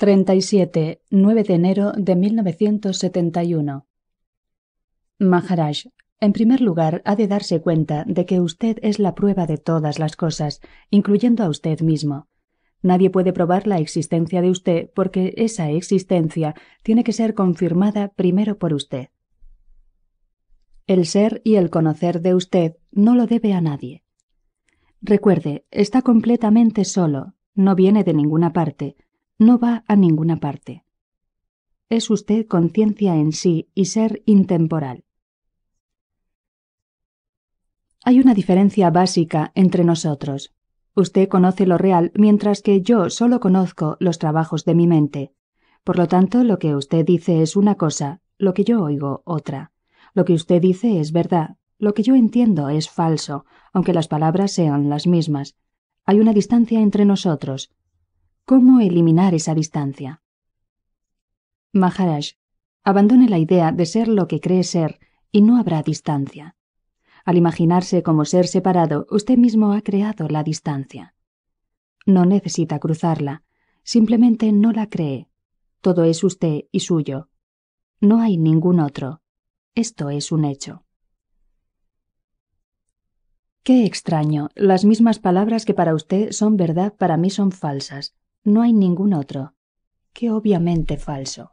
37, 9 de enero de 1971. Maharaj, en primer lugar, ha de darse cuenta de que usted es la prueba de todas las cosas, incluyendo a usted mismo. Nadie puede probar la existencia de usted porque esa existencia tiene que ser confirmada primero por usted. El ser y el conocer de usted no lo debe a nadie. Recuerde, está completamente solo, no viene de ninguna parte, no va a ninguna parte. Es usted conciencia en sí y ser intemporal. Hay una diferencia básica entre nosotros. Usted conoce lo real mientras que yo solo conozco los trabajos de mi mente. Por lo tanto, lo que usted dice es una cosa, lo que yo oigo otra. Lo que usted dice es verdad, lo que yo entiendo es falso, aunque las palabras sean las mismas. Hay una distancia entre nosotros cómo eliminar esa distancia. Maharaj, abandone la idea de ser lo que cree ser y no habrá distancia. Al imaginarse como ser separado, usted mismo ha creado la distancia. No necesita cruzarla, simplemente no la cree. Todo es usted y suyo. No hay ningún otro. Esto es un hecho. Qué extraño, las mismas palabras que para usted son verdad para mí son falsas, no hay ningún otro, que obviamente falso.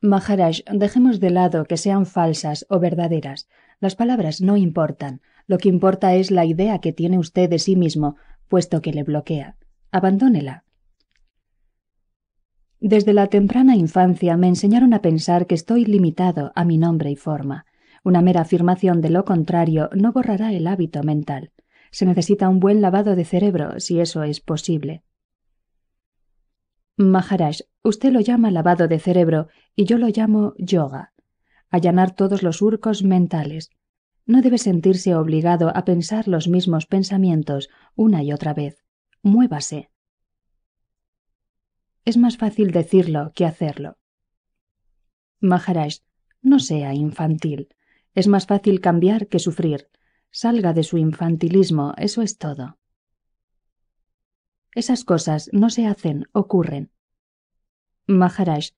Maharaj, dejemos de lado que sean falsas o verdaderas. Las palabras no importan. Lo que importa es la idea que tiene usted de sí mismo, puesto que le bloquea. Abandónela. Desde la temprana infancia me enseñaron a pensar que estoy limitado a mi nombre y forma. Una mera afirmación de lo contrario no borrará el hábito mental. Se necesita un buen lavado de cerebro si eso es posible. Maharaj, usted lo llama lavado de cerebro y yo lo llamo yoga. Allanar todos los surcos mentales. No debe sentirse obligado a pensar los mismos pensamientos una y otra vez. Muévase. Es más fácil decirlo que hacerlo. Maharaj, no sea infantil. Es más fácil cambiar que sufrir. Salga de su infantilismo, eso es todo. Esas cosas no se hacen, ocurren. Maharaj,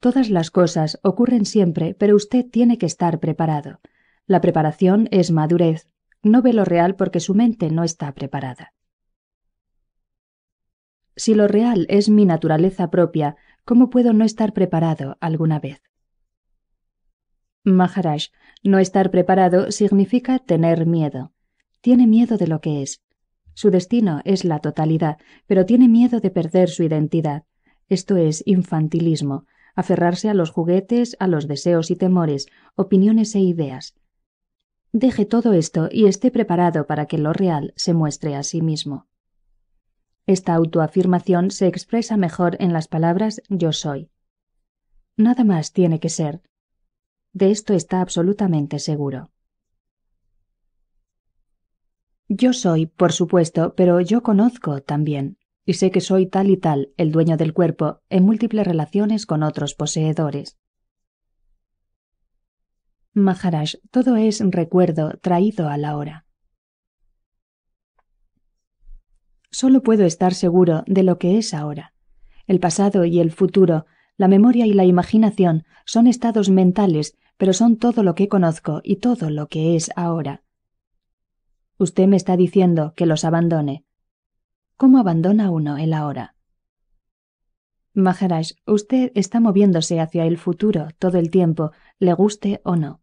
todas las cosas ocurren siempre, pero usted tiene que estar preparado. La preparación es madurez. No ve lo real porque su mente no está preparada. Si lo real es mi naturaleza propia, ¿cómo puedo no estar preparado alguna vez? Maharaj, no estar preparado significa tener miedo. Tiene miedo de lo que es. Su destino es la totalidad, pero tiene miedo de perder su identidad. Esto es infantilismo, aferrarse a los juguetes, a los deseos y temores, opiniones e ideas. Deje todo esto y esté preparado para que lo real se muestre a sí mismo. Esta autoafirmación se expresa mejor en las palabras yo soy. Nada más tiene que ser. De esto está absolutamente seguro. Yo soy, por supuesto, pero yo conozco también, y sé que soy tal y tal, el dueño del cuerpo, en múltiples relaciones con otros poseedores. Maharaj, todo es recuerdo traído a la hora. Solo puedo estar seguro de lo que es ahora. El pasado y el futuro, la memoria y la imaginación son estados mentales, pero son todo lo que conozco y todo lo que es ahora. Usted me está diciendo que los abandone. ¿Cómo abandona uno el ahora? Maharaj, usted está moviéndose hacia el futuro todo el tiempo, le guste o no.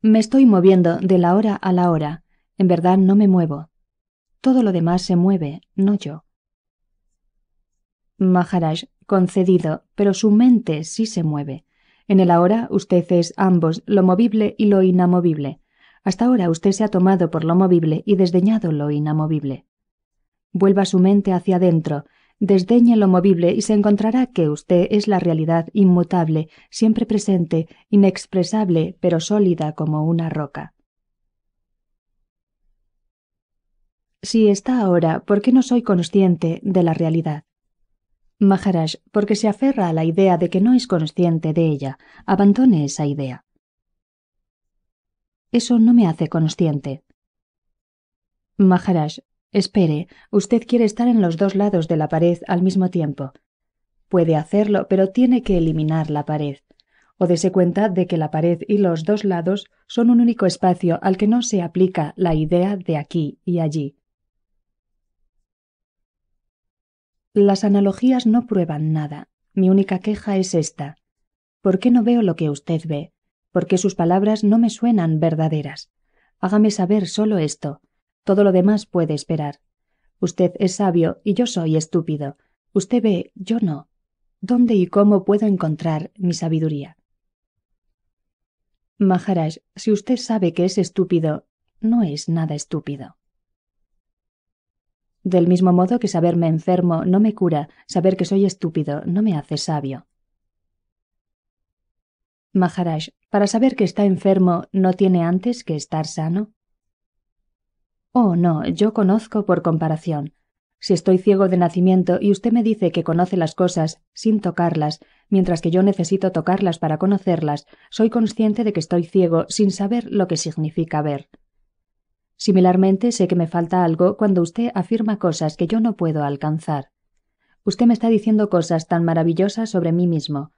Me estoy moviendo de la hora a la hora. En verdad no me muevo. Todo lo demás se mueve, no yo. Maharaj, concedido, pero su mente sí se mueve. En el ahora usted es ambos, lo movible y lo inamovible. Hasta ahora usted se ha tomado por lo movible y desdeñado lo inamovible. Vuelva su mente hacia adentro, desdeñe lo movible y se encontrará que usted es la realidad inmutable, siempre presente, inexpresable, pero sólida como una roca. Si está ahora, ¿por qué no soy consciente de la realidad? Maharaj, porque se aferra a la idea de que no es consciente de ella, abandone esa idea. Eso no me hace consciente. Maharaj, espere, usted quiere estar en los dos lados de la pared al mismo tiempo. Puede hacerlo, pero tiene que eliminar la pared. O dese cuenta de que la pared y los dos lados son un único espacio al que no se aplica la idea de aquí y allí. Las analogías no prueban nada. Mi única queja es esta. ¿Por qué no veo lo que usted ve? porque sus palabras no me suenan verdaderas. Hágame saber solo esto. Todo lo demás puede esperar. Usted es sabio y yo soy estúpido. Usted ve, yo no. ¿Dónde y cómo puedo encontrar mi sabiduría? Maharaj, si usted sabe que es estúpido, no es nada estúpido. Del mismo modo que saberme enfermo no me cura, saber que soy estúpido no me hace sabio. Maharaj, para saber que está enfermo, ¿no tiene antes que estar sano? Oh, no, yo conozco por comparación. Si estoy ciego de nacimiento y usted me dice que conoce las cosas sin tocarlas, mientras que yo necesito tocarlas para conocerlas, soy consciente de que estoy ciego sin saber lo que significa ver. Similarmente, sé que me falta algo cuando usted afirma cosas que yo no puedo alcanzar. Usted me está diciendo cosas tan maravillosas sobre mí mismo,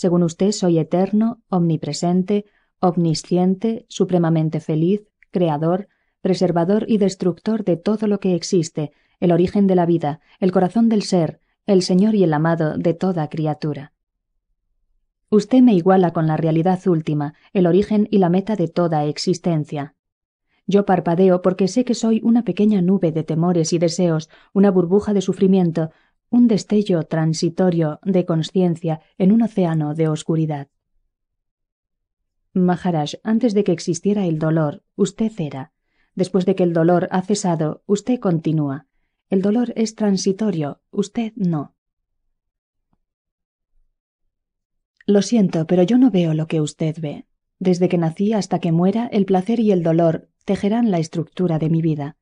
según usted soy eterno, omnipresente, omnisciente, supremamente feliz, creador, preservador y destructor de todo lo que existe, el origen de la vida, el corazón del ser, el Señor y el amado de toda criatura. Usted me iguala con la realidad última, el origen y la meta de toda existencia. Yo parpadeo porque sé que soy una pequeña nube de temores y deseos, una burbuja de sufrimiento, un destello transitorio de conciencia en un océano de oscuridad. Maharaj, antes de que existiera el dolor, usted era. Después de que el dolor ha cesado, usted continúa. El dolor es transitorio, usted no. Lo siento, pero yo no veo lo que usted ve. Desde que nací hasta que muera, el placer y el dolor tejerán la estructura de mi vida.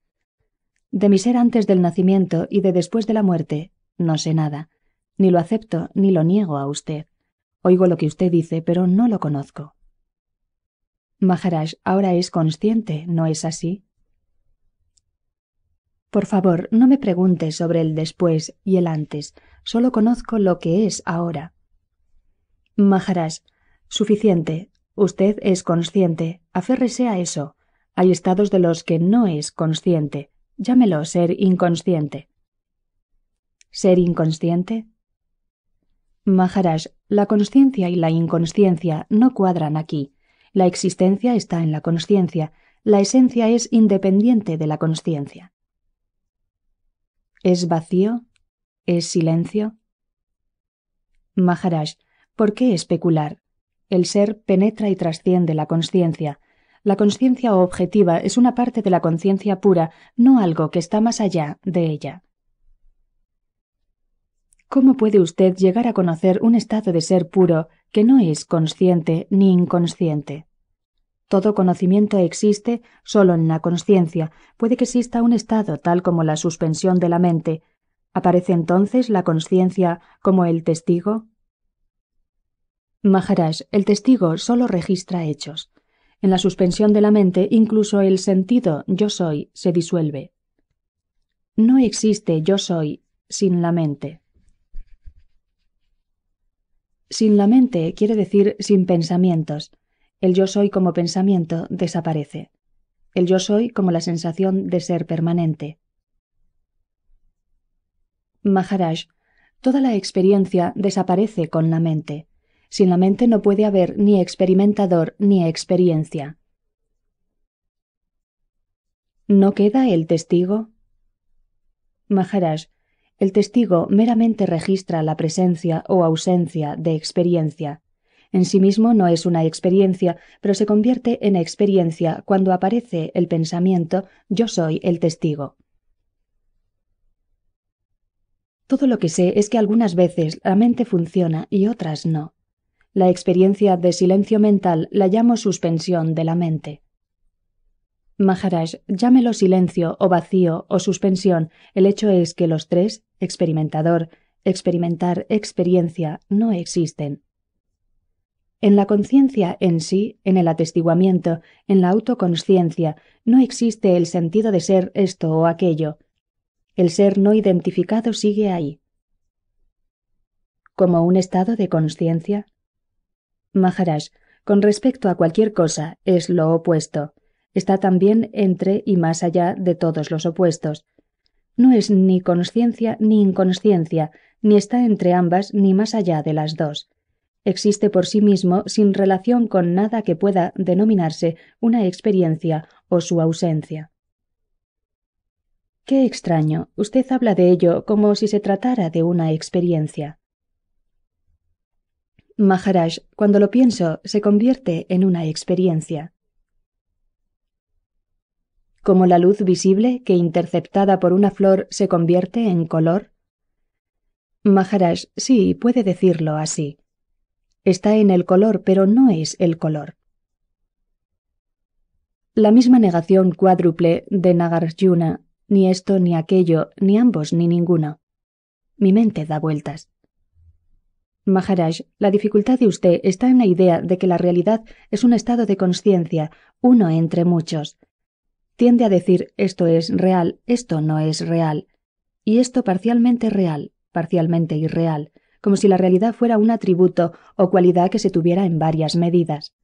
De mi ser antes del nacimiento y de después de la muerte, no sé nada. Ni lo acepto, ni lo niego a usted. Oigo lo que usted dice, pero no lo conozco. Maharaj ahora es consciente, ¿no es así? Por favor, no me pregunte sobre el después y el antes, solo conozco lo que es ahora. Maharaj, suficiente, usted es consciente, aférrese a eso. Hay estados de los que no es consciente, llámelo ser inconsciente. ¿Ser inconsciente? Maharaj, la conciencia y la inconsciencia no cuadran aquí. La existencia está en la conciencia, la esencia es independiente de la conciencia. ¿Es vacío? ¿Es silencio? Maharaj, ¿por qué especular? El ser penetra y trasciende la conciencia. La conciencia objetiva es una parte de la conciencia pura, no algo que está más allá de ella. ¿Cómo puede usted llegar a conocer un estado de ser puro que no es consciente ni inconsciente? Todo conocimiento existe solo en la conciencia. Puede que exista un estado tal como la suspensión de la mente. ¿Aparece entonces la conciencia como el testigo? Maharaj, el testigo solo registra hechos. En la suspensión de la mente incluso el sentido yo soy se disuelve. No existe yo soy sin la mente. Sin la mente quiere decir sin pensamientos. El yo soy como pensamiento desaparece. El yo soy como la sensación de ser permanente. Maharaj, toda la experiencia desaparece con la mente. Sin la mente no puede haber ni experimentador ni experiencia. ¿No queda el testigo? Maharaj, el testigo meramente registra la presencia o ausencia de experiencia. En sí mismo no es una experiencia, pero se convierte en experiencia cuando aparece el pensamiento yo soy el testigo. Todo lo que sé es que algunas veces la mente funciona y otras no. La experiencia de silencio mental la llamo suspensión de la mente. Maharaj, llámelo silencio o vacío o suspensión, el hecho es que los tres, experimentador, experimentar, experiencia, no existen. En la conciencia en sí, en el atestiguamiento, en la autoconsciencia, no existe el sentido de ser esto o aquello. El ser no identificado sigue ahí. Como un estado de conciencia. Maharaj, con respecto a cualquier cosa, es lo opuesto está también entre y más allá de todos los opuestos. No es ni conciencia ni inconsciencia, ni está entre ambas ni más allá de las dos. Existe por sí mismo sin relación con nada que pueda denominarse una experiencia o su ausencia. Qué extraño. Usted habla de ello como si se tratara de una experiencia. Maharaj, cuando lo pienso, se convierte en una experiencia como la luz visible que interceptada por una flor se convierte en color? Maharaj, sí, puede decirlo así. Está en el color, pero no es el color. La misma negación cuádruple de Nagarjuna, ni esto ni aquello, ni ambos ni ninguno. Mi mente da vueltas. Maharaj, la dificultad de usted está en la idea de que la realidad es un estado de conciencia, uno entre muchos tiende a decir esto es real, esto no es real, y esto parcialmente real, parcialmente irreal, como si la realidad fuera un atributo o cualidad que se tuviera en varias medidas.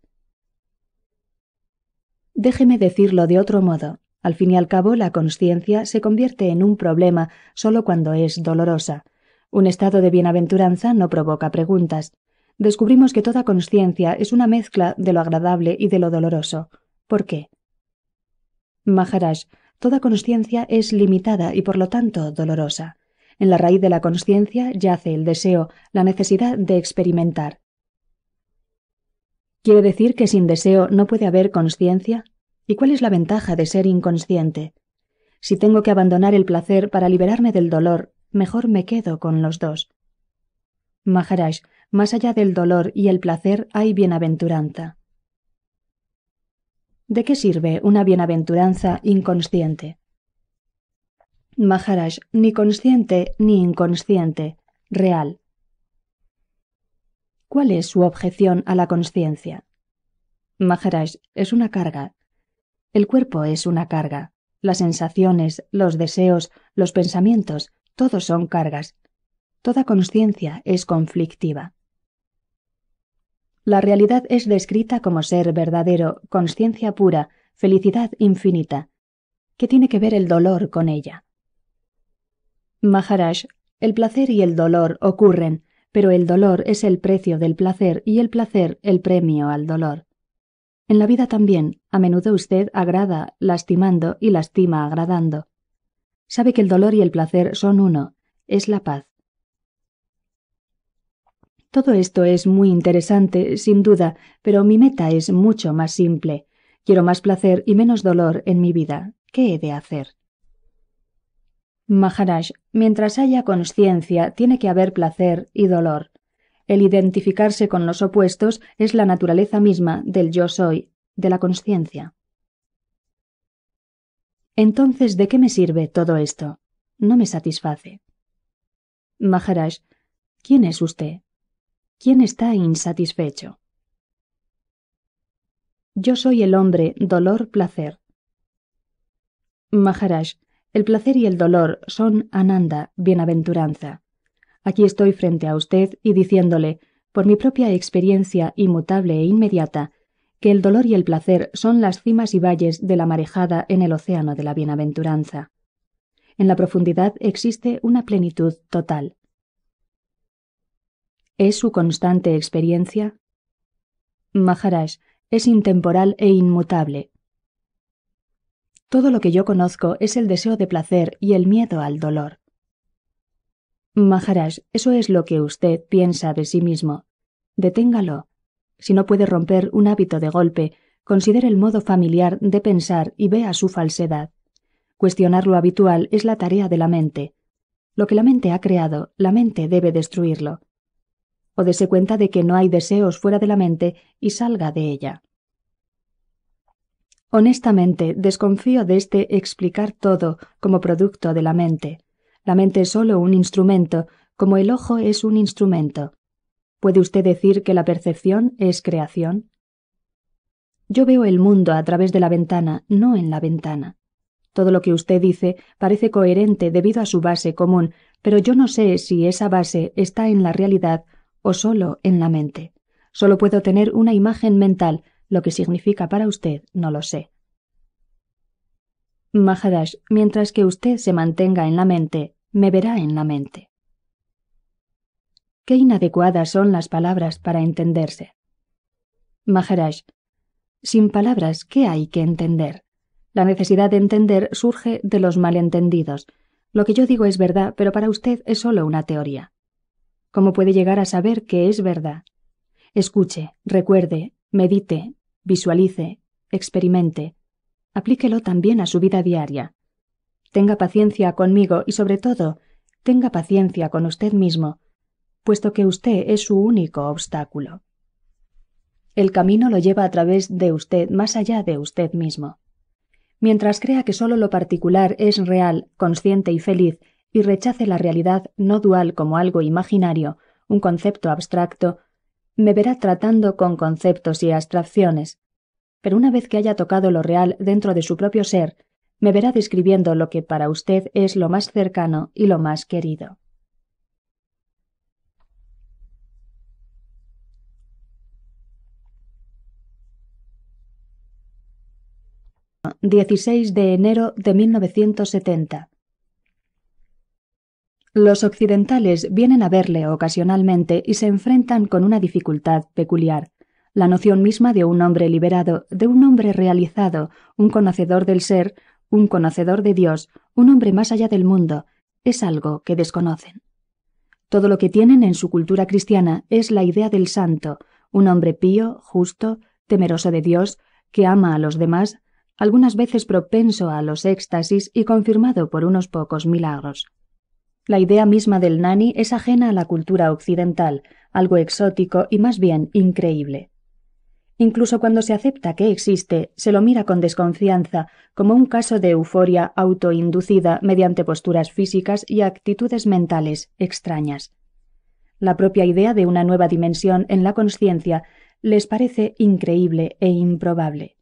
Déjeme decirlo de otro modo. Al fin y al cabo, la conciencia se convierte en un problema solo cuando es dolorosa. Un estado de bienaventuranza no provoca preguntas. Descubrimos que toda conciencia es una mezcla de lo agradable y de lo doloroso. ¿Por qué? Maharaj, toda conciencia es limitada y por lo tanto dolorosa. En la raíz de la conciencia yace el deseo, la necesidad de experimentar. ¿Quiere decir que sin deseo no puede haber conciencia? ¿Y cuál es la ventaja de ser inconsciente? Si tengo que abandonar el placer para liberarme del dolor, mejor me quedo con los dos. Maharaj, más allá del dolor y el placer hay bienaventuranta. ¿De qué sirve una bienaventuranza inconsciente? Maharaj, ni consciente ni inconsciente, real. ¿Cuál es su objeción a la conciencia? Maharaj, es una carga. El cuerpo es una carga. Las sensaciones, los deseos, los pensamientos, todos son cargas. Toda conciencia es conflictiva. La realidad es descrita como ser verdadero, conciencia pura, felicidad infinita. ¿Qué tiene que ver el dolor con ella? Maharaj, el placer y el dolor ocurren, pero el dolor es el precio del placer y el placer el premio al dolor. En la vida también, a menudo usted agrada lastimando y lastima agradando. Sabe que el dolor y el placer son uno, es la paz. Todo esto es muy interesante, sin duda, pero mi meta es mucho más simple. Quiero más placer y menos dolor en mi vida. ¿Qué he de hacer? Maharaj, mientras haya conciencia, tiene que haber placer y dolor. El identificarse con los opuestos es la naturaleza misma del yo soy, de la conciencia. Entonces, ¿de qué me sirve todo esto? No me satisface. Maharaj, ¿quién es usted? ¿Quién está insatisfecho? Yo soy el hombre, dolor, placer. Maharaj, el placer y el dolor son ananda, bienaventuranza. Aquí estoy frente a usted y diciéndole, por mi propia experiencia inmutable e inmediata, que el dolor y el placer son las cimas y valles de la marejada en el océano de la bienaventuranza. En la profundidad existe una plenitud total. ¿Es su constante experiencia? Maharaj es intemporal e inmutable. Todo lo que yo conozco es el deseo de placer y el miedo al dolor. Maharaj, eso es lo que usted piensa de sí mismo. Deténgalo. Si no puede romper un hábito de golpe, considere el modo familiar de pensar y vea su falsedad. Cuestionar lo habitual es la tarea de la mente. Lo que la mente ha creado, la mente debe destruirlo o dese cuenta de que no hay deseos fuera de la mente y salga de ella. Honestamente, desconfío de este explicar todo como producto de la mente. La mente es sólo un instrumento, como el ojo es un instrumento. ¿Puede usted decir que la percepción es creación? Yo veo el mundo a través de la ventana, no en la ventana. Todo lo que usted dice parece coherente debido a su base común, pero yo no sé si esa base está en la realidad o solo en la mente. Solo puedo tener una imagen mental, lo que significa para usted no lo sé. Maharaj, mientras que usted se mantenga en la mente, me verá en la mente. Qué inadecuadas son las palabras para entenderse. Maharaj, sin palabras, ¿qué hay que entender? La necesidad de entender surge de los malentendidos. Lo que yo digo es verdad, pero para usted es solo una teoría. ¿Cómo puede llegar a saber que es verdad? Escuche, recuerde, medite, visualice, experimente. Aplíquelo también a su vida diaria. Tenga paciencia conmigo y sobre todo, tenga paciencia con usted mismo, puesto que usted es su único obstáculo. El camino lo lleva a través de usted, más allá de usted mismo. Mientras crea que solo lo particular es real, consciente y feliz, y rechace la realidad no dual como algo imaginario, un concepto abstracto, me verá tratando con conceptos y abstracciones. Pero una vez que haya tocado lo real dentro de su propio ser, me verá describiendo lo que para usted es lo más cercano y lo más querido. ...16 de enero de 1970 los occidentales vienen a verle ocasionalmente y se enfrentan con una dificultad peculiar, la noción misma de un hombre liberado, de un hombre realizado, un conocedor del ser, un conocedor de Dios, un hombre más allá del mundo, es algo que desconocen. Todo lo que tienen en su cultura cristiana es la idea del santo, un hombre pío, justo, temeroso de Dios, que ama a los demás, algunas veces propenso a los éxtasis y confirmado por unos pocos milagros. La idea misma del nani es ajena a la cultura occidental, algo exótico y más bien increíble. Incluso cuando se acepta que existe, se lo mira con desconfianza, como un caso de euforia autoinducida mediante posturas físicas y actitudes mentales extrañas. La propia idea de una nueva dimensión en la conciencia les parece increíble e improbable.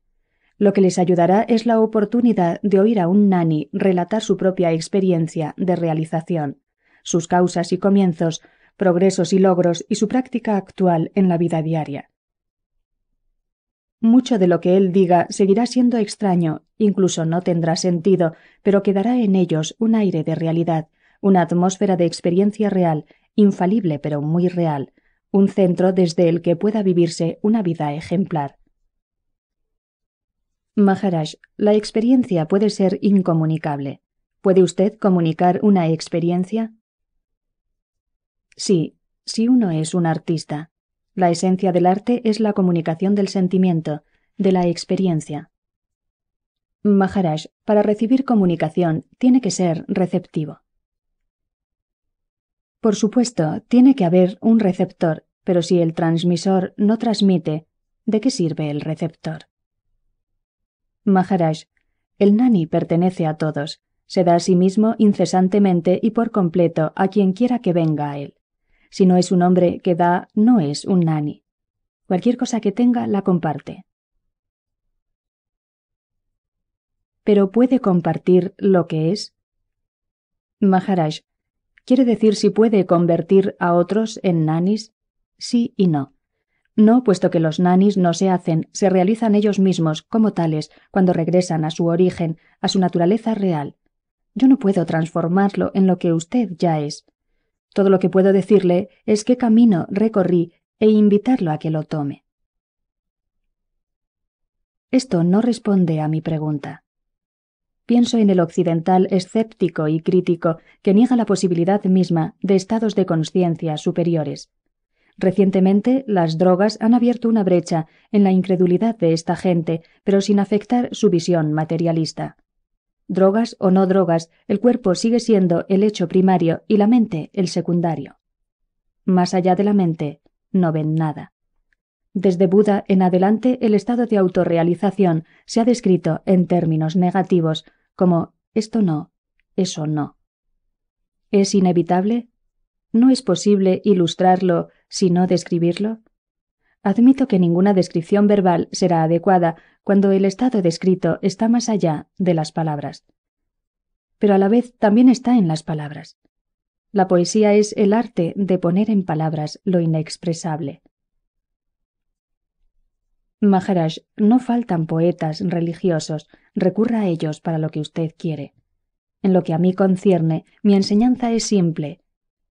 Lo que les ayudará es la oportunidad de oír a un nani relatar su propia experiencia de realización, sus causas y comienzos, progresos y logros y su práctica actual en la vida diaria. Mucho de lo que él diga seguirá siendo extraño, incluso no tendrá sentido, pero quedará en ellos un aire de realidad, una atmósfera de experiencia real, infalible pero muy real, un centro desde el que pueda vivirse una vida ejemplar. Maharaj, la experiencia puede ser incomunicable. ¿Puede usted comunicar una experiencia? Sí, si uno es un artista. La esencia del arte es la comunicación del sentimiento, de la experiencia. Maharaj, para recibir comunicación tiene que ser receptivo. Por supuesto, tiene que haber un receptor, pero si el transmisor no transmite, ¿de qué sirve el receptor? Maharaj, el nani pertenece a todos, se da a sí mismo incesantemente y por completo a quien quiera que venga a él. Si no es un hombre que da, no es un nani. Cualquier cosa que tenga la comparte. Pero puede compartir lo que es. Maharaj, quiere decir si puede convertir a otros en nanis, sí y no. No, puesto que los nanis no se hacen, se realizan ellos mismos como tales cuando regresan a su origen, a su naturaleza real. Yo no puedo transformarlo en lo que usted ya es. Todo lo que puedo decirle es qué camino recorrí e invitarlo a que lo tome. Esto no responde a mi pregunta. Pienso en el occidental escéptico y crítico que niega la posibilidad misma de estados de conciencia superiores. Recientemente, las drogas han abierto una brecha en la incredulidad de esta gente, pero sin afectar su visión materialista. Drogas o no drogas, el cuerpo sigue siendo el hecho primario y la mente el secundario. Más allá de la mente, no ven nada. Desde Buda en adelante, el estado de autorrealización se ha descrito en términos negativos como esto no, eso no. ¿Es inevitable? ¿No es posible ilustrarlo sino describirlo? Admito que ninguna descripción verbal será adecuada cuando el estado descrito está más allá de las palabras. Pero a la vez también está en las palabras. La poesía es el arte de poner en palabras lo inexpresable. Maharaj, no faltan poetas religiosos, recurra a ellos para lo que usted quiere. En lo que a mí concierne, mi enseñanza es simple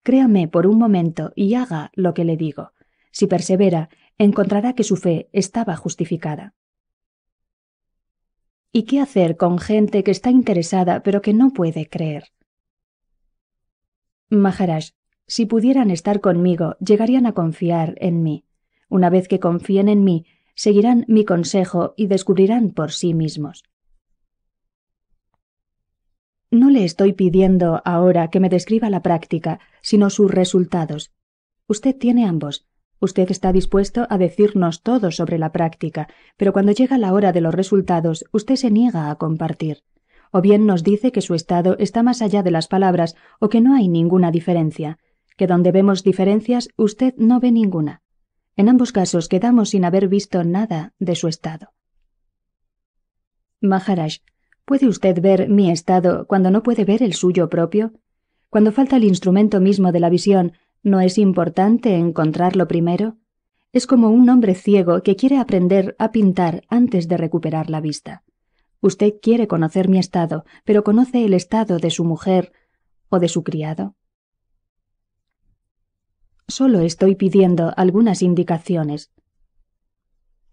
Créame por un momento y haga lo que le digo. Si persevera, encontrará que su fe estaba justificada. ¿Y qué hacer con gente que está interesada pero que no puede creer? Maharaj, si pudieran estar conmigo, llegarían a confiar en mí. Una vez que confíen en mí, seguirán mi consejo y descubrirán por sí mismos. No le estoy pidiendo ahora que me describa la práctica, sino sus resultados. Usted tiene ambos. Usted está dispuesto a decirnos todo sobre la práctica, pero cuando llega la hora de los resultados, usted se niega a compartir. O bien nos dice que su estado está más allá de las palabras o que no hay ninguna diferencia, que donde vemos diferencias usted no ve ninguna. En ambos casos quedamos sin haber visto nada de su estado. Maharaj, ¿Puede usted ver mi estado cuando no puede ver el suyo propio? Cuando falta el instrumento mismo de la visión, ¿no es importante encontrarlo primero? Es como un hombre ciego que quiere aprender a pintar antes de recuperar la vista. Usted quiere conocer mi estado, pero conoce el estado de su mujer o de su criado. Solo estoy pidiendo algunas indicaciones.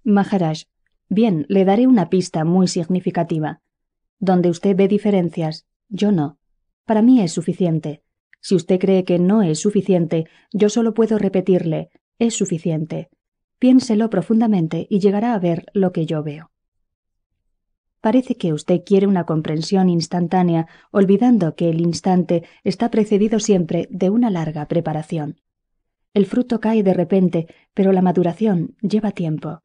Maharaj, bien, le daré una pista muy significativa donde usted ve diferencias, yo no. Para mí es suficiente. Si usted cree que no es suficiente, yo solo puedo repetirle, es suficiente. Piénselo profundamente y llegará a ver lo que yo veo. Parece que usted quiere una comprensión instantánea, olvidando que el instante está precedido siempre de una larga preparación. El fruto cae de repente, pero la maduración lleva tiempo.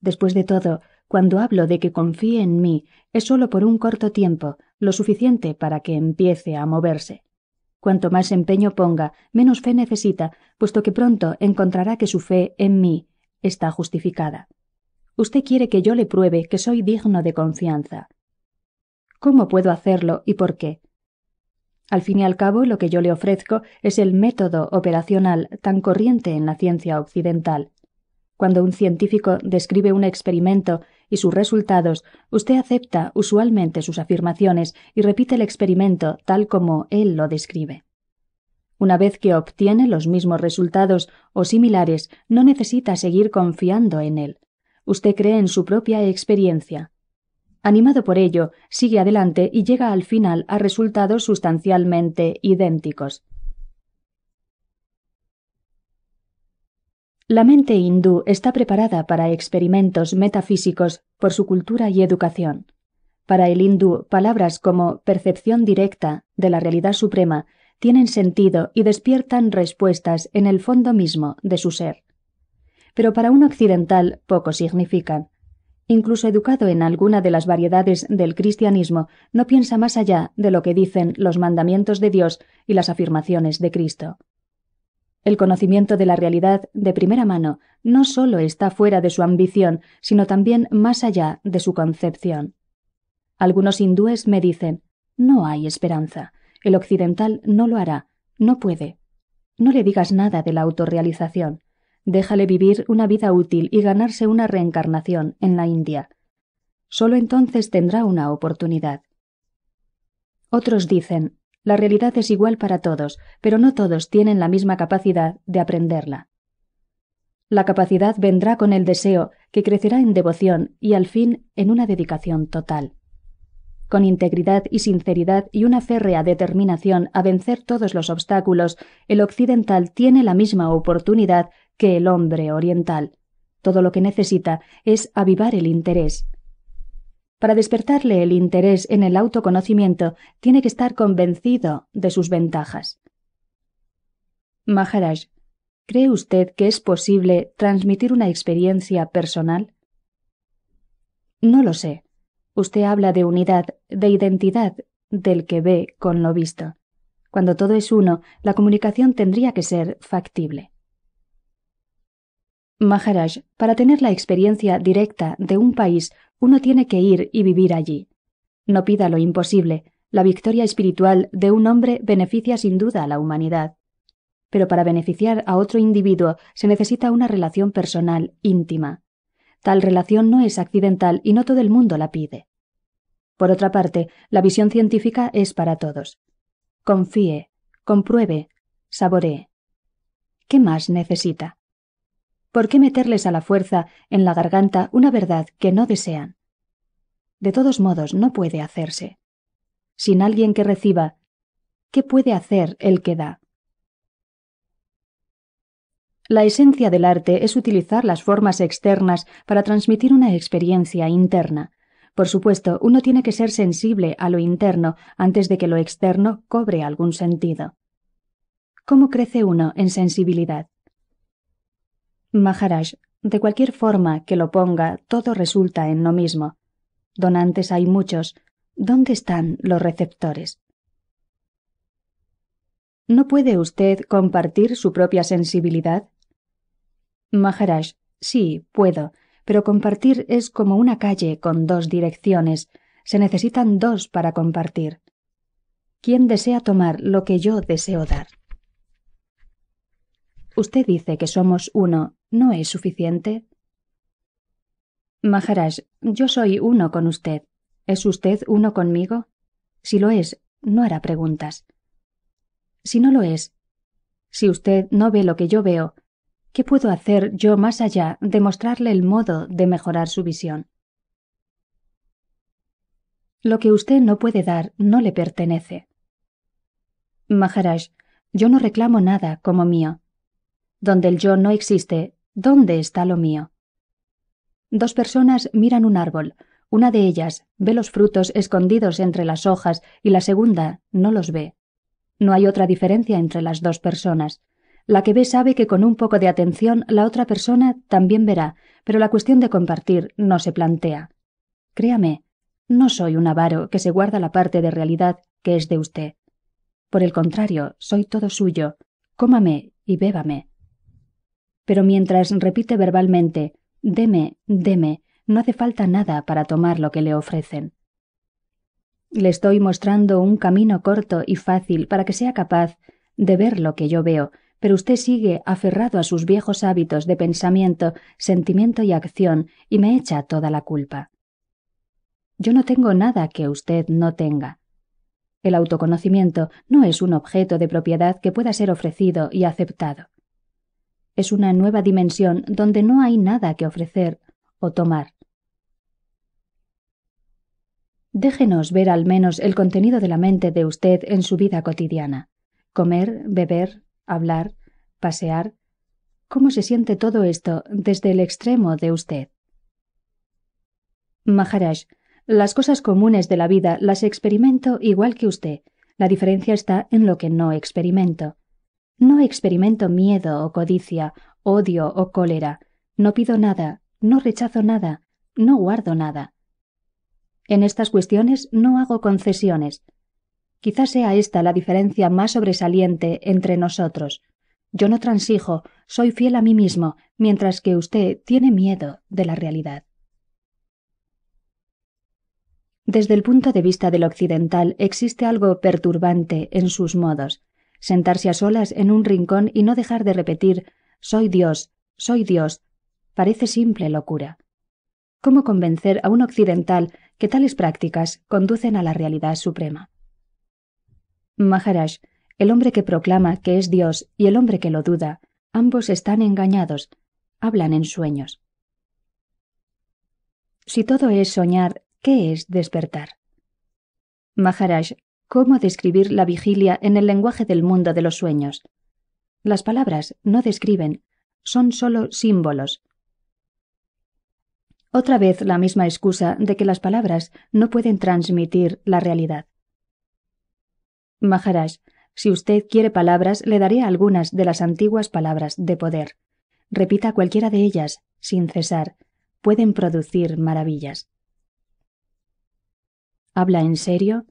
Después de todo, cuando hablo de que confíe en mí, es solo por un corto tiempo, lo suficiente para que empiece a moverse. Cuanto más empeño ponga, menos fe necesita, puesto que pronto encontrará que su fe en mí está justificada. Usted quiere que yo le pruebe que soy digno de confianza. ¿Cómo puedo hacerlo y por qué? Al fin y al cabo, lo que yo le ofrezco es el método operacional tan corriente en la ciencia occidental, cuando un científico describe un experimento y sus resultados, usted acepta usualmente sus afirmaciones y repite el experimento tal como él lo describe. Una vez que obtiene los mismos resultados o similares, no necesita seguir confiando en él. Usted cree en su propia experiencia. Animado por ello, sigue adelante y llega al final a resultados sustancialmente idénticos. La mente hindú está preparada para experimentos metafísicos por su cultura y educación. Para el hindú, palabras como percepción directa de la realidad suprema tienen sentido y despiertan respuestas en el fondo mismo de su ser. Pero para un occidental poco significan. Incluso educado en alguna de las variedades del cristianismo, no piensa más allá de lo que dicen los mandamientos de Dios y las afirmaciones de Cristo. El conocimiento de la realidad de primera mano no solo está fuera de su ambición, sino también más allá de su concepción. Algunos hindúes me dicen, no hay esperanza, el occidental no lo hará, no puede. No le digas nada de la autorrealización. Déjale vivir una vida útil y ganarse una reencarnación en la India. Solo entonces tendrá una oportunidad. Otros dicen, la realidad es igual para todos, pero no todos tienen la misma capacidad de aprenderla. La capacidad vendrá con el deseo, que crecerá en devoción y al fin en una dedicación total. Con integridad y sinceridad y una férrea determinación a vencer todos los obstáculos, el occidental tiene la misma oportunidad que el hombre oriental. Todo lo que necesita es avivar el interés, para despertarle el interés en el autoconocimiento, tiene que estar convencido de sus ventajas. Maharaj, ¿cree usted que es posible transmitir una experiencia personal? No lo sé. Usted habla de unidad, de identidad, del que ve con lo visto. Cuando todo es uno, la comunicación tendría que ser factible. Maharaj, para tener la experiencia directa de un país, uno tiene que ir y vivir allí. No pida lo imposible, la victoria espiritual de un hombre beneficia sin duda a la humanidad. Pero para beneficiar a otro individuo se necesita una relación personal íntima. Tal relación no es accidental y no todo el mundo la pide. Por otra parte, la visión científica es para todos. Confíe, compruebe, saboree. ¿Qué más necesita? ¿Por qué meterles a la fuerza en la garganta una verdad que no desean? De todos modos, no puede hacerse. Sin alguien que reciba, ¿qué puede hacer el que da? La esencia del arte es utilizar las formas externas para transmitir una experiencia interna. Por supuesto, uno tiene que ser sensible a lo interno antes de que lo externo cobre algún sentido. ¿Cómo crece uno en sensibilidad? Maharaj, de cualquier forma que lo ponga, todo resulta en lo mismo. Donantes hay muchos. ¿Dónde están los receptores? ¿No puede usted compartir su propia sensibilidad? Maharaj, sí, puedo, pero compartir es como una calle con dos direcciones. Se necesitan dos para compartir. ¿Quién desea tomar lo que yo deseo dar? Usted dice que somos uno ¿No es suficiente? Maharaj, yo soy uno con usted. ¿Es usted uno conmigo? Si lo es, no hará preguntas. Si no lo es, si usted no ve lo que yo veo, ¿qué puedo hacer yo más allá de mostrarle el modo de mejorar su visión? Lo que usted no puede dar no le pertenece. Maharaj, yo no reclamo nada como mío. Donde el yo no existe, ¿Dónde está lo mío? Dos personas miran un árbol. Una de ellas ve los frutos escondidos entre las hojas y la segunda no los ve. No hay otra diferencia entre las dos personas. La que ve sabe que con un poco de atención la otra persona también verá, pero la cuestión de compartir no se plantea. Créame, no soy un avaro que se guarda la parte de realidad que es de usted. Por el contrario, soy todo suyo. Cómame y bébame pero mientras repite verbalmente Deme, deme, no hace falta nada para tomar lo que le ofrecen. Le estoy mostrando un camino corto y fácil para que sea capaz de ver lo que yo veo, pero usted sigue aferrado a sus viejos hábitos de pensamiento, sentimiento y acción y me echa toda la culpa. Yo no tengo nada que usted no tenga. El autoconocimiento no es un objeto de propiedad que pueda ser ofrecido y aceptado es una nueva dimensión donde no hay nada que ofrecer o tomar. Déjenos ver al menos el contenido de la mente de usted en su vida cotidiana. Comer, beber, hablar, pasear. ¿Cómo se siente todo esto desde el extremo de usted? Maharaj, las cosas comunes de la vida las experimento igual que usted. La diferencia está en lo que no experimento. No experimento miedo o codicia, odio o cólera, no pido nada, no rechazo nada, no guardo nada. En estas cuestiones no hago concesiones. Quizás sea esta la diferencia más sobresaliente entre nosotros. Yo no transijo, soy fiel a mí mismo, mientras que usted tiene miedo de la realidad. Desde el punto de vista del occidental existe algo perturbante en sus modos sentarse a solas en un rincón y no dejar de repetir Soy Dios, soy Dios, parece simple locura. ¿Cómo convencer a un occidental que tales prácticas conducen a la realidad suprema? Maharaj, el hombre que proclama que es Dios y el hombre que lo duda, ambos están engañados, hablan en sueños. Si todo es soñar, ¿qué es despertar? Maharaj, cómo describir la vigilia en el lenguaje del mundo de los sueños. Las palabras no describen, son sólo símbolos. Otra vez la misma excusa de que las palabras no pueden transmitir la realidad. Maharaj, si usted quiere palabras, le daré algunas de las antiguas palabras de poder. Repita cualquiera de ellas, sin cesar. Pueden producir maravillas. ¿Habla en serio?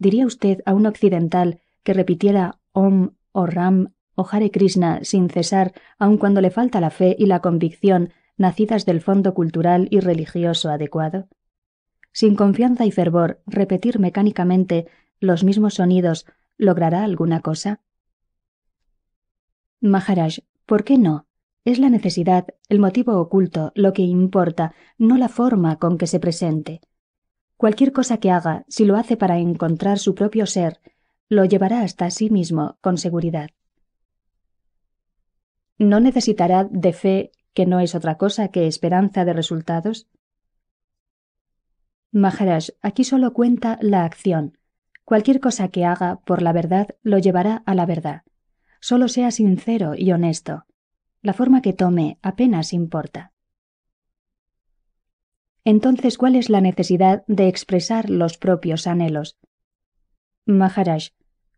¿Diría usted a un occidental que repitiera Om o Ram o Hare Krishna sin cesar, aun cuando le falta la fe y la convicción nacidas del fondo cultural y religioso adecuado? Sin confianza y fervor, repetir mecánicamente los mismos sonidos logrará alguna cosa? Maharaj, ¿por qué no? Es la necesidad, el motivo oculto, lo que importa, no la forma con que se presente. Cualquier cosa que haga, si lo hace para encontrar su propio ser, lo llevará hasta sí mismo con seguridad. ¿No necesitará de fe que no es otra cosa que esperanza de resultados? Maharaj, aquí solo cuenta la acción. Cualquier cosa que haga por la verdad lo llevará a la verdad. Solo sea sincero y honesto. La forma que tome apenas importa entonces ¿cuál es la necesidad de expresar los propios anhelos? Maharaj,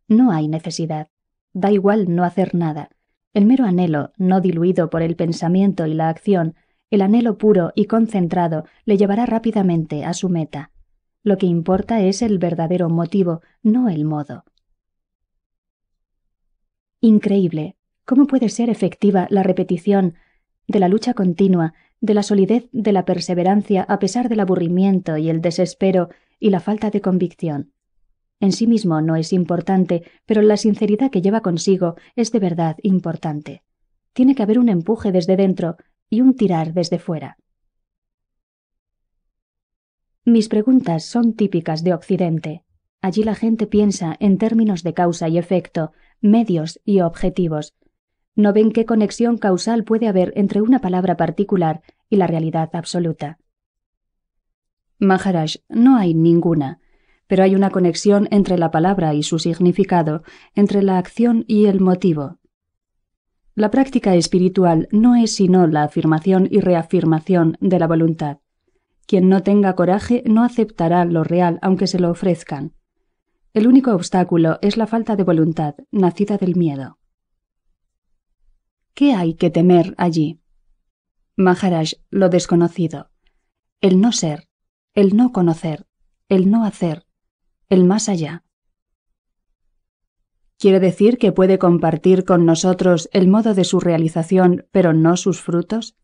no hay necesidad. Da igual no hacer nada. El mero anhelo, no diluido por el pensamiento y la acción, el anhelo puro y concentrado le llevará rápidamente a su meta. Lo que importa es el verdadero motivo, no el modo. Increíble. ¿Cómo puede ser efectiva la repetición de la lucha continua de la solidez de la perseverancia a pesar del aburrimiento y el desespero y la falta de convicción. En sí mismo no es importante, pero la sinceridad que lleva consigo es de verdad importante. Tiene que haber un empuje desde dentro y un tirar desde fuera. Mis preguntas son típicas de Occidente. Allí la gente piensa en términos de causa y efecto, medios y objetivos, no ven qué conexión causal puede haber entre una palabra particular y la realidad absoluta. Maharaj, no hay ninguna, pero hay una conexión entre la palabra y su significado, entre la acción y el motivo. La práctica espiritual no es sino la afirmación y reafirmación de la voluntad. Quien no tenga coraje no aceptará lo real aunque se lo ofrezcan. El único obstáculo es la falta de voluntad, nacida del miedo. ¿Qué hay que temer allí? Maharaj, lo desconocido. El no ser, el no conocer, el no hacer, el más allá. ¿Quiere decir que puede compartir con nosotros el modo de su realización, pero no sus frutos?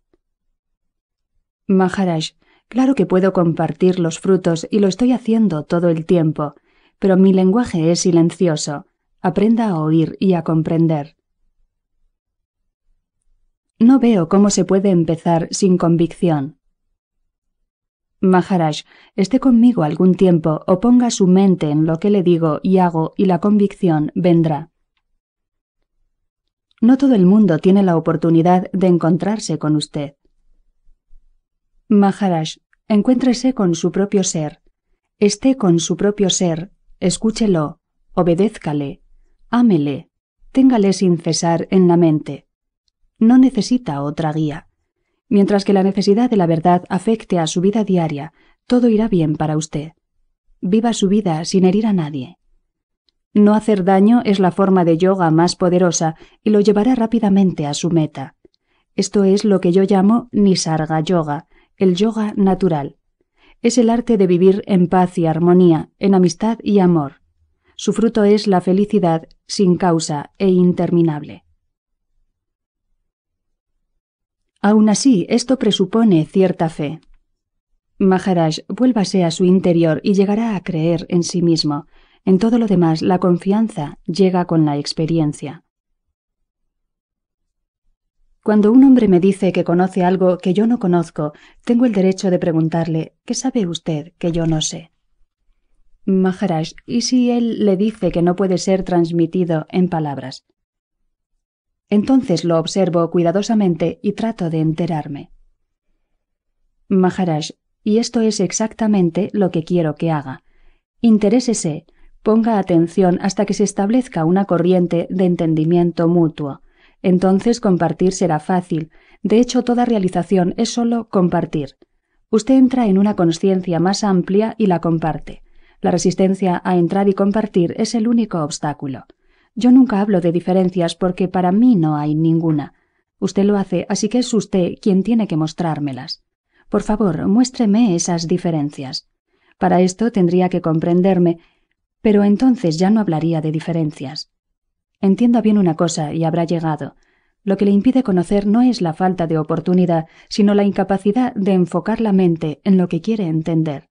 Maharaj, claro que puedo compartir los frutos y lo estoy haciendo todo el tiempo, pero mi lenguaje es silencioso. Aprenda a oír y a comprender. No veo cómo se puede empezar sin convicción. Maharaj, esté conmigo algún tiempo o ponga su mente en lo que le digo y hago y la convicción vendrá. No todo el mundo tiene la oportunidad de encontrarse con usted. Maharaj, encuéntrese con su propio ser. Esté con su propio ser, escúchelo, obedézcale, ámele, téngale sin cesar en la mente no necesita otra guía. Mientras que la necesidad de la verdad afecte a su vida diaria, todo irá bien para usted. Viva su vida sin herir a nadie. No hacer daño es la forma de yoga más poderosa y lo llevará rápidamente a su meta. Esto es lo que yo llamo Nisarga Yoga, el yoga natural. Es el arte de vivir en paz y armonía, en amistad y amor. Su fruto es la felicidad sin causa e interminable. Aún así, esto presupone cierta fe. Maharaj, vuélvase a su interior y llegará a creer en sí mismo. En todo lo demás, la confianza llega con la experiencia. Cuando un hombre me dice que conoce algo que yo no conozco, tengo el derecho de preguntarle, ¿qué sabe usted que yo no sé? Maharaj, ¿y si él le dice que no puede ser transmitido en palabras? Entonces lo observo cuidadosamente y trato de enterarme. Maharaj, y esto es exactamente lo que quiero que haga. Interésese, ponga atención hasta que se establezca una corriente de entendimiento mutuo. Entonces compartir será fácil. De hecho, toda realización es solo compartir. Usted entra en una conciencia más amplia y la comparte. La resistencia a entrar y compartir es el único obstáculo. Yo nunca hablo de diferencias porque para mí no hay ninguna. Usted lo hace, así que es usted quien tiene que mostrármelas. Por favor, muéstreme esas diferencias. Para esto tendría que comprenderme, pero entonces ya no hablaría de diferencias. Entienda bien una cosa y habrá llegado. Lo que le impide conocer no es la falta de oportunidad, sino la incapacidad de enfocar la mente en lo que quiere entender.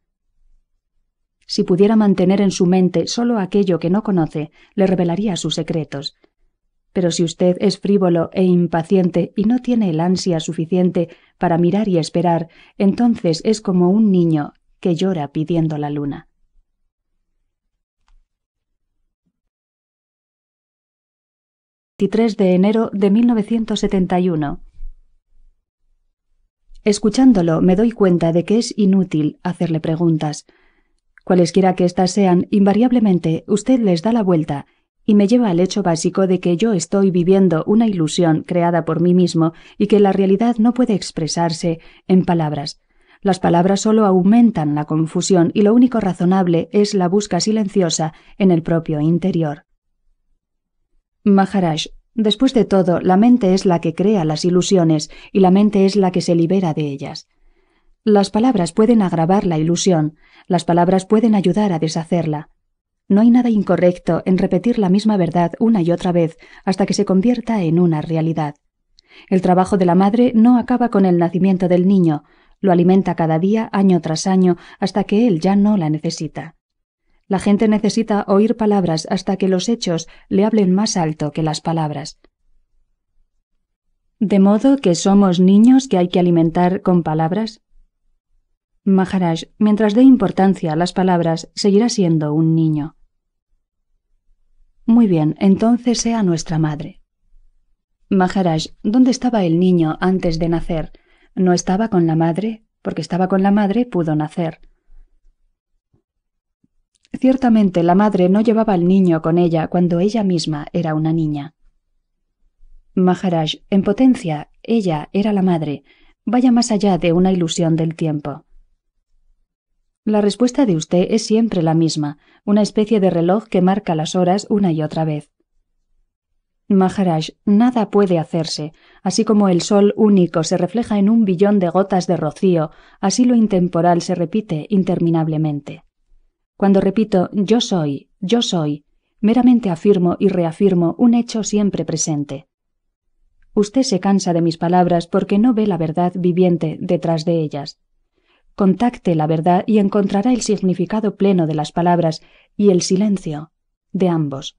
Si pudiera mantener en su mente solo aquello que no conoce, le revelaría sus secretos. Pero si usted es frívolo e impaciente y no tiene el ansia suficiente para mirar y esperar, entonces es como un niño que llora pidiendo la luna. de enero de 1971. Escuchándolo me doy cuenta de que es inútil hacerle preguntas. Cualesquiera que éstas sean, invariablemente usted les da la vuelta y me lleva al hecho básico de que yo estoy viviendo una ilusión creada por mí mismo y que la realidad no puede expresarse en palabras. Las palabras solo aumentan la confusión y lo único razonable es la busca silenciosa en el propio interior. Maharaj, después de todo, la mente es la que crea las ilusiones y la mente es la que se libera de ellas. Las palabras pueden agravar la ilusión, las palabras pueden ayudar a deshacerla. No hay nada incorrecto en repetir la misma verdad una y otra vez hasta que se convierta en una realidad. El trabajo de la madre no acaba con el nacimiento del niño, lo alimenta cada día, año tras año, hasta que él ya no la necesita. La gente necesita oír palabras hasta que los hechos le hablen más alto que las palabras. De modo que somos niños que hay que alimentar con palabras. Maharaj, mientras dé importancia a las palabras, seguirá siendo un niño. Muy bien, entonces sea nuestra madre. Maharaj, ¿dónde estaba el niño antes de nacer? ¿No estaba con la madre? Porque estaba con la madre pudo nacer. Ciertamente la madre no llevaba al niño con ella cuando ella misma era una niña. Maharaj, en potencia, ella era la madre. Vaya más allá de una ilusión del tiempo. La respuesta de usted es siempre la misma, una especie de reloj que marca las horas una y otra vez. Maharaj, nada puede hacerse. Así como el sol único se refleja en un billón de gotas de rocío, así lo intemporal se repite interminablemente. Cuando repito yo soy, yo soy, meramente afirmo y reafirmo un hecho siempre presente. Usted se cansa de mis palabras porque no ve la verdad viviente detrás de ellas contacte la verdad y encontrará el significado pleno de las palabras y el silencio de ambos.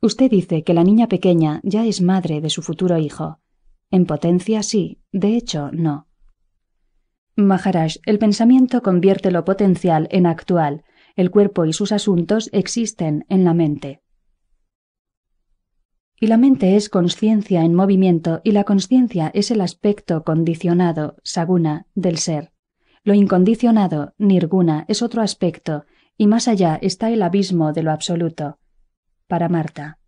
Usted dice que la niña pequeña ya es madre de su futuro hijo. En potencia sí, de hecho no. Maharaj, el pensamiento convierte lo potencial en actual, el cuerpo y sus asuntos existen en la mente. Y la mente es conciencia en movimiento y la conciencia es el aspecto condicionado, saguna, del ser. Lo incondicionado, nirguna, es otro aspecto, y más allá está el abismo de lo absoluto. Para Marta.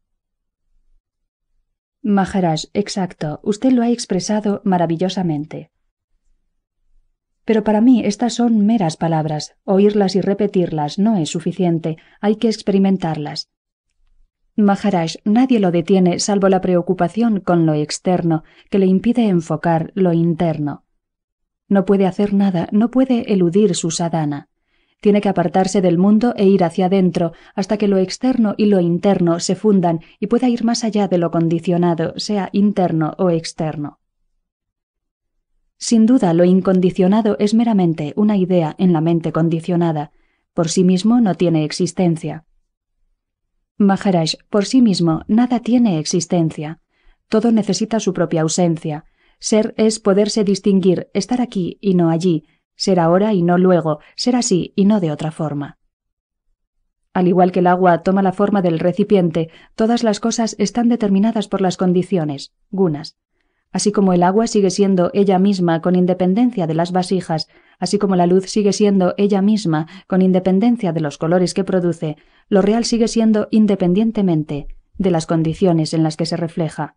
Maharaj, exacto, usted lo ha expresado maravillosamente. Pero para mí estas son meras palabras. Oírlas y repetirlas no es suficiente, hay que experimentarlas. Maharaj, nadie lo detiene salvo la preocupación con lo externo que le impide enfocar lo interno. No puede hacer nada, no puede eludir su sadhana. Tiene que apartarse del mundo e ir hacia adentro hasta que lo externo y lo interno se fundan y pueda ir más allá de lo condicionado, sea interno o externo. Sin duda, lo incondicionado es meramente una idea en la mente condicionada. Por sí mismo no tiene existencia. Maharaj, por sí mismo, nada tiene existencia. Todo necesita su propia ausencia. Ser es poderse distinguir, estar aquí y no allí, ser ahora y no luego, ser así y no de otra forma. Al igual que el agua toma la forma del recipiente, todas las cosas están determinadas por las condiciones, gunas así como el agua sigue siendo ella misma con independencia de las vasijas, así como la luz sigue siendo ella misma con independencia de los colores que produce, lo real sigue siendo independientemente de las condiciones en las que se refleja.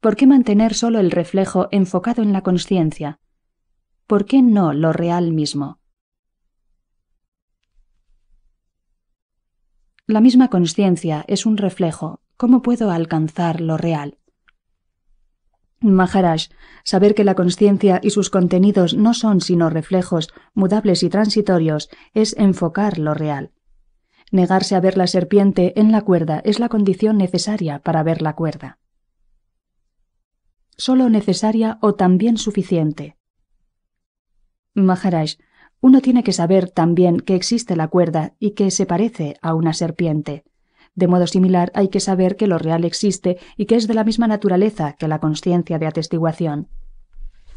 ¿Por qué mantener solo el reflejo enfocado en la conciencia? ¿Por qué no lo real mismo? La misma conciencia es un reflejo. ¿Cómo puedo alcanzar lo real? Maharaj, saber que la conciencia y sus contenidos no son sino reflejos mudables y transitorios es enfocar lo real. Negarse a ver la serpiente en la cuerda es la condición necesaria para ver la cuerda. Solo necesaria o también suficiente. Maharaj, uno tiene que saber también que existe la cuerda y que se parece a una serpiente. De modo similar, hay que saber que lo real existe y que es de la misma naturaleza que la conciencia de atestiguación.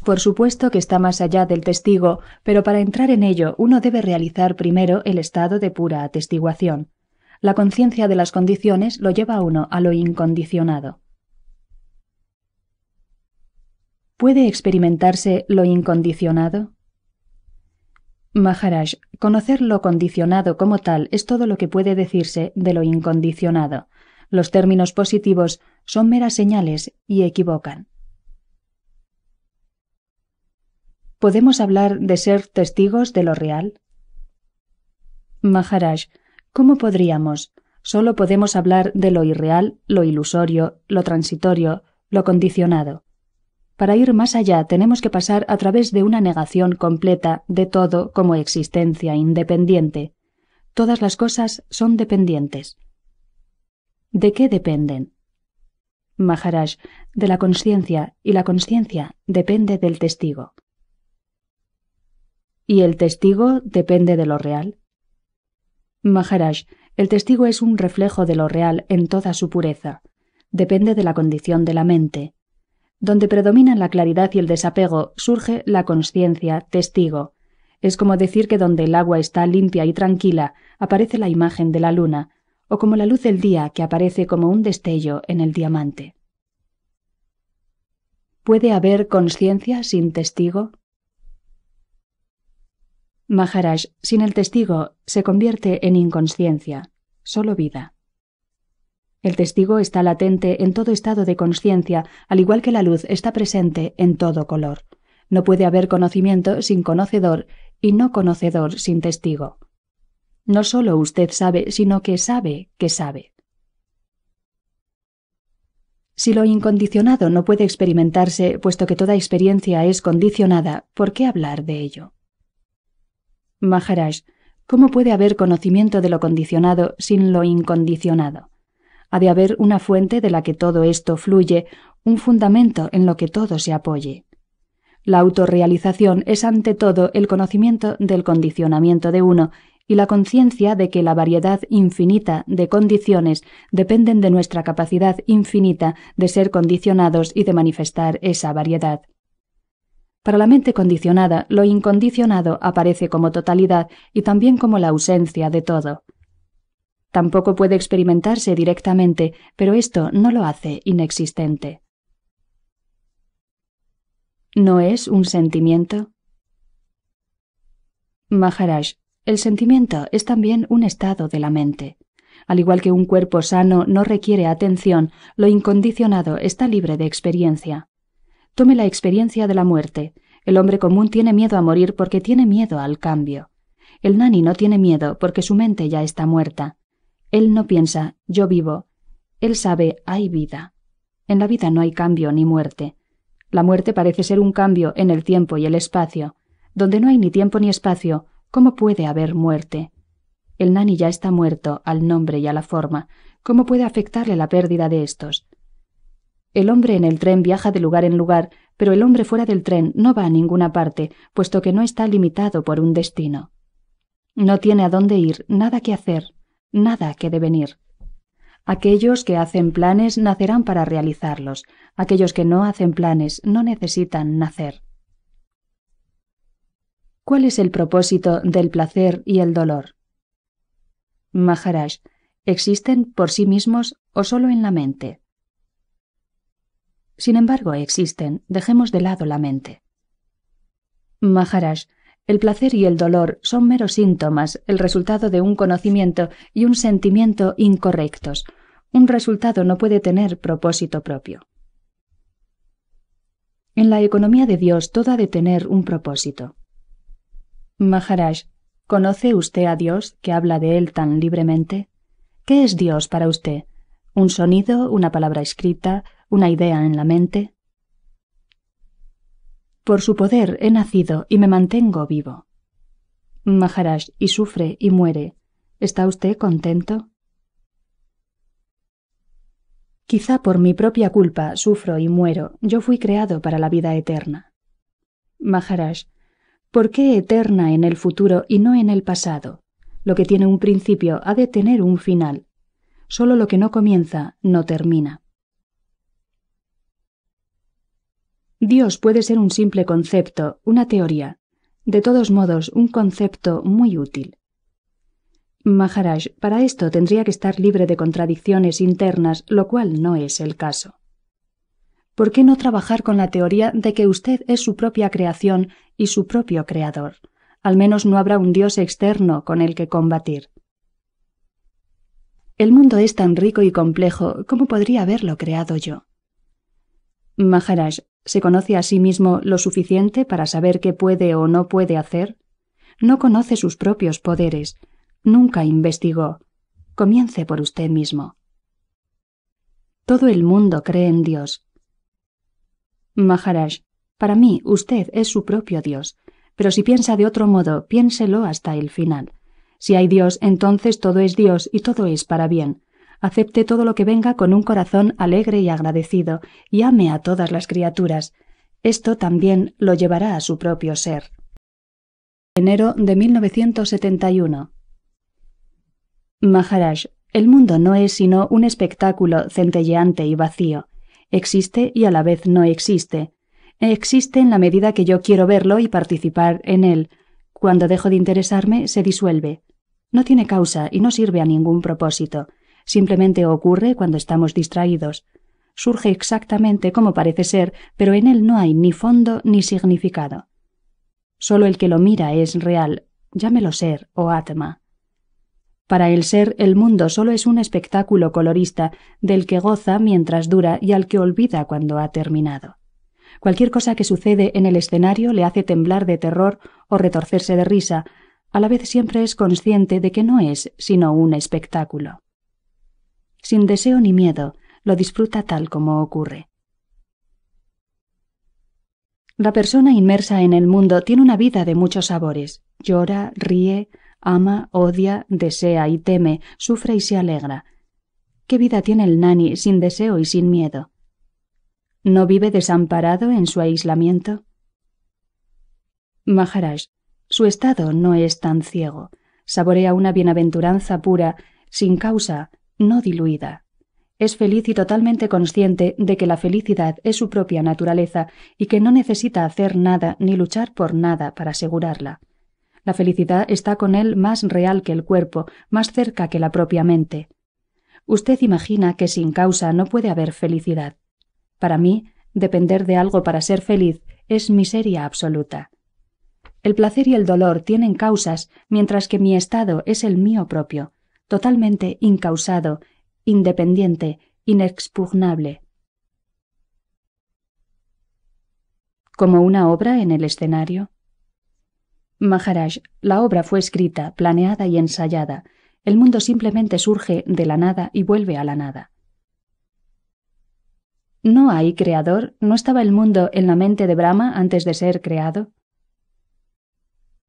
Por supuesto que está más allá del testigo, pero para entrar en ello uno debe realizar primero el estado de pura atestiguación. La conciencia de las condiciones lo lleva a uno a lo incondicionado. ¿Puede experimentarse lo incondicionado? Maharaj, conocer lo condicionado como tal es todo lo que puede decirse de lo incondicionado. Los términos positivos son meras señales y equivocan. ¿Podemos hablar de ser testigos de lo real? Maharaj, ¿cómo podríamos? Solo podemos hablar de lo irreal, lo ilusorio, lo transitorio, lo condicionado. Para ir más allá tenemos que pasar a través de una negación completa de todo como existencia independiente. Todas las cosas son dependientes. ¿De qué dependen? Maharaj, de la conciencia, y la conciencia depende del testigo. ¿Y el testigo depende de lo real? Maharaj, el testigo es un reflejo de lo real en toda su pureza. Depende de la condición de la mente, donde predominan la claridad y el desapego, surge la conciencia, testigo. Es como decir que donde el agua está limpia y tranquila, aparece la imagen de la luna, o como la luz del día que aparece como un destello en el diamante. ¿Puede haber conciencia sin testigo? Maharaj, sin el testigo, se convierte en inconsciencia, solo vida. El testigo está latente en todo estado de conciencia, al igual que la luz está presente en todo color. No puede haber conocimiento sin conocedor y no conocedor sin testigo. No solo usted sabe, sino que sabe que sabe. Si lo incondicionado no puede experimentarse, puesto que toda experiencia es condicionada, ¿por qué hablar de ello? Maharaj, ¿cómo puede haber conocimiento de lo condicionado sin lo incondicionado? ha de haber una fuente de la que todo esto fluye, un fundamento en lo que todo se apoye. La autorrealización es ante todo el conocimiento del condicionamiento de uno y la conciencia de que la variedad infinita de condiciones dependen de nuestra capacidad infinita de ser condicionados y de manifestar esa variedad. Para la mente condicionada, lo incondicionado aparece como totalidad y también como la ausencia de todo. Tampoco puede experimentarse directamente, pero esto no lo hace inexistente. ¿No es un sentimiento? Maharaj, el sentimiento es también un estado de la mente. Al igual que un cuerpo sano no requiere atención, lo incondicionado está libre de experiencia. Tome la experiencia de la muerte. El hombre común tiene miedo a morir porque tiene miedo al cambio. El nani no tiene miedo porque su mente ya está muerta. Él no piensa, yo vivo. Él sabe, hay vida. En la vida no hay cambio ni muerte. La muerte parece ser un cambio en el tiempo y el espacio. Donde no hay ni tiempo ni espacio, ¿cómo puede haber muerte? El nani ya está muerto al nombre y a la forma. ¿Cómo puede afectarle la pérdida de estos? El hombre en el tren viaja de lugar en lugar, pero el hombre fuera del tren no va a ninguna parte, puesto que no está limitado por un destino. No tiene a dónde ir, nada que hacer, nada que devenir. Aquellos que hacen planes nacerán para realizarlos, aquellos que no hacen planes no necesitan nacer. ¿Cuál es el propósito del placer y el dolor? Maharaj, ¿existen por sí mismos o solo en la mente? Sin embargo, existen, dejemos de lado la mente. Maharaj, el placer y el dolor son meros síntomas, el resultado de un conocimiento y un sentimiento incorrectos. Un resultado no puede tener propósito propio. En la economía de Dios todo ha de tener un propósito. Maharaj, ¿conoce usted a Dios que habla de él tan libremente? ¿Qué es Dios para usted? ¿Un sonido, una palabra escrita, una idea en la mente? Por su poder he nacido y me mantengo vivo. Maharaj, y sufre y muere. ¿Está usted contento? Quizá por mi propia culpa sufro y muero. Yo fui creado para la vida eterna. Maharaj, ¿por qué eterna en el futuro y no en el pasado? Lo que tiene un principio ha de tener un final. Solo lo que no comienza no termina. Dios puede ser un simple concepto, una teoría, de todos modos un concepto muy útil. Maharaj, para esto tendría que estar libre de contradicciones internas, lo cual no es el caso. ¿Por qué no trabajar con la teoría de que usted es su propia creación y su propio creador? Al menos no habrá un Dios externo con el que combatir. El mundo es tan rico y complejo, ¿cómo podría haberlo creado yo? Maharaj, ¿Se conoce a sí mismo lo suficiente para saber qué puede o no puede hacer? No conoce sus propios poderes. Nunca investigó. Comience por usted mismo. Todo el mundo cree en Dios. Maharaj, para mí usted es su propio Dios, pero si piensa de otro modo, piénselo hasta el final. Si hay Dios, entonces todo es Dios y todo es para bien acepte todo lo que venga con un corazón alegre y agradecido, y ame a todas las criaturas. Esto también lo llevará a su propio ser. Enero de 1971. Maharaj, el mundo no es sino un espectáculo centelleante y vacío. Existe y a la vez no existe. Existe en la medida que yo quiero verlo y participar en él. Cuando dejo de interesarme, se disuelve. No tiene causa y no sirve a ningún propósito simplemente ocurre cuando estamos distraídos. Surge exactamente como parece ser, pero en él no hay ni fondo ni significado. Solo el que lo mira es real, llámelo ser o atma. Para el ser, el mundo solo es un espectáculo colorista del que goza mientras dura y al que olvida cuando ha terminado. Cualquier cosa que sucede en el escenario le hace temblar de terror o retorcerse de risa, a la vez siempre es consciente de que no es sino un espectáculo sin deseo ni miedo, lo disfruta tal como ocurre. La persona inmersa en el mundo tiene una vida de muchos sabores. Llora, ríe, ama, odia, desea y teme, sufre y se alegra. ¿Qué vida tiene el nani sin deseo y sin miedo? ¿No vive desamparado en su aislamiento? Maharaj, su estado no es tan ciego. Saborea una bienaventuranza pura, sin causa, no diluida. Es feliz y totalmente consciente de que la felicidad es su propia naturaleza y que no necesita hacer nada ni luchar por nada para asegurarla. La felicidad está con él más real que el cuerpo, más cerca que la propia mente. Usted imagina que sin causa no puede haber felicidad. Para mí, depender de algo para ser feliz es miseria absoluta. El placer y el dolor tienen causas, mientras que mi estado es el mío propio, totalmente incausado, independiente, inexpugnable. Como una obra en el escenario. Maharaj, la obra fue escrita, planeada y ensayada. El mundo simplemente surge de la nada y vuelve a la nada. ¿No hay creador? ¿No estaba el mundo en la mente de Brahma antes de ser creado?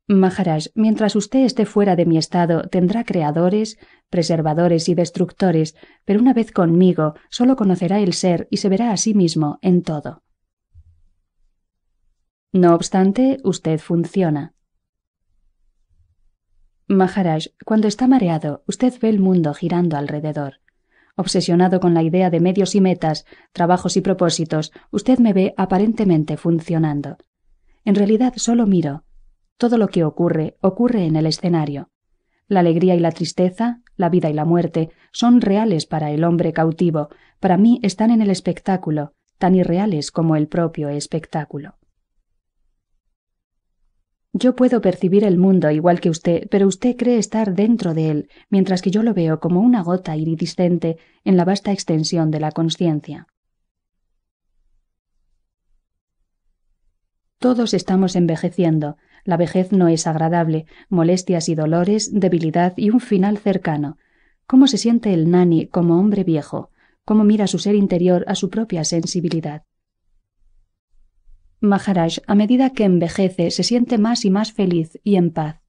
Maharaj, mientras usted esté fuera de mi estado, tendrá creadores, preservadores y destructores, pero una vez conmigo, solo conocerá el ser y se verá a sí mismo en todo. No obstante, usted funciona. Maharaj, cuando está mareado, usted ve el mundo girando alrededor. Obsesionado con la idea de medios y metas, trabajos y propósitos, usted me ve aparentemente funcionando. En realidad solo miro, todo lo que ocurre ocurre en el escenario. La alegría y la tristeza, la vida y la muerte, son reales para el hombre cautivo, para mí están en el espectáculo, tan irreales como el propio espectáculo. Yo puedo percibir el mundo igual que usted, pero usted cree estar dentro de él, mientras que yo lo veo como una gota iridiscente en la vasta extensión de la conciencia. Todos estamos envejeciendo, la vejez no es agradable, molestias y dolores, debilidad y un final cercano. ¿Cómo se siente el nani como hombre viejo? ¿Cómo mira su ser interior a su propia sensibilidad? Maharaj, a medida que envejece, se siente más y más feliz y en paz.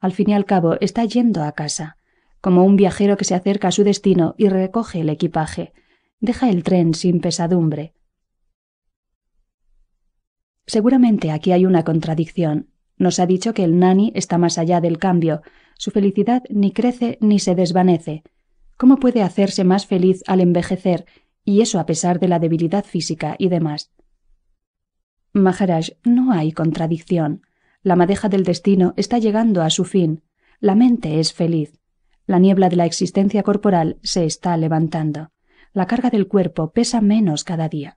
Al fin y al cabo, está yendo a casa, como un viajero que se acerca a su destino y recoge el equipaje. Deja el tren sin pesadumbre. Seguramente aquí hay una contradicción. Nos ha dicho que el nani está más allá del cambio. Su felicidad ni crece ni se desvanece. ¿Cómo puede hacerse más feliz al envejecer, y eso a pesar de la debilidad física y demás? Maharaj, no hay contradicción. La madeja del destino está llegando a su fin. La mente es feliz. La niebla de la existencia corporal se está levantando. La carga del cuerpo pesa menos cada día.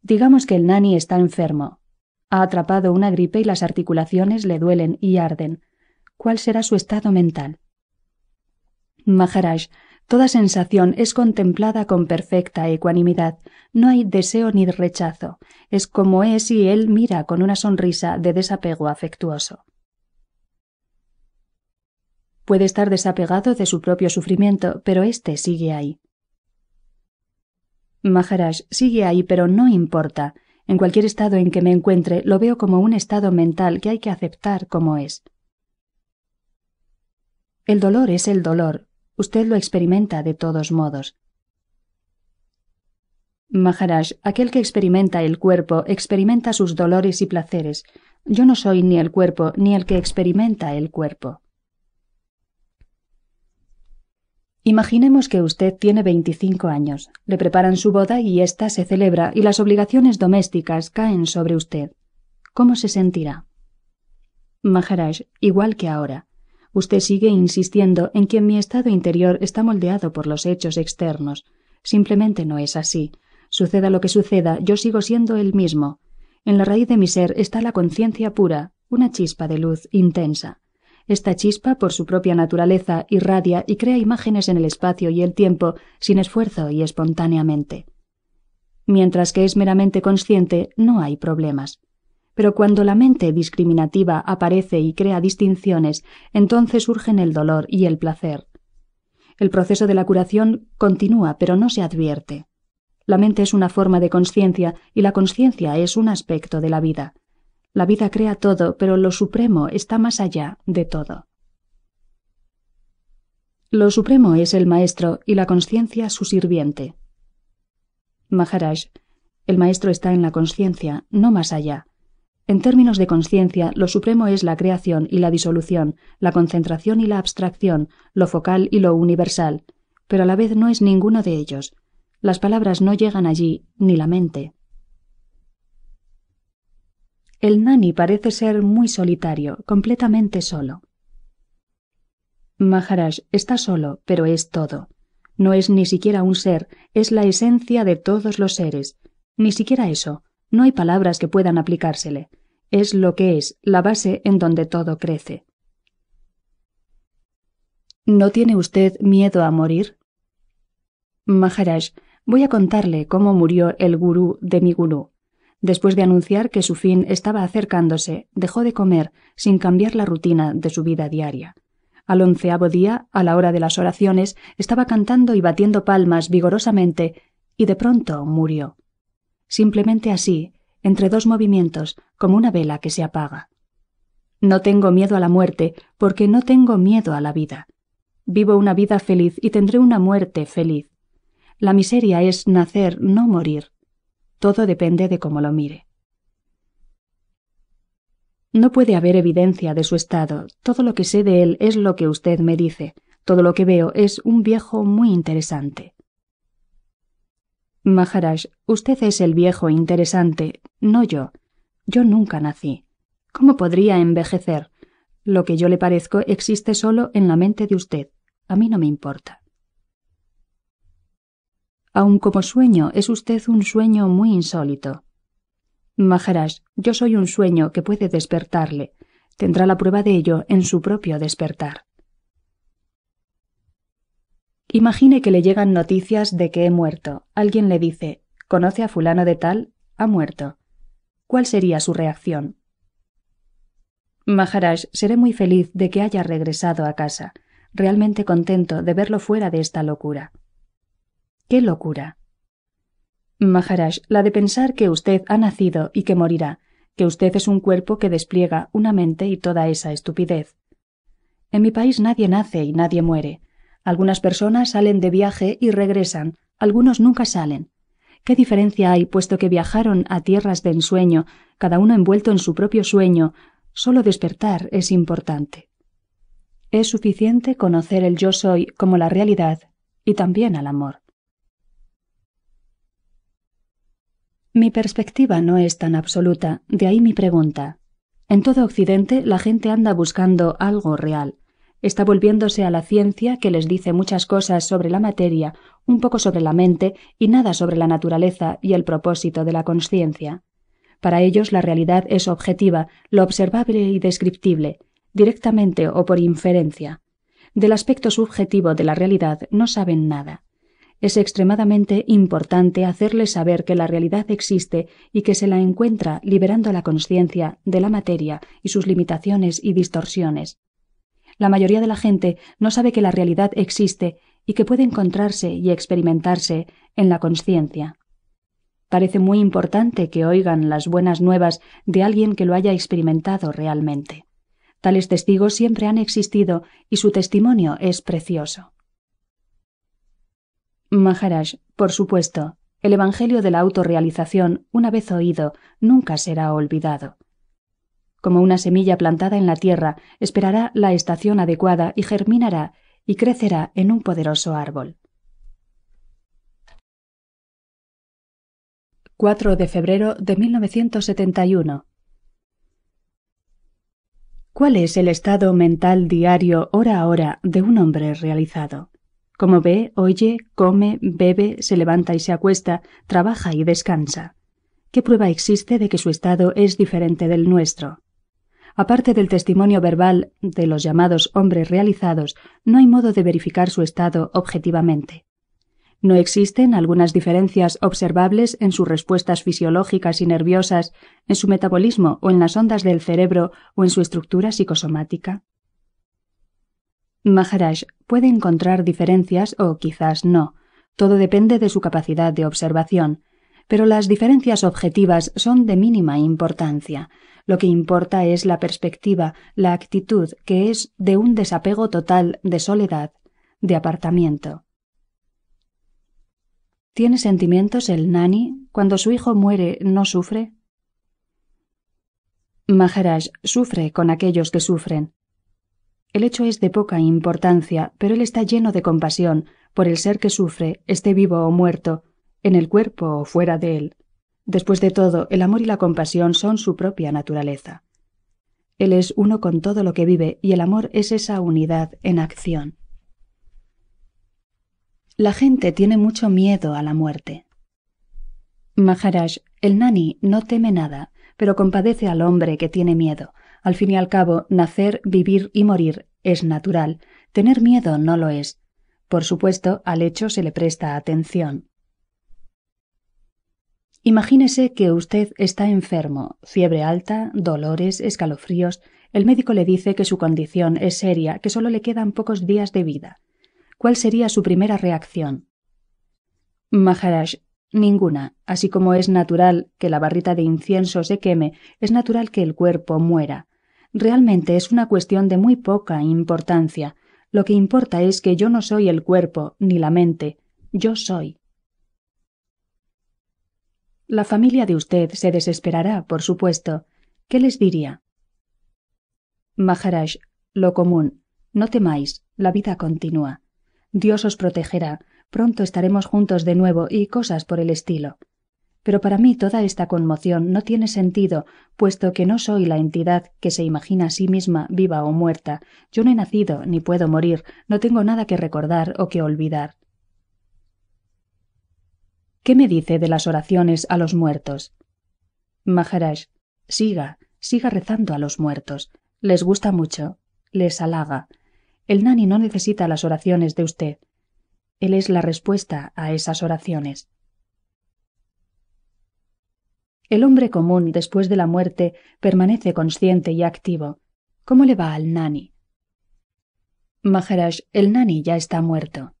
Digamos que el nani está enfermo, ha atrapado una gripe y las articulaciones le duelen y arden. ¿Cuál será su estado mental? Maharaj, toda sensación es contemplada con perfecta ecuanimidad. No hay deseo ni rechazo. Es como es y él mira con una sonrisa de desapego afectuoso. Puede estar desapegado de su propio sufrimiento, pero éste sigue ahí. Maharaj sigue ahí, pero no importa. En cualquier estado en que me encuentre, lo veo como un estado mental que hay que aceptar como es. El dolor es el dolor. Usted lo experimenta de todos modos. Maharaj, aquel que experimenta el cuerpo, experimenta sus dolores y placeres. Yo no soy ni el cuerpo, ni el que experimenta el cuerpo. Imaginemos que usted tiene 25 años, le preparan su boda y ésta se celebra y las obligaciones domésticas caen sobre usted. ¿Cómo se sentirá? Maharaj, igual que ahora. Usted sigue insistiendo en que mi estado interior está moldeado por los hechos externos. Simplemente no es así. Suceda lo que suceda, yo sigo siendo el mismo. En la raíz de mi ser está la conciencia pura, una chispa de luz intensa. Esta chispa, por su propia naturaleza, irradia y crea imágenes en el espacio y el tiempo sin esfuerzo y espontáneamente. Mientras que es meramente consciente, no hay problemas. Pero cuando la mente discriminativa aparece y crea distinciones, entonces surgen el dolor y el placer. El proceso de la curación continúa, pero no se advierte. La mente es una forma de conciencia y la conciencia es un aspecto de la vida. La vida crea todo, pero lo supremo está más allá de todo. Lo supremo es el maestro y la conciencia su sirviente. Maharaj, el maestro está en la conciencia, no más allá. En términos de conciencia, lo supremo es la creación y la disolución, la concentración y la abstracción, lo focal y lo universal, pero a la vez no es ninguno de ellos. Las palabras no llegan allí, ni la mente. El nani parece ser muy solitario, completamente solo. Maharaj está solo, pero es todo. No es ni siquiera un ser, es la esencia de todos los seres. Ni siquiera eso. No hay palabras que puedan aplicársele. Es lo que es, la base en donde todo crece. ¿No tiene usted miedo a morir? Maharaj, voy a contarle cómo murió el gurú de mi gurú. Después de anunciar que su fin estaba acercándose, dejó de comer, sin cambiar la rutina de su vida diaria. Al onceavo día, a la hora de las oraciones, estaba cantando y batiendo palmas vigorosamente, y de pronto murió. Simplemente así, entre dos movimientos, como una vela que se apaga. No tengo miedo a la muerte, porque no tengo miedo a la vida. Vivo una vida feliz y tendré una muerte feliz. La miseria es nacer, no morir. Todo depende de cómo lo mire. No puede haber evidencia de su estado. Todo lo que sé de él es lo que usted me dice. Todo lo que veo es un viejo muy interesante. Maharaj, usted es el viejo interesante, no yo. Yo nunca nací. ¿Cómo podría envejecer? Lo que yo le parezco existe solo en la mente de usted. A mí no me importa. Aun como sueño, es usted un sueño muy insólito. Maharaj, yo soy un sueño que puede despertarle. Tendrá la prueba de ello en su propio despertar. Imagine que le llegan noticias de que he muerto. Alguien le dice, ¿conoce a fulano de tal? Ha muerto. ¿Cuál sería su reacción? Maharaj, seré muy feliz de que haya regresado a casa, realmente contento de verlo fuera de esta locura. ¡Qué locura! Maharaj, la de pensar que usted ha nacido y que morirá, que usted es un cuerpo que despliega una mente y toda esa estupidez. En mi país nadie nace y nadie muere. Algunas personas salen de viaje y regresan, algunos nunca salen. ¿Qué diferencia hay, puesto que viajaron a tierras de ensueño, cada uno envuelto en su propio sueño? Solo despertar es importante. Es suficiente conocer el yo soy como la realidad y también al amor. Mi perspectiva no es tan absoluta, de ahí mi pregunta. En todo Occidente la gente anda buscando algo real. Está volviéndose a la ciencia que les dice muchas cosas sobre la materia, un poco sobre la mente y nada sobre la naturaleza y el propósito de la conciencia. Para ellos la realidad es objetiva, lo observable y descriptible, directamente o por inferencia. Del aspecto subjetivo de la realidad no saben nada es extremadamente importante hacerle saber que la realidad existe y que se la encuentra liberando la conciencia de la materia y sus limitaciones y distorsiones. La mayoría de la gente no sabe que la realidad existe y que puede encontrarse y experimentarse en la conciencia. Parece muy importante que oigan las buenas nuevas de alguien que lo haya experimentado realmente. Tales testigos siempre han existido y su testimonio es precioso. Maharaj, por supuesto, el Evangelio de la autorrealización, una vez oído, nunca será olvidado. Como una semilla plantada en la tierra, esperará la estación adecuada y germinará y crecerá en un poderoso árbol. 4 de febrero de 1971. ¿Cuál es el estado mental diario hora a hora de un hombre realizado? como ve, oye, come, bebe, se levanta y se acuesta, trabaja y descansa. ¿Qué prueba existe de que su estado es diferente del nuestro? Aparte del testimonio verbal de los llamados hombres realizados, no hay modo de verificar su estado objetivamente. No existen algunas diferencias observables en sus respuestas fisiológicas y nerviosas, en su metabolismo o en las ondas del cerebro o en su estructura psicosomática. Maharaj puede encontrar diferencias o quizás no. Todo depende de su capacidad de observación. Pero las diferencias objetivas son de mínima importancia. Lo que importa es la perspectiva, la actitud, que es de un desapego total de soledad, de apartamiento. ¿Tiene sentimientos el nani? Cuando su hijo muere, ¿no sufre? Maharaj sufre con aquellos que sufren. El hecho es de poca importancia, pero él está lleno de compasión por el ser que sufre, esté vivo o muerto, en el cuerpo o fuera de él. Después de todo, el amor y la compasión son su propia naturaleza. Él es uno con todo lo que vive y el amor es esa unidad en acción. La gente tiene mucho miedo a la muerte. Maharaj, el nani, no teme nada, pero compadece al hombre que tiene miedo, al fin y al cabo, nacer, vivir y morir es natural. Tener miedo no lo es. Por supuesto, al hecho se le presta atención. Imagínese que usted está enfermo, fiebre alta, dolores, escalofríos. El médico le dice que su condición es seria, que solo le quedan pocos días de vida. ¿Cuál sería su primera reacción? Maharaj, ninguna. Así como es natural que la barrita de incienso se queme, es natural que el cuerpo muera realmente es una cuestión de muy poca importancia. Lo que importa es que yo no soy el cuerpo ni la mente, yo soy. La familia de usted se desesperará, por supuesto. ¿Qué les diría? Maharaj, lo común. No temáis, la vida continúa. Dios os protegerá, pronto estaremos juntos de nuevo y cosas por el estilo pero para mí toda esta conmoción no tiene sentido, puesto que no soy la entidad que se imagina a sí misma viva o muerta. Yo no he nacido, ni puedo morir, no tengo nada que recordar o que olvidar. ¿Qué me dice de las oraciones a los muertos? Maharaj, siga, siga rezando a los muertos. Les gusta mucho, les halaga. El nani no necesita las oraciones de usted. Él es la respuesta a esas oraciones. El hombre común, después de la muerte, permanece consciente y activo. ¿Cómo le va al nani? Maharaj, el nani ya está muerto.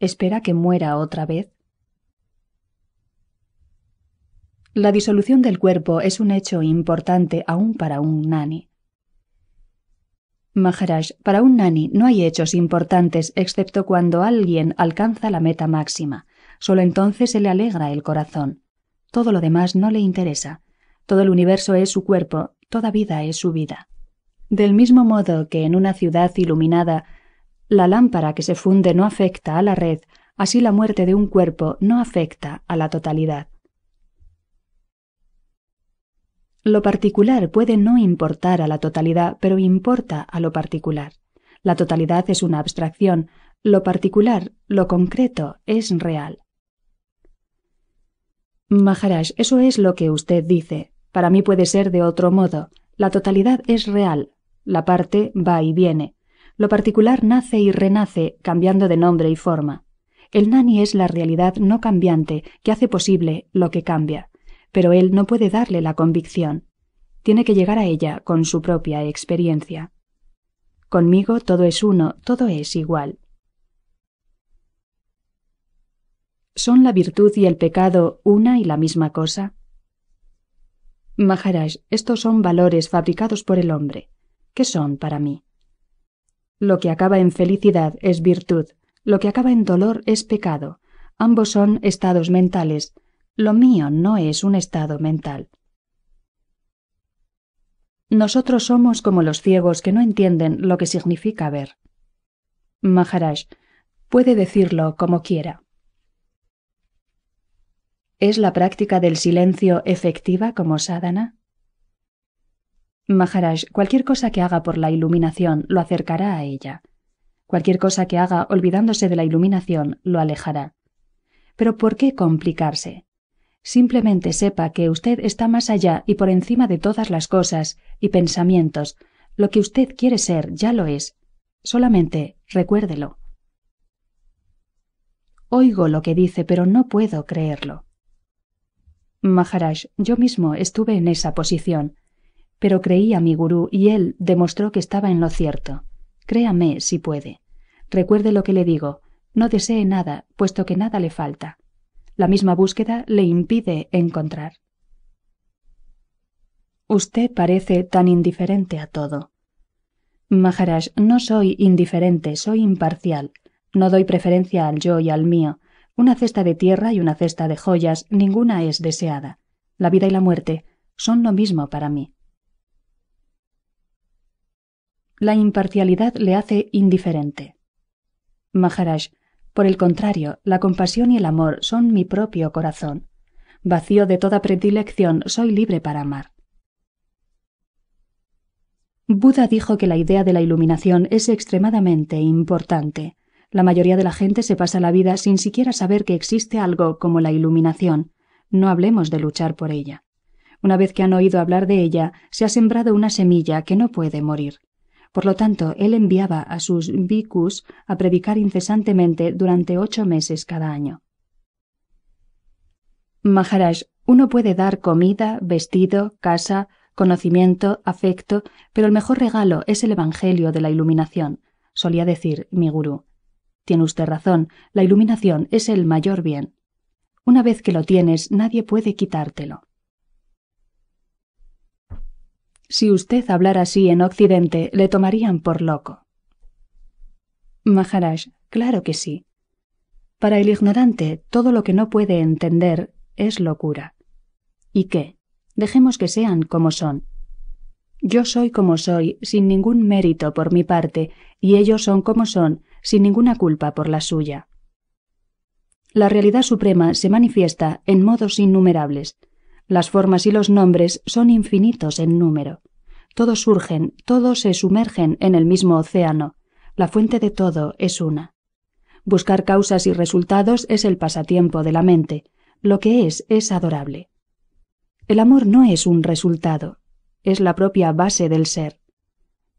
¿Espera que muera otra vez? La disolución del cuerpo es un hecho importante aún para un nani. Maharaj, para un nani no hay hechos importantes excepto cuando alguien alcanza la meta máxima. Solo entonces se le alegra el corazón. Todo lo demás no le interesa. Todo el universo es su cuerpo, toda vida es su vida. Del mismo modo que en una ciudad iluminada la lámpara que se funde no afecta a la red, así la muerte de un cuerpo no afecta a la totalidad. Lo particular puede no importar a la totalidad, pero importa a lo particular. La totalidad es una abstracción, lo particular, lo concreto, es real. Maharaj, eso es lo que usted dice. Para mí puede ser de otro modo. La totalidad es real. La parte va y viene. Lo particular nace y renace, cambiando de nombre y forma. El nani es la realidad no cambiante que hace posible lo que cambia, pero él no puede darle la convicción. Tiene que llegar a ella con su propia experiencia. Conmigo todo es uno, todo es igual. ¿Son la virtud y el pecado una y la misma cosa? Maharaj, estos son valores fabricados por el hombre. ¿Qué son para mí? Lo que acaba en felicidad es virtud, lo que acaba en dolor es pecado. Ambos son estados mentales. Lo mío no es un estado mental. Nosotros somos como los ciegos que no entienden lo que significa ver. Maharaj, puede decirlo como quiera. ¿Es la práctica del silencio efectiva como sadhana? Maharaj, cualquier cosa que haga por la iluminación lo acercará a ella. Cualquier cosa que haga olvidándose de la iluminación lo alejará. Pero ¿por qué complicarse? Simplemente sepa que usted está más allá y por encima de todas las cosas y pensamientos. Lo que usted quiere ser ya lo es. Solamente recuérdelo. Oigo lo que dice, pero no puedo creerlo. Maharaj, yo mismo estuve en esa posición, pero creí a mi gurú y él demostró que estaba en lo cierto. Créame si puede. Recuerde lo que le digo, no desee nada, puesto que nada le falta. La misma búsqueda le impide encontrar. Usted parece tan indiferente a todo. Maharaj, no soy indiferente, soy imparcial. No doy preferencia al yo y al mío, una cesta de tierra y una cesta de joyas, ninguna es deseada. La vida y la muerte son lo mismo para mí. La imparcialidad le hace indiferente. Maharaj, por el contrario, la compasión y el amor son mi propio corazón. Vacío de toda predilección, soy libre para amar. Buda dijo que la idea de la iluminación es extremadamente importante. La mayoría de la gente se pasa la vida sin siquiera saber que existe algo como la iluminación. No hablemos de luchar por ella. Una vez que han oído hablar de ella, se ha sembrado una semilla que no puede morir. Por lo tanto, él enviaba a sus bhikkhus a predicar incesantemente durante ocho meses cada año. Maharaj, uno puede dar comida, vestido, casa, conocimiento, afecto, pero el mejor regalo es el Evangelio de la Iluminación, solía decir mi gurú. Tiene usted razón, la iluminación es el mayor bien. Una vez que lo tienes, nadie puede quitártelo. Si usted hablara así en Occidente, le tomarían por loco. Maharaj, claro que sí. Para el ignorante, todo lo que no puede entender es locura. ¿Y qué? Dejemos que sean como son. Yo soy como soy, sin ningún mérito por mi parte, y ellos son como son, sin ninguna culpa por la suya. La realidad suprema se manifiesta en modos innumerables. Las formas y los nombres son infinitos en número. Todos surgen, todos se sumergen en el mismo océano. La fuente de todo es una. Buscar causas y resultados es el pasatiempo de la mente. Lo que es es adorable. El amor no es un resultado, es la propia base del ser.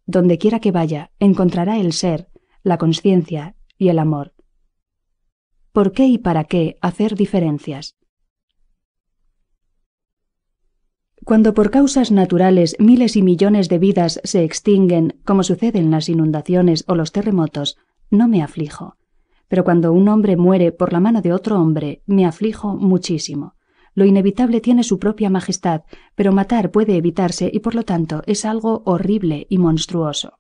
Donde quiera que vaya, encontrará el ser, la conciencia y el amor. ¿Por qué y para qué hacer diferencias? Cuando por causas naturales miles y millones de vidas se extinguen, como suceden las inundaciones o los terremotos, no me aflijo. Pero cuando un hombre muere por la mano de otro hombre, me aflijo muchísimo. Lo inevitable tiene su propia majestad, pero matar puede evitarse y por lo tanto es algo horrible y monstruoso.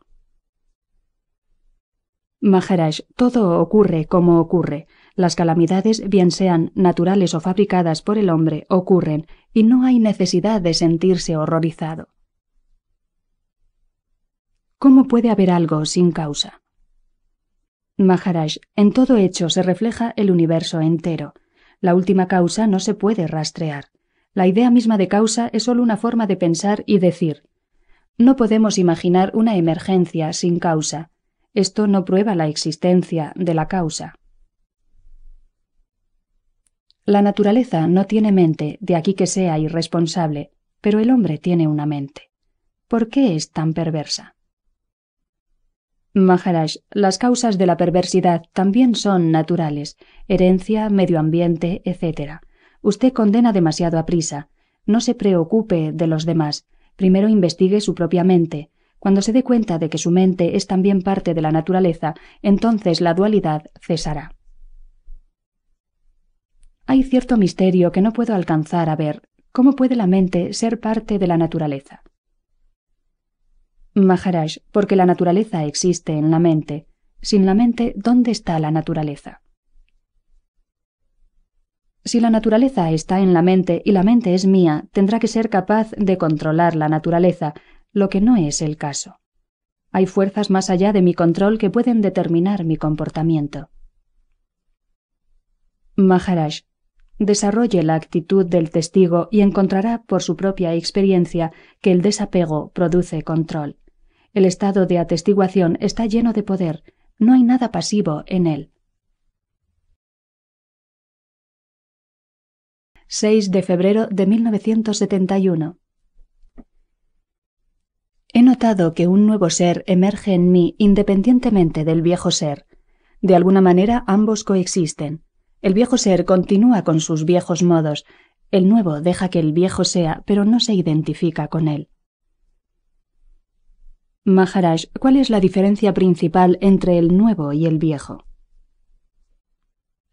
Maharaj, todo ocurre como ocurre. Las calamidades, bien sean naturales o fabricadas por el hombre, ocurren y no hay necesidad de sentirse horrorizado. ¿Cómo puede haber algo sin causa? Maharaj, en todo hecho se refleja el universo entero. La última causa no se puede rastrear. La idea misma de causa es solo una forma de pensar y decir. No podemos imaginar una emergencia sin causa. Esto no prueba la existencia de la causa. La naturaleza no tiene mente, de aquí que sea irresponsable, pero el hombre tiene una mente. ¿Por qué es tan perversa? Maharaj, las causas de la perversidad también son naturales, herencia, medio ambiente, etc. Usted condena demasiado a prisa. No se preocupe de los demás. Primero investigue su propia mente, cuando se dé cuenta de que su mente es también parte de la naturaleza, entonces la dualidad cesará. Hay cierto misterio que no puedo alcanzar a ver. ¿Cómo puede la mente ser parte de la naturaleza? Maharaj, porque la naturaleza existe en la mente. Sin la mente, ¿dónde está la naturaleza? Si la naturaleza está en la mente y la mente es mía, tendrá que ser capaz de controlar la naturaleza, lo que no es el caso. Hay fuerzas más allá de mi control que pueden determinar mi comportamiento. Maharaj, desarrolle la actitud del testigo y encontrará por su propia experiencia que el desapego produce control. El estado de atestiguación está lleno de poder, no hay nada pasivo en él. 6 de febrero de 1971. He notado que un nuevo ser emerge en mí independientemente del viejo ser. De alguna manera ambos coexisten. El viejo ser continúa con sus viejos modos, el nuevo deja que el viejo sea, pero no se identifica con él. Maharaj, ¿cuál es la diferencia principal entre el nuevo y el viejo?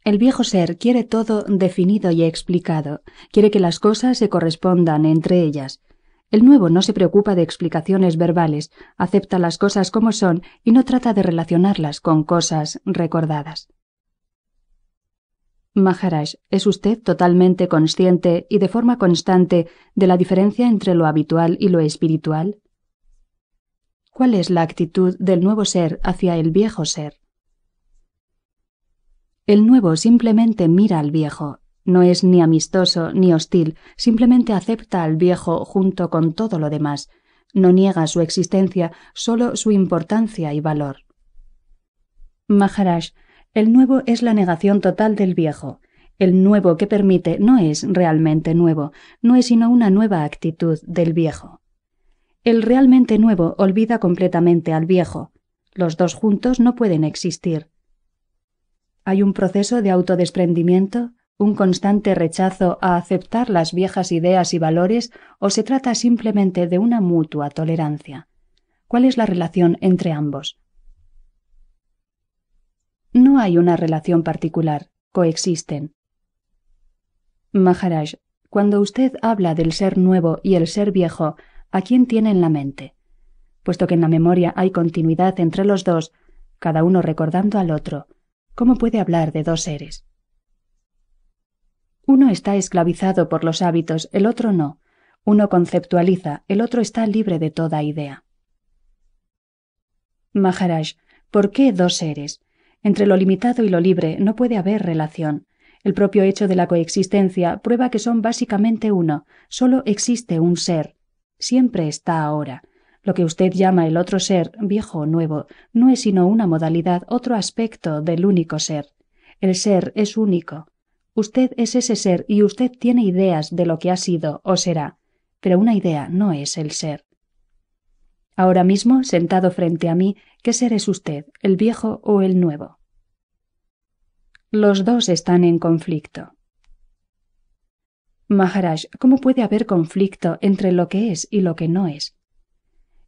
El viejo ser quiere todo definido y explicado, quiere que las cosas se correspondan entre ellas, el nuevo no se preocupa de explicaciones verbales, acepta las cosas como son y no trata de relacionarlas con cosas recordadas. Maharaj, ¿es usted totalmente consciente y de forma constante de la diferencia entre lo habitual y lo espiritual? ¿Cuál es la actitud del nuevo ser hacia el viejo ser? El nuevo simplemente mira al viejo no es ni amistoso ni hostil, simplemente acepta al viejo junto con todo lo demás. No niega su existencia, solo su importancia y valor. Maharaj, el nuevo es la negación total del viejo. El nuevo que permite no es realmente nuevo, no es sino una nueva actitud del viejo. El realmente nuevo olvida completamente al viejo. Los dos juntos no pueden existir. Hay un proceso de autodesprendimiento, un constante rechazo a aceptar las viejas ideas y valores o se trata simplemente de una mutua tolerancia? ¿Cuál es la relación entre ambos? No hay una relación particular, coexisten. Maharaj, cuando usted habla del ser nuevo y el ser viejo, ¿a quién tiene en la mente? Puesto que en la memoria hay continuidad entre los dos, cada uno recordando al otro, ¿cómo puede hablar de dos seres? Uno está esclavizado por los hábitos, el otro no. Uno conceptualiza, el otro está libre de toda idea. Maharaj, ¿por qué dos seres? Entre lo limitado y lo libre no puede haber relación. El propio hecho de la coexistencia prueba que son básicamente uno, solo existe un ser. Siempre está ahora. Lo que usted llama el otro ser, viejo o nuevo, no es sino una modalidad, otro aspecto del único ser. El ser es único, Usted es ese ser y usted tiene ideas de lo que ha sido o será, pero una idea no es el ser. Ahora mismo, sentado frente a mí, ¿qué ser es usted, el viejo o el nuevo? Los dos están en conflicto. Maharaj, ¿cómo puede haber conflicto entre lo que es y lo que no es?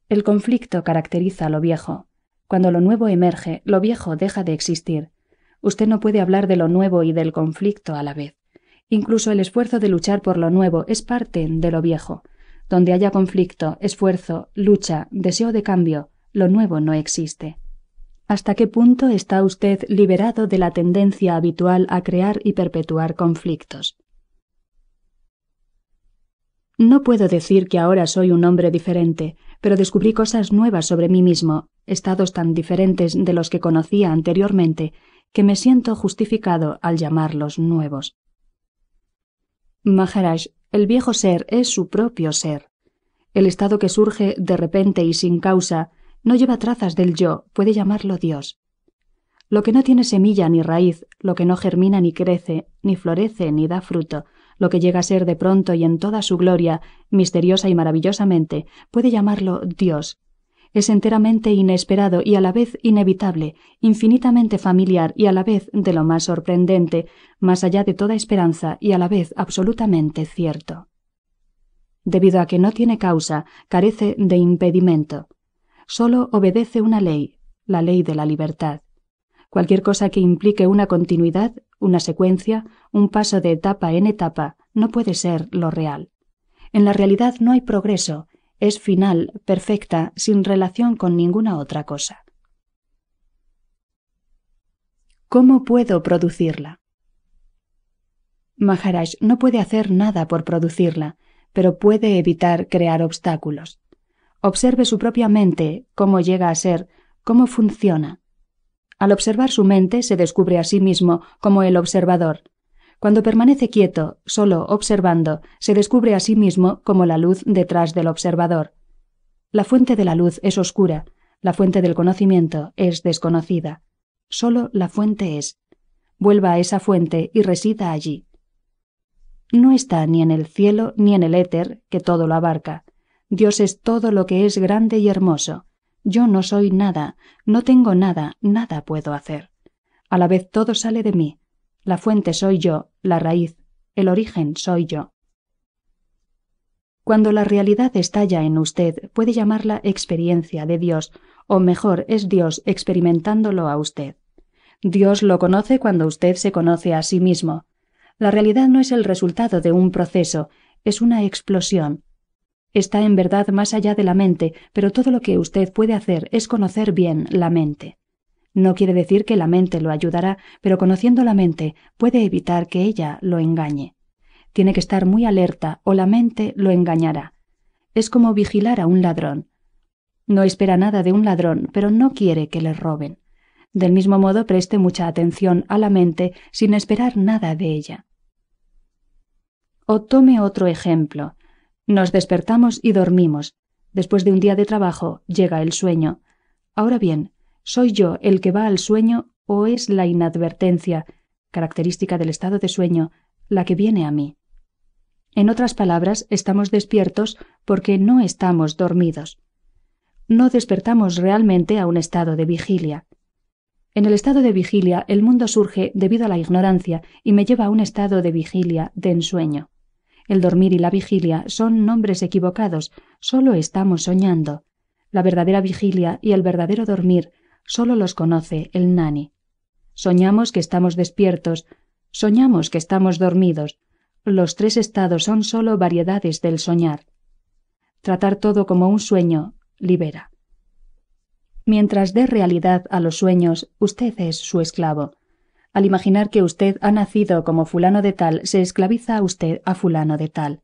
El conflicto caracteriza a lo viejo. Cuando lo nuevo emerge, lo viejo deja de existir. Usted no puede hablar de lo nuevo y del conflicto a la vez. Incluso el esfuerzo de luchar por lo nuevo es parte de lo viejo. Donde haya conflicto, esfuerzo, lucha, deseo de cambio, lo nuevo no existe. ¿Hasta qué punto está usted liberado de la tendencia habitual a crear y perpetuar conflictos? No puedo decir que ahora soy un hombre diferente, pero descubrí cosas nuevas sobre mí mismo, estados tan diferentes de los que conocía anteriormente, que me siento justificado al llamarlos nuevos. Maharaj, el viejo ser es su propio ser. El estado que surge de repente y sin causa no lleva trazas del yo, puede llamarlo Dios. Lo que no tiene semilla ni raíz, lo que no germina ni crece, ni florece ni da fruto, lo que llega a ser de pronto y en toda su gloria, misteriosa y maravillosamente, puede llamarlo Dios, es enteramente inesperado y a la vez inevitable, infinitamente familiar y a la vez de lo más sorprendente, más allá de toda esperanza y a la vez absolutamente cierto. Debido a que no tiene causa, carece de impedimento. Solo obedece una ley, la ley de la libertad. Cualquier cosa que implique una continuidad, una secuencia, un paso de etapa en etapa, no puede ser lo real. En la realidad no hay progreso, es final, perfecta, sin relación con ninguna otra cosa. ¿Cómo puedo producirla? Maharaj no puede hacer nada por producirla, pero puede evitar crear obstáculos. Observe su propia mente, cómo llega a ser, cómo funciona. Al observar su mente se descubre a sí mismo como el observador, cuando permanece quieto, solo observando, se descubre a sí mismo como la luz detrás del observador. La fuente de la luz es oscura, la fuente del conocimiento es desconocida. Solo la fuente es. Vuelva a esa fuente y resida allí. No está ni en el cielo ni en el éter, que todo lo abarca. Dios es todo lo que es grande y hermoso. Yo no soy nada, no tengo nada, nada puedo hacer. A la vez todo sale de mí, la fuente soy yo, la raíz, el origen soy yo. Cuando la realidad estalla en usted, puede llamarla experiencia de Dios, o mejor, es Dios experimentándolo a usted. Dios lo conoce cuando usted se conoce a sí mismo. La realidad no es el resultado de un proceso, es una explosión. Está en verdad más allá de la mente, pero todo lo que usted puede hacer es conocer bien la mente. No quiere decir que la mente lo ayudará, pero conociendo la mente puede evitar que ella lo engañe. Tiene que estar muy alerta o la mente lo engañará. Es como vigilar a un ladrón. No espera nada de un ladrón, pero no quiere que le roben. Del mismo modo, preste mucha atención a la mente sin esperar nada de ella. O tome otro ejemplo. Nos despertamos y dormimos. Después de un día de trabajo llega el sueño. Ahora bien, ¿Soy yo el que va al sueño o es la inadvertencia, característica del estado de sueño, la que viene a mí? En otras palabras, estamos despiertos porque no estamos dormidos. No despertamos realmente a un estado de vigilia. En el estado de vigilia el mundo surge debido a la ignorancia y me lleva a un estado de vigilia de ensueño. El dormir y la vigilia son nombres equivocados, solo estamos soñando. La verdadera vigilia y el verdadero dormir solo los conoce el nani. Soñamos que estamos despiertos, soñamos que estamos dormidos. Los tres estados son solo variedades del soñar. Tratar todo como un sueño libera. Mientras dé realidad a los sueños, usted es su esclavo. Al imaginar que usted ha nacido como fulano de tal, se esclaviza a usted a fulano de tal.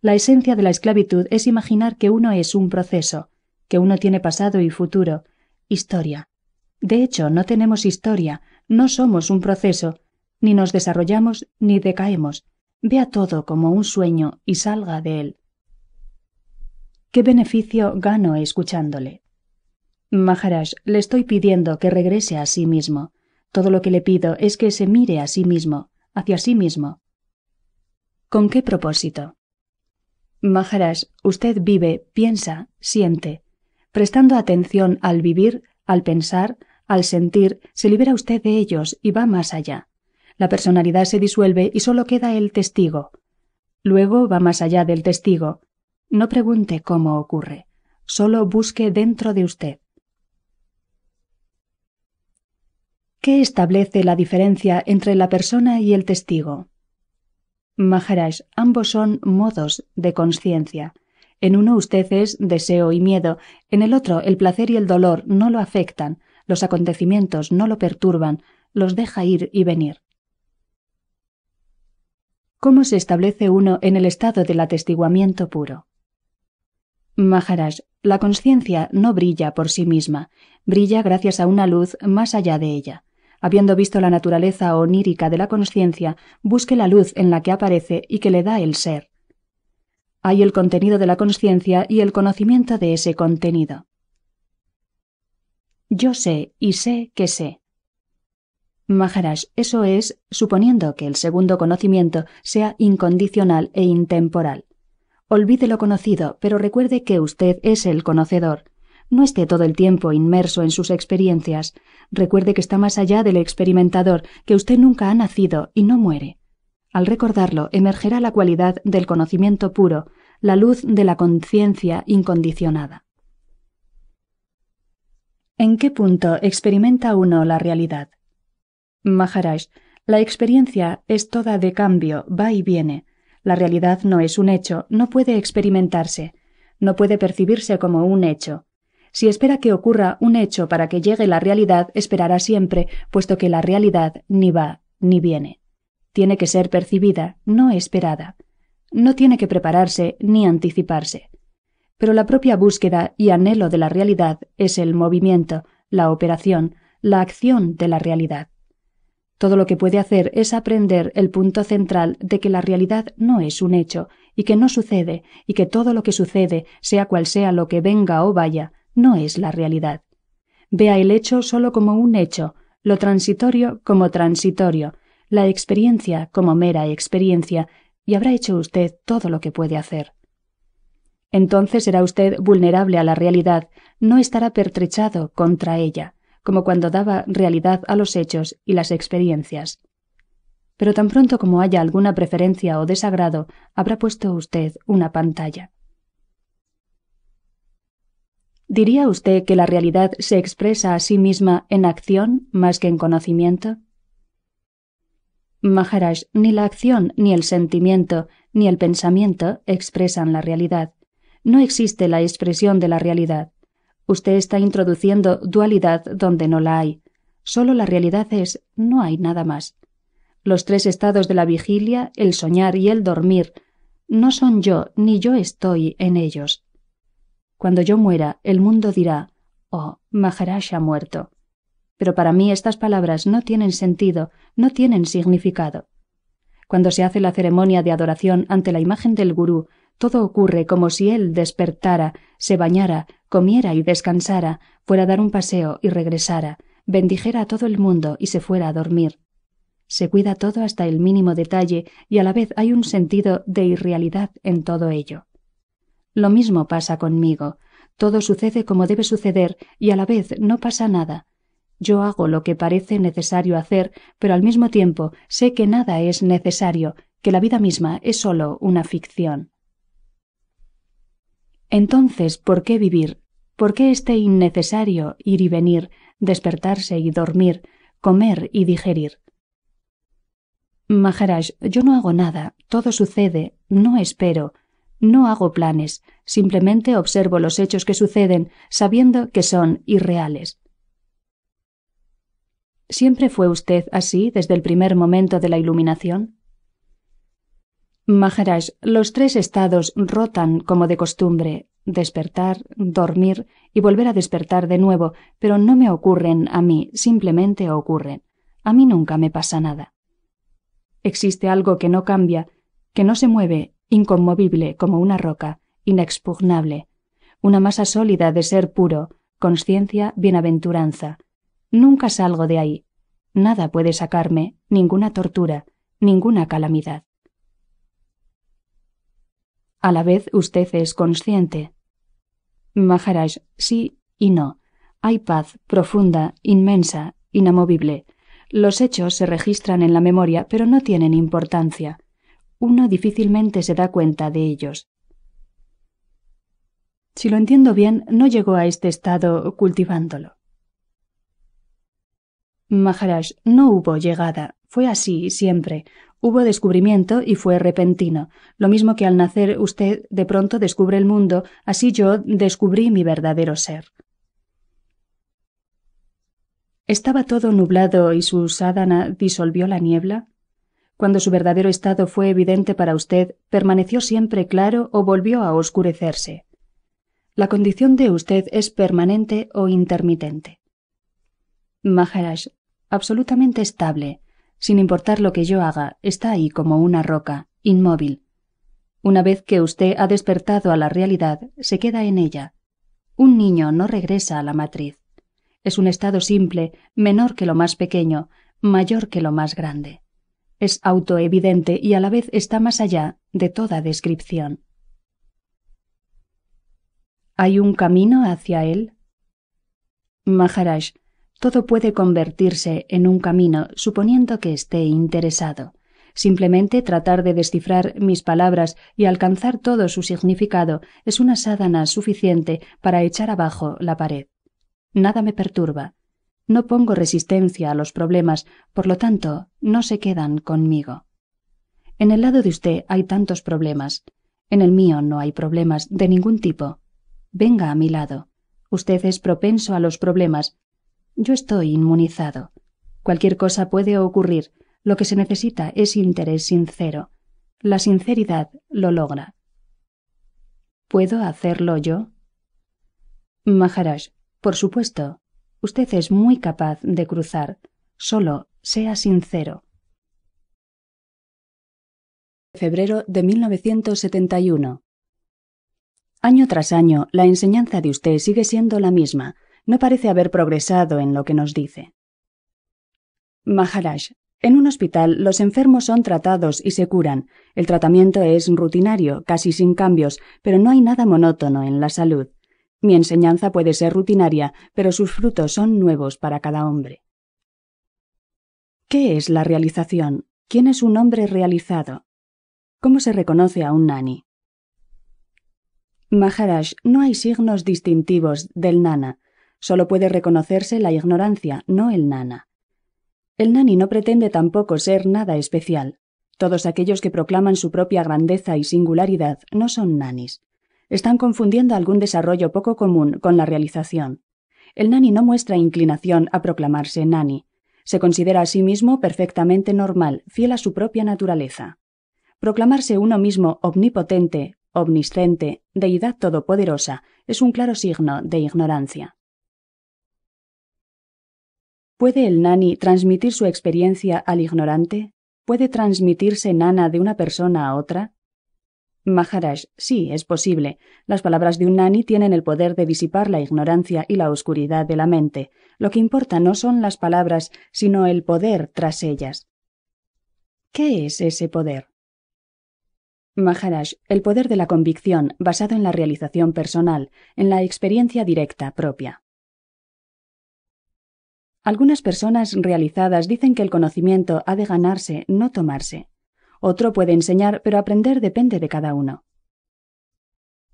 La esencia de la esclavitud es imaginar que uno es un proceso, que uno tiene pasado y futuro, historia. De hecho, no tenemos historia, no somos un proceso, ni nos desarrollamos ni decaemos. Vea todo como un sueño y salga de él. ¿Qué beneficio gano escuchándole? Maharaj, le estoy pidiendo que regrese a sí mismo. Todo lo que le pido es que se mire a sí mismo, hacia sí mismo. ¿Con qué propósito? Maharaj, usted vive, piensa, siente. Prestando atención al vivir, al pensar, al sentir, se libera usted de ellos y va más allá. La personalidad se disuelve y solo queda el testigo. Luego va más allá del testigo. No pregunte cómo ocurre, solo busque dentro de usted. ¿Qué establece la diferencia entre la persona y el testigo? Maharaj, ambos son modos de conciencia. En uno usted es deseo y miedo, en el otro el placer y el dolor no lo afectan, los acontecimientos no lo perturban, los deja ir y venir. ¿Cómo se establece uno en el estado del atestiguamiento puro? Maharaj, la conciencia no brilla por sí misma, brilla gracias a una luz más allá de ella. Habiendo visto la naturaleza onírica de la conciencia, busque la luz en la que aparece y que le da el ser. Hay el contenido de la conciencia y el conocimiento de ese contenido. Yo sé y sé que sé. Maharaj, eso es, suponiendo que el segundo conocimiento sea incondicional e intemporal. Olvide lo conocido, pero recuerde que usted es el conocedor. No esté todo el tiempo inmerso en sus experiencias. Recuerde que está más allá del experimentador, que usted nunca ha nacido y no muere. Al recordarlo, emergerá la cualidad del conocimiento puro, la luz de la conciencia incondicionada. ¿En qué punto experimenta uno la realidad? Maharaj, la experiencia es toda de cambio, va y viene. La realidad no es un hecho, no puede experimentarse, no puede percibirse como un hecho. Si espera que ocurra un hecho para que llegue la realidad, esperará siempre, puesto que la realidad ni va ni viene. Tiene que ser percibida, no esperada. No tiene que prepararse ni anticiparse pero la propia búsqueda y anhelo de la realidad es el movimiento, la operación, la acción de la realidad. Todo lo que puede hacer es aprender el punto central de que la realidad no es un hecho, y que no sucede, y que todo lo que sucede, sea cual sea lo que venga o vaya, no es la realidad. Vea el hecho solo como un hecho, lo transitorio como transitorio, la experiencia como mera experiencia, y habrá hecho usted todo lo que puede hacer. Entonces será usted vulnerable a la realidad, no estará pertrechado contra ella, como cuando daba realidad a los hechos y las experiencias. Pero tan pronto como haya alguna preferencia o desagrado, habrá puesto usted una pantalla. ¿Diría usted que la realidad se expresa a sí misma en acción más que en conocimiento? Maharaj, ni la acción, ni el sentimiento, ni el pensamiento expresan la realidad no existe la expresión de la realidad. Usted está introduciendo dualidad donde no la hay. Solo la realidad es no hay nada más. Los tres estados de la vigilia, el soñar y el dormir, no son yo ni yo estoy en ellos. Cuando yo muera, el mundo dirá, oh, Maharaj ha muerto. Pero para mí estas palabras no tienen sentido, no tienen significado. Cuando se hace la ceremonia de adoración ante la imagen del gurú, todo ocurre como si él despertara, se bañara, comiera y descansara, fuera a dar un paseo y regresara, bendijera a todo el mundo y se fuera a dormir. Se cuida todo hasta el mínimo detalle y a la vez hay un sentido de irrealidad en todo ello. Lo mismo pasa conmigo. Todo sucede como debe suceder y a la vez no pasa nada. Yo hago lo que parece necesario hacer, pero al mismo tiempo sé que nada es necesario, que la vida misma es solo una ficción. Entonces, ¿por qué vivir? ¿Por qué este innecesario ir y venir, despertarse y dormir, comer y digerir? Maharaj, yo no hago nada, todo sucede, no espero, no hago planes, simplemente observo los hechos que suceden, sabiendo que son irreales. ¿Siempre fue usted así desde el primer momento de la iluminación? Maharaj, los tres estados rotan como de costumbre, despertar, dormir y volver a despertar de nuevo, pero no me ocurren a mí, simplemente ocurren. A mí nunca me pasa nada. Existe algo que no cambia, que no se mueve, inconmovible como una roca, inexpugnable, una masa sólida de ser puro, conciencia, bienaventuranza. Nunca salgo de ahí. Nada puede sacarme, ninguna tortura, ninguna calamidad. A la vez usted es consciente. Maharaj, sí y no. Hay paz profunda, inmensa, inamovible. Los hechos se registran en la memoria, pero no tienen importancia. Uno difícilmente se da cuenta de ellos. Si lo entiendo bien, no llegó a este estado cultivándolo. Maharaj, no hubo llegada. Fue así siempre. Hubo descubrimiento y fue repentino, lo mismo que al nacer usted de pronto descubre el mundo, así yo descubrí mi verdadero ser. ¿Estaba todo nublado y su sádana disolvió la niebla? Cuando su verdadero estado fue evidente para usted, ¿permaneció siempre claro o volvió a oscurecerse? La condición de usted es permanente o intermitente. Maharaj, absolutamente estable, sin importar lo que yo haga, está ahí como una roca, inmóvil. Una vez que usted ha despertado a la realidad, se queda en ella. Un niño no regresa a la matriz. Es un estado simple, menor que lo más pequeño, mayor que lo más grande. Es autoevidente y a la vez está más allá de toda descripción. ¿Hay un camino hacia él? Maharaj, todo puede convertirse en un camino suponiendo que esté interesado. Simplemente tratar de descifrar mis palabras y alcanzar todo su significado es una sádana suficiente para echar abajo la pared. Nada me perturba. No pongo resistencia a los problemas, por lo tanto, no se quedan conmigo. En el lado de usted hay tantos problemas. En el mío no hay problemas de ningún tipo. Venga a mi lado. Usted es propenso a los problemas, yo estoy inmunizado. Cualquier cosa puede ocurrir. Lo que se necesita es interés sincero. La sinceridad lo logra. ¿Puedo hacerlo yo? Maharaj, por supuesto. Usted es muy capaz de cruzar. Solo sea sincero. Febrero de 1971. Año tras año, la enseñanza de usted sigue siendo la misma no parece haber progresado en lo que nos dice. Maharaj, en un hospital los enfermos son tratados y se curan. El tratamiento es rutinario, casi sin cambios, pero no hay nada monótono en la salud. Mi enseñanza puede ser rutinaria, pero sus frutos son nuevos para cada hombre. ¿Qué es la realización? ¿Quién es un hombre realizado? ¿Cómo se reconoce a un nani? Maharaj, no hay signos distintivos del nana. Solo puede reconocerse la ignorancia, no el nana. El nani no pretende tampoco ser nada especial. Todos aquellos que proclaman su propia grandeza y singularidad no son nanis. Están confundiendo algún desarrollo poco común con la realización. El nani no muestra inclinación a proclamarse nani. Se considera a sí mismo perfectamente normal, fiel a su propia naturaleza. Proclamarse uno mismo omnipotente, omnisciente, deidad todopoderosa, es un claro signo de ignorancia. ¿Puede el nani transmitir su experiencia al ignorante? ¿Puede transmitirse nana de una persona a otra? Maharaj, sí, es posible. Las palabras de un nani tienen el poder de disipar la ignorancia y la oscuridad de la mente. Lo que importa no son las palabras, sino el poder tras ellas. ¿Qué es ese poder? Maharaj, el poder de la convicción basado en la realización personal, en la experiencia directa propia. Algunas personas realizadas dicen que el conocimiento ha de ganarse, no tomarse. Otro puede enseñar, pero aprender depende de cada uno.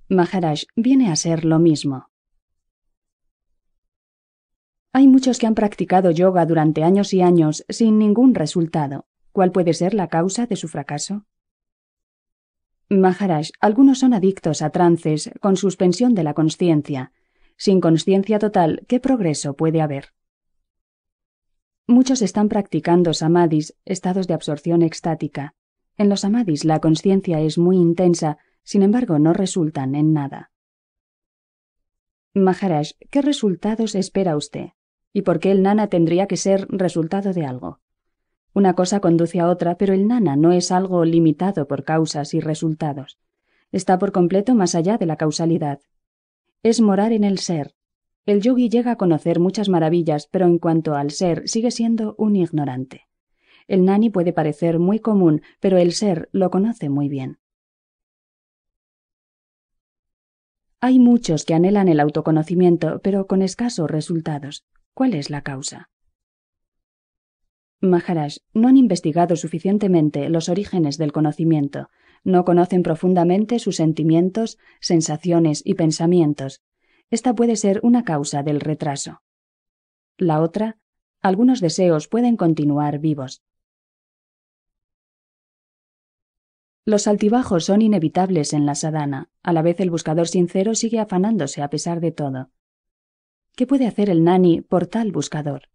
Maharaj viene a ser lo mismo. Hay muchos que han practicado yoga durante años y años sin ningún resultado. ¿Cuál puede ser la causa de su fracaso? Maharaj, algunos son adictos a trances con suspensión de la conciencia. Sin conciencia total, ¿qué progreso puede haber? Muchos están practicando samadhis, estados de absorción extática. En los samadhis la conciencia es muy intensa, sin embargo no resultan en nada. Maharaj, ¿qué resultados espera usted? ¿Y por qué el nana tendría que ser resultado de algo? Una cosa conduce a otra, pero el nana no es algo limitado por causas y resultados. Está por completo más allá de la causalidad. Es morar en el ser, el yogi llega a conocer muchas maravillas, pero en cuanto al ser sigue siendo un ignorante. El nani puede parecer muy común, pero el ser lo conoce muy bien. Hay muchos que anhelan el autoconocimiento, pero con escasos resultados. ¿Cuál es la causa? Maharaj, no han investigado suficientemente los orígenes del conocimiento, no conocen profundamente sus sentimientos, sensaciones y pensamientos, esta puede ser una causa del retraso. La otra, algunos deseos pueden continuar vivos. Los altibajos son inevitables en la sadana. a la vez el buscador sincero sigue afanándose a pesar de todo. ¿Qué puede hacer el nani por tal buscador?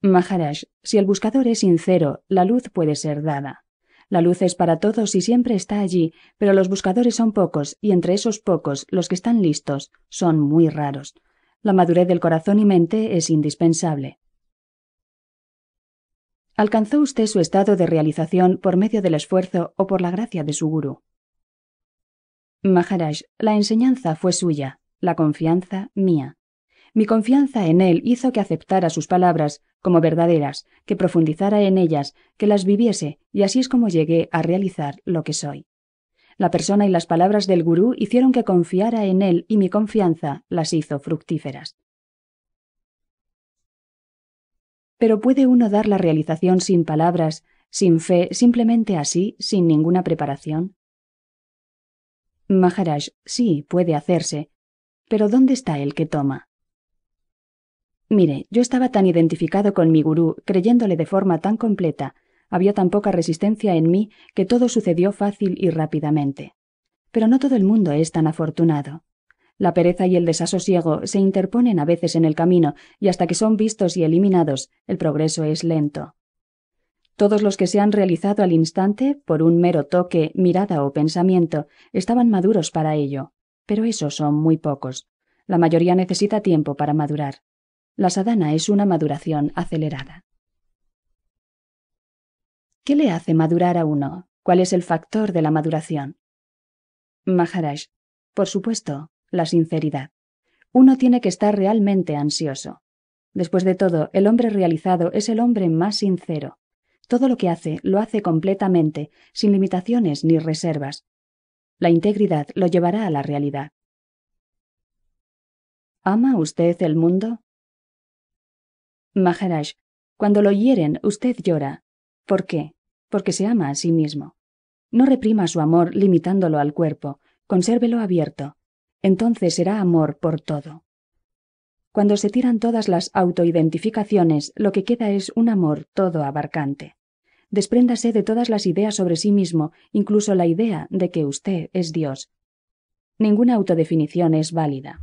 Maharaj, si el buscador es sincero, la luz puede ser dada. La luz es para todos y siempre está allí, pero los buscadores son pocos, y entre esos pocos, los que están listos, son muy raros. La madurez del corazón y mente es indispensable. ¿Alcanzó usted su estado de realización por medio del esfuerzo o por la gracia de su gurú? Maharaj, la enseñanza fue suya, la confianza mía. Mi confianza en él hizo que aceptara sus palabras como verdaderas, que profundizara en ellas, que las viviese, y así es como llegué a realizar lo que soy. La persona y las palabras del gurú hicieron que confiara en él y mi confianza las hizo fructíferas. Pero puede uno dar la realización sin palabras, sin fe, simplemente así, sin ninguna preparación. Maharaj sí puede hacerse, pero ¿dónde está el que toma? Mire, yo estaba tan identificado con mi gurú, creyéndole de forma tan completa, había tan poca resistencia en mí que todo sucedió fácil y rápidamente. Pero no todo el mundo es tan afortunado. La pereza y el desasosiego se interponen a veces en el camino y hasta que son vistos y eliminados, el progreso es lento. Todos los que se han realizado al instante, por un mero toque, mirada o pensamiento, estaban maduros para ello, pero esos son muy pocos. La mayoría necesita tiempo para madurar. La sadhana es una maduración acelerada. ¿Qué le hace madurar a uno? ¿Cuál es el factor de la maduración? Maharaj, por supuesto, la sinceridad. Uno tiene que estar realmente ansioso. Después de todo, el hombre realizado es el hombre más sincero. Todo lo que hace lo hace completamente, sin limitaciones ni reservas. La integridad lo llevará a la realidad. ¿Ama usted el mundo? Maharaj, cuando lo hieren, usted llora. ¿Por qué? Porque se ama a sí mismo. No reprima su amor limitándolo al cuerpo, consérvelo abierto. Entonces será amor por todo. Cuando se tiran todas las autoidentificaciones, lo que queda es un amor todo abarcante. Despréndase de todas las ideas sobre sí mismo, incluso la idea de que usted es Dios. Ninguna autodefinición es válida.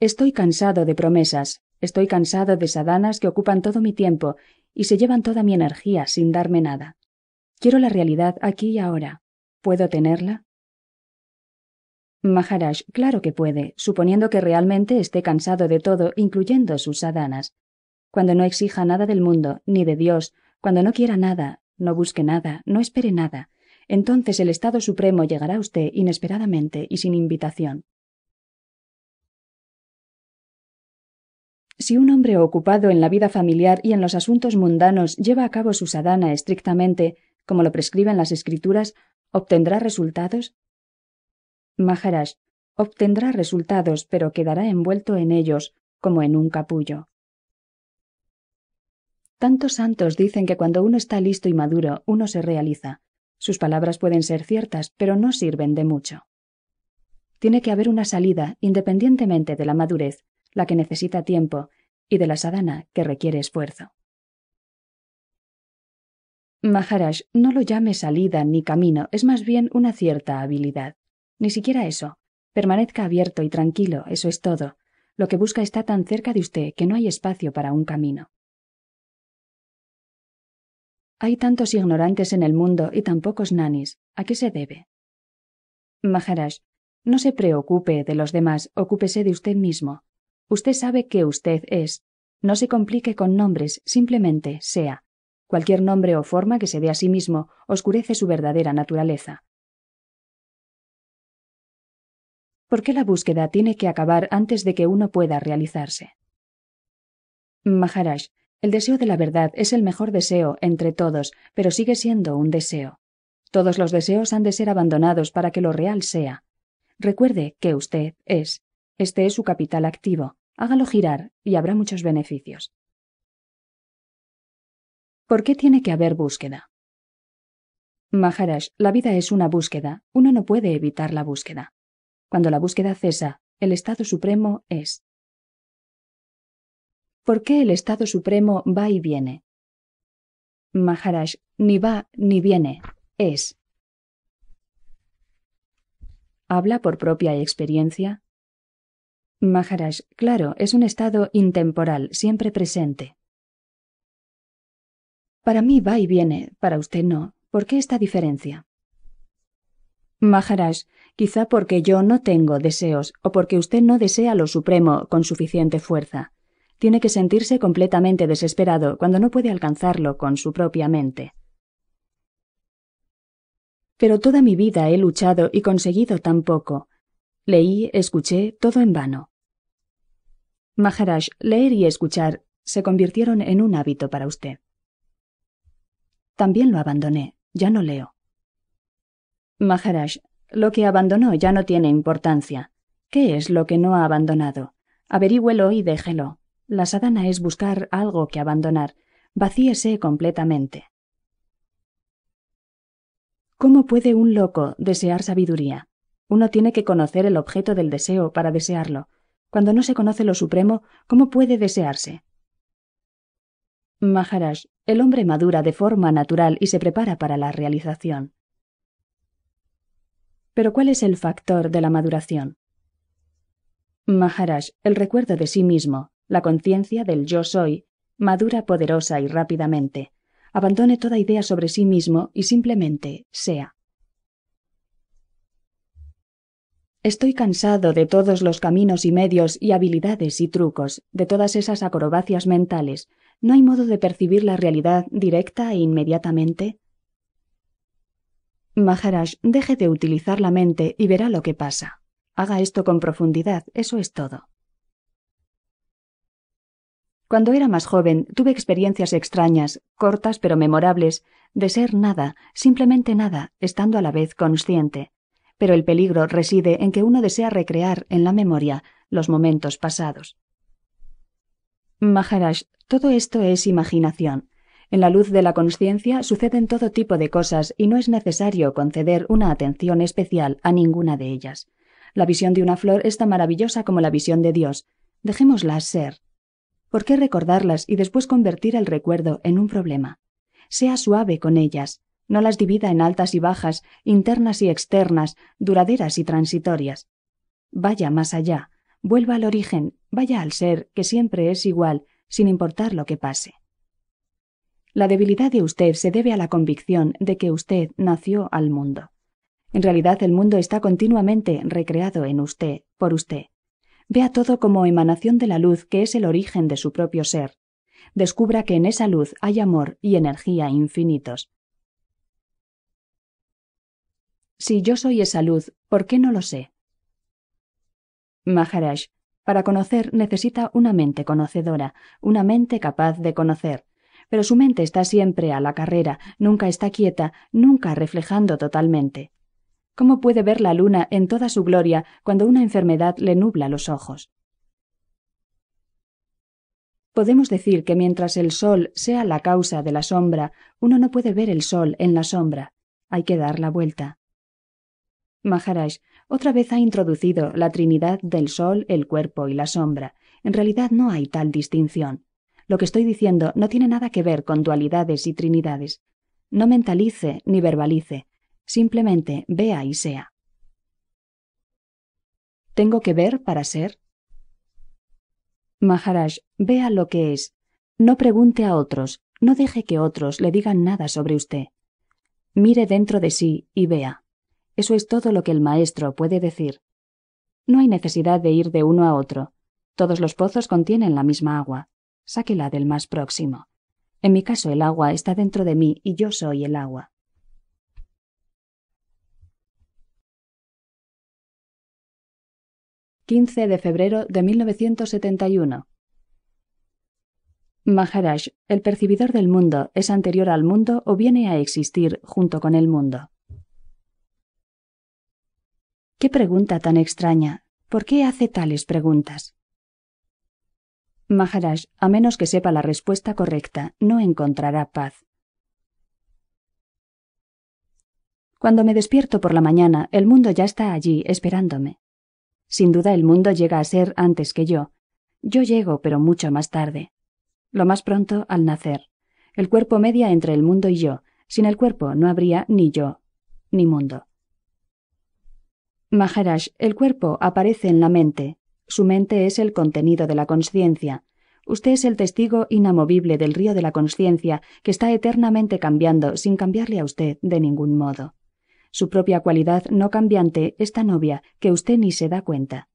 Estoy cansado de promesas, estoy cansado de sadanas que ocupan todo mi tiempo y se llevan toda mi energía sin darme nada. Quiero la realidad aquí y ahora. ¿Puedo tenerla? Maharaj, claro que puede, suponiendo que realmente esté cansado de todo, incluyendo sus sadanas. Cuando no exija nada del mundo, ni de Dios, cuando no quiera nada, no busque nada, no espere nada, entonces el Estado Supremo llegará a usted inesperadamente y sin invitación. si un hombre ocupado en la vida familiar y en los asuntos mundanos lleva a cabo su sadana estrictamente, como lo prescriben las escrituras, ¿obtendrá resultados? Maharaj, obtendrá resultados, pero quedará envuelto en ellos, como en un capullo. Tantos santos dicen que cuando uno está listo y maduro, uno se realiza. Sus palabras pueden ser ciertas, pero no sirven de mucho. Tiene que haber una salida, independientemente de la madurez, la que necesita tiempo, y de la sadhana que requiere esfuerzo. Maharaj, no lo llame salida ni camino, es más bien una cierta habilidad. Ni siquiera eso. Permanezca abierto y tranquilo, eso es todo. Lo que busca está tan cerca de usted que no hay espacio para un camino. Hay tantos ignorantes en el mundo y tan pocos nanis. ¿A qué se debe? Maharaj, no se preocupe de los demás, ocúpese de usted mismo. Usted sabe que usted es. No se complique con nombres, simplemente sea. Cualquier nombre o forma que se dé a sí mismo oscurece su verdadera naturaleza. ¿Por qué la búsqueda tiene que acabar antes de que uno pueda realizarse? Maharaj, el deseo de la verdad es el mejor deseo entre todos, pero sigue siendo un deseo. Todos los deseos han de ser abandonados para que lo real sea. Recuerde que usted es. Este es su capital activo. Hágalo girar y habrá muchos beneficios. ¿Por qué tiene que haber búsqueda? Maharaj, la vida es una búsqueda. Uno no puede evitar la búsqueda. Cuando la búsqueda cesa, el Estado Supremo es. ¿Por qué el Estado Supremo va y viene? Maharaj, ni va ni viene, es. ¿Habla por propia experiencia? Maharaj, claro, es un estado intemporal, siempre presente. Para mí va y viene, para usted no. ¿Por qué esta diferencia? Maharaj, quizá porque yo no tengo deseos o porque usted no desea lo supremo con suficiente fuerza. Tiene que sentirse completamente desesperado cuando no puede alcanzarlo con su propia mente. Pero toda mi vida he luchado y conseguido tan poco. Leí, escuché, todo en vano. Maharaj, leer y escuchar se convirtieron en un hábito para usted. También lo abandoné, ya no leo. Maharaj, lo que abandonó ya no tiene importancia. ¿Qué es lo que no ha abandonado? Averígüelo y déjelo. La sadana es buscar algo que abandonar. Vacíese completamente. ¿Cómo puede un loco desear sabiduría? Uno tiene que conocer el objeto del deseo para desearlo. Cuando no se conoce lo supremo, ¿cómo puede desearse? Maharaj, el hombre madura de forma natural y se prepara para la realización. Pero ¿cuál es el factor de la maduración? Maharaj, el recuerdo de sí mismo, la conciencia del yo soy, madura poderosa y rápidamente. Abandone toda idea sobre sí mismo y simplemente sea. Estoy cansado de todos los caminos y medios y habilidades y trucos, de todas esas acrobacias mentales. ¿No hay modo de percibir la realidad directa e inmediatamente? Maharaj, deje de utilizar la mente y verá lo que pasa. Haga esto con profundidad, eso es todo. Cuando era más joven, tuve experiencias extrañas, cortas pero memorables, de ser nada, simplemente nada, estando a la vez consciente pero el peligro reside en que uno desea recrear en la memoria los momentos pasados. Maharaj, todo esto es imaginación. En la luz de la conciencia suceden todo tipo de cosas y no es necesario conceder una atención especial a ninguna de ellas. La visión de una flor es tan maravillosa como la visión de Dios. Dejémoslas ser. ¿Por qué recordarlas y después convertir el recuerdo en un problema? Sea suave con ellas, no las divida en altas y bajas, internas y externas, duraderas y transitorias. Vaya más allá, vuelva al origen, vaya al ser, que siempre es igual, sin importar lo que pase. La debilidad de usted se debe a la convicción de que usted nació al mundo. En realidad el mundo está continuamente recreado en usted, por usted. Vea todo como emanación de la luz que es el origen de su propio ser. Descubra que en esa luz hay amor y energía infinitos. Si yo soy esa luz, ¿por qué no lo sé? Maharaj, para conocer necesita una mente conocedora, una mente capaz de conocer. Pero su mente está siempre a la carrera, nunca está quieta, nunca reflejando totalmente. ¿Cómo puede ver la luna en toda su gloria cuando una enfermedad le nubla los ojos? Podemos decir que mientras el sol sea la causa de la sombra, uno no puede ver el sol en la sombra. Hay que dar la vuelta. Maharaj otra vez ha introducido la trinidad del sol, el cuerpo y la sombra. En realidad no hay tal distinción. Lo que estoy diciendo no tiene nada que ver con dualidades y trinidades. No mentalice ni verbalice, simplemente vea y sea. ¿Tengo que ver para ser? Maharaj, vea lo que es. No pregunte a otros, no deje que otros le digan nada sobre usted. Mire dentro de sí y vea. Eso es todo lo que el maestro puede decir. No hay necesidad de ir de uno a otro. Todos los pozos contienen la misma agua. Sáquela del más próximo. En mi caso el agua está dentro de mí y yo soy el agua. ...15 de febrero de 1971... Maharaj, el percibidor del mundo, es anterior al mundo o viene a existir junto con el mundo. Qué pregunta tan extraña. ¿Por qué hace tales preguntas? Maharaj, a menos que sepa la respuesta correcta, no encontrará paz. Cuando me despierto por la mañana, el mundo ya está allí, esperándome. Sin duda el mundo llega a ser antes que yo. Yo llego, pero mucho más tarde. Lo más pronto al nacer. El cuerpo media entre el mundo y yo. Sin el cuerpo no habría ni yo, ni mundo. Maharaj, el cuerpo aparece en la mente. Su mente es el contenido de la conciencia. Usted es el testigo inamovible del río de la conciencia que está eternamente cambiando sin cambiarle a usted de ningún modo. Su propia cualidad no cambiante es tan obvia que usted ni se da cuenta.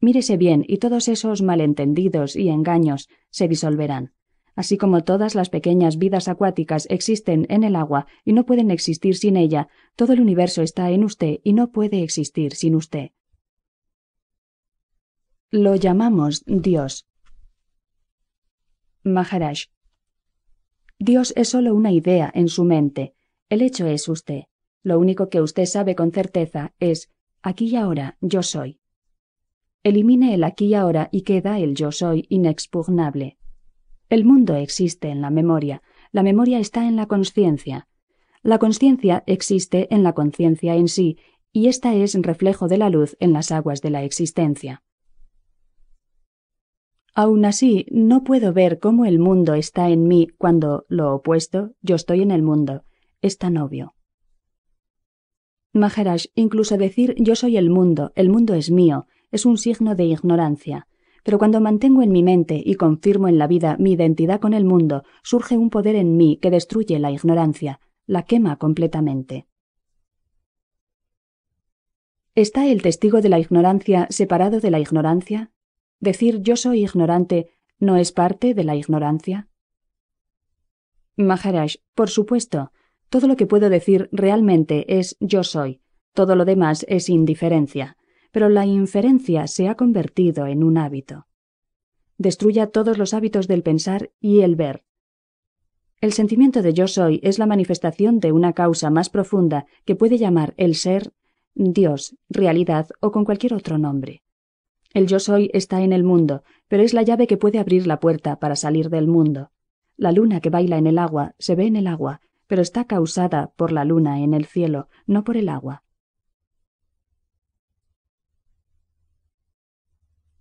Mírese bien y todos esos malentendidos y engaños se disolverán así como todas las pequeñas vidas acuáticas existen en el agua y no pueden existir sin ella, todo el universo está en usted y no puede existir sin usted. Lo llamamos Dios. Maharaj. Dios es solo una idea en su mente. El hecho es usted. Lo único que usted sabe con certeza es, aquí y ahora, yo soy. Elimine el aquí y ahora y queda el yo soy inexpugnable. El mundo existe en la memoria, la memoria está en la conciencia. La conciencia existe en la conciencia en sí, y esta es reflejo de la luz en las aguas de la existencia. Aun así, no puedo ver cómo el mundo está en mí cuando, lo opuesto, yo estoy en el mundo. Es tan obvio. Maharaj, incluso decir yo soy el mundo, el mundo es mío, es un signo de ignorancia pero cuando mantengo en mi mente y confirmo en la vida mi identidad con el mundo, surge un poder en mí que destruye la ignorancia, la quema completamente. ¿Está el testigo de la ignorancia separado de la ignorancia? Decir yo soy ignorante no es parte de la ignorancia? Maharaj, por supuesto, todo lo que puedo decir realmente es yo soy, todo lo demás es indiferencia pero la inferencia se ha convertido en un hábito. Destruya todos los hábitos del pensar y el ver. El sentimiento de yo soy es la manifestación de una causa más profunda que puede llamar el ser, Dios, realidad o con cualquier otro nombre. El yo soy está en el mundo, pero es la llave que puede abrir la puerta para salir del mundo. La luna que baila en el agua se ve en el agua, pero está causada por la luna en el cielo, no por el agua.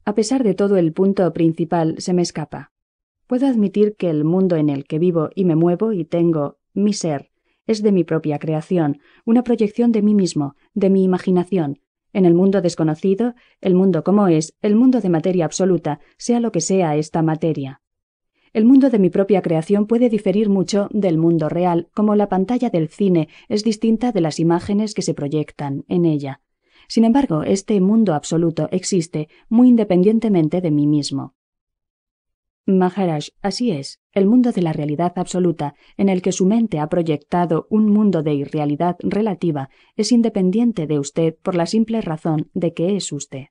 A pesar de todo, el punto principal se me escapa. Puedo admitir que el mundo en el que vivo y me muevo y tengo mi ser es de mi propia creación, una proyección de mí mismo, de mi imaginación. En el mundo desconocido, el mundo como es, el mundo de materia absoluta, sea lo que sea esta materia. El mundo de mi propia creación puede diferir mucho del mundo real, como la pantalla del cine es distinta de las imágenes que se proyectan en ella. Sin embargo, este mundo absoluto existe muy independientemente de mí mismo. Maharaj, así es, el mundo de la realidad absoluta, en el que su mente ha proyectado un mundo de irrealidad relativa, es independiente de usted por la simple razón de que es usted.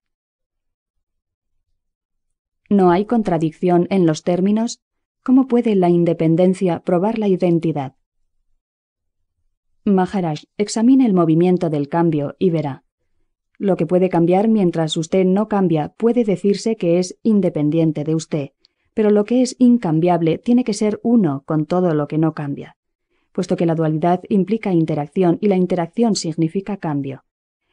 ¿No hay contradicción en los términos? ¿Cómo puede la independencia probar la identidad? Maharaj, examine el movimiento del cambio y verá. Lo que puede cambiar mientras usted no cambia puede decirse que es independiente de usted, pero lo que es incambiable tiene que ser uno con todo lo que no cambia, puesto que la dualidad implica interacción y la interacción significa cambio.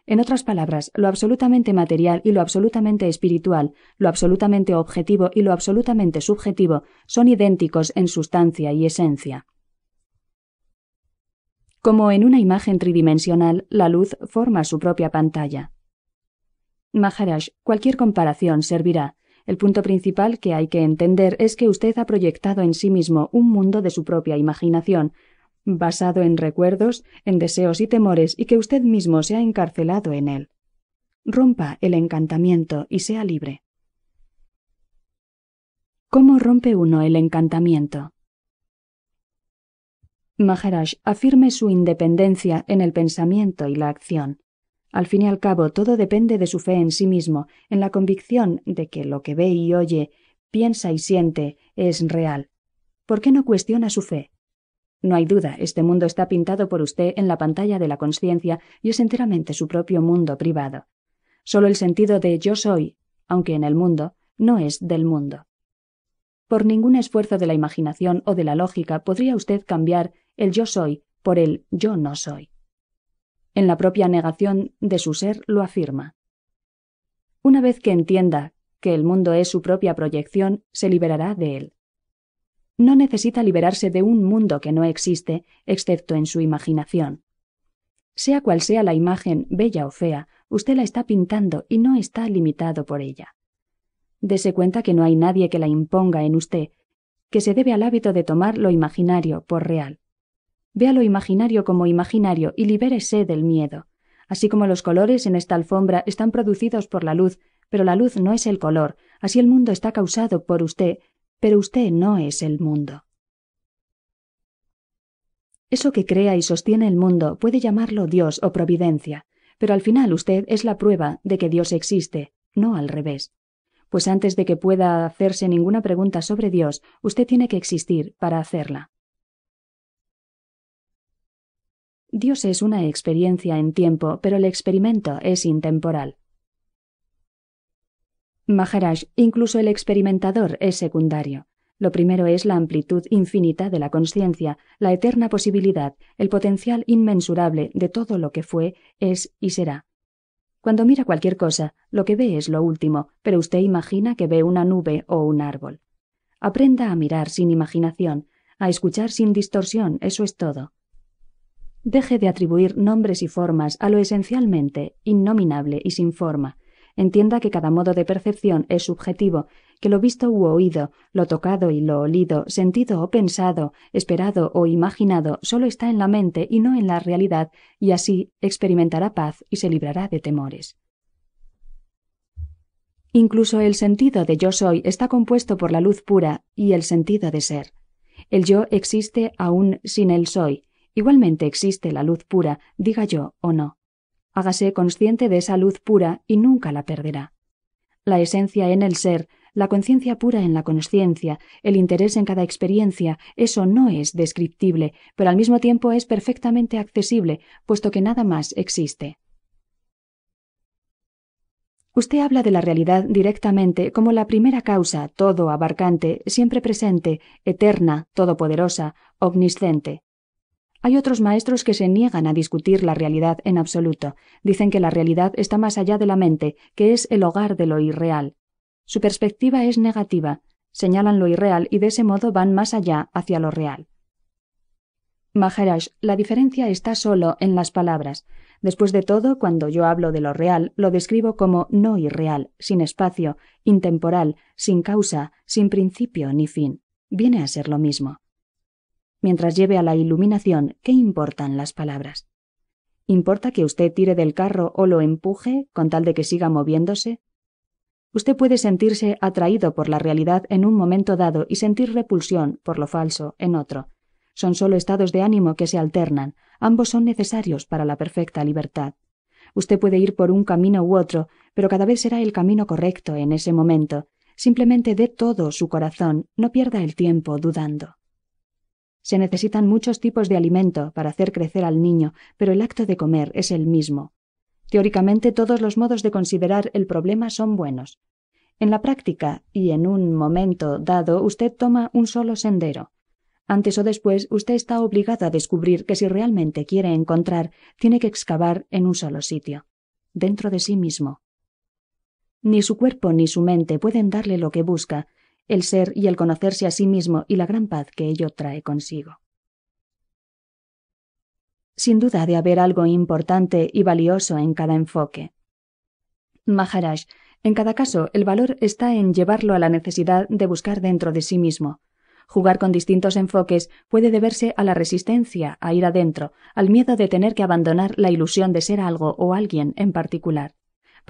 En otras palabras, lo absolutamente material y lo absolutamente espiritual, lo absolutamente objetivo y lo absolutamente subjetivo son idénticos en sustancia y esencia. Como en una imagen tridimensional, la luz forma su propia pantalla. Maharaj, cualquier comparación servirá. El punto principal que hay que entender es que usted ha proyectado en sí mismo un mundo de su propia imaginación, basado en recuerdos, en deseos y temores, y que usted mismo se ha encarcelado en él. Rompa el encantamiento y sea libre. ¿Cómo rompe uno el encantamiento? Maharaj afirme su independencia en el pensamiento y la acción. Al fin y al cabo, todo depende de su fe en sí mismo, en la convicción de que lo que ve y oye, piensa y siente es real. ¿Por qué no cuestiona su fe? No hay duda, este mundo está pintado por usted en la pantalla de la conciencia y es enteramente su propio mundo privado. Solo el sentido de yo soy, aunque en el mundo, no es del mundo. Por ningún esfuerzo de la imaginación o de la lógica podría usted cambiar el yo soy por el yo no soy. En la propia negación de su ser lo afirma. Una vez que entienda que el mundo es su propia proyección, se liberará de él. No necesita liberarse de un mundo que no existe, excepto en su imaginación. Sea cual sea la imagen, bella o fea, usted la está pintando y no está limitado por ella. Dese cuenta que no hay nadie que la imponga en usted, que se debe al hábito de tomar lo imaginario por real. Vea lo imaginario como imaginario y libérese del miedo. Así como los colores en esta alfombra están producidos por la luz, pero la luz no es el color, así el mundo está causado por usted, pero usted no es el mundo. Eso que crea y sostiene el mundo puede llamarlo Dios o providencia, pero al final usted es la prueba de que Dios existe, no al revés. Pues antes de que pueda hacerse ninguna pregunta sobre Dios, usted tiene que existir para hacerla. Dios es una experiencia en tiempo, pero el experimento es intemporal. Maharaj, incluso el experimentador es secundario. Lo primero es la amplitud infinita de la conciencia, la eterna posibilidad, el potencial inmensurable de todo lo que fue, es y será. Cuando mira cualquier cosa, lo que ve es lo último, pero usted imagina que ve una nube o un árbol. Aprenda a mirar sin imaginación, a escuchar sin distorsión, eso es todo deje de atribuir nombres y formas a lo esencialmente innominable y sin forma. Entienda que cada modo de percepción es subjetivo, que lo visto u oído, lo tocado y lo olido, sentido o pensado, esperado o imaginado, solo está en la mente y no en la realidad, y así experimentará paz y se librará de temores. Incluso el sentido de yo soy está compuesto por la luz pura y el sentido de ser. El yo existe aún sin el soy, igualmente existe la luz pura, diga yo o no. Hágase consciente de esa luz pura y nunca la perderá. La esencia en el ser, la conciencia pura en la consciencia, el interés en cada experiencia, eso no es descriptible, pero al mismo tiempo es perfectamente accesible, puesto que nada más existe. Usted habla de la realidad directamente como la primera causa, todo abarcante, siempre presente, eterna, todopoderosa, omnisciente. Hay otros maestros que se niegan a discutir la realidad en absoluto. Dicen que la realidad está más allá de la mente, que es el hogar de lo irreal. Su perspectiva es negativa. Señalan lo irreal y de ese modo van más allá hacia lo real. Maharaj, la diferencia está solo en las palabras. Después de todo, cuando yo hablo de lo real, lo describo como no irreal, sin espacio, intemporal, sin causa, sin principio ni fin. Viene a ser lo mismo mientras lleve a la iluminación, ¿qué importan las palabras? ¿Importa que usted tire del carro o lo empuje con tal de que siga moviéndose? Usted puede sentirse atraído por la realidad en un momento dado y sentir repulsión por lo falso en otro. Son solo estados de ánimo que se alternan, ambos son necesarios para la perfecta libertad. Usted puede ir por un camino u otro, pero cada vez será el camino correcto en ese momento. Simplemente dé todo su corazón, no pierda el tiempo dudando. Se necesitan muchos tipos de alimento para hacer crecer al niño, pero el acto de comer es el mismo. Teóricamente todos los modos de considerar el problema son buenos. En la práctica, y en un momento dado, usted toma un solo sendero. Antes o después, usted está obligado a descubrir que si realmente quiere encontrar, tiene que excavar en un solo sitio, dentro de sí mismo. Ni su cuerpo ni su mente pueden darle lo que busca, el ser y el conocerse a sí mismo y la gran paz que ello trae consigo. Sin duda de haber algo importante y valioso en cada enfoque. Maharaj, en cada caso, el valor está en llevarlo a la necesidad de buscar dentro de sí mismo, Jugar con distintos enfoques puede deberse a la resistencia a ir adentro, al miedo de tener que abandonar la ilusión de ser algo o alguien en particular.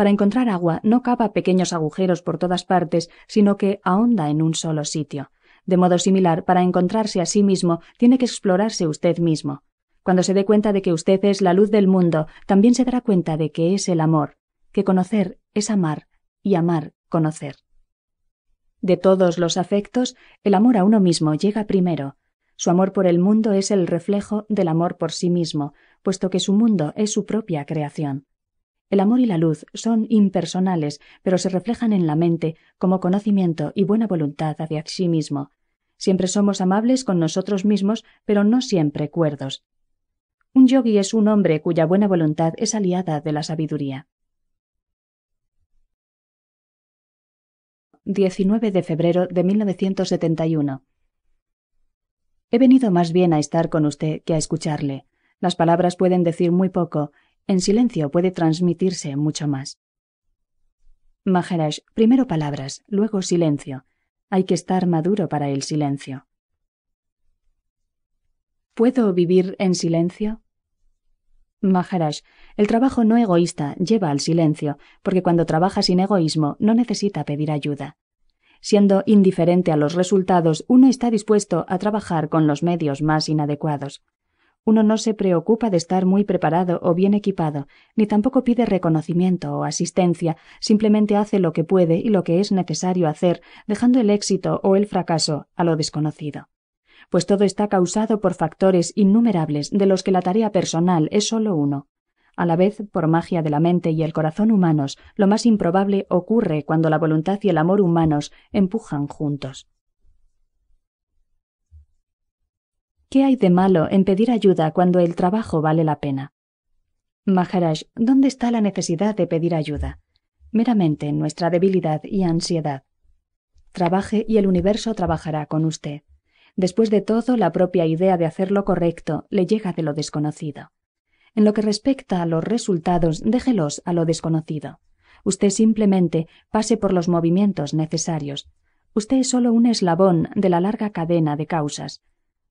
Para encontrar agua no cava pequeños agujeros por todas partes, sino que ahonda en un solo sitio. De modo similar, para encontrarse a sí mismo, tiene que explorarse usted mismo. Cuando se dé cuenta de que usted es la luz del mundo, también se dará cuenta de que es el amor, que conocer es amar y amar conocer. De todos los afectos, el amor a uno mismo llega primero. Su amor por el mundo es el reflejo del amor por sí mismo, puesto que su mundo es su propia creación. El amor y la luz son impersonales, pero se reflejan en la mente como conocimiento y buena voluntad hacia sí mismo. Siempre somos amables con nosotros mismos, pero no siempre cuerdos. Un yogi es un hombre cuya buena voluntad es aliada de la sabiduría. 19 de febrero de 1971. He venido más bien a estar con usted que a escucharle. Las palabras pueden decir muy poco, en silencio puede transmitirse mucho más. Maharaj, primero palabras, luego silencio. Hay que estar maduro para el silencio. ¿Puedo vivir en silencio? Maharaj, el trabajo no egoísta lleva al silencio, porque cuando trabaja sin egoísmo no necesita pedir ayuda. Siendo indiferente a los resultados, uno está dispuesto a trabajar con los medios más inadecuados uno no se preocupa de estar muy preparado o bien equipado, ni tampoco pide reconocimiento o asistencia, simplemente hace lo que puede y lo que es necesario hacer, dejando el éxito o el fracaso a lo desconocido. Pues todo está causado por factores innumerables de los que la tarea personal es solo uno. A la vez, por magia de la mente y el corazón humanos, lo más improbable ocurre cuando la voluntad y el amor humanos empujan juntos. ¿Qué hay de malo en pedir ayuda cuando el trabajo vale la pena? Maharaj, ¿dónde está la necesidad de pedir ayuda? Meramente en nuestra debilidad y ansiedad. Trabaje y el universo trabajará con usted. Después de todo, la propia idea de hacer lo correcto le llega de lo desconocido. En lo que respecta a los resultados, déjelos a lo desconocido. Usted simplemente pase por los movimientos necesarios. Usted es solo un eslabón de la larga cadena de causas.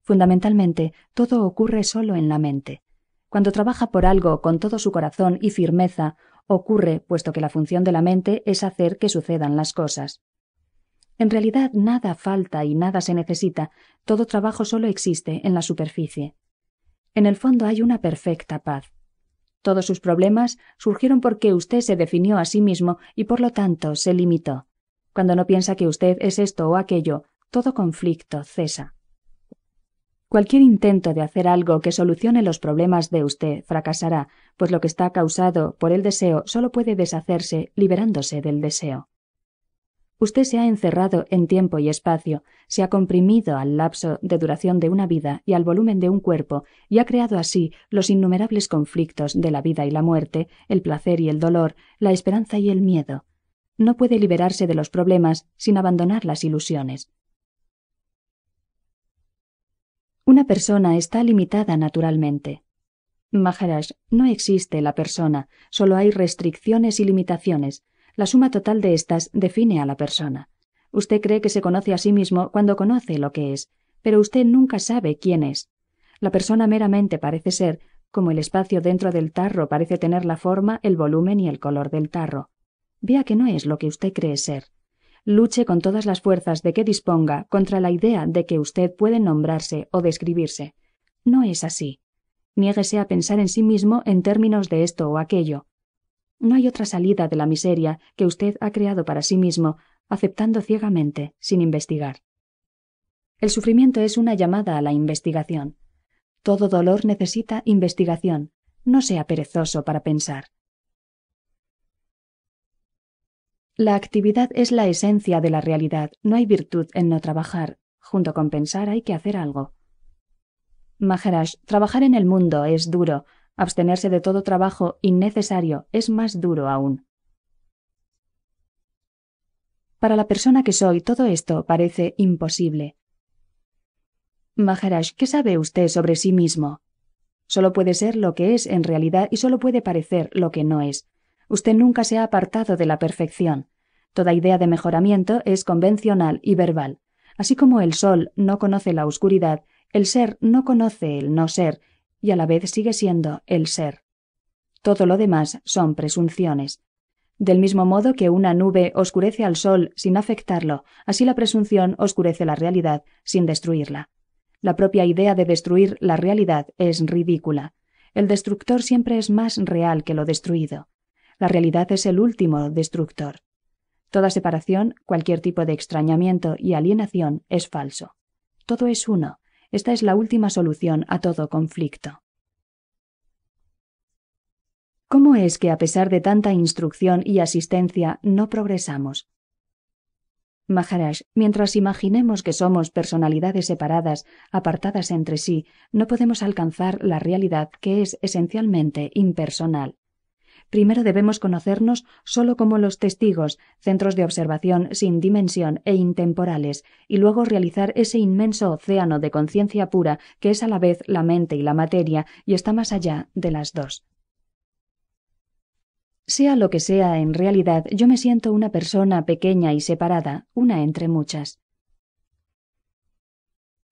Fundamentalmente, todo ocurre solo en la mente. Cuando trabaja por algo con todo su corazón y firmeza, ocurre, puesto que la función de la mente es hacer que sucedan las cosas. En realidad nada falta y nada se necesita, todo trabajo solo existe en la superficie. En el fondo hay una perfecta paz. Todos sus problemas surgieron porque usted se definió a sí mismo y por lo tanto se limitó. Cuando no piensa que usted es esto o aquello, todo conflicto cesa. Cualquier intento de hacer algo que solucione los problemas de usted fracasará, pues lo que está causado por el deseo solo puede deshacerse liberándose del deseo. Usted se ha encerrado en tiempo y espacio, se ha comprimido al lapso de duración de una vida y al volumen de un cuerpo, y ha creado así los innumerables conflictos de la vida y la muerte, el placer y el dolor, la esperanza y el miedo. No puede liberarse de los problemas sin abandonar las ilusiones. Una persona está limitada naturalmente. Maharaj, no existe la persona, solo hay restricciones y limitaciones. La suma total de estas define a la persona. Usted cree que se conoce a sí mismo cuando conoce lo que es, pero usted nunca sabe quién es. La persona meramente parece ser, como el espacio dentro del tarro parece tener la forma, el volumen y el color del tarro. Vea que no es lo que usted cree ser luche con todas las fuerzas de que disponga contra la idea de que usted puede nombrarse o describirse. No es así. Niéguese a pensar en sí mismo en términos de esto o aquello. No hay otra salida de la miseria que usted ha creado para sí mismo, aceptando ciegamente, sin investigar. El sufrimiento es una llamada a la investigación. Todo dolor necesita investigación. No sea perezoso para pensar. La actividad es la esencia de la realidad, no hay virtud en no trabajar, junto con pensar hay que hacer algo. Maharaj, trabajar en el mundo es duro, abstenerse de todo trabajo innecesario es más duro aún. Para la persona que soy, todo esto parece imposible. Maharaj, ¿qué sabe usted sobre sí mismo? Solo puede ser lo que es en realidad y solo puede parecer lo que no es. Usted nunca se ha apartado de la perfección. Toda idea de mejoramiento es convencional y verbal. Así como el sol no conoce la oscuridad, el ser no conoce el no ser, y a la vez sigue siendo el ser. Todo lo demás son presunciones. Del mismo modo que una nube oscurece al sol sin afectarlo, así la presunción oscurece la realidad sin destruirla. La propia idea de destruir la realidad es ridícula. El destructor siempre es más real que lo destruido. La realidad es el último destructor. Toda separación, cualquier tipo de extrañamiento y alienación es falso. Todo es uno. Esta es la última solución a todo conflicto. ¿Cómo es que a pesar de tanta instrucción y asistencia no progresamos? Maharaj, mientras imaginemos que somos personalidades separadas, apartadas entre sí, no podemos alcanzar la realidad que es esencialmente impersonal primero debemos conocernos sólo como los testigos, centros de observación sin dimensión e intemporales, y luego realizar ese inmenso océano de conciencia pura que es a la vez la mente y la materia y está más allá de las dos. Sea lo que sea, en realidad yo me siento una persona pequeña y separada, una entre muchas.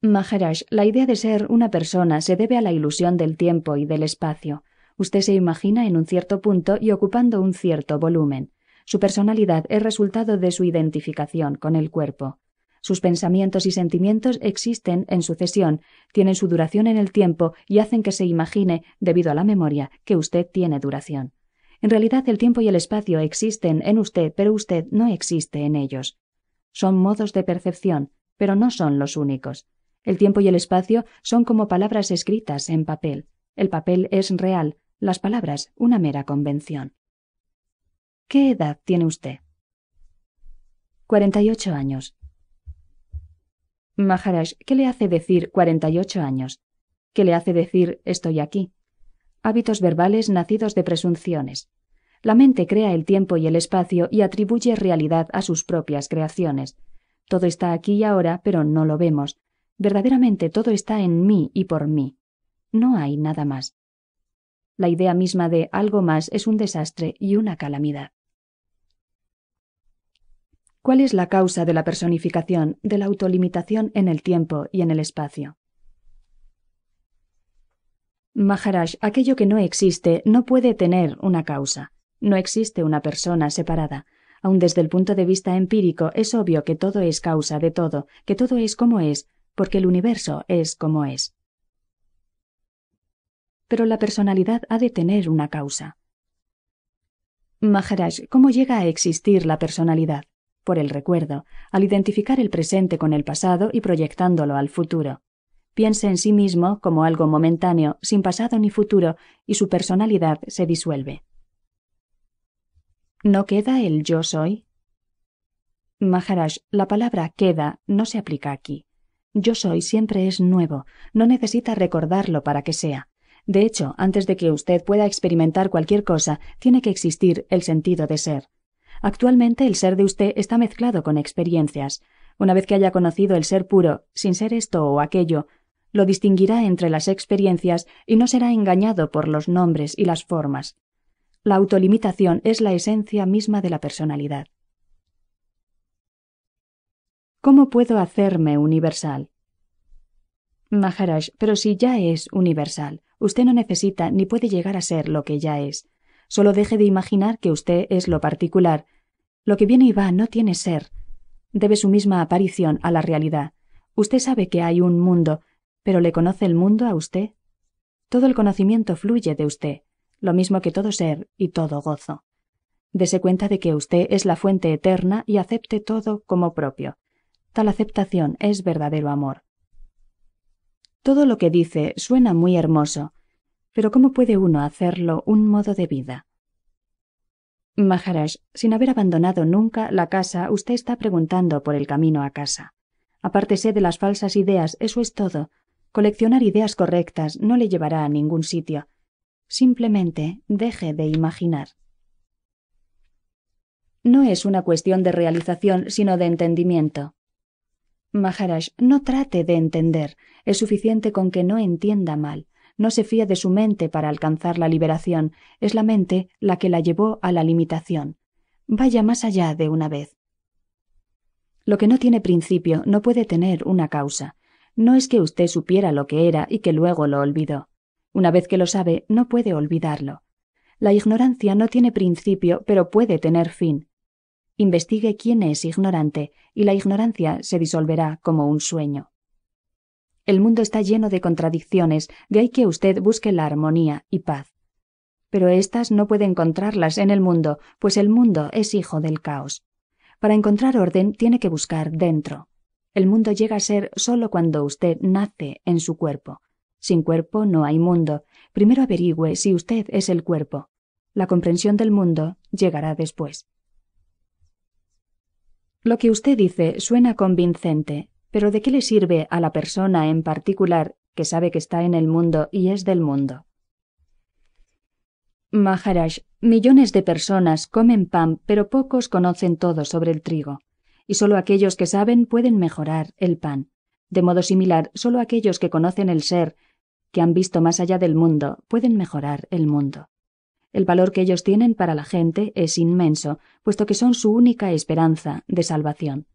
Maharaj, la idea de ser una persona se debe a la ilusión del tiempo y del espacio. Usted se imagina en un cierto punto y ocupando un cierto volumen. Su personalidad es resultado de su identificación con el cuerpo. Sus pensamientos y sentimientos existen en sucesión, tienen su duración en el tiempo y hacen que se imagine, debido a la memoria, que usted tiene duración. En realidad el tiempo y el espacio existen en usted, pero usted no existe en ellos. Son modos de percepción, pero no son los únicos. El tiempo y el espacio son como palabras escritas en papel. El papel es real, las palabras una mera convención. ¿Qué edad tiene usted? 48 años. Maharaj, ¿qué le hace decir 48 años? ¿Qué le hace decir estoy aquí? Hábitos verbales nacidos de presunciones. La mente crea el tiempo y el espacio y atribuye realidad a sus propias creaciones. Todo está aquí y ahora, pero no lo vemos. Verdaderamente todo está en mí y por mí. No hay nada más. La idea misma de algo más es un desastre y una calamidad. ¿Cuál es la causa de la personificación, de la autolimitación en el tiempo y en el espacio? Maharaj, aquello que no existe no puede tener una causa. No existe una persona separada. Aun desde el punto de vista empírico es obvio que todo es causa de todo, que todo es como es, porque el universo es como es pero la personalidad ha de tener una causa. Maharaj, ¿cómo llega a existir la personalidad? Por el recuerdo, al identificar el presente con el pasado y proyectándolo al futuro. Piensa en sí mismo como algo momentáneo, sin pasado ni futuro, y su personalidad se disuelve. ¿No queda el yo soy? Maharaj, la palabra queda no se aplica aquí. Yo soy siempre es nuevo, no necesita recordarlo para que sea. De hecho, antes de que usted pueda experimentar cualquier cosa, tiene que existir el sentido de ser. Actualmente el ser de usted está mezclado con experiencias. Una vez que haya conocido el ser puro, sin ser esto o aquello, lo distinguirá entre las experiencias y no será engañado por los nombres y las formas. La autolimitación es la esencia misma de la personalidad. ¿Cómo puedo hacerme universal? Maharaj, pero si ya es universal, Usted no necesita ni puede llegar a ser lo que ya es. Solo deje de imaginar que usted es lo particular. Lo que viene y va no tiene ser. Debe su misma aparición a la realidad. Usted sabe que hay un mundo, pero ¿le conoce el mundo a usted? Todo el conocimiento fluye de usted, lo mismo que todo ser y todo gozo. Dese cuenta de que usted es la fuente eterna y acepte todo como propio. Tal aceptación es verdadero amor. Todo lo que dice suena muy hermoso, pero ¿cómo puede uno hacerlo un modo de vida? Maharaj, sin haber abandonado nunca la casa, usted está preguntando por el camino a casa. Apártese de las falsas ideas, eso es todo. Coleccionar ideas correctas no le llevará a ningún sitio. Simplemente deje de imaginar. No es una cuestión de realización, sino de entendimiento. Maharaj, no trate de entender. Es suficiente con que no entienda mal. No se fía de su mente para alcanzar la liberación. Es la mente la que la llevó a la limitación. Vaya más allá de una vez. Lo que no tiene principio no puede tener una causa. No es que usted supiera lo que era y que luego lo olvidó. Una vez que lo sabe, no puede olvidarlo. La ignorancia no tiene principio, pero puede tener fin investigue quién es ignorante, y la ignorancia se disolverá como un sueño. El mundo está lleno de contradicciones, de ahí que usted busque la armonía y paz. Pero éstas no puede encontrarlas en el mundo, pues el mundo es hijo del caos. Para encontrar orden tiene que buscar dentro. El mundo llega a ser solo cuando usted nace en su cuerpo. Sin cuerpo no hay mundo. Primero averigüe si usted es el cuerpo. La comprensión del mundo llegará después. Lo que usted dice suena convincente, pero ¿de qué le sirve a la persona en particular que sabe que está en el mundo y es del mundo? Maharaj, millones de personas comen pan, pero pocos conocen todo sobre el trigo, y solo aquellos que saben pueden mejorar el pan. De modo similar, solo aquellos que conocen el ser, que han visto más allá del mundo, pueden mejorar el mundo. El valor que ellos tienen para la gente es inmenso, puesto que son su única esperanza de salvación.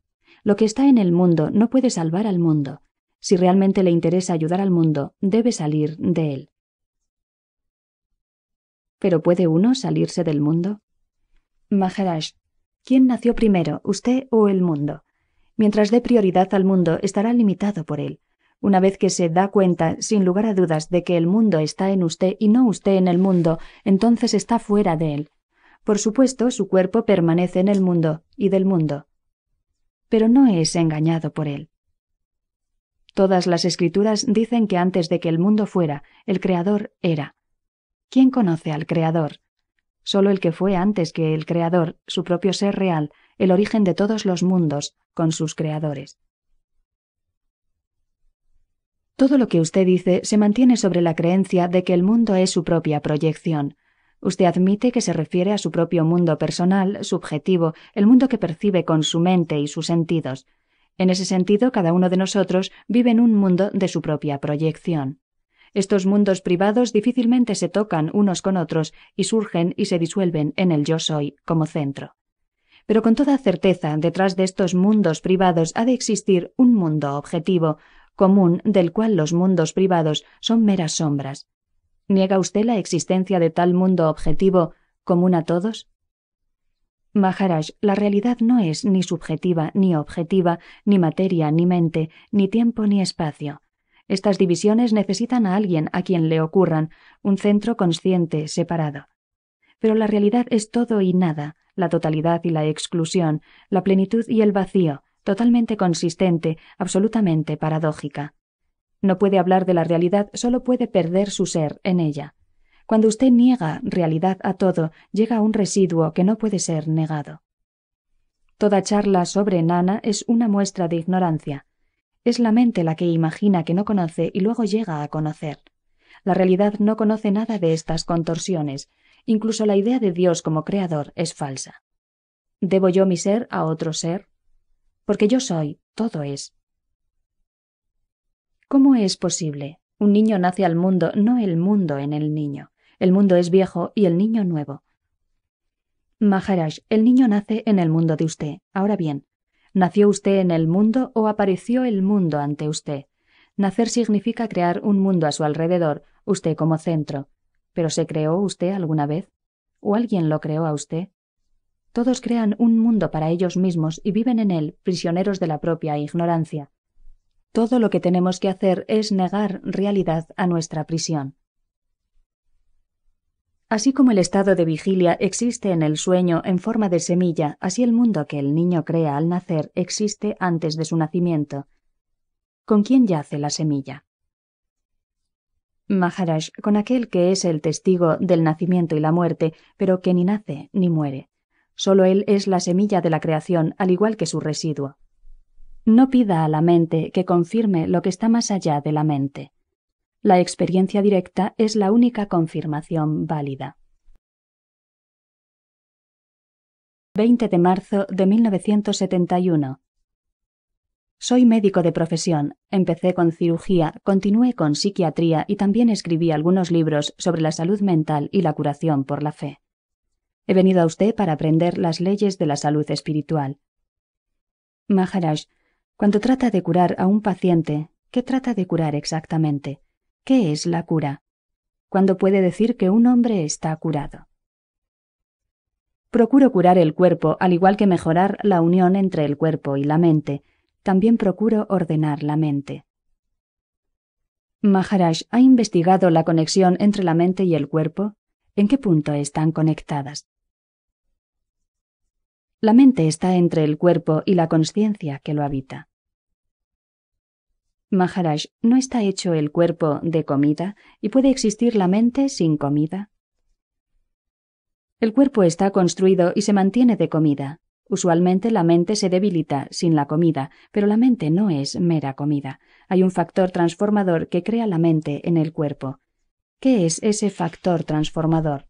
Lo que está en el mundo no puede salvar al mundo. Si realmente le interesa ayudar al mundo, debe salir de él. ¿Pero puede uno salirse del mundo? Maharaj, ¿quién nació primero, usted o el mundo? Mientras dé prioridad al mundo, estará limitado por él. Una vez que se da cuenta, sin lugar a dudas, de que el mundo está en usted y no usted en el mundo, entonces está fuera de él. Por supuesto, su cuerpo permanece en el mundo y del mundo. Pero no es engañado por él. Todas las escrituras dicen que antes de que el mundo fuera, el Creador era. ¿Quién conoce al Creador? Solo el que fue antes que el Creador, su propio ser real, el origen de todos los mundos, con sus creadores. Todo lo que usted dice se mantiene sobre la creencia de que el mundo es su propia proyección. Usted admite que se refiere a su propio mundo personal, subjetivo, el mundo que percibe con su mente y sus sentidos. En ese sentido, cada uno de nosotros vive en un mundo de su propia proyección. Estos mundos privados difícilmente se tocan unos con otros y surgen y se disuelven en el yo soy como centro. Pero con toda certeza, detrás de estos mundos privados ha de existir un mundo objetivo, común del cual los mundos privados son meras sombras. ¿Niega usted la existencia de tal mundo objetivo común a todos? Maharaj, la realidad no es ni subjetiva, ni objetiva, ni materia, ni mente, ni tiempo, ni espacio. Estas divisiones necesitan a alguien a quien le ocurran, un centro consciente, separado. Pero la realidad es todo y nada, la totalidad y la exclusión, la plenitud y el vacío, totalmente consistente, absolutamente paradójica. No puede hablar de la realidad, solo puede perder su ser en ella. Cuando usted niega realidad a todo, llega a un residuo que no puede ser negado. Toda charla sobre Nana es una muestra de ignorancia. Es la mente la que imagina que no conoce y luego llega a conocer. La realidad no conoce nada de estas contorsiones. Incluso la idea de Dios como creador es falsa. ¿Debo yo mi ser a otro ser? porque yo soy, todo es. ¿Cómo es posible? Un niño nace al mundo, no el mundo en el niño. El mundo es viejo y el niño nuevo. Maharaj, el niño nace en el mundo de usted. Ahora bien, ¿nació usted en el mundo o apareció el mundo ante usted? Nacer significa crear un mundo a su alrededor, usted como centro. ¿Pero se creó usted alguna vez? ¿O alguien lo creó a usted? Todos crean un mundo para ellos mismos y viven en él, prisioneros de la propia ignorancia. Todo lo que tenemos que hacer es negar realidad a nuestra prisión. Así como el estado de vigilia existe en el sueño en forma de semilla, así el mundo que el niño crea al nacer existe antes de su nacimiento. ¿Con quién yace la semilla? Maharaj, con aquel que es el testigo del nacimiento y la muerte, pero que ni nace ni muere solo Él es la semilla de la creación, al igual que su residuo. No pida a la mente que confirme lo que está más allá de la mente. La experiencia directa es la única confirmación válida. 20 de marzo de 1971. Soy médico de profesión. Empecé con cirugía, continué con psiquiatría y también escribí algunos libros sobre la salud mental y la curación por la fe. He venido a usted para aprender las leyes de la salud espiritual. Maharaj, cuando trata de curar a un paciente, ¿qué trata de curar exactamente? ¿Qué es la cura? ¿Cuándo puede decir que un hombre está curado? Procuro curar el cuerpo, al igual que mejorar la unión entre el cuerpo y la mente. También procuro ordenar la mente. Maharaj, ¿ha investigado la conexión entre la mente y el cuerpo? ¿En qué punto están conectadas? La mente está entre el cuerpo y la conciencia que lo habita. Maharaj, ¿no está hecho el cuerpo de comida y puede existir la mente sin comida? El cuerpo está construido y se mantiene de comida. Usualmente la mente se debilita sin la comida, pero la mente no es mera comida. Hay un factor transformador que crea la mente en el cuerpo. ¿Qué es ese factor transformador?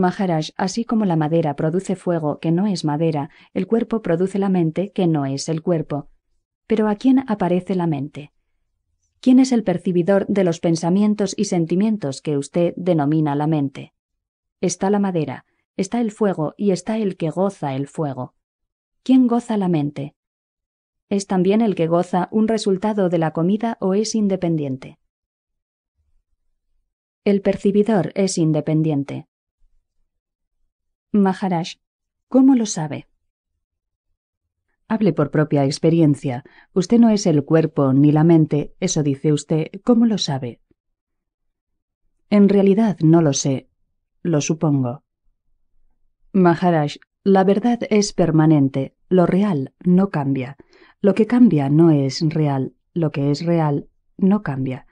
Maharaj, así como la madera produce fuego que no es madera, el cuerpo produce la mente que no es el cuerpo. Pero ¿a quién aparece la mente? ¿Quién es el percibidor de los pensamientos y sentimientos que usted denomina la mente? Está la madera, está el fuego y está el que goza el fuego. ¿Quién goza la mente? ¿Es también el que goza un resultado de la comida o es independiente? El percibidor es independiente. Maharaj, ¿cómo lo sabe? Hable por propia experiencia. Usted no es el cuerpo ni la mente, eso dice usted. ¿Cómo lo sabe? En realidad no lo sé. Lo supongo. Maharaj, la verdad es permanente. Lo real no cambia. Lo que cambia no es real. Lo que es real no cambia.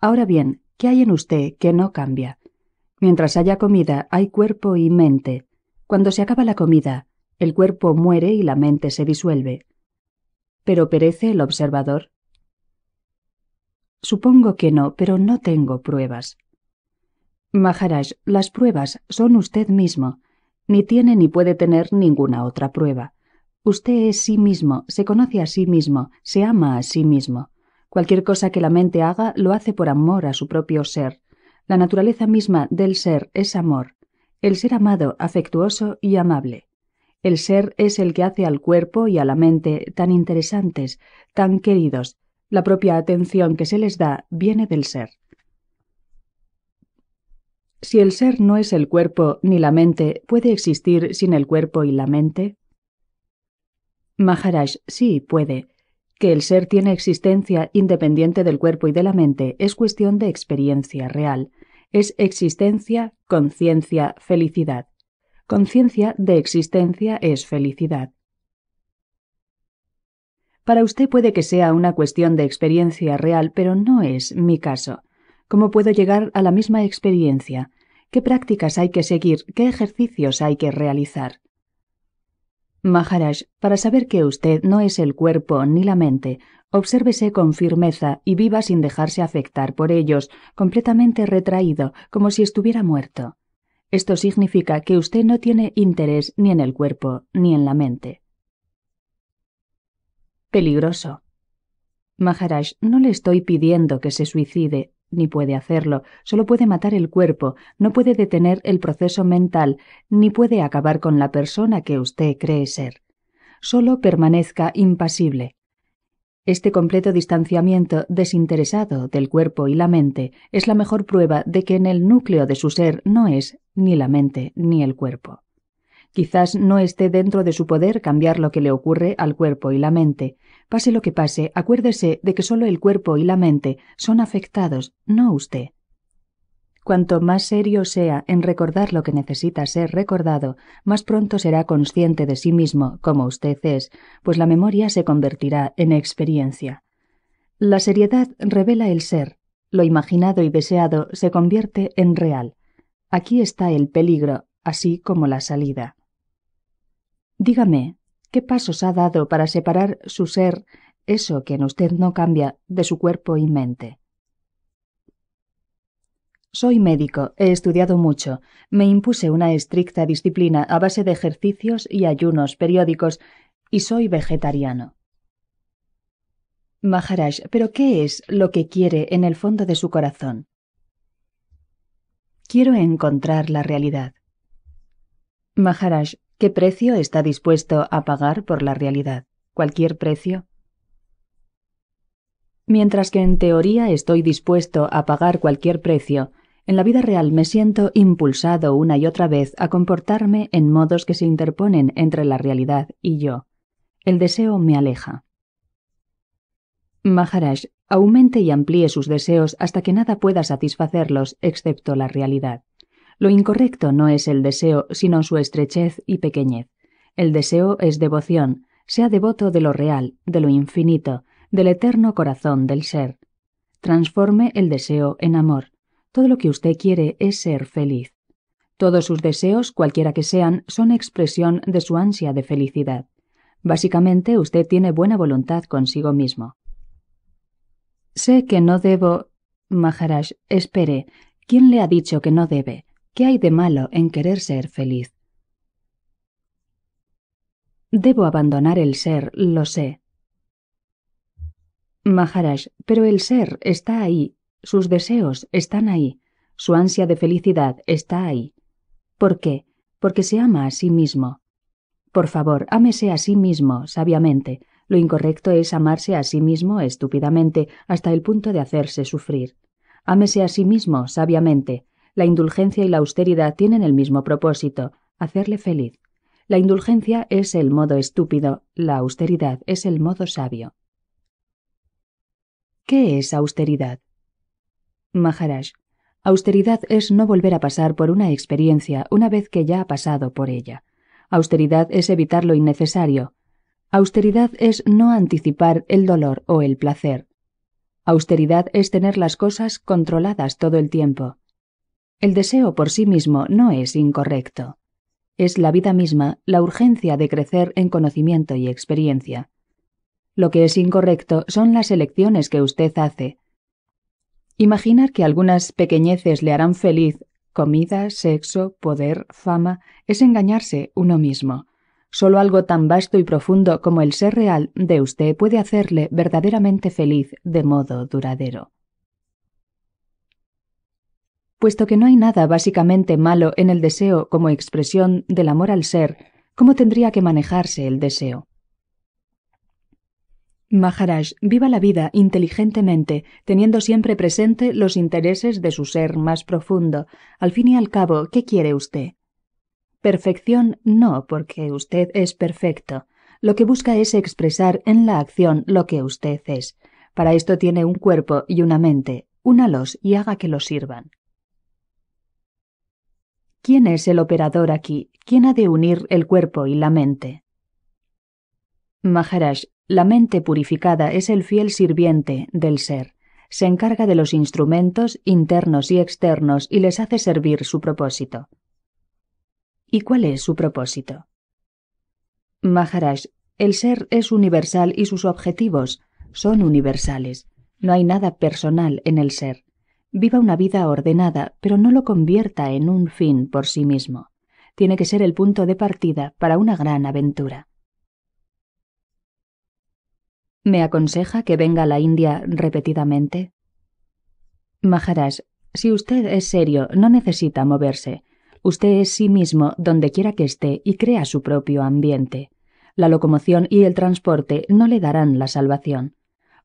Ahora bien, ¿qué hay en usted que no cambia? Mientras haya comida, hay cuerpo y mente. Cuando se acaba la comida, el cuerpo muere y la mente se disuelve. ¿Pero perece el observador? Supongo que no, pero no tengo pruebas. Maharaj, las pruebas son usted mismo. Ni tiene ni puede tener ninguna otra prueba. Usted es sí mismo, se conoce a sí mismo, se ama a sí mismo. Cualquier cosa que la mente haga lo hace por amor a su propio ser. La naturaleza misma del ser es amor. El ser amado, afectuoso y amable. El ser es el que hace al cuerpo y a la mente tan interesantes, tan queridos. La propia atención que se les da viene del ser. Si el ser no es el cuerpo ni la mente, ¿puede existir sin el cuerpo y la mente? Maharaj, sí, puede. Que el ser tiene existencia independiente del cuerpo y de la mente es cuestión de experiencia real es existencia, conciencia, felicidad. Conciencia de existencia es felicidad. Para usted puede que sea una cuestión de experiencia real, pero no es mi caso. ¿Cómo puedo llegar a la misma experiencia? ¿Qué prácticas hay que seguir? ¿Qué ejercicios hay que realizar? Maharaj, para saber que usted no es el cuerpo ni la mente, Obsérvese con firmeza y viva sin dejarse afectar por ellos, completamente retraído, como si estuviera muerto. Esto significa que usted no tiene interés ni en el cuerpo ni en la mente. Peligroso. Maharaj, no le estoy pidiendo que se suicide, ni puede hacerlo, solo puede matar el cuerpo, no puede detener el proceso mental, ni puede acabar con la persona que usted cree ser. Solo permanezca impasible, este completo distanciamiento desinteresado del cuerpo y la mente es la mejor prueba de que en el núcleo de su ser no es ni la mente ni el cuerpo. Quizás no esté dentro de su poder cambiar lo que le ocurre al cuerpo y la mente. Pase lo que pase, acuérdese de que solo el cuerpo y la mente son afectados, no usted. Cuanto más serio sea en recordar lo que necesita ser recordado, más pronto será consciente de sí mismo, como usted es, pues la memoria se convertirá en experiencia. La seriedad revela el ser, lo imaginado y deseado se convierte en real. Aquí está el peligro, así como la salida. Dígame, ¿qué pasos ha dado para separar su ser, eso que en usted no cambia, de su cuerpo y mente? Soy médico, he estudiado mucho, me impuse una estricta disciplina a base de ejercicios y ayunos periódicos, y soy vegetariano. Maharaj, ¿pero qué es lo que quiere en el fondo de su corazón? Quiero encontrar la realidad. Maharaj, ¿qué precio está dispuesto a pagar por la realidad? ¿Cualquier precio? Mientras que en teoría estoy dispuesto a pagar cualquier precio, en la vida real me siento impulsado una y otra vez a comportarme en modos que se interponen entre la realidad y yo. El deseo me aleja. Maharaj, aumente y amplíe sus deseos hasta que nada pueda satisfacerlos excepto la realidad. Lo incorrecto no es el deseo, sino su estrechez y pequeñez. El deseo es devoción, sea devoto de lo real, de lo infinito, del eterno corazón del ser. Transforme el deseo en amor. Todo lo que usted quiere es ser feliz. Todos sus deseos, cualquiera que sean, son expresión de su ansia de felicidad. Básicamente, usted tiene buena voluntad consigo mismo. Sé que no debo. Maharaj, espere. ¿Quién le ha dicho que no debe? ¿Qué hay de malo en querer ser feliz? Debo abandonar el ser, lo sé. Maharaj, pero el ser está ahí, sus deseos están ahí, su ansia de felicidad está ahí. ¿Por qué? Porque se ama a sí mismo. Por favor, ámese a sí mismo, sabiamente. Lo incorrecto es amarse a sí mismo estúpidamente hasta el punto de hacerse sufrir. Ámese a sí mismo, sabiamente. La indulgencia y la austeridad tienen el mismo propósito, hacerle feliz. La indulgencia es el modo estúpido, la austeridad es el modo sabio. ¿Qué es austeridad? Maharaj, austeridad es no volver a pasar por una experiencia una vez que ya ha pasado por ella. Austeridad es evitar lo innecesario. Austeridad es no anticipar el dolor o el placer. Austeridad es tener las cosas controladas todo el tiempo. El deseo por sí mismo no es incorrecto. Es la vida misma la urgencia de crecer en conocimiento y experiencia. Lo que es incorrecto son las elecciones que usted hace, Imaginar que algunas pequeñeces le harán feliz, comida, sexo, poder, fama, es engañarse uno mismo. Solo algo tan vasto y profundo como el ser real de usted puede hacerle verdaderamente feliz de modo duradero. Puesto que no hay nada básicamente malo en el deseo como expresión del amor al ser, ¿cómo tendría que manejarse el deseo? Maharaj, viva la vida inteligentemente, teniendo siempre presente los intereses de su ser más profundo. Al fin y al cabo, ¿qué quiere usted? Perfección no, porque usted es perfecto. Lo que busca es expresar en la acción lo que usted es. Para esto tiene un cuerpo y una mente. Únalos y haga que lo sirvan. ¿Quién es el operador aquí? ¿Quién ha de unir el cuerpo y la mente? Maharaj, la mente purificada es el fiel sirviente del ser. Se encarga de los instrumentos internos y externos y les hace servir su propósito. ¿Y cuál es su propósito? Maharaj, el ser es universal y sus objetivos son universales. No hay nada personal en el ser. Viva una vida ordenada, pero no lo convierta en un fin por sí mismo. Tiene que ser el punto de partida para una gran aventura. ¿Me aconseja que venga a la India repetidamente? Maharaj, si usted es serio, no necesita moverse. Usted es sí mismo donde quiera que esté y crea su propio ambiente. La locomoción y el transporte no le darán la salvación.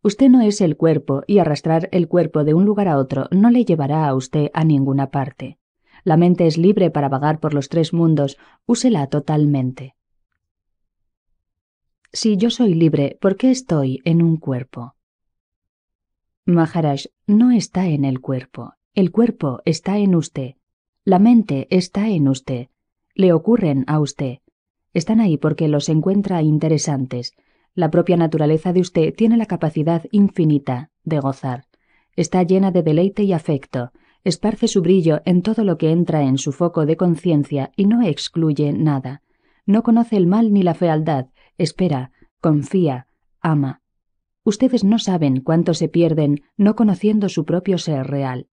Usted no es el cuerpo y arrastrar el cuerpo de un lugar a otro no le llevará a usted a ninguna parte. La mente es libre para vagar por los tres mundos, úsela totalmente. Si yo soy libre, ¿por qué estoy en un cuerpo? Maharaj no está en el cuerpo. El cuerpo está en usted. La mente está en usted. Le ocurren a usted. Están ahí porque los encuentra interesantes. La propia naturaleza de usted tiene la capacidad infinita de gozar. Está llena de deleite y afecto. Esparce su brillo en todo lo que entra en su foco de conciencia y no excluye nada. No conoce el mal ni la fealdad, espera, confía, ama. Ustedes no saben cuánto se pierden no conociendo su propio ser real.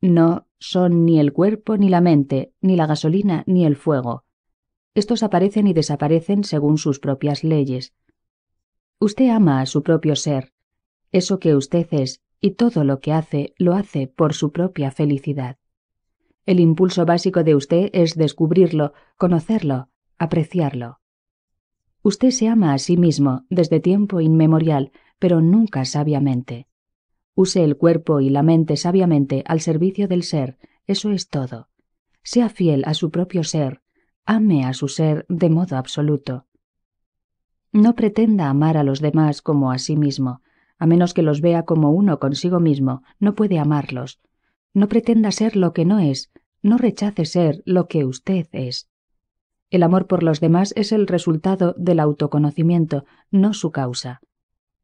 No son ni el cuerpo, ni la mente, ni la gasolina, ni el fuego. Estos aparecen y desaparecen según sus propias leyes. Usted ama a su propio ser. Eso que usted es y todo lo que hace lo hace por su propia felicidad. El impulso básico de usted es descubrirlo, conocerlo, apreciarlo. Usted se ama a sí mismo desde tiempo inmemorial, pero nunca sabiamente. Use el cuerpo y la mente sabiamente al servicio del ser, eso es todo. Sea fiel a su propio ser, ame a su ser de modo absoluto. No pretenda amar a los demás como a sí mismo, a menos que los vea como uno consigo mismo, no puede amarlos. No pretenda ser lo que no es, no rechace ser lo que usted es. El amor por los demás es el resultado del autoconocimiento, no su causa.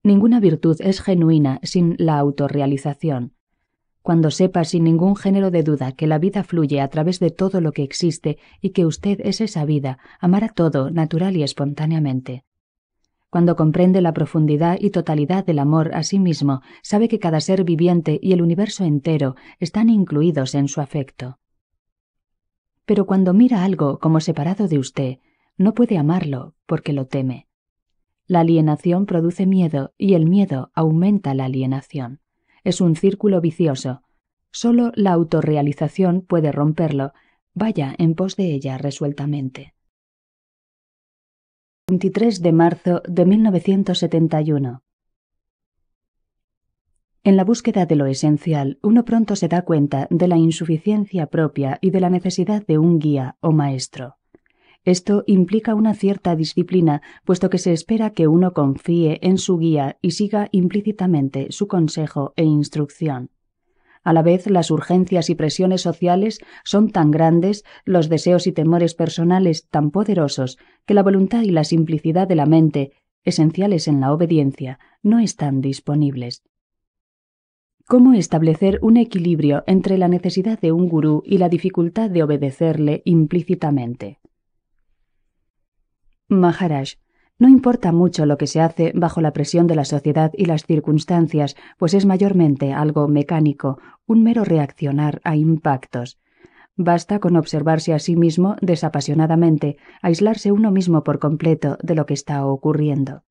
Ninguna virtud es genuina sin la autorrealización. Cuando sepa sin ningún género de duda que la vida fluye a través de todo lo que existe y que usted es esa vida, amará todo natural y espontáneamente. Cuando comprende la profundidad y totalidad del amor a sí mismo, sabe que cada ser viviente y el universo entero están incluidos en su afecto pero cuando mira algo como separado de usted, no puede amarlo porque lo teme. La alienación produce miedo y el miedo aumenta la alienación. Es un círculo vicioso. Solo la autorrealización puede romperlo. Vaya en pos de ella resueltamente. 23 de marzo de 1971. En la búsqueda de lo esencial, uno pronto se da cuenta de la insuficiencia propia y de la necesidad de un guía o maestro. Esto implica una cierta disciplina, puesto que se espera que uno confíe en su guía y siga implícitamente su consejo e instrucción. A la vez, las urgencias y presiones sociales son tan grandes, los deseos y temores personales tan poderosos, que la voluntad y la simplicidad de la mente, esenciales en la obediencia, no están disponibles cómo establecer un equilibrio entre la necesidad de un gurú y la dificultad de obedecerle implícitamente. Maharaj, no importa mucho lo que se hace bajo la presión de la sociedad y las circunstancias, pues es mayormente algo mecánico, un mero reaccionar a impactos. Basta con observarse a sí mismo desapasionadamente, aislarse uno mismo por completo de lo que está ocurriendo.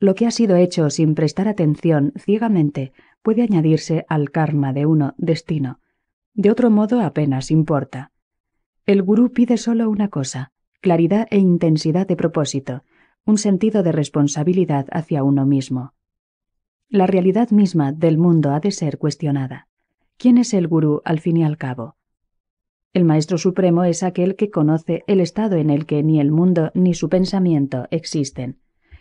Lo que ha sido hecho sin prestar atención ciegamente puede añadirse al karma de uno destino. De otro modo apenas importa. El gurú pide solo una cosa, claridad e intensidad de propósito, un sentido de responsabilidad hacia uno mismo. La realidad misma del mundo ha de ser cuestionada. ¿Quién es el gurú al fin y al cabo? El Maestro Supremo es aquel que conoce el estado en el que ni el mundo ni su pensamiento existen.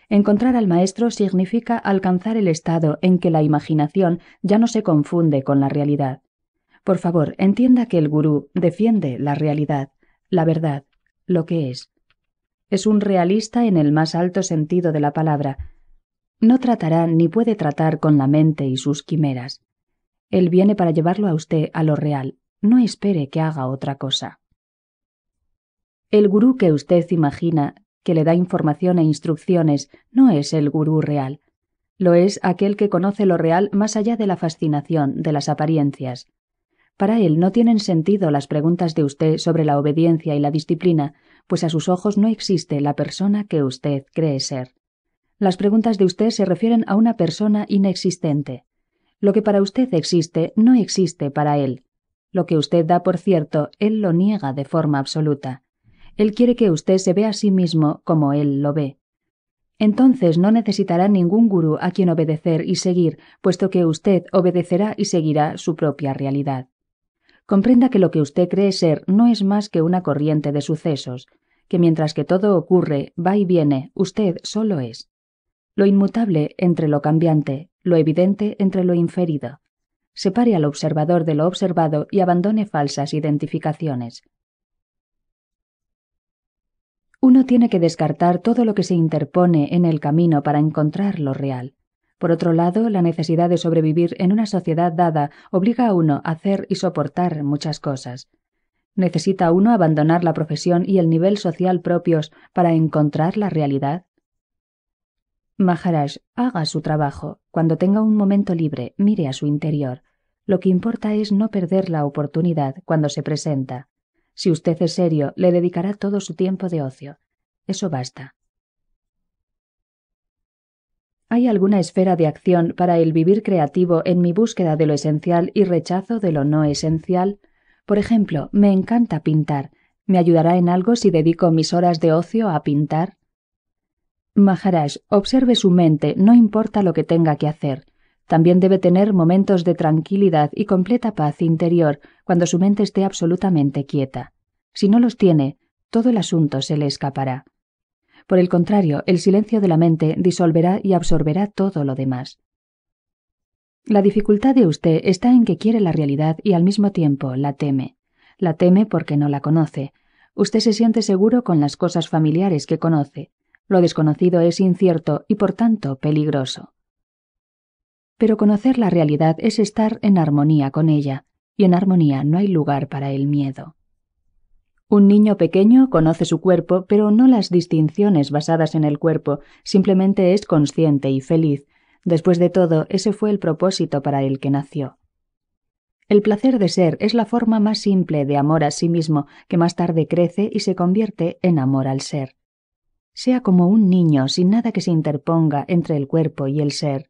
Encontrar al maestro significa alcanzar el estado en que la imaginación ya no se confunde con la realidad. Por favor, entienda que el gurú defiende la realidad, la verdad, lo que es. Es un realista en el más alto sentido de la palabra. No tratará ni puede tratar con la mente y sus quimeras. Él viene para llevarlo a usted a lo real. No espere que haga otra cosa. El gurú que usted imagina que le da información e instrucciones, no es el gurú real. Lo es aquel que conoce lo real más allá de la fascinación, de las apariencias. Para él no tienen sentido las preguntas de usted sobre la obediencia y la disciplina, pues a sus ojos no existe la persona que usted cree ser. Las preguntas de usted se refieren a una persona inexistente. Lo que para usted existe no existe para él. Lo que usted da por cierto, él lo niega de forma absoluta. Él quiere que usted se vea a sí mismo como Él lo ve. Entonces no necesitará ningún gurú a quien obedecer y seguir, puesto que usted obedecerá y seguirá su propia realidad. Comprenda que lo que usted cree ser no es más que una corriente de sucesos, que mientras que todo ocurre, va y viene, usted solo es. Lo inmutable entre lo cambiante, lo evidente entre lo inferido. Separe al observador de lo observado y abandone falsas identificaciones. Uno tiene que descartar todo lo que se interpone en el camino para encontrar lo real. Por otro lado, la necesidad de sobrevivir en una sociedad dada obliga a uno a hacer y soportar muchas cosas. ¿Necesita uno abandonar la profesión y el nivel social propios para encontrar la realidad? Maharaj, haga su trabajo. Cuando tenga un momento libre, mire a su interior. Lo que importa es no perder la oportunidad cuando se presenta. Si usted es serio, le dedicará todo su tiempo de ocio. Eso basta. ¿Hay alguna esfera de acción para el vivir creativo en mi búsqueda de lo esencial y rechazo de lo no esencial? Por ejemplo, me encanta pintar. ¿Me ayudará en algo si dedico mis horas de ocio a pintar? Maharaj, observe su mente, no importa lo que tenga que hacer. También debe tener momentos de tranquilidad y completa paz interior cuando su mente esté absolutamente quieta. Si no los tiene, todo el asunto se le escapará. Por el contrario, el silencio de la mente disolverá y absorberá todo lo demás. La dificultad de usted está en que quiere la realidad y al mismo tiempo la teme. La teme porque no la conoce. Usted se siente seguro con las cosas familiares que conoce. Lo desconocido es incierto y por tanto peligroso pero conocer la realidad es estar en armonía con ella, y en armonía no hay lugar para el miedo. Un niño pequeño conoce su cuerpo, pero no las distinciones basadas en el cuerpo, simplemente es consciente y feliz. Después de todo, ese fue el propósito para el que nació. El placer de ser es la forma más simple de amor a sí mismo, que más tarde crece y se convierte en amor al ser. Sea como un niño sin nada que se interponga entre el cuerpo y el ser.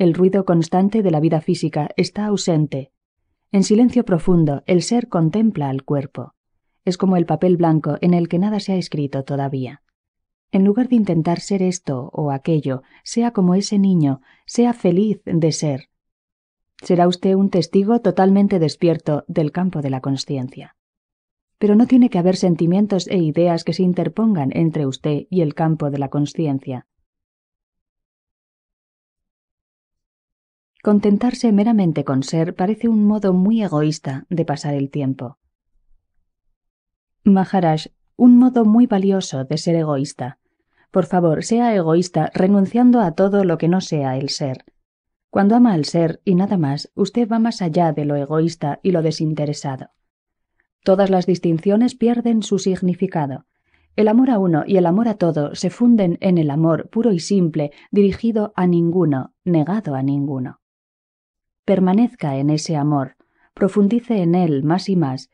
El ruido constante de la vida física está ausente. En silencio profundo, el ser contempla al cuerpo. Es como el papel blanco en el que nada se ha escrito todavía. En lugar de intentar ser esto o aquello, sea como ese niño, sea feliz de ser. Será usted un testigo totalmente despierto del campo de la conciencia. Pero no tiene que haber sentimientos e ideas que se interpongan entre usted y el campo de la conciencia. Contentarse meramente con ser parece un modo muy egoísta de pasar el tiempo. Maharaj, un modo muy valioso de ser egoísta. Por favor, sea egoísta renunciando a todo lo que no sea el ser. Cuando ama al ser y nada más, usted va más allá de lo egoísta y lo desinteresado. Todas las distinciones pierden su significado. El amor a uno y el amor a todo se funden en el amor puro y simple, dirigido a ninguno, negado a ninguno permanezca en ese amor, profundice en él más y más,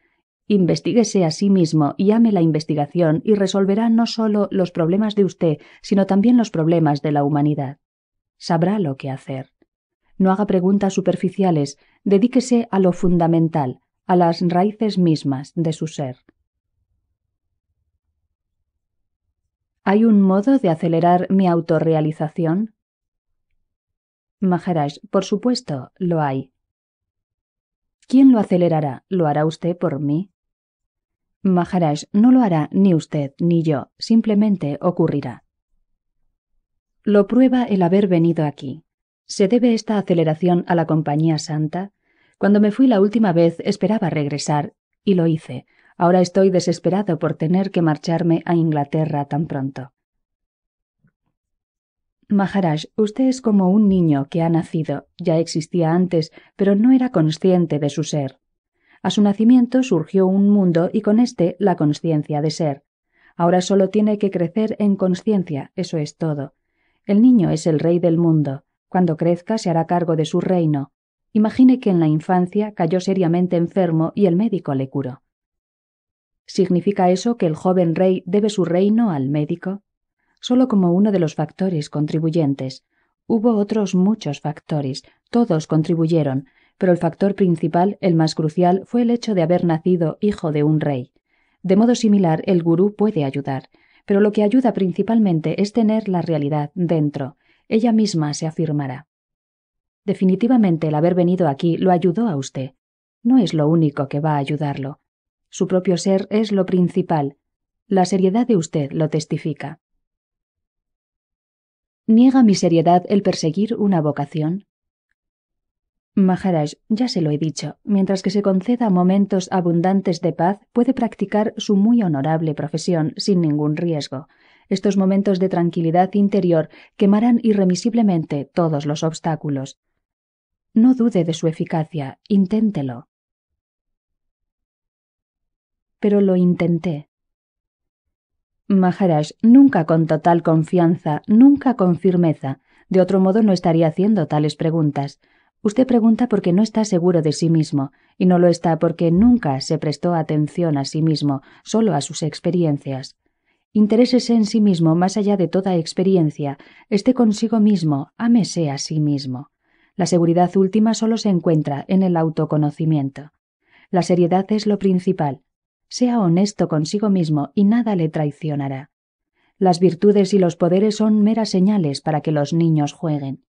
Investíguese a sí mismo y ame la investigación y resolverá no solo los problemas de usted, sino también los problemas de la humanidad. Sabrá lo que hacer. No haga preguntas superficiales, dedíquese a lo fundamental, a las raíces mismas de su ser. ¿Hay un modo de acelerar mi autorrealización? Maharaj, por supuesto, lo hay. ¿Quién lo acelerará? ¿Lo hará usted por mí? Maharaj, no lo hará ni usted ni yo, simplemente ocurrirá. Lo prueba el haber venido aquí. ¿Se debe esta aceleración a la compañía santa? Cuando me fui la última vez esperaba regresar, y lo hice. Ahora estoy desesperado por tener que marcharme a Inglaterra tan pronto. Maharaj, usted es como un niño que ha nacido, ya existía antes, pero no era consciente de su ser. A su nacimiento surgió un mundo y con éste la conciencia de ser. Ahora solo tiene que crecer en conciencia, eso es todo. El niño es el rey del mundo. Cuando crezca se hará cargo de su reino. Imagine que en la infancia cayó seriamente enfermo y el médico le curó. ¿Significa eso que el joven rey debe su reino al médico? solo como uno de los factores contribuyentes. Hubo otros muchos factores, todos contribuyeron, pero el factor principal, el más crucial, fue el hecho de haber nacido hijo de un rey. De modo similar, el gurú puede ayudar, pero lo que ayuda principalmente es tener la realidad dentro. Ella misma se afirmará. Definitivamente el haber venido aquí lo ayudó a usted. No es lo único que va a ayudarlo. Su propio ser es lo principal. La seriedad de usted lo testifica. ¿Niega mi seriedad el perseguir una vocación? Maharaj, ya se lo he dicho, mientras que se conceda momentos abundantes de paz, puede practicar su muy honorable profesión sin ningún riesgo. Estos momentos de tranquilidad interior quemarán irremisiblemente todos los obstáculos. No dude de su eficacia, inténtelo. Pero lo intenté. Maharaj nunca con total confianza, nunca con firmeza. De otro modo no estaría haciendo tales preguntas. Usted pregunta porque no está seguro de sí mismo, y no lo está porque nunca se prestó atención a sí mismo, solo a sus experiencias. Interésese en sí mismo más allá de toda experiencia, esté consigo mismo, ámese a sí mismo. La seguridad última solo se encuentra en el autoconocimiento. La seriedad es lo principal, sea honesto consigo mismo y nada le traicionará. Las virtudes y los poderes son meras señales para que los niños jueguen.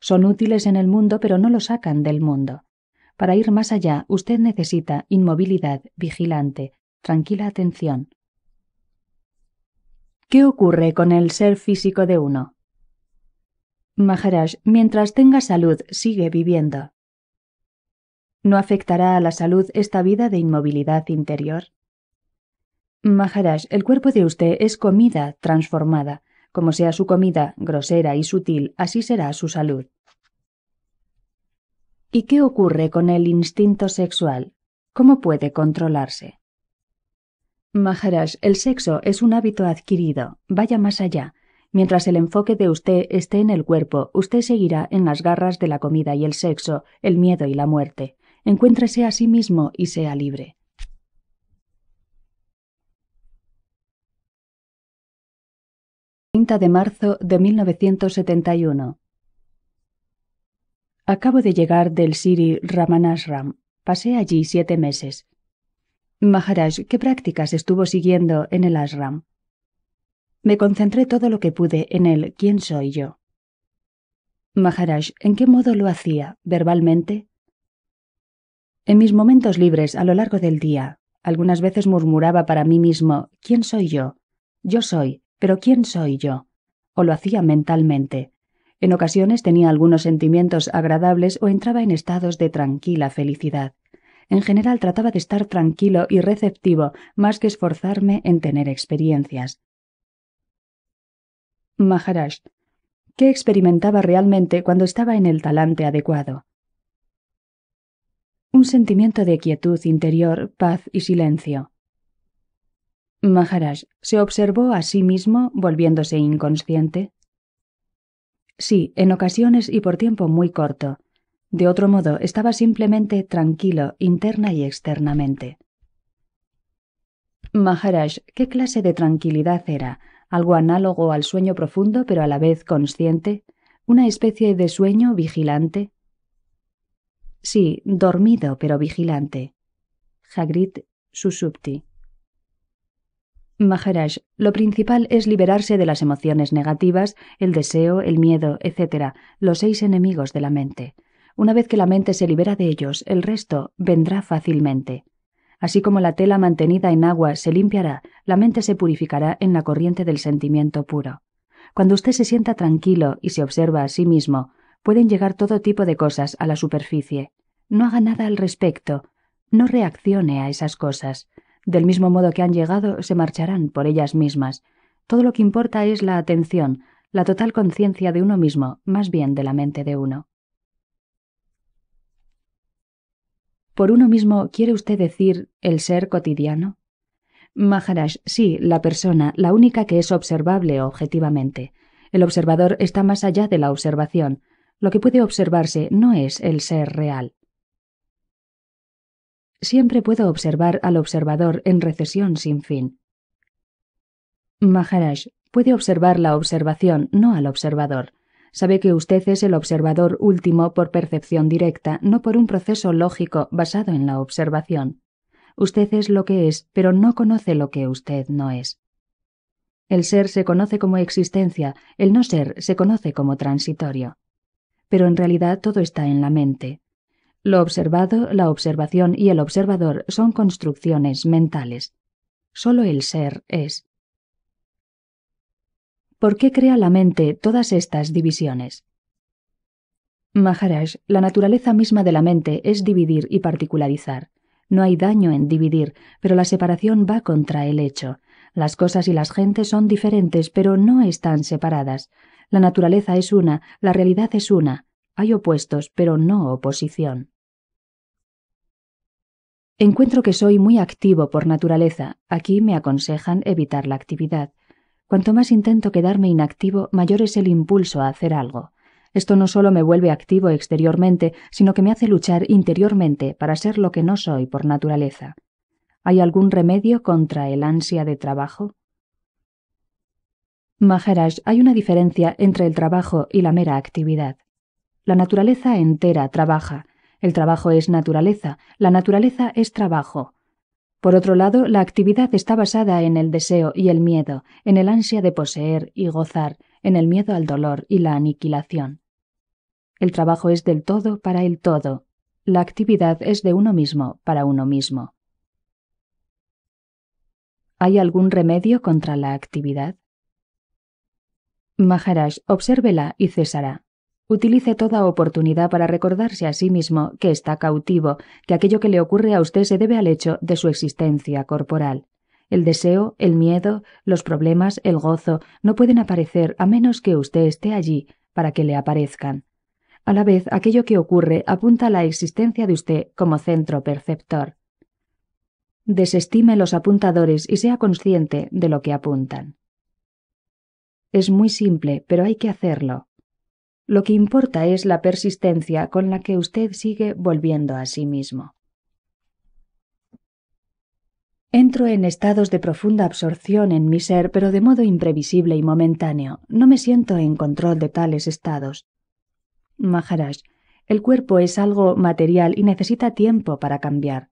Son útiles en el mundo, pero no lo sacan del mundo. Para ir más allá, usted necesita inmovilidad, vigilante, tranquila atención. ¿Qué ocurre con el ser físico de uno? Maharaj, mientras tenga salud, sigue viviendo. ¿No afectará a la salud esta vida de inmovilidad interior? Maharaj, el cuerpo de usted es comida transformada. Como sea su comida grosera y sutil, así será su salud. ¿Y qué ocurre con el instinto sexual? ¿Cómo puede controlarse? Maharaj, el sexo es un hábito adquirido. Vaya más allá. Mientras el enfoque de usted esté en el cuerpo, usted seguirá en las garras de la comida y el sexo, el miedo y la muerte. Encuéntrese a sí mismo y sea libre. de marzo de 1971. Acabo de llegar del Siri Ramanashram. Pasé allí siete meses. Maharaj, ¿qué prácticas estuvo siguiendo en el ashram? Me concentré todo lo que pude en el ¿Quién soy yo? Maharaj, ¿en qué modo lo hacía? ¿Verbalmente? En mis momentos libres a lo largo del día, algunas veces murmuraba para mí mismo ¿Quién soy yo? Yo soy, pero ¿quién soy yo? O lo hacía mentalmente. En ocasiones tenía algunos sentimientos agradables o entraba en estados de tranquila felicidad. En general trataba de estar tranquilo y receptivo más que esforzarme en tener experiencias. Maharaj, ¿qué experimentaba realmente cuando estaba en el talante adecuado? Un sentimiento de quietud interior, paz y silencio. Maharaj se observó a sí mismo volviéndose inconsciente. Sí, en ocasiones y por tiempo muy corto. De otro modo, estaba simplemente tranquilo interna y externamente. Maharaj, ¿qué clase de tranquilidad era? ¿Algo análogo al sueño profundo pero a la vez consciente? ¿Una especie de sueño vigilante? Sí, dormido pero vigilante. Hagrid Susupti. Maharaj, lo principal es liberarse de las emociones negativas, el deseo, el miedo, etc., los seis enemigos de la mente. Una vez que la mente se libera de ellos, el resto vendrá fácilmente. Así como la tela mantenida en agua se limpiará, la mente se purificará en la corriente del sentimiento puro. Cuando usted se sienta tranquilo y se observa a sí mismo, pueden llegar todo tipo de cosas a la superficie. No haga nada al respecto, no reaccione a esas cosas. Del mismo modo que han llegado, se marcharán por ellas mismas. Todo lo que importa es la atención, la total conciencia de uno mismo, más bien de la mente de uno. ¿Por uno mismo quiere usted decir el ser cotidiano? Maharaj, sí, la persona, la única que es observable objetivamente. El observador está más allá de la observación. Lo que puede observarse no es el ser real siempre puedo observar al observador en recesión sin fin. Maharaj puede observar la observación, no al observador. Sabe que usted es el observador último por percepción directa, no por un proceso lógico basado en la observación. Usted es lo que es, pero no conoce lo que usted no es. El ser se conoce como existencia, el no ser se conoce como transitorio. Pero en realidad todo está en la mente, lo observado, la observación y el observador son construcciones mentales. Solo el ser es. ¿Por qué crea la mente todas estas divisiones? Maharaj, la naturaleza misma de la mente es dividir y particularizar. No hay daño en dividir, pero la separación va contra el hecho. Las cosas y las gentes son diferentes, pero no están separadas. La naturaleza es una, la realidad es una. Hay opuestos, pero no oposición. Encuentro que soy muy activo por naturaleza. Aquí me aconsejan evitar la actividad. Cuanto más intento quedarme inactivo, mayor es el impulso a hacer algo. Esto no solo me vuelve activo exteriormente, sino que me hace luchar interiormente para ser lo que no soy por naturaleza. ¿Hay algún remedio contra el ansia de trabajo? Maharaj, hay una diferencia entre el trabajo y la mera actividad. La naturaleza entera trabaja, el trabajo es naturaleza, la naturaleza es trabajo. Por otro lado, la actividad está basada en el deseo y el miedo, en el ansia de poseer y gozar, en el miedo al dolor y la aniquilación. El trabajo es del todo para el todo. La actividad es de uno mismo para uno mismo. ¿Hay algún remedio contra la actividad? Maharaj, obsérvela y cesará. Utilice toda oportunidad para recordarse a sí mismo que está cautivo, que aquello que le ocurre a usted se debe al hecho de su existencia corporal. El deseo, el miedo, los problemas, el gozo, no pueden aparecer a menos que usted esté allí para que le aparezcan. A la vez, aquello que ocurre apunta a la existencia de usted como centro perceptor. Desestime los apuntadores y sea consciente de lo que apuntan. Es muy simple, pero hay que hacerlo. Lo que importa es la persistencia con la que usted sigue volviendo a sí mismo. Entro en estados de profunda absorción en mi ser, pero de modo imprevisible y momentáneo. No me siento en control de tales estados. Maharaj, el cuerpo es algo material y necesita tiempo para cambiar.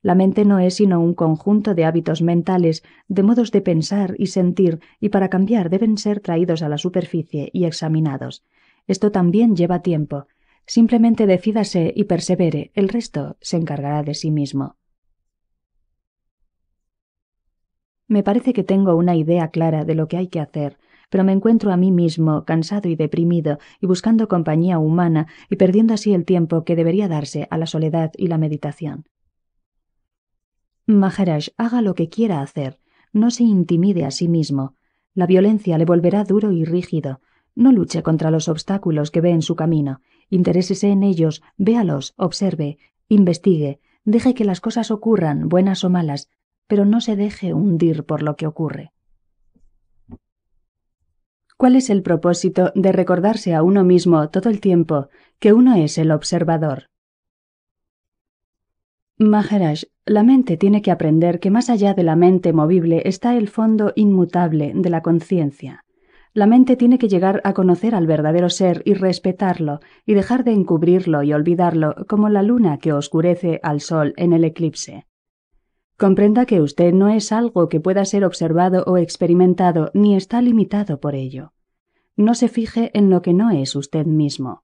La mente no es sino un conjunto de hábitos mentales, de modos de pensar y sentir, y para cambiar deben ser traídos a la superficie y examinados. Esto también lleva tiempo. Simplemente decídase y persevere, el resto se encargará de sí mismo. Me parece que tengo una idea clara de lo que hay que hacer, pero me encuentro a mí mismo cansado y deprimido y buscando compañía humana y perdiendo así el tiempo que debería darse a la soledad y la meditación. Maharaj haga lo que quiera hacer, no se intimide a sí mismo. La violencia le volverá duro y rígido, no luche contra los obstáculos que ve en su camino, interésese en ellos, véalos, observe, investigue, deje que las cosas ocurran, buenas o malas, pero no se deje hundir por lo que ocurre. ¿Cuál es el propósito de recordarse a uno mismo todo el tiempo que uno es el observador? Maharaj, la mente tiene que aprender que más allá de la mente movible está el fondo inmutable de la conciencia. La mente tiene que llegar a conocer al verdadero ser y respetarlo, y dejar de encubrirlo y olvidarlo como la luna que oscurece al sol en el eclipse. Comprenda que usted no es algo que pueda ser observado o experimentado, ni está limitado por ello. No se fije en lo que no es usted mismo.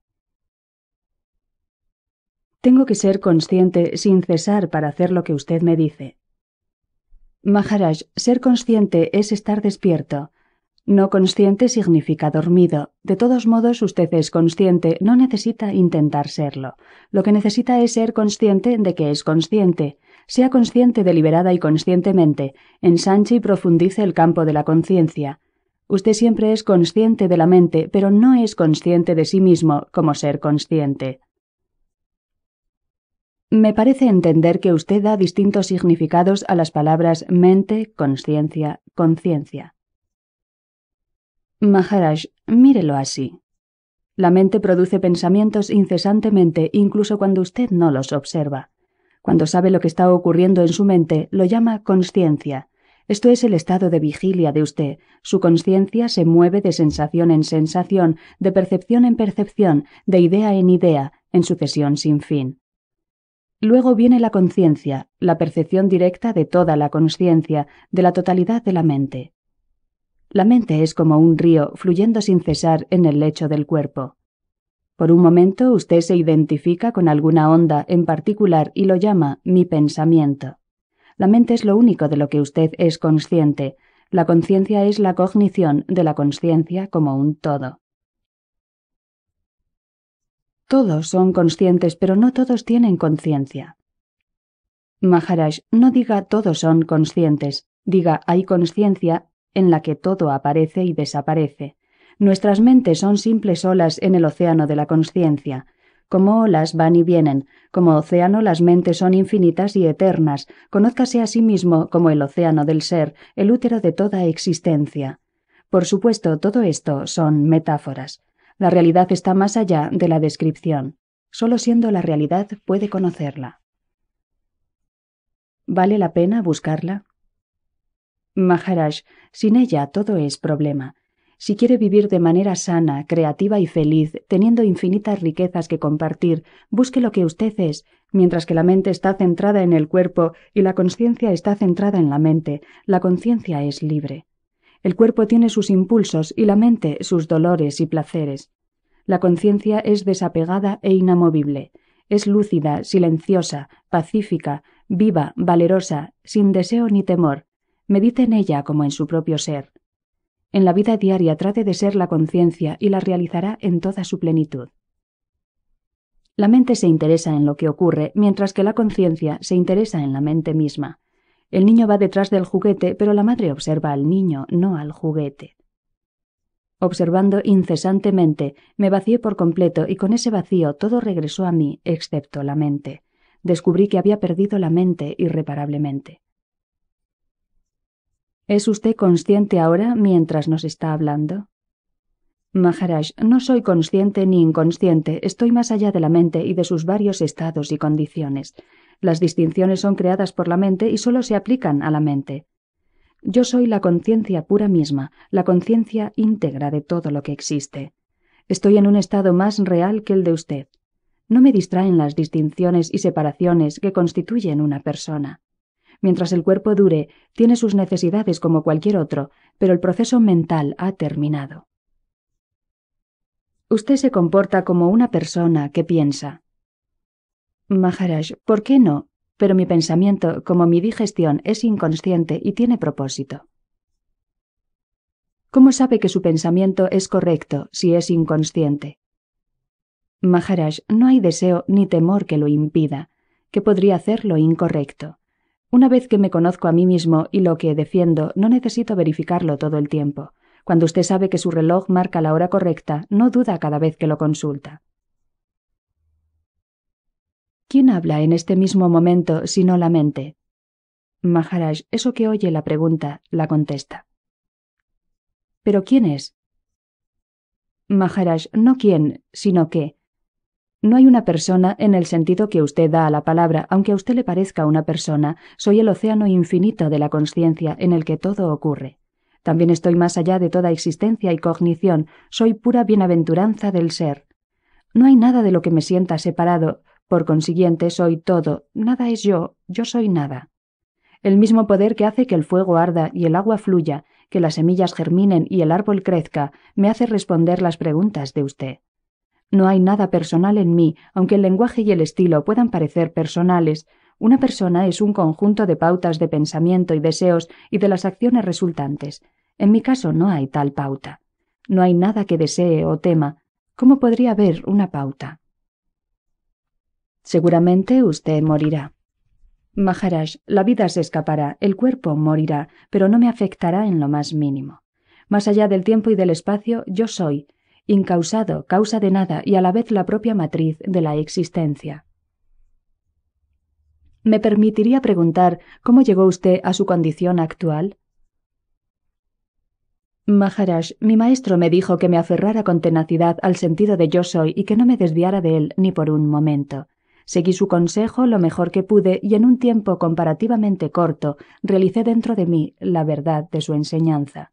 Tengo que ser consciente sin cesar para hacer lo que usted me dice. Maharaj, ser consciente es estar despierto, no consciente significa dormido. De todos modos, usted es consciente, no necesita intentar serlo. Lo que necesita es ser consciente de que es consciente. Sea consciente deliberada y conscientemente, ensanche y profundice el campo de la conciencia. Usted siempre es consciente de la mente, pero no es consciente de sí mismo como ser consciente. Me parece entender que usted da distintos significados a las palabras mente, conciencia, conciencia. Maharaj, mírelo así. La mente produce pensamientos incesantemente, incluso cuando usted no los observa. Cuando sabe lo que está ocurriendo en su mente, lo llama conciencia. Esto es el estado de vigilia de usted. Su conciencia se mueve de sensación en sensación, de percepción en percepción, de idea en idea, en sucesión sin fin. Luego viene la conciencia, la percepción directa de toda la conciencia, de la totalidad de la mente. La mente es como un río fluyendo sin cesar en el lecho del cuerpo. Por un momento usted se identifica con alguna onda en particular y lo llama mi pensamiento. La mente es lo único de lo que usted es consciente. La conciencia es la cognición de la conciencia como un todo. Todos son conscientes, pero no todos tienen conciencia. Maharaj, no diga todos son conscientes, diga hay conciencia en la que todo aparece y desaparece. Nuestras mentes son simples olas en el océano de la conciencia. Como olas van y vienen, como océano las mentes son infinitas y eternas, conózcase a sí mismo como el océano del ser, el útero de toda existencia. Por supuesto, todo esto son metáforas. La realidad está más allá de la descripción. Solo siendo la realidad puede conocerla. ¿Vale la pena buscarla? Maharaj, sin ella todo es problema. Si quiere vivir de manera sana, creativa y feliz, teniendo infinitas riquezas que compartir, busque lo que usted es, mientras que la mente está centrada en el cuerpo y la conciencia está centrada en la mente, la conciencia es libre. El cuerpo tiene sus impulsos y la mente sus dolores y placeres. La conciencia es desapegada e inamovible, es lúcida, silenciosa, pacífica, viva, valerosa, sin deseo ni temor, medite en ella como en su propio ser. En la vida diaria trate de ser la conciencia y la realizará en toda su plenitud. La mente se interesa en lo que ocurre, mientras que la conciencia se interesa en la mente misma. El niño va detrás del juguete, pero la madre observa al niño, no al juguete. Observando incesantemente, me vacié por completo y con ese vacío todo regresó a mí, excepto la mente. Descubrí que había perdido la mente irreparablemente. ¿Es usted consciente ahora mientras nos está hablando? Maharaj, no soy consciente ni inconsciente, estoy más allá de la mente y de sus varios estados y condiciones. Las distinciones son creadas por la mente y solo se aplican a la mente. Yo soy la conciencia pura misma, la conciencia íntegra de todo lo que existe. Estoy en un estado más real que el de usted. No me distraen las distinciones y separaciones que constituyen una persona. Mientras el cuerpo dure, tiene sus necesidades como cualquier otro, pero el proceso mental ha terminado. Usted se comporta como una persona que piensa. Maharaj, ¿por qué no? Pero mi pensamiento, como mi digestión, es inconsciente y tiene propósito. ¿Cómo sabe que su pensamiento es correcto si es inconsciente? Maharaj, no hay deseo ni temor que lo impida, que podría hacer lo incorrecto. Una vez que me conozco a mí mismo y lo que defiendo, no necesito verificarlo todo el tiempo. Cuando usted sabe que su reloj marca la hora correcta, no duda cada vez que lo consulta. ¿Quién habla en este mismo momento sino la mente? Maharaj, eso que oye la pregunta, la contesta. ¿Pero quién es? Maharaj, no quién, sino qué. No hay una persona en el sentido que usted da a la palabra, aunque a usted le parezca una persona, soy el océano infinito de la conciencia en el que todo ocurre. También estoy más allá de toda existencia y cognición, soy pura bienaventuranza del ser. No hay nada de lo que me sienta separado, por consiguiente soy todo, nada es yo, yo soy nada. El mismo poder que hace que el fuego arda y el agua fluya, que las semillas germinen y el árbol crezca, me hace responder las preguntas de usted. No hay nada personal en mí, aunque el lenguaje y el estilo puedan parecer personales. Una persona es un conjunto de pautas de pensamiento y deseos y de las acciones resultantes. En mi caso no hay tal pauta. No hay nada que desee o tema. ¿Cómo podría haber una pauta? Seguramente usted morirá. Maharaj, la vida se escapará, el cuerpo morirá, pero no me afectará en lo más mínimo. Más allá del tiempo y del espacio, yo soy, incausado, causa de nada y a la vez la propia matriz de la existencia. ¿Me permitiría preguntar cómo llegó usted a su condición actual? Maharaj, mi maestro me dijo que me aferrara con tenacidad al sentido de yo soy y que no me desviara de él ni por un momento. Seguí su consejo lo mejor que pude y en un tiempo comparativamente corto realicé dentro de mí la verdad de su enseñanza.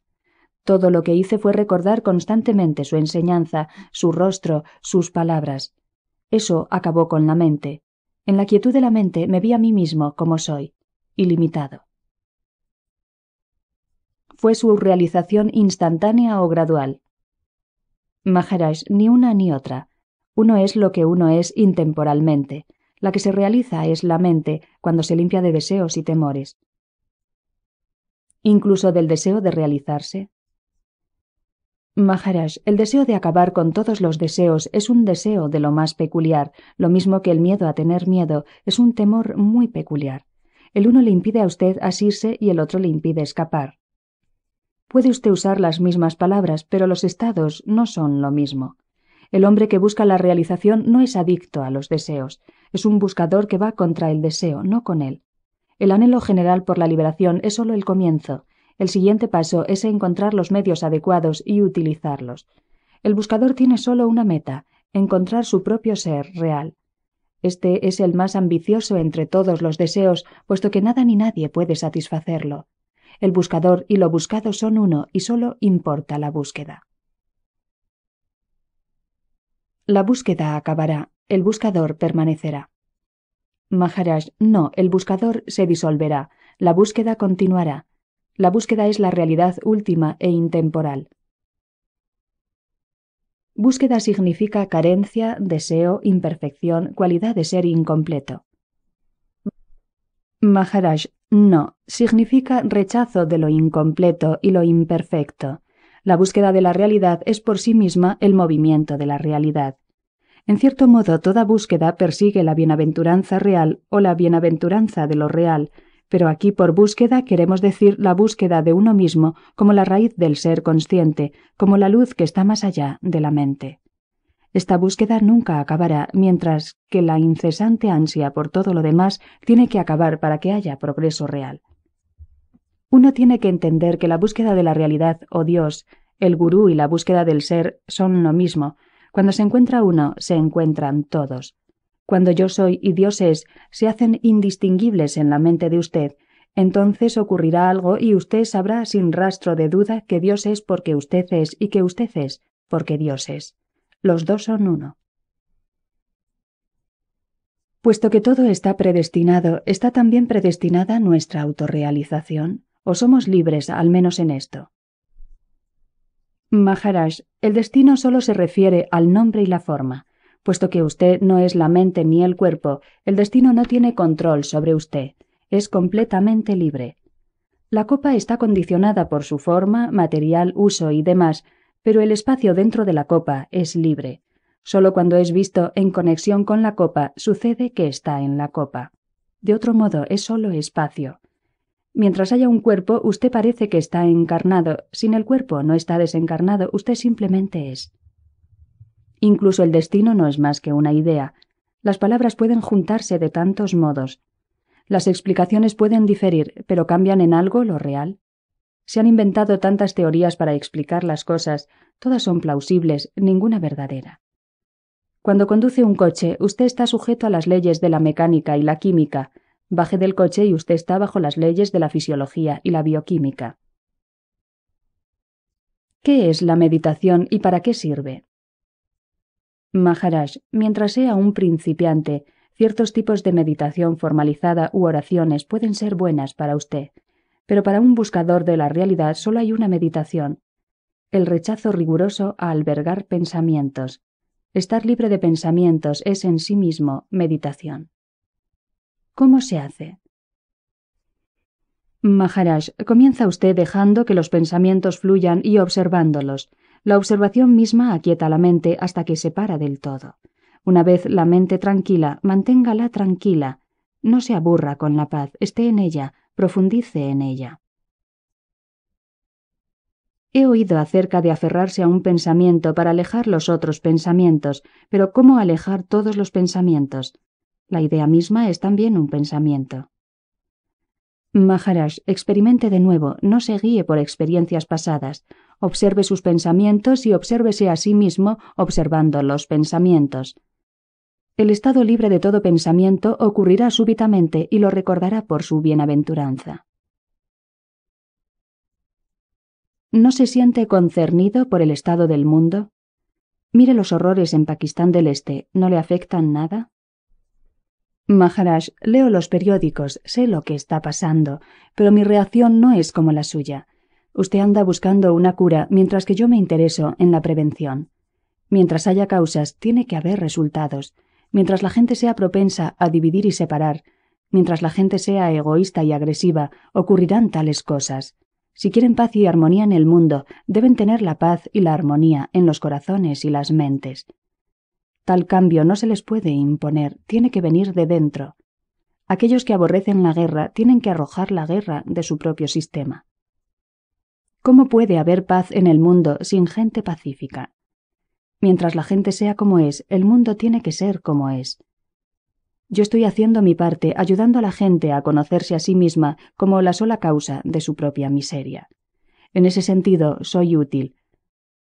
Todo lo que hice fue recordar constantemente su enseñanza, su rostro, sus palabras. Eso acabó con la mente. En la quietud de la mente me vi a mí mismo como soy, ilimitado. Fue su realización instantánea o gradual. Maharaj, ni una ni otra. Uno es lo que uno es intemporalmente. La que se realiza es la mente cuando se limpia de deseos y temores. Incluso del deseo de realizarse. Maharaj, el deseo de acabar con todos los deseos es un deseo de lo más peculiar, lo mismo que el miedo a tener miedo es un temor muy peculiar. El uno le impide a usted asirse y el otro le impide escapar. Puede usted usar las mismas palabras, pero los estados no son lo mismo. El hombre que busca la realización no es adicto a los deseos, es un buscador que va contra el deseo, no con él. El anhelo general por la liberación es sólo el comienzo, el siguiente paso es encontrar los medios adecuados y utilizarlos. El buscador tiene solo una meta, encontrar su propio ser real. Este es el más ambicioso entre todos los deseos, puesto que nada ni nadie puede satisfacerlo. El buscador y lo buscado son uno y solo importa la búsqueda. La búsqueda acabará, el buscador permanecerá. Maharaj, no, el buscador se disolverá, la búsqueda continuará, la búsqueda es la realidad última e intemporal. Búsqueda significa carencia, deseo, imperfección, cualidad de ser incompleto. Maharaj, no, significa rechazo de lo incompleto y lo imperfecto. La búsqueda de la realidad es por sí misma el movimiento de la realidad. En cierto modo, toda búsqueda persigue la bienaventuranza real o la bienaventuranza de lo real, pero aquí por búsqueda queremos decir la búsqueda de uno mismo como la raíz del ser consciente, como la luz que está más allá de la mente. Esta búsqueda nunca acabará, mientras que la incesante ansia por todo lo demás tiene que acabar para que haya progreso real. Uno tiene que entender que la búsqueda de la realidad o oh Dios, el gurú y la búsqueda del ser son lo mismo. Cuando se encuentra uno, se encuentran todos. Cuando yo soy y Dios es, se hacen indistinguibles en la mente de usted. Entonces ocurrirá algo y usted sabrá sin rastro de duda que Dios es porque usted es y que usted es porque Dios es. Los dos son uno. Puesto que todo está predestinado, ¿está también predestinada nuestra autorrealización? ¿O somos libres, al menos en esto? Maharaj, el destino solo se refiere al nombre y la forma. Puesto que usted no es la mente ni el cuerpo, el destino no tiene control sobre usted. Es completamente libre. La copa está condicionada por su forma, material, uso y demás, pero el espacio dentro de la copa es libre. Solo cuando es visto en conexión con la copa sucede que está en la copa. De otro modo, es solo espacio. Mientras haya un cuerpo, usted parece que está encarnado. Sin el cuerpo no está desencarnado, usted simplemente es. Incluso el destino no es más que una idea. Las palabras pueden juntarse de tantos modos. Las explicaciones pueden diferir, pero cambian en algo lo real. Se han inventado tantas teorías para explicar las cosas, todas son plausibles, ninguna verdadera. Cuando conduce un coche, usted está sujeto a las leyes de la mecánica y la química. Baje del coche y usted está bajo las leyes de la fisiología y la bioquímica. ¿Qué es la meditación y para qué sirve? Maharaj, mientras sea un principiante, ciertos tipos de meditación formalizada u oraciones pueden ser buenas para usted, pero para un buscador de la realidad solo hay una meditación, el rechazo riguroso a albergar pensamientos. Estar libre de pensamientos es en sí mismo meditación. ¿Cómo se hace? Maharaj, comienza usted dejando que los pensamientos fluyan y observándolos, la observación misma aquieta la mente hasta que se para del todo. Una vez la mente tranquila, manténgala tranquila. No se aburra con la paz, esté en ella, profundice en ella. He oído acerca de aferrarse a un pensamiento para alejar los otros pensamientos, pero ¿cómo alejar todos los pensamientos? La idea misma es también un pensamiento. Maharaj, experimente de nuevo, no se guíe por experiencias pasadas. Observe sus pensamientos y obsérvese a sí mismo observando los pensamientos. El estado libre de todo pensamiento ocurrirá súbitamente y lo recordará por su bienaventuranza. ¿No se siente concernido por el estado del mundo? Mire los horrores en Pakistán del Este, ¿no le afectan nada? Maharaj, leo los periódicos, sé lo que está pasando, pero mi reacción no es como la suya. Usted anda buscando una cura mientras que yo me intereso en la prevención. Mientras haya causas, tiene que haber resultados. Mientras la gente sea propensa a dividir y separar, mientras la gente sea egoísta y agresiva, ocurrirán tales cosas. Si quieren paz y armonía en el mundo, deben tener la paz y la armonía en los corazones y las mentes. Tal cambio no se les puede imponer, tiene que venir de dentro. Aquellos que aborrecen la guerra tienen que arrojar la guerra de su propio sistema. ¿Cómo puede haber paz en el mundo sin gente pacífica? Mientras la gente sea como es, el mundo tiene que ser como es. Yo estoy haciendo mi parte, ayudando a la gente a conocerse a sí misma como la sola causa de su propia miseria. En ese sentido, soy útil,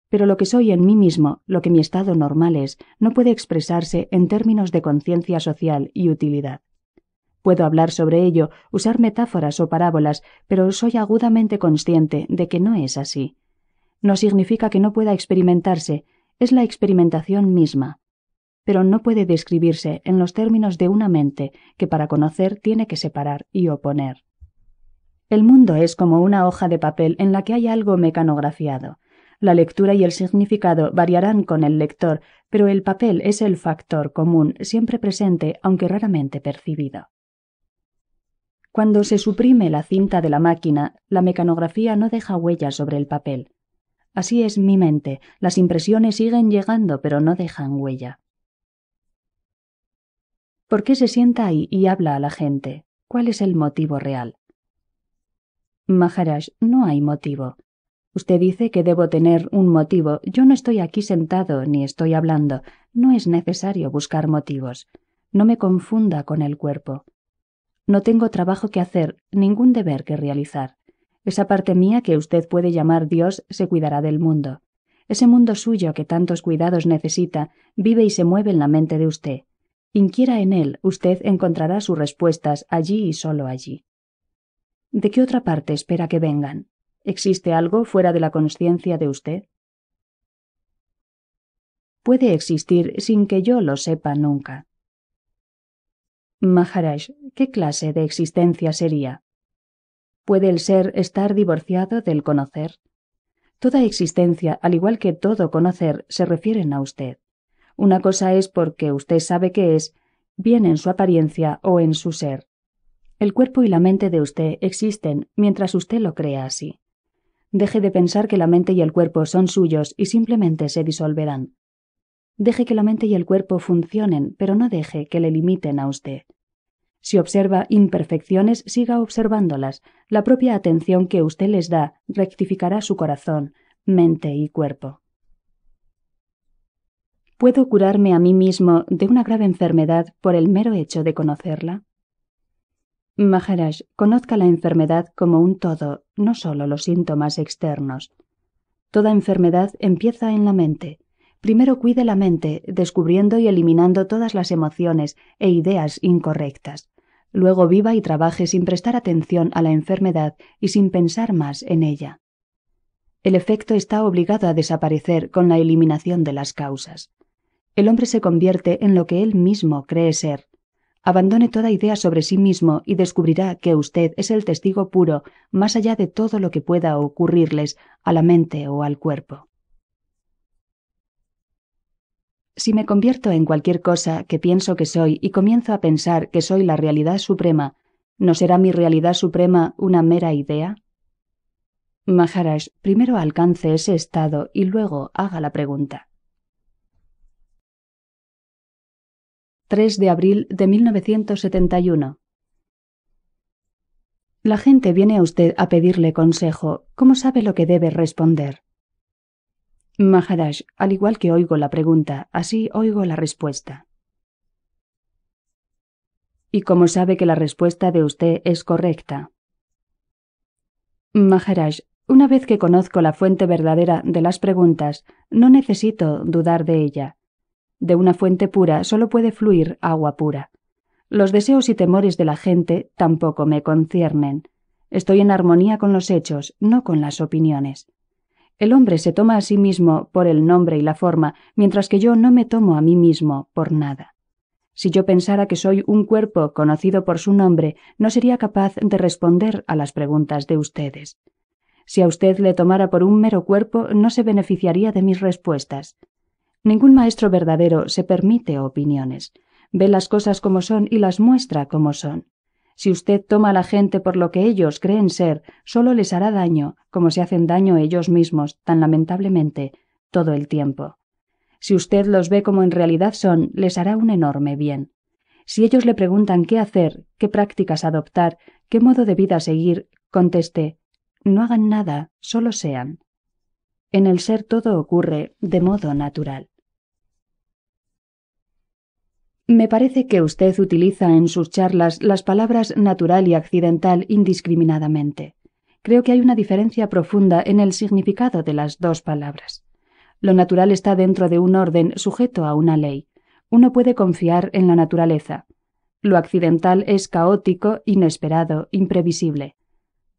pero lo que soy en mí mismo, lo que mi estado normal es, no puede expresarse en términos de conciencia social y utilidad. Puedo hablar sobre ello, usar metáforas o parábolas, pero soy agudamente consciente de que no es así. No significa que no pueda experimentarse, es la experimentación misma. Pero no puede describirse en los términos de una mente que para conocer tiene que separar y oponer. El mundo es como una hoja de papel en la que hay algo mecanografiado la lectura y el significado variarán con el lector, pero el papel es el factor común, siempre presente, aunque raramente percibido. Cuando se suprime la cinta de la máquina, la mecanografía no deja huella sobre el papel. Así es mi mente, las impresiones siguen llegando pero no dejan huella. ¿Por qué se sienta ahí y habla a la gente? ¿Cuál es el motivo real? Maharaj, no hay motivo. Usted dice que debo tener un motivo. Yo no estoy aquí sentado ni estoy hablando. No es necesario buscar motivos. No me confunda con el cuerpo. No tengo trabajo que hacer, ningún deber que realizar. Esa parte mía que usted puede llamar Dios se cuidará del mundo. Ese mundo suyo que tantos cuidados necesita vive y se mueve en la mente de usted. Inquiera en él, usted encontrará sus respuestas allí y solo allí. ¿De qué otra parte espera que vengan? ¿Existe algo fuera de la conciencia de usted? Puede existir sin que yo lo sepa nunca. Maharaj, ¿qué clase de existencia sería? ¿Puede el ser estar divorciado del conocer? Toda existencia, al igual que todo conocer, se refieren a usted. Una cosa es porque usted sabe que es, bien en su apariencia o en su ser. El cuerpo y la mente de usted existen mientras usted lo crea así deje de pensar que la mente y el cuerpo son suyos y simplemente se disolverán. Deje que la mente y el cuerpo funcionen, pero no deje que le limiten a usted. Si observa imperfecciones, siga observándolas. La propia atención que usted les da rectificará su corazón, mente y cuerpo. ¿Puedo curarme a mí mismo de una grave enfermedad por el mero hecho de conocerla? Maharaj, conozca la enfermedad como un todo, no solo los síntomas externos. Toda enfermedad empieza en la mente. Primero cuide la mente, descubriendo y eliminando todas las emociones e ideas incorrectas. Luego viva y trabaje sin prestar atención a la enfermedad y sin pensar más en ella. El efecto está obligado a desaparecer con la eliminación de las causas. El hombre se convierte en lo que él mismo cree ser, Abandone toda idea sobre sí mismo y descubrirá que usted es el testigo puro, más allá de todo lo que pueda ocurrirles a la mente o al cuerpo. Si me convierto en cualquier cosa que pienso que soy y comienzo a pensar que soy la realidad suprema, ¿no será mi realidad suprema una mera idea? Maharaj, primero alcance ese estado y luego haga la pregunta. 3 de abril de 1971. La gente viene a usted a pedirle consejo. ¿Cómo sabe lo que debe responder? Maharaj, al igual que oigo la pregunta, así oigo la respuesta. ¿Y cómo sabe que la respuesta de usted es correcta? Maharaj, una vez que conozco la fuente verdadera de las preguntas, no necesito dudar de ella. De una fuente pura solo puede fluir agua pura. Los deseos y temores de la gente tampoco me conciernen. Estoy en armonía con los hechos, no con las opiniones. El hombre se toma a sí mismo por el nombre y la forma, mientras que yo no me tomo a mí mismo por nada. Si yo pensara que soy un cuerpo conocido por su nombre, no sería capaz de responder a las preguntas de ustedes. Si a usted le tomara por un mero cuerpo, no se beneficiaría de mis respuestas. Ningún maestro verdadero se permite opiniones. Ve las cosas como son y las muestra como son. Si usted toma a la gente por lo que ellos creen ser, solo les hará daño, como se hacen daño ellos mismos, tan lamentablemente, todo el tiempo. Si usted los ve como en realidad son, les hará un enorme bien. Si ellos le preguntan qué hacer, qué prácticas adoptar, qué modo de vida seguir, conteste, no hagan nada, solo sean. En el ser todo ocurre de modo natural. Me parece que usted utiliza en sus charlas las palabras natural y accidental indiscriminadamente. Creo que hay una diferencia profunda en el significado de las dos palabras. Lo natural está dentro de un orden sujeto a una ley. Uno puede confiar en la naturaleza. Lo accidental es caótico, inesperado, imprevisible.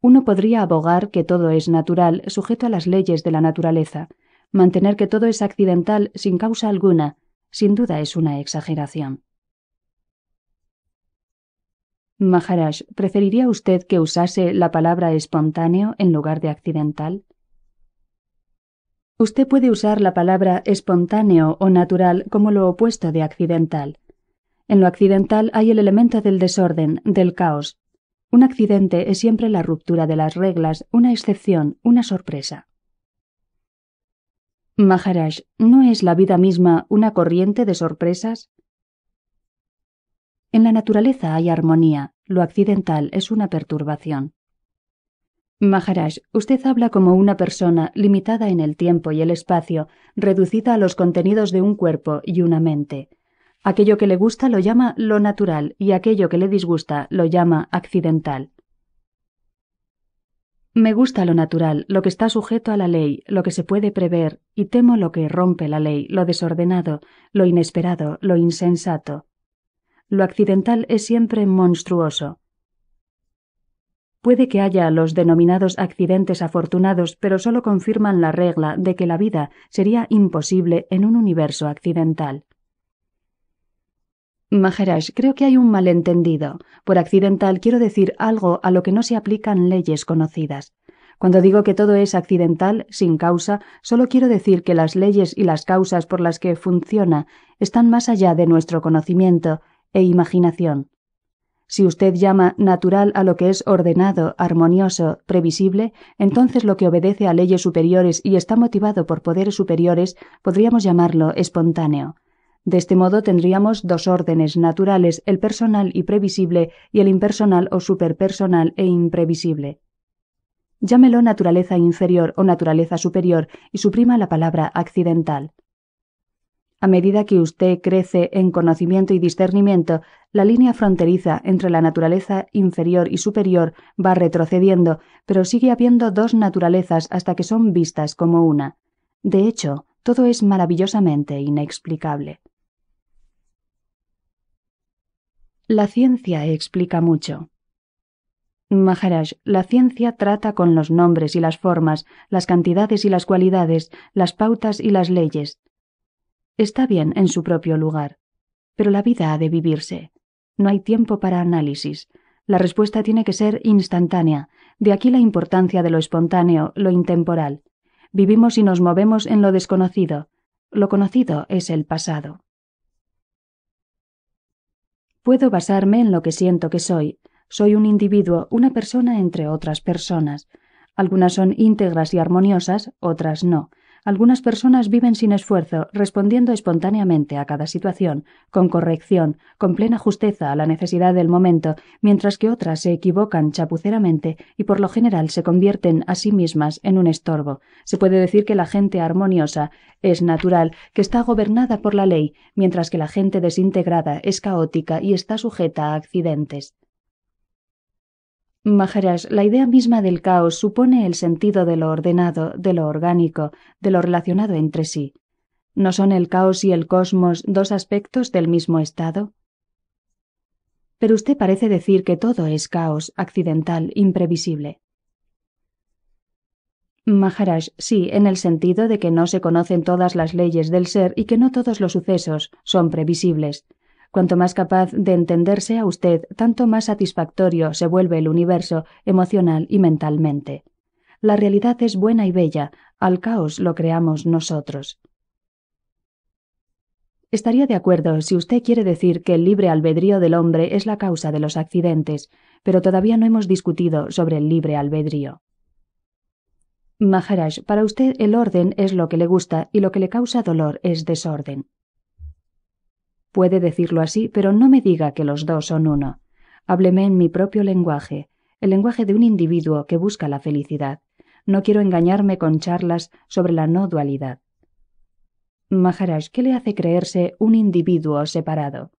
Uno podría abogar que todo es natural, sujeto a las leyes de la naturaleza. Mantener que todo es accidental, sin causa alguna, sin duda es una exageración. Maharaj, ¿preferiría usted que usase la palabra espontáneo en lugar de accidental? Usted puede usar la palabra espontáneo o natural como lo opuesto de accidental. En lo accidental hay el elemento del desorden, del caos, un accidente es siempre la ruptura de las reglas, una excepción, una sorpresa. Maharaj, ¿no es la vida misma una corriente de sorpresas? En la naturaleza hay armonía, lo accidental es una perturbación. Maharaj, usted habla como una persona limitada en el tiempo y el espacio, reducida a los contenidos de un cuerpo y una mente. Aquello que le gusta lo llama lo natural y aquello que le disgusta lo llama accidental. Me gusta lo natural, lo que está sujeto a la ley, lo que se puede prever, y temo lo que rompe la ley, lo desordenado, lo inesperado, lo insensato. Lo accidental es siempre monstruoso. Puede que haya los denominados accidentes afortunados, pero solo confirman la regla de que la vida sería imposible en un universo accidental. Majerash, creo que hay un malentendido. Por accidental quiero decir algo a lo que no se aplican leyes conocidas. Cuando digo que todo es accidental, sin causa, solo quiero decir que las leyes y las causas por las que funciona están más allá de nuestro conocimiento e imaginación. Si usted llama natural a lo que es ordenado, armonioso, previsible, entonces lo que obedece a leyes superiores y está motivado por poderes superiores podríamos llamarlo espontáneo. De este modo tendríamos dos órdenes naturales, el personal y previsible y el impersonal o superpersonal e imprevisible. Llámelo naturaleza inferior o naturaleza superior y suprima la palabra accidental. A medida que usted crece en conocimiento y discernimiento, la línea fronteriza entre la naturaleza inferior y superior va retrocediendo, pero sigue habiendo dos naturalezas hasta que son vistas como una. De hecho, todo es maravillosamente inexplicable. La ciencia explica mucho. Maharaj, la ciencia trata con los nombres y las formas, las cantidades y las cualidades, las pautas y las leyes. Está bien en su propio lugar, pero la vida ha de vivirse. No hay tiempo para análisis. La respuesta tiene que ser instantánea, de aquí la importancia de lo espontáneo, lo intemporal. Vivimos y nos movemos en lo desconocido. Lo conocido es el pasado. Puedo basarme en lo que siento que soy. Soy un individuo, una persona entre otras personas. Algunas son íntegras y armoniosas, otras no. Algunas personas viven sin esfuerzo, respondiendo espontáneamente a cada situación, con corrección, con plena justeza a la necesidad del momento, mientras que otras se equivocan chapuceramente y por lo general se convierten a sí mismas en un estorbo. Se puede decir que la gente armoniosa es natural, que está gobernada por la ley, mientras que la gente desintegrada es caótica y está sujeta a accidentes. Maharaj, la idea misma del caos supone el sentido de lo ordenado, de lo orgánico, de lo relacionado entre sí. ¿No son el caos y el cosmos dos aspectos del mismo estado? Pero usted parece decir que todo es caos, accidental, imprevisible. Maharaj, sí, en el sentido de que no se conocen todas las leyes del ser y que no todos los sucesos son previsibles, Cuanto más capaz de entenderse a usted, tanto más satisfactorio se vuelve el universo emocional y mentalmente. La realidad es buena y bella, al caos lo creamos nosotros. Estaría de acuerdo si usted quiere decir que el libre albedrío del hombre es la causa de los accidentes, pero todavía no hemos discutido sobre el libre albedrío. Maharaj, para usted el orden es lo que le gusta y lo que le causa dolor es desorden. Puede decirlo así, pero no me diga que los dos son uno. Hábleme en mi propio lenguaje, el lenguaje de un individuo que busca la felicidad. No quiero engañarme con charlas sobre la no dualidad. Maharaj, ¿qué le hace creerse un individuo separado?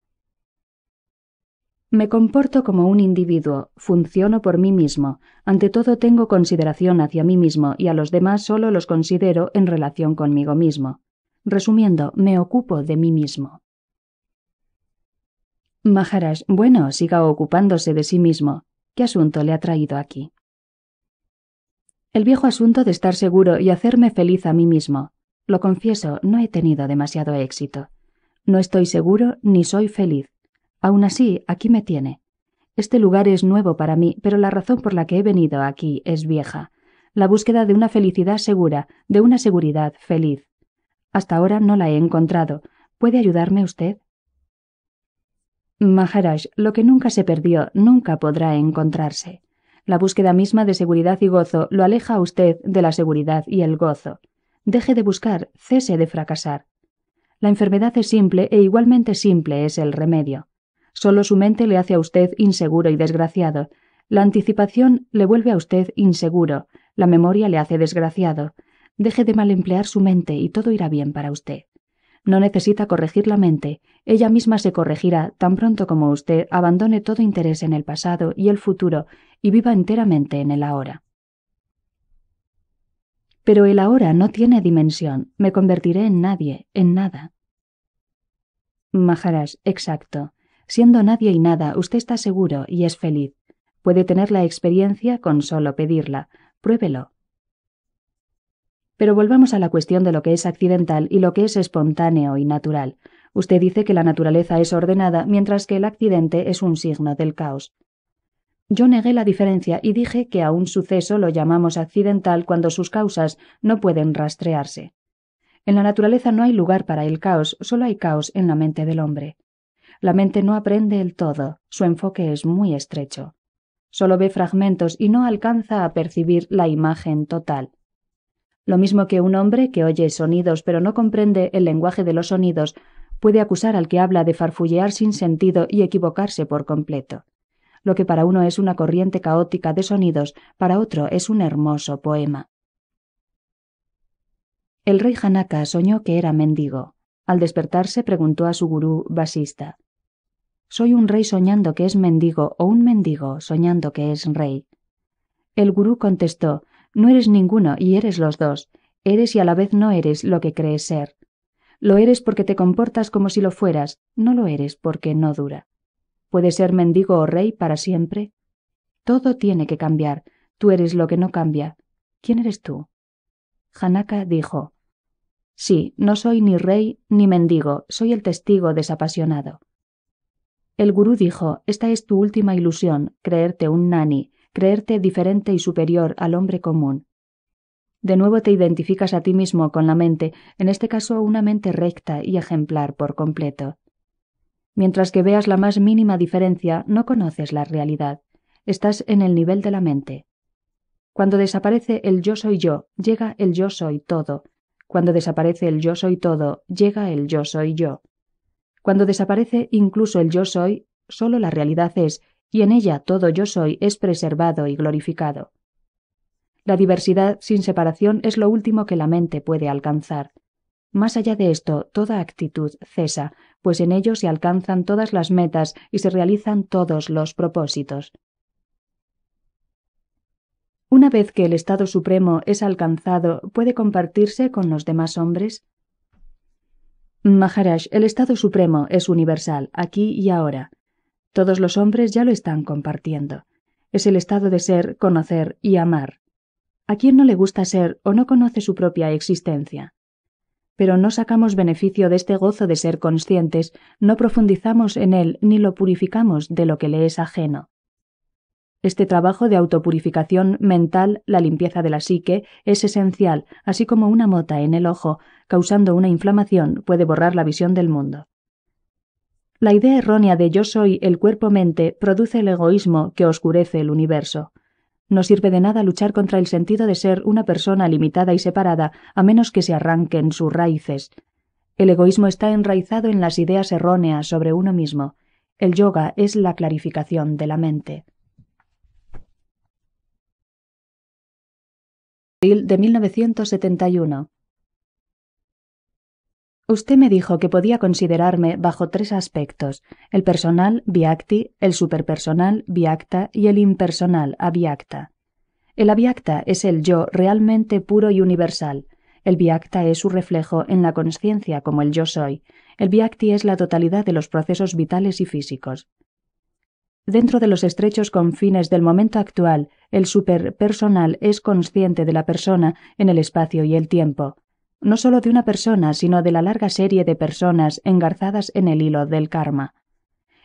Me comporto como un individuo, funciono por mí mismo, ante todo tengo consideración hacia mí mismo y a los demás solo los considero en relación conmigo mismo. Resumiendo, me ocupo de mí mismo. Maharash, bueno, siga ocupándose de sí mismo. ¿Qué asunto le ha traído aquí? El viejo asunto de estar seguro y hacerme feliz a mí mismo. Lo confieso, no he tenido demasiado éxito. No estoy seguro ni soy feliz. Aún así, aquí me tiene. Este lugar es nuevo para mí, pero la razón por la que he venido aquí es vieja. La búsqueda de una felicidad segura, de una seguridad feliz. Hasta ahora no la he encontrado. ¿Puede ayudarme usted? Maharaj, lo que nunca se perdió, nunca podrá encontrarse. La búsqueda misma de seguridad y gozo lo aleja a usted de la seguridad y el gozo. Deje de buscar, cese de fracasar. La enfermedad es simple e igualmente simple es el remedio. Solo su mente le hace a usted inseguro y desgraciado. La anticipación le vuelve a usted inseguro. La memoria le hace desgraciado. Deje de mal emplear su mente y todo irá bien para usted. No necesita corregir la mente, ella misma se corregirá tan pronto como usted abandone todo interés en el pasado y el futuro y viva enteramente en el ahora. Pero el ahora no tiene dimensión, me convertiré en nadie, en nada. Maharaj, exacto. Siendo nadie y nada, usted está seguro y es feliz. Puede tener la experiencia con solo pedirla. Pruébelo. Pero volvamos a la cuestión de lo que es accidental y lo que es espontáneo y natural. Usted dice que la naturaleza es ordenada, mientras que el accidente es un signo del caos. Yo negué la diferencia y dije que a un suceso lo llamamos accidental cuando sus causas no pueden rastrearse. En la naturaleza no hay lugar para el caos, solo hay caos en la mente del hombre. La mente no aprende el todo, su enfoque es muy estrecho. Solo ve fragmentos y no alcanza a percibir la imagen total. Lo mismo que un hombre que oye sonidos pero no comprende el lenguaje de los sonidos puede acusar al que habla de farfullear sin sentido y equivocarse por completo. Lo que para uno es una corriente caótica de sonidos, para otro es un hermoso poema. El rey Hanaka soñó que era mendigo. Al despertarse preguntó a su gurú basista, ¿Soy un rey soñando que es mendigo o un mendigo soñando que es rey? El gurú contestó, no eres ninguno y eres los dos. Eres y a la vez no eres lo que crees ser. Lo eres porque te comportas como si lo fueras, no lo eres porque no dura. Puedes ser mendigo o rey para siempre. Todo tiene que cambiar. Tú eres lo que no cambia. ¿Quién eres tú? Hanaka dijo, Sí, no soy ni rey ni mendigo, soy el testigo desapasionado. El gurú dijo, Esta es tu última ilusión, creerte un nani, creerte diferente y superior al hombre común. De nuevo te identificas a ti mismo con la mente, en este caso una mente recta y ejemplar por completo. Mientras que veas la más mínima diferencia, no conoces la realidad. Estás en el nivel de la mente. Cuando desaparece el yo soy yo, llega el yo soy todo. Cuando desaparece el yo soy todo, llega el yo soy yo. Cuando desaparece incluso el yo soy, solo la realidad es y en ella todo yo soy es preservado y glorificado. La diversidad sin separación es lo último que la mente puede alcanzar. Más allá de esto, toda actitud cesa, pues en ello se alcanzan todas las metas y se realizan todos los propósitos. Una vez que el estado supremo es alcanzado, ¿puede compartirse con los demás hombres? Maharaj, el estado supremo es universal, aquí y ahora. Todos los hombres ya lo están compartiendo. Es el estado de ser, conocer y amar. ¿A quién no le gusta ser o no conoce su propia existencia? Pero no sacamos beneficio de este gozo de ser conscientes, no profundizamos en él ni lo purificamos de lo que le es ajeno. Este trabajo de autopurificación mental, la limpieza de la psique, es esencial, así como una mota en el ojo, causando una inflamación, puede borrar la visión del mundo. La idea errónea de yo soy el cuerpo-mente produce el egoísmo que oscurece el universo. No sirve de nada luchar contra el sentido de ser una persona limitada y separada a menos que se arranquen sus raíces. El egoísmo está enraizado en las ideas erróneas sobre uno mismo. El yoga es la clarificación de la mente. De 1971. Usted me dijo que podía considerarme bajo tres aspectos, el personal viacti, el superpersonal viacta y el impersonal abiacta. El abiacta es el yo realmente puro y universal. El viacta es su reflejo en la conciencia como el yo soy. El viacti es la totalidad de los procesos vitales y físicos. Dentro de los estrechos confines del momento actual, el superpersonal es consciente de la persona en el espacio y el tiempo no solo de una persona, sino de la larga serie de personas engarzadas en el hilo del karma.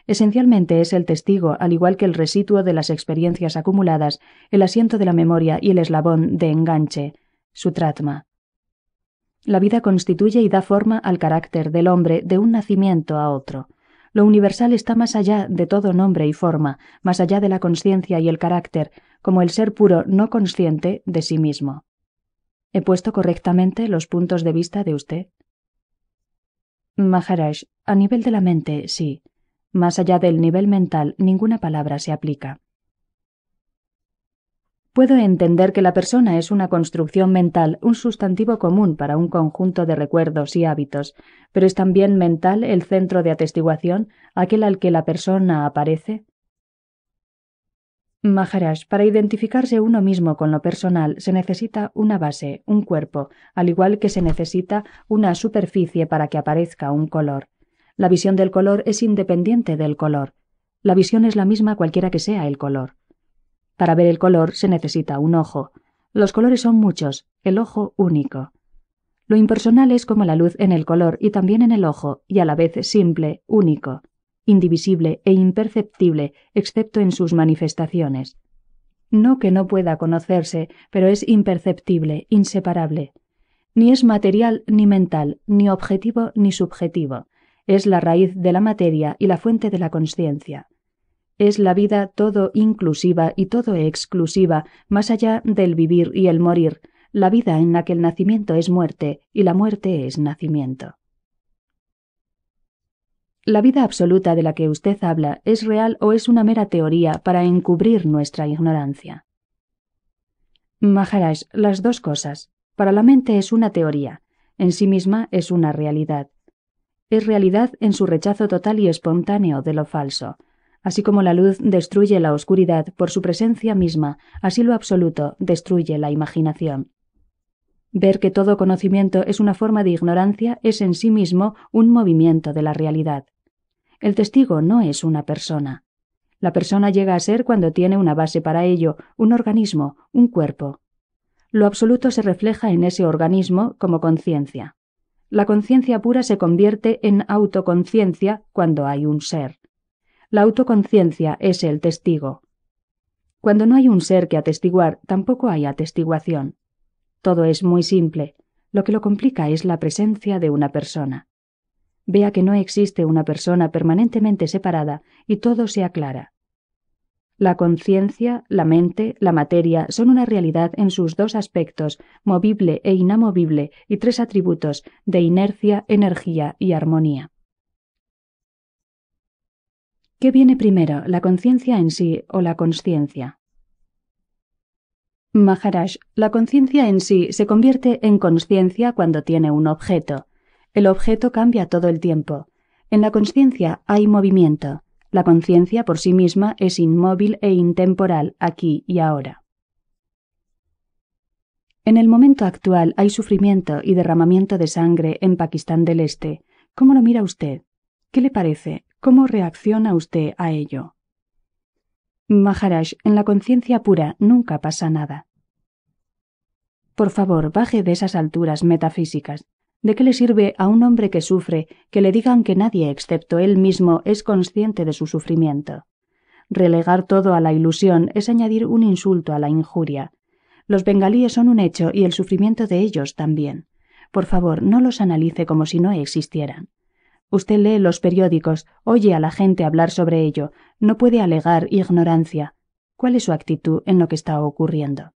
Esencialmente es el testigo, al igual que el residuo de las experiencias acumuladas, el asiento de la memoria y el eslabón de enganche, su tratma. La vida constituye y da forma al carácter del hombre de un nacimiento a otro. Lo universal está más allá de todo nombre y forma, más allá de la conciencia y el carácter, como el ser puro no consciente de sí mismo. ¿He puesto correctamente los puntos de vista de usted? Maharaj, a nivel de la mente, sí. Más allá del nivel mental, ninguna palabra se aplica. Puedo entender que la persona es una construcción mental, un sustantivo común para un conjunto de recuerdos y hábitos, pero es también mental el centro de atestiguación, aquel al que la persona aparece. Maharaj, para identificarse uno mismo con lo personal se necesita una base, un cuerpo, al igual que se necesita una superficie para que aparezca un color. La visión del color es independiente del color. La visión es la misma cualquiera que sea el color. Para ver el color se necesita un ojo. Los colores son muchos, el ojo único. Lo impersonal es como la luz en el color y también en el ojo, y a la vez simple, único indivisible e imperceptible, excepto en sus manifestaciones. No que no pueda conocerse, pero es imperceptible, inseparable. Ni es material ni mental, ni objetivo ni subjetivo. Es la raíz de la materia y la fuente de la conciencia. Es la vida todo inclusiva y todo exclusiva, más allá del vivir y el morir, la vida en la que el nacimiento es muerte y la muerte es nacimiento. La vida absoluta de la que usted habla es real o es una mera teoría para encubrir nuestra ignorancia. Maharaj, las dos cosas. Para la mente es una teoría, en sí misma es una realidad. Es realidad en su rechazo total y espontáneo de lo falso. Así como la luz destruye la oscuridad por su presencia misma, así lo absoluto destruye la imaginación. Ver que todo conocimiento es una forma de ignorancia es en sí mismo un movimiento de la realidad. El testigo no es una persona. La persona llega a ser cuando tiene una base para ello, un organismo, un cuerpo. Lo absoluto se refleja en ese organismo como conciencia. La conciencia pura se convierte en autoconciencia cuando hay un ser. La autoconciencia es el testigo. Cuando no hay un ser que atestiguar, tampoco hay atestiguación. Todo es muy simple. Lo que lo complica es la presencia de una persona vea que no existe una persona permanentemente separada y todo se aclara. La conciencia, la mente, la materia son una realidad en sus dos aspectos, movible e inamovible, y tres atributos de inercia, energía y armonía. ¿Qué viene primero, la conciencia en sí o la consciencia? Maharaj, la conciencia en sí se convierte en conciencia cuando tiene un objeto. El objeto cambia todo el tiempo. En la conciencia hay movimiento. La conciencia por sí misma es inmóvil e intemporal aquí y ahora. En el momento actual hay sufrimiento y derramamiento de sangre en Pakistán del Este. ¿Cómo lo mira usted? ¿Qué le parece? ¿Cómo reacciona usted a ello? Maharaj, en la conciencia pura nunca pasa nada. Por favor, baje de esas alturas metafísicas. ¿De qué le sirve a un hombre que sufre que le digan que nadie excepto él mismo es consciente de su sufrimiento? Relegar todo a la ilusión es añadir un insulto a la injuria. Los bengalíes son un hecho y el sufrimiento de ellos también. Por favor, no los analice como si no existieran. Usted lee los periódicos, oye a la gente hablar sobre ello, no puede alegar ignorancia. ¿Cuál es su actitud en lo que está ocurriendo?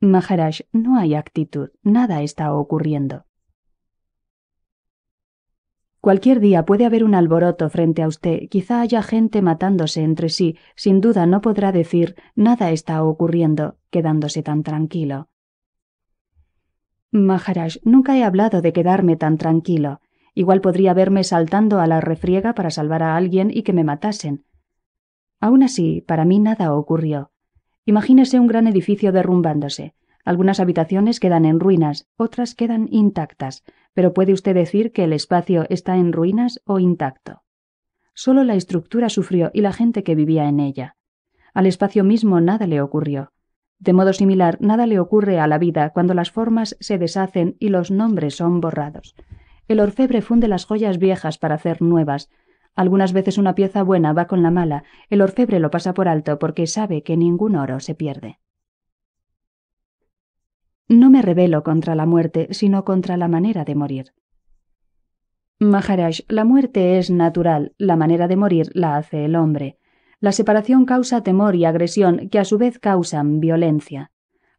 Maharaj, no hay actitud, nada está ocurriendo. Cualquier día puede haber un alboroto frente a usted, quizá haya gente matándose entre sí, sin duda no podrá decir nada está ocurriendo, quedándose tan tranquilo. Maharaj, nunca he hablado de quedarme tan tranquilo. Igual podría verme saltando a la refriega para salvar a alguien y que me matasen. Aún así, para mí nada ocurrió. Imagínese un gran edificio derrumbándose. Algunas habitaciones quedan en ruinas, otras quedan intactas, pero puede usted decir que el espacio está en ruinas o intacto. Solo la estructura sufrió y la gente que vivía en ella. Al espacio mismo nada le ocurrió. De modo similar, nada le ocurre a la vida cuando las formas se deshacen y los nombres son borrados. El orfebre funde las joyas viejas para hacer nuevas, algunas veces una pieza buena va con la mala, el orfebre lo pasa por alto porque sabe que ningún oro se pierde. No me rebelo contra la muerte, sino contra la manera de morir. Maharaj, la muerte es natural, la manera de morir la hace el hombre. La separación causa temor y agresión que a su vez causan violencia.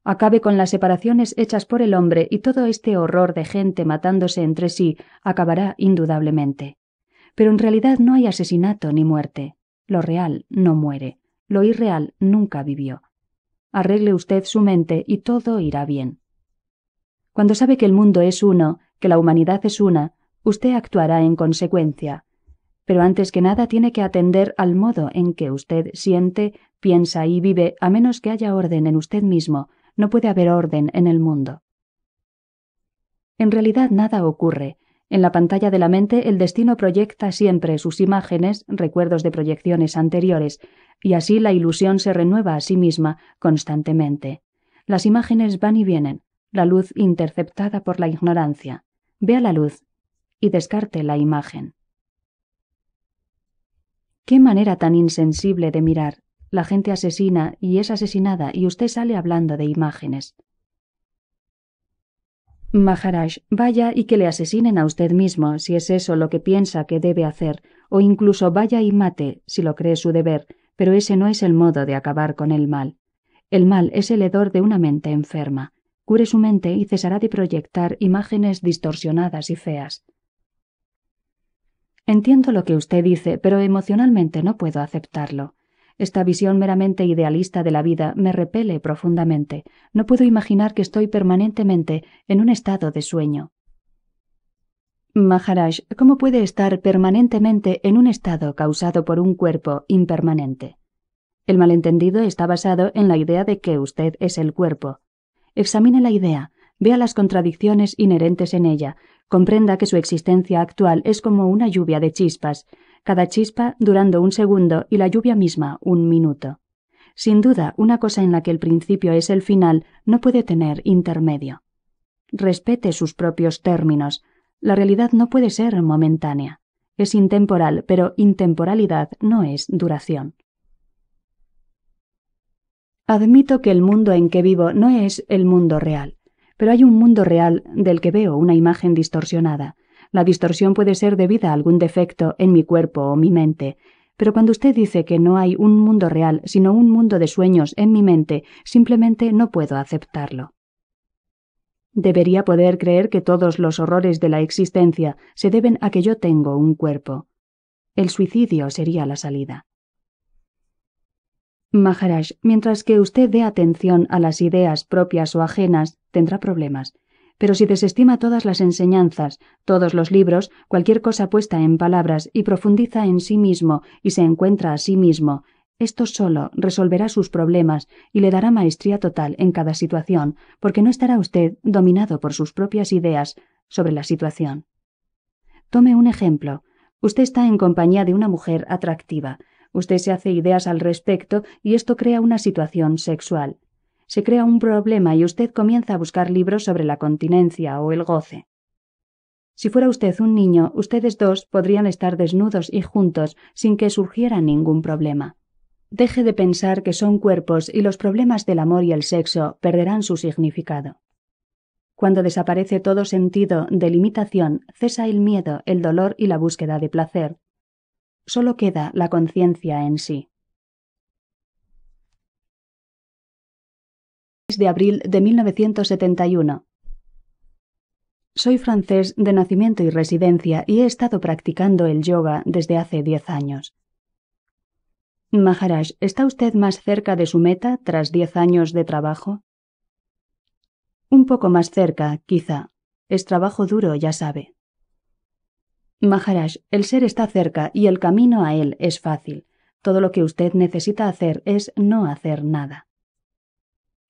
Acabe con las separaciones hechas por el hombre y todo este horror de gente matándose entre sí acabará indudablemente. Pero en realidad no hay asesinato ni muerte. Lo real no muere. Lo irreal nunca vivió. Arregle usted su mente y todo irá bien. Cuando sabe que el mundo es uno, que la humanidad es una, usted actuará en consecuencia. Pero antes que nada tiene que atender al modo en que usted siente, piensa y vive, a menos que haya orden en usted mismo, no puede haber orden en el mundo. En realidad nada ocurre, en la pantalla de la mente el destino proyecta siempre sus imágenes, recuerdos de proyecciones anteriores, y así la ilusión se renueva a sí misma constantemente. Las imágenes van y vienen, la luz interceptada por la ignorancia. Vea la luz y descarte la imagen. Qué manera tan insensible de mirar. La gente asesina y es asesinada y usted sale hablando de imágenes. Maharaj, vaya y que le asesinen a usted mismo si es eso lo que piensa que debe hacer, o incluso vaya y mate si lo cree su deber, pero ese no es el modo de acabar con el mal. El mal es el hedor de una mente enferma. Cure su mente y cesará de proyectar imágenes distorsionadas y feas. Entiendo lo que usted dice, pero emocionalmente no puedo aceptarlo. Esta visión meramente idealista de la vida me repele profundamente. No puedo imaginar que estoy permanentemente en un estado de sueño. Maharaj, ¿cómo puede estar permanentemente en un estado causado por un cuerpo impermanente? El malentendido está basado en la idea de que usted es el cuerpo. Examine la idea, vea las contradicciones inherentes en ella, comprenda que su existencia actual es como una lluvia de chispas, cada chispa durando un segundo y la lluvia misma un minuto. Sin duda, una cosa en la que el principio es el final no puede tener intermedio. Respete sus propios términos. La realidad no puede ser momentánea. Es intemporal, pero intemporalidad no es duración. Admito que el mundo en que vivo no es el mundo real, pero hay un mundo real del que veo una imagen distorsionada, la distorsión puede ser debida a algún defecto en mi cuerpo o mi mente, pero cuando usted dice que no hay un mundo real, sino un mundo de sueños en mi mente, simplemente no puedo aceptarlo. Debería poder creer que todos los horrores de la existencia se deben a que yo tengo un cuerpo. El suicidio sería la salida. Maharaj, mientras que usted dé atención a las ideas propias o ajenas, tendrá problemas pero si desestima todas las enseñanzas, todos los libros, cualquier cosa puesta en palabras y profundiza en sí mismo y se encuentra a sí mismo, esto solo resolverá sus problemas y le dará maestría total en cada situación, porque no estará usted dominado por sus propias ideas sobre la situación. Tome un ejemplo. Usted está en compañía de una mujer atractiva. Usted se hace ideas al respecto y esto crea una situación sexual se crea un problema y usted comienza a buscar libros sobre la continencia o el goce. Si fuera usted un niño, ustedes dos podrían estar desnudos y juntos sin que surgiera ningún problema. Deje de pensar que son cuerpos y los problemas del amor y el sexo perderán su significado. Cuando desaparece todo sentido de limitación, cesa el miedo, el dolor y la búsqueda de placer. Solo queda la conciencia en sí. de abril de 1971. Soy francés de nacimiento y residencia y he estado practicando el yoga desde hace 10 años. Maharaj, ¿está usted más cerca de su meta tras 10 años de trabajo? Un poco más cerca, quizá. Es trabajo duro, ya sabe. Maharaj, el ser está cerca y el camino a él es fácil. Todo lo que usted necesita hacer es no hacer nada.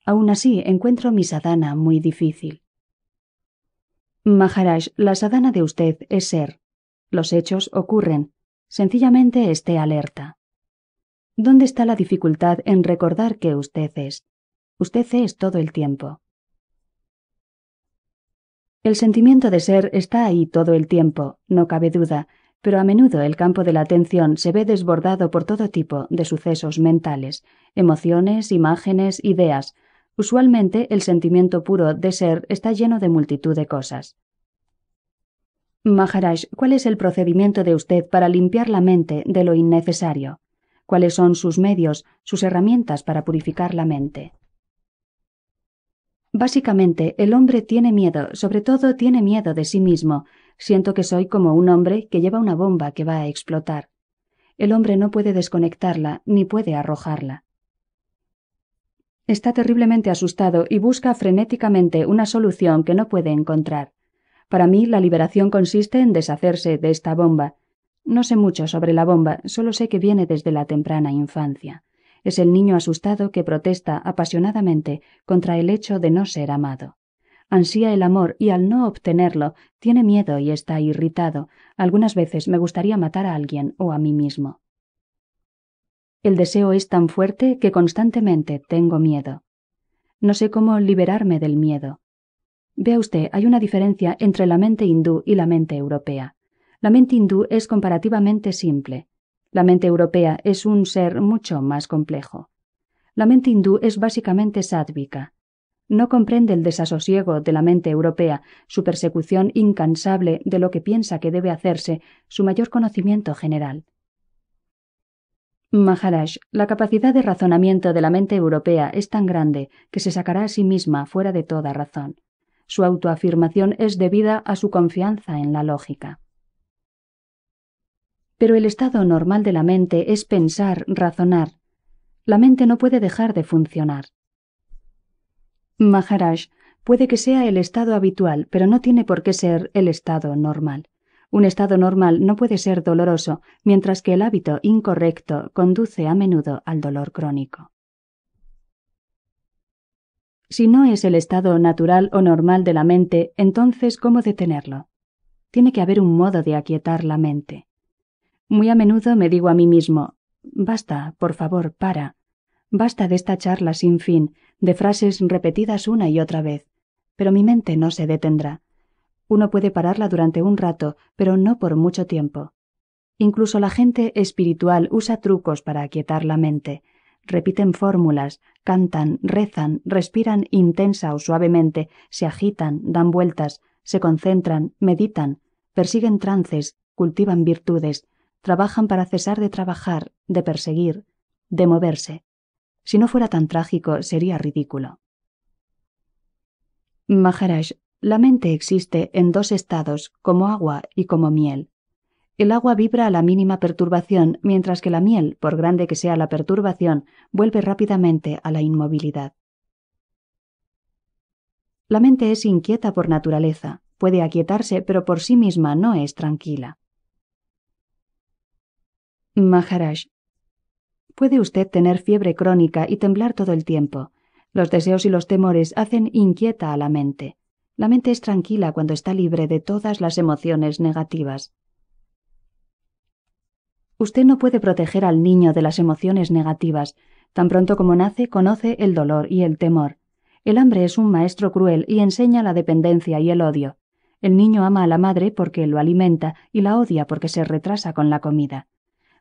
Aún así, encuentro mi sadhana muy difícil. Maharaj, la sadhana de usted es ser. Los hechos ocurren. Sencillamente esté alerta. ¿Dónde está la dificultad en recordar que usted es? Usted es todo el tiempo. El sentimiento de ser está ahí todo el tiempo, no cabe duda, pero a menudo el campo de la atención se ve desbordado por todo tipo de sucesos mentales, emociones, imágenes, ideas, Usualmente el sentimiento puro de ser está lleno de multitud de cosas. Maharaj, ¿cuál es el procedimiento de usted para limpiar la mente de lo innecesario? ¿Cuáles son sus medios, sus herramientas para purificar la mente? Básicamente, el hombre tiene miedo, sobre todo tiene miedo de sí mismo. Siento que soy como un hombre que lleva una bomba que va a explotar. El hombre no puede desconectarla ni puede arrojarla. Está terriblemente asustado y busca frenéticamente una solución que no puede encontrar. Para mí, la liberación consiste en deshacerse de esta bomba. No sé mucho sobre la bomba, solo sé que viene desde la temprana infancia. Es el niño asustado que protesta apasionadamente contra el hecho de no ser amado. Ansía el amor y al no obtenerlo tiene miedo y está irritado. Algunas veces me gustaría matar a alguien o a mí mismo. El deseo es tan fuerte que constantemente tengo miedo. No sé cómo liberarme del miedo. Vea usted, hay una diferencia entre la mente hindú y la mente europea. La mente hindú es comparativamente simple. La mente europea es un ser mucho más complejo. La mente hindú es básicamente sádvica. No comprende el desasosiego de la mente europea, su persecución incansable de lo que piensa que debe hacerse, su mayor conocimiento general. Maharaj, la capacidad de razonamiento de la mente europea es tan grande que se sacará a sí misma fuera de toda razón. Su autoafirmación es debida a su confianza en la lógica. Pero el estado normal de la mente es pensar, razonar. La mente no puede dejar de funcionar. Maharaj, puede que sea el estado habitual, pero no tiene por qué ser el estado normal. Un estado normal no puede ser doloroso, mientras que el hábito incorrecto conduce a menudo al dolor crónico. Si no es el estado natural o normal de la mente, entonces ¿cómo detenerlo? Tiene que haber un modo de aquietar la mente. Muy a menudo me digo a mí mismo, basta, por favor, para. Basta de esta charla sin fin, de frases repetidas una y otra vez. Pero mi mente no se detendrá. Uno puede pararla durante un rato, pero no por mucho tiempo. Incluso la gente espiritual usa trucos para aquietar la mente. Repiten fórmulas, cantan, rezan, respiran intensa o suavemente, se agitan, dan vueltas, se concentran, meditan, persiguen trances, cultivan virtudes, trabajan para cesar de trabajar, de perseguir, de moverse. Si no fuera tan trágico, sería ridículo. Maharaj, la mente existe en dos estados, como agua y como miel. El agua vibra a la mínima perturbación, mientras que la miel, por grande que sea la perturbación, vuelve rápidamente a la inmovilidad. La mente es inquieta por naturaleza, puede aquietarse, pero por sí misma no es tranquila. Maharaj, puede usted tener fiebre crónica y temblar todo el tiempo. Los deseos y los temores hacen inquieta a la mente. La mente es tranquila cuando está libre de todas las emociones negativas. Usted no puede proteger al niño de las emociones negativas. Tan pronto como nace, conoce el dolor y el temor. El hambre es un maestro cruel y enseña la dependencia y el odio. El niño ama a la madre porque lo alimenta y la odia porque se retrasa con la comida.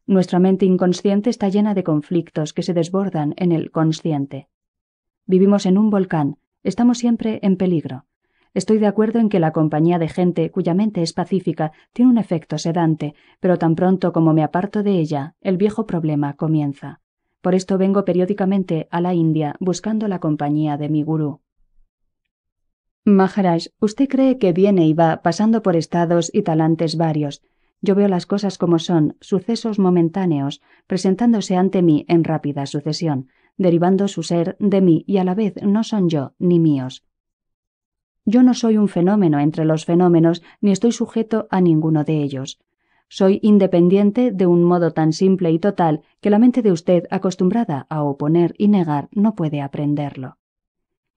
Nuestra mente inconsciente está llena de conflictos que se desbordan en el consciente. Vivimos en un volcán, estamos siempre en peligro. Estoy de acuerdo en que la compañía de gente cuya mente es pacífica tiene un efecto sedante, pero tan pronto como me aparto de ella, el viejo problema comienza. Por esto vengo periódicamente a la India buscando la compañía de mi gurú. Maharaj, usted cree que viene y va pasando por estados y talantes varios. Yo veo las cosas como son, sucesos momentáneos, presentándose ante mí en rápida sucesión, derivando su ser de mí y a la vez no son yo ni míos. Yo no soy un fenómeno entre los fenómenos, ni estoy sujeto a ninguno de ellos. Soy independiente de un modo tan simple y total que la mente de usted, acostumbrada a oponer y negar, no puede aprenderlo.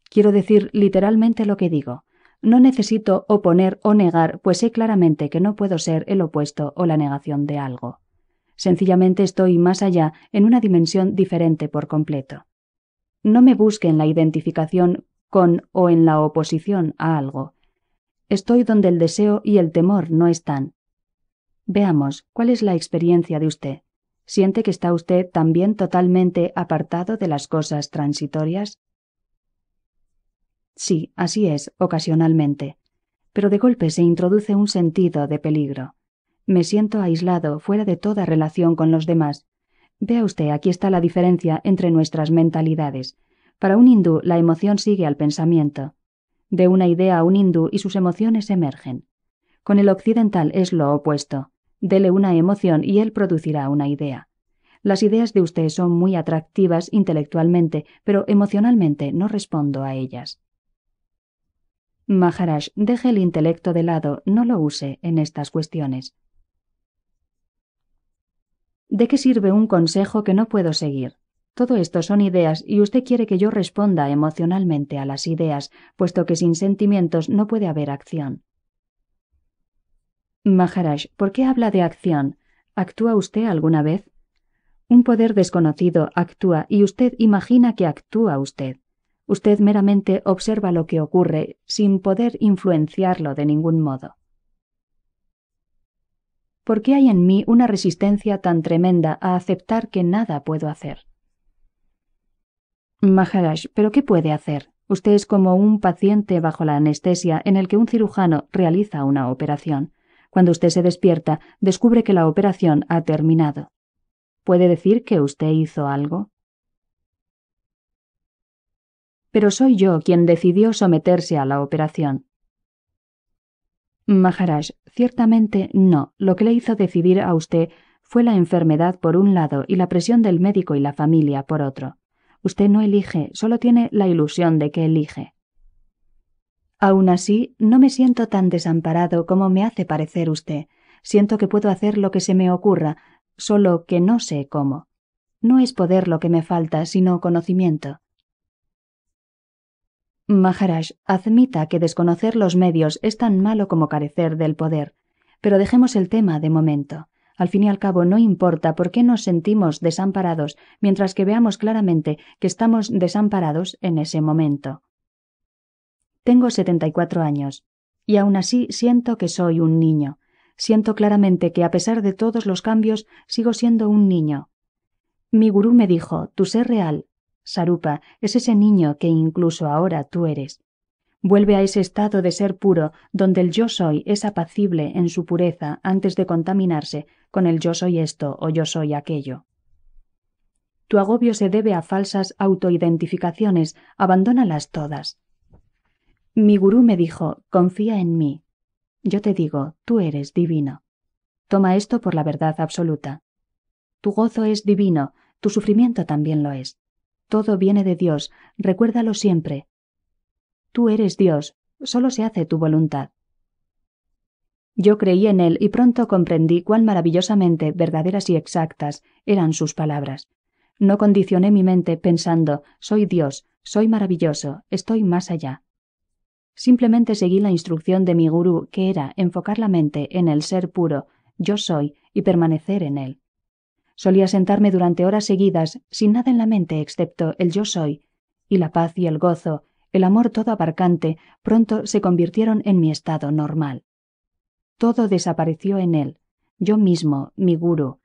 Quiero decir literalmente lo que digo. No necesito oponer o negar, pues sé claramente que no puedo ser el opuesto o la negación de algo. Sencillamente estoy más allá, en una dimensión diferente por completo. No me busquen la identificación con o en la oposición a algo. Estoy donde el deseo y el temor no están. Veamos, ¿cuál es la experiencia de usted? ¿Siente que está usted también totalmente apartado de las cosas transitorias? Sí, así es, ocasionalmente. Pero de golpe se introduce un sentido de peligro. Me siento aislado, fuera de toda relación con los demás. Vea usted, aquí está la diferencia entre nuestras mentalidades. Para un hindú, la emoción sigue al pensamiento. De una idea a un hindú y sus emociones emergen. Con el occidental es lo opuesto. Dele una emoción y él producirá una idea. Las ideas de usted son muy atractivas intelectualmente, pero emocionalmente no respondo a ellas. Maharaj, deje el intelecto de lado, no lo use en estas cuestiones. ¿De qué sirve un consejo que no puedo seguir? Todo esto son ideas y usted quiere que yo responda emocionalmente a las ideas, puesto que sin sentimientos no puede haber acción. Maharaj, ¿por qué habla de acción? ¿Actúa usted alguna vez? Un poder desconocido actúa y usted imagina que actúa usted. Usted meramente observa lo que ocurre sin poder influenciarlo de ningún modo. ¿Por qué hay en mí una resistencia tan tremenda a aceptar que nada puedo hacer? Maharaj, ¿pero qué puede hacer? Usted es como un paciente bajo la anestesia en el que un cirujano realiza una operación. Cuando usted se despierta, descubre que la operación ha terminado. ¿Puede decir que usted hizo algo? Pero soy yo quien decidió someterse a la operación. Maharaj, ciertamente no. Lo que le hizo decidir a usted fue la enfermedad por un lado y la presión del médico y la familia por otro. Usted no elige, solo tiene la ilusión de que elige. Aún así, no me siento tan desamparado como me hace parecer usted. Siento que puedo hacer lo que se me ocurra, solo que no sé cómo. No es poder lo que me falta, sino conocimiento. Maharaj, admita que desconocer los medios es tan malo como carecer del poder, pero dejemos el tema de momento. Al fin y al cabo, no importa por qué nos sentimos desamparados mientras que veamos claramente que estamos desamparados en ese momento. Tengo 74 años, y aún así siento que soy un niño. Siento claramente que a pesar de todos los cambios, sigo siendo un niño. Mi gurú me dijo, tu ser real, Sarupa, es ese niño que incluso ahora tú eres. Vuelve a ese estado de ser puro, donde el yo soy es apacible en su pureza antes de contaminarse con el yo soy esto o yo soy aquello. Tu agobio se debe a falsas autoidentificaciones, abandónalas todas. Mi gurú me dijo, confía en mí. Yo te digo, tú eres divino. Toma esto por la verdad absoluta. Tu gozo es divino, tu sufrimiento también lo es. Todo viene de Dios, recuérdalo siempre, Tú eres Dios, solo se hace tu voluntad. Yo creí en él y pronto comprendí cuán maravillosamente verdaderas y exactas eran sus palabras. No condicioné mi mente pensando soy Dios, soy maravilloso, estoy más allá. Simplemente seguí la instrucción de mi gurú, que era enfocar la mente en el ser puro, yo soy, y permanecer en él. Solía sentarme durante horas seguidas sin nada en la mente excepto el yo soy, y la paz y el gozo el amor todo abarcante pronto se convirtieron en mi estado normal. Todo desapareció en él, yo mismo, mi guru,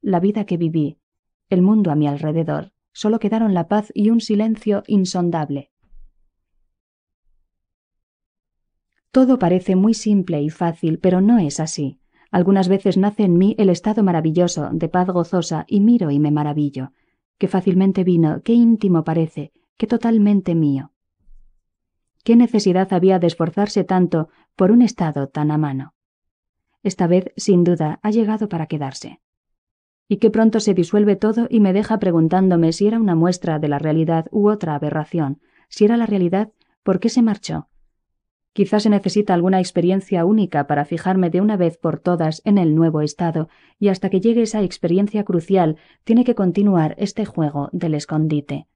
la vida que viví, el mundo a mi alrededor, solo quedaron la paz y un silencio insondable. Todo parece muy simple y fácil, pero no es así. Algunas veces nace en mí el estado maravilloso, de paz gozosa, y miro y me maravillo. Qué fácilmente vino, qué íntimo parece, qué totalmente mío. ¿Qué necesidad había de esforzarse tanto por un estado tan a mano? Esta vez, sin duda, ha llegado para quedarse. Y qué pronto se disuelve todo y me deja preguntándome si era una muestra de la realidad u otra aberración. Si era la realidad, ¿por qué se marchó? Quizás se necesita alguna experiencia única para fijarme de una vez por todas en el nuevo estado, y hasta que llegue esa experiencia crucial tiene que continuar este juego del escondite.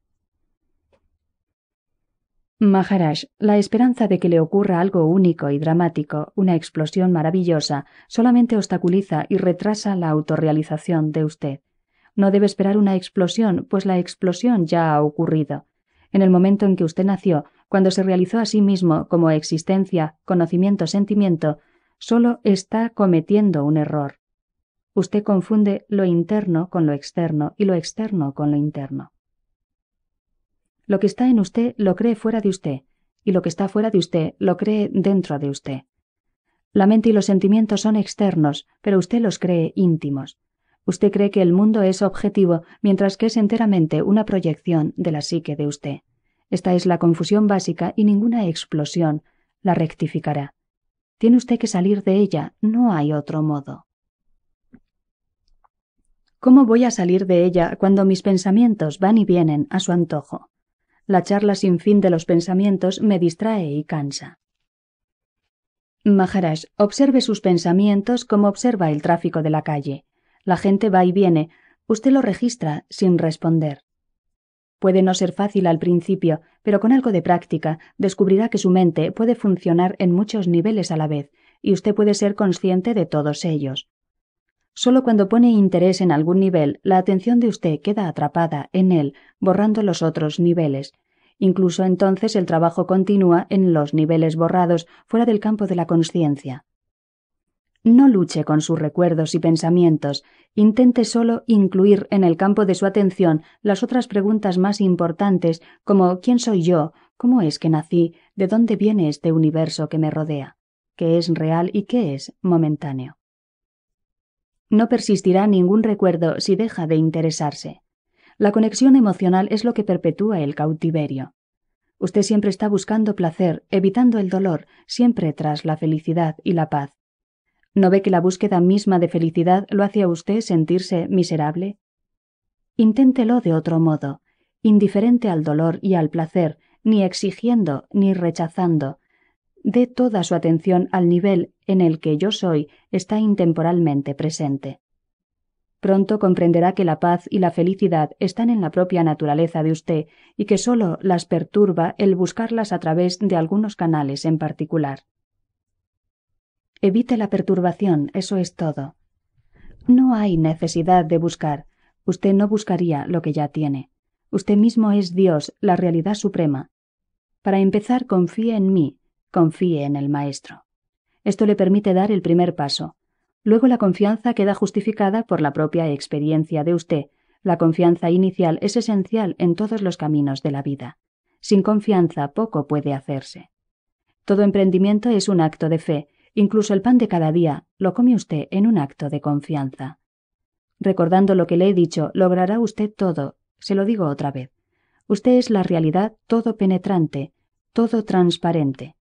Maharaj, la esperanza de que le ocurra algo único y dramático, una explosión maravillosa, solamente obstaculiza y retrasa la autorrealización de usted. No debe esperar una explosión, pues la explosión ya ha ocurrido. En el momento en que usted nació, cuando se realizó a sí mismo como existencia, conocimiento, sentimiento, solo está cometiendo un error. Usted confunde lo interno con lo externo y lo externo con lo interno. Lo que está en usted lo cree fuera de usted, y lo que está fuera de usted lo cree dentro de usted. La mente y los sentimientos son externos, pero usted los cree íntimos. Usted cree que el mundo es objetivo, mientras que es enteramente una proyección de la psique de usted. Esta es la confusión básica y ninguna explosión la rectificará. Tiene usted que salir de ella, no hay otro modo. ¿Cómo voy a salir de ella cuando mis pensamientos van y vienen a su antojo? La charla sin fin de los pensamientos me distrae y cansa. Maharaj, observe sus pensamientos como observa el tráfico de la calle. La gente va y viene, usted lo registra sin responder. Puede no ser fácil al principio, pero con algo de práctica descubrirá que su mente puede funcionar en muchos niveles a la vez, y usted puede ser consciente de todos ellos. Solo cuando pone interés en algún nivel, la atención de usted queda atrapada en él, borrando los otros niveles. Incluso entonces el trabajo continúa en los niveles borrados fuera del campo de la conciencia. No luche con sus recuerdos y pensamientos, intente solo incluir en el campo de su atención las otras preguntas más importantes como ¿quién soy yo? ¿Cómo es que nací? ¿De dónde viene este universo que me rodea? ¿Qué es real y qué es momentáneo? No persistirá ningún recuerdo si deja de interesarse. La conexión emocional es lo que perpetúa el cautiverio. Usted siempre está buscando placer, evitando el dolor, siempre tras la felicidad y la paz. ¿No ve que la búsqueda misma de felicidad lo hace a usted sentirse miserable? Inténtelo de otro modo, indiferente al dolor y al placer, ni exigiendo ni rechazando, dé toda su atención al nivel en el que yo soy está intemporalmente presente. Pronto comprenderá que la paz y la felicidad están en la propia naturaleza de usted y que sólo las perturba el buscarlas a través de algunos canales en particular. Evite la perturbación, eso es todo. No hay necesidad de buscar. Usted no buscaría lo que ya tiene. Usted mismo es Dios, la realidad suprema. Para empezar, confíe en mí, confíe en el Maestro. Esto le permite dar el primer paso. Luego la confianza queda justificada por la propia experiencia de usted. La confianza inicial es esencial en todos los caminos de la vida. Sin confianza poco puede hacerse. Todo emprendimiento es un acto de fe, incluso el pan de cada día lo come usted en un acto de confianza. Recordando lo que le he dicho, logrará usted todo, se lo digo otra vez. Usted es la realidad todo penetrante, todo transparente.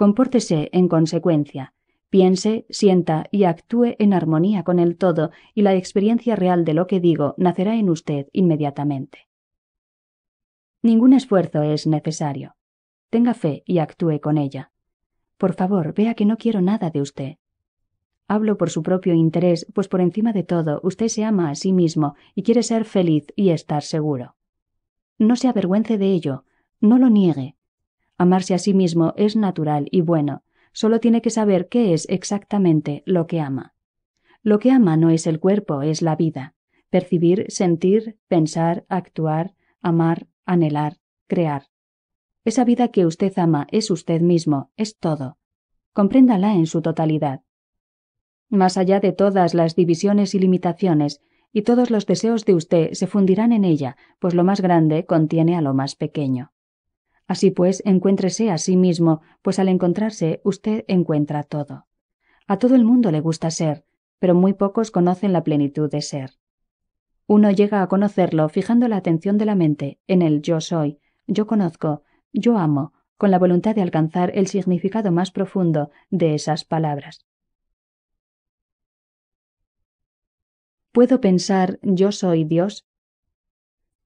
Compórtese en consecuencia, piense, sienta y actúe en armonía con el todo y la experiencia real de lo que digo nacerá en usted inmediatamente. Ningún esfuerzo es necesario. Tenga fe y actúe con ella. Por favor, vea que no quiero nada de usted. Hablo por su propio interés, pues por encima de todo usted se ama a sí mismo y quiere ser feliz y estar seguro. No se avergüence de ello, no lo niegue, Amarse a sí mismo es natural y bueno, solo tiene que saber qué es exactamente lo que ama. Lo que ama no es el cuerpo, es la vida. Percibir, sentir, pensar, actuar, amar, anhelar, crear. Esa vida que usted ama es usted mismo, es todo. Compréndala en su totalidad. Más allá de todas las divisiones y limitaciones, y todos los deseos de usted se fundirán en ella, pues lo más grande contiene a lo más pequeño. Así pues, encuéntrese a sí mismo, pues al encontrarse usted encuentra todo. A todo el mundo le gusta ser, pero muy pocos conocen la plenitud de ser. Uno llega a conocerlo fijando la atención de la mente en el yo soy, yo conozco, yo amo, con la voluntad de alcanzar el significado más profundo de esas palabras. ¿Puedo pensar yo soy Dios?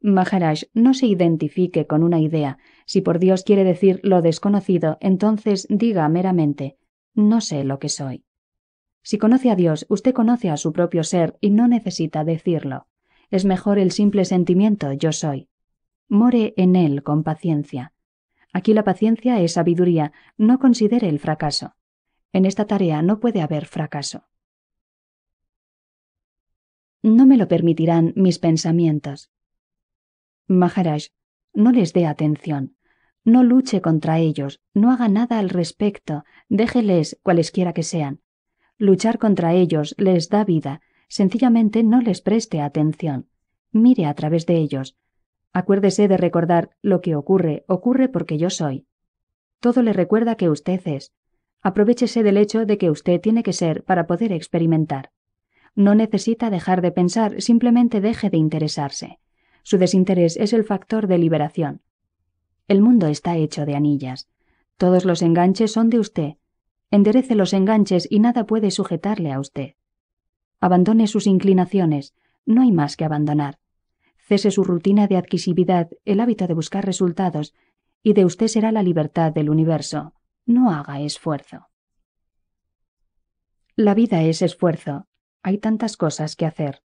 Maharaj no se identifique con una idea, si por Dios quiere decir lo desconocido, entonces diga meramente, no sé lo que soy. Si conoce a Dios, usted conoce a su propio ser y no necesita decirlo. Es mejor el simple sentimiento yo soy. More en él con paciencia. Aquí la paciencia es sabiduría, no considere el fracaso. En esta tarea no puede haber fracaso. No me lo permitirán mis pensamientos. Maharaj, no les dé atención, no luche contra ellos, no haga nada al respecto, déjeles cualesquiera que sean. Luchar contra ellos les da vida, sencillamente no les preste atención. Mire a través de ellos. Acuérdese de recordar lo que ocurre, ocurre porque yo soy. Todo le recuerda que usted es. Aprovechese del hecho de que usted tiene que ser para poder experimentar. No necesita dejar de pensar, simplemente deje de interesarse. Su desinterés es el factor de liberación. El mundo está hecho de anillas. Todos los enganches son de usted. Enderece los enganches y nada puede sujetarle a usted. Abandone sus inclinaciones. No hay más que abandonar. Cese su rutina de adquisividad, el hábito de buscar resultados, y de usted será la libertad del universo. No haga esfuerzo. La vida es esfuerzo. Hay tantas cosas que hacer.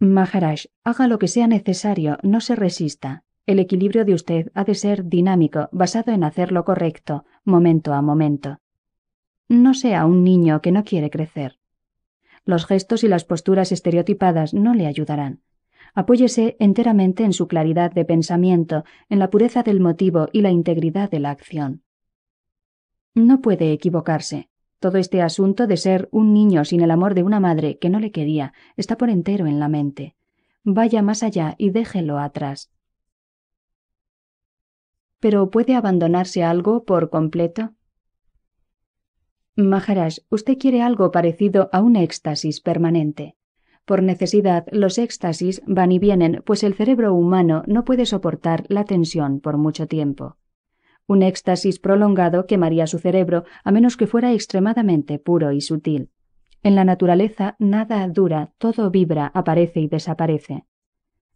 Maharaj, haga lo que sea necesario, no se resista. El equilibrio de usted ha de ser dinámico, basado en hacer lo correcto, momento a momento. No sea un niño que no quiere crecer. Los gestos y las posturas estereotipadas no le ayudarán. Apóyese enteramente en su claridad de pensamiento, en la pureza del motivo y la integridad de la acción. No puede equivocarse. Todo este asunto de ser un niño sin el amor de una madre que no le quería está por entero en la mente. Vaya más allá y déjelo atrás. Pero ¿puede abandonarse algo por completo? Maharaj, usted quiere algo parecido a un éxtasis permanente. Por necesidad, los éxtasis van y vienen, pues el cerebro humano no puede soportar la tensión por mucho tiempo un éxtasis prolongado quemaría su cerebro, a menos que fuera extremadamente puro y sutil. En la naturaleza nada dura, todo vibra, aparece y desaparece.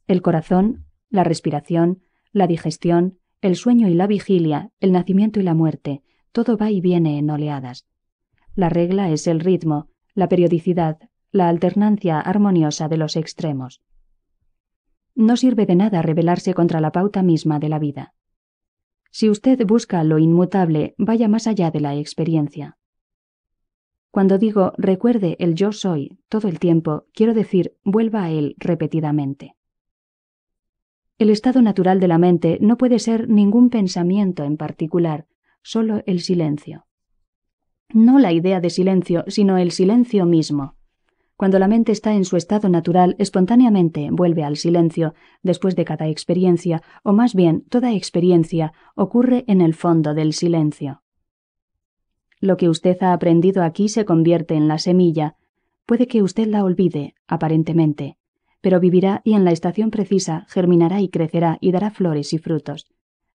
El corazón, la respiración, la digestión, el sueño y la vigilia, el nacimiento y la muerte, todo va y viene en oleadas. La regla es el ritmo, la periodicidad, la alternancia armoniosa de los extremos. No sirve de nada rebelarse contra la pauta misma de la vida. Si usted busca lo inmutable, vaya más allá de la experiencia. Cuando digo recuerde el yo soy todo el tiempo, quiero decir vuelva a él repetidamente. El estado natural de la mente no puede ser ningún pensamiento en particular, solo el silencio. No la idea de silencio, sino el silencio mismo, cuando la mente está en su estado natural, espontáneamente vuelve al silencio. Después de cada experiencia, o más bien toda experiencia, ocurre en el fondo del silencio. Lo que usted ha aprendido aquí se convierte en la semilla. Puede que usted la olvide, aparentemente, pero vivirá y en la estación precisa germinará y crecerá y dará flores y frutos.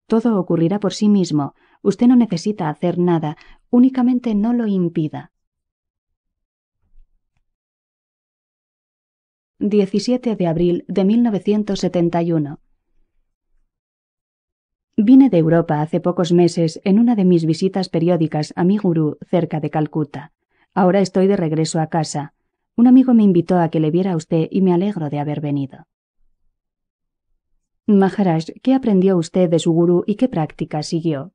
Todo ocurrirá por sí mismo, usted no necesita hacer nada, únicamente no lo impida. 17 de abril de 1971. Vine de Europa hace pocos meses en una de mis visitas periódicas a mi gurú cerca de Calcuta. Ahora estoy de regreso a casa. Un amigo me invitó a que le viera a usted y me alegro de haber venido. Maharaj, ¿qué aprendió usted de su gurú y qué práctica siguió?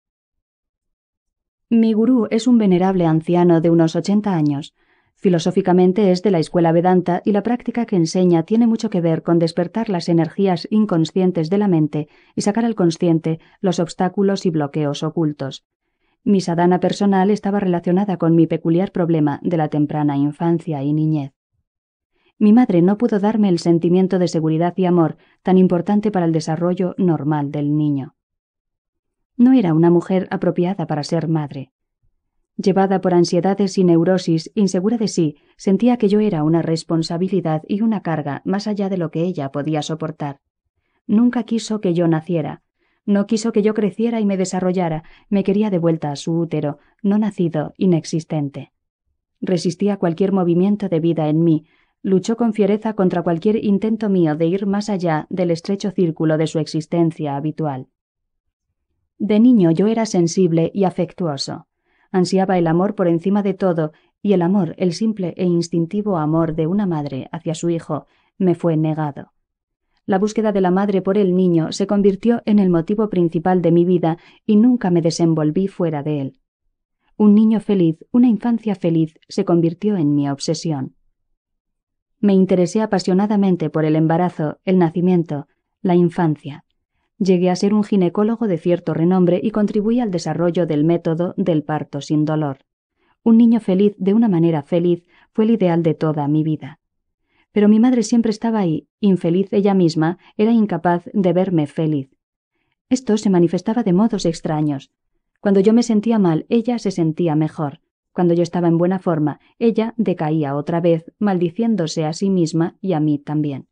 Mi gurú es un venerable anciano de unos 80 años. Filosóficamente es de la escuela Vedanta y la práctica que enseña tiene mucho que ver con despertar las energías inconscientes de la mente y sacar al consciente los obstáculos y bloqueos ocultos. Mi sadhana personal estaba relacionada con mi peculiar problema de la temprana infancia y niñez. Mi madre no pudo darme el sentimiento de seguridad y amor tan importante para el desarrollo normal del niño. No era una mujer apropiada para ser madre. Llevada por ansiedades y neurosis, insegura de sí, sentía que yo era una responsabilidad y una carga más allá de lo que ella podía soportar. Nunca quiso que yo naciera. No quiso que yo creciera y me desarrollara, me quería de vuelta a su útero, no nacido, inexistente. Resistía cualquier movimiento de vida en mí, luchó con fiereza contra cualquier intento mío de ir más allá del estrecho círculo de su existencia habitual. De niño yo era sensible y afectuoso. Ansiaba el amor por encima de todo, y el amor, el simple e instintivo amor de una madre hacia su hijo, me fue negado. La búsqueda de la madre por el niño se convirtió en el motivo principal de mi vida y nunca me desenvolví fuera de él. Un niño feliz, una infancia feliz, se convirtió en mi obsesión. Me interesé apasionadamente por el embarazo, el nacimiento, la infancia. Llegué a ser un ginecólogo de cierto renombre y contribuí al desarrollo del método del parto sin dolor. Un niño feliz de una manera feliz fue el ideal de toda mi vida. Pero mi madre siempre estaba ahí, infeliz ella misma, era incapaz de verme feliz. Esto se manifestaba de modos extraños. Cuando yo me sentía mal, ella se sentía mejor. Cuando yo estaba en buena forma, ella decaía otra vez, maldiciéndose a sí misma y a mí también.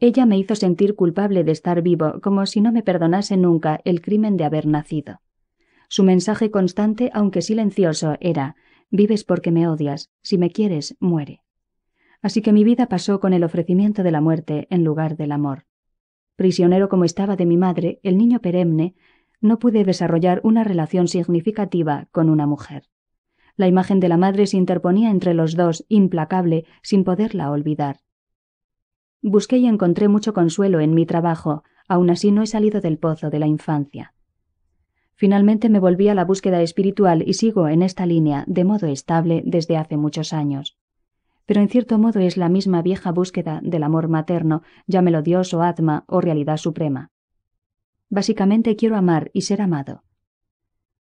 Ella me hizo sentir culpable de estar vivo, como si no me perdonase nunca el crimen de haber nacido. Su mensaje constante, aunque silencioso, era Vives porque me odias, si me quieres, muere. Así que mi vida pasó con el ofrecimiento de la muerte en lugar del amor. Prisionero como estaba de mi madre, el niño perenne, no pude desarrollar una relación significativa con una mujer. La imagen de la madre se interponía entre los dos, implacable, sin poderla olvidar. Busqué y encontré mucho consuelo en mi trabajo, aun así no he salido del pozo de la infancia. Finalmente me volví a la búsqueda espiritual y sigo en esta línea de modo estable desde hace muchos años. Pero en cierto modo es la misma vieja búsqueda del amor materno, llámelo Dios o Atma o realidad suprema. Básicamente quiero amar y ser amado.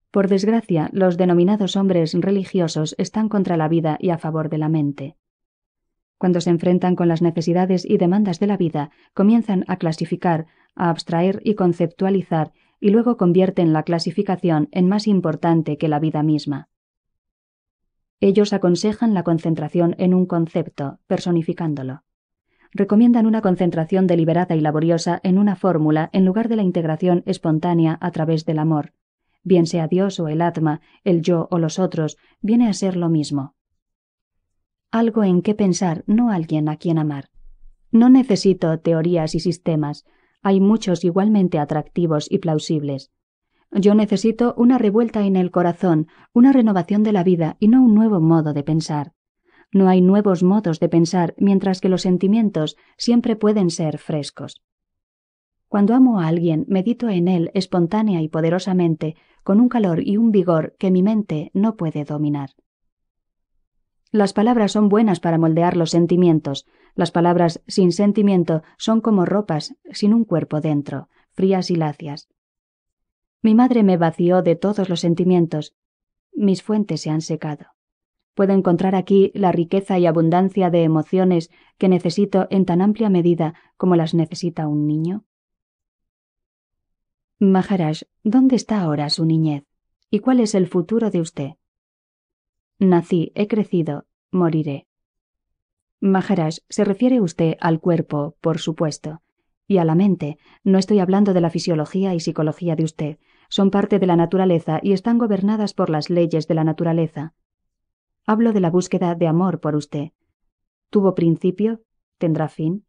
Por desgracia, los denominados hombres religiosos están contra la vida y a favor de la mente. Cuando se enfrentan con las necesidades y demandas de la vida, comienzan a clasificar, a abstraer y conceptualizar, y luego convierten la clasificación en más importante que la vida misma. Ellos aconsejan la concentración en un concepto, personificándolo. Recomiendan una concentración deliberada y laboriosa en una fórmula en lugar de la integración espontánea a través del amor. Bien sea Dios o el Atma, el yo o los otros, viene a ser lo mismo algo en qué pensar, no alguien a quien amar. No necesito teorías y sistemas, hay muchos igualmente atractivos y plausibles. Yo necesito una revuelta en el corazón, una renovación de la vida y no un nuevo modo de pensar. No hay nuevos modos de pensar mientras que los sentimientos siempre pueden ser frescos. Cuando amo a alguien, medito en él espontánea y poderosamente, con un calor y un vigor que mi mente no puede dominar. Las palabras son buenas para moldear los sentimientos. Las palabras sin sentimiento son como ropas sin un cuerpo dentro, frías y lacias. Mi madre me vació de todos los sentimientos. Mis fuentes se han secado. Puedo encontrar aquí la riqueza y abundancia de emociones que necesito en tan amplia medida como las necesita un niño. Maharaj, ¿dónde está ahora su niñez? ¿Y cuál es el futuro de usted? Nací, he crecido, moriré. Maharaj, se refiere usted al cuerpo, por supuesto, y a la mente. No estoy hablando de la fisiología y psicología de usted. Son parte de la naturaleza y están gobernadas por las leyes de la naturaleza. Hablo de la búsqueda de amor por usted. ¿Tuvo principio? ¿Tendrá fin?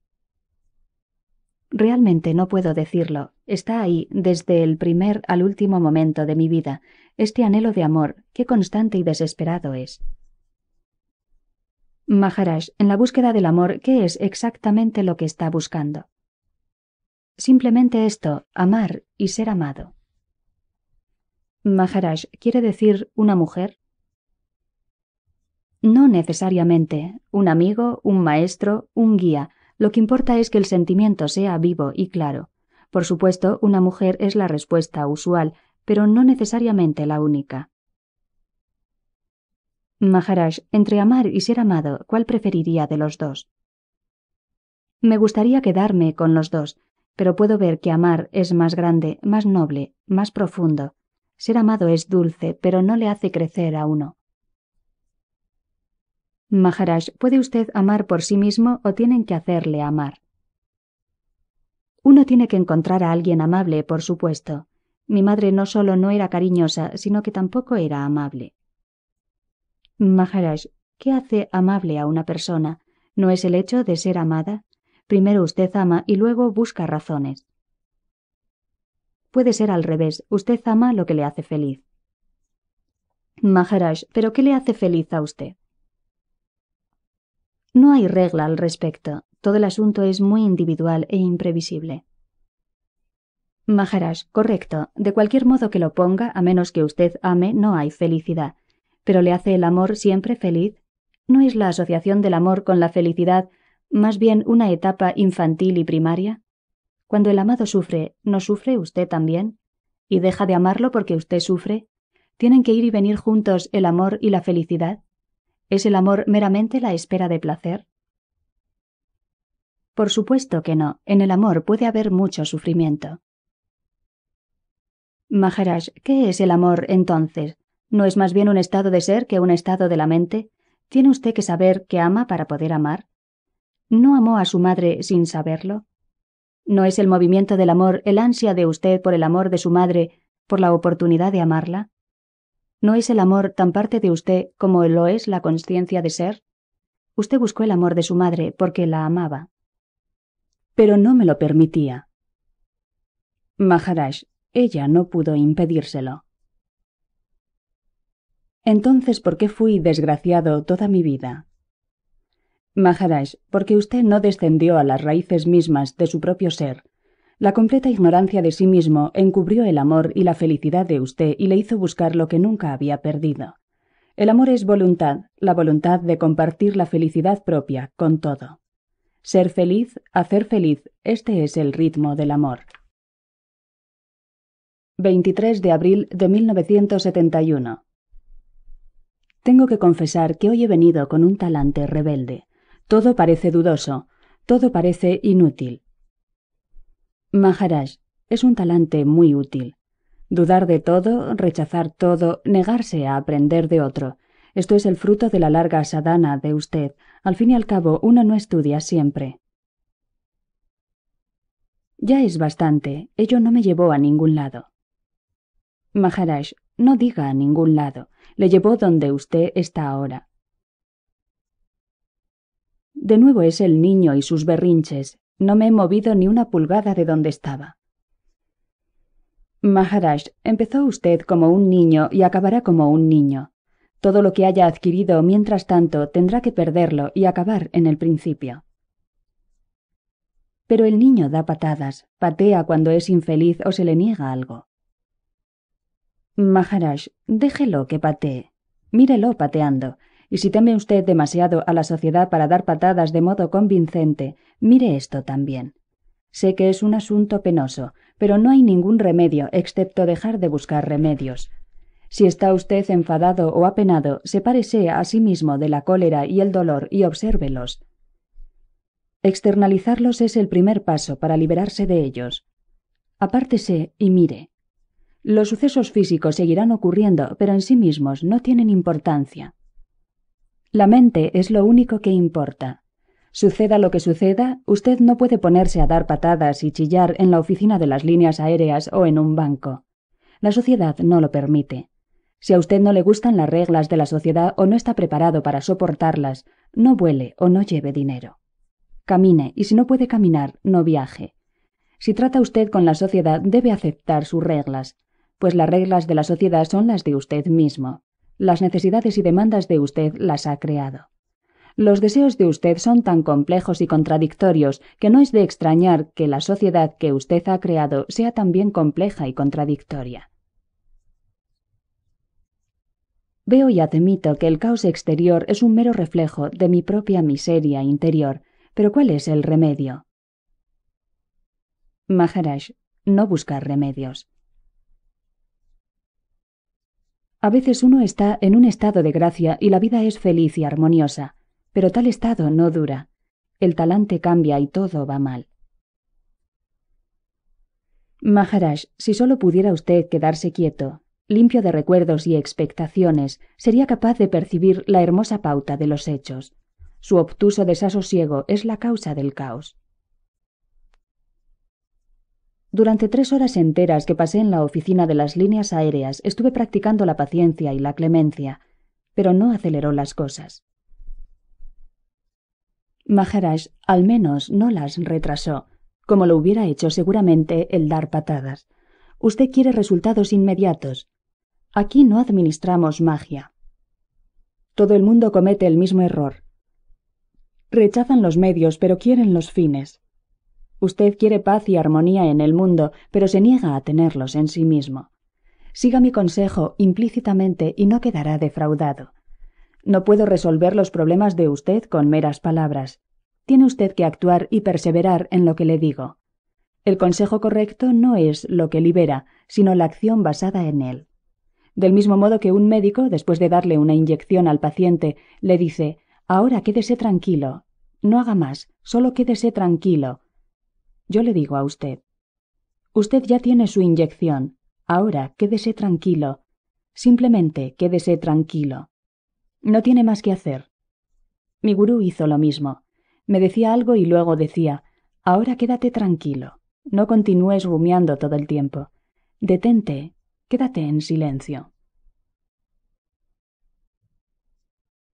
Realmente no puedo decirlo. Está ahí desde el primer al último momento de mi vida, este anhelo de amor, qué constante y desesperado es. Maharaj, en la búsqueda del amor, ¿qué es exactamente lo que está buscando? Simplemente esto, amar y ser amado. Maharaj, ¿quiere decir una mujer? No necesariamente, un amigo, un maestro, un guía, lo que importa es que el sentimiento sea vivo y claro. Por supuesto, una mujer es la respuesta usual, pero no necesariamente la única. Maharaj, entre amar y ser amado, ¿cuál preferiría de los dos? Me gustaría quedarme con los dos, pero puedo ver que amar es más grande, más noble, más profundo. Ser amado es dulce, pero no le hace crecer a uno. Maharaj, ¿puede usted amar por sí mismo o tienen que hacerle amar? Uno tiene que encontrar a alguien amable, por supuesto, mi madre no solo no era cariñosa, sino que tampoco era amable. Maharaj, ¿qué hace amable a una persona? ¿No es el hecho de ser amada? Primero usted ama y luego busca razones. Puede ser al revés, usted ama lo que le hace feliz. Maharaj, ¿pero qué le hace feliz a usted? No hay regla al respecto, todo el asunto es muy individual e imprevisible. Maharaj, correcto. De cualquier modo que lo ponga, a menos que usted ame, no hay felicidad. ¿Pero le hace el amor siempre feliz? ¿No es la asociación del amor con la felicidad más bien una etapa infantil y primaria? Cuando el amado sufre, ¿no sufre usted también? ¿Y deja de amarlo porque usted sufre? ¿Tienen que ir y venir juntos el amor y la felicidad? ¿Es el amor meramente la espera de placer? Por supuesto que no, en el amor puede haber mucho sufrimiento. Maharaj, ¿qué es el amor entonces? ¿No es más bien un estado de ser que un estado de la mente? ¿Tiene usted que saber que ama para poder amar? ¿No amó a su madre sin saberlo? ¿No es el movimiento del amor el ansia de usted por el amor de su madre, por la oportunidad de amarla? ¿No es el amor tan parte de usted como lo es la conciencia de ser? Usted buscó el amor de su madre porque la amaba. Pero no me lo permitía. Maharaj, ella no pudo impedírselo. Entonces, ¿por qué fui desgraciado toda mi vida? Maharaj, porque usted no descendió a las raíces mismas de su propio ser. La completa ignorancia de sí mismo encubrió el amor y la felicidad de usted y le hizo buscar lo que nunca había perdido. El amor es voluntad, la voluntad de compartir la felicidad propia con todo. Ser feliz, hacer feliz, este es el ritmo del amor. 23 de abril de 1971. Tengo que confesar que hoy he venido con un talante rebelde. Todo parece dudoso, todo parece inútil. Maharaj es un talante muy útil. Dudar de todo, rechazar todo, negarse a aprender de otro. Esto es el fruto de la larga sadana de usted. Al fin y al cabo, uno no estudia siempre. Ya es bastante, ello no me llevó a ningún lado. Maharaj, no diga a ningún lado. Le llevó donde usted está ahora. De nuevo es el niño y sus berrinches. No me he movido ni una pulgada de donde estaba. Maharaj, empezó usted como un niño y acabará como un niño. Todo lo que haya adquirido mientras tanto tendrá que perderlo y acabar en el principio. Pero el niño da patadas, patea cuando es infeliz o se le niega algo. Maharaj, déjelo que patee. Mírelo pateando. Y si teme usted demasiado a la sociedad para dar patadas de modo convincente, mire esto también. Sé que es un asunto penoso, pero no hay ningún remedio excepto dejar de buscar remedios. Si está usted enfadado o apenado, sepárese a sí mismo de la cólera y el dolor y obsérvelos. Externalizarlos es el primer paso para liberarse de ellos. Apártese y mire. Los sucesos físicos seguirán ocurriendo, pero en sí mismos no tienen importancia. La mente es lo único que importa. Suceda lo que suceda, usted no puede ponerse a dar patadas y chillar en la oficina de las líneas aéreas o en un banco. La sociedad no lo permite. Si a usted no le gustan las reglas de la sociedad o no está preparado para soportarlas, no vuele o no lleve dinero. Camine, y si no puede caminar, no viaje. Si trata usted con la sociedad, debe aceptar sus reglas pues las reglas de la sociedad son las de usted mismo. Las necesidades y demandas de usted las ha creado. Los deseos de usted son tan complejos y contradictorios que no es de extrañar que la sociedad que usted ha creado sea también compleja y contradictoria. Veo y admito que el caos exterior es un mero reflejo de mi propia miseria interior, pero ¿cuál es el remedio? Maharaj, no buscar remedios. A veces uno está en un estado de gracia y la vida es feliz y armoniosa, pero tal estado no dura. El talante cambia y todo va mal. Maharaj, si solo pudiera usted quedarse quieto, limpio de recuerdos y expectaciones, sería capaz de percibir la hermosa pauta de los hechos. Su obtuso desasosiego es la causa del caos. Durante tres horas enteras que pasé en la oficina de las líneas aéreas estuve practicando la paciencia y la clemencia, pero no aceleró las cosas. Maharaj al menos no las retrasó, como lo hubiera hecho seguramente el dar patadas. Usted quiere resultados inmediatos. Aquí no administramos magia. Todo el mundo comete el mismo error. Rechazan los medios, pero quieren los fines. Usted quiere paz y armonía en el mundo, pero se niega a tenerlos en sí mismo. Siga mi consejo implícitamente y no quedará defraudado. No puedo resolver los problemas de usted con meras palabras. Tiene usted que actuar y perseverar en lo que le digo. El consejo correcto no es lo que libera, sino la acción basada en él. Del mismo modo que un médico, después de darle una inyección al paciente, le dice Ahora quédese tranquilo. No haga más, solo quédese tranquilo. Yo le digo a usted. Usted ya tiene su inyección. Ahora quédese tranquilo. Simplemente quédese tranquilo. No tiene más que hacer. Mi gurú hizo lo mismo. Me decía algo y luego decía, ahora quédate tranquilo. No continúes rumiando todo el tiempo. Detente, quédate en silencio.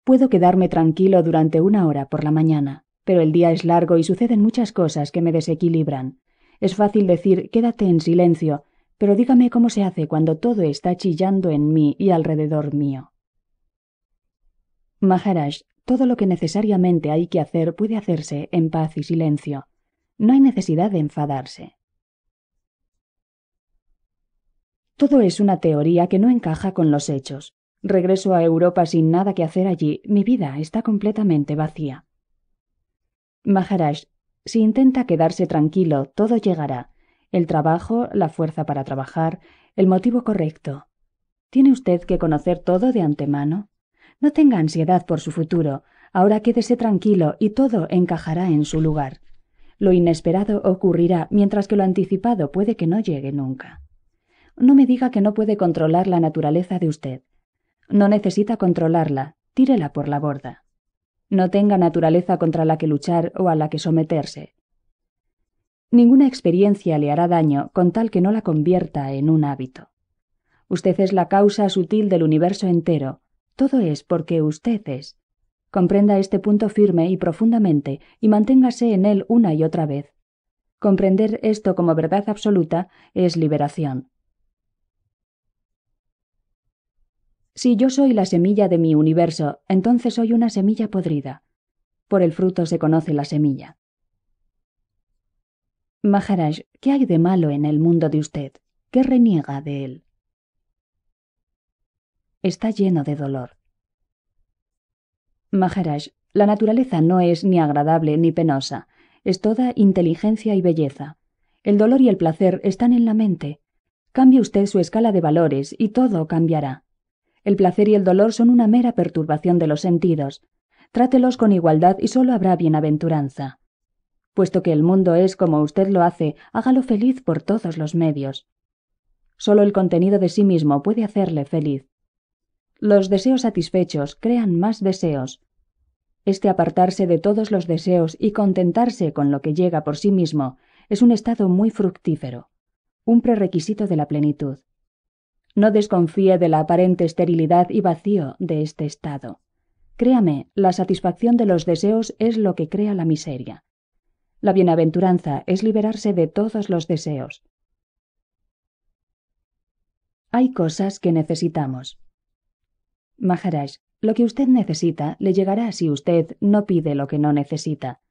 Puedo quedarme tranquilo durante una hora por la mañana pero el día es largo y suceden muchas cosas que me desequilibran. Es fácil decir quédate en silencio, pero dígame cómo se hace cuando todo está chillando en mí y alrededor mío. Maharaj, todo lo que necesariamente hay que hacer puede hacerse en paz y silencio. No hay necesidad de enfadarse. Todo es una teoría que no encaja con los hechos. Regreso a Europa sin nada que hacer allí. Mi vida está completamente vacía. Maharaj, si intenta quedarse tranquilo, todo llegará. El trabajo, la fuerza para trabajar, el motivo correcto. Tiene usted que conocer todo de antemano. No tenga ansiedad por su futuro. Ahora quédese tranquilo y todo encajará en su lugar. Lo inesperado ocurrirá, mientras que lo anticipado puede que no llegue nunca. No me diga que no puede controlar la naturaleza de usted. No necesita controlarla, tírela por la borda no tenga naturaleza contra la que luchar o a la que someterse. Ninguna experiencia le hará daño con tal que no la convierta en un hábito. Usted es la causa sutil del universo entero. Todo es porque usted es. Comprenda este punto firme y profundamente y manténgase en él una y otra vez. Comprender esto como verdad absoluta es liberación. Si yo soy la semilla de mi universo, entonces soy una semilla podrida. Por el fruto se conoce la semilla. Maharaj, ¿qué hay de malo en el mundo de usted? ¿Qué reniega de él? Está lleno de dolor. Maharaj, la naturaleza no es ni agradable ni penosa, es toda inteligencia y belleza. El dolor y el placer están en la mente. Cambie usted su escala de valores y todo cambiará. El placer y el dolor son una mera perturbación de los sentidos. Trátelos con igualdad y solo habrá bienaventuranza. Puesto que el mundo es como usted lo hace, hágalo feliz por todos los medios. Solo el contenido de sí mismo puede hacerle feliz. Los deseos satisfechos crean más deseos. Este apartarse de todos los deseos y contentarse con lo que llega por sí mismo es un estado muy fructífero, un prerequisito de la plenitud. No desconfíe de la aparente esterilidad y vacío de este estado. Créame, la satisfacción de los deseos es lo que crea la miseria. La bienaventuranza es liberarse de todos los deseos. Hay cosas que necesitamos. Maharaj, lo que usted necesita le llegará si usted no pide lo que no necesita.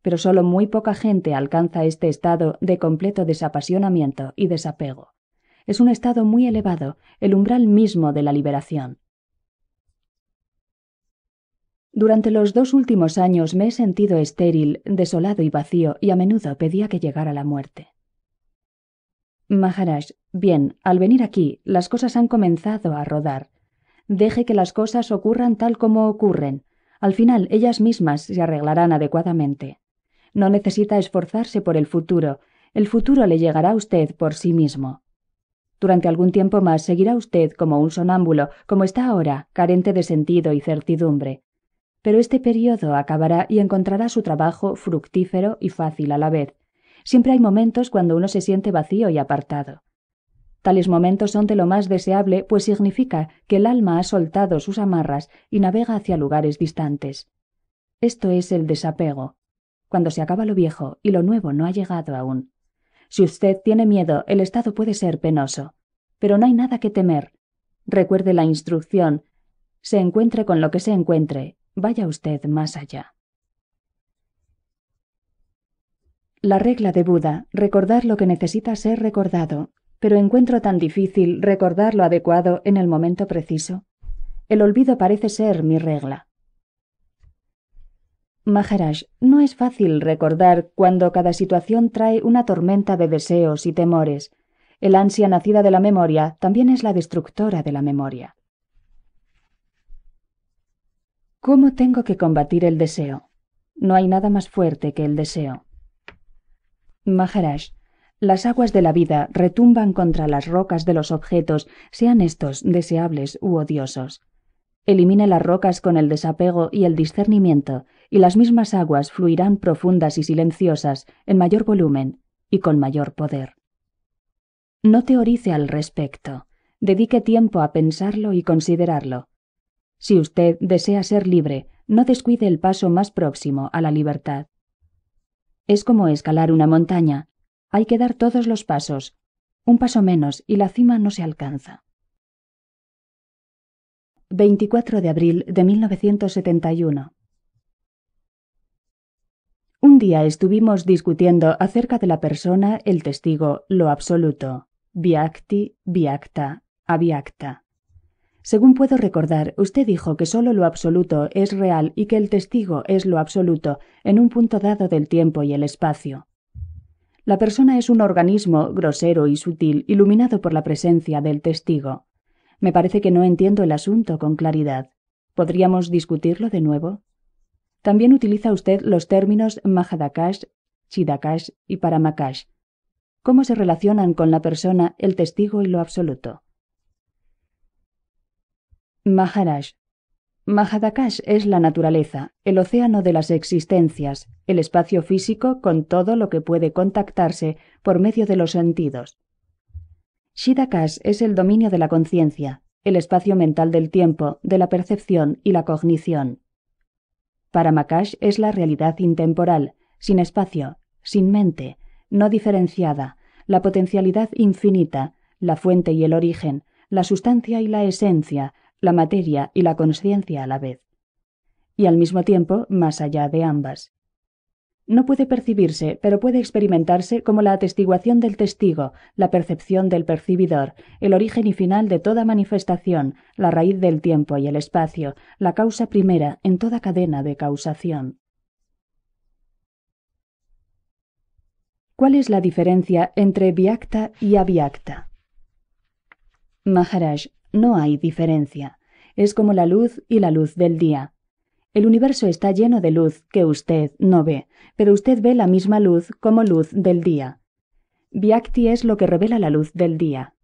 Pero solo muy poca gente alcanza este estado de completo desapasionamiento y desapego es un estado muy elevado, el umbral mismo de la liberación. Durante los dos últimos años me he sentido estéril, desolado y vacío, y a menudo pedía que llegara la muerte. Maharaj, bien, al venir aquí, las cosas han comenzado a rodar. Deje que las cosas ocurran tal como ocurren. Al final, ellas mismas se arreglarán adecuadamente. No necesita esforzarse por el futuro, el futuro le llegará a usted por sí mismo. Durante algún tiempo más seguirá usted como un sonámbulo, como está ahora, carente de sentido y certidumbre. Pero este periodo acabará y encontrará su trabajo fructífero y fácil a la vez. Siempre hay momentos cuando uno se siente vacío y apartado. Tales momentos son de lo más deseable, pues significa que el alma ha soltado sus amarras y navega hacia lugares distantes. Esto es el desapego, cuando se acaba lo viejo y lo nuevo no ha llegado aún. Si usted tiene miedo, el estado puede ser penoso. Pero no hay nada que temer. Recuerde la instrucción. Se encuentre con lo que se encuentre, vaya usted más allá. La regla de Buda, recordar lo que necesita ser recordado, pero encuentro tan difícil recordar lo adecuado en el momento preciso. El olvido parece ser mi regla. Maharaj, no es fácil recordar cuando cada situación trae una tormenta de deseos y temores. El ansia nacida de la memoria también es la destructora de la memoria. ¿Cómo tengo que combatir el deseo? No hay nada más fuerte que el deseo. Maharaj, las aguas de la vida retumban contra las rocas de los objetos, sean estos deseables u odiosos. Elimine las rocas con el desapego y el discernimiento, y las mismas aguas fluirán profundas y silenciosas, en mayor volumen y con mayor poder. No teorice al respecto, dedique tiempo a pensarlo y considerarlo. Si usted desea ser libre, no descuide el paso más próximo a la libertad. Es como escalar una montaña, hay que dar todos los pasos, un paso menos y la cima no se alcanza. 24 de abril de 1971 un día estuvimos discutiendo acerca de la persona, el testigo, lo absoluto, viacti, viacta, aviacta. Según puedo recordar, usted dijo que sólo lo absoluto es real y que el testigo es lo absoluto en un punto dado del tiempo y el espacio. La persona es un organismo grosero y sutil, iluminado por la presencia del testigo. Me parece que no entiendo el asunto con claridad. ¿Podríamos discutirlo de nuevo? También utiliza usted los términos Mahadakash, Chidakash y Paramakash. ¿Cómo se relacionan con la persona, el testigo y lo absoluto? Maharaj. Mahadakash es la naturaleza, el océano de las existencias, el espacio físico con todo lo que puede contactarse por medio de los sentidos. Shidakash es el dominio de la conciencia, el espacio mental del tiempo, de la percepción y la cognición. Para Makash es la realidad intemporal, sin espacio, sin mente, no diferenciada, la potencialidad infinita, la fuente y el origen, la sustancia y la esencia, la materia y la conciencia a la vez. Y al mismo tiempo, más allá de ambas. No puede percibirse, pero puede experimentarse como la atestiguación del testigo, la percepción del percibidor, el origen y final de toda manifestación, la raíz del tiempo y el espacio, la causa primera en toda cadena de causación. ¿Cuál es la diferencia entre viacta y aviacta? Maharaj, no hay diferencia. Es como la luz y la luz del día. El universo está lleno de luz que usted no ve, pero usted ve la misma luz como luz del día. Viakti es lo que revela la luz del día.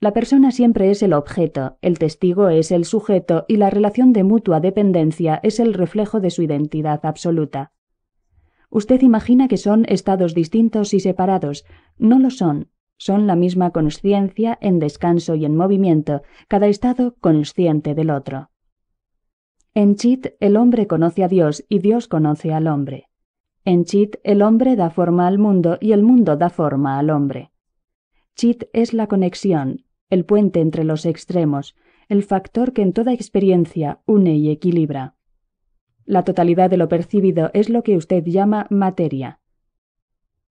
La persona siempre es el objeto, el testigo es el sujeto y la relación de mutua dependencia es el reflejo de su identidad absoluta. Usted imagina que son estados distintos y separados. No lo son. Son la misma conciencia en descanso y en movimiento, cada estado consciente del otro. En Chit el hombre conoce a Dios y Dios conoce al hombre. En Chit el hombre da forma al mundo y el mundo da forma al hombre. Chit es la conexión, el puente entre los extremos, el factor que en toda experiencia une y equilibra. La totalidad de lo percibido es lo que usted llama materia.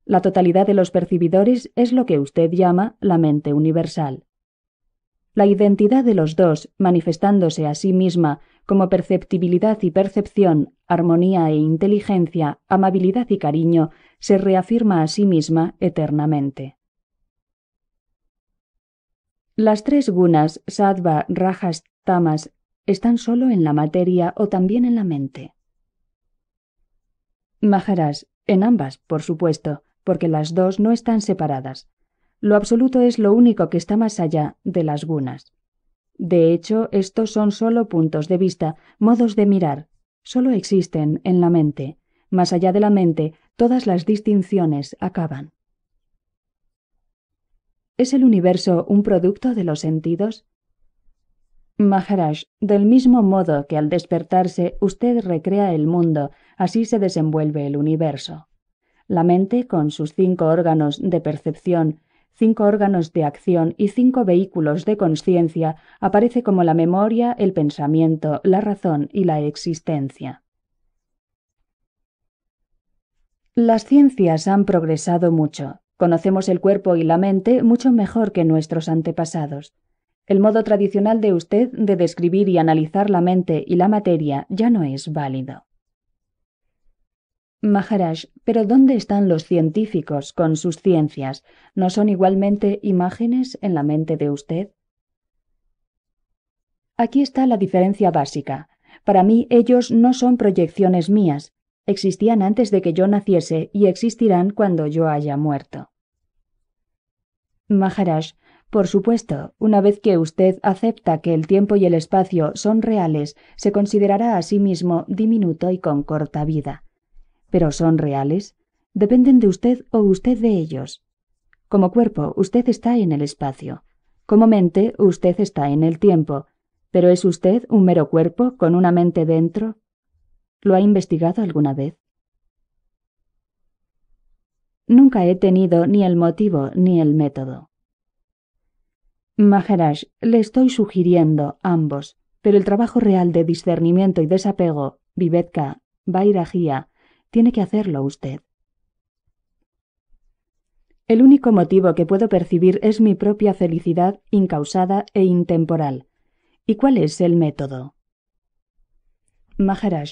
La totalidad de los percibidores es lo que usted llama la mente universal. La identidad de los dos, manifestándose a sí misma, como perceptibilidad y percepción, armonía e inteligencia, amabilidad y cariño, se reafirma a sí misma eternamente. Las tres gunas, sattva, rajas, tamas, están solo en la materia o también en la mente. Majarás en ambas, por supuesto, porque las dos no están separadas. Lo absoluto es lo único que está más allá de las gunas. De hecho, estos son solo puntos de vista, modos de mirar. Solo existen en la mente. Más allá de la mente, todas las distinciones acaban. ¿Es el universo un producto de los sentidos? Maharaj, del mismo modo que al despertarse usted recrea el mundo, así se desenvuelve el universo. La mente, con sus cinco órganos de percepción, cinco órganos de acción y cinco vehículos de conciencia, aparece como la memoria, el pensamiento, la razón y la existencia. Las ciencias han progresado mucho. Conocemos el cuerpo y la mente mucho mejor que nuestros antepasados. El modo tradicional de usted de describir y analizar la mente y la materia ya no es válido. Maharaj, pero ¿dónde están los científicos con sus ciencias? ¿No son igualmente imágenes en la mente de usted? Aquí está la diferencia básica. Para mí ellos no son proyecciones mías, existían antes de que yo naciese y existirán cuando yo haya muerto. Maharaj, por supuesto, una vez que usted acepta que el tiempo y el espacio son reales, se considerará a sí mismo diminuto y con corta vida pero son reales, dependen de usted o usted de ellos. Como cuerpo, usted está en el espacio. Como mente, usted está en el tiempo. Pero ¿es usted un mero cuerpo con una mente dentro? ¿Lo ha investigado alguna vez? Nunca he tenido ni el motivo ni el método. Maharaj, le estoy sugiriendo ambos, pero el trabajo real de discernimiento y desapego, Vivedka, Vairagía, tiene que hacerlo usted. El único motivo que puedo percibir es mi propia felicidad incausada e intemporal. ¿Y cuál es el método? Maharaj,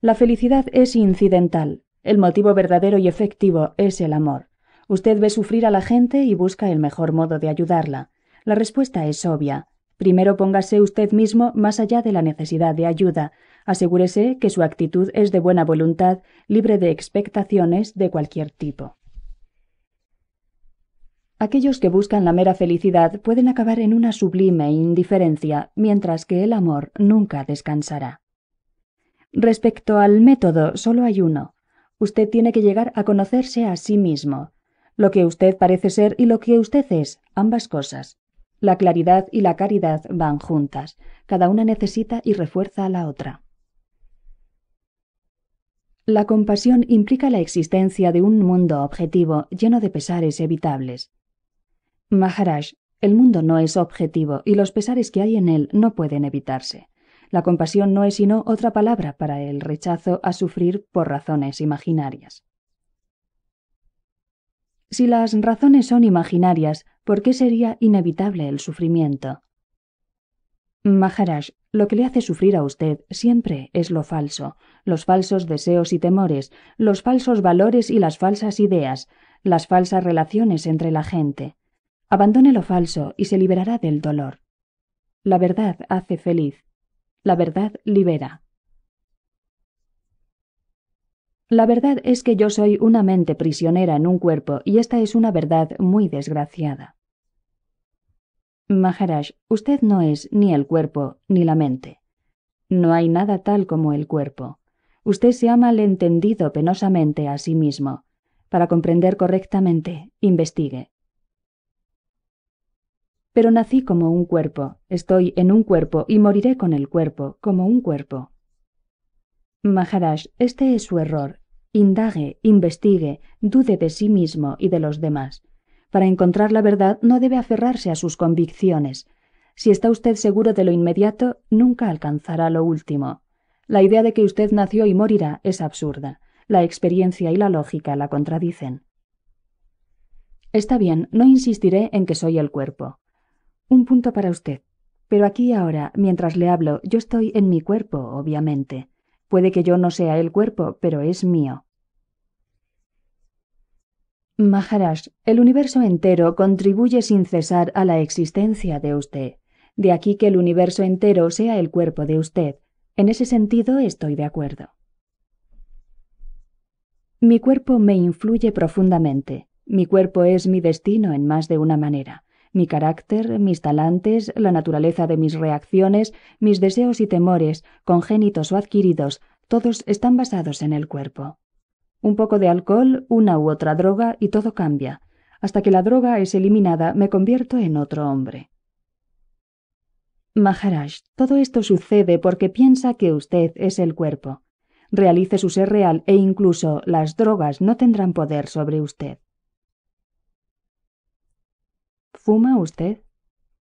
la felicidad es incidental. El motivo verdadero y efectivo es el amor. Usted ve sufrir a la gente y busca el mejor modo de ayudarla. La respuesta es obvia. Primero póngase usted mismo más allá de la necesidad de ayuda, asegúrese que su actitud es de buena voluntad, libre de expectaciones de cualquier tipo. Aquellos que buscan la mera felicidad pueden acabar en una sublime indiferencia, mientras que el amor nunca descansará. Respecto al método, solo hay uno. Usted tiene que llegar a conocerse a sí mismo, lo que usted parece ser y lo que usted es, ambas cosas. La claridad y la caridad van juntas, cada una necesita y refuerza a la otra. La compasión implica la existencia de un mundo objetivo lleno de pesares evitables. Maharaj, el mundo no es objetivo y los pesares que hay en él no pueden evitarse. La compasión no es sino otra palabra para el rechazo a sufrir por razones imaginarias. Si las razones son imaginarias, ¿por qué sería inevitable el sufrimiento? Maharaj, lo que le hace sufrir a usted siempre es lo falso, los falsos deseos y temores, los falsos valores y las falsas ideas, las falsas relaciones entre la gente. Abandone lo falso y se liberará del dolor. La verdad hace feliz. La verdad libera. La verdad es que yo soy una mente prisionera en un cuerpo y esta es una verdad muy desgraciada. Maharaj, usted no es ni el cuerpo ni la mente. No hay nada tal como el cuerpo usted se ha malentendido penosamente a sí mismo. Para comprender correctamente, investigue. Pero nací como un cuerpo, estoy en un cuerpo y moriré con el cuerpo, como un cuerpo. Maharaj, este es su error. Indague, investigue, dude de sí mismo y de los demás. Para encontrar la verdad no debe aferrarse a sus convicciones. Si está usted seguro de lo inmediato, nunca alcanzará lo último. La idea de que usted nació y morirá es absurda. La experiencia y la lógica la contradicen. Está bien, no insistiré en que soy el cuerpo. Un punto para usted. Pero aquí ahora, mientras le hablo, yo estoy en mi cuerpo, obviamente. Puede que yo no sea el cuerpo, pero es mío. Maharaj, el universo entero contribuye sin cesar a la existencia de usted. De aquí que el universo entero sea el cuerpo de usted, en ese sentido estoy de acuerdo. Mi cuerpo me influye profundamente. Mi cuerpo es mi destino en más de una manera. Mi carácter, mis talantes, la naturaleza de mis reacciones, mis deseos y temores, congénitos o adquiridos, todos están basados en el cuerpo. Un poco de alcohol, una u otra droga y todo cambia. Hasta que la droga es eliminada me convierto en otro hombre. Maharaj, todo esto sucede porque piensa que usted es el cuerpo. Realice su ser real e incluso las drogas no tendrán poder sobre usted. ¿Fuma usted?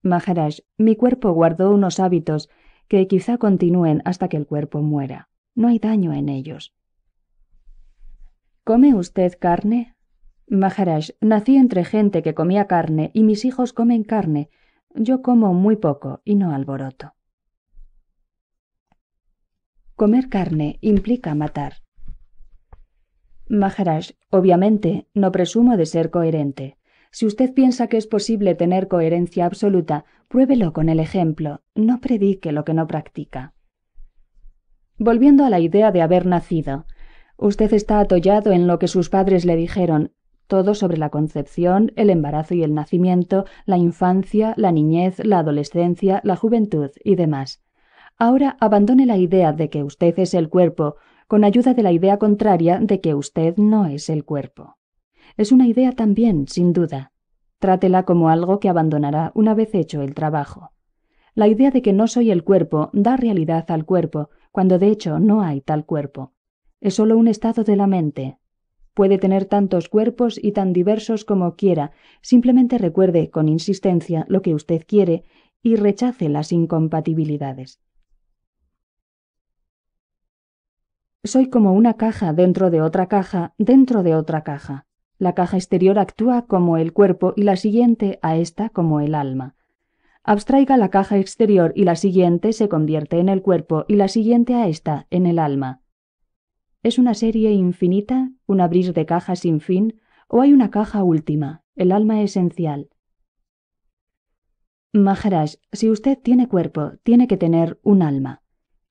Maharaj, mi cuerpo guardó unos hábitos que quizá continúen hasta que el cuerpo muera. No hay daño en ellos. ¿Come usted carne? Maharaj, nací entre gente que comía carne y mis hijos comen carne, yo como muy poco y no alboroto. Comer carne implica matar. Maharaj, obviamente, no presumo de ser coherente. Si usted piensa que es posible tener coherencia absoluta, pruébelo con el ejemplo, no predique lo que no practica. Volviendo a la idea de haber nacido, usted está atollado en lo que sus padres le dijeron, todo sobre la concepción, el embarazo y el nacimiento, la infancia, la niñez, la adolescencia, la juventud y demás. Ahora abandone la idea de que usted es el cuerpo, con ayuda de la idea contraria de que usted no es el cuerpo. Es una idea también, sin duda. Trátela como algo que abandonará una vez hecho el trabajo. La idea de que no soy el cuerpo da realidad al cuerpo, cuando de hecho no hay tal cuerpo. Es solo un estado de la mente, Puede tener tantos cuerpos y tan diversos como quiera, simplemente recuerde con insistencia lo que usted quiere y rechace las incompatibilidades. Soy como una caja dentro de otra caja, dentro de otra caja. La caja exterior actúa como el cuerpo y la siguiente a esta como el alma. Abstraiga la caja exterior y la siguiente se convierte en el cuerpo y la siguiente a esta en el alma. ¿Es una serie infinita, un abrir de cajas sin fin, o hay una caja última, el alma esencial? Maharaj, si usted tiene cuerpo, tiene que tener un alma.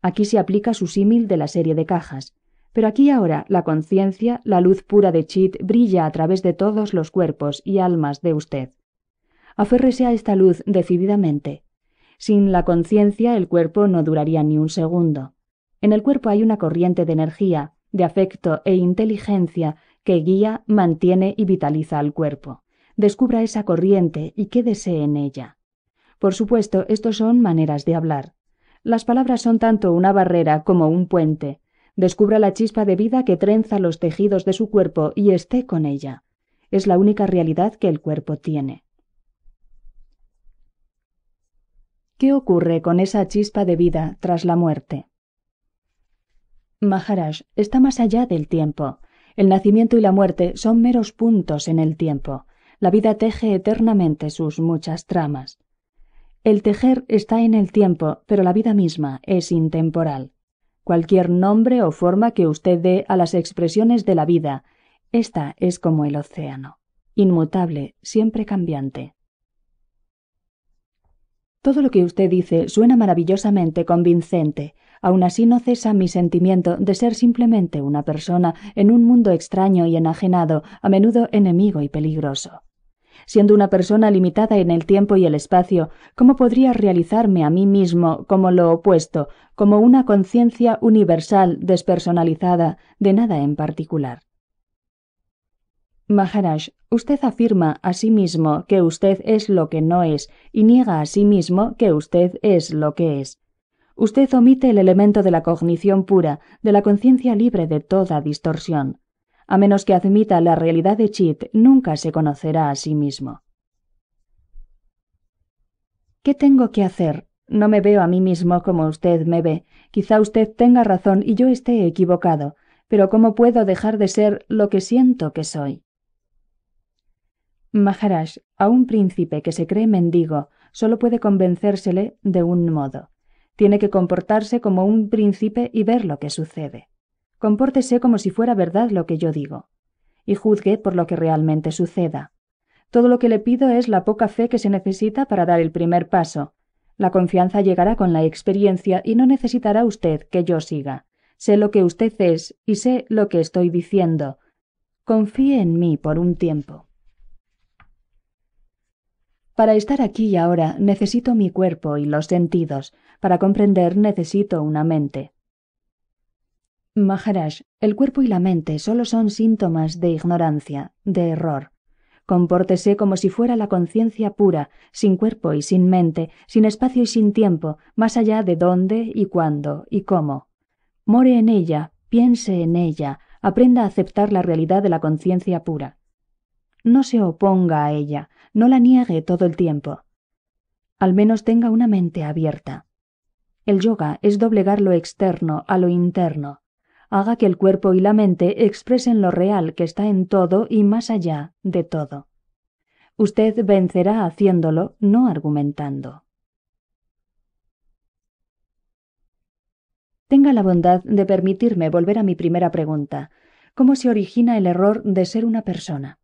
Aquí se aplica su símil de la serie de cajas. Pero aquí ahora la conciencia, la luz pura de Chit, brilla a través de todos los cuerpos y almas de usted. Aférrese a esta luz decididamente. Sin la conciencia el cuerpo no duraría ni un segundo. En el cuerpo hay una corriente de energía, de afecto e inteligencia que guía, mantiene y vitaliza al cuerpo. Descubra esa corriente y quédese en ella. Por supuesto, estos son maneras de hablar. Las palabras son tanto una barrera como un puente. Descubra la chispa de vida que trenza los tejidos de su cuerpo y esté con ella. Es la única realidad que el cuerpo tiene. ¿Qué ocurre con esa chispa de vida tras la muerte? Maharaj está más allá del tiempo. El nacimiento y la muerte son meros puntos en el tiempo. La vida teje eternamente sus muchas tramas. El tejer está en el tiempo, pero la vida misma es intemporal. Cualquier nombre o forma que usted dé a las expresiones de la vida, esta es como el océano, inmutable, siempre cambiante. Todo lo que usted dice suena maravillosamente convincente, Aún así no cesa mi sentimiento de ser simplemente una persona en un mundo extraño y enajenado, a menudo enemigo y peligroso. Siendo una persona limitada en el tiempo y el espacio, ¿cómo podría realizarme a mí mismo como lo opuesto, como una conciencia universal despersonalizada, de nada en particular? Maharaj, usted afirma a sí mismo que usted es lo que no es y niega a sí mismo que usted es lo que es. Usted omite el elemento de la cognición pura, de la conciencia libre de toda distorsión. A menos que admita la realidad de Chit, nunca se conocerá a sí mismo. ¿Qué tengo que hacer? No me veo a mí mismo como usted me ve. Quizá usted tenga razón y yo esté equivocado, pero ¿cómo puedo dejar de ser lo que siento que soy? Maharaj, a un príncipe que se cree mendigo, solo puede convencérsele de un modo. Tiene que comportarse como un príncipe y ver lo que sucede. Compórtese como si fuera verdad lo que yo digo, y juzgue por lo que realmente suceda. Todo lo que le pido es la poca fe que se necesita para dar el primer paso. La confianza llegará con la experiencia y no necesitará usted que yo siga. Sé lo que usted es y sé lo que estoy diciendo. Confíe en mí por un tiempo. Para estar aquí y ahora necesito mi cuerpo y los sentidos, para comprender necesito una mente. Maharaj, el cuerpo y la mente solo son síntomas de ignorancia, de error. Compórtese como si fuera la conciencia pura, sin cuerpo y sin mente, sin espacio y sin tiempo, más allá de dónde y cuándo y cómo. More en ella, piense en ella, aprenda a aceptar la realidad de la conciencia pura. No se oponga a ella, no la niegue todo el tiempo. Al menos tenga una mente abierta. El yoga es doblegar lo externo a lo interno. Haga que el cuerpo y la mente expresen lo real que está en todo y más allá de todo. Usted vencerá haciéndolo, no argumentando. Tenga la bondad de permitirme volver a mi primera pregunta. ¿Cómo se origina el error de ser una persona?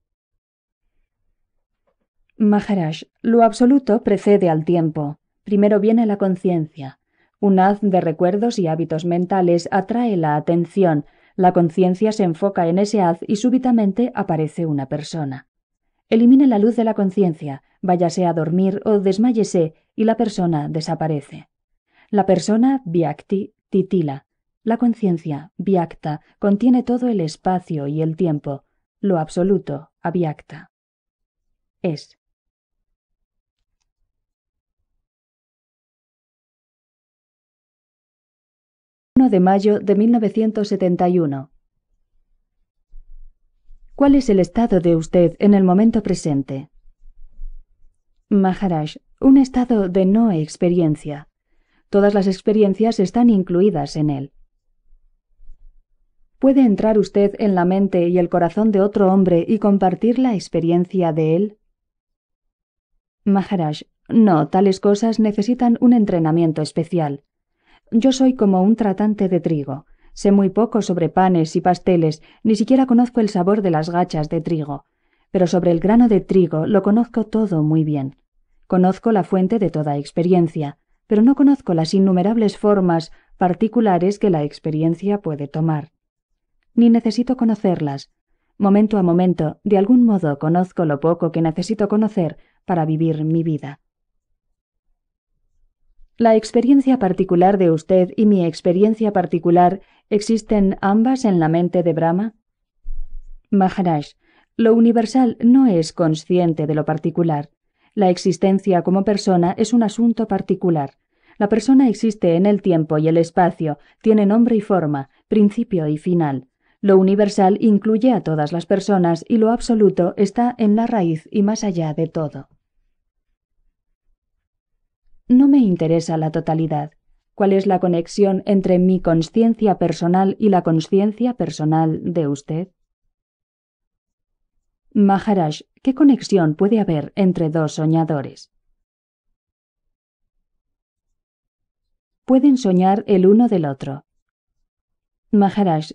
Maharaj, lo absoluto precede al tiempo. Primero viene la conciencia. Un haz de recuerdos y hábitos mentales atrae la atención, la conciencia se enfoca en ese haz y súbitamente aparece una persona. Elimine la luz de la conciencia, váyase a dormir o desmayese y la persona desaparece. La persona viacti titila. La conciencia viacta contiene todo el espacio y el tiempo, lo absoluto aviacta. Es 1 de mayo de 1971. ¿Cuál es el estado de usted en el momento presente? Maharaj, un estado de no experiencia. Todas las experiencias están incluidas en él. ¿Puede entrar usted en la mente y el corazón de otro hombre y compartir la experiencia de él? Maharaj, no, tales cosas necesitan un entrenamiento especial. Yo soy como un tratante de trigo. Sé muy poco sobre panes y pasteles, ni siquiera conozco el sabor de las gachas de trigo. Pero sobre el grano de trigo lo conozco todo muy bien. Conozco la fuente de toda experiencia, pero no conozco las innumerables formas particulares que la experiencia puede tomar. Ni necesito conocerlas. Momento a momento, de algún modo conozco lo poco que necesito conocer para vivir mi vida. La experiencia particular de usted y mi experiencia particular existen ambas en la mente de Brahma? Maharaj, lo universal no es consciente de lo particular. La existencia como persona es un asunto particular. La persona existe en el tiempo y el espacio, tiene nombre y forma, principio y final. Lo universal incluye a todas las personas y lo absoluto está en la raíz y más allá de todo. No me interesa la totalidad. ¿Cuál es la conexión entre mi conciencia personal y la conciencia personal de usted? Maharaj, ¿qué conexión puede haber entre dos soñadores? Pueden soñar el uno del otro. Maharaj,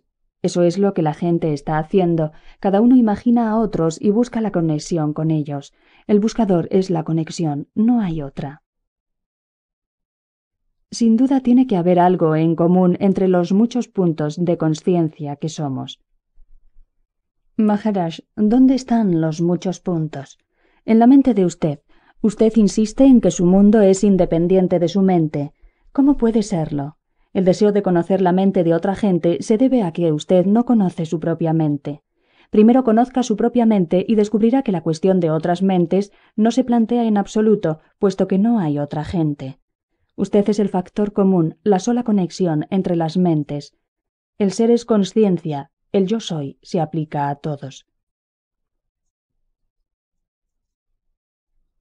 eso es lo que la gente está haciendo. Cada uno imagina a otros y busca la conexión con ellos. El buscador es la conexión, no hay otra. Sin duda tiene que haber algo en común entre los muchos puntos de conciencia que somos. Maharaj, ¿dónde están los muchos puntos? En la mente de usted. Usted insiste en que su mundo es independiente de su mente. ¿Cómo puede serlo? El deseo de conocer la mente de otra gente se debe a que usted no conoce su propia mente. Primero conozca su propia mente y descubrirá que la cuestión de otras mentes no se plantea en absoluto, puesto que no hay otra gente. Usted es el factor común, la sola conexión entre las mentes. El ser es conciencia, el yo soy se aplica a todos.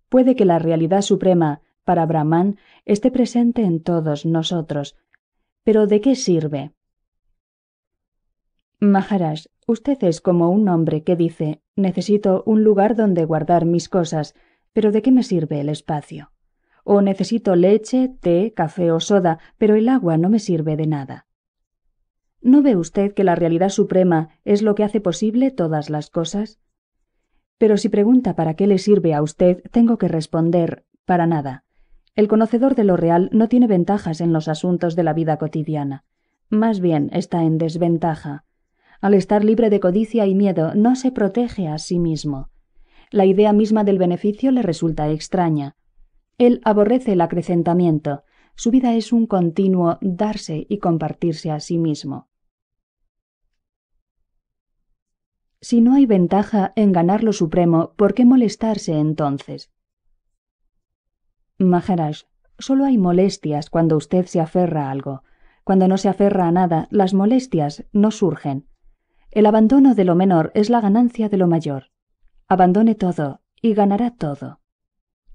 Puede que la realidad suprema, para Brahman, esté presente en todos nosotros, pero ¿de qué sirve? Maharaj, usted es como un hombre que dice, necesito un lugar donde guardar mis cosas, pero ¿de qué me sirve el espacio? o necesito leche, té, café o soda, pero el agua no me sirve de nada. ¿No ve usted que la realidad suprema es lo que hace posible todas las cosas? Pero si pregunta para qué le sirve a usted, tengo que responder para nada. El conocedor de lo real no tiene ventajas en los asuntos de la vida cotidiana. Más bien está en desventaja. Al estar libre de codicia y miedo, no se protege a sí mismo. La idea misma del beneficio le resulta extraña. Él aborrece el acrecentamiento. Su vida es un continuo darse y compartirse a sí mismo. Si no hay ventaja en ganar lo supremo, ¿por qué molestarse entonces? Maharaj, solo hay molestias cuando usted se aferra a algo. Cuando no se aferra a nada, las molestias no surgen. El abandono de lo menor es la ganancia de lo mayor. Abandone todo y ganará todo.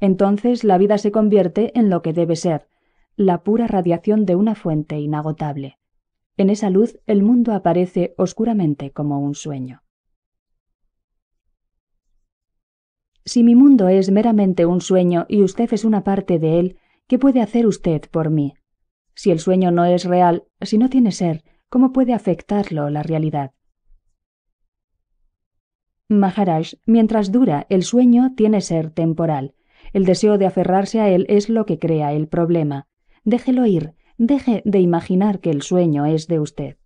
Entonces la vida se convierte en lo que debe ser, la pura radiación de una fuente inagotable. En esa luz el mundo aparece oscuramente como un sueño. Si mi mundo es meramente un sueño y usted es una parte de él, ¿qué puede hacer usted por mí? Si el sueño no es real, si no tiene ser, ¿cómo puede afectarlo la realidad? Maharaj, mientras dura, el sueño tiene ser temporal. El deseo de aferrarse a él es lo que crea el problema. Déjelo ir, deje de imaginar que el sueño es de usted.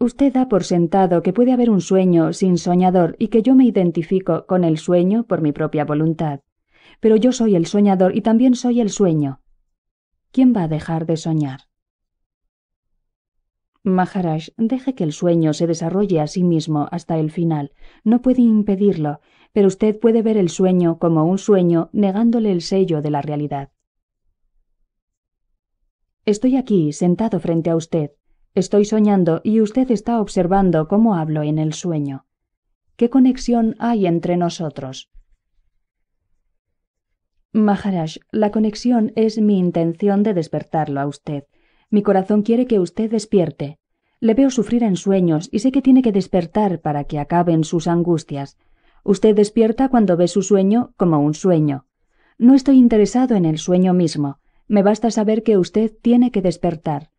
Usted da por sentado que puede haber un sueño sin soñador y que yo me identifico con el sueño por mi propia voluntad. Pero yo soy el soñador y también soy el sueño. ¿Quién va a dejar de soñar? Maharaj, deje que el sueño se desarrolle a sí mismo hasta el final. No puede impedirlo pero usted puede ver el sueño como un sueño negándole el sello de la realidad. Estoy aquí, sentado frente a usted. Estoy soñando y usted está observando cómo hablo en el sueño. ¿Qué conexión hay entre nosotros? Maharaj, la conexión es mi intención de despertarlo a usted. Mi corazón quiere que usted despierte. Le veo sufrir en sueños y sé que tiene que despertar para que acaben sus angustias. Usted despierta cuando ve su sueño como un sueño. No estoy interesado en el sueño mismo. Me basta saber que usted tiene que despertar.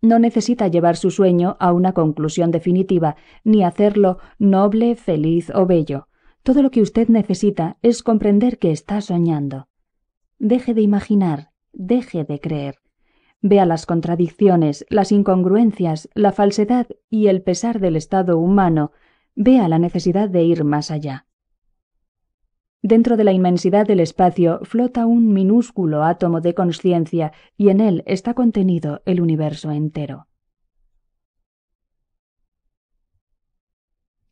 No necesita llevar su sueño a una conclusión definitiva, ni hacerlo noble, feliz o bello. Todo lo que usted necesita es comprender que está soñando. Deje de imaginar, deje de creer. Vea las contradicciones, las incongruencias, la falsedad y el pesar del estado humano vea la necesidad de ir más allá. Dentro de la inmensidad del espacio flota un minúsculo átomo de conciencia y en él está contenido el universo entero.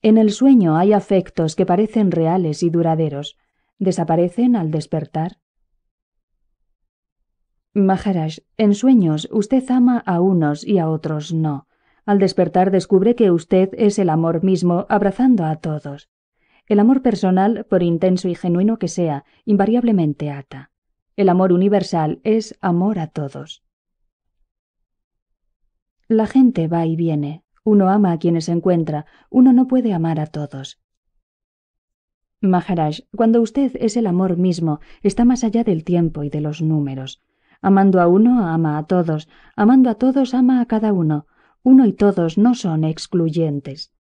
En el sueño hay afectos que parecen reales y duraderos. Desaparecen al despertar. Maharaj, en sueños usted ama a unos y a otros no. Al despertar descubre que usted es el amor mismo, abrazando a todos. El amor personal, por intenso y genuino que sea, invariablemente ata. El amor universal es amor a todos. La gente va y viene. Uno ama a quienes encuentra. Uno no puede amar a todos. Maharaj, cuando usted es el amor mismo, está más allá del tiempo y de los números. Amando a uno, ama a todos. Amando a todos, ama a cada uno uno y todos no son excluyentes.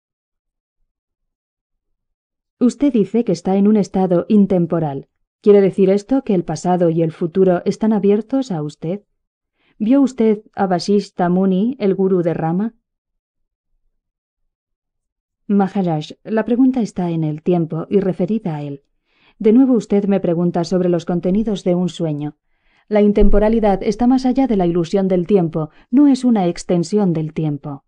Usted dice que está en un estado intemporal. ¿Quiere decir esto que el pasado y el futuro están abiertos a usted? ¿Vio usted a Vasishta Muni, el gurú de Rama? Maharaj, la pregunta está en el tiempo y referida a él. De nuevo usted me pregunta sobre los contenidos de un sueño. La intemporalidad está más allá de la ilusión del tiempo, no es una extensión del tiempo.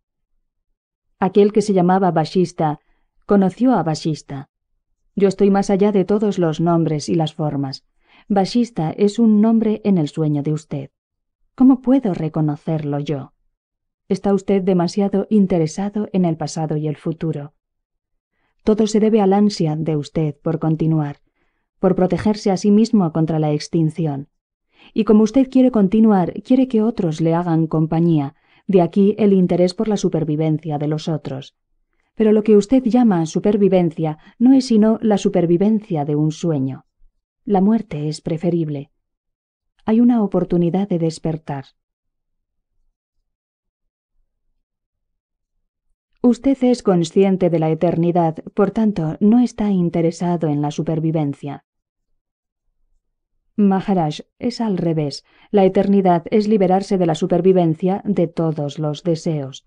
Aquel que se llamaba Bashista conoció a Bashista. Yo estoy más allá de todos los nombres y las formas. Bashista es un nombre en el sueño de usted. ¿Cómo puedo reconocerlo yo? Está usted demasiado interesado en el pasado y el futuro. Todo se debe al ansia de usted por continuar, por protegerse a sí mismo contra la extinción. Y como usted quiere continuar, quiere que otros le hagan compañía, de aquí el interés por la supervivencia de los otros. Pero lo que usted llama supervivencia no es sino la supervivencia de un sueño. La muerte es preferible. Hay una oportunidad de despertar. Usted es consciente de la eternidad, por tanto, no está interesado en la supervivencia. Maharaj, es al revés. La eternidad es liberarse de la supervivencia de todos los deseos.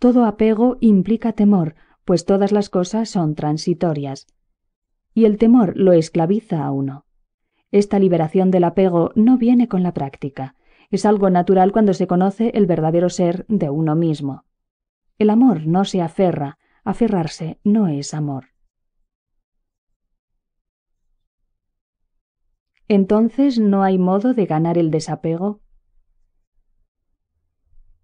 Todo apego implica temor, pues todas las cosas son transitorias. Y el temor lo esclaviza a uno. Esta liberación del apego no viene con la práctica. Es algo natural cuando se conoce el verdadero ser de uno mismo. El amor no se aferra, aferrarse no es amor. entonces no hay modo de ganar el desapego.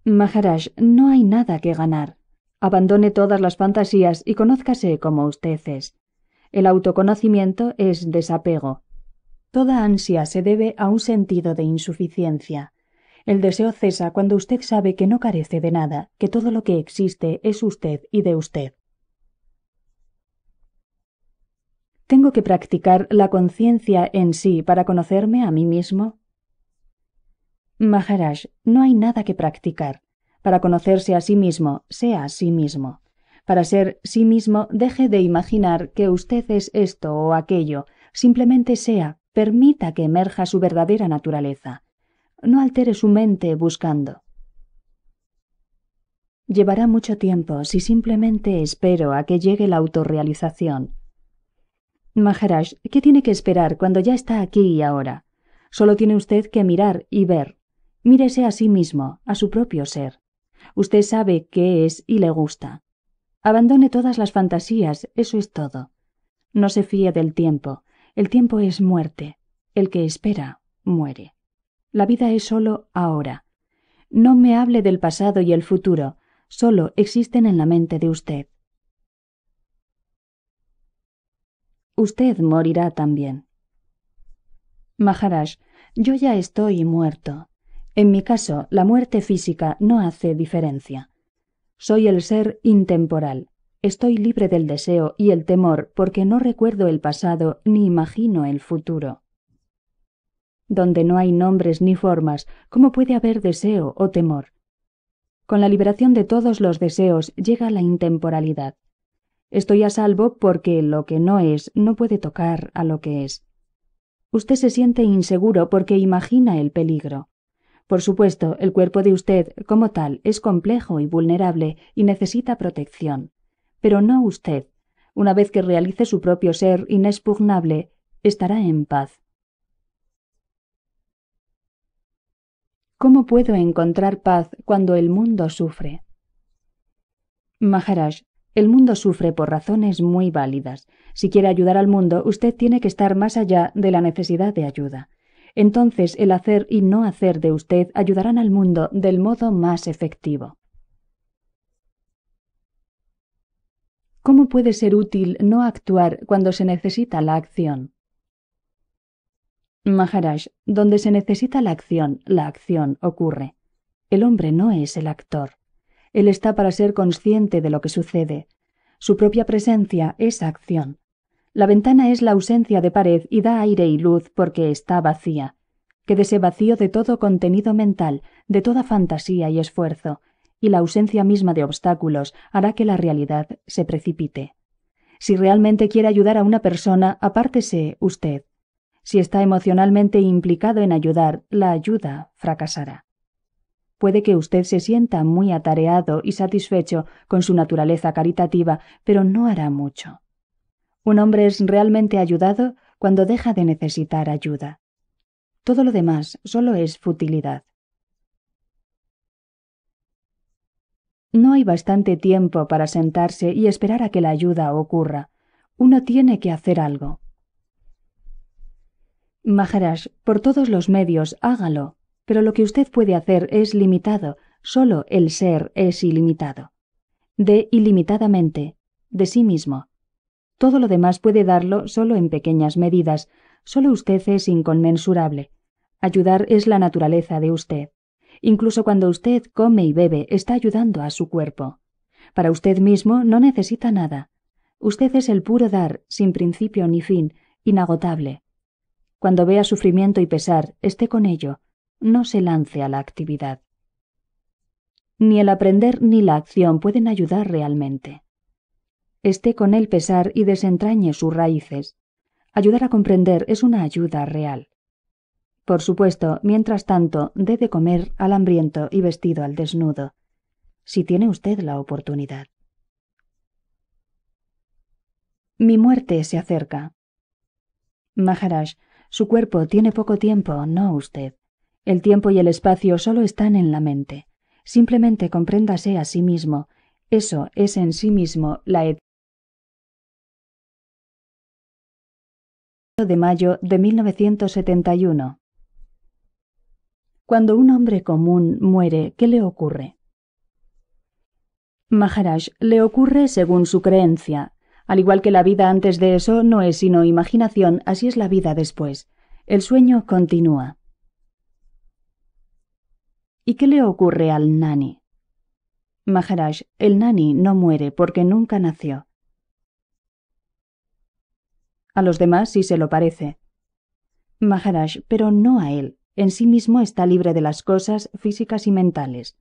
Maharaj, no hay nada que ganar. Abandone todas las fantasías y conózcase como usted es. El autoconocimiento es desapego. Toda ansia se debe a un sentido de insuficiencia. El deseo cesa cuando usted sabe que no carece de nada, que todo lo que existe es usted y de usted. ¿Tengo que practicar la conciencia en sí para conocerme a mí mismo? Maharaj, no hay nada que practicar. Para conocerse a sí mismo, sea a sí mismo. Para ser sí mismo, deje de imaginar que usted es esto o aquello. Simplemente sea, permita que emerja su verdadera naturaleza. No altere su mente buscando. Llevará mucho tiempo si simplemente espero a que llegue la autorrealización Maharaj, ¿qué tiene que esperar cuando ya está aquí y ahora? Solo tiene usted que mirar y ver. Mírese a sí mismo, a su propio ser. Usted sabe qué es y le gusta. Abandone todas las fantasías, eso es todo. No se fíe del tiempo. El tiempo es muerte. El que espera, muere. La vida es solo ahora. No me hable del pasado y el futuro. Solo existen en la mente de usted. usted morirá también. Maharaj, yo ya estoy muerto. En mi caso, la muerte física no hace diferencia. Soy el ser intemporal. Estoy libre del deseo y el temor porque no recuerdo el pasado ni imagino el futuro. Donde no hay nombres ni formas, ¿cómo puede haber deseo o temor? Con la liberación de todos los deseos llega la intemporalidad. Estoy a salvo porque lo que no es no puede tocar a lo que es. Usted se siente inseguro porque imagina el peligro. Por supuesto, el cuerpo de usted, como tal, es complejo y vulnerable y necesita protección. Pero no usted. Una vez que realice su propio ser inexpugnable, estará en paz. ¿Cómo puedo encontrar paz cuando el mundo sufre? Maharaj, el mundo sufre por razones muy válidas. Si quiere ayudar al mundo, usted tiene que estar más allá de la necesidad de ayuda. Entonces el hacer y no hacer de usted ayudarán al mundo del modo más efectivo. ¿Cómo puede ser útil no actuar cuando se necesita la acción? Maharaj, donde se necesita la acción, la acción ocurre. El hombre no es el actor. Él está para ser consciente de lo que sucede. Su propia presencia es acción. La ventana es la ausencia de pared y da aire y luz porque está vacía. Quédese vacío de todo contenido mental, de toda fantasía y esfuerzo, y la ausencia misma de obstáculos hará que la realidad se precipite. Si realmente quiere ayudar a una persona, apártese usted. Si está emocionalmente implicado en ayudar, la ayuda fracasará. Puede que usted se sienta muy atareado y satisfecho con su naturaleza caritativa, pero no hará mucho. Un hombre es realmente ayudado cuando deja de necesitar ayuda. Todo lo demás solo es futilidad. No hay bastante tiempo para sentarse y esperar a que la ayuda ocurra. Uno tiene que hacer algo. Maharaj, por todos los medios, hágalo pero lo que usted puede hacer es limitado, solo el ser es ilimitado. De ilimitadamente, de sí mismo. Todo lo demás puede darlo solo en pequeñas medidas, solo usted es inconmensurable. Ayudar es la naturaleza de usted. Incluso cuando usted come y bebe, está ayudando a su cuerpo. Para usted mismo no necesita nada. Usted es el puro dar, sin principio ni fin, inagotable. Cuando vea sufrimiento y pesar, esté con ello, no se lance a la actividad. Ni el aprender ni la acción pueden ayudar realmente. Esté con él pesar y desentrañe sus raíces. Ayudar a comprender es una ayuda real. Por supuesto, mientras tanto, dé de comer al hambriento y vestido al desnudo, si tiene usted la oportunidad. Mi muerte se acerca. Maharaj, su cuerpo tiene poco tiempo, no usted. El tiempo y el espacio solo están en la mente. Simplemente compréndase a sí mismo. Eso es en sí mismo la de mayo de 1971. Cuando un hombre común muere, ¿qué le ocurre? Maharaj le ocurre según su creencia. Al igual que la vida antes de eso no es sino imaginación, así es la vida después. El sueño continúa. ¿Y qué le ocurre al nani? Maharaj, el nani no muere porque nunca nació. A los demás sí se lo parece. Maharaj, pero no a él. En sí mismo está libre de las cosas físicas y mentales.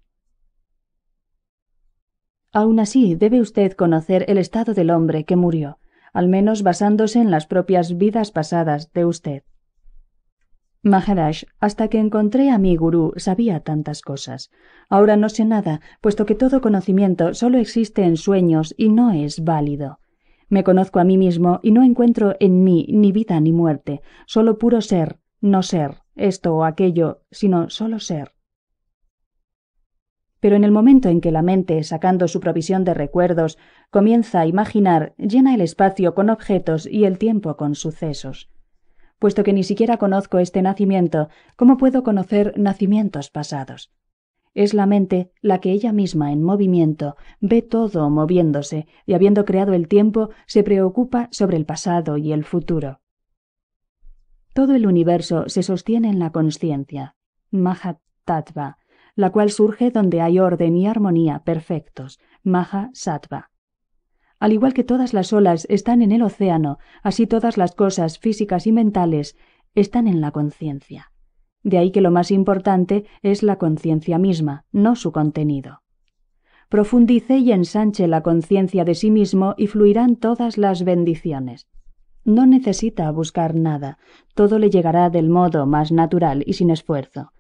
Aún así, debe usted conocer el estado del hombre que murió, al menos basándose en las propias vidas pasadas de usted. Maharaj, hasta que encontré a mi gurú sabía tantas cosas. Ahora no sé nada, puesto que todo conocimiento solo existe en sueños y no es válido. Me conozco a mí mismo y no encuentro en mí ni vida ni muerte, solo puro ser, no ser, esto o aquello, sino solo ser. Pero en el momento en que la mente, sacando su provisión de recuerdos, comienza a imaginar, llena el espacio con objetos y el tiempo con sucesos puesto que ni siquiera conozco este nacimiento, ¿cómo puedo conocer nacimientos pasados? Es la mente la que ella misma, en movimiento, ve todo moviéndose, y habiendo creado el tiempo, se preocupa sobre el pasado y el futuro. Todo el universo se sostiene en la conciencia, Maha Tattva, la cual surge donde hay orden y armonía perfectos, Maha Sattva. Al igual que todas las olas están en el océano, así todas las cosas físicas y mentales están en la conciencia. De ahí que lo más importante es la conciencia misma, no su contenido. Profundice y ensanche la conciencia de sí mismo y fluirán todas las bendiciones. No necesita buscar nada, todo le llegará del modo más natural y sin esfuerzo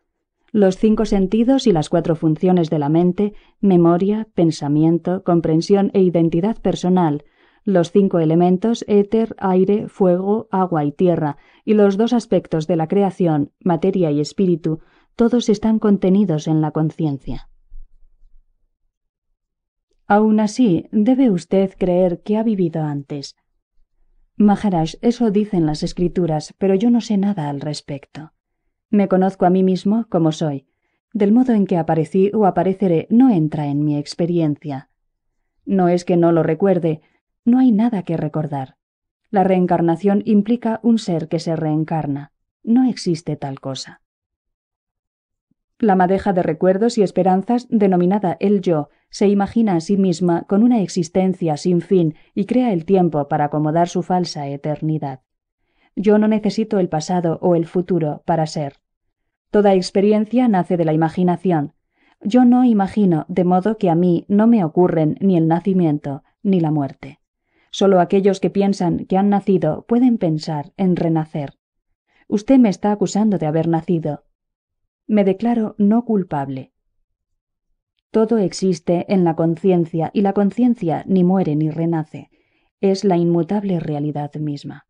los cinco sentidos y las cuatro funciones de la mente, memoria, pensamiento, comprensión e identidad personal, los cinco elementos éter, aire, fuego, agua y tierra, y los dos aspectos de la creación, materia y espíritu, todos están contenidos en la conciencia. Aun así, debe usted creer que ha vivido antes. Maharaj, eso dicen las escrituras, pero yo no sé nada al respecto. Me conozco a mí mismo como soy. Del modo en que aparecí o apareceré no entra en mi experiencia. No es que no lo recuerde, no hay nada que recordar. La reencarnación implica un ser que se reencarna. No existe tal cosa. La madeja de recuerdos y esperanzas, denominada el yo, se imagina a sí misma con una existencia sin fin y crea el tiempo para acomodar su falsa eternidad. Yo no necesito el pasado o el futuro para ser. Toda experiencia nace de la imaginación. Yo no imagino, de modo que a mí no me ocurren ni el nacimiento ni la muerte. Solo aquellos que piensan que han nacido pueden pensar en renacer. Usted me está acusando de haber nacido. Me declaro no culpable. Todo existe en la conciencia y la conciencia ni muere ni renace. Es la inmutable realidad misma.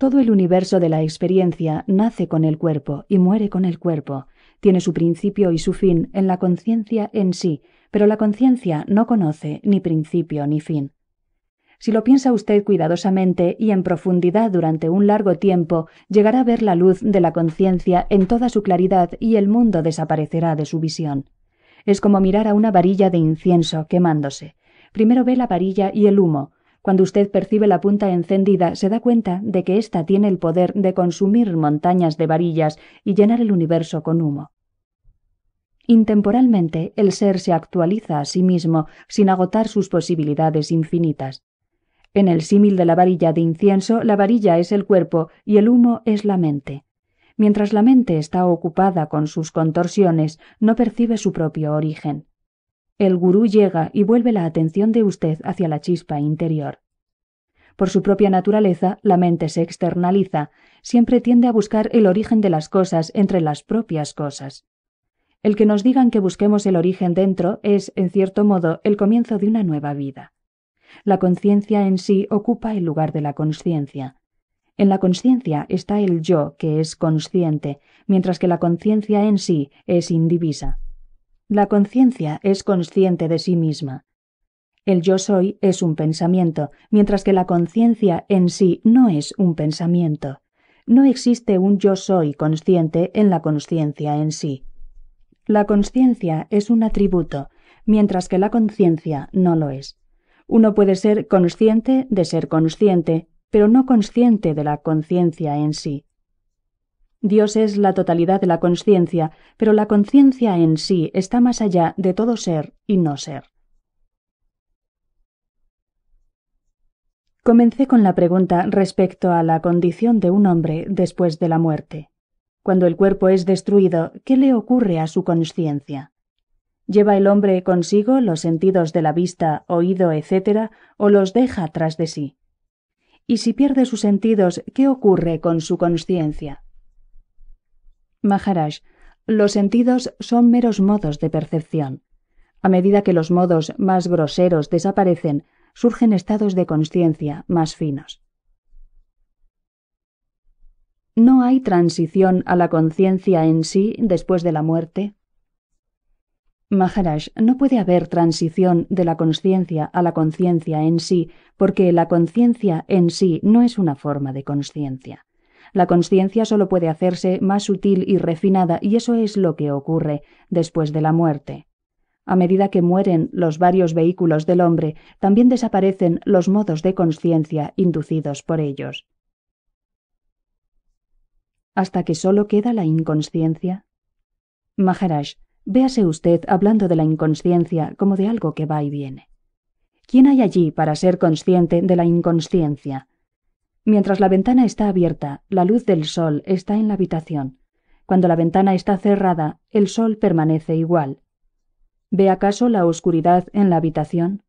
Todo el universo de la experiencia nace con el cuerpo y muere con el cuerpo. Tiene su principio y su fin en la conciencia en sí, pero la conciencia no conoce ni principio ni fin. Si lo piensa usted cuidadosamente y en profundidad durante un largo tiempo, llegará a ver la luz de la conciencia en toda su claridad y el mundo desaparecerá de su visión. Es como mirar a una varilla de incienso quemándose. Primero ve la varilla y el humo, cuando usted percibe la punta encendida, se da cuenta de que ésta tiene el poder de consumir montañas de varillas y llenar el universo con humo. Intemporalmente, el ser se actualiza a sí mismo sin agotar sus posibilidades infinitas. En el símil de la varilla de incienso, la varilla es el cuerpo y el humo es la mente. Mientras la mente está ocupada con sus contorsiones, no percibe su propio origen. El gurú llega y vuelve la atención de usted hacia la chispa interior. Por su propia naturaleza, la mente se externaliza, siempre tiende a buscar el origen de las cosas entre las propias cosas. El que nos digan que busquemos el origen dentro es, en cierto modo, el comienzo de una nueva vida. La conciencia en sí ocupa el lugar de la conciencia. En la conciencia está el yo que es consciente, mientras que la conciencia en sí es indivisa. La conciencia es consciente de sí misma. El yo soy es un pensamiento, mientras que la conciencia en sí no es un pensamiento. No existe un yo soy consciente en la conciencia en sí. La conciencia es un atributo, mientras que la conciencia no lo es. Uno puede ser consciente de ser consciente, pero no consciente de la conciencia en sí. Dios es la totalidad de la conciencia, pero la conciencia en sí está más allá de todo ser y no ser. Comencé con la pregunta respecto a la condición de un hombre después de la muerte. Cuando el cuerpo es destruido, ¿qué le ocurre a su conciencia? ¿Lleva el hombre consigo los sentidos de la vista, oído, etcétera, o los deja tras de sí? Y si pierde sus sentidos, ¿qué ocurre con su conciencia? Maharaj, los sentidos son meros modos de percepción. A medida que los modos más groseros desaparecen, surgen estados de conciencia más finos. ¿No hay transición a la conciencia en sí después de la muerte? Maharaj, no puede haber transición de la conciencia a la conciencia en sí, porque la conciencia en sí no es una forma de conciencia. La conciencia solo puede hacerse más sutil y refinada, y eso es lo que ocurre después de la muerte. A medida que mueren los varios vehículos del hombre, también desaparecen los modos de conciencia inducidos por ellos. Hasta que solo queda la inconsciencia. Maharaj, véase usted hablando de la inconsciencia como de algo que va y viene. ¿Quién hay allí para ser consciente de la inconsciencia? Mientras la ventana está abierta, la luz del sol está en la habitación. Cuando la ventana está cerrada, el sol permanece igual. ¿Ve acaso la oscuridad en la habitación?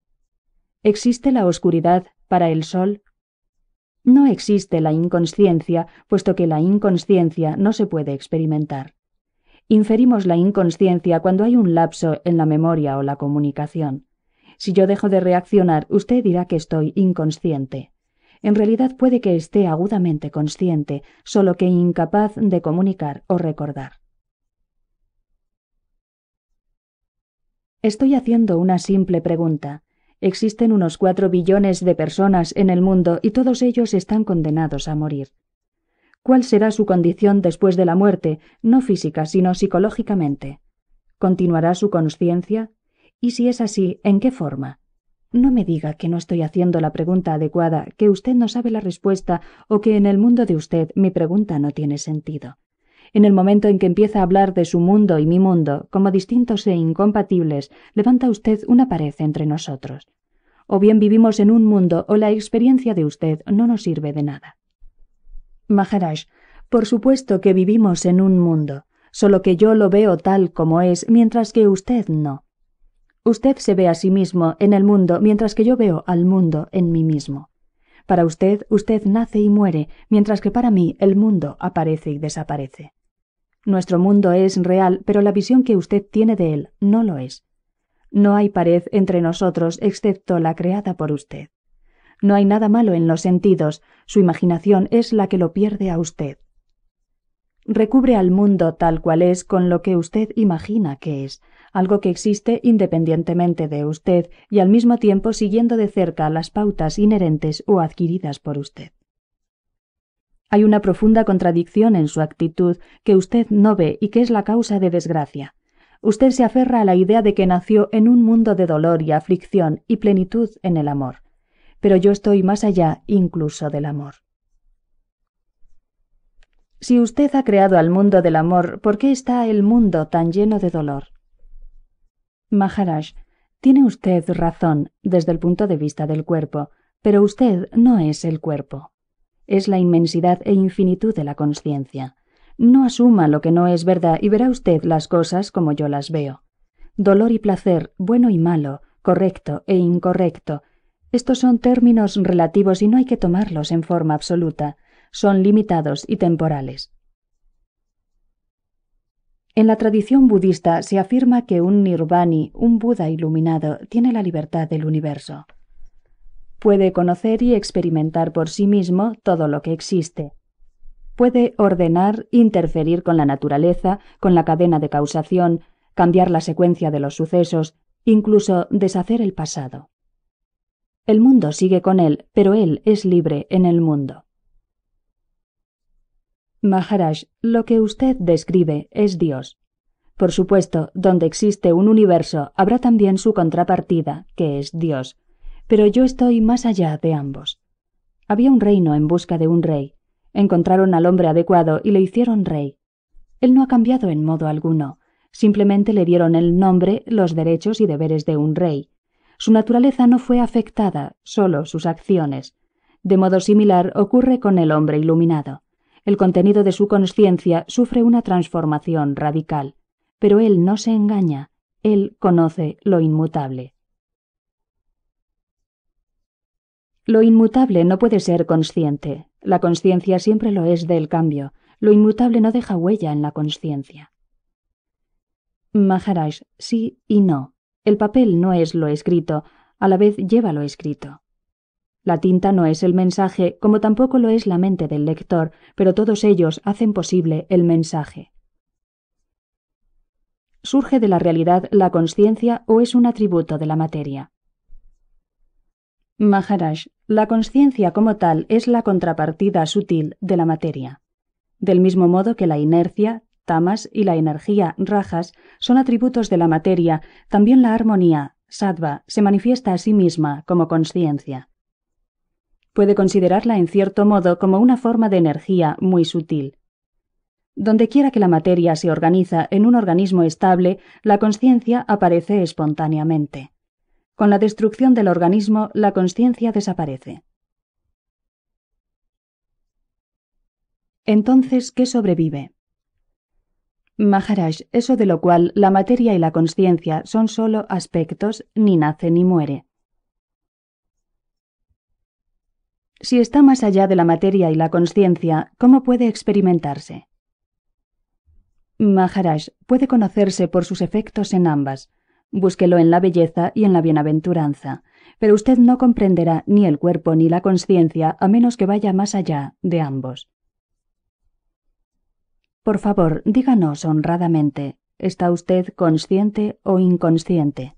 ¿Existe la oscuridad para el sol? No existe la inconsciencia, puesto que la inconsciencia no se puede experimentar. Inferimos la inconsciencia cuando hay un lapso en la memoria o la comunicación. Si yo dejo de reaccionar, usted dirá que estoy inconsciente en realidad puede que esté agudamente consciente, solo que incapaz de comunicar o recordar. Estoy haciendo una simple pregunta. Existen unos cuatro billones de personas en el mundo y todos ellos están condenados a morir. ¿Cuál será su condición después de la muerte, no física, sino psicológicamente? ¿Continuará su conciencia? Y si es así, ¿en qué forma? No me diga que no estoy haciendo la pregunta adecuada, que usted no sabe la respuesta o que en el mundo de usted mi pregunta no tiene sentido. En el momento en que empieza a hablar de su mundo y mi mundo, como distintos e incompatibles, levanta usted una pared entre nosotros. O bien vivimos en un mundo o la experiencia de usted no nos sirve de nada. Maharaj, por supuesto que vivimos en un mundo, solo que yo lo veo tal como es, mientras que usted no. Usted se ve a sí mismo en el mundo mientras que yo veo al mundo en mí mismo. Para usted, usted nace y muere, mientras que para mí el mundo aparece y desaparece. Nuestro mundo es real, pero la visión que usted tiene de él no lo es. No hay pared entre nosotros excepto la creada por usted. No hay nada malo en los sentidos, su imaginación es la que lo pierde a usted. Recubre al mundo tal cual es con lo que usted imagina que es, algo que existe independientemente de usted y al mismo tiempo siguiendo de cerca las pautas inherentes o adquiridas por usted. Hay una profunda contradicción en su actitud que usted no ve y que es la causa de desgracia. Usted se aferra a la idea de que nació en un mundo de dolor y aflicción y plenitud en el amor. Pero yo estoy más allá incluso del amor. Si usted ha creado al mundo del amor, ¿por qué está el mundo tan lleno de dolor? Maharaj, tiene usted razón desde el punto de vista del cuerpo, pero usted no es el cuerpo. Es la inmensidad e infinitud de la conciencia. No asuma lo que no es verdad y verá usted las cosas como yo las veo. Dolor y placer, bueno y malo, correcto e incorrecto. Estos son términos relativos y no hay que tomarlos en forma absoluta. Son limitados y temporales. En la tradición budista se afirma que un nirvani, un Buda iluminado, tiene la libertad del universo. Puede conocer y experimentar por sí mismo todo lo que existe. Puede ordenar, interferir con la naturaleza, con la cadena de causación, cambiar la secuencia de los sucesos, incluso deshacer el pasado. El mundo sigue con él, pero él es libre en el mundo. Maharaj, lo que usted describe es Dios. Por supuesto, donde existe un universo habrá también su contrapartida, que es Dios. Pero yo estoy más allá de ambos. Había un reino en busca de un rey. Encontraron al hombre adecuado y le hicieron rey. Él no ha cambiado en modo alguno. Simplemente le dieron el nombre, los derechos y deberes de un rey. Su naturaleza no fue afectada, solo sus acciones. De modo similar ocurre con el hombre iluminado el contenido de su conciencia sufre una transformación radical, pero él no se engaña, él conoce lo inmutable. Lo inmutable no puede ser consciente, la conciencia siempre lo es del cambio, lo inmutable no deja huella en la conciencia. Maharaj, sí y no. El papel no es lo escrito, a la vez lleva lo escrito. La tinta no es el mensaje, como tampoco lo es la mente del lector, pero todos ellos hacen posible el mensaje. ¿Surge de la realidad la conciencia o es un atributo de la materia? Maharaj, la conciencia como tal es la contrapartida sutil de la materia. Del mismo modo que la inercia, tamas, y la energía, rajas, son atributos de la materia, también la armonía, sattva, se manifiesta a sí misma como conciencia puede considerarla en cierto modo como una forma de energía muy sutil. Donde quiera que la materia se organiza en un organismo estable, la conciencia aparece espontáneamente. Con la destrucción del organismo, la conciencia desaparece. Entonces, ¿qué sobrevive? Maharaj, eso de lo cual la materia y la conciencia son solo aspectos, ni nace ni muere. Si está más allá de la materia y la conciencia, ¿cómo puede experimentarse? Maharaj puede conocerse por sus efectos en ambas. Búsquelo en la belleza y en la bienaventuranza, pero usted no comprenderá ni el cuerpo ni la conciencia a menos que vaya más allá de ambos. Por favor, díganos honradamente, ¿está usted consciente o inconsciente?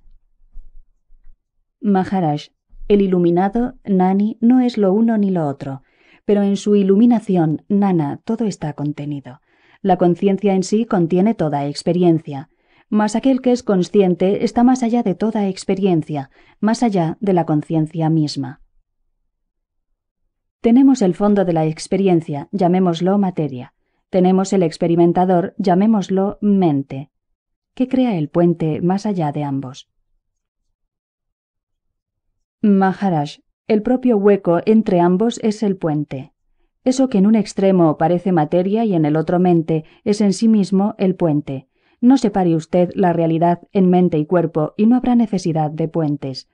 Maharaj, el iluminado, Nani, no es lo uno ni lo otro, pero en su iluminación, Nana, todo está contenido. La conciencia en sí contiene toda experiencia, mas aquel que es consciente está más allá de toda experiencia, más allá de la conciencia misma. Tenemos el fondo de la experiencia, llamémoslo materia. Tenemos el experimentador, llamémoslo mente, ¿Qué crea el puente más allá de ambos. Maharaj, el propio hueco entre ambos es el puente. Eso que en un extremo parece materia y en el otro mente es en sí mismo el puente. No separe usted la realidad en mente y cuerpo y no habrá necesidad de puentes.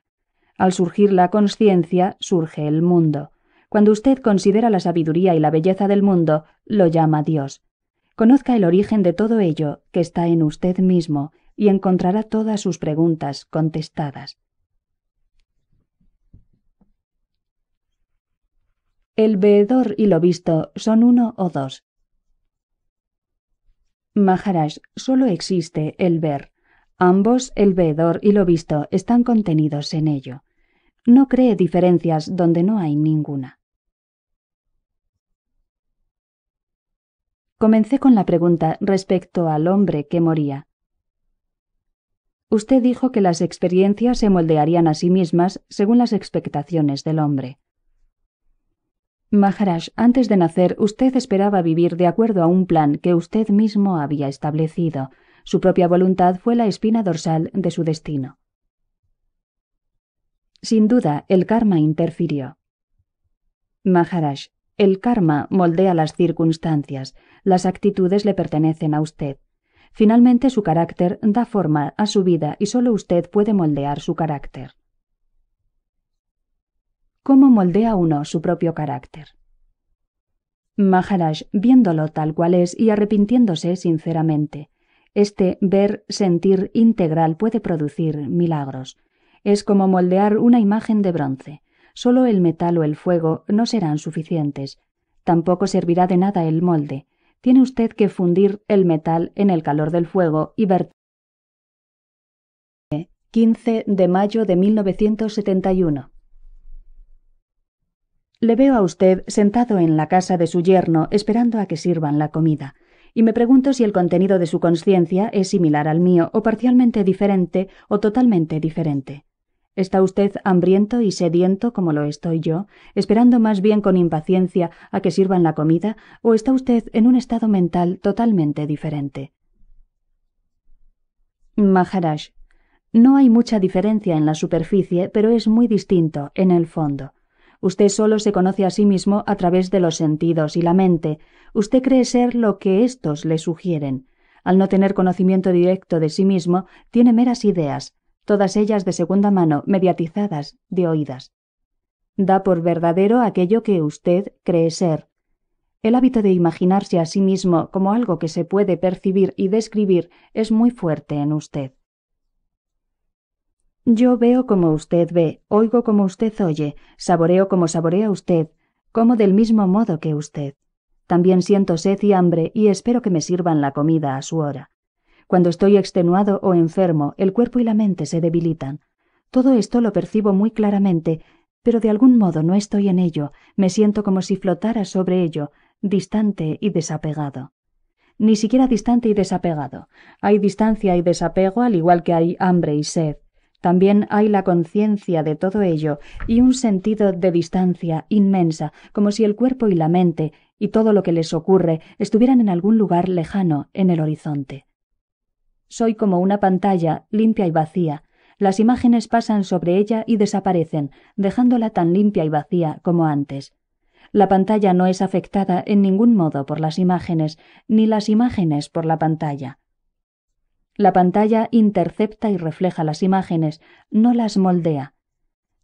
Al surgir la conciencia, surge el mundo. Cuando usted considera la sabiduría y la belleza del mundo, lo llama Dios. Conozca el origen de todo ello, que está en usted mismo, y encontrará todas sus preguntas contestadas. El veedor y lo visto son uno o dos. Maharaj, solo existe el ver. Ambos, el veedor y lo visto, están contenidos en ello. No cree diferencias donde no hay ninguna. Comencé con la pregunta respecto al hombre que moría. Usted dijo que las experiencias se moldearían a sí mismas según las expectaciones del hombre. Maharaj, antes de nacer usted esperaba vivir de acuerdo a un plan que usted mismo había establecido. Su propia voluntad fue la espina dorsal de su destino. Sin duda, el karma interfirió. Maharaj, el karma moldea las circunstancias, las actitudes le pertenecen a usted. Finalmente su carácter da forma a su vida y solo usted puede moldear su carácter cómo moldea uno su propio carácter. Maharaj, viéndolo tal cual es y arrepintiéndose sinceramente, este ver, sentir integral puede producir milagros. Es como moldear una imagen de bronce. Solo el metal o el fuego no serán suficientes. Tampoco servirá de nada el molde. Tiene usted que fundir el metal en el calor del fuego y ver. 15 de mayo de 1971. Le veo a usted sentado en la casa de su yerno esperando a que sirvan la comida, y me pregunto si el contenido de su conciencia es similar al mío o parcialmente diferente o totalmente diferente. ¿Está usted hambriento y sediento como lo estoy yo, esperando más bien con impaciencia a que sirvan la comida, o está usted en un estado mental totalmente diferente? Maharaj, no hay mucha diferencia en la superficie, pero es muy distinto en el fondo. Usted solo se conoce a sí mismo a través de los sentidos y la mente. Usted cree ser lo que éstos le sugieren. Al no tener conocimiento directo de sí mismo, tiene meras ideas, todas ellas de segunda mano, mediatizadas, de oídas. Da por verdadero aquello que usted cree ser. El hábito de imaginarse a sí mismo como algo que se puede percibir y describir es muy fuerte en usted. Yo veo como usted ve, oigo como usted oye, saboreo como saborea usted, como del mismo modo que usted. También siento sed y hambre y espero que me sirvan la comida a su hora. Cuando estoy extenuado o enfermo, el cuerpo y la mente se debilitan. Todo esto lo percibo muy claramente, pero de algún modo no estoy en ello, me siento como si flotara sobre ello, distante y desapegado. Ni siquiera distante y desapegado. Hay distancia y desapego al igual que hay hambre y sed. También hay la conciencia de todo ello y un sentido de distancia inmensa, como si el cuerpo y la mente y todo lo que les ocurre estuvieran en algún lugar lejano en el horizonte. Soy como una pantalla limpia y vacía. Las imágenes pasan sobre ella y desaparecen, dejándola tan limpia y vacía como antes. La pantalla no es afectada en ningún modo por las imágenes, ni las imágenes por la pantalla. La pantalla intercepta y refleja las imágenes, no las moldea.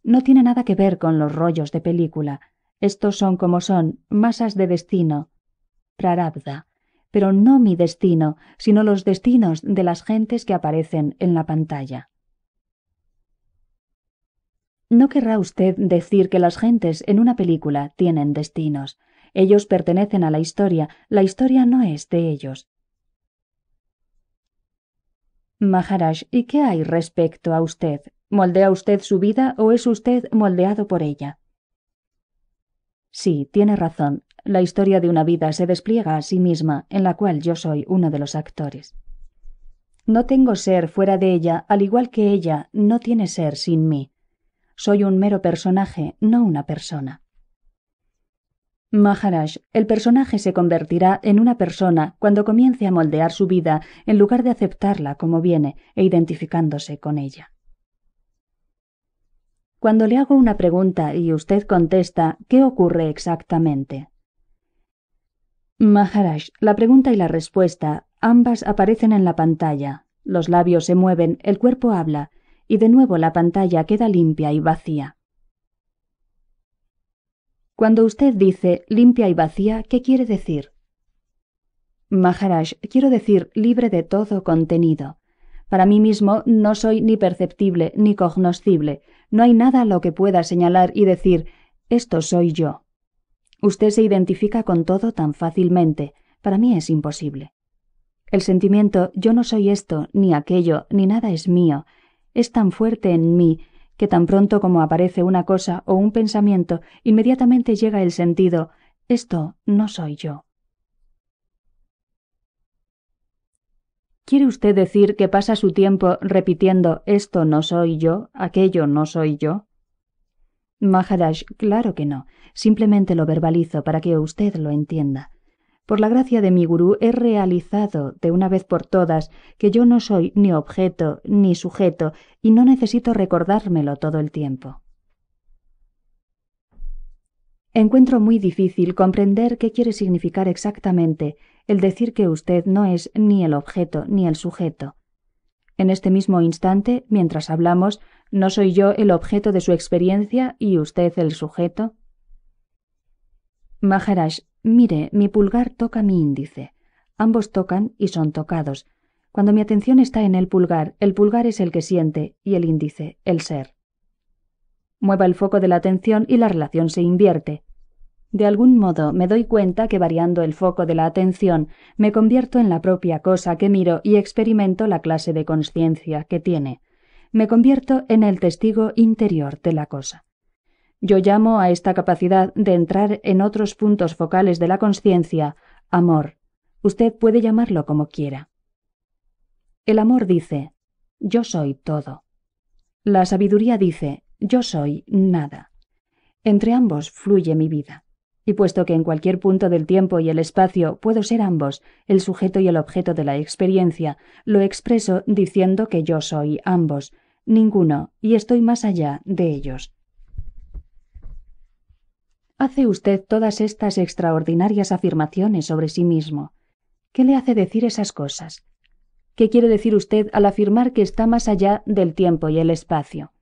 No tiene nada que ver con los rollos de película. Estos son como son, masas de destino. Prarabda. Pero no mi destino, sino los destinos de las gentes que aparecen en la pantalla. No querrá usted decir que las gentes en una película tienen destinos. Ellos pertenecen a la historia, la historia no es de ellos. Maharaj, ¿y qué hay respecto a usted? ¿Moldea usted su vida o es usted moldeado por ella? Sí, tiene razón. La historia de una vida se despliega a sí misma, en la cual yo soy uno de los actores. No tengo ser fuera de ella, al igual que ella no tiene ser sin mí. Soy un mero personaje, no una persona. Maharaj, el personaje se convertirá en una persona cuando comience a moldear su vida en lugar de aceptarla como viene e identificándose con ella. Cuando le hago una pregunta y usted contesta, ¿qué ocurre exactamente? Maharaj, la pregunta y la respuesta, ambas aparecen en la pantalla. Los labios se mueven, el cuerpo habla, y de nuevo la pantalla queda limpia y vacía. Cuando usted dice limpia y vacía, ¿qué quiere decir? Maharaj, quiero decir libre de todo contenido. Para mí mismo no soy ni perceptible ni cognoscible. No hay nada a lo que pueda señalar y decir, esto soy yo. Usted se identifica con todo tan fácilmente. Para mí es imposible. El sentimiento yo no soy esto, ni aquello, ni nada es mío, es tan fuerte en mí que tan pronto como aparece una cosa o un pensamiento, inmediatamente llega el sentido esto no soy yo. ¿Quiere usted decir que pasa su tiempo repitiendo esto no soy yo, aquello no soy yo? Maharaj, claro que no. Simplemente lo verbalizo para que usted lo entienda. Por la gracia de mi gurú he realizado de una vez por todas que yo no soy ni objeto ni sujeto y no necesito recordármelo todo el tiempo. Encuentro muy difícil comprender qué quiere significar exactamente el decir que usted no es ni el objeto ni el sujeto. En este mismo instante, mientras hablamos, ¿no soy yo el objeto de su experiencia y usted el sujeto? Maharaj, Mire, mi pulgar toca mi índice. Ambos tocan y son tocados. Cuando mi atención está en el pulgar, el pulgar es el que siente y el índice, el ser. Mueva el foco de la atención y la relación se invierte. De algún modo me doy cuenta que variando el foco de la atención me convierto en la propia cosa que miro y experimento la clase de conciencia que tiene. Me convierto en el testigo interior de la cosa. Yo llamo a esta capacidad de entrar en otros puntos focales de la conciencia amor. Usted puede llamarlo como quiera. El amor dice, yo soy todo. La sabiduría dice, yo soy nada. Entre ambos fluye mi vida. Y puesto que en cualquier punto del tiempo y el espacio puedo ser ambos, el sujeto y el objeto de la experiencia, lo expreso diciendo que yo soy ambos, ninguno, y estoy más allá de ellos. Hace usted todas estas extraordinarias afirmaciones sobre sí mismo. ¿Qué le hace decir esas cosas? ¿Qué quiere decir usted al afirmar que está más allá del tiempo y el espacio?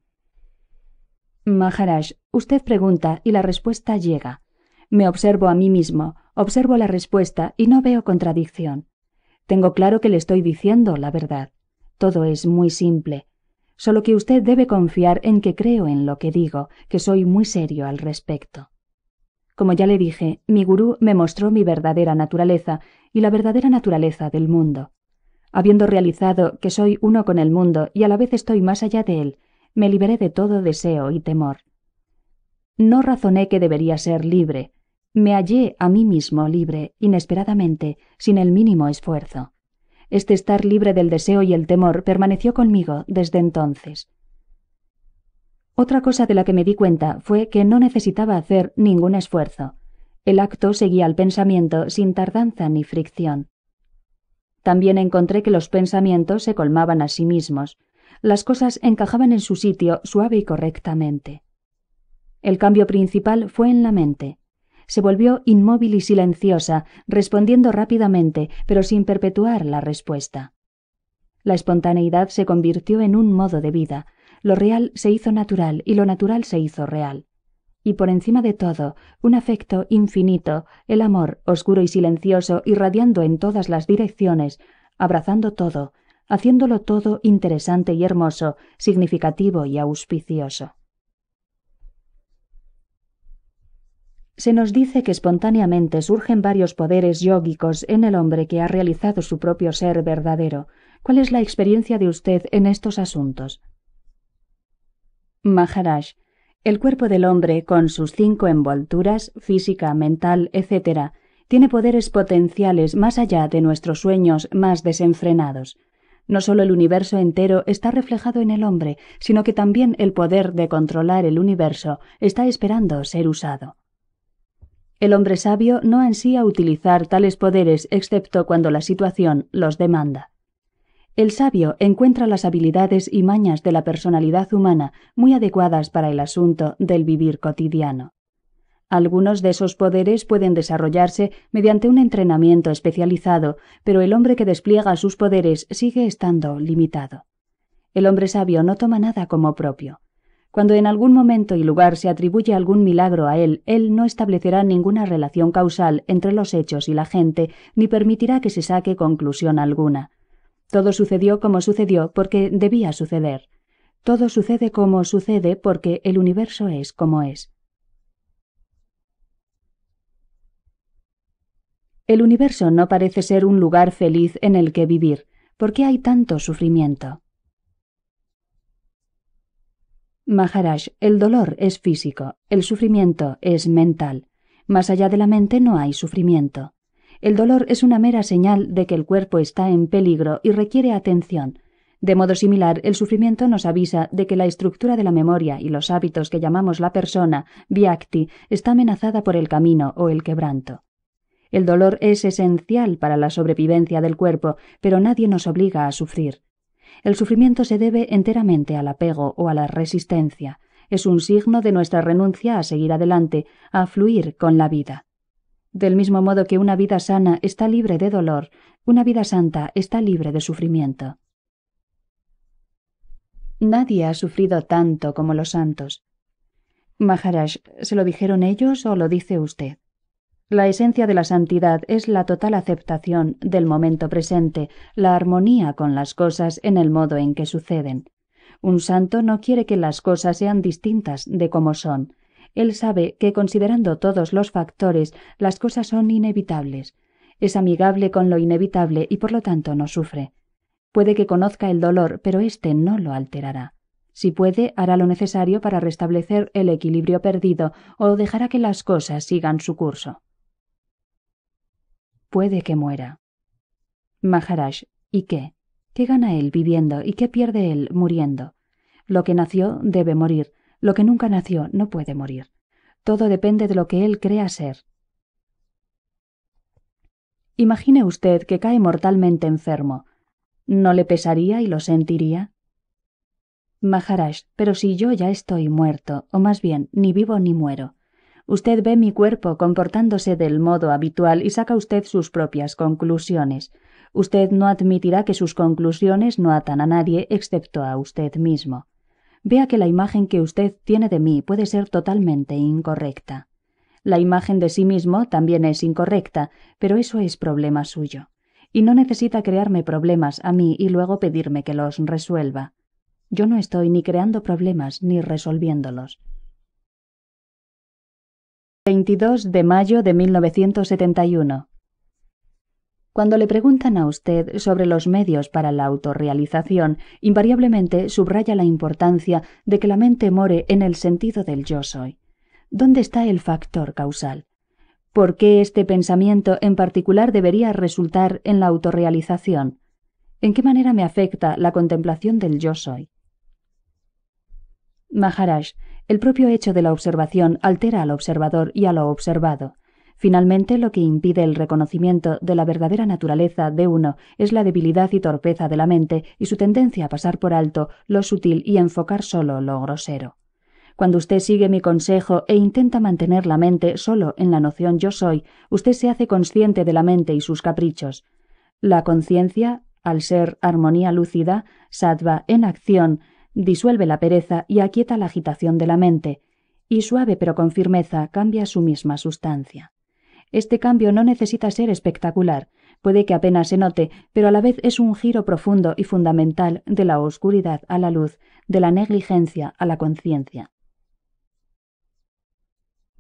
Maharaj, usted pregunta y la respuesta llega. Me observo a mí mismo, observo la respuesta y no veo contradicción. Tengo claro que le estoy diciendo la verdad. Todo es muy simple. Solo que usted debe confiar en que creo en lo que digo, que soy muy serio al respecto. Como ya le dije, mi gurú me mostró mi verdadera naturaleza y la verdadera naturaleza del mundo. Habiendo realizado que soy uno con el mundo y a la vez estoy más allá de él, me liberé de todo deseo y temor. No razoné que debería ser libre, me hallé a mí mismo libre, inesperadamente, sin el mínimo esfuerzo. Este estar libre del deseo y el temor permaneció conmigo desde entonces. Otra cosa de la que me di cuenta fue que no necesitaba hacer ningún esfuerzo. El acto seguía al pensamiento sin tardanza ni fricción. También encontré que los pensamientos se colmaban a sí mismos. Las cosas encajaban en su sitio suave y correctamente. El cambio principal fue en la mente. Se volvió inmóvil y silenciosa, respondiendo rápidamente, pero sin perpetuar la respuesta. La espontaneidad se convirtió en un modo de vida, lo real se hizo natural y lo natural se hizo real. Y por encima de todo, un afecto infinito, el amor, oscuro y silencioso, irradiando en todas las direcciones, abrazando todo, haciéndolo todo interesante y hermoso, significativo y auspicioso. Se nos dice que espontáneamente surgen varios poderes yógicos en el hombre que ha realizado su propio ser verdadero. ¿Cuál es la experiencia de usted en estos asuntos? Maharaj, el cuerpo del hombre, con sus cinco envolturas, física, mental, etc., tiene poderes potenciales más allá de nuestros sueños más desenfrenados. No solo el universo entero está reflejado en el hombre, sino que también el poder de controlar el universo está esperando ser usado. El hombre sabio no ansía utilizar tales poderes excepto cuando la situación los demanda. El sabio encuentra las habilidades y mañas de la personalidad humana muy adecuadas para el asunto del vivir cotidiano. Algunos de esos poderes pueden desarrollarse mediante un entrenamiento especializado, pero el hombre que despliega sus poderes sigue estando limitado. El hombre sabio no toma nada como propio. Cuando en algún momento y lugar se atribuye algún milagro a él, él no establecerá ninguna relación causal entre los hechos y la gente, ni permitirá que se saque conclusión alguna todo sucedió como sucedió porque debía suceder. Todo sucede como sucede porque el universo es como es. El universo no parece ser un lugar feliz en el que vivir. ¿Por qué hay tanto sufrimiento? Maharaj, el dolor es físico, el sufrimiento es mental. Más allá de la mente no hay sufrimiento. El dolor es una mera señal de que el cuerpo está en peligro y requiere atención. De modo similar, el sufrimiento nos avisa de que la estructura de la memoria y los hábitos que llamamos la persona, viacti, está amenazada por el camino o el quebranto. El dolor es esencial para la sobrevivencia del cuerpo, pero nadie nos obliga a sufrir. El sufrimiento se debe enteramente al apego o a la resistencia. Es un signo de nuestra renuncia a seguir adelante, a fluir con la vida. Del mismo modo que una vida sana está libre de dolor, una vida santa está libre de sufrimiento. Nadie ha sufrido tanto como los santos. Maharaj, ¿se lo dijeron ellos o lo dice usted? La esencia de la santidad es la total aceptación del momento presente, la armonía con las cosas en el modo en que suceden. Un santo no quiere que las cosas sean distintas de como son, él sabe que considerando todos los factores, las cosas son inevitables. Es amigable con lo inevitable y por lo tanto no sufre. Puede que conozca el dolor, pero éste no lo alterará. Si puede, hará lo necesario para restablecer el equilibrio perdido o dejará que las cosas sigan su curso. Puede que muera. Maharaj, ¿y qué? ¿Qué gana él viviendo y qué pierde él muriendo? Lo que nació debe morir, lo que nunca nació no puede morir. Todo depende de lo que él crea ser. Imagine usted que cae mortalmente enfermo. ¿No le pesaría y lo sentiría? Maharaj, pero si yo ya estoy muerto, o más bien, ni vivo ni muero. Usted ve mi cuerpo comportándose del modo habitual y saca usted sus propias conclusiones. Usted no admitirá que sus conclusiones no atan a nadie excepto a usted mismo vea que la imagen que usted tiene de mí puede ser totalmente incorrecta. La imagen de sí mismo también es incorrecta, pero eso es problema suyo. Y no necesita crearme problemas a mí y luego pedirme que los resuelva. Yo no estoy ni creando problemas ni resolviéndolos. 22 de mayo de 1971. Cuando le preguntan a usted sobre los medios para la autorrealización, invariablemente subraya la importancia de que la mente more en el sentido del yo soy. ¿Dónde está el factor causal? ¿Por qué este pensamiento en particular debería resultar en la autorrealización? ¿En qué manera me afecta la contemplación del yo soy? Maharaj, el propio hecho de la observación altera al observador y a lo observado. Finalmente, lo que impide el reconocimiento de la verdadera naturaleza de uno es la debilidad y torpeza de la mente y su tendencia a pasar por alto lo sutil y enfocar solo lo grosero. Cuando usted sigue mi consejo e intenta mantener la mente solo en la noción yo soy, usted se hace consciente de la mente y sus caprichos. La conciencia, al ser armonía lúcida, sadva en acción, disuelve la pereza y aquieta la agitación de la mente, y suave pero con firmeza cambia su misma sustancia. Este cambio no necesita ser espectacular, puede que apenas se note, pero a la vez es un giro profundo y fundamental de la oscuridad a la luz, de la negligencia a la conciencia.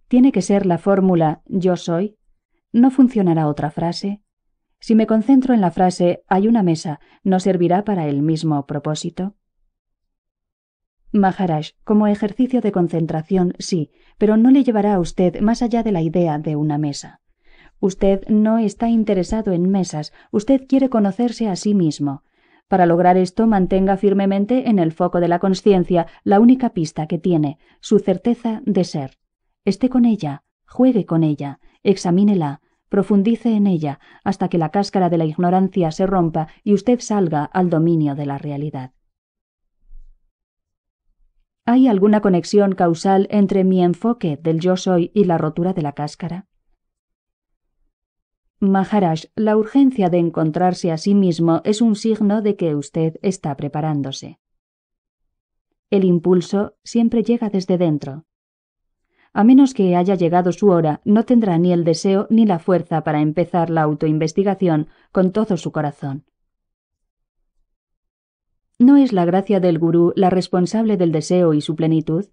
Tiene que ser la fórmula yo soy. ¿No funcionará otra frase? Si me concentro en la frase hay una mesa, ¿no servirá para el mismo propósito? Maharaj, como ejercicio de concentración, sí, pero no le llevará a usted más allá de la idea de una mesa. Usted no está interesado en mesas, usted quiere conocerse a sí mismo. Para lograr esto, mantenga firmemente en el foco de la conciencia la única pista que tiene, su certeza de ser. Esté con ella, juegue con ella, examínela, profundice en ella hasta que la cáscara de la ignorancia se rompa y usted salga al dominio de la realidad. ¿Hay alguna conexión causal entre mi enfoque del yo soy y la rotura de la cáscara? Maharaj, la urgencia de encontrarse a sí mismo es un signo de que usted está preparándose. El impulso siempre llega desde dentro. A menos que haya llegado su hora, no tendrá ni el deseo ni la fuerza para empezar la autoinvestigación con todo su corazón. ¿No es la gracia del gurú la responsable del deseo y su plenitud?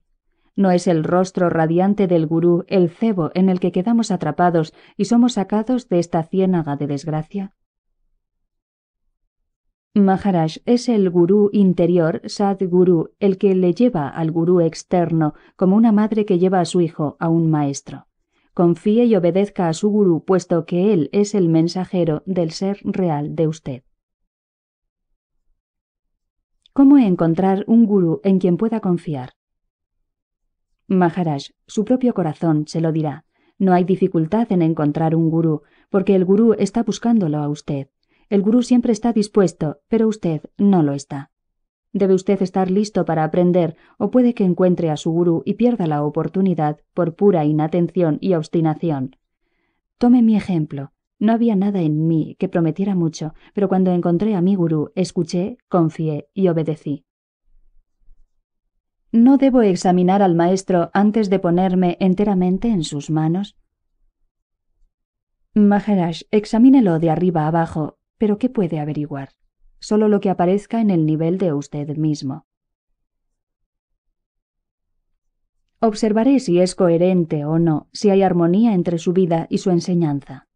No es el rostro radiante del gurú el cebo en el que quedamos atrapados y somos sacados de esta ciénaga de desgracia. Maharaj es el gurú interior, gurú, el que le lleva al gurú externo, como una madre que lleva a su hijo a un maestro. Confíe y obedezca a su gurú, puesto que él es el mensajero del ser real de usted. ¿Cómo encontrar un gurú en quien pueda confiar? Maharaj, su propio corazón se lo dirá. No hay dificultad en encontrar un gurú, porque el gurú está buscándolo a usted. El gurú siempre está dispuesto, pero usted no lo está. Debe usted estar listo para aprender, o puede que encuentre a su gurú y pierda la oportunidad por pura inatención y obstinación. Tome mi ejemplo. No había nada en mí que prometiera mucho, pero cuando encontré a mi gurú, escuché, confié y obedecí. ¿No debo examinar al maestro antes de ponerme enteramente en sus manos? Maharaj, examínelo de arriba abajo, pero ¿qué puede averiguar? Solo lo que aparezca en el nivel de usted mismo. Observaré si es coherente o no, si hay armonía entre su vida y su enseñanza.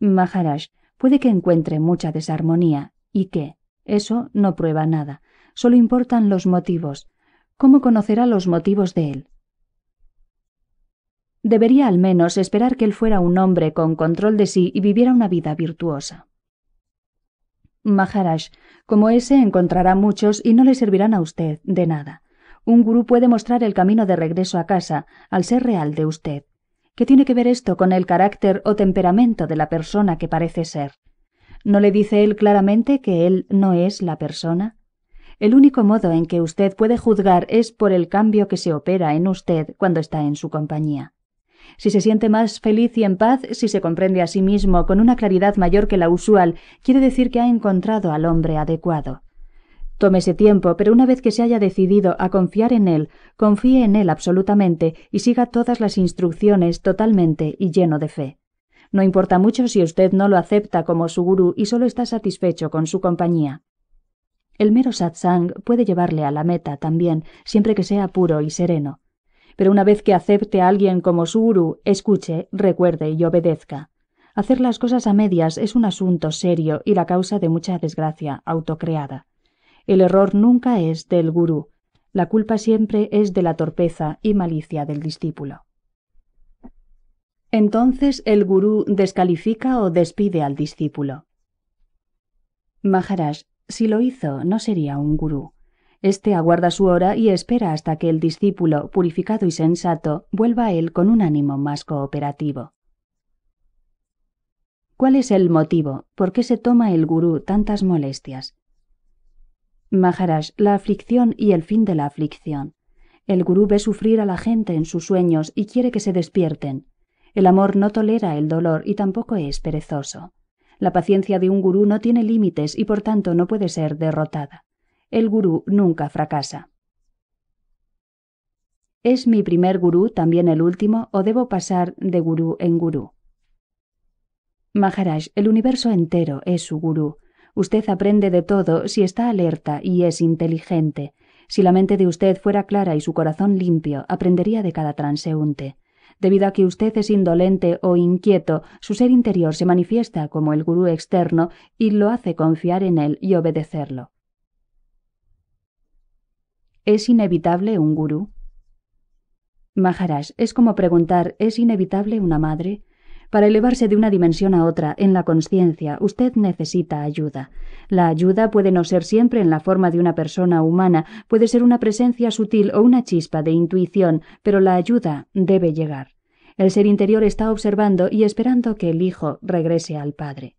Maharaj, puede que encuentre mucha desarmonía, y que eso no prueba nada solo importan los motivos. ¿Cómo conocerá los motivos de él? Debería al menos esperar que él fuera un hombre con control de sí y viviera una vida virtuosa. Maharaj, como ese encontrará muchos y no le servirán a usted de nada. Un gurú puede mostrar el camino de regreso a casa al ser real de usted. ¿Qué tiene que ver esto con el carácter o temperamento de la persona que parece ser? ¿No le dice él claramente que él no es la persona? El único modo en que usted puede juzgar es por el cambio que se opera en usted cuando está en su compañía. Si se siente más feliz y en paz, si se comprende a sí mismo con una claridad mayor que la usual, quiere decir que ha encontrado al hombre adecuado. Tómese tiempo, pero una vez que se haya decidido a confiar en él, confíe en él absolutamente y siga todas las instrucciones totalmente y lleno de fe. No importa mucho si usted no lo acepta como su gurú y solo está satisfecho con su compañía. El mero satsang puede llevarle a la meta también, siempre que sea puro y sereno. Pero una vez que acepte a alguien como su gurú, escuche, recuerde y obedezca. Hacer las cosas a medias es un asunto serio y la causa de mucha desgracia autocreada. El error nunca es del gurú, la culpa siempre es de la torpeza y malicia del discípulo. Entonces el gurú descalifica o despide al discípulo. Maharaj, si lo hizo, no sería un gurú. Este aguarda su hora y espera hasta que el discípulo, purificado y sensato, vuelva a él con un ánimo más cooperativo. ¿Cuál es el motivo? ¿Por qué se toma el gurú tantas molestias? Maharaj, la aflicción y el fin de la aflicción. El gurú ve sufrir a la gente en sus sueños y quiere que se despierten. El amor no tolera el dolor y tampoco es perezoso. La paciencia de un gurú no tiene límites y por tanto no puede ser derrotada. El gurú nunca fracasa. ¿Es mi primer gurú también el último o debo pasar de gurú en gurú? Maharaj, el universo entero es su gurú. Usted aprende de todo si está alerta y es inteligente. Si la mente de usted fuera clara y su corazón limpio, aprendería de cada transeúnte. Debido a que usted es indolente o inquieto, su ser interior se manifiesta como el gurú externo y lo hace confiar en él y obedecerlo. ¿Es inevitable un gurú? Maharaj, es como preguntar ¿es inevitable una madre? Para elevarse de una dimensión a otra en la conciencia, usted necesita ayuda. La ayuda puede no ser siempre en la forma de una persona humana, puede ser una presencia sutil o una chispa de intuición, pero la ayuda debe llegar. El ser interior está observando y esperando que el hijo regrese al padre.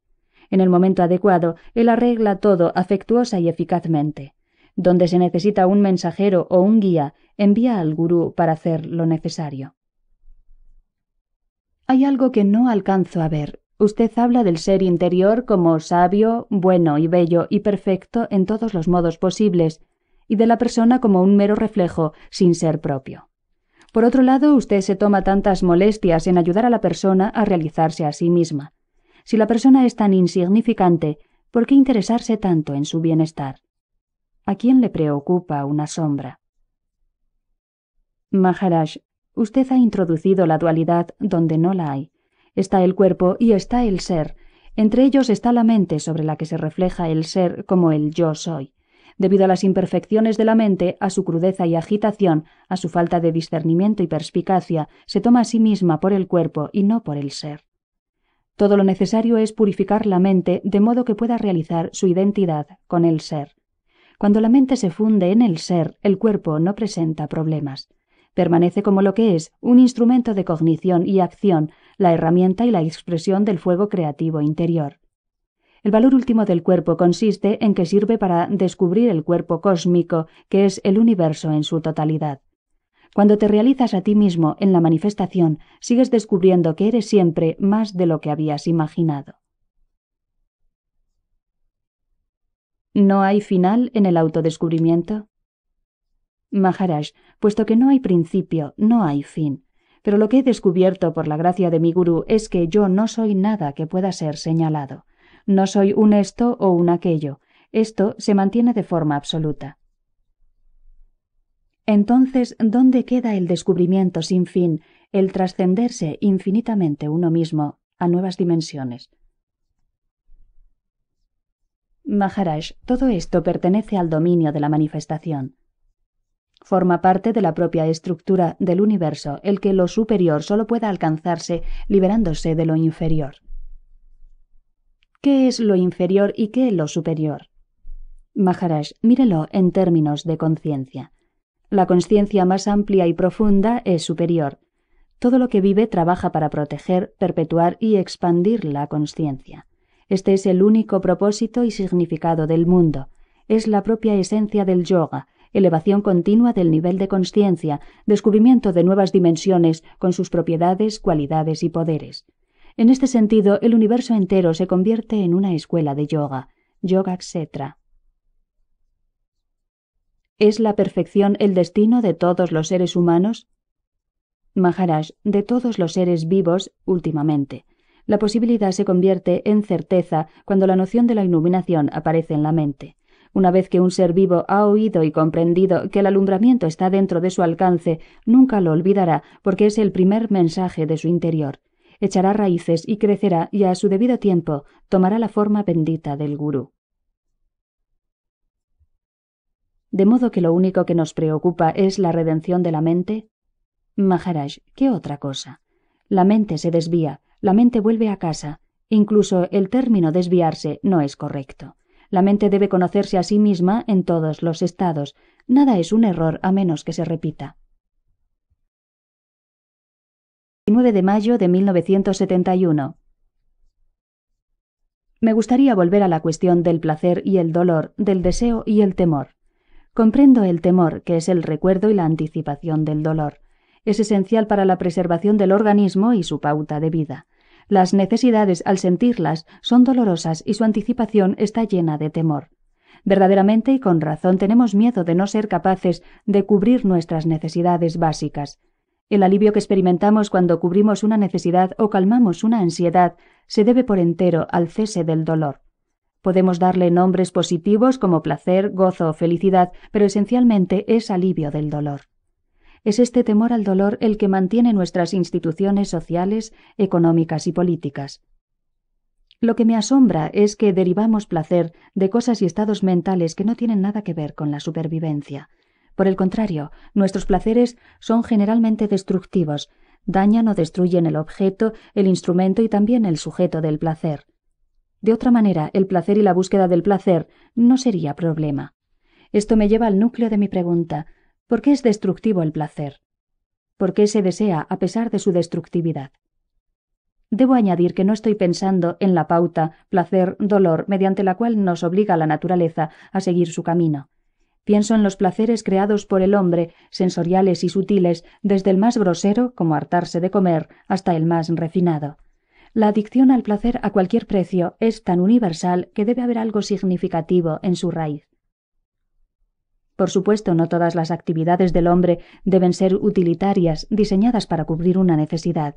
En el momento adecuado, él arregla todo afectuosa y eficazmente. Donde se necesita un mensajero o un guía, envía al gurú para hacer lo necesario. Hay algo que no alcanzo a ver. Usted habla del ser interior como sabio, bueno y bello y perfecto en todos los modos posibles, y de la persona como un mero reflejo, sin ser propio. Por otro lado, usted se toma tantas molestias en ayudar a la persona a realizarse a sí misma. Si la persona es tan insignificante, ¿por qué interesarse tanto en su bienestar? ¿A quién le preocupa una sombra? Maharaj, Usted ha introducido la dualidad donde no la hay. Está el cuerpo y está el ser. Entre ellos está la mente sobre la que se refleja el ser como el yo soy. Debido a las imperfecciones de la mente, a su crudeza y agitación, a su falta de discernimiento y perspicacia, se toma a sí misma por el cuerpo y no por el ser. Todo lo necesario es purificar la mente de modo que pueda realizar su identidad con el ser. Cuando la mente se funde en el ser, el cuerpo no presenta problemas permanece como lo que es, un instrumento de cognición y acción, la herramienta y la expresión del fuego creativo interior. El valor último del cuerpo consiste en que sirve para descubrir el cuerpo cósmico, que es el universo en su totalidad. Cuando te realizas a ti mismo en la manifestación, sigues descubriendo que eres siempre más de lo que habías imaginado. ¿No hay final en el autodescubrimiento? Maharaj, puesto que no hay principio, no hay fin. Pero lo que he descubierto por la gracia de mi gurú es que yo no soy nada que pueda ser señalado. No soy un esto o un aquello. Esto se mantiene de forma absoluta. Entonces, ¿dónde queda el descubrimiento sin fin, el trascenderse infinitamente uno mismo a nuevas dimensiones? Maharaj, todo esto pertenece al dominio de la manifestación. Forma parte de la propia estructura del universo el que lo superior solo pueda alcanzarse liberándose de lo inferior. ¿Qué es lo inferior y qué lo superior? Maharaj, mírelo en términos de conciencia. La conciencia más amplia y profunda es superior. Todo lo que vive trabaja para proteger, perpetuar y expandir la conciencia. Este es el único propósito y significado del mundo. Es la propia esencia del yoga, elevación continua del nivel de conciencia, descubrimiento de nuevas dimensiones con sus propiedades, cualidades y poderes. En este sentido, el universo entero se convierte en una escuela de yoga, yoga etc. ¿Es la perfección el destino de todos los seres humanos? Maharaj, de todos los seres vivos últimamente. La posibilidad se convierte en certeza cuando la noción de la iluminación aparece en la mente. Una vez que un ser vivo ha oído y comprendido que el alumbramiento está dentro de su alcance, nunca lo olvidará, porque es el primer mensaje de su interior. Echará raíces y crecerá y a su debido tiempo tomará la forma bendita del gurú. De modo que lo único que nos preocupa es la redención de la mente. Maharaj, ¿qué otra cosa? La mente se desvía, la mente vuelve a casa. Incluso el término desviarse no es correcto. La mente debe conocerse a sí misma en todos los estados. Nada es un error a menos que se repita. 19 de mayo de 1971. Me gustaría volver a la cuestión del placer y el dolor, del deseo y el temor. Comprendo el temor, que es el recuerdo y la anticipación del dolor. Es esencial para la preservación del organismo y su pauta de vida. Las necesidades, al sentirlas, son dolorosas y su anticipación está llena de temor. Verdaderamente y con razón tenemos miedo de no ser capaces de cubrir nuestras necesidades básicas. El alivio que experimentamos cuando cubrimos una necesidad o calmamos una ansiedad se debe por entero al cese del dolor. Podemos darle nombres positivos como placer, gozo o felicidad, pero esencialmente es alivio del dolor es este temor al dolor el que mantiene nuestras instituciones sociales, económicas y políticas. Lo que me asombra es que derivamos placer de cosas y estados mentales que no tienen nada que ver con la supervivencia. Por el contrario, nuestros placeres son generalmente destructivos, dañan o destruyen el objeto, el instrumento y también el sujeto del placer. De otra manera, el placer y la búsqueda del placer no sería problema. Esto me lleva al núcleo de mi pregunta. ¿Por qué es destructivo el placer? ¿Por qué se desea a pesar de su destructividad? Debo añadir que no estoy pensando en la pauta, placer, dolor, mediante la cual nos obliga la naturaleza a seguir su camino. Pienso en los placeres creados por el hombre, sensoriales y sutiles, desde el más grosero, como hartarse de comer, hasta el más refinado. La adicción al placer a cualquier precio es tan universal que debe haber algo significativo en su raíz. Por supuesto, no todas las actividades del hombre deben ser utilitarias, diseñadas para cubrir una necesidad.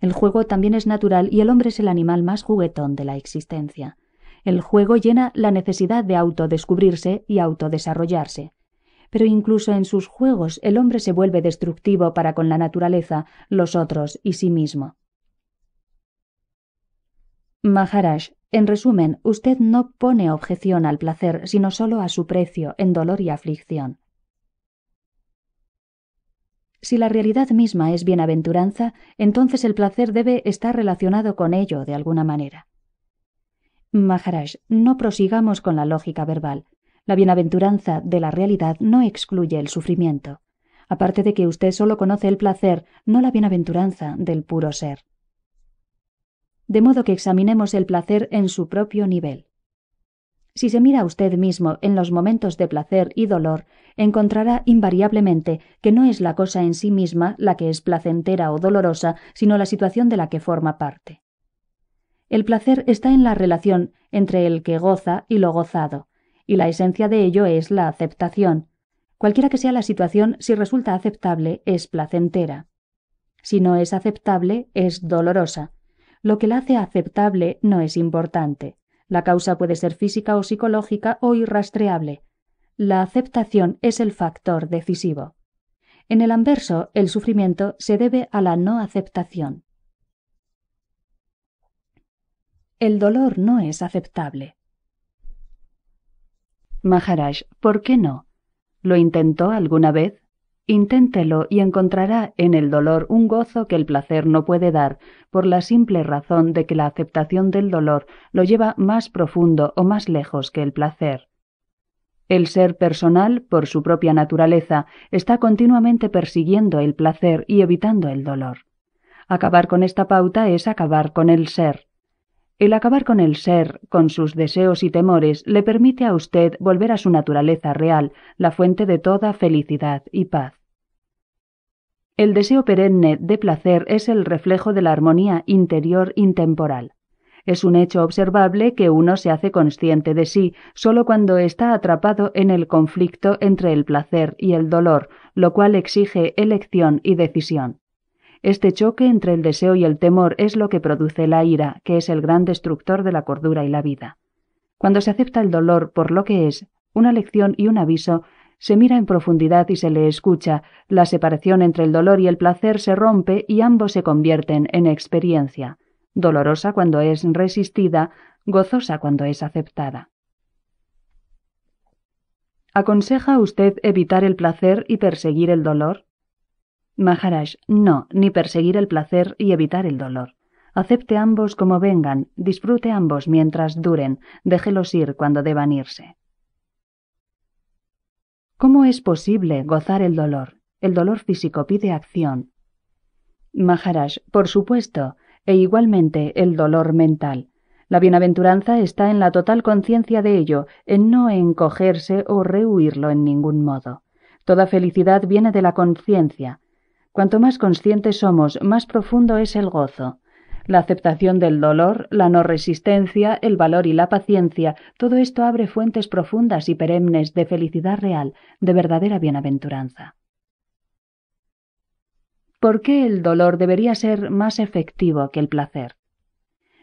El juego también es natural y el hombre es el animal más juguetón de la existencia. El juego llena la necesidad de autodescubrirse y autodesarrollarse. Pero incluso en sus juegos el hombre se vuelve destructivo para con la naturaleza, los otros y sí mismo. Maharaj, en resumen, usted no pone objeción al placer, sino solo a su precio en dolor y aflicción. Si la realidad misma es bienaventuranza, entonces el placer debe estar relacionado con ello de alguna manera. Maharaj, no prosigamos con la lógica verbal. La bienaventuranza de la realidad no excluye el sufrimiento, aparte de que usted solo conoce el placer, no la bienaventuranza del puro ser de modo que examinemos el placer en su propio nivel. Si se mira usted mismo en los momentos de placer y dolor, encontrará invariablemente que no es la cosa en sí misma la que es placentera o dolorosa, sino la situación de la que forma parte. El placer está en la relación entre el que goza y lo gozado, y la esencia de ello es la aceptación. Cualquiera que sea la situación, si resulta aceptable, es placentera. Si no es aceptable, es dolorosa, lo que la hace aceptable no es importante. La causa puede ser física o psicológica o irrastreable. La aceptación es el factor decisivo. En el anverso, el sufrimiento se debe a la no aceptación. El dolor no es aceptable. Maharaj, ¿por qué no? ¿Lo intentó alguna vez? Inténtelo y encontrará en el dolor un gozo que el placer no puede dar, por la simple razón de que la aceptación del dolor lo lleva más profundo o más lejos que el placer. El ser personal, por su propia naturaleza, está continuamente persiguiendo el placer y evitando el dolor. Acabar con esta pauta es acabar con el ser. El acabar con el ser, con sus deseos y temores, le permite a usted volver a su naturaleza real, la fuente de toda felicidad y paz. El deseo perenne de placer es el reflejo de la armonía interior intemporal. Es un hecho observable que uno se hace consciente de sí solo cuando está atrapado en el conflicto entre el placer y el dolor, lo cual exige elección y decisión. Este choque entre el deseo y el temor es lo que produce la ira, que es el gran destructor de la cordura y la vida. Cuando se acepta el dolor por lo que es, una lección y un aviso, se mira en profundidad y se le escucha, la separación entre el dolor y el placer se rompe y ambos se convierten en experiencia, dolorosa cuando es resistida, gozosa cuando es aceptada. ¿Aconseja usted evitar el placer y perseguir el dolor? Maharaj, no, ni perseguir el placer y evitar el dolor. Acepte ambos como vengan, disfrute ambos mientras duren, déjelos ir cuando deban irse. ¿Cómo es posible gozar el dolor? El dolor físico pide acción. Maharaj, por supuesto, e igualmente el dolor mental. La bienaventuranza está en la total conciencia de ello, en no encogerse o rehuirlo en ningún modo. Toda felicidad viene de la conciencia. Cuanto más conscientes somos, más profundo es el gozo. La aceptación del dolor, la no resistencia, el valor y la paciencia, todo esto abre fuentes profundas y perennes de felicidad real, de verdadera bienaventuranza. ¿Por qué el dolor debería ser más efectivo que el placer?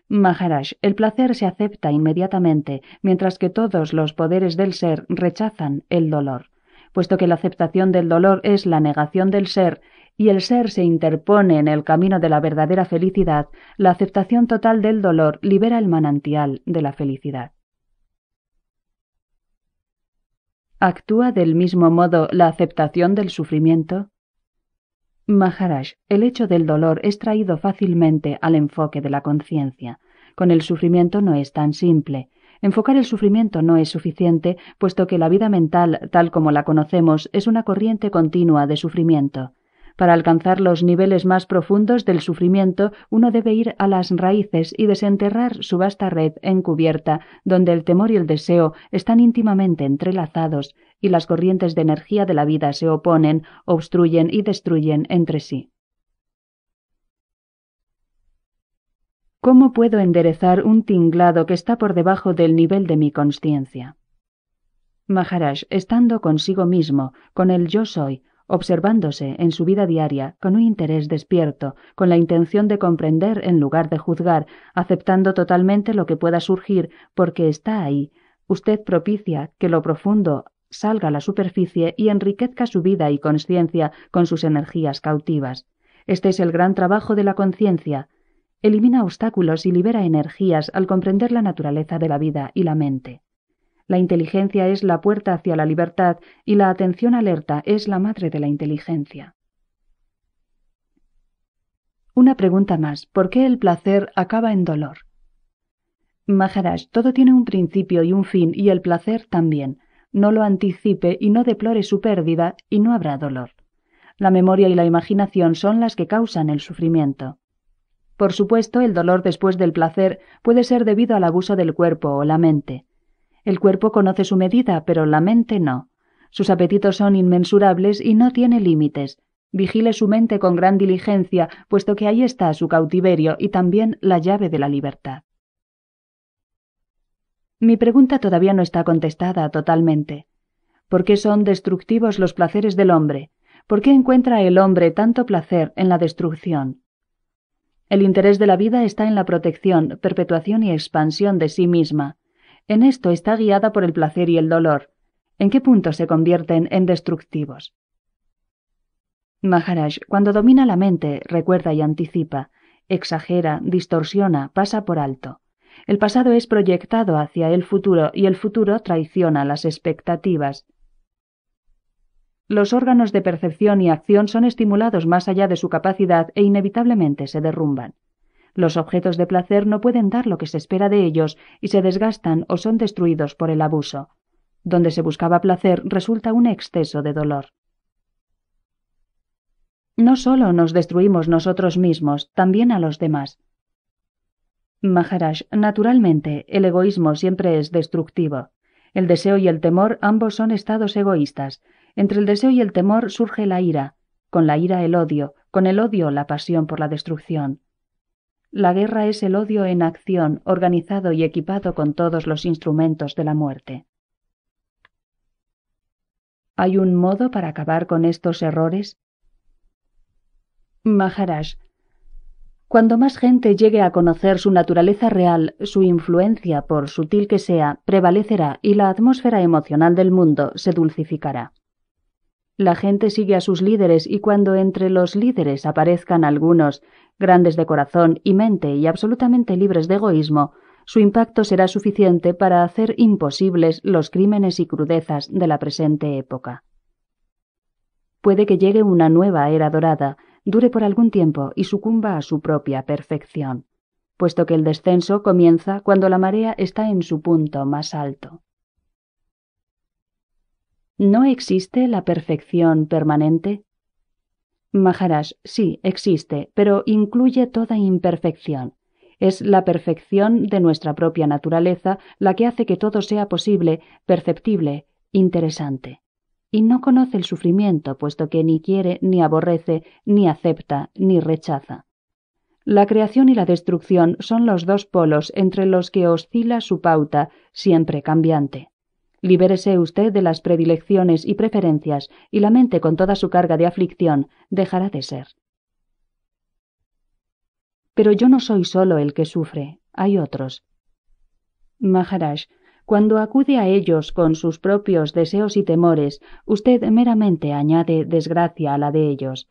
Maharaj, el placer se acepta inmediatamente, mientras que todos los poderes del ser rechazan el dolor. Puesto que la aceptación del dolor es la negación del ser, y el ser se interpone en el camino de la verdadera felicidad, la aceptación total del dolor libera el manantial de la felicidad. ¿Actúa del mismo modo la aceptación del sufrimiento? Maharaj, el hecho del dolor es traído fácilmente al enfoque de la conciencia. Con el sufrimiento no es tan simple. Enfocar el sufrimiento no es suficiente, puesto que la vida mental, tal como la conocemos, es una corriente continua de sufrimiento. Para alcanzar los niveles más profundos del sufrimiento, uno debe ir a las raíces y desenterrar su vasta red encubierta, donde el temor y el deseo están íntimamente entrelazados y las corrientes de energía de la vida se oponen, obstruyen y destruyen entre sí. ¿Cómo puedo enderezar un tinglado que está por debajo del nivel de mi conciencia? Maharaj, estando consigo mismo, con el yo soy, observándose en su vida diaria con un interés despierto, con la intención de comprender en lugar de juzgar, aceptando totalmente lo que pueda surgir porque está ahí. Usted propicia que lo profundo salga a la superficie y enriquezca su vida y conciencia con sus energías cautivas. Este es el gran trabajo de la conciencia. Elimina obstáculos y libera energías al comprender la naturaleza de la vida y la mente. La inteligencia es la puerta hacia la libertad y la atención alerta es la madre de la inteligencia. Una pregunta más. ¿Por qué el placer acaba en dolor? Maharaj, todo tiene un principio y un fin y el placer también. No lo anticipe y no deplore su pérdida y no habrá dolor. La memoria y la imaginación son las que causan el sufrimiento. Por supuesto, el dolor después del placer puede ser debido al abuso del cuerpo o la mente. El cuerpo conoce su medida, pero la mente no. Sus apetitos son inmensurables y no tiene límites. Vigile su mente con gran diligencia, puesto que ahí está su cautiverio y también la llave de la libertad. Mi pregunta todavía no está contestada totalmente. ¿Por qué son destructivos los placeres del hombre? ¿Por qué encuentra el hombre tanto placer en la destrucción? El interés de la vida está en la protección, perpetuación y expansión de sí misma. En esto está guiada por el placer y el dolor. ¿En qué punto se convierten en destructivos? Maharaj, cuando domina la mente, recuerda y anticipa, exagera, distorsiona, pasa por alto. El pasado es proyectado hacia el futuro y el futuro traiciona las expectativas. Los órganos de percepción y acción son estimulados más allá de su capacidad e inevitablemente se derrumban. Los objetos de placer no pueden dar lo que se espera de ellos y se desgastan o son destruidos por el abuso. Donde se buscaba placer resulta un exceso de dolor. No solo nos destruimos nosotros mismos, también a los demás. Maharaj, naturalmente, el egoísmo siempre es destructivo. El deseo y el temor ambos son estados egoístas. Entre el deseo y el temor surge la ira, con la ira el odio, con el odio la pasión por la destrucción. La guerra es el odio en acción, organizado y equipado con todos los instrumentos de la muerte. ¿Hay un modo para acabar con estos errores? Maharaj, cuando más gente llegue a conocer su naturaleza real, su influencia, por sutil que sea, prevalecerá y la atmósfera emocional del mundo se dulcificará. La gente sigue a sus líderes y cuando entre los líderes aparezcan algunos grandes de corazón y mente y absolutamente libres de egoísmo, su impacto será suficiente para hacer imposibles los crímenes y crudezas de la presente época. Puede que llegue una nueva era dorada, dure por algún tiempo y sucumba a su propia perfección, puesto que el descenso comienza cuando la marea está en su punto más alto. ¿No existe la perfección permanente? Maharaj, sí, existe, pero incluye toda imperfección. Es la perfección de nuestra propia naturaleza la que hace que todo sea posible, perceptible, interesante. Y no conoce el sufrimiento, puesto que ni quiere, ni aborrece, ni acepta, ni rechaza. La creación y la destrucción son los dos polos entre los que oscila su pauta, siempre cambiante. Libérese usted de las predilecciones y preferencias, y la mente con toda su carga de aflicción dejará de ser. Pero yo no soy solo el que sufre, hay otros. Maharaj, cuando acude a ellos con sus propios deseos y temores, usted meramente añade desgracia a la de ellos.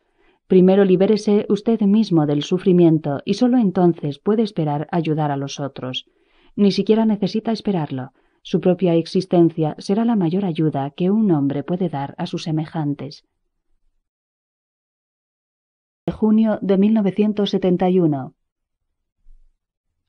Primero libérese usted mismo del sufrimiento y sólo entonces puede esperar ayudar a los otros. Ni siquiera necesita esperarlo. Su propia existencia será la mayor ayuda que un hombre puede dar a sus semejantes. junio de 1971.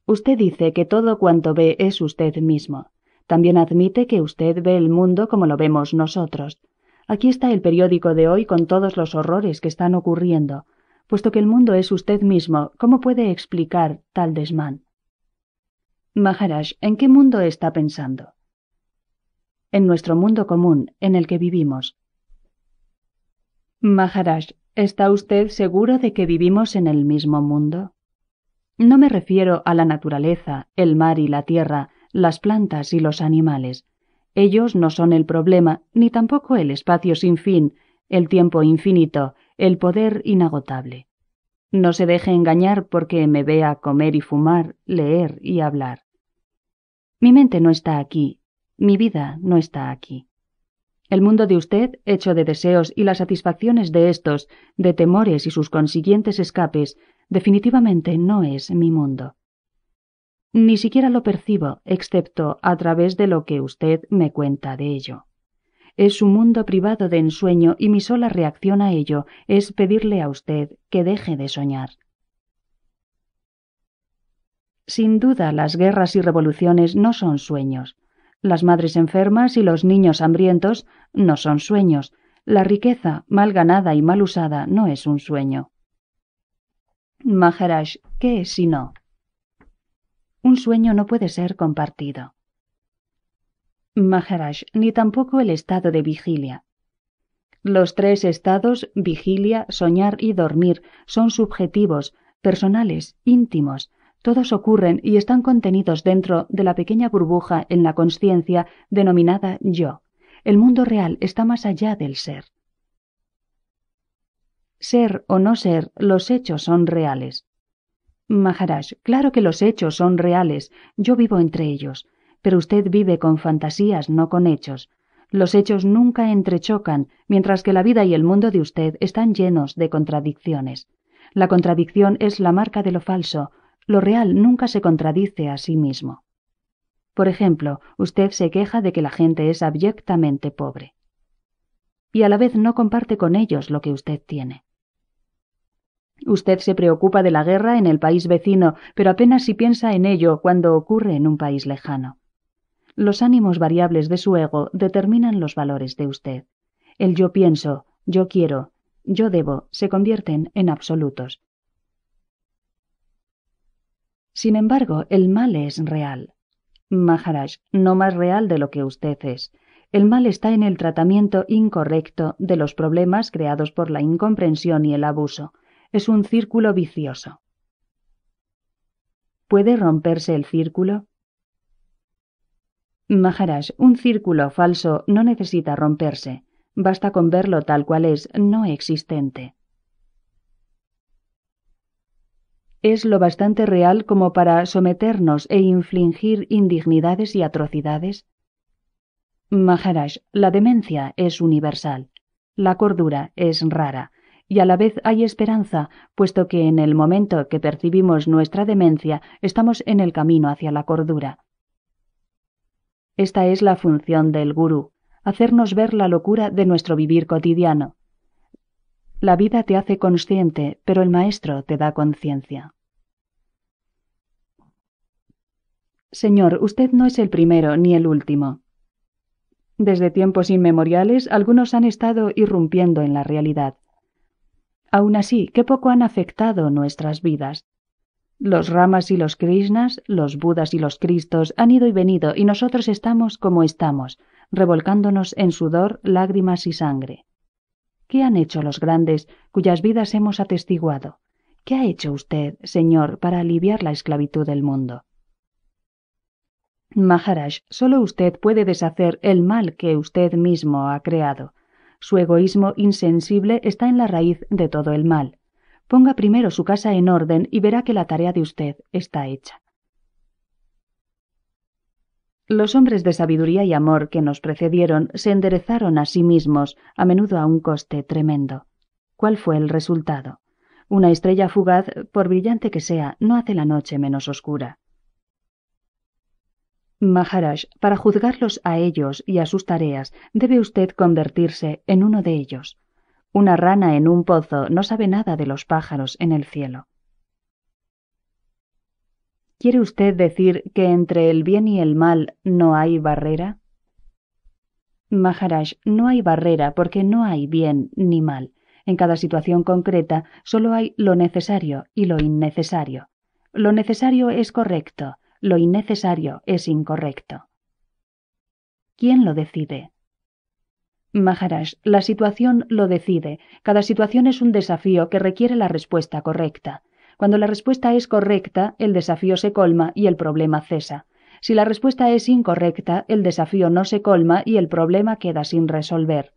Usted dice que todo cuanto ve es usted mismo. También admite que usted ve el mundo como lo vemos nosotros. Aquí está el periódico de hoy con todos los horrores que están ocurriendo. Puesto que el mundo es usted mismo, ¿cómo puede explicar tal desmán? Maharaj, ¿en qué mundo está pensando? En nuestro mundo común, en el que vivimos. Maharaj, ¿está usted seguro de que vivimos en el mismo mundo? No me refiero a la naturaleza, el mar y la tierra, las plantas y los animales. Ellos no son el problema, ni tampoco el espacio sin fin, el tiempo infinito, el poder inagotable. No se deje engañar porque me vea comer y fumar, leer y hablar. Mi mente no está aquí, mi vida no está aquí. El mundo de usted, hecho de deseos y las satisfacciones de estos, de temores y sus consiguientes escapes, definitivamente no es mi mundo. Ni siquiera lo percibo, excepto a través de lo que usted me cuenta de ello. Es un mundo privado de ensueño y mi sola reacción a ello es pedirle a usted que deje de soñar. Sin duda, las guerras y revoluciones no son sueños. Las madres enfermas y los niños hambrientos no son sueños. La riqueza, mal ganada y mal usada, no es un sueño. Maharaj, ¿qué es si no? Un sueño no puede ser compartido. Maharaj, ni tampoco el estado de vigilia. Los tres estados, vigilia, soñar y dormir, son subjetivos, personales, íntimos, todos ocurren y están contenidos dentro de la pequeña burbuja en la conciencia denominada yo. El mundo real está más allá del ser. Ser o no ser, los hechos son reales. Maharaj, claro que los hechos son reales, yo vivo entre ellos, pero usted vive con fantasías, no con hechos. Los hechos nunca entrechocan, mientras que la vida y el mundo de usted están llenos de contradicciones. La contradicción es la marca de lo falso, lo real nunca se contradice a sí mismo. Por ejemplo, usted se queja de que la gente es abyectamente pobre. Y a la vez no comparte con ellos lo que usted tiene. Usted se preocupa de la guerra en el país vecino, pero apenas si piensa en ello cuando ocurre en un país lejano. Los ánimos variables de su ego determinan los valores de usted. El yo pienso, yo quiero, yo debo se convierten en absolutos, sin embargo, el mal es real. Maharaj, no más real de lo que usted es. El mal está en el tratamiento incorrecto de los problemas creados por la incomprensión y el abuso. Es un círculo vicioso. ¿Puede romperse el círculo? Maharaj, un círculo falso no necesita romperse. Basta con verlo tal cual es, no existente. es lo bastante real como para someternos e infligir indignidades y atrocidades? Maharaj, la demencia es universal, la cordura es rara, y a la vez hay esperanza, puesto que en el momento que percibimos nuestra demencia estamos en el camino hacia la cordura. Esta es la función del gurú, hacernos ver la locura de nuestro vivir cotidiano. La vida te hace consciente, pero el maestro te da conciencia. Señor, usted no es el primero ni el último. Desde tiempos inmemoriales, algunos han estado irrumpiendo en la realidad. Aún así, qué poco han afectado nuestras vidas. Los ramas y los Krishnas, los Budas y los Cristos han ido y venido y nosotros estamos como estamos, revolcándonos en sudor, lágrimas y sangre. ¿Qué han hecho los grandes cuyas vidas hemos atestiguado? ¿Qué ha hecho usted, Señor, para aliviar la esclavitud del mundo? Maharaj, solo usted puede deshacer el mal que usted mismo ha creado. Su egoísmo insensible está en la raíz de todo el mal. Ponga primero su casa en orden y verá que la tarea de usted está hecha. Los hombres de sabiduría y amor que nos precedieron se enderezaron a sí mismos, a menudo a un coste tremendo. ¿Cuál fue el resultado? Una estrella fugaz, por brillante que sea, no hace la noche menos oscura. Maharaj, para juzgarlos a ellos y a sus tareas, debe usted convertirse en uno de ellos. Una rana en un pozo no sabe nada de los pájaros en el cielo. ¿Quiere usted decir que entre el bien y el mal no hay barrera? Maharaj, no hay barrera porque no hay bien ni mal. En cada situación concreta solo hay lo necesario y lo innecesario. Lo necesario es correcto, lo innecesario es incorrecto. ¿Quién lo decide? Maharaj, la situación lo decide. Cada situación es un desafío que requiere la respuesta correcta. Cuando la respuesta es correcta, el desafío se colma y el problema cesa. Si la respuesta es incorrecta, el desafío no se colma y el problema queda sin resolver.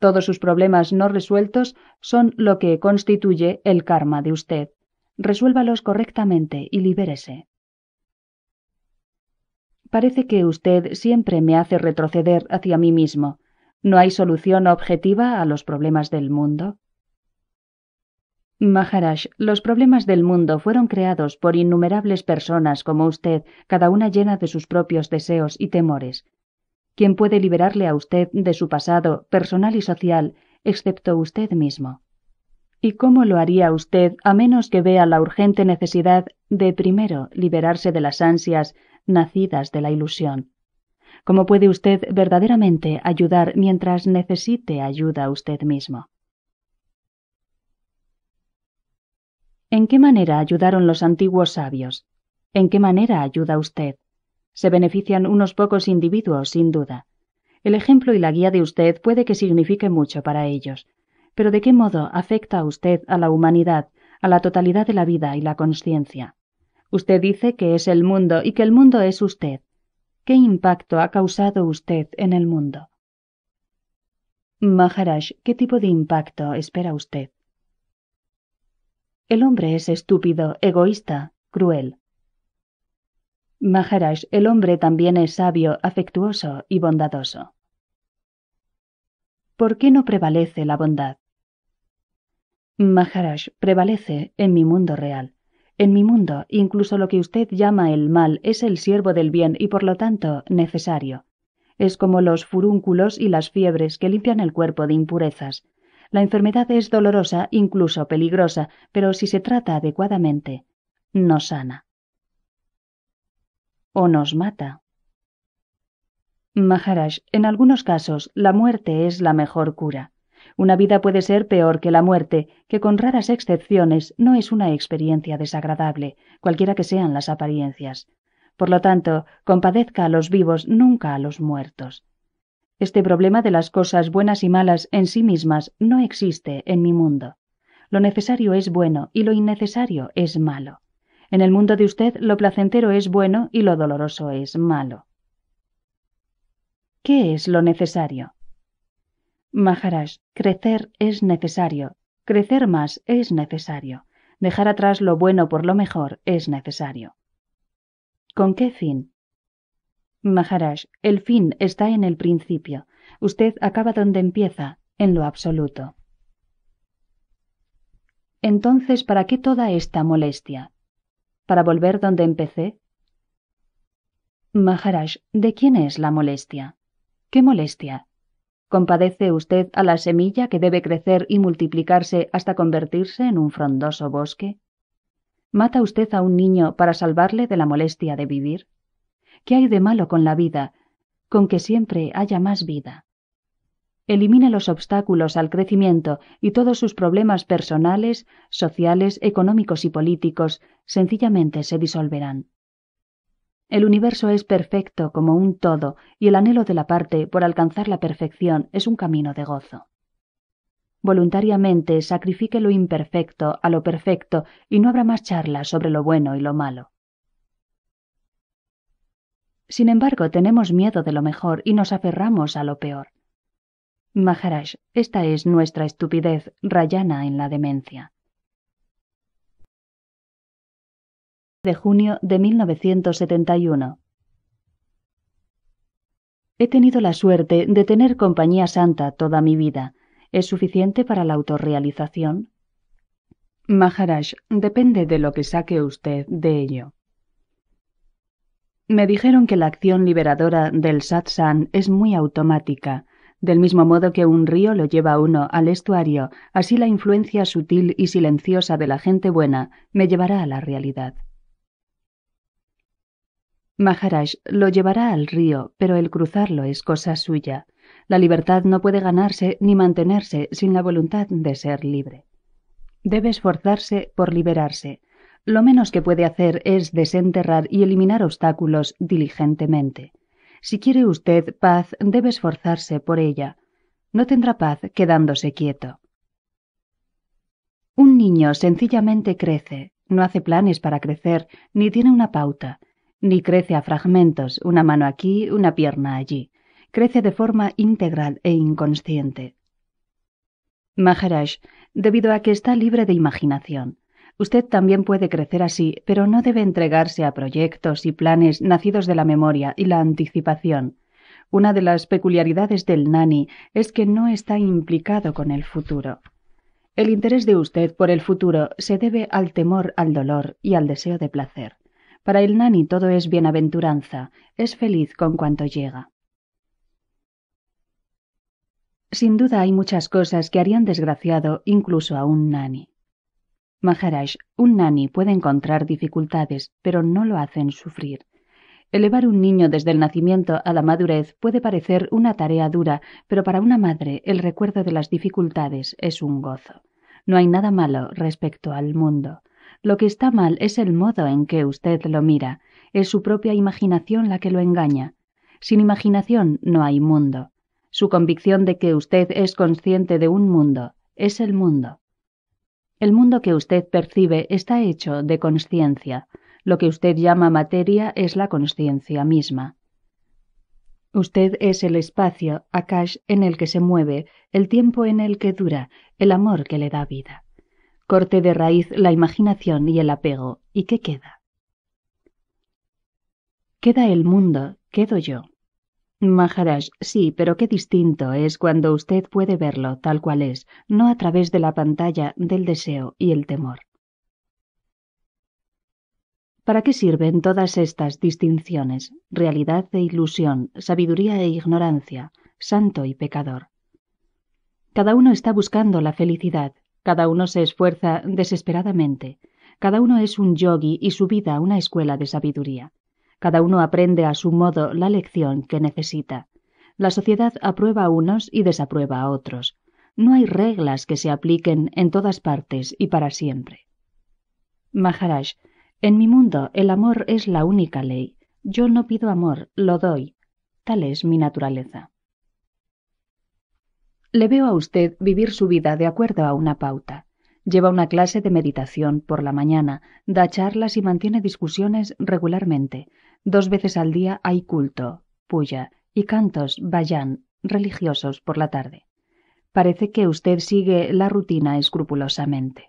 Todos sus problemas no resueltos son lo que constituye el karma de usted. Resuélvalos correctamente y libérese. Parece que usted siempre me hace retroceder hacia mí mismo. ¿No hay solución objetiva a los problemas del mundo? Maharaj, los problemas del mundo fueron creados por innumerables personas como usted, cada una llena de sus propios deseos y temores. ¿Quién puede liberarle a usted de su pasado personal y social, excepto usted mismo? ¿Y cómo lo haría usted a menos que vea la urgente necesidad de, primero, liberarse de las ansias nacidas de la ilusión. ¿Cómo puede usted verdaderamente ayudar mientras necesite ayuda usted mismo? ¿En qué manera ayudaron los antiguos sabios? ¿En qué manera ayuda usted? Se benefician unos pocos individuos, sin duda. El ejemplo y la guía de usted puede que signifique mucho para ellos. Pero ¿de qué modo afecta usted a la humanidad, a la totalidad de la vida y la conciencia? Usted dice que es el mundo y que el mundo es usted. ¿Qué impacto ha causado usted en el mundo? Maharaj, ¿qué tipo de impacto espera usted? El hombre es estúpido, egoísta, cruel. Maharaj, el hombre también es sabio, afectuoso y bondadoso. ¿Por qué no prevalece la bondad? Maharaj, prevalece en mi mundo real. En mi mundo, incluso lo que usted llama el mal es el siervo del bien y por lo tanto necesario. Es como los furúnculos y las fiebres que limpian el cuerpo de impurezas. La enfermedad es dolorosa, incluso peligrosa, pero si se trata adecuadamente, nos sana. O nos mata. Maharaj, en algunos casos, la muerte es la mejor cura. Una vida puede ser peor que la muerte, que con raras excepciones no es una experiencia desagradable, cualquiera que sean las apariencias. Por lo tanto, compadezca a los vivos, nunca a los muertos. Este problema de las cosas buenas y malas en sí mismas no existe en mi mundo. Lo necesario es bueno y lo innecesario es malo. En el mundo de usted lo placentero es bueno y lo doloroso es malo. ¿Qué es lo necesario? Maharaj, crecer es necesario, crecer más es necesario, dejar atrás lo bueno por lo mejor es necesario. ¿Con qué fin? Maharaj, el fin está en el principio. Usted acaba donde empieza, en lo absoluto. Entonces, ¿para qué toda esta molestia? ¿Para volver donde empecé? Maharaj, ¿de quién es la molestia? ¿Qué molestia? Compadece usted a la semilla que debe crecer y multiplicarse hasta convertirse en un frondoso bosque. ¿Mata usted a un niño para salvarle de la molestia de vivir? ¿Qué hay de malo con la vida, con que siempre haya más vida? Elimine los obstáculos al crecimiento y todos sus problemas personales, sociales, económicos y políticos sencillamente se disolverán. El universo es perfecto como un todo y el anhelo de la parte por alcanzar la perfección es un camino de gozo. Voluntariamente sacrifique lo imperfecto a lo perfecto y no habrá más charlas sobre lo bueno y lo malo. Sin embargo, tenemos miedo de lo mejor y nos aferramos a lo peor. Maharaj, esta es nuestra estupidez rayana en la demencia. de junio de 1971. He tenido la suerte de tener compañía santa toda mi vida. ¿Es suficiente para la autorrealización? Maharaj, depende de lo que saque usted de ello. Me dijeron que la acción liberadora del satsang es muy automática. Del mismo modo que un río lo lleva uno al estuario, así la influencia sutil y silenciosa de la gente buena me llevará a la realidad. Maharaj lo llevará al río, pero el cruzarlo es cosa suya. La libertad no puede ganarse ni mantenerse sin la voluntad de ser libre. Debe esforzarse por liberarse. Lo menos que puede hacer es desenterrar y eliminar obstáculos diligentemente. Si quiere usted paz, debe esforzarse por ella. No tendrá paz quedándose quieto. Un niño sencillamente crece, no hace planes para crecer, ni tiene una pauta ni crece a fragmentos, una mano aquí, una pierna allí. Crece de forma integral e inconsciente. Maharaj, debido a que está libre de imaginación, usted también puede crecer así, pero no debe entregarse a proyectos y planes nacidos de la memoria y la anticipación. Una de las peculiaridades del nani es que no está implicado con el futuro. El interés de usted por el futuro se debe al temor al dolor y al deseo de placer. Para el nani todo es bienaventuranza, es feliz con cuanto llega. Sin duda hay muchas cosas que harían desgraciado incluso a un nani. Maharaj, un nani puede encontrar dificultades, pero no lo hacen sufrir. Elevar un niño desde el nacimiento a la madurez puede parecer una tarea dura, pero para una madre el recuerdo de las dificultades es un gozo. No hay nada malo respecto al mundo. Lo que está mal es el modo en que usted lo mira, es su propia imaginación la que lo engaña. Sin imaginación no hay mundo. Su convicción de que usted es consciente de un mundo es el mundo. El mundo que usted percibe está hecho de conciencia. Lo que usted llama materia es la conciencia misma. Usted es el espacio, Akash, en el que se mueve, el tiempo en el que dura, el amor que le da vida. Corte de raíz la imaginación y el apego. ¿Y qué queda? Queda el mundo, quedo yo. Maharaj, sí, pero qué distinto es cuando usted puede verlo tal cual es, no a través de la pantalla del deseo y el temor. ¿Para qué sirven todas estas distinciones, realidad e ilusión, sabiduría e ignorancia, santo y pecador? Cada uno está buscando la felicidad, cada uno se esfuerza desesperadamente. Cada uno es un yogi y su vida una escuela de sabiduría. Cada uno aprende a su modo la lección que necesita. La sociedad aprueba a unos y desaprueba a otros. No hay reglas que se apliquen en todas partes y para siempre. Maharaj, en mi mundo el amor es la única ley. Yo no pido amor, lo doy. Tal es mi naturaleza. Le veo a usted vivir su vida de acuerdo a una pauta. Lleva una clase de meditación por la mañana, da charlas y mantiene discusiones regularmente. Dos veces al día hay culto, puya, y cantos, bayán, religiosos por la tarde. Parece que usted sigue la rutina escrupulosamente.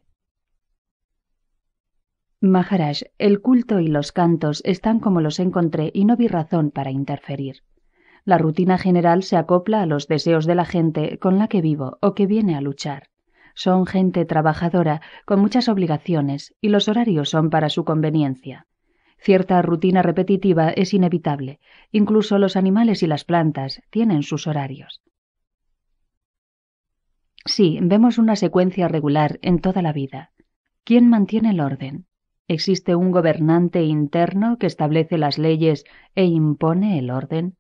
Maharaj, el culto y los cantos están como los encontré y no vi razón para interferir. La rutina general se acopla a los deseos de la gente con la que vivo o que viene a luchar. Son gente trabajadora, con muchas obligaciones, y los horarios son para su conveniencia. Cierta rutina repetitiva es inevitable. Incluso los animales y las plantas tienen sus horarios. Sí, vemos una secuencia regular en toda la vida. ¿Quién mantiene el orden? ¿Existe un gobernante interno que establece las leyes e impone el orden?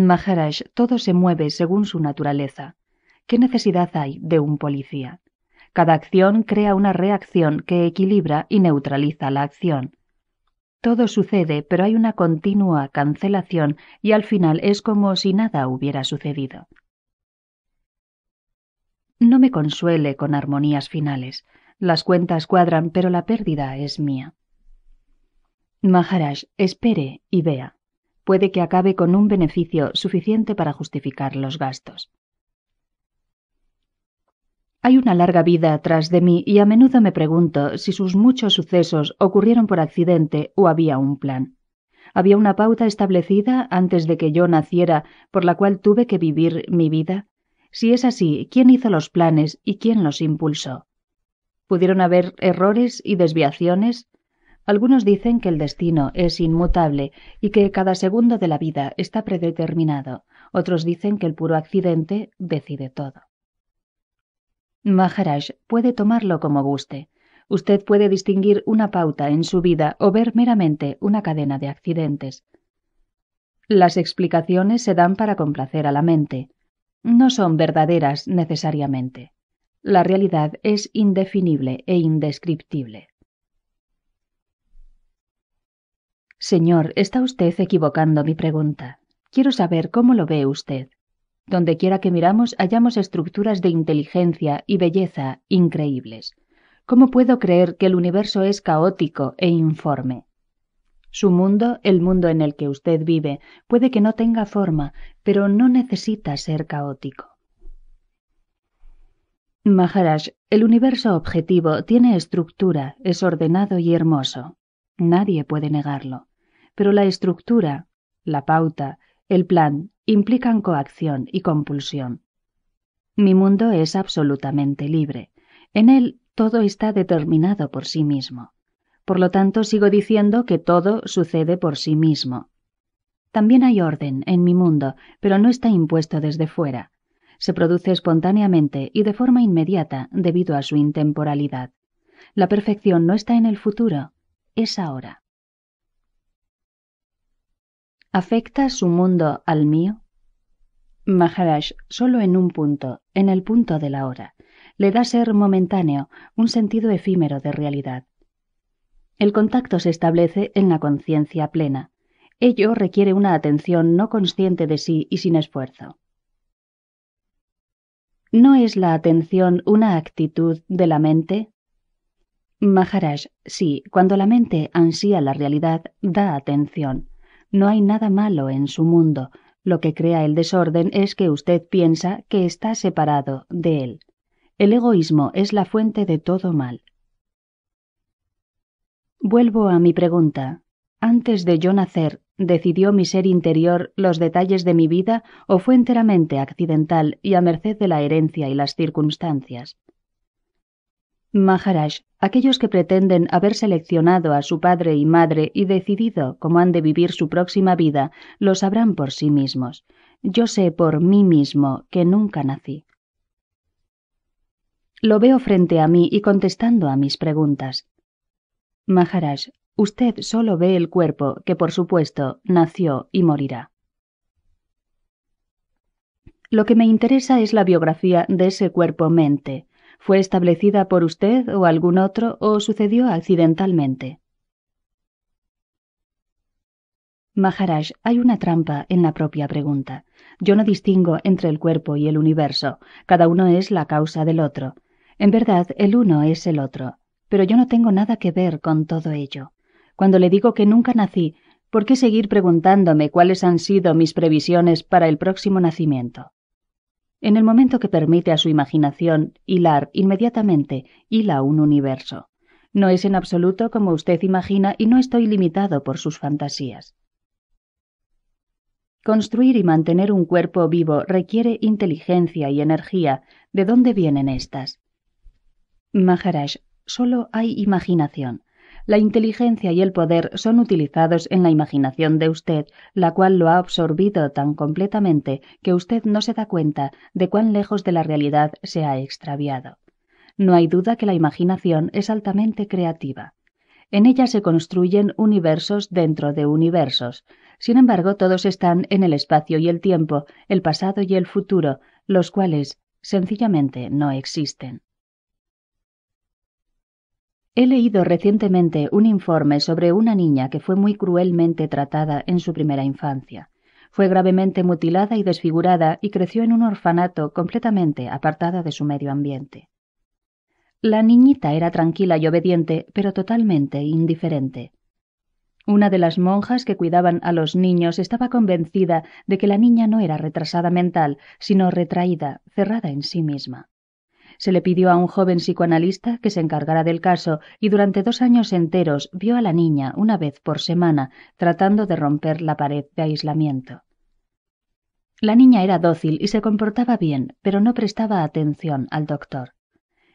Maharaj, todo se mueve según su naturaleza. ¿Qué necesidad hay de un policía? Cada acción crea una reacción que equilibra y neutraliza la acción. Todo sucede, pero hay una continua cancelación y al final es como si nada hubiera sucedido. No me consuele con armonías finales. Las cuentas cuadran, pero la pérdida es mía. Maharaj, espere y vea puede que acabe con un beneficio suficiente para justificar los gastos. Hay una larga vida atrás de mí y a menudo me pregunto si sus muchos sucesos ocurrieron por accidente o había un plan. Había una pauta establecida antes de que yo naciera por la cual tuve que vivir mi vida. Si es así, ¿quién hizo los planes y quién los impulsó? ¿Pudieron haber errores y desviaciones? Algunos dicen que el destino es inmutable y que cada segundo de la vida está predeterminado. Otros dicen que el puro accidente decide todo. Maharaj puede tomarlo como guste. Usted puede distinguir una pauta en su vida o ver meramente una cadena de accidentes. Las explicaciones se dan para complacer a la mente. No son verdaderas necesariamente. La realidad es indefinible e indescriptible. Señor, está usted equivocando mi pregunta. Quiero saber cómo lo ve usted. Donde quiera que miramos hallamos estructuras de inteligencia y belleza increíbles. ¿Cómo puedo creer que el universo es caótico e informe? Su mundo, el mundo en el que usted vive, puede que no tenga forma, pero no necesita ser caótico. Maharaj, el universo objetivo tiene estructura, es ordenado y hermoso. Nadie puede negarlo pero la estructura, la pauta, el plan implican coacción y compulsión. Mi mundo es absolutamente libre. En él todo está determinado por sí mismo. Por lo tanto, sigo diciendo que todo sucede por sí mismo. También hay orden en mi mundo, pero no está impuesto desde fuera. Se produce espontáneamente y de forma inmediata debido a su intemporalidad. La perfección no está en el futuro, es ahora. ¿Afecta su mundo al mío? Maharaj, solo en un punto, en el punto de la hora, le da ser momentáneo, un sentido efímero de realidad. El contacto se establece en la conciencia plena. Ello requiere una atención no consciente de sí y sin esfuerzo. ¿No es la atención una actitud de la mente? Maharaj, sí, cuando la mente ansía la realidad, da atención. No hay nada malo en su mundo. Lo que crea el desorden es que usted piensa que está separado de él. El egoísmo es la fuente de todo mal. Vuelvo a mi pregunta. Antes de yo nacer, ¿decidió mi ser interior los detalles de mi vida o fue enteramente accidental y a merced de la herencia y las circunstancias? Maharaj, aquellos que pretenden haber seleccionado a su padre y madre y decidido cómo han de vivir su próxima vida, lo sabrán por sí mismos. Yo sé por mí mismo que nunca nací. Lo veo frente a mí y contestando a mis preguntas. Maharaj, usted solo ve el cuerpo que, por supuesto, nació y morirá. Lo que me interesa es la biografía de ese cuerpo-mente ¿Fue establecida por usted o algún otro o sucedió accidentalmente? Maharaj, hay una trampa en la propia pregunta. Yo no distingo entre el cuerpo y el universo. Cada uno es la causa del otro. En verdad, el uno es el otro. Pero yo no tengo nada que ver con todo ello. Cuando le digo que nunca nací, ¿por qué seguir preguntándome cuáles han sido mis previsiones para el próximo nacimiento? en el momento que permite a su imaginación hilar inmediatamente, hila un universo. No es en absoluto como usted imagina y no estoy limitado por sus fantasías. Construir y mantener un cuerpo vivo requiere inteligencia y energía. ¿De dónde vienen estas? Maharaj, solo hay imaginación. La inteligencia y el poder son utilizados en la imaginación de usted, la cual lo ha absorbido tan completamente que usted no se da cuenta de cuán lejos de la realidad se ha extraviado. No hay duda que la imaginación es altamente creativa. En ella se construyen universos dentro de universos. Sin embargo, todos están en el espacio y el tiempo, el pasado y el futuro, los cuales sencillamente no existen. He leído recientemente un informe sobre una niña que fue muy cruelmente tratada en su primera infancia. Fue gravemente mutilada y desfigurada y creció en un orfanato completamente apartada de su medio ambiente. La niñita era tranquila y obediente, pero totalmente indiferente. Una de las monjas que cuidaban a los niños estaba convencida de que la niña no era retrasada mental, sino retraída, cerrada en sí misma. Se le pidió a un joven psicoanalista que se encargara del caso y durante dos años enteros vio a la niña una vez por semana tratando de romper la pared de aislamiento. La niña era dócil y se comportaba bien, pero no prestaba atención al doctor.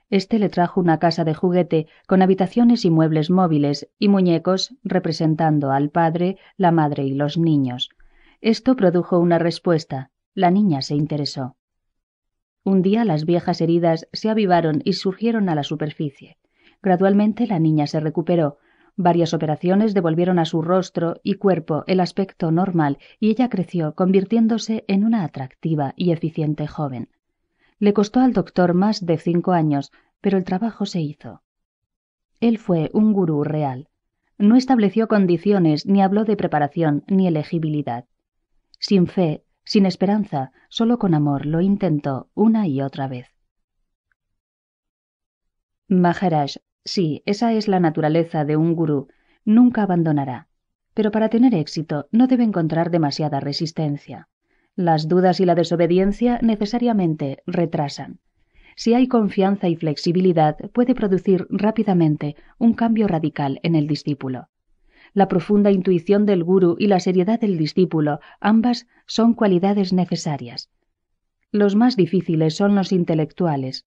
Este le trajo una casa de juguete con habitaciones y muebles móviles y muñecos representando al padre, la madre y los niños. Esto produjo una respuesta. La niña se interesó. Un día las viejas heridas se avivaron y surgieron a la superficie. Gradualmente la niña se recuperó. Varias operaciones devolvieron a su rostro y cuerpo el aspecto normal y ella creció, convirtiéndose en una atractiva y eficiente joven. Le costó al doctor más de cinco años, pero el trabajo se hizo. Él fue un gurú real. No estableció condiciones, ni habló de preparación, ni elegibilidad. Sin fe, sin esperanza, solo con amor lo intentó una y otra vez. Maharaj, sí, esa es la naturaleza de un gurú, nunca abandonará. Pero para tener éxito no debe encontrar demasiada resistencia. Las dudas y la desobediencia necesariamente retrasan. Si hay confianza y flexibilidad, puede producir rápidamente un cambio radical en el discípulo. La profunda intuición del guru y la seriedad del discípulo, ambas son cualidades necesarias. Los más difíciles son los intelectuales.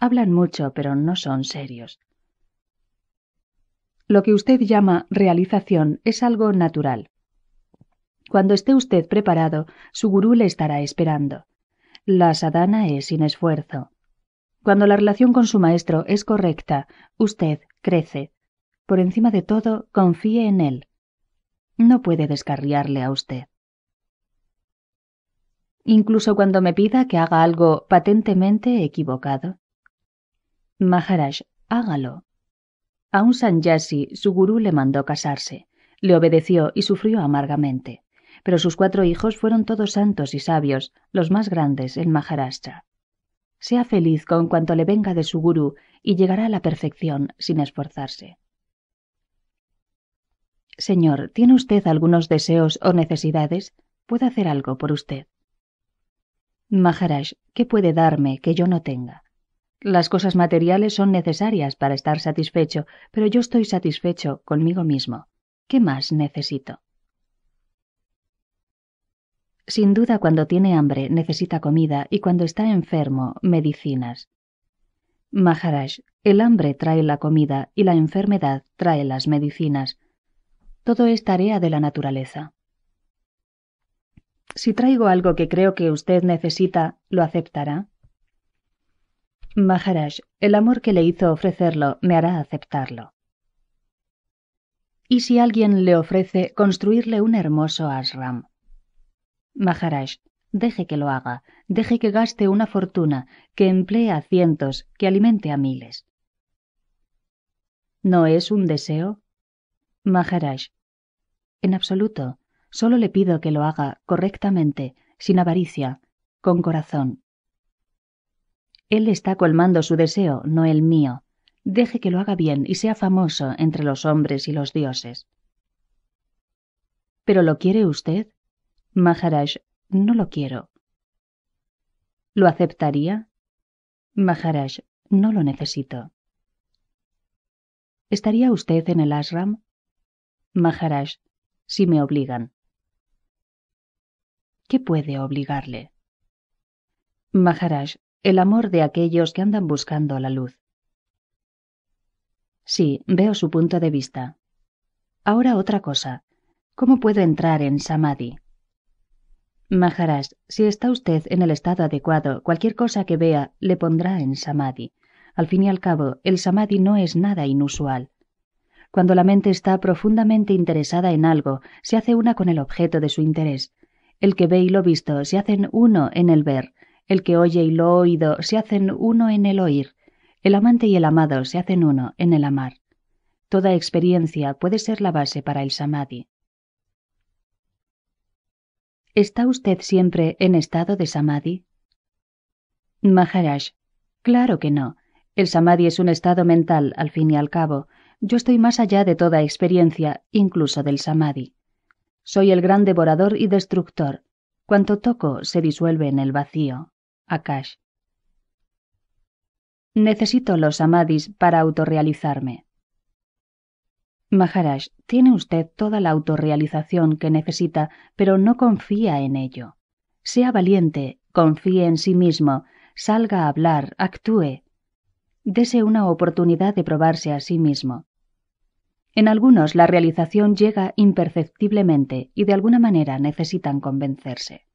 Hablan mucho, pero no son serios. Lo que usted llama realización es algo natural. Cuando esté usted preparado, su gurú le estará esperando. La sadhana es sin esfuerzo. Cuando la relación con su maestro es correcta, usted crece por encima de todo, confíe en él. No puede descarriarle a usted. Incluso cuando me pida que haga algo patentemente equivocado. Maharaj, hágalo. A un sanyasi, su gurú le mandó casarse. Le obedeció y sufrió amargamente. Pero sus cuatro hijos fueron todos santos y sabios, los más grandes en Maharashtra. Sea feliz con cuanto le venga de su gurú y llegará a la perfección sin esforzarse. Señor, ¿tiene usted algunos deseos o necesidades? ¿Puedo hacer algo por usted? Maharaj, ¿qué puede darme que yo no tenga? Las cosas materiales son necesarias para estar satisfecho, pero yo estoy satisfecho conmigo mismo. ¿Qué más necesito? Sin duda cuando tiene hambre necesita comida y cuando está enfermo medicinas. Maharaj, el hambre trae la comida y la enfermedad trae las medicinas. Todo es tarea de la naturaleza. Si traigo algo que creo que usted necesita, ¿lo aceptará? Maharaj, el amor que le hizo ofrecerlo me hará aceptarlo. ¿Y si alguien le ofrece construirle un hermoso ashram? Maharaj, deje que lo haga, deje que gaste una fortuna, que emplee a cientos, que alimente a miles. ¿No es un deseo? Maharaj, en absoluto. Solo le pido que lo haga correctamente, sin avaricia, con corazón. Él está colmando su deseo, no el mío. Deje que lo haga bien y sea famoso entre los hombres y los dioses. ¿Pero lo quiere usted? Maharaj, no lo quiero. ¿Lo aceptaría? Maharaj, no lo necesito. ¿Estaría usted en el ashram? Maharaj, si me obligan. ¿Qué puede obligarle? Maharaj, el amor de aquellos que andan buscando la luz. Sí, veo su punto de vista. Ahora otra cosa. ¿Cómo puedo entrar en Samadhi? Maharaj, si está usted en el estado adecuado, cualquier cosa que vea le pondrá en Samadhi. Al fin y al cabo, el Samadhi no es nada inusual. Cuando la mente está profundamente interesada en algo, se hace una con el objeto de su interés. El que ve y lo visto se hacen uno en el ver, el que oye y lo oído se hacen uno en el oír, el amante y el amado se hacen uno en el amar. Toda experiencia puede ser la base para el samadhi. ¿Está usted siempre en estado de samadhi? Maharaj, claro que no. El samadhi es un estado mental, al fin y al cabo, yo estoy más allá de toda experiencia, incluso del samadhi. Soy el gran devorador y destructor. Cuanto toco se disuelve en el vacío. Akash. Necesito los samadhis para autorrealizarme. Maharaj, tiene usted toda la autorrealización que necesita, pero no confía en ello. Sea valiente, confíe en sí mismo, salga a hablar, actúe, dese una oportunidad de probarse a sí mismo. En algunos la realización llega imperceptiblemente y de alguna manera necesitan convencerse.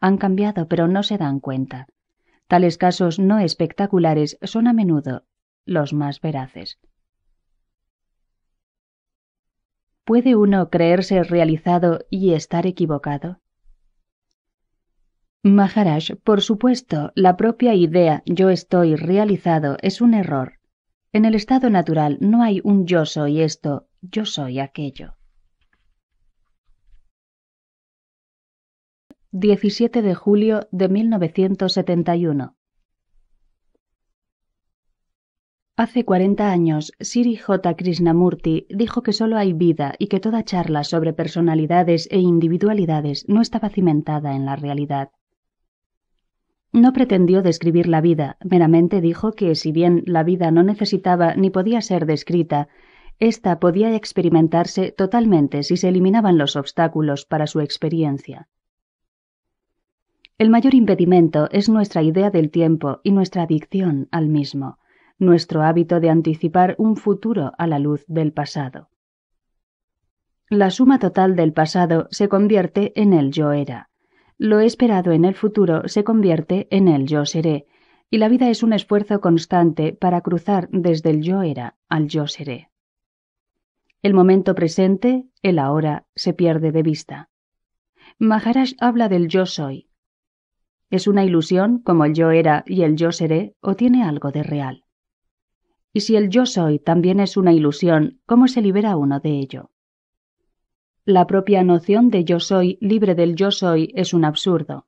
Han cambiado pero no se dan cuenta. Tales casos no espectaculares son a menudo los más veraces. ¿Puede uno creerse realizado y estar equivocado? Maharaj, por supuesto, la propia idea yo estoy realizado es un error. En el estado natural no hay un yo soy esto, yo soy aquello. 17 de julio de 1971. Hace 40 años, Siri J. Krishnamurti dijo que solo hay vida y que toda charla sobre personalidades e individualidades no estaba cimentada en la realidad. No pretendió describir la vida, meramente dijo que si bien la vida no necesitaba ni podía ser descrita, ésta podía experimentarse totalmente si se eliminaban los obstáculos para su experiencia. El mayor impedimento es nuestra idea del tiempo y nuestra adicción al mismo, nuestro hábito de anticipar un futuro a la luz del pasado. La suma total del pasado se convierte en el yo era. Lo esperado en el futuro se convierte en el yo seré, y la vida es un esfuerzo constante para cruzar desde el yo era al yo seré. El momento presente, el ahora, se pierde de vista. Maharaj habla del yo soy. ¿Es una ilusión como el yo era y el yo seré o tiene algo de real? Y si el yo soy también es una ilusión, ¿cómo se libera uno de ello? la propia noción de yo soy libre del yo soy es un absurdo.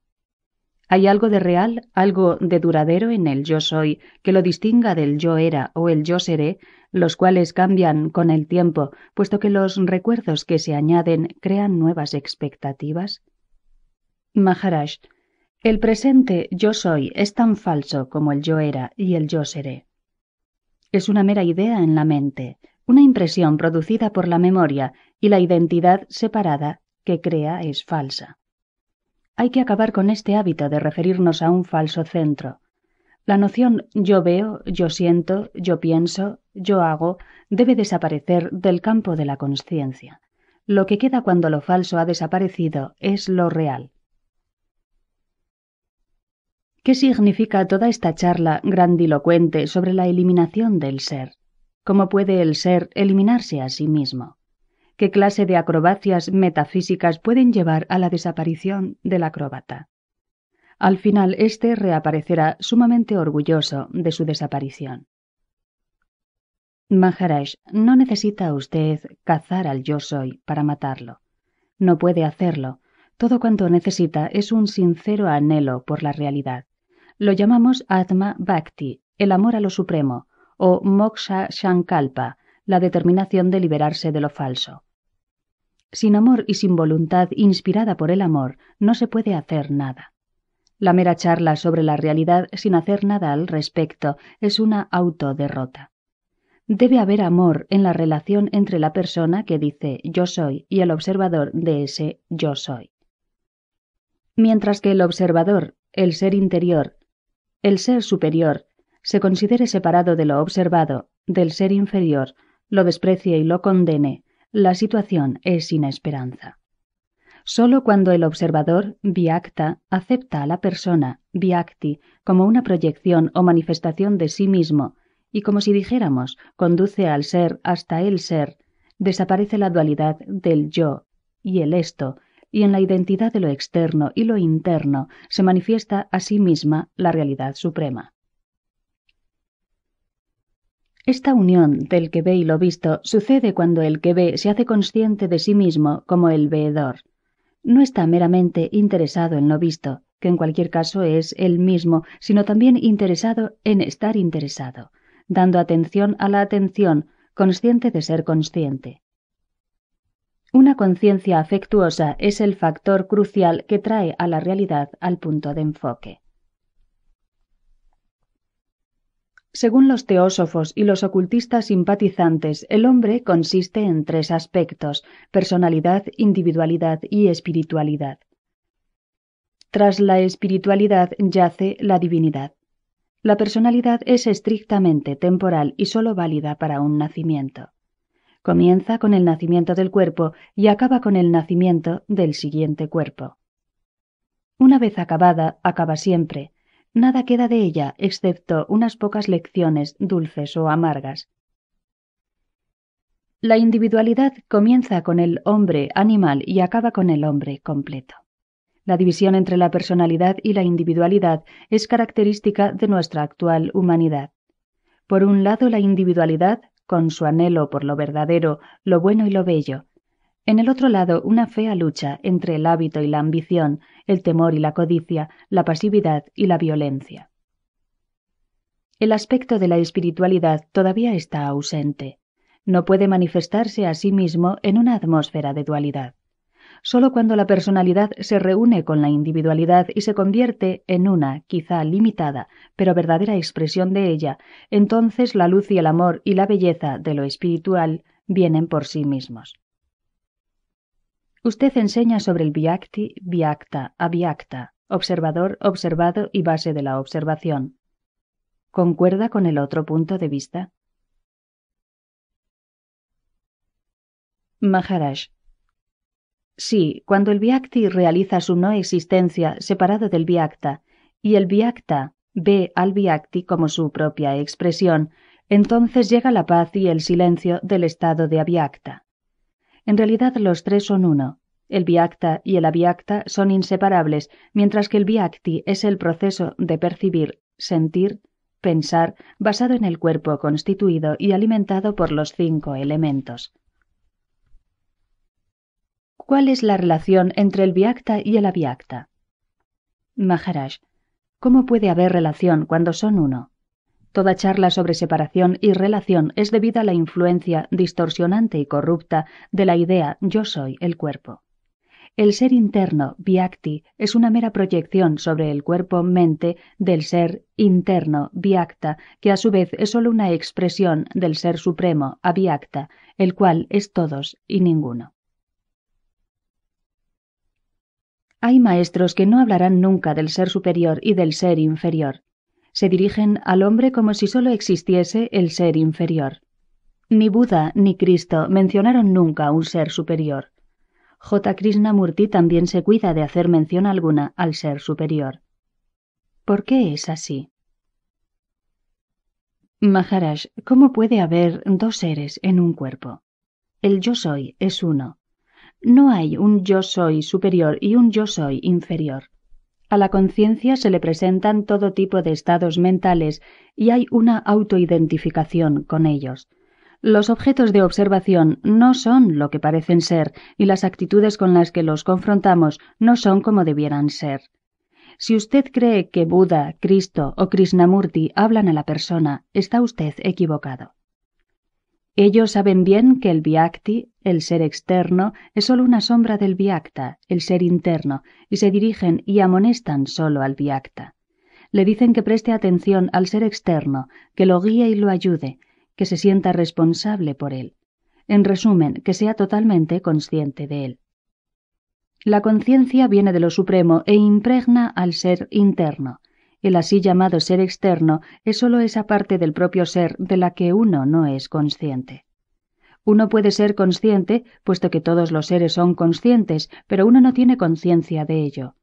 Hay algo de real, algo de duradero en el yo soy, que lo distinga del yo era o el yo seré, los cuales cambian con el tiempo, puesto que los recuerdos que se añaden crean nuevas expectativas. Maharaj, el presente yo soy es tan falso como el yo era y el yo seré. Es una mera idea en la mente, una impresión producida por la memoria y la identidad separada que crea es falsa. Hay que acabar con este hábito de referirnos a un falso centro. La noción yo veo, yo siento, yo pienso, yo hago debe desaparecer del campo de la conciencia. Lo que queda cuando lo falso ha desaparecido es lo real. ¿Qué significa toda esta charla grandilocuente sobre la eliminación del ser? ¿Cómo puede el ser eliminarse a sí mismo? qué clase de acrobacias metafísicas pueden llevar a la desaparición del acróbata. Al final, éste reaparecerá sumamente orgulloso de su desaparición. Maharaj, no necesita usted cazar al yo soy para matarlo. No puede hacerlo. Todo cuanto necesita es un sincero anhelo por la realidad. Lo llamamos Atma Bhakti, el amor a lo supremo, o Moksha Shankalpa, la determinación de liberarse de lo falso. Sin amor y sin voluntad inspirada por el amor no se puede hacer nada. La mera charla sobre la realidad sin hacer nada al respecto es una autoderrota. Debe haber amor en la relación entre la persona que dice yo soy y el observador de ese yo soy. Mientras que el observador, el ser interior, el ser superior, se considere separado de lo observado, del ser inferior, lo desprecie y lo condene, la situación es sin esperanza. Solo cuando el observador viacta acepta a la persona viacti como una proyección o manifestación de sí mismo y como si dijéramos conduce al ser hasta el ser, desaparece la dualidad del yo y el esto, y en la identidad de lo externo y lo interno se manifiesta a sí misma la realidad suprema. Esta unión del que ve y lo visto sucede cuando el que ve se hace consciente de sí mismo como el veedor. No está meramente interesado en lo visto, que en cualquier caso es él mismo, sino también interesado en estar interesado, dando atención a la atención, consciente de ser consciente. Una conciencia afectuosa es el factor crucial que trae a la realidad al punto de enfoque. Según los teósofos y los ocultistas simpatizantes, el hombre consiste en tres aspectos, personalidad, individualidad y espiritualidad. Tras la espiritualidad yace la divinidad. La personalidad es estrictamente temporal y sólo válida para un nacimiento. Comienza con el nacimiento del cuerpo y acaba con el nacimiento del siguiente cuerpo. Una vez acabada, acaba siempre, nada queda de ella excepto unas pocas lecciones dulces o amargas. La individualidad comienza con el hombre animal y acaba con el hombre completo. La división entre la personalidad y la individualidad es característica de nuestra actual humanidad. Por un lado, la individualidad, con su anhelo por lo verdadero, lo bueno y lo bello. En el otro lado, una fea lucha entre el hábito y la ambición, el temor y la codicia, la pasividad y la violencia. El aspecto de la espiritualidad todavía está ausente. No puede manifestarse a sí mismo en una atmósfera de dualidad. Solo cuando la personalidad se reúne con la individualidad y se convierte en una, quizá limitada, pero verdadera expresión de ella, entonces la luz y el amor y la belleza de lo espiritual vienen por sí mismos. Usted enseña sobre el Vyakti, Vyakta, Avyakta, observador, observado y base de la observación. ¿Concuerda con el otro punto de vista? Maharaj. Sí, cuando el Vyakti realiza su no existencia separado del Vyakta y el Vyakta ve al Vyakti como su propia expresión, entonces llega la paz y el silencio del estado de Avyakta. En realidad los tres son uno. El viacta y el aviacta son inseparables, mientras que el viacti es el proceso de percibir, sentir, pensar, basado en el cuerpo constituido y alimentado por los cinco elementos. ¿Cuál es la relación entre el viacta y el aviacta? Maharaj, ¿cómo puede haber relación cuando son uno? Toda charla sobre separación y relación es debida a la influencia distorsionante y corrupta de la idea yo soy el cuerpo. El ser interno, viacti, es una mera proyección sobre el cuerpo-mente del ser interno, viacta, que a su vez es sólo una expresión del ser supremo, viacta el cual es todos y ninguno. Hay maestros que no hablarán nunca del ser superior y del ser inferior, se dirigen al hombre como si solo existiese el ser inferior. Ni Buda ni Cristo mencionaron nunca un ser superior. J. Krishnamurti también se cuida de hacer mención alguna al ser superior. ¿Por qué es así? Maharaj, ¿cómo puede haber dos seres en un cuerpo? El yo soy es uno. No hay un yo soy superior y un yo soy inferior. A la conciencia se le presentan todo tipo de estados mentales y hay una autoidentificación con ellos. Los objetos de observación no son lo que parecen ser y las actitudes con las que los confrontamos no son como debieran ser. Si usted cree que Buda, Cristo o Krishnamurti hablan a la persona, está usted equivocado. Ellos saben bien que el viacti, el ser externo, es sólo una sombra del viacta, el ser interno, y se dirigen y amonestan sólo al viacta. Le dicen que preste atención al ser externo, que lo guíe y lo ayude, que se sienta responsable por él. En resumen, que sea totalmente consciente de él. La conciencia viene de lo supremo e impregna al ser interno, el así llamado ser externo es sólo esa parte del propio ser de la que uno no es consciente. Uno puede ser consciente, puesto que todos los seres son conscientes, pero uno no tiene conciencia de ello.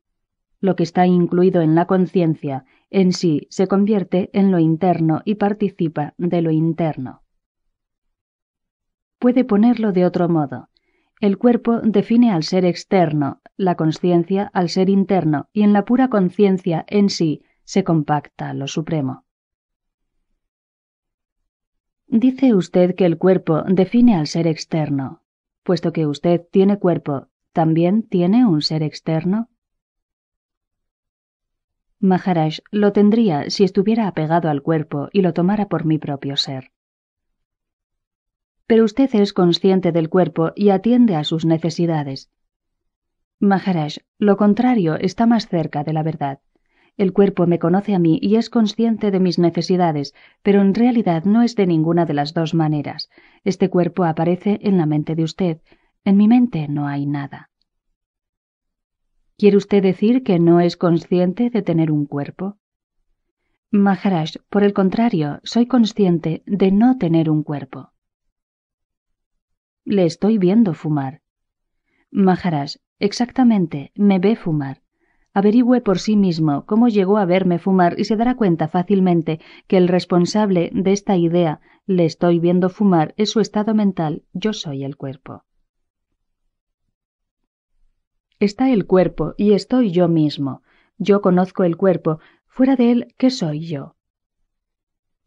Lo que está incluido en la conciencia, en sí, se convierte en lo interno y participa de lo interno. Puede ponerlo de otro modo. El cuerpo define al ser externo, la conciencia al ser interno, y en la pura conciencia en sí se compacta lo supremo. Dice usted que el cuerpo define al ser externo. Puesto que usted tiene cuerpo, ¿también tiene un ser externo? Maharaj lo tendría si estuviera apegado al cuerpo y lo tomara por mi propio ser. Pero usted es consciente del cuerpo y atiende a sus necesidades. Maharaj, lo contrario está más cerca de la verdad. El cuerpo me conoce a mí y es consciente de mis necesidades, pero en realidad no es de ninguna de las dos maneras. Este cuerpo aparece en la mente de usted. En mi mente no hay nada. ¿Quiere usted decir que no es consciente de tener un cuerpo? Maharaj, por el contrario, soy consciente de no tener un cuerpo. Le estoy viendo fumar. Maharaj, exactamente, me ve fumar. Averigüe por sí mismo cómo llegó a verme fumar y se dará cuenta fácilmente que el responsable de esta idea, le estoy viendo fumar, es su estado mental, yo soy el cuerpo. Está el cuerpo y estoy yo mismo. Yo conozco el cuerpo, fuera de él, ¿qué soy yo?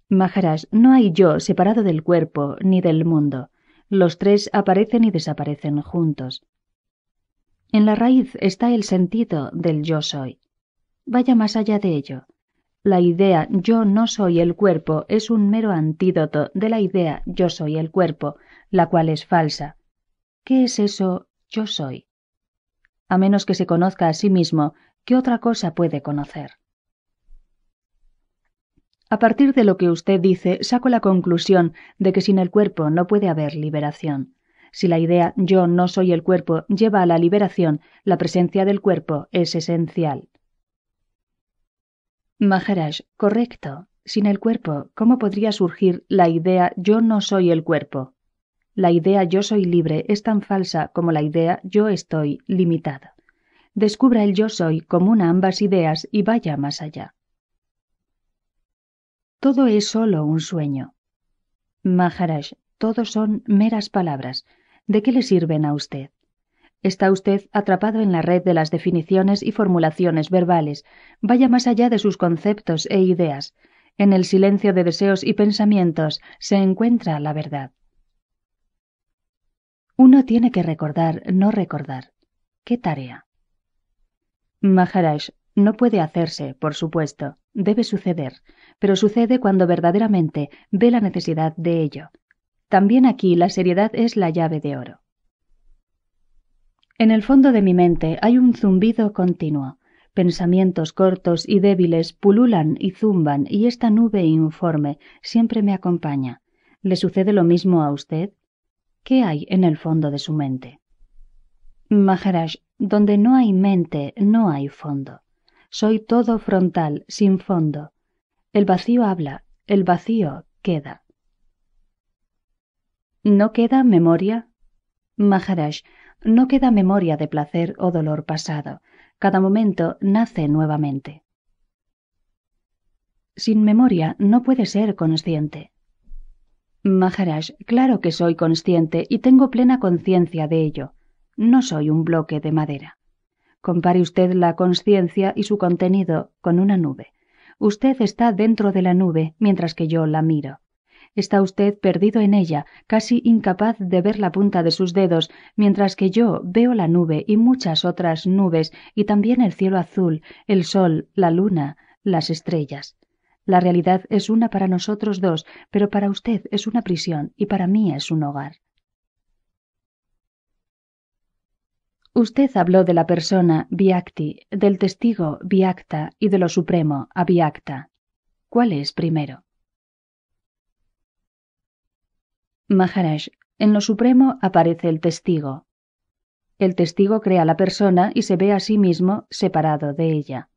Majarás, no hay yo separado del cuerpo ni del mundo. Los tres aparecen y desaparecen juntos. En la raíz está el sentido del yo soy. Vaya más allá de ello. La idea yo no soy el cuerpo es un mero antídoto de la idea yo soy el cuerpo, la cual es falsa. ¿Qué es eso yo soy? A menos que se conozca a sí mismo, ¿qué otra cosa puede conocer? A partir de lo que usted dice, saco la conclusión de que sin el cuerpo no puede haber liberación. Si la idea yo no soy el cuerpo lleva a la liberación, la presencia del cuerpo es esencial. Maharaj, correcto. Sin el cuerpo, ¿cómo podría surgir la idea yo no soy el cuerpo? La idea yo soy libre es tan falsa como la idea yo estoy limitada. Descubra el yo soy común a ambas ideas y vaya más allá. Todo es solo un sueño. Maharaj, todo son meras palabras. ¿De qué le sirven a usted? Está usted atrapado en la red de las definiciones y formulaciones verbales, vaya más allá de sus conceptos e ideas. En el silencio de deseos y pensamientos se encuentra la verdad. Uno tiene que recordar, no recordar. ¿Qué tarea? Maharaj, no puede hacerse, por supuesto, debe suceder, pero sucede cuando verdaderamente ve la necesidad de ello. También aquí la seriedad es la llave de oro. En el fondo de mi mente hay un zumbido continuo. Pensamientos cortos y débiles pululan y zumban y esta nube informe siempre me acompaña. ¿Le sucede lo mismo a usted? ¿Qué hay en el fondo de su mente? Maharaj, donde no hay mente, no hay fondo. Soy todo frontal, sin fondo. El vacío habla, el vacío queda. No queda memoria. Maharaj, no queda memoria de placer o dolor pasado. Cada momento nace nuevamente. Sin memoria no puede ser consciente. Maharaj, claro que soy consciente y tengo plena conciencia de ello. No soy un bloque de madera. Compare usted la conciencia y su contenido con una nube. Usted está dentro de la nube mientras que yo la miro está usted perdido en ella, casi incapaz de ver la punta de sus dedos, mientras que yo veo la nube y muchas otras nubes, y también el cielo azul, el sol, la luna, las estrellas. La realidad es una para nosotros dos, pero para usted es una prisión y para mí es un hogar. Usted habló de la persona viacti, del testigo viacta y de lo supremo aviacta. ¿Cuál es primero? Maharaj, en lo supremo aparece el testigo. El testigo crea la persona y se ve a sí mismo separado de ella.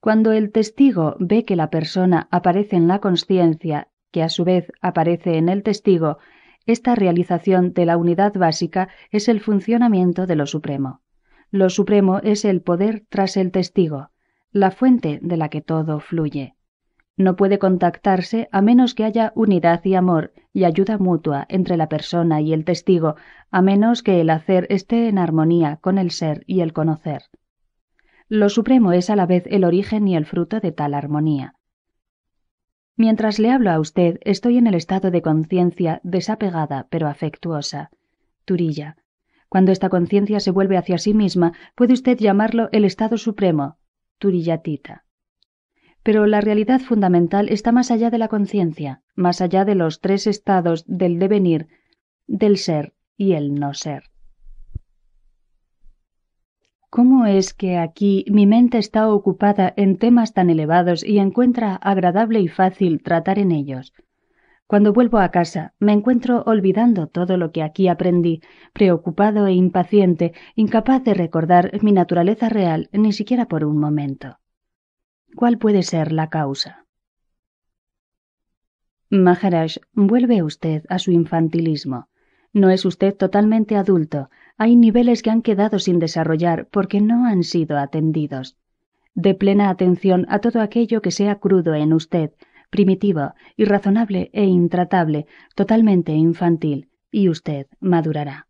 Cuando el testigo ve que la persona aparece en la conciencia, que a su vez aparece en el testigo, esta realización de la unidad básica es el funcionamiento de lo supremo. Lo supremo es el poder tras el testigo, la fuente de la que todo fluye. No puede contactarse a menos que haya unidad y amor y ayuda mutua entre la persona y el testigo, a menos que el hacer esté en armonía con el ser y el conocer. Lo supremo es a la vez el origen y el fruto de tal armonía. Mientras le hablo a usted, estoy en el estado de conciencia desapegada pero afectuosa. Turilla. Cuando esta conciencia se vuelve hacia sí misma, puede usted llamarlo el estado supremo. Turillatita pero la realidad fundamental está más allá de la conciencia, más allá de los tres estados del devenir, del ser y el no ser. ¿Cómo es que aquí mi mente está ocupada en temas tan elevados y encuentra agradable y fácil tratar en ellos? Cuando vuelvo a casa, me encuentro olvidando todo lo que aquí aprendí, preocupado e impaciente, incapaz de recordar mi naturaleza real ni siquiera por un momento. ¿Cuál puede ser la causa? Maharaj, vuelve usted a su infantilismo. No es usted totalmente adulto. Hay niveles que han quedado sin desarrollar porque no han sido atendidos. De plena atención a todo aquello que sea crudo en usted, primitivo, irrazonable e intratable, totalmente infantil, y usted madurará.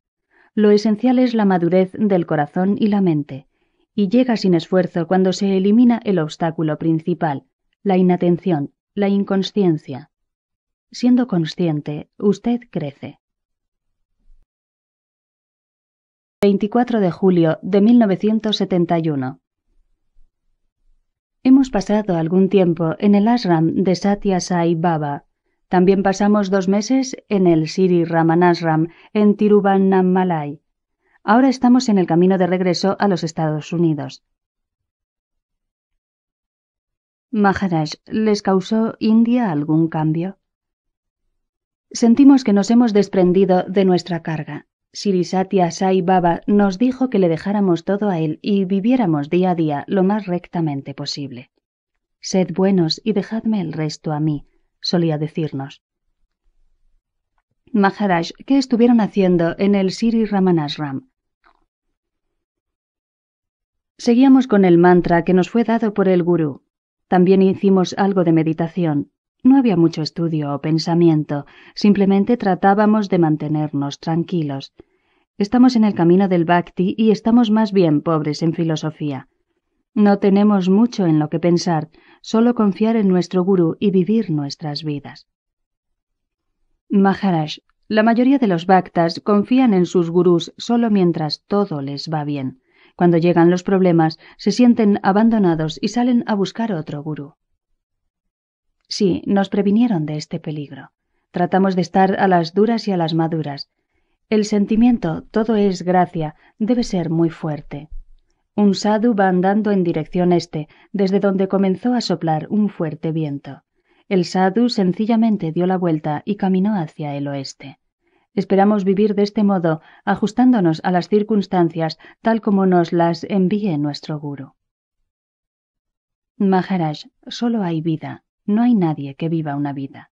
Lo esencial es la madurez del corazón y la mente y llega sin esfuerzo cuando se elimina el obstáculo principal, la inatención, la inconsciencia. Siendo consciente, usted crece. 24 de julio de 1971. Hemos pasado algún tiempo en el ashram de Satya Sai Baba. También pasamos dos meses en el Siri Ramanasram en Tiruvannamalai. Ahora estamos en el camino de regreso a los Estados Unidos. Maharaj, ¿les causó India algún cambio? Sentimos que nos hemos desprendido de nuestra carga. Sirisatya Sai Baba nos dijo que le dejáramos todo a él y viviéramos día a día lo más rectamente posible. Sed buenos y dejadme el resto a mí, solía decirnos. Maharaj, ¿qué estuvieron haciendo en el Siri Ramanashram? Seguíamos con el mantra que nos fue dado por el gurú. También hicimos algo de meditación. No había mucho estudio o pensamiento, simplemente tratábamos de mantenernos tranquilos. Estamos en el camino del bhakti y estamos más bien pobres en filosofía. No tenemos mucho en lo que pensar, solo confiar en nuestro gurú y vivir nuestras vidas. Maharaj, la mayoría de los bhaktas confían en sus gurús solo mientras todo les va bien. Cuando llegan los problemas, se sienten abandonados y salen a buscar otro gurú. Sí, nos previnieron de este peligro. Tratamos de estar a las duras y a las maduras. El sentimiento, todo es gracia, debe ser muy fuerte. Un sadhu va andando en dirección este, desde donde comenzó a soplar un fuerte viento. El sadhu sencillamente dio la vuelta y caminó hacia el oeste. Esperamos vivir de este modo, ajustándonos a las circunstancias tal como nos las envíe nuestro guru. Maharaj, solo hay vida, no hay nadie que viva una vida.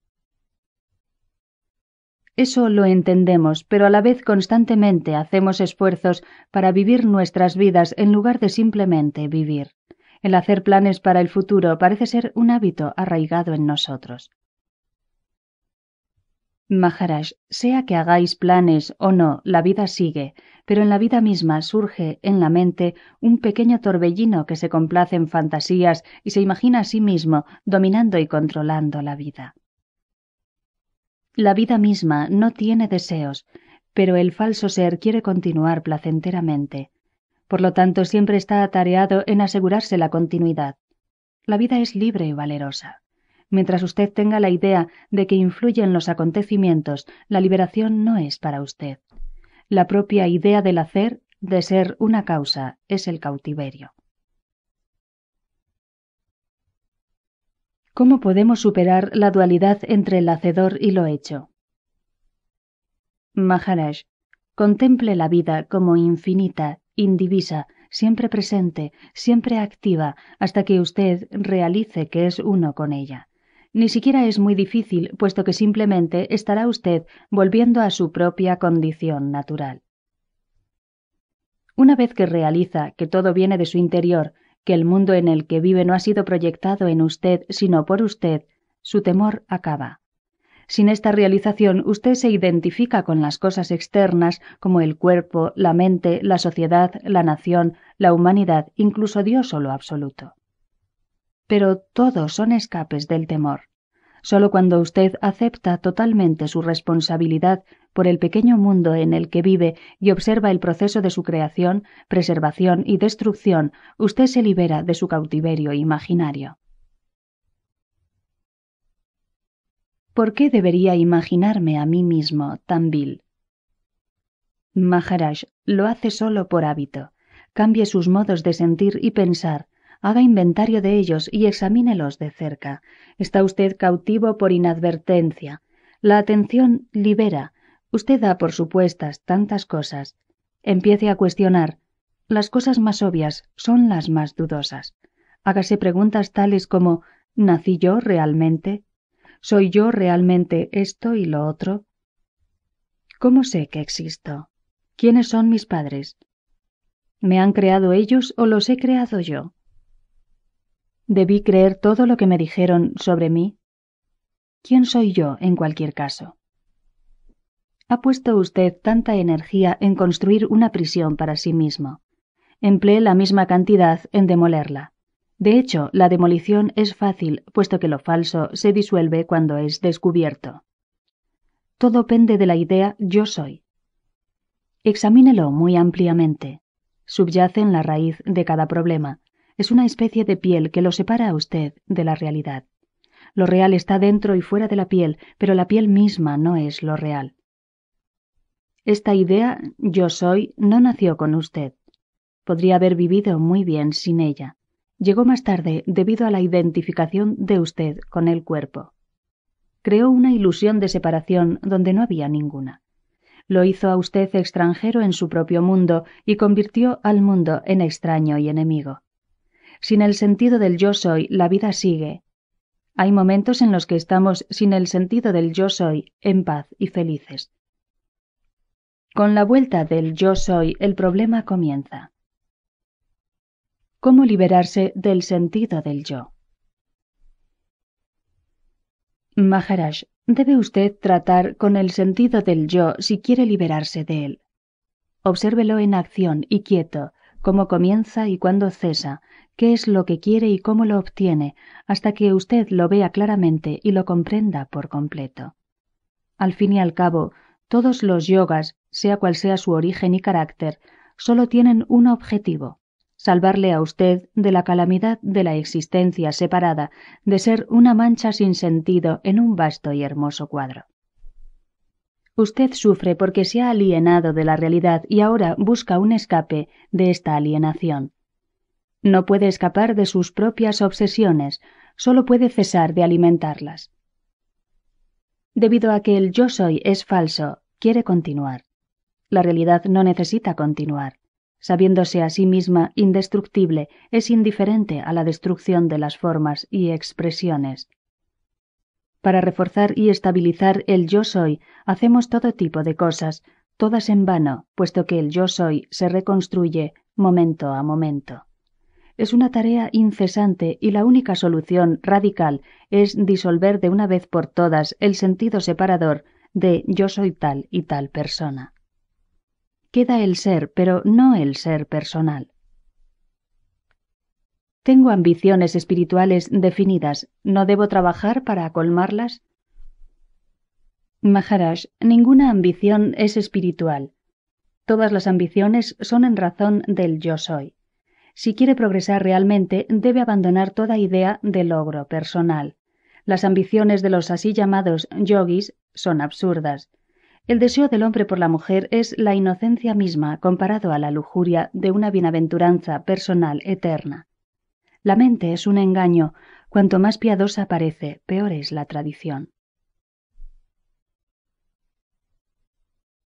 Eso lo entendemos, pero a la vez constantemente hacemos esfuerzos para vivir nuestras vidas en lugar de simplemente vivir. El hacer planes para el futuro parece ser un hábito arraigado en nosotros. Maharaj, sea que hagáis planes o no, la vida sigue, pero en la vida misma surge en la mente un pequeño torbellino que se complace en fantasías y se imagina a sí mismo dominando y controlando la vida. La vida misma no tiene deseos, pero el falso ser quiere continuar placenteramente. Por lo tanto, siempre está atareado en asegurarse la continuidad. La vida es libre y valerosa. Mientras usted tenga la idea de que influyen los acontecimientos, la liberación no es para usted. La propia idea del hacer, de ser una causa, es el cautiverio. ¿Cómo podemos superar la dualidad entre el hacedor y lo hecho? Maharaj, contemple la vida como infinita, indivisa, siempre presente, siempre activa, hasta que usted realice que es uno con ella. Ni siquiera es muy difícil, puesto que simplemente estará usted volviendo a su propia condición natural. Una vez que realiza que todo viene de su interior, que el mundo en el que vive no ha sido proyectado en usted, sino por usted, su temor acaba. Sin esta realización, usted se identifica con las cosas externas como el cuerpo, la mente, la sociedad, la nación, la humanidad, incluso Dios o lo absoluto pero todos son escapes del temor. Solo cuando usted acepta totalmente su responsabilidad por el pequeño mundo en el que vive y observa el proceso de su creación, preservación y destrucción, usted se libera de su cautiverio imaginario. ¿Por qué debería imaginarme a mí mismo tan vil? Maharaj lo hace solo por hábito. Cambie sus modos de sentir y pensar haga inventario de ellos y examínelos de cerca. Está usted cautivo por inadvertencia. La atención libera. Usted da por supuestas tantas cosas. Empiece a cuestionar. Las cosas más obvias son las más dudosas. Hágase preguntas tales como ¿Nací yo realmente? ¿Soy yo realmente esto y lo otro? ¿Cómo sé que existo? ¿Quiénes son mis padres? ¿Me han creado ellos o los he creado yo? ¿Debí creer todo lo que me dijeron sobre mí? ¿Quién soy yo en cualquier caso? Ha puesto usted tanta energía en construir una prisión para sí mismo. Emplee la misma cantidad en demolerla. De hecho, la demolición es fácil, puesto que lo falso se disuelve cuando es descubierto. Todo pende de la idea yo soy. Examínelo muy ampliamente. Subyace en la raíz de cada problema es una especie de piel que lo separa a usted de la realidad. Lo real está dentro y fuera de la piel, pero la piel misma no es lo real. Esta idea yo soy no nació con usted. Podría haber vivido muy bien sin ella. Llegó más tarde debido a la identificación de usted con el cuerpo. Creó una ilusión de separación donde no había ninguna. Lo hizo a usted extranjero en su propio mundo y convirtió al mundo en extraño y enemigo. Sin el sentido del yo soy, la vida sigue. Hay momentos en los que estamos sin el sentido del yo soy, en paz y felices. Con la vuelta del yo soy, el problema comienza. ¿Cómo liberarse del sentido del yo? Maharaj, debe usted tratar con el sentido del yo si quiere liberarse de él. Obsérvelo en acción y quieto, cómo comienza y cuándo cesa, qué es lo que quiere y cómo lo obtiene, hasta que usted lo vea claramente y lo comprenda por completo. Al fin y al cabo, todos los yogas, sea cual sea su origen y carácter, solo tienen un objetivo, salvarle a usted de la calamidad de la existencia separada, de ser una mancha sin sentido en un vasto y hermoso cuadro. Usted sufre porque se ha alienado de la realidad y ahora busca un escape de esta alienación. No puede escapar de sus propias obsesiones, solo puede cesar de alimentarlas. Debido a que el yo soy es falso, quiere continuar. La realidad no necesita continuar. Sabiéndose a sí misma indestructible, es indiferente a la destrucción de las formas y expresiones. Para reforzar y estabilizar el yo soy, hacemos todo tipo de cosas, todas en vano, puesto que el yo soy se reconstruye momento a momento es una tarea incesante y la única solución radical es disolver de una vez por todas el sentido separador de yo soy tal y tal persona. Queda el ser, pero no el ser personal. Tengo ambiciones espirituales definidas, ¿no debo trabajar para colmarlas? Maharaj, ninguna ambición es espiritual. Todas las ambiciones son en razón del yo soy si quiere progresar realmente, debe abandonar toda idea de logro personal. Las ambiciones de los así llamados yogis son absurdas. El deseo del hombre por la mujer es la inocencia misma comparado a la lujuria de una bienaventuranza personal eterna. La mente es un engaño, cuanto más piadosa parece, peor es la tradición.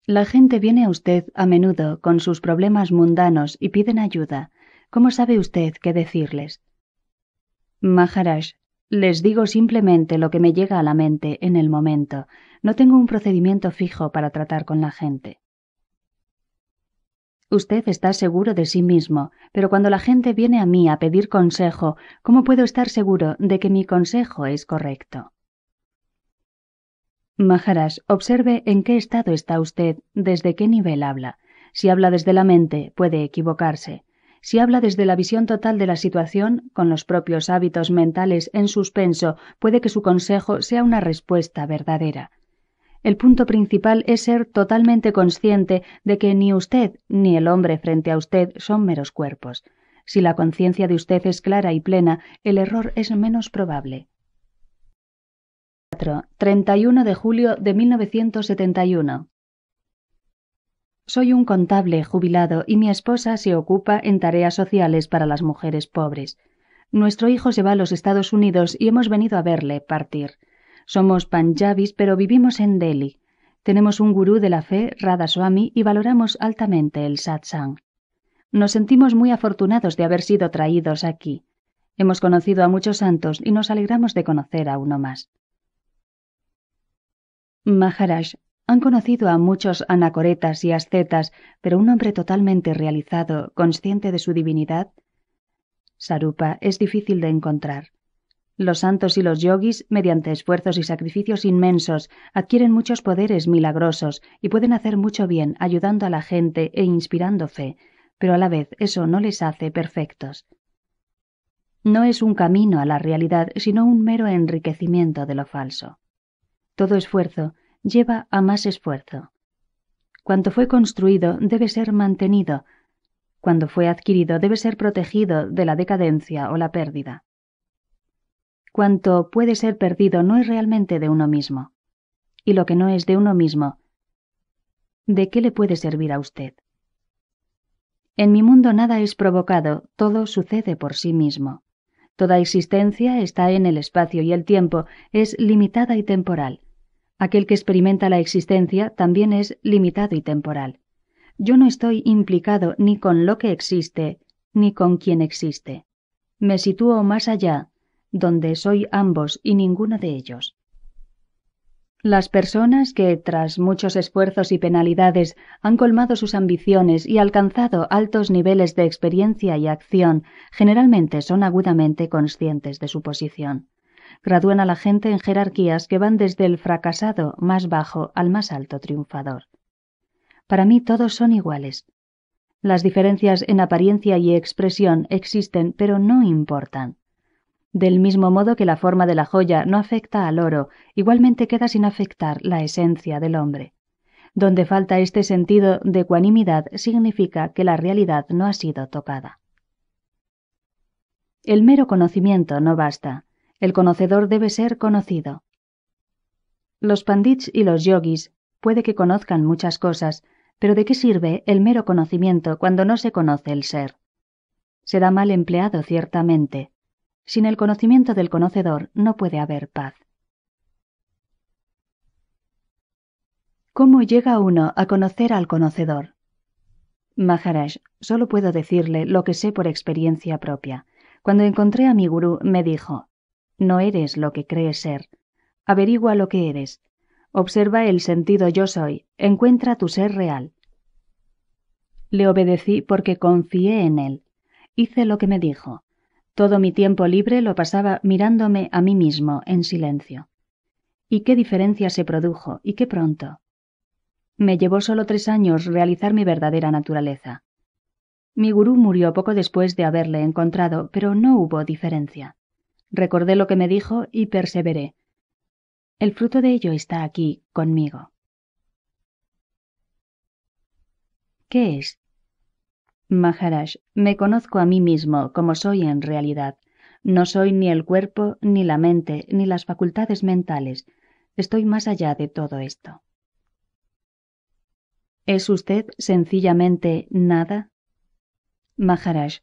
La gente viene a usted a menudo con sus problemas mundanos y piden ayuda, ¿Cómo sabe usted qué decirles? Maharaj, les digo simplemente lo que me llega a la mente en el momento. No tengo un procedimiento fijo para tratar con la gente. Usted está seguro de sí mismo, pero cuando la gente viene a mí a pedir consejo, ¿cómo puedo estar seguro de que mi consejo es correcto? Maharaj, observe en qué estado está usted, desde qué nivel habla. Si habla desde la mente, puede equivocarse si habla desde la visión total de la situación, con los propios hábitos mentales en suspenso, puede que su consejo sea una respuesta verdadera. El punto principal es ser totalmente consciente de que ni usted ni el hombre frente a usted son meros cuerpos. Si la conciencia de usted es clara y plena, el error es menos probable. 31 de julio de 1971. Soy un contable jubilado y mi esposa se ocupa en tareas sociales para las mujeres pobres. Nuestro hijo se va a los Estados Unidos y hemos venido a verle partir. Somos panjabis, pero vivimos en Delhi. Tenemos un gurú de la fe, Radha Swami, y valoramos altamente el satsang. Nos sentimos muy afortunados de haber sido traídos aquí. Hemos conocido a muchos santos y nos alegramos de conocer a uno más. Maharaj, han conocido a muchos anacoretas y ascetas, pero un hombre totalmente realizado, consciente de su divinidad, Sarupa es difícil de encontrar. Los santos y los yogis, mediante esfuerzos y sacrificios inmensos, adquieren muchos poderes milagrosos y pueden hacer mucho bien ayudando a la gente e inspirando fe, pero a la vez eso no les hace perfectos. No es un camino a la realidad, sino un mero enriquecimiento de lo falso. Todo esfuerzo, lleva a más esfuerzo. Cuanto fue construido debe ser mantenido, cuando fue adquirido debe ser protegido de la decadencia o la pérdida. Cuanto puede ser perdido no es realmente de uno mismo, y lo que no es de uno mismo, ¿de qué le puede servir a usted? En mi mundo nada es provocado, todo sucede por sí mismo. Toda existencia está en el espacio y el tiempo, es limitada y temporal. Aquel que experimenta la existencia también es limitado y temporal. Yo no estoy implicado ni con lo que existe, ni con quien existe. Me sitúo más allá, donde soy ambos y ninguno de ellos. Las personas que, tras muchos esfuerzos y penalidades, han colmado sus ambiciones y alcanzado altos niveles de experiencia y acción, generalmente son agudamente conscientes de su posición gradúan a la gente en jerarquías que van desde el fracasado más bajo al más alto triunfador. Para mí todos son iguales. Las diferencias en apariencia y expresión existen, pero no importan. Del mismo modo que la forma de la joya no afecta al oro, igualmente queda sin afectar la esencia del hombre. Donde falta este sentido de ecuanimidad significa que la realidad no ha sido tocada. El mero conocimiento no basta. El conocedor debe ser conocido. Los pandits y los yogis puede que conozcan muchas cosas, pero ¿de qué sirve el mero conocimiento cuando no se conoce el ser? Será mal empleado ciertamente. Sin el conocimiento del conocedor no puede haber paz. ¿Cómo llega uno a conocer al conocedor? Maharaj, solo puedo decirle lo que sé por experiencia propia. Cuando encontré a mi gurú, me dijo, no eres lo que crees ser. Averigua lo que eres. Observa el sentido yo soy. Encuentra tu ser real. Le obedecí porque confié en él. Hice lo que me dijo. Todo mi tiempo libre lo pasaba mirándome a mí mismo en silencio. ¿Y qué diferencia se produjo? ¿Y qué pronto? Me llevó solo tres años realizar mi verdadera naturaleza. Mi gurú murió poco después de haberle encontrado, pero no hubo diferencia. Recordé lo que me dijo y perseveré. El fruto de ello está aquí, conmigo. ¿Qué es? Maharaj, me conozco a mí mismo como soy en realidad. No soy ni el cuerpo, ni la mente, ni las facultades mentales. Estoy más allá de todo esto. ¿Es usted sencillamente nada? Maharaj,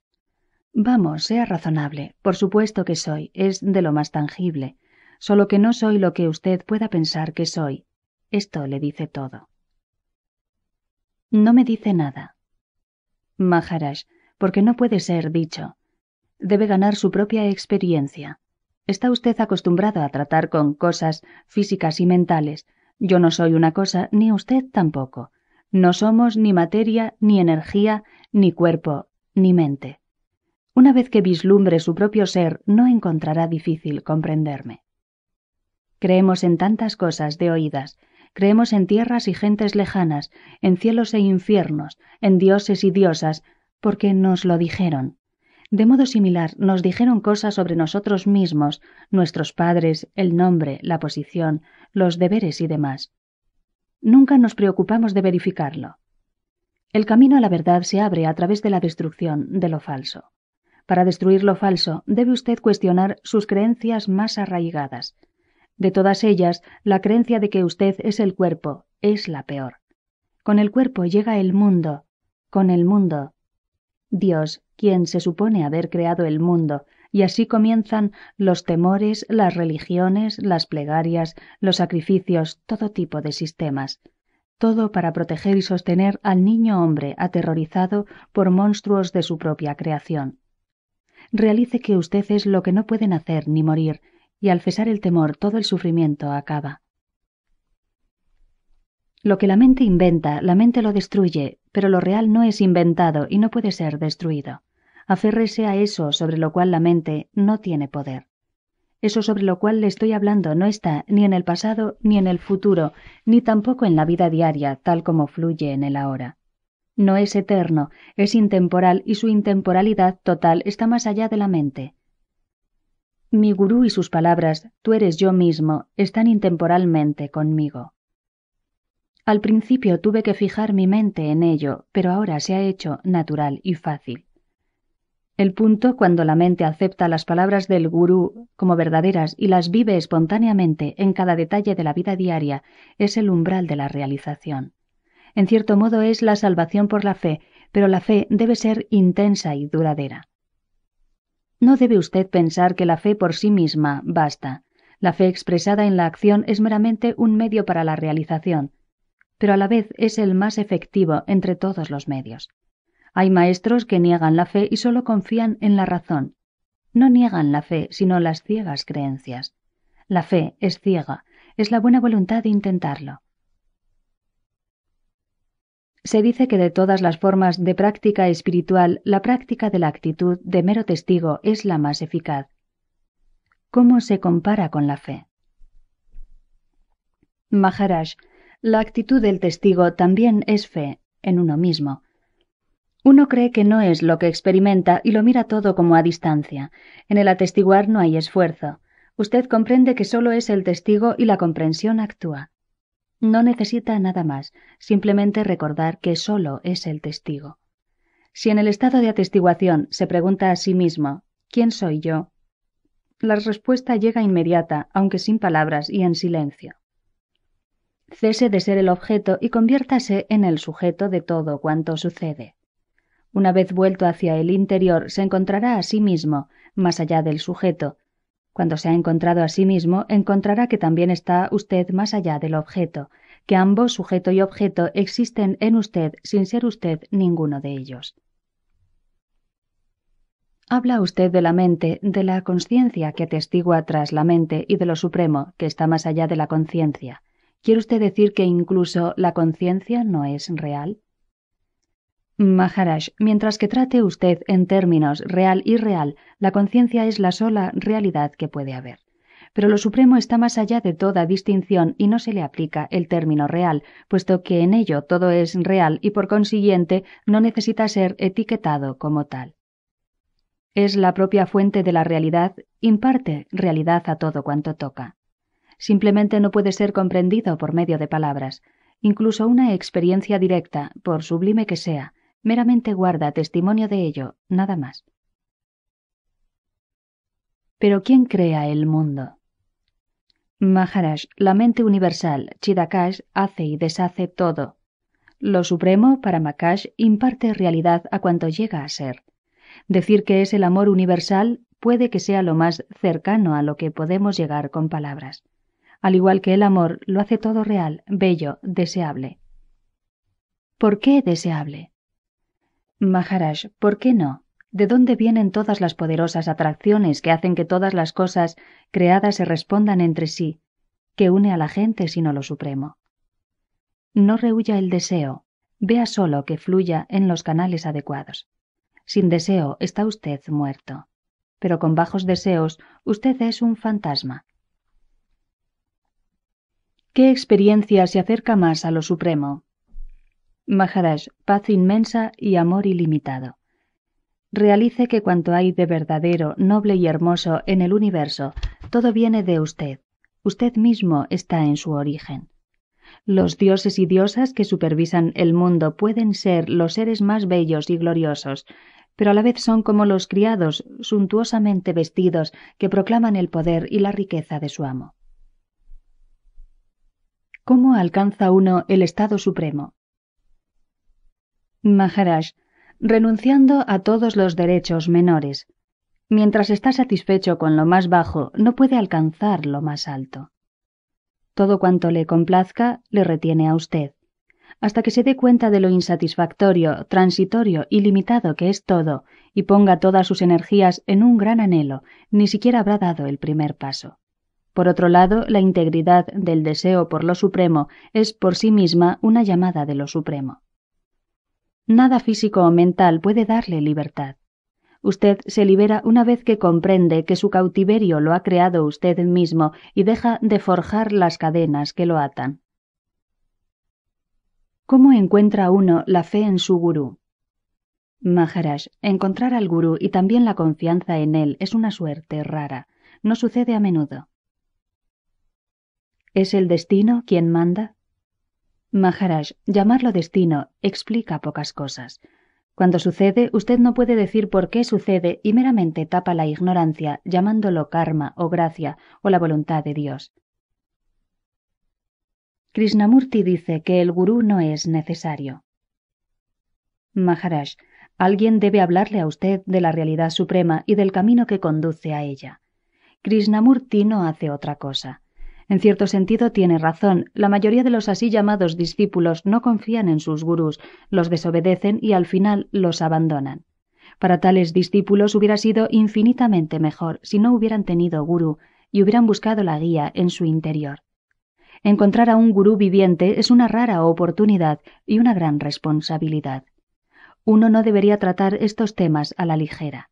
Vamos, sea razonable. Por supuesto que soy, es de lo más tangible. Solo que no soy lo que usted pueda pensar que soy. Esto le dice todo. No me dice nada. Maharaj, porque no puede ser dicho. Debe ganar su propia experiencia. Está usted acostumbrado a tratar con cosas físicas y mentales. Yo no soy una cosa, ni usted tampoco. No somos ni materia, ni energía, ni cuerpo, ni mente. Una vez que vislumbre su propio ser, no encontrará difícil comprenderme. Creemos en tantas cosas de oídas, creemos en tierras y gentes lejanas, en cielos e infiernos, en dioses y diosas, porque nos lo dijeron. De modo similar, nos dijeron cosas sobre nosotros mismos, nuestros padres, el nombre, la posición, los deberes y demás. Nunca nos preocupamos de verificarlo. El camino a la verdad se abre a través de la destrucción de lo falso. Para destruir lo falso, debe usted cuestionar sus creencias más arraigadas. De todas ellas, la creencia de que usted es el cuerpo es la peor. Con el cuerpo llega el mundo, con el mundo. Dios, quien se supone haber creado el mundo, y así comienzan los temores, las religiones, las plegarias, los sacrificios, todo tipo de sistemas. Todo para proteger y sostener al niño hombre aterrorizado por monstruos de su propia creación realice que usted es lo que no pueden hacer ni morir, y al cesar el temor todo el sufrimiento acaba. Lo que la mente inventa, la mente lo destruye, pero lo real no es inventado y no puede ser destruido. Aférrese a eso sobre lo cual la mente no tiene poder. Eso sobre lo cual le estoy hablando no está ni en el pasado ni en el futuro, ni tampoco en la vida diaria, tal como fluye en el ahora. No es eterno, es intemporal y su intemporalidad total está más allá de la mente. Mi gurú y sus palabras, tú eres yo mismo, están intemporalmente conmigo. Al principio tuve que fijar mi mente en ello, pero ahora se ha hecho natural y fácil. El punto cuando la mente acepta las palabras del gurú como verdaderas y las vive espontáneamente en cada detalle de la vida diaria es el umbral de la realización en cierto modo es la salvación por la fe, pero la fe debe ser intensa y duradera. No debe usted pensar que la fe por sí misma basta. La fe expresada en la acción es meramente un medio para la realización, pero a la vez es el más efectivo entre todos los medios. Hay maestros que niegan la fe y solo confían en la razón. No niegan la fe, sino las ciegas creencias. La fe es ciega, es la buena voluntad de intentarlo. Se dice que de todas las formas de práctica espiritual, la práctica de la actitud de mero testigo es la más eficaz. ¿Cómo se compara con la fe? Maharaj, la actitud del testigo también es fe en uno mismo. Uno cree que no es lo que experimenta y lo mira todo como a distancia. En el atestiguar no hay esfuerzo. Usted comprende que solo es el testigo y la comprensión actúa. No necesita nada más, simplemente recordar que solo es el testigo. Si en el estado de atestiguación se pregunta a sí mismo, ¿quién soy yo? La respuesta llega inmediata, aunque sin palabras y en silencio. Cese de ser el objeto y conviértase en el sujeto de todo cuanto sucede. Una vez vuelto hacia el interior, se encontrará a sí mismo, más allá del sujeto, cuando se ha encontrado a sí mismo, encontrará que también está usted más allá del objeto, que ambos sujeto y objeto existen en usted sin ser usted ninguno de ellos. Habla usted de la mente, de la conciencia que atestigua tras la mente y de lo supremo que está más allá de la conciencia. ¿Quiere usted decir que incluso la conciencia no es real? Maharaj, mientras que trate usted en términos real y real, la conciencia es la sola realidad que puede haber. Pero lo supremo está más allá de toda distinción y no se le aplica el término real, puesto que en ello todo es real y por consiguiente no necesita ser etiquetado como tal. Es la propia fuente de la realidad, imparte realidad a todo cuanto toca. Simplemente no puede ser comprendido por medio de palabras, incluso una experiencia directa, por sublime que sea, meramente guarda testimonio de ello, nada más. Pero ¿quién crea el mundo? Maharaj, la mente universal, Chidakash, hace y deshace todo. Lo supremo, para Makash, imparte realidad a cuanto llega a ser. Decir que es el amor universal puede que sea lo más cercano a lo que podemos llegar con palabras. Al igual que el amor, lo hace todo real, bello, deseable. ¿Por qué deseable? Maharaj, ¿por qué no? ¿De dónde vienen todas las poderosas atracciones que hacen que todas las cosas creadas se respondan entre sí? que une a la gente sino lo supremo? No rehuya el deseo, vea solo que fluya en los canales adecuados. Sin deseo está usted muerto, pero con bajos deseos usted es un fantasma. ¿Qué experiencia se acerca más a lo supremo? Maharaj, paz inmensa y amor ilimitado. Realice que cuanto hay de verdadero, noble y hermoso en el universo, todo viene de usted. Usted mismo está en su origen. Los dioses y diosas que supervisan el mundo pueden ser los seres más bellos y gloriosos, pero a la vez son como los criados, suntuosamente vestidos, que proclaman el poder y la riqueza de su amo. ¿Cómo alcanza uno el estado supremo? Maharaj, renunciando a todos los derechos menores. Mientras está satisfecho con lo más bajo, no puede alcanzar lo más alto. Todo cuanto le complazca le retiene a usted. Hasta que se dé cuenta de lo insatisfactorio, transitorio y limitado que es todo, y ponga todas sus energías en un gran anhelo, ni siquiera habrá dado el primer paso. Por otro lado, la integridad del deseo por lo supremo es por sí misma una llamada de lo supremo. Nada físico o mental puede darle libertad. Usted se libera una vez que comprende que su cautiverio lo ha creado usted mismo y deja de forjar las cadenas que lo atan. ¿Cómo encuentra uno la fe en su gurú? Maharaj, encontrar al gurú y también la confianza en él es una suerte rara. No sucede a menudo. ¿Es el destino quien manda? Maharaj, llamarlo destino explica pocas cosas. Cuando sucede, usted no puede decir por qué sucede y meramente tapa la ignorancia llamándolo karma o gracia o la voluntad de Dios. Krishnamurti dice que el gurú no es necesario. Maharaj, alguien debe hablarle a usted de la realidad suprema y del camino que conduce a ella. Krishnamurti no hace otra cosa. En cierto sentido tiene razón. La mayoría de los así llamados discípulos no confían en sus gurús, los desobedecen y al final los abandonan. Para tales discípulos hubiera sido infinitamente mejor si no hubieran tenido gurú y hubieran buscado la guía en su interior. Encontrar a un gurú viviente es una rara oportunidad y una gran responsabilidad. Uno no debería tratar estos temas a la ligera.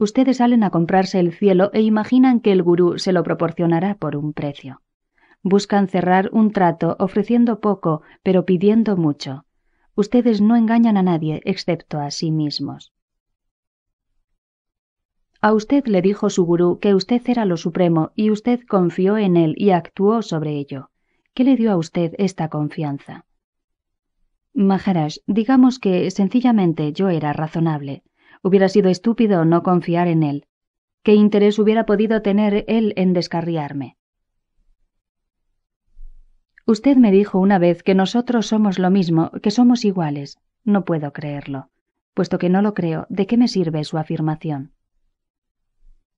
Ustedes salen a comprarse el cielo e imaginan que el gurú se lo proporcionará por un precio. Buscan cerrar un trato ofreciendo poco, pero pidiendo mucho. Ustedes no engañan a nadie excepto a sí mismos. A usted le dijo su gurú que usted era lo supremo y usted confió en él y actuó sobre ello. ¿Qué le dio a usted esta confianza? Maharaj, digamos que sencillamente yo era razonable. Hubiera sido estúpido no confiar en él. ¿Qué interés hubiera podido tener él en descarriarme? Usted me dijo una vez que nosotros somos lo mismo, que somos iguales. No puedo creerlo. Puesto que no lo creo, ¿de qué me sirve su afirmación?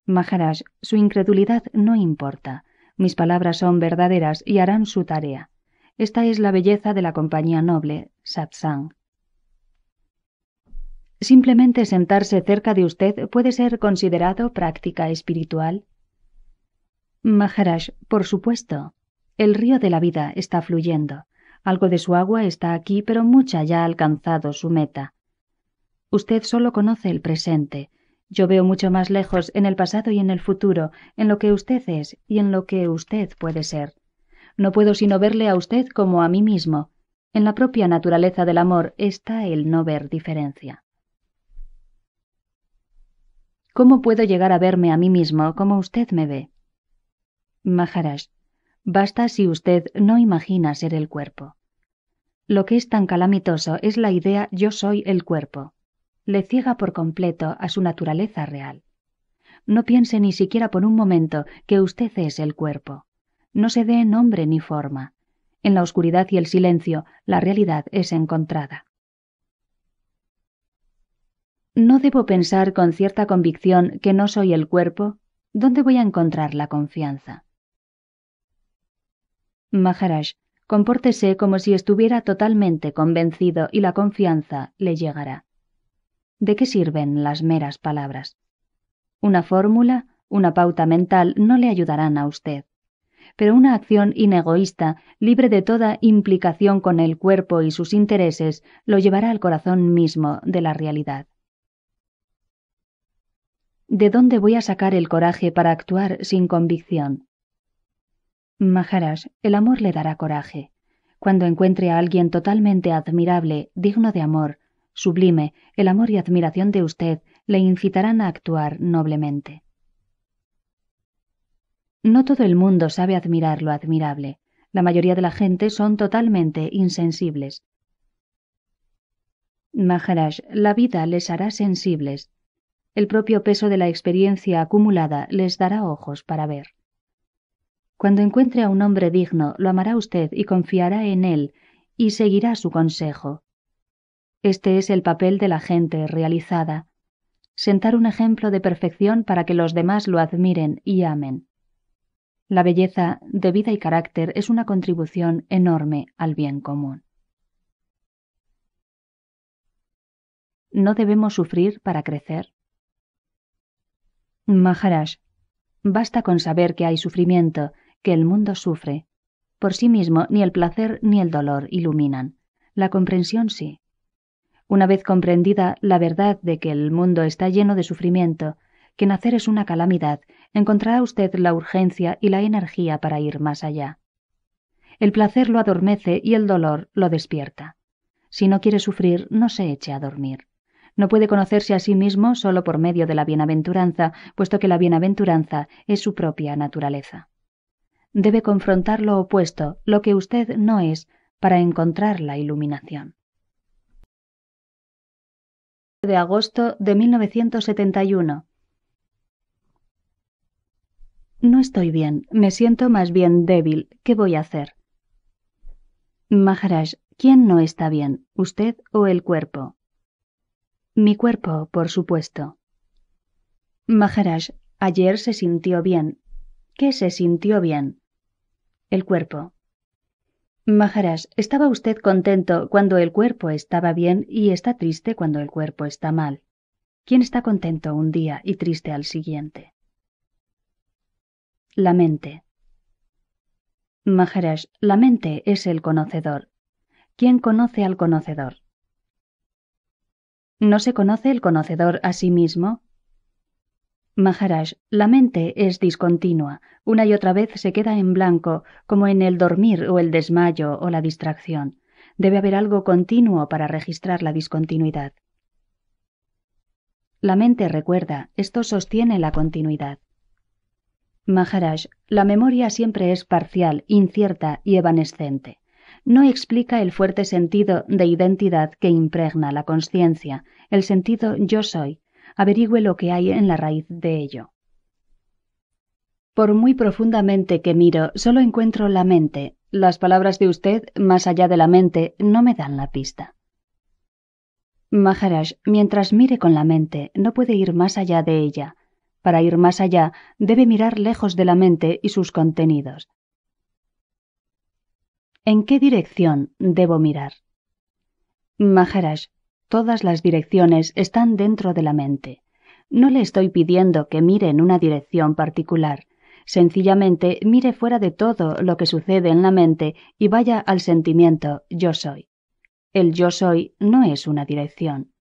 Maharaj, su incredulidad no importa. Mis palabras son verdaderas y harán su tarea. Esta es la belleza de la compañía noble, satsang. Simplemente sentarse cerca de usted puede ser considerado práctica espiritual. Maharaj, por supuesto. El río de la vida está fluyendo. Algo de su agua está aquí, pero mucha ya ha alcanzado su meta. Usted solo conoce el presente. Yo veo mucho más lejos en el pasado y en el futuro, en lo que usted es y en lo que usted puede ser. No puedo sino verle a usted como a mí mismo. En la propia naturaleza del amor está el no ver diferencia. ¿Cómo puedo llegar a verme a mí mismo como usted me ve? Maharaj, basta si usted no imagina ser el cuerpo. Lo que es tan calamitoso es la idea yo soy el cuerpo. Le ciega por completo a su naturaleza real. No piense ni siquiera por un momento que usted es el cuerpo. No se dé nombre ni forma. En la oscuridad y el silencio, la realidad es encontrada. ¿No debo pensar con cierta convicción que no soy el cuerpo? ¿Dónde voy a encontrar la confianza? Maharaj, compórtese como si estuviera totalmente convencido y la confianza le llegará. ¿De qué sirven las meras palabras? Una fórmula, una pauta mental no le ayudarán a usted. Pero una acción inegoísta, libre de toda implicación con el cuerpo y sus intereses, lo llevará al corazón mismo de la realidad. ¿De dónde voy a sacar el coraje para actuar sin convicción? Maharaj, el amor le dará coraje. Cuando encuentre a alguien totalmente admirable, digno de amor, sublime, el amor y admiración de usted le incitarán a actuar noblemente. No todo el mundo sabe admirar lo admirable. La mayoría de la gente son totalmente insensibles. Maharaj, la vida les hará sensibles el propio peso de la experiencia acumulada les dará ojos para ver. Cuando encuentre a un hombre digno, lo amará usted y confiará en él, y seguirá su consejo. Este es el papel de la gente realizada, sentar un ejemplo de perfección para que los demás lo admiren y amen. La belleza de vida y carácter es una contribución enorme al bien común. ¿No debemos sufrir para crecer? Maharaj, basta con saber que hay sufrimiento, que el mundo sufre. Por sí mismo ni el placer ni el dolor iluminan, la comprensión sí. Una vez comprendida la verdad de que el mundo está lleno de sufrimiento, que nacer es una calamidad, encontrará usted la urgencia y la energía para ir más allá. El placer lo adormece y el dolor lo despierta. Si no quiere sufrir, no se eche a dormir. No puede conocerse a sí mismo solo por medio de la bienaventuranza, puesto que la bienaventuranza es su propia naturaleza. Debe confrontar lo opuesto, lo que usted no es, para encontrar la iluminación. De agosto de 1971. No estoy bien, me siento más bien débil. ¿Qué voy a hacer? Maharaj, ¿quién no está bien, usted o el cuerpo? Mi cuerpo, por supuesto. Maharaj, ayer se sintió bien. ¿Qué se sintió bien? El cuerpo. Maharaj, ¿estaba usted contento cuando el cuerpo estaba bien y está triste cuando el cuerpo está mal? ¿Quién está contento un día y triste al siguiente? La mente. Maharaj, la mente es el conocedor. ¿Quién conoce al conocedor? ¿No se conoce el conocedor a sí mismo? Maharaj, la mente es discontinua, una y otra vez se queda en blanco, como en el dormir o el desmayo o la distracción. Debe haber algo continuo para registrar la discontinuidad. La mente recuerda, esto sostiene la continuidad. Maharaj, la memoria siempre es parcial, incierta y evanescente no explica el fuerte sentido de identidad que impregna la conciencia, el sentido yo soy. Averigüe lo que hay en la raíz de ello. Por muy profundamente que miro, solo encuentro la mente. Las palabras de usted, más allá de la mente, no me dan la pista. Maharaj, mientras mire con la mente, no puede ir más allá de ella. Para ir más allá, debe mirar lejos de la mente y sus contenidos. ¿En qué dirección debo mirar? Maharaj, todas las direcciones están dentro de la mente. No le estoy pidiendo que mire en una dirección particular. Sencillamente mire fuera de todo lo que sucede en la mente y vaya al sentimiento yo soy. El yo soy no es una dirección.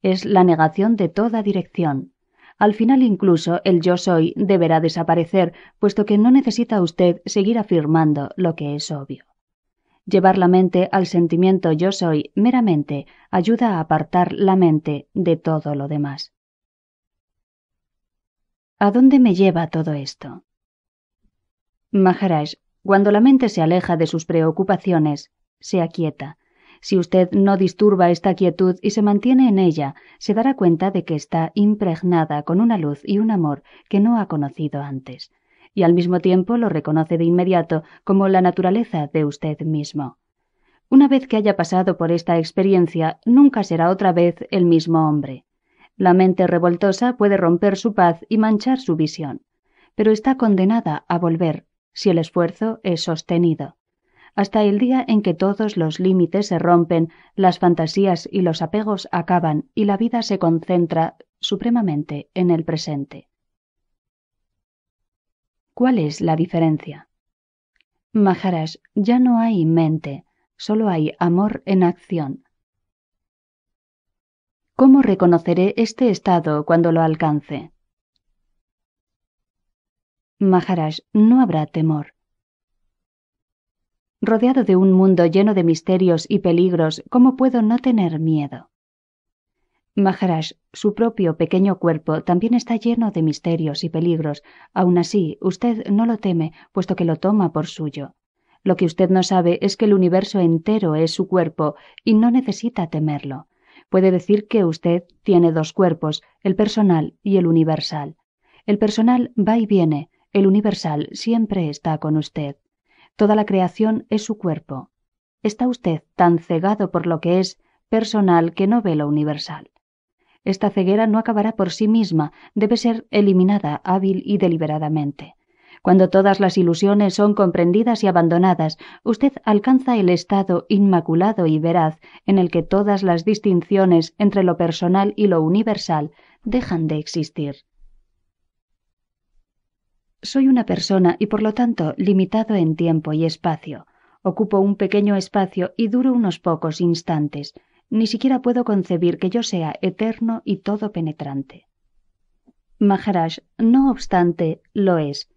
Es la negación de toda dirección. Al final incluso el yo soy deberá desaparecer, puesto que no necesita usted seguir afirmando lo que es obvio. Llevar la mente al sentimiento yo soy meramente ayuda a apartar la mente de todo lo demás. ¿A dónde me lleva todo esto? Maharaj, cuando la mente se aleja de sus preocupaciones, se aquieta. Si usted no disturba esta quietud y se mantiene en ella, se dará cuenta de que está impregnada con una luz y un amor que no ha conocido antes y al mismo tiempo lo reconoce de inmediato como la naturaleza de usted mismo. Una vez que haya pasado por esta experiencia, nunca será otra vez el mismo hombre. La mente revoltosa puede romper su paz y manchar su visión, pero está condenada a volver si el esfuerzo es sostenido. Hasta el día en que todos los límites se rompen, las fantasías y los apegos acaban y la vida se concentra supremamente en el presente. ¿Cuál es la diferencia? Maharaj, ya no hay mente, solo hay amor en acción. ¿Cómo reconoceré este estado cuando lo alcance? Maharaj, no habrá temor. Rodeado de un mundo lleno de misterios y peligros, ¿cómo puedo no tener miedo? Maharaj, su propio pequeño cuerpo también está lleno de misterios y peligros. Aun así, usted no lo teme, puesto que lo toma por suyo. Lo que usted no sabe es que el universo entero es su cuerpo y no necesita temerlo. Puede decir que usted tiene dos cuerpos, el personal y el universal. El personal va y viene, el universal siempre está con usted. Toda la creación es su cuerpo. Está usted tan cegado por lo que es personal que no ve lo universal. Esta ceguera no acabará por sí misma, debe ser eliminada hábil y deliberadamente. Cuando todas las ilusiones son comprendidas y abandonadas, usted alcanza el estado inmaculado y veraz en el que todas las distinciones entre lo personal y lo universal dejan de existir. Soy una persona y por lo tanto limitado en tiempo y espacio. Ocupo un pequeño espacio y duro unos pocos instantes. Ni siquiera puedo concebir que yo sea eterno y todo penetrante. Maharaj, no obstante, lo es.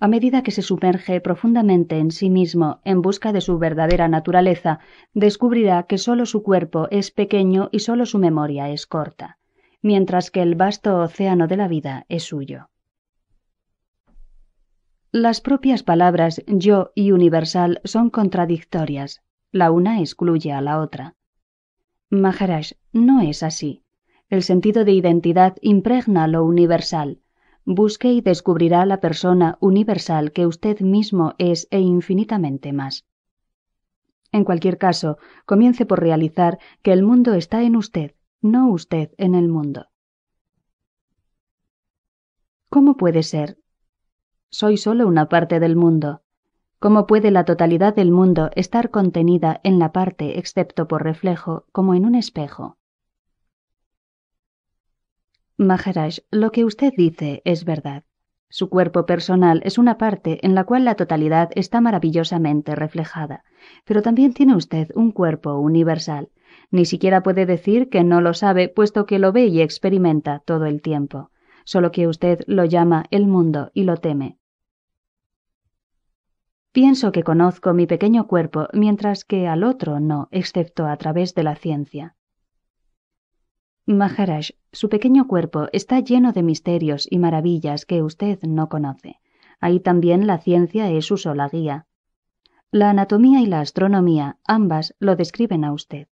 A medida que se sumerge profundamente en sí mismo en busca de su verdadera naturaleza, descubrirá que sólo su cuerpo es pequeño y sólo su memoria es corta, mientras que el vasto océano de la vida es suyo. Las propias palabras yo y universal son contradictorias, la una excluye a la otra. Maharaj, no es así. El sentido de identidad impregna lo universal. Busque y descubrirá la persona universal que usted mismo es e infinitamente más. En cualquier caso, comience por realizar que el mundo está en usted, no usted en el mundo. ¿Cómo puede ser? Soy solo una parte del mundo. ¿Cómo puede la totalidad del mundo estar contenida en la parte, excepto por reflejo, como en un espejo? Maharaj, lo que usted dice es verdad. Su cuerpo personal es una parte en la cual la totalidad está maravillosamente reflejada, pero también tiene usted un cuerpo universal. Ni siquiera puede decir que no lo sabe, puesto que lo ve y experimenta todo el tiempo, solo que usted lo llama el mundo y lo teme. Pienso que conozco mi pequeño cuerpo, mientras que al otro no, excepto a través de la ciencia. Maharaj, su pequeño cuerpo está lleno de misterios y maravillas que usted no conoce. Ahí también la ciencia es su sola guía. La anatomía y la astronomía, ambas, lo describen a usted.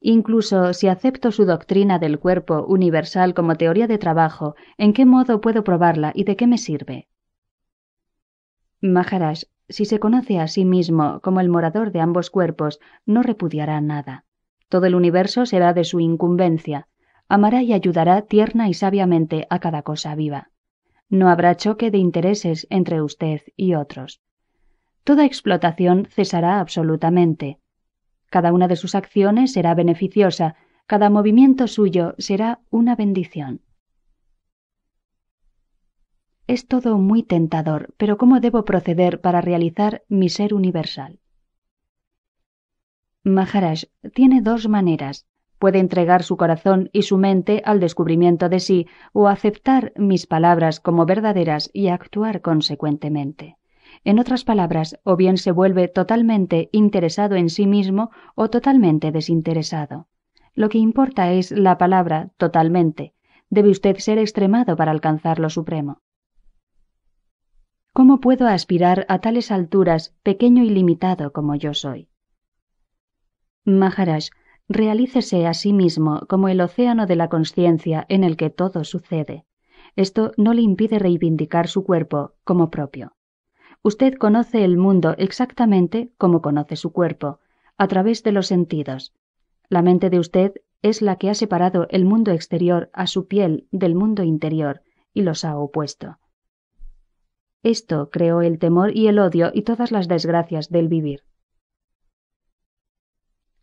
Incluso si acepto su doctrina del cuerpo universal como teoría de trabajo, ¿en qué modo puedo probarla y de qué me sirve? Maharaj, si se conoce a sí mismo como el morador de ambos cuerpos, no repudiará nada. Todo el universo será de su incumbencia. Amará y ayudará tierna y sabiamente a cada cosa viva. No habrá choque de intereses entre usted y otros. Toda explotación cesará absolutamente. Cada una de sus acciones será beneficiosa, cada movimiento suyo será una bendición. Es todo muy tentador, pero ¿cómo debo proceder para realizar mi ser universal? Maharaj tiene dos maneras. Puede entregar su corazón y su mente al descubrimiento de sí o aceptar mis palabras como verdaderas y actuar consecuentemente. En otras palabras, o bien se vuelve totalmente interesado en sí mismo o totalmente desinteresado. Lo que importa es la palabra totalmente. Debe usted ser extremado para alcanzar lo supremo. ¿Cómo puedo aspirar a tales alturas pequeño y limitado como yo soy? Maharaj, realícese a sí mismo como el océano de la conciencia en el que todo sucede. Esto no le impide reivindicar su cuerpo como propio. Usted conoce el mundo exactamente como conoce su cuerpo, a través de los sentidos. La mente de usted es la que ha separado el mundo exterior a su piel del mundo interior y los ha opuesto. Esto creó el temor y el odio y todas las desgracias del vivir.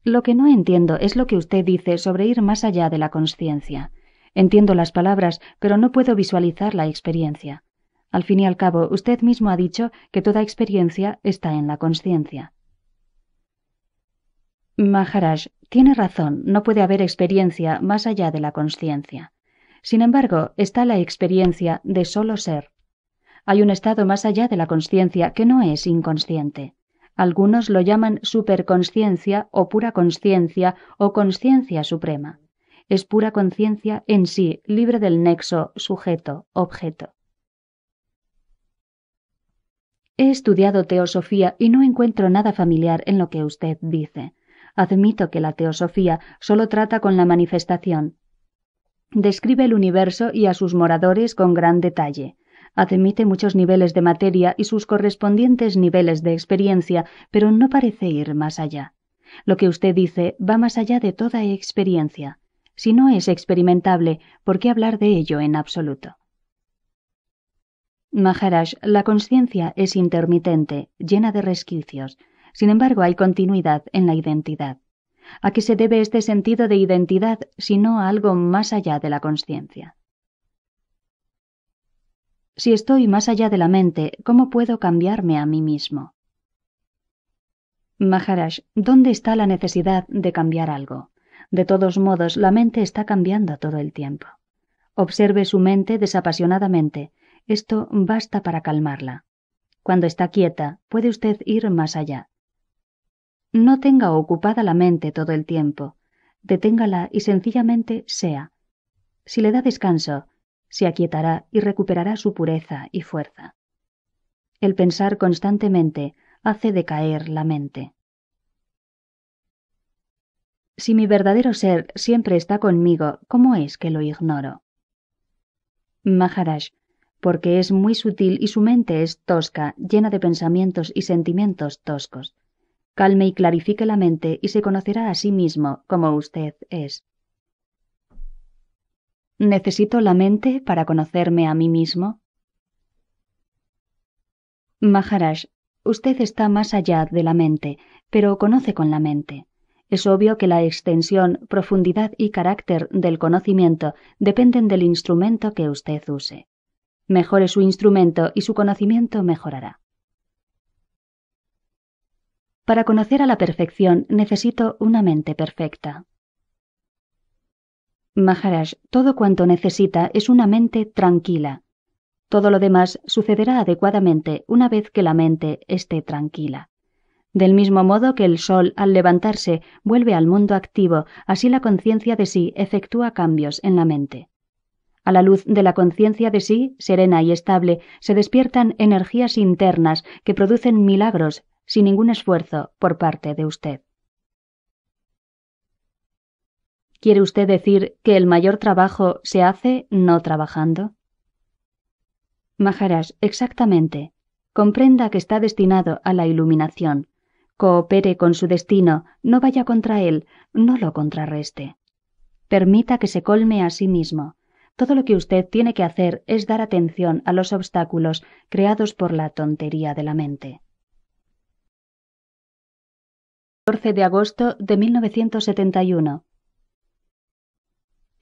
Lo que no entiendo es lo que usted dice sobre ir más allá de la conciencia. Entiendo las palabras, pero no puedo visualizar la experiencia. Al fin y al cabo, usted mismo ha dicho que toda experiencia está en la conciencia. Maharaj, tiene razón, no puede haber experiencia más allá de la conciencia. Sin embargo, está la experiencia de solo ser. Hay un estado más allá de la conciencia que no es inconsciente. Algunos lo llaman superconciencia o pura conciencia o conciencia suprema. Es pura conciencia en sí, libre del nexo sujeto-objeto. He estudiado teosofía y no encuentro nada familiar en lo que usted dice. Admito que la teosofía solo trata con la manifestación. Describe el universo y a sus moradores con gran detalle admite muchos niveles de materia y sus correspondientes niveles de experiencia, pero no parece ir más allá. Lo que usted dice va más allá de toda experiencia. Si no es experimentable, ¿por qué hablar de ello en absoluto? Maharaj, la conciencia es intermitente, llena de resquicios. Sin embargo, hay continuidad en la identidad. ¿A qué se debe este sentido de identidad, no a algo más allá de la conciencia? Si estoy más allá de la mente, ¿cómo puedo cambiarme a mí mismo? Maharaj, ¿dónde está la necesidad de cambiar algo? De todos modos, la mente está cambiando todo el tiempo. Observe su mente desapasionadamente. Esto basta para calmarla. Cuando está quieta, puede usted ir más allá. No tenga ocupada la mente todo el tiempo. Deténgala y sencillamente sea. Si le da descanso, se aquietará y recuperará su pureza y fuerza. El pensar constantemente hace decaer la mente. Si mi verdadero ser siempre está conmigo, ¿cómo es que lo ignoro? Maharaj, porque es muy sutil y su mente es tosca, llena de pensamientos y sentimientos toscos. Calme y clarifique la mente y se conocerá a sí mismo como usted es. ¿Necesito la mente para conocerme a mí mismo? Maharaj, usted está más allá de la mente, pero conoce con la mente. Es obvio que la extensión, profundidad y carácter del conocimiento dependen del instrumento que usted use. Mejore su instrumento y su conocimiento mejorará. Para conocer a la perfección necesito una mente perfecta. Maharaj, todo cuanto necesita es una mente tranquila. Todo lo demás sucederá adecuadamente una vez que la mente esté tranquila. Del mismo modo que el sol al levantarse vuelve al mundo activo, así la conciencia de sí efectúa cambios en la mente. A la luz de la conciencia de sí, serena y estable, se despiertan energías internas que producen milagros sin ningún esfuerzo por parte de usted. ¿Quiere usted decir que el mayor trabajo se hace no trabajando? Majarás exactamente. Comprenda que está destinado a la iluminación. Coopere con su destino, no vaya contra él, no lo contrarreste. Permita que se colme a sí mismo. Todo lo que usted tiene que hacer es dar atención a los obstáculos creados por la tontería de la mente. 14 de agosto de 1971.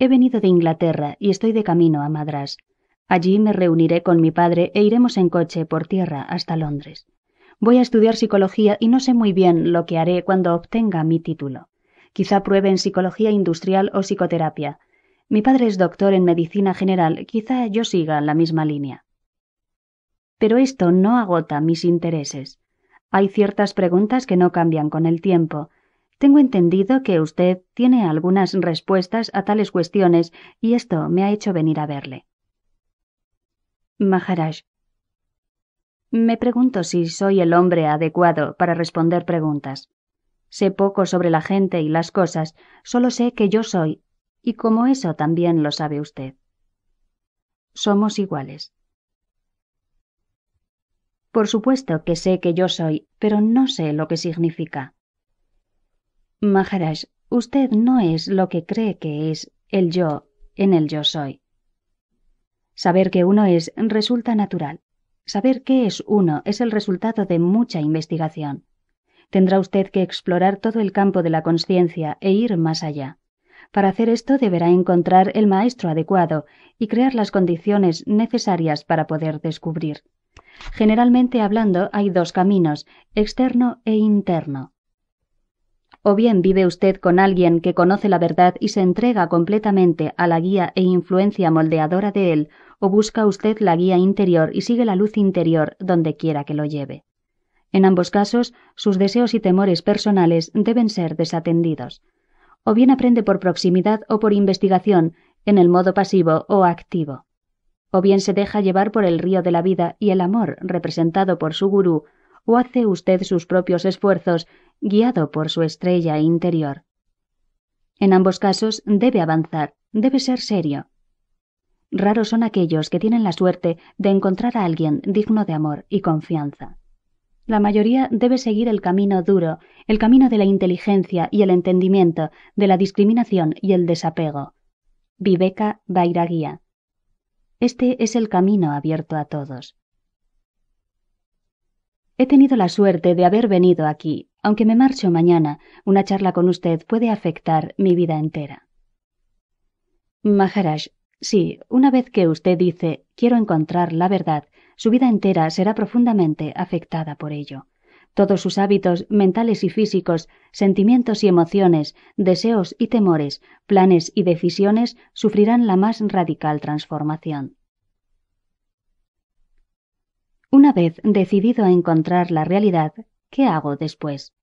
He venido de Inglaterra y estoy de camino a Madras. Allí me reuniré con mi padre e iremos en coche por tierra hasta Londres. Voy a estudiar psicología y no sé muy bien lo que haré cuando obtenga mi título. Quizá pruebe en psicología industrial o psicoterapia. Mi padre es doctor en medicina general, quizá yo siga la misma línea. Pero esto no agota mis intereses. Hay ciertas preguntas que no cambian con el tiempo, tengo entendido que usted tiene algunas respuestas a tales cuestiones y esto me ha hecho venir a verle. Maharaj, me pregunto si soy el hombre adecuado para responder preguntas. Sé poco sobre la gente y las cosas, solo sé que yo soy, y como eso también lo sabe usted. Somos iguales. Por supuesto que sé que yo soy, pero no sé lo que significa. Maharaj, usted no es lo que cree que es el yo en el yo soy. Saber que uno es resulta natural. Saber qué es uno es el resultado de mucha investigación. Tendrá usted que explorar todo el campo de la conciencia e ir más allá. Para hacer esto deberá encontrar el maestro adecuado y crear las condiciones necesarias para poder descubrir. Generalmente hablando, hay dos caminos, externo e interno o bien vive usted con alguien que conoce la verdad y se entrega completamente a la guía e influencia moldeadora de él, o busca usted la guía interior y sigue la luz interior donde quiera que lo lleve. En ambos casos, sus deseos y temores personales deben ser desatendidos. O bien aprende por proximidad o por investigación, en el modo pasivo o activo. O bien se deja llevar por el río de la vida y el amor, representado por su gurú, o hace usted sus propios esfuerzos, guiado por su estrella interior. En ambos casos debe avanzar, debe ser serio. Raros son aquellos que tienen la suerte de encontrar a alguien digno de amor y confianza. La mayoría debe seguir el camino duro, el camino de la inteligencia y el entendimiento, de la discriminación y el desapego. Viveka guía. Este es el camino abierto a todos. He tenido la suerte de haber venido aquí. Aunque me marcho mañana, una charla con usted puede afectar mi vida entera. Maharaj, sí, una vez que usted dice quiero encontrar la verdad, su vida entera será profundamente afectada por ello. Todos sus hábitos mentales y físicos, sentimientos y emociones, deseos y temores, planes y decisiones sufrirán la más radical transformación. Una vez decidido a encontrar la realidad, ¿qué hago después?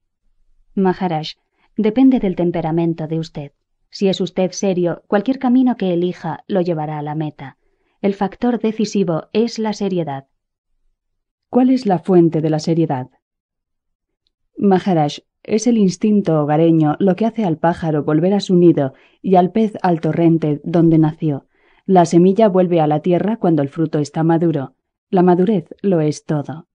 Maharaj, depende del temperamento de usted. Si es usted serio, cualquier camino que elija lo llevará a la meta. El factor decisivo es la seriedad. ¿Cuál es la fuente de la seriedad? Maharaj, es el instinto hogareño lo que hace al pájaro volver a su nido y al pez al torrente donde nació. La semilla vuelve a la tierra cuando el fruto está maduro. La madurez lo es todo.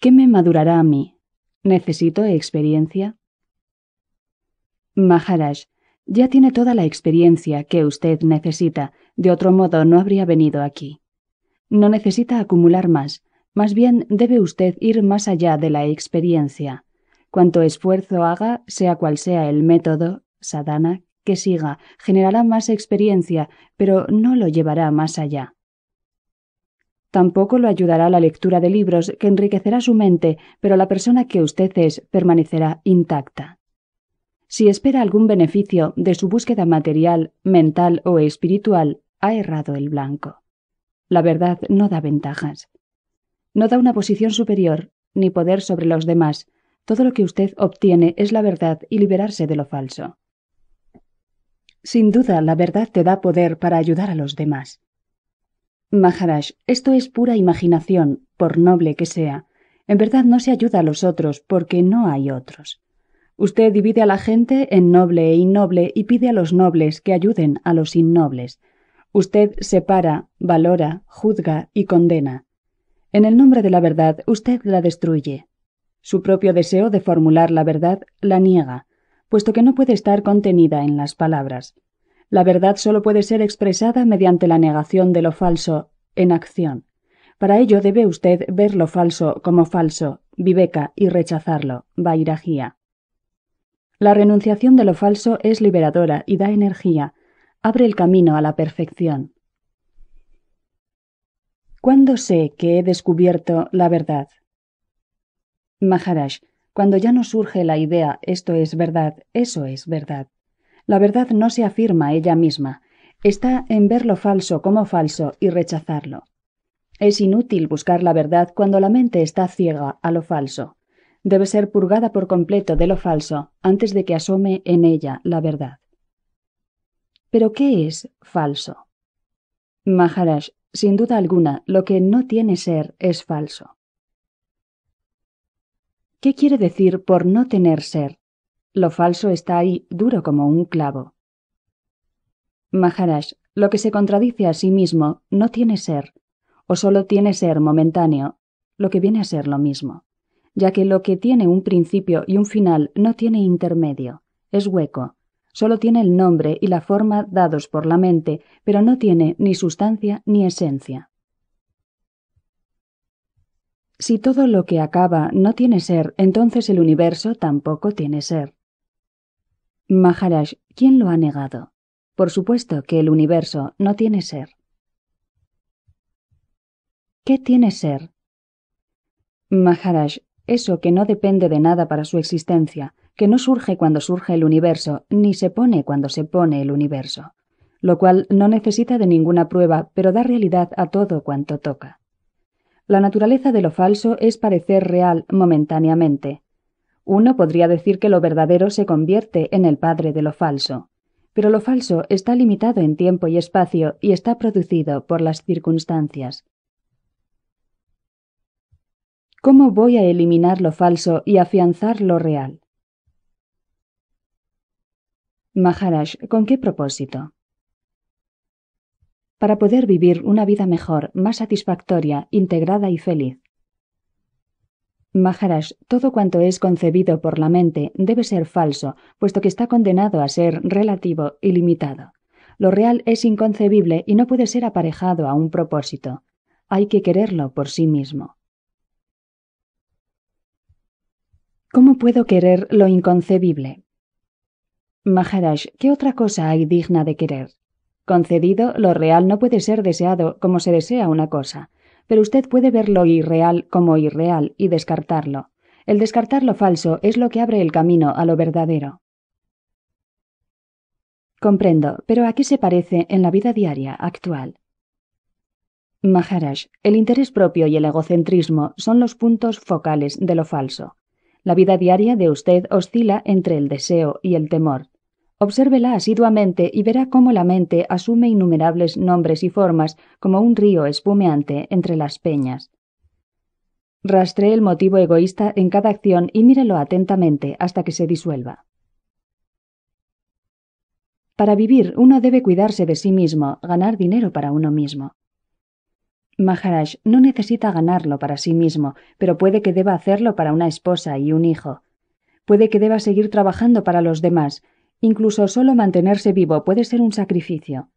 ¿Qué me madurará a mí? ¿Necesito experiencia? Maharaj, ya tiene toda la experiencia que usted necesita, de otro modo no habría venido aquí. No necesita acumular más, más bien debe usted ir más allá de la experiencia. Cuanto esfuerzo haga, sea cual sea el método, sadhana, que siga, generará más experiencia, pero no lo llevará más allá. Tampoco lo ayudará la lectura de libros que enriquecerá su mente, pero la persona que usted es permanecerá intacta. Si espera algún beneficio de su búsqueda material, mental o espiritual, ha errado el blanco. La verdad no da ventajas. No da una posición superior, ni poder sobre los demás. Todo lo que usted obtiene es la verdad y liberarse de lo falso. Sin duda, la verdad te da poder para ayudar a los demás. Maharaj, esto es pura imaginación, por noble que sea. En verdad no se ayuda a los otros, porque no hay otros. Usted divide a la gente en noble e innoble y pide a los nobles que ayuden a los innobles. Usted separa, valora, juzga y condena. En el nombre de la verdad, usted la destruye. Su propio deseo de formular la verdad la niega, puesto que no puede estar contenida en las palabras. La verdad solo puede ser expresada mediante la negación de lo falso, en acción. Para ello debe usted ver lo falso como falso, viveca, y rechazarlo, vairagía. La renunciación de lo falso es liberadora y da energía, abre el camino a la perfección. ¿Cuándo sé que he descubierto la verdad? Maharaj, cuando ya no surge la idea esto es verdad, eso es verdad. La verdad no se afirma ella misma, está en ver lo falso como falso y rechazarlo. Es inútil buscar la verdad cuando la mente está ciega a lo falso. Debe ser purgada por completo de lo falso antes de que asome en ella la verdad. Pero ¿qué es falso? Maharaj, sin duda alguna, lo que no tiene ser es falso. ¿Qué quiere decir por no tener ser? Lo falso está ahí duro como un clavo. Maharaj, lo que se contradice a sí mismo no tiene ser, o solo tiene ser momentáneo, lo que viene a ser lo mismo, ya que lo que tiene un principio y un final no tiene intermedio, es hueco, solo tiene el nombre y la forma dados por la mente, pero no tiene ni sustancia ni esencia. Si todo lo que acaba no tiene ser, entonces el universo tampoco tiene ser. Maharaj, ¿quién lo ha negado? Por supuesto que el universo no tiene ser. ¿Qué tiene ser? Maharaj, eso que no depende de nada para su existencia, que no surge cuando surge el universo, ni se pone cuando se pone el universo, lo cual no necesita de ninguna prueba, pero da realidad a todo cuanto toca. La naturaleza de lo falso es parecer real momentáneamente, uno podría decir que lo verdadero se convierte en el padre de lo falso, pero lo falso está limitado en tiempo y espacio y está producido por las circunstancias. ¿Cómo voy a eliminar lo falso y afianzar lo real? Maharaj, ¿con qué propósito? Para poder vivir una vida mejor, más satisfactoria, integrada y feliz. Maharaj, todo cuanto es concebido por la mente debe ser falso, puesto que está condenado a ser relativo y limitado. Lo real es inconcebible y no puede ser aparejado a un propósito. Hay que quererlo por sí mismo. ¿Cómo puedo querer lo inconcebible? Maharaj, ¿qué otra cosa hay digna de querer? Concedido, lo real no puede ser deseado como se desea una cosa pero usted puede ver lo irreal como irreal y descartarlo. El descartar lo falso es lo que abre el camino a lo verdadero. Comprendo, pero ¿a qué se parece en la vida diaria actual? Maharaj, el interés propio y el egocentrismo son los puntos focales de lo falso. La vida diaria de usted oscila entre el deseo y el temor, Obsérvela asiduamente y verá cómo la mente asume innumerables nombres y formas, como un río espumeante entre las peñas. Rastree el motivo egoísta en cada acción y mírelo atentamente hasta que se disuelva. Para vivir uno debe cuidarse de sí mismo, ganar dinero para uno mismo. Maharaj no necesita ganarlo para sí mismo, pero puede que deba hacerlo para una esposa y un hijo. Puede que deba seguir trabajando para los demás, Incluso solo mantenerse vivo puede ser un sacrificio.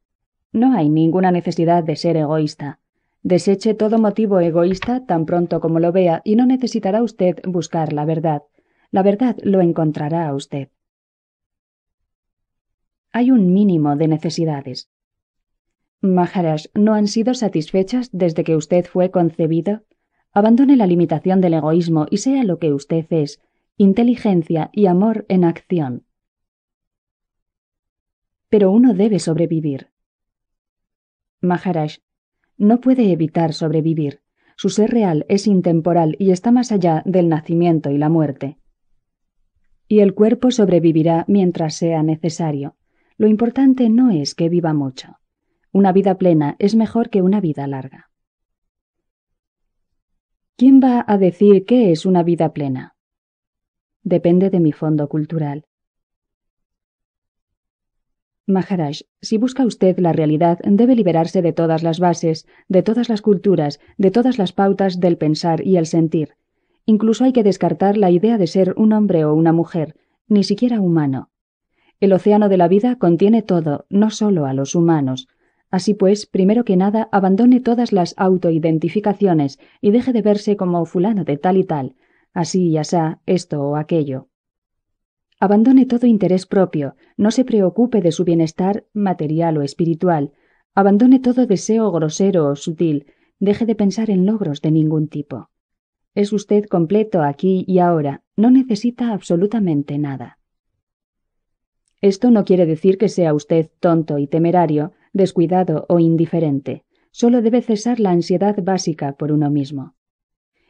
No hay ninguna necesidad de ser egoísta. Deseche todo motivo egoísta tan pronto como lo vea y no necesitará usted buscar la verdad. La verdad lo encontrará a usted. Hay un mínimo de necesidades. Maharaj, ¿no han sido satisfechas desde que usted fue concebido? Abandone la limitación del egoísmo y sea lo que usted es, inteligencia y amor en acción pero uno debe sobrevivir. Maharaj, no puede evitar sobrevivir. Su ser real es intemporal y está más allá del nacimiento y la muerte. Y el cuerpo sobrevivirá mientras sea necesario. Lo importante no es que viva mucho. Una vida plena es mejor que una vida larga. ¿Quién va a decir qué es una vida plena? Depende de mi fondo cultural. Maharaj, si busca usted la realidad, debe liberarse de todas las bases, de todas las culturas, de todas las pautas del pensar y el sentir. Incluso hay que descartar la idea de ser un hombre o una mujer, ni siquiera humano. El océano de la vida contiene todo, no solo a los humanos. Así pues, primero que nada, abandone todas las autoidentificaciones y deje de verse como fulano de tal y tal, así y asá, esto o aquello. Abandone todo interés propio, no se preocupe de su bienestar material o espiritual, abandone todo deseo grosero o sutil, deje de pensar en logros de ningún tipo. Es usted completo aquí y ahora, no necesita absolutamente nada. Esto no quiere decir que sea usted tonto y temerario, descuidado o indiferente. Solo debe cesar la ansiedad básica por uno mismo.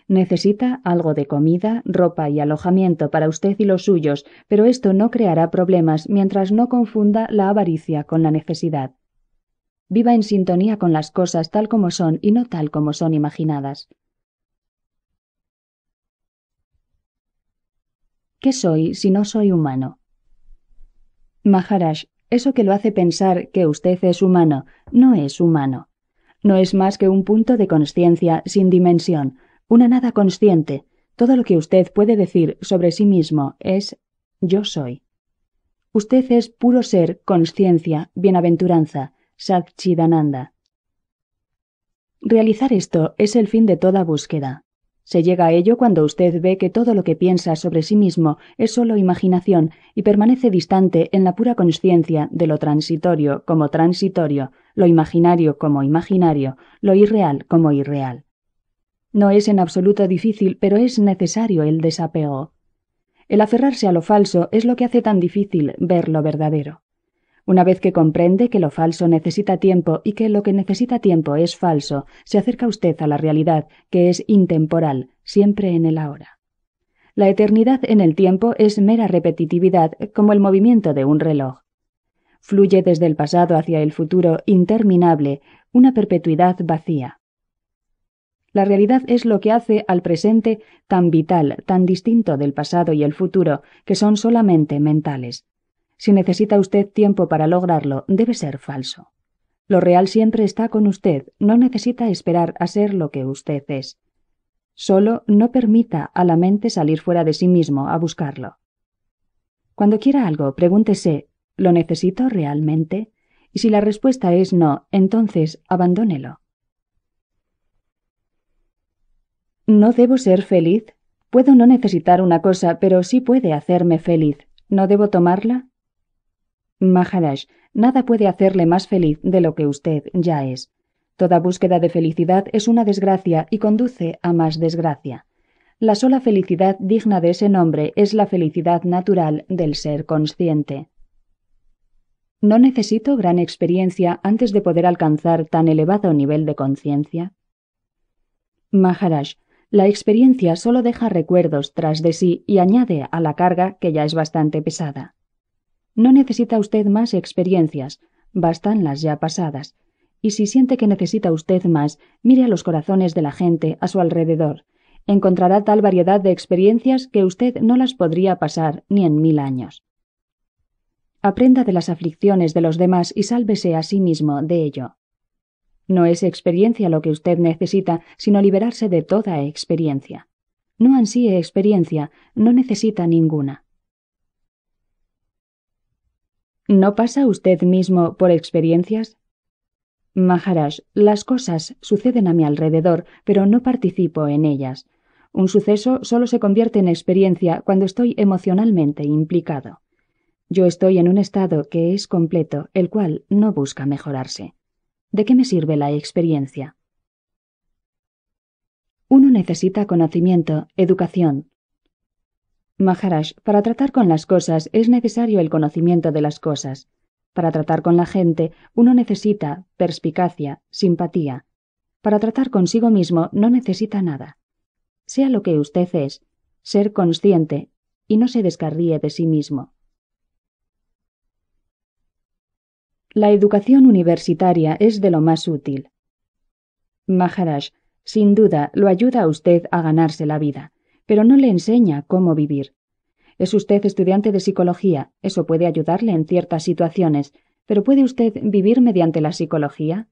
Necesita algo de comida, ropa y alojamiento para usted y los suyos, pero esto no creará problemas mientras no confunda la avaricia con la necesidad. Viva en sintonía con las cosas tal como son y no tal como son imaginadas. ¿Qué soy si no soy humano? Maharaj, eso que lo hace pensar que usted es humano, no es humano. No es más que un punto de conciencia sin dimensión, una nada consciente. Todo lo que usted puede decir sobre sí mismo es yo soy. Usted es puro ser, conciencia, bienaventuranza, Satchidananda. Realizar esto es el fin de toda búsqueda. Se llega a ello cuando usted ve que todo lo que piensa sobre sí mismo es solo imaginación y permanece distante en la pura conciencia de lo transitorio como transitorio, lo imaginario como imaginario, lo irreal como irreal. No es en absoluto difícil, pero es necesario el desapego. El aferrarse a lo falso es lo que hace tan difícil ver lo verdadero. Una vez que comprende que lo falso necesita tiempo y que lo que necesita tiempo es falso, se acerca usted a la realidad, que es intemporal, siempre en el ahora. La eternidad en el tiempo es mera repetitividad, como el movimiento de un reloj. Fluye desde el pasado hacia el futuro interminable, una perpetuidad vacía. La realidad es lo que hace al presente tan vital, tan distinto del pasado y el futuro, que son solamente mentales. Si necesita usted tiempo para lograrlo, debe ser falso. Lo real siempre está con usted, no necesita esperar a ser lo que usted es. Solo no permita a la mente salir fuera de sí mismo a buscarlo. Cuando quiera algo, pregúntese ¿lo necesito realmente? Y si la respuesta es no, entonces abandónelo. No debo ser feliz. Puedo no necesitar una cosa, pero sí puede hacerme feliz. ¿No debo tomarla? Maharaj, nada puede hacerle más feliz de lo que usted ya es. Toda búsqueda de felicidad es una desgracia y conduce a más desgracia. La sola felicidad digna de ese nombre es la felicidad natural del ser consciente. ¿No necesito gran experiencia antes de poder alcanzar tan elevado nivel de conciencia? Maharaj, la experiencia solo deja recuerdos tras de sí y añade a la carga que ya es bastante pesada. No necesita usted más experiencias, bastan las ya pasadas. Y si siente que necesita usted más, mire a los corazones de la gente a su alrededor. Encontrará tal variedad de experiencias que usted no las podría pasar ni en mil años. Aprenda de las aflicciones de los demás y sálvese a sí mismo de ello. No es experiencia lo que usted necesita, sino liberarse de toda experiencia. No ansíe experiencia, no necesita ninguna. ¿No pasa usted mismo por experiencias? Maharaj, las cosas suceden a mi alrededor, pero no participo en ellas. Un suceso solo se convierte en experiencia cuando estoy emocionalmente implicado. Yo estoy en un estado que es completo, el cual no busca mejorarse. ¿De qué me sirve la experiencia? Uno necesita conocimiento, educación. Maharaj, para tratar con las cosas es necesario el conocimiento de las cosas. Para tratar con la gente, uno necesita perspicacia, simpatía. Para tratar consigo mismo no necesita nada. Sea lo que usted es, ser consciente y no se descarríe de sí mismo. La educación universitaria es de lo más útil. Maharaj, sin duda, lo ayuda a usted a ganarse la vida, pero no le enseña cómo vivir. Es usted estudiante de psicología, eso puede ayudarle en ciertas situaciones, pero ¿puede usted vivir mediante la psicología?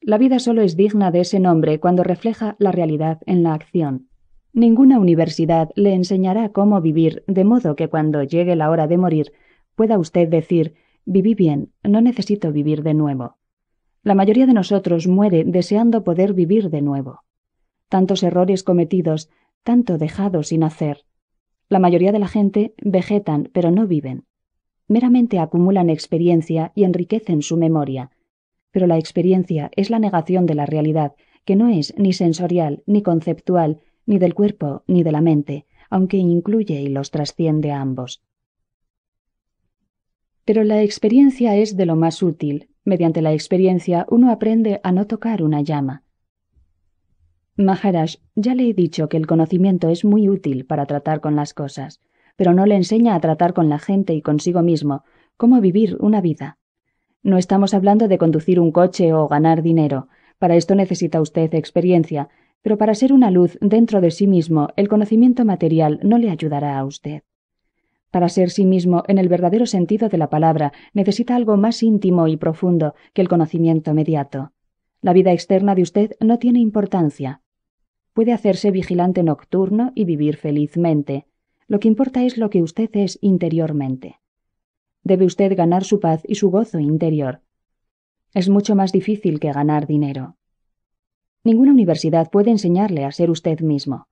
La vida solo es digna de ese nombre cuando refleja la realidad en la acción. Ninguna universidad le enseñará cómo vivir, de modo que cuando llegue la hora de morir, pueda usted decir Viví bien, no necesito vivir de nuevo. La mayoría de nosotros muere deseando poder vivir de nuevo. Tantos errores cometidos, tanto dejado sin hacer. La mayoría de la gente vegetan, pero no viven. Meramente acumulan experiencia y enriquecen su memoria. Pero la experiencia es la negación de la realidad, que no es ni sensorial, ni conceptual, ni del cuerpo, ni de la mente, aunque incluye y los trasciende a ambos. Pero la experiencia es de lo más útil. Mediante la experiencia uno aprende a no tocar una llama. Maharaj, ya le he dicho que el conocimiento es muy útil para tratar con las cosas, pero no le enseña a tratar con la gente y consigo mismo, cómo vivir una vida. No estamos hablando de conducir un coche o ganar dinero. Para esto necesita usted experiencia, pero para ser una luz dentro de sí mismo, el conocimiento material no le ayudará a usted. Para ser sí mismo en el verdadero sentido de la palabra, necesita algo más íntimo y profundo que el conocimiento mediato. La vida externa de usted no tiene importancia. Puede hacerse vigilante nocturno y vivir felizmente. Lo que importa es lo que usted es interiormente. Debe usted ganar su paz y su gozo interior. Es mucho más difícil que ganar dinero. Ninguna universidad puede enseñarle a ser usted mismo.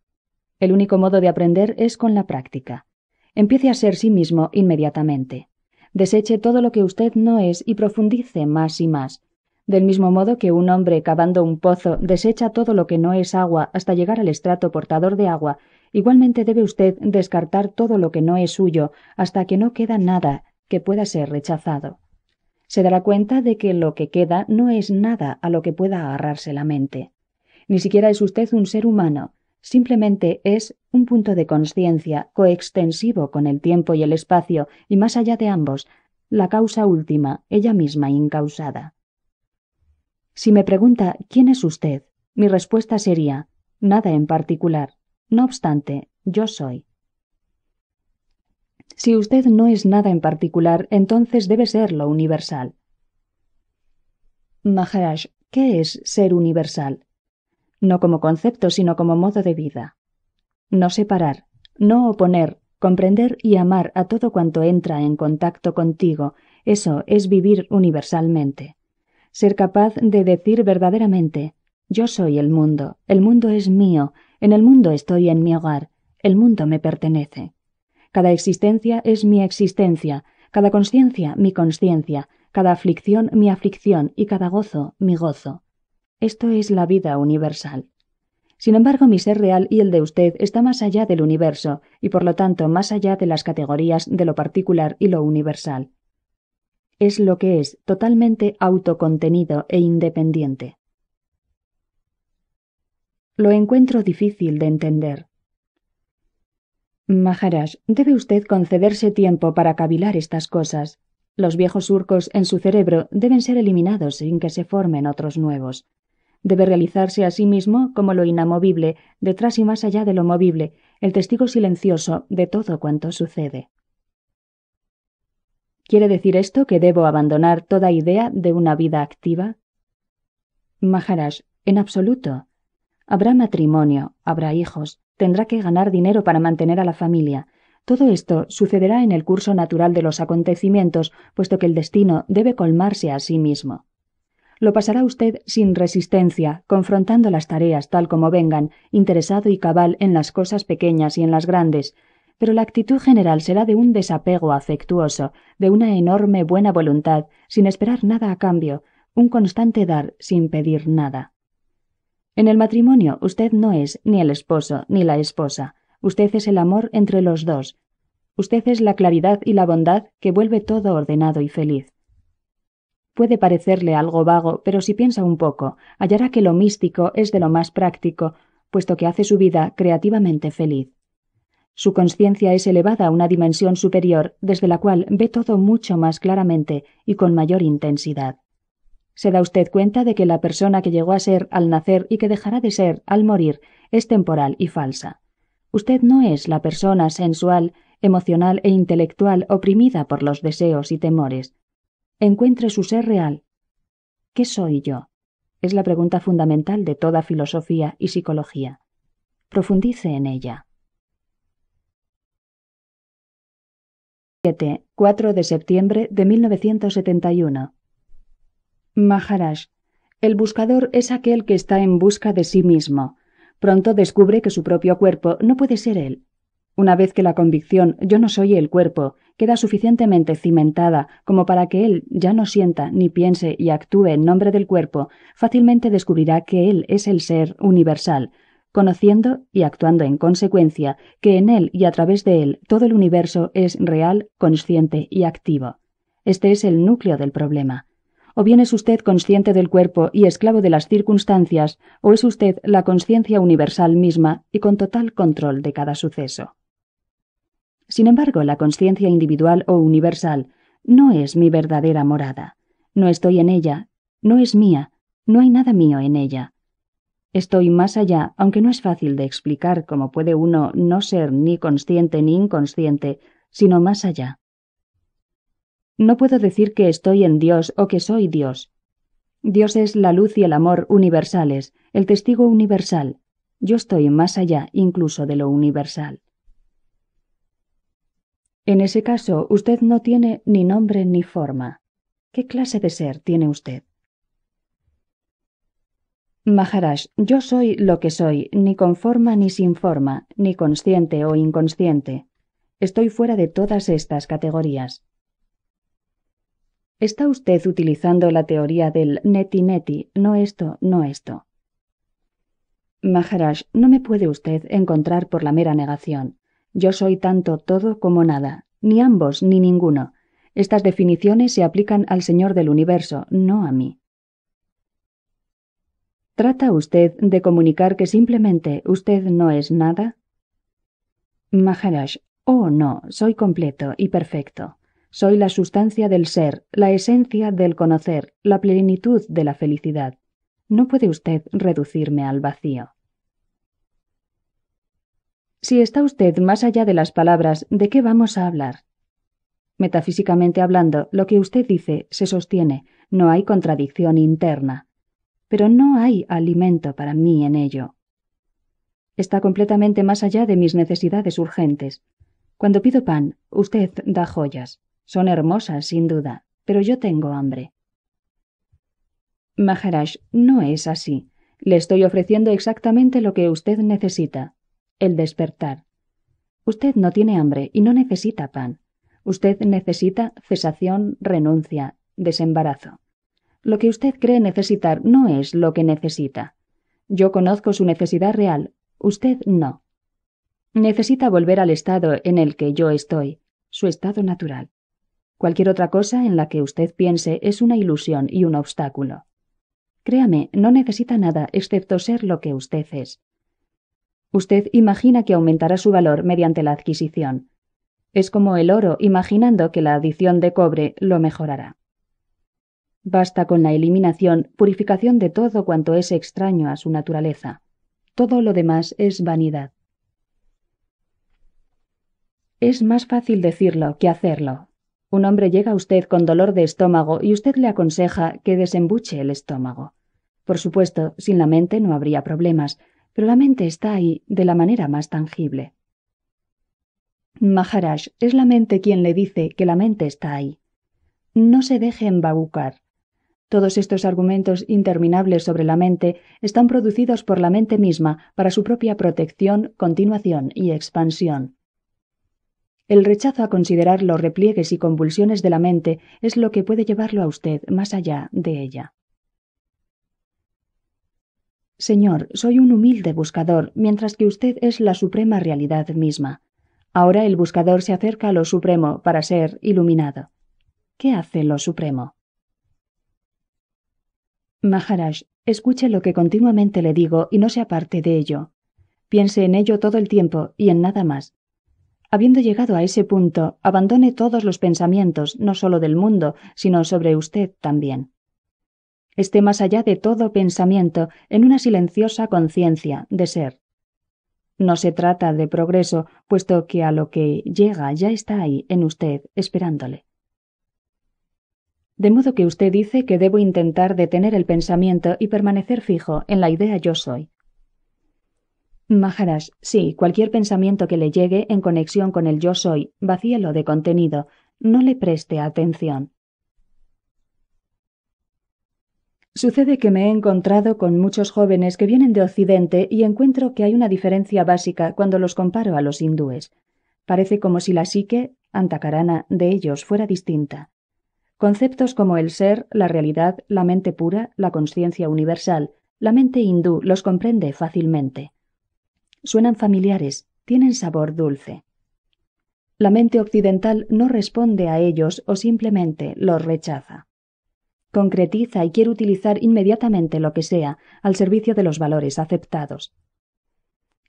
El único modo de aprender es con la práctica. Empiece a ser sí mismo inmediatamente. Deseche todo lo que usted no es y profundice más y más. Del mismo modo que un hombre cavando un pozo desecha todo lo que no es agua hasta llegar al estrato portador de agua, igualmente debe usted descartar todo lo que no es suyo hasta que no queda nada que pueda ser rechazado. Se dará cuenta de que lo que queda no es nada a lo que pueda agarrarse la mente. Ni siquiera es usted un ser humano, simplemente es un punto de conciencia coextensivo con el tiempo y el espacio y más allá de ambos, la causa última, ella misma incausada. Si me pregunta ¿quién es usted? mi respuesta sería nada en particular. No obstante, yo soy. Si usted no es nada en particular, entonces debe ser lo universal. Maharaj, ¿qué es ser universal? no como concepto, sino como modo de vida. No separar, no oponer, comprender y amar a todo cuanto entra en contacto contigo, eso es vivir universalmente. Ser capaz de decir verdaderamente, yo soy el mundo, el mundo es mío, en el mundo estoy en mi hogar, el mundo me pertenece. Cada existencia es mi existencia, cada conciencia mi conciencia, cada aflicción mi aflicción y cada gozo mi gozo. Esto es la vida universal. Sin embargo, mi ser real y el de usted está más allá del universo, y por lo tanto más allá de las categorías de lo particular y lo universal. Es lo que es, totalmente autocontenido e independiente. Lo encuentro difícil de entender. Maharaj, debe usted concederse tiempo para cavilar estas cosas. Los viejos surcos en su cerebro deben ser eliminados sin que se formen otros nuevos debe realizarse a sí mismo como lo inamovible, detrás y más allá de lo movible, el testigo silencioso de todo cuanto sucede. ¿Quiere decir esto que debo abandonar toda idea de una vida activa? Maharaj, en absoluto. Habrá matrimonio, habrá hijos, tendrá que ganar dinero para mantener a la familia. Todo esto sucederá en el curso natural de los acontecimientos, puesto que el destino debe colmarse a sí mismo. Lo pasará usted sin resistencia, confrontando las tareas tal como vengan, interesado y cabal en las cosas pequeñas y en las grandes, pero la actitud general será de un desapego afectuoso, de una enorme buena voluntad, sin esperar nada a cambio, un constante dar sin pedir nada. En el matrimonio usted no es ni el esposo ni la esposa, usted es el amor entre los dos, usted es la claridad y la bondad que vuelve todo ordenado y feliz. Puede parecerle algo vago, pero si piensa un poco, hallará que lo místico es de lo más práctico, puesto que hace su vida creativamente feliz. Su conciencia es elevada a una dimensión superior desde la cual ve todo mucho más claramente y con mayor intensidad. ¿Se da usted cuenta de que la persona que llegó a ser al nacer y que dejará de ser al morir es temporal y falsa? Usted no es la persona sensual, emocional e intelectual oprimida por los deseos y temores encuentre su ser real. ¿Qué soy yo? Es la pregunta fundamental de toda filosofía y psicología. Profundice en ella. 7. 4 de septiembre de 1971. Maharaj. El buscador es aquel que está en busca de sí mismo. Pronto descubre que su propio cuerpo no puede ser él. Una vez que la convicción yo no soy el cuerpo queda suficientemente cimentada como para que él ya no sienta ni piense y actúe en nombre del cuerpo, fácilmente descubrirá que él es el ser universal, conociendo y actuando en consecuencia que en él y a través de él todo el universo es real, consciente y activo. Este es el núcleo del problema. O bien es usted consciente del cuerpo y esclavo de las circunstancias, o es usted la conciencia universal misma y con total control de cada suceso. Sin embargo, la conciencia individual o universal no es mi verdadera morada. No estoy en ella, no es mía, no hay nada mío en ella. Estoy más allá, aunque no es fácil de explicar cómo puede uno no ser ni consciente ni inconsciente, sino más allá. No puedo decir que estoy en Dios o que soy Dios. Dios es la luz y el amor universales, el testigo universal. Yo estoy más allá incluso de lo universal. En ese caso, usted no tiene ni nombre ni forma. ¿Qué clase de ser tiene usted? Maharaj, yo soy lo que soy, ni con forma ni sin forma, ni consciente o inconsciente. Estoy fuera de todas estas categorías. Está usted utilizando la teoría del neti neti, no esto, no esto. Maharaj, no me puede usted encontrar por la mera negación. Yo soy tanto todo como nada, ni ambos ni ninguno. Estas definiciones se aplican al Señor del Universo, no a mí. ¿Trata usted de comunicar que simplemente usted no es nada? Maharaj, oh no, soy completo y perfecto. Soy la sustancia del ser, la esencia del conocer, la plenitud de la felicidad. No puede usted reducirme al vacío. Si está usted más allá de las palabras, ¿de qué vamos a hablar? Metafísicamente hablando, lo que usted dice se sostiene, no hay contradicción interna. Pero no hay alimento para mí en ello. Está completamente más allá de mis necesidades urgentes. Cuando pido pan, usted da joyas. Son hermosas, sin duda, pero yo tengo hambre. Maharaj, no es así. Le estoy ofreciendo exactamente lo que usted necesita. El despertar. Usted no tiene hambre y no necesita pan. Usted necesita cesación, renuncia, desembarazo. Lo que usted cree necesitar no es lo que necesita. Yo conozco su necesidad real, usted no. Necesita volver al estado en el que yo estoy, su estado natural. Cualquier otra cosa en la que usted piense es una ilusión y un obstáculo. Créame, no necesita nada excepto ser lo que usted es. Usted imagina que aumentará su valor mediante la adquisición. Es como el oro imaginando que la adición de cobre lo mejorará. Basta con la eliminación, purificación de todo cuanto es extraño a su naturaleza. Todo lo demás es vanidad. Es más fácil decirlo que hacerlo. Un hombre llega a usted con dolor de estómago y usted le aconseja que desembuche el estómago. Por supuesto, sin la mente no habría problemas, pero la mente está ahí de la manera más tangible. Maharaj, es la mente quien le dice que la mente está ahí. No se deje embaucar. Todos estos argumentos interminables sobre la mente están producidos por la mente misma para su propia protección, continuación y expansión. El rechazo a considerar los repliegues y convulsiones de la mente es lo que puede llevarlo a usted más allá de ella. Señor, soy un humilde buscador, mientras que usted es la suprema realidad misma. Ahora el buscador se acerca a lo supremo para ser iluminado. ¿Qué hace lo supremo? Maharaj, escuche lo que continuamente le digo y no se aparte de ello. Piense en ello todo el tiempo y en nada más. Habiendo llegado a ese punto, abandone todos los pensamientos, no solo del mundo, sino sobre usted también esté más allá de todo pensamiento, en una silenciosa conciencia de ser. No se trata de progreso, puesto que a lo que llega ya está ahí, en usted, esperándole. De modo que usted dice que debo intentar detener el pensamiento y permanecer fijo en la idea yo soy. Maharaj, sí, cualquier pensamiento que le llegue en conexión con el yo soy, vacíelo de contenido, no le preste atención. Sucede que me he encontrado con muchos jóvenes que vienen de Occidente y encuentro que hay una diferencia básica cuando los comparo a los hindúes. Parece como si la psique, antakarana, de ellos fuera distinta. Conceptos como el ser, la realidad, la mente pura, la conciencia universal, la mente hindú los comprende fácilmente. Suenan familiares, tienen sabor dulce. La mente occidental no responde a ellos o simplemente los rechaza concretiza y quiere utilizar inmediatamente lo que sea al servicio de los valores aceptados.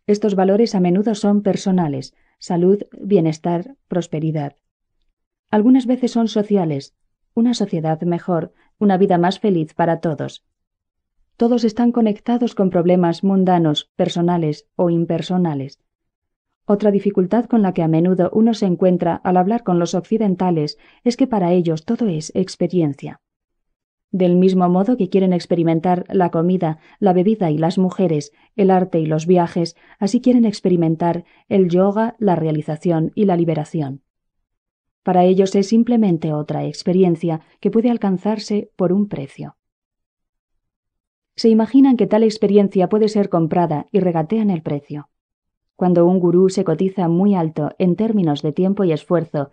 Estos valores a menudo son personales, salud, bienestar, prosperidad. Algunas veces son sociales, una sociedad mejor, una vida más feliz para todos. Todos están conectados con problemas mundanos, personales o impersonales. Otra dificultad con la que a menudo uno se encuentra al hablar con los occidentales es que para ellos todo es experiencia del mismo modo que quieren experimentar la comida, la bebida y las mujeres, el arte y los viajes, así quieren experimentar el yoga, la realización y la liberación. Para ellos es simplemente otra experiencia que puede alcanzarse por un precio. Se imaginan que tal experiencia puede ser comprada y regatean el precio. Cuando un gurú se cotiza muy alto en términos de tiempo y esfuerzo,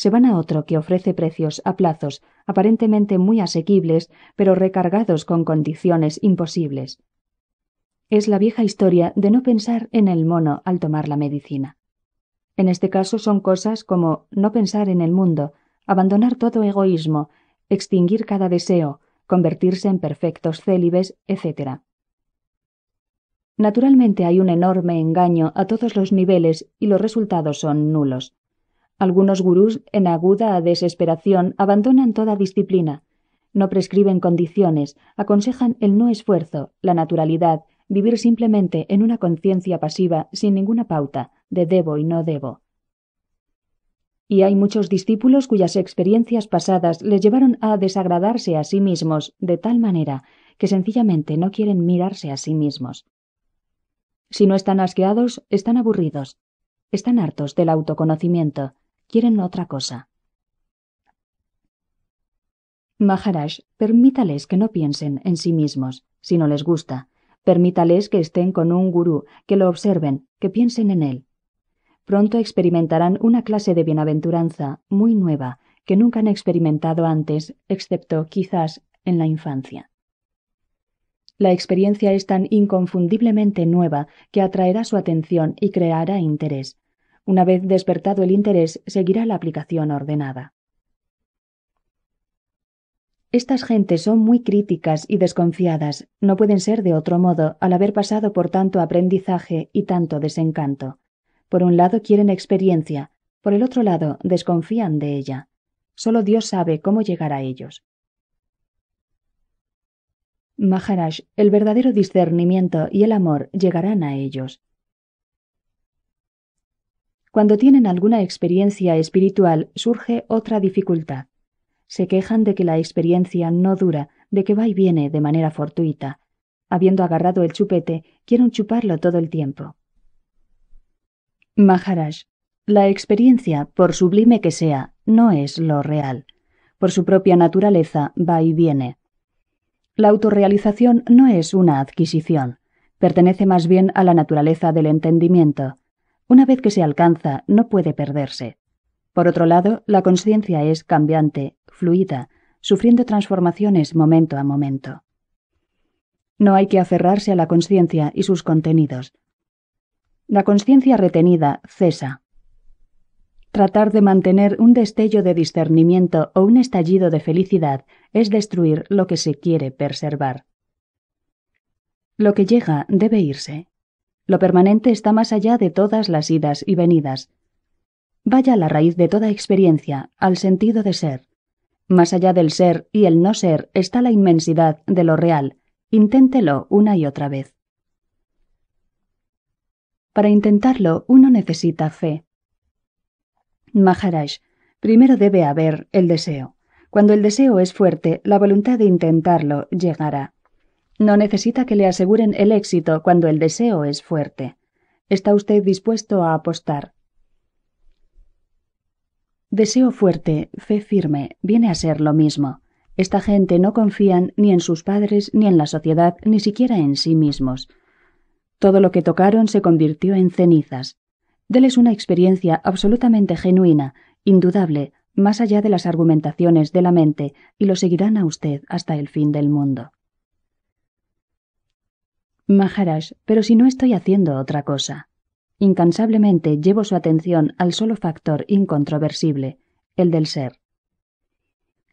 se van a otro que ofrece precios a plazos aparentemente muy asequibles, pero recargados con condiciones imposibles. Es la vieja historia de no pensar en el mono al tomar la medicina. En este caso son cosas como no pensar en el mundo, abandonar todo egoísmo, extinguir cada deseo, convertirse en perfectos célibes, etc. Naturalmente hay un enorme engaño a todos los niveles y los resultados son nulos. Algunos gurús, en aguda desesperación, abandonan toda disciplina. No prescriben condiciones, aconsejan el no esfuerzo, la naturalidad, vivir simplemente en una conciencia pasiva sin ninguna pauta de debo y no debo. Y hay muchos discípulos cuyas experiencias pasadas les llevaron a desagradarse a sí mismos de tal manera que sencillamente no quieren mirarse a sí mismos. Si no están asqueados, están aburridos, están hartos del autoconocimiento, quieren otra cosa. Maharaj, permítales que no piensen en sí mismos, si no les gusta. Permítales que estén con un gurú, que lo observen, que piensen en él. Pronto experimentarán una clase de bienaventuranza muy nueva, que nunca han experimentado antes, excepto quizás en la infancia. La experiencia es tan inconfundiblemente nueva que atraerá su atención y creará interés, una vez despertado el interés, seguirá la aplicación ordenada. Estas gentes son muy críticas y desconfiadas, no pueden ser de otro modo al haber pasado por tanto aprendizaje y tanto desencanto. Por un lado quieren experiencia, por el otro lado desconfían de ella. Solo Dios sabe cómo llegar a ellos. Maharaj, el verdadero discernimiento y el amor llegarán a ellos. Cuando tienen alguna experiencia espiritual surge otra dificultad. Se quejan de que la experiencia no dura, de que va y viene de manera fortuita. Habiendo agarrado el chupete, quieren chuparlo todo el tiempo. Maharaj, la experiencia, por sublime que sea, no es lo real. Por su propia naturaleza va y viene. La autorrealización no es una adquisición, pertenece más bien a la naturaleza del entendimiento. Una vez que se alcanza, no puede perderse. Por otro lado, la conciencia es cambiante, fluida, sufriendo transformaciones momento a momento. No hay que aferrarse a la conciencia y sus contenidos. La conciencia retenida cesa. Tratar de mantener un destello de discernimiento o un estallido de felicidad es destruir lo que se quiere preservar. Lo que llega debe irse. Lo permanente está más allá de todas las idas y venidas. Vaya a la raíz de toda experiencia, al sentido de ser. Más allá del ser y el no ser está la inmensidad de lo real. Inténtelo una y otra vez. Para intentarlo uno necesita fe. Maharaj, primero debe haber el deseo. Cuando el deseo es fuerte, la voluntad de intentarlo llegará. No necesita que le aseguren el éxito cuando el deseo es fuerte. ¿Está usted dispuesto a apostar? Deseo fuerte, fe firme, viene a ser lo mismo. Esta gente no confían ni en sus padres, ni en la sociedad, ni siquiera en sí mismos. Todo lo que tocaron se convirtió en cenizas. Deles una experiencia absolutamente genuina, indudable, más allá de las argumentaciones de la mente, y lo seguirán a usted hasta el fin del mundo. Maharaj, pero si no estoy haciendo otra cosa. Incansablemente llevo su atención al solo factor incontroversible, el del ser.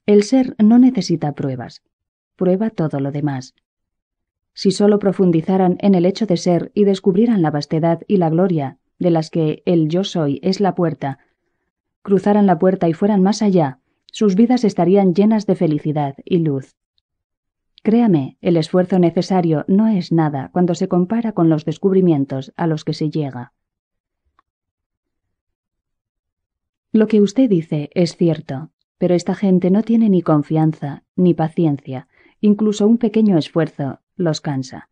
El ser no necesita pruebas, prueba todo lo demás. Si solo profundizaran en el hecho de ser y descubrieran la vastedad y la gloria de las que el yo soy es la puerta, cruzaran la puerta y fueran más allá, sus vidas estarían llenas de felicidad y luz. Créame, el esfuerzo necesario no es nada cuando se compara con los descubrimientos a los que se llega. Lo que usted dice es cierto, pero esta gente no tiene ni confianza, ni paciencia, incluso un pequeño esfuerzo los cansa.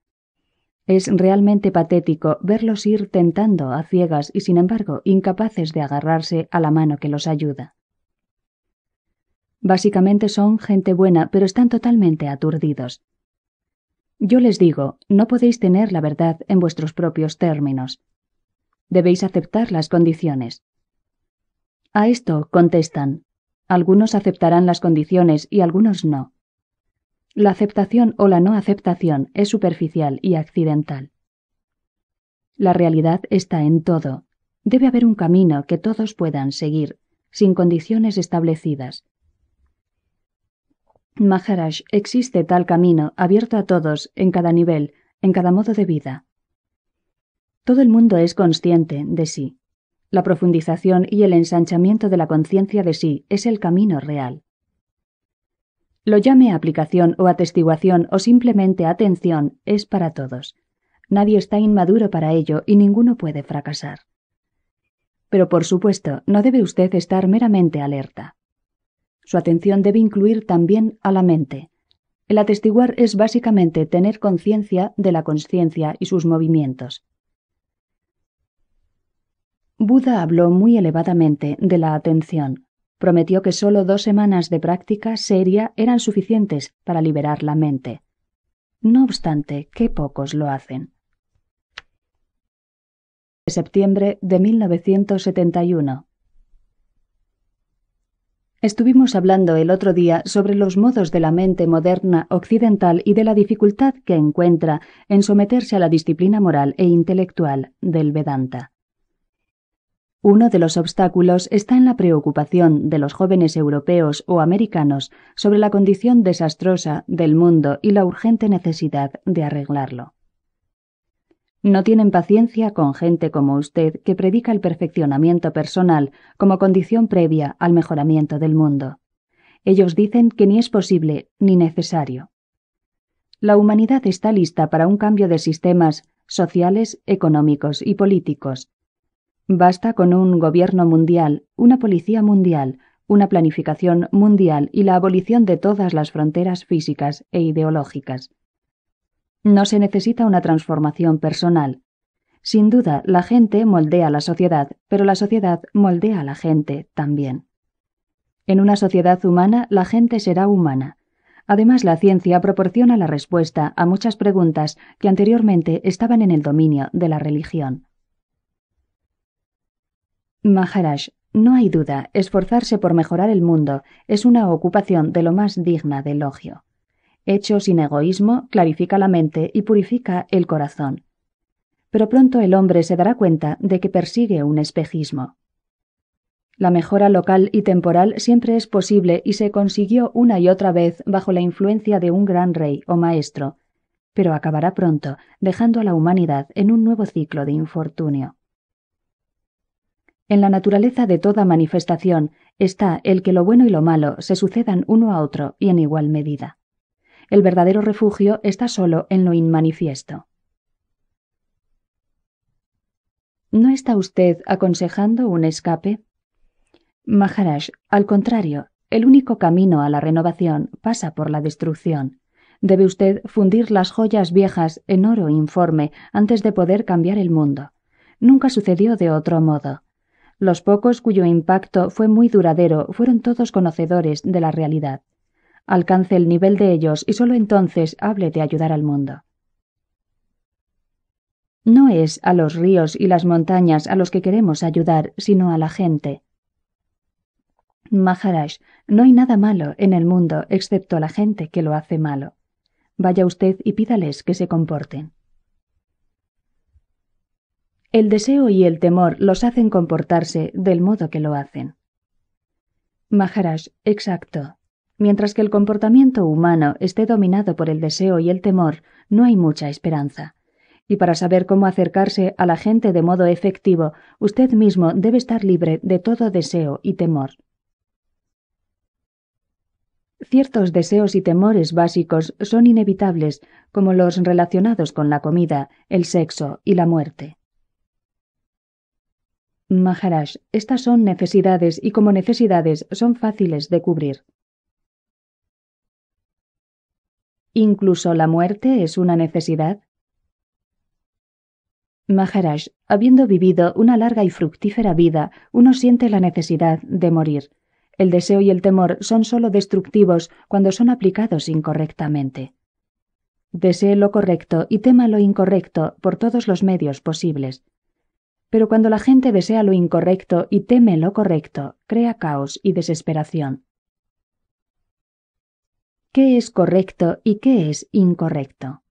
Es realmente patético verlos ir tentando a ciegas y sin embargo incapaces de agarrarse a la mano que los ayuda. Básicamente son gente buena, pero están totalmente aturdidos. Yo les digo, no podéis tener la verdad en vuestros propios términos. Debéis aceptar las condiciones. A esto contestan. Algunos aceptarán las condiciones y algunos no. La aceptación o la no aceptación es superficial y accidental. La realidad está en todo. Debe haber un camino que todos puedan seguir, sin condiciones establecidas. Maharaj, existe tal camino, abierto a todos, en cada nivel, en cada modo de vida. Todo el mundo es consciente de sí. La profundización y el ensanchamiento de la conciencia de sí es el camino real. Lo llame aplicación o atestiguación o simplemente atención, es para todos. Nadie está inmaduro para ello y ninguno puede fracasar. Pero por supuesto, no debe usted estar meramente alerta. Su atención debe incluir también a la mente. El atestiguar es básicamente tener conciencia de la conciencia y sus movimientos. Buda habló muy elevadamente de la atención. Prometió que solo dos semanas de práctica seria eran suficientes para liberar la mente. No obstante, qué pocos lo hacen. septiembre de 1971. Estuvimos hablando el otro día sobre los modos de la mente moderna occidental y de la dificultad que encuentra en someterse a la disciplina moral e intelectual del Vedanta. Uno de los obstáculos está en la preocupación de los jóvenes europeos o americanos sobre la condición desastrosa del mundo y la urgente necesidad de arreglarlo. No tienen paciencia con gente como usted que predica el perfeccionamiento personal como condición previa al mejoramiento del mundo. Ellos dicen que ni es posible ni necesario. La humanidad está lista para un cambio de sistemas sociales, económicos y políticos. Basta con un gobierno mundial, una policía mundial, una planificación mundial y la abolición de todas las fronteras físicas e ideológicas. No se necesita una transformación personal. Sin duda, la gente moldea la sociedad, pero la sociedad moldea a la gente también. En una sociedad humana, la gente será humana. Además, la ciencia proporciona la respuesta a muchas preguntas que anteriormente estaban en el dominio de la religión. Maharaj, no hay duda, esforzarse por mejorar el mundo es una ocupación de lo más digna de elogio hecho sin egoísmo, clarifica la mente y purifica el corazón. Pero pronto el hombre se dará cuenta de que persigue un espejismo. La mejora local y temporal siempre es posible y se consiguió una y otra vez bajo la influencia de un gran rey o maestro, pero acabará pronto, dejando a la humanidad en un nuevo ciclo de infortunio. En la naturaleza de toda manifestación está el que lo bueno y lo malo se sucedan uno a otro y en igual medida el verdadero refugio está solo en lo inmanifiesto. ¿No está usted aconsejando un escape? Maharaj, al contrario, el único camino a la renovación pasa por la destrucción. Debe usted fundir las joyas viejas en oro informe antes de poder cambiar el mundo. Nunca sucedió de otro modo. Los pocos cuyo impacto fue muy duradero fueron todos conocedores de la realidad alcance el nivel de ellos y sólo entonces hable de ayudar al mundo. No es a los ríos y las montañas a los que queremos ayudar, sino a la gente. Maharaj, no hay nada malo en el mundo excepto a la gente que lo hace malo. Vaya usted y pídales que se comporten. El deseo y el temor los hacen comportarse del modo que lo hacen. Maharaj, exacto. Mientras que el comportamiento humano esté dominado por el deseo y el temor, no hay mucha esperanza. Y para saber cómo acercarse a la gente de modo efectivo, usted mismo debe estar libre de todo deseo y temor. Ciertos deseos y temores básicos son inevitables, como los relacionados con la comida, el sexo y la muerte. Maharaj, estas son necesidades y como necesidades son fáciles de cubrir. ¿Incluso la muerte es una necesidad? Maharaj, habiendo vivido una larga y fructífera vida, uno siente la necesidad de morir. El deseo y el temor son sólo destructivos cuando son aplicados incorrectamente. Desee lo correcto y tema lo incorrecto por todos los medios posibles. Pero cuando la gente desea lo incorrecto y teme lo correcto, crea caos y desesperación qué es correcto y qué es incorrecto.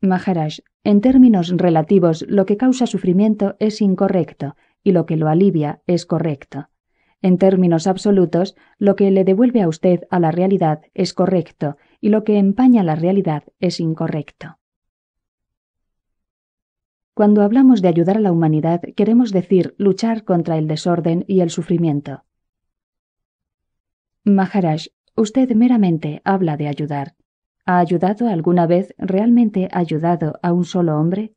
Maharaj, en términos relativos, lo que causa sufrimiento es incorrecto y lo que lo alivia es correcto. En términos absolutos, lo que le devuelve a usted a la realidad es correcto y lo que empaña la realidad es incorrecto. Cuando hablamos de ayudar a la humanidad, queremos decir luchar contra el desorden y el sufrimiento. Maharaj, Usted meramente habla de ayudar. ¿Ha ayudado alguna vez, realmente ayudado a un solo hombre?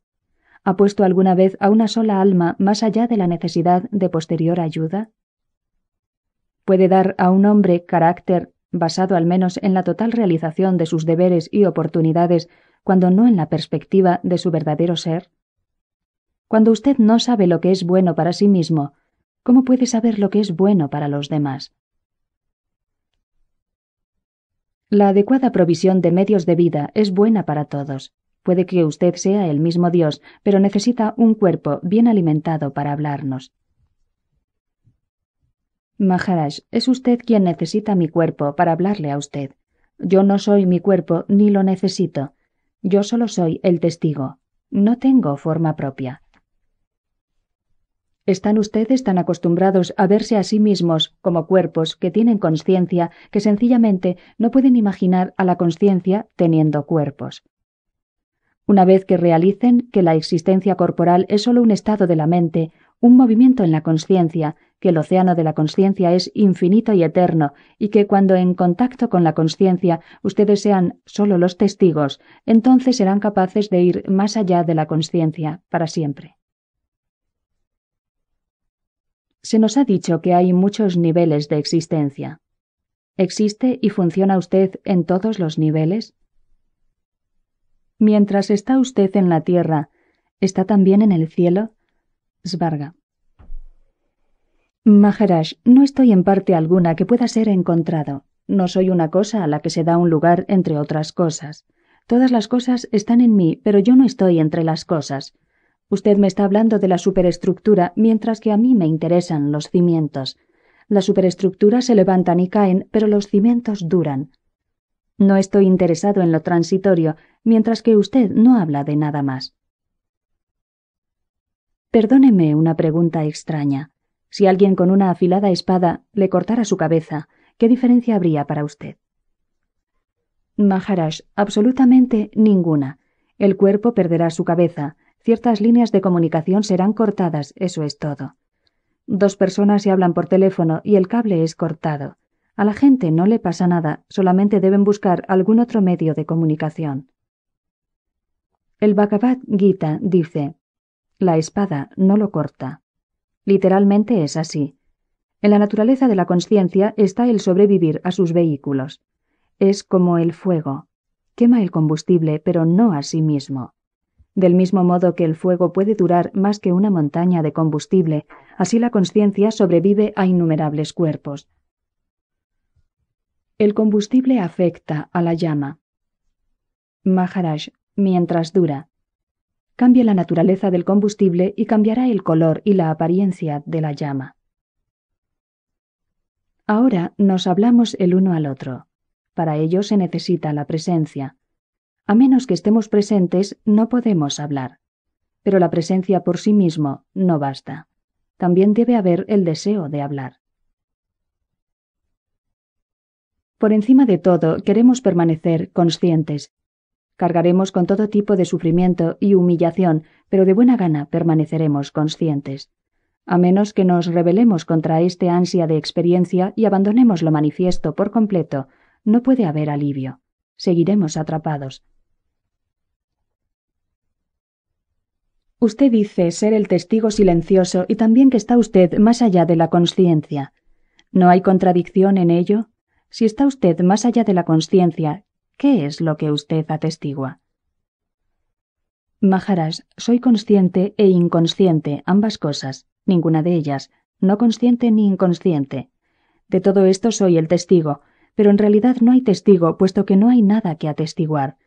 ¿Ha puesto alguna vez a una sola alma más allá de la necesidad de posterior ayuda? ¿Puede dar a un hombre carácter basado al menos en la total realización de sus deberes y oportunidades, cuando no en la perspectiva de su verdadero ser? Cuando usted no sabe lo que es bueno para sí mismo, ¿cómo puede saber lo que es bueno para los demás? La adecuada provisión de medios de vida es buena para todos. Puede que usted sea el mismo Dios, pero necesita un cuerpo bien alimentado para hablarnos. Maharaj, es usted quien necesita mi cuerpo para hablarle a usted. Yo no soy mi cuerpo ni lo necesito. Yo solo soy el testigo. No tengo forma propia. Están ustedes tan acostumbrados a verse a sí mismos como cuerpos que tienen conciencia que sencillamente no pueden imaginar a la conciencia teniendo cuerpos. Una vez que realicen que la existencia corporal es sólo un estado de la mente, un movimiento en la conciencia, que el océano de la conciencia es infinito y eterno, y que cuando en contacto con la conciencia ustedes sean sólo los testigos, entonces serán capaces de ir más allá de la conciencia para siempre. Se nos ha dicho que hay muchos niveles de existencia. ¿Existe y funciona usted en todos los niveles? Mientras está usted en la tierra, ¿está también en el cielo? Svarga. Maharaj, no estoy en parte alguna que pueda ser encontrado. No soy una cosa a la que se da un lugar entre otras cosas. Todas las cosas están en mí, pero yo no estoy entre las cosas. Usted me está hablando de la superestructura, mientras que a mí me interesan los cimientos. La superestructura se levantan y caen, pero los cimientos duran. No estoy interesado en lo transitorio, mientras que usted no habla de nada más. Perdóneme una pregunta extraña. Si alguien con una afilada espada le cortara su cabeza, ¿qué diferencia habría para usted? Maharaj, absolutamente ninguna. El cuerpo perderá su cabeza, Ciertas líneas de comunicación serán cortadas, eso es todo. Dos personas se hablan por teléfono y el cable es cortado. A la gente no le pasa nada, solamente deben buscar algún otro medio de comunicación. El Bhagavad Gita dice, la espada no lo corta. Literalmente es así. En la naturaleza de la conciencia está el sobrevivir a sus vehículos. Es como el fuego. Quema el combustible, pero no a sí mismo. Del mismo modo que el fuego puede durar más que una montaña de combustible, así la conciencia sobrevive a innumerables cuerpos. El combustible afecta a la llama. Maharaj, mientras dura. Cambia la naturaleza del combustible y cambiará el color y la apariencia de la llama. Ahora nos hablamos el uno al otro. Para ello se necesita la presencia. A menos que estemos presentes, no podemos hablar. Pero la presencia por sí mismo no basta. También debe haber el deseo de hablar. Por encima de todo, queremos permanecer conscientes. Cargaremos con todo tipo de sufrimiento y humillación, pero de buena gana permaneceremos conscientes. A menos que nos rebelemos contra este ansia de experiencia y abandonemos lo manifiesto por completo, no puede haber alivio. Seguiremos atrapados. Usted dice ser el testigo silencioso y también que está usted más allá de la conciencia. ¿No hay contradicción en ello? Si está usted más allá de la conciencia, ¿qué es lo que usted atestigua? Maharaj, soy consciente e inconsciente, ambas cosas, ninguna de ellas, no consciente ni inconsciente. De todo esto soy el testigo, pero en realidad no hay testigo, puesto que no hay nada que atestiguar.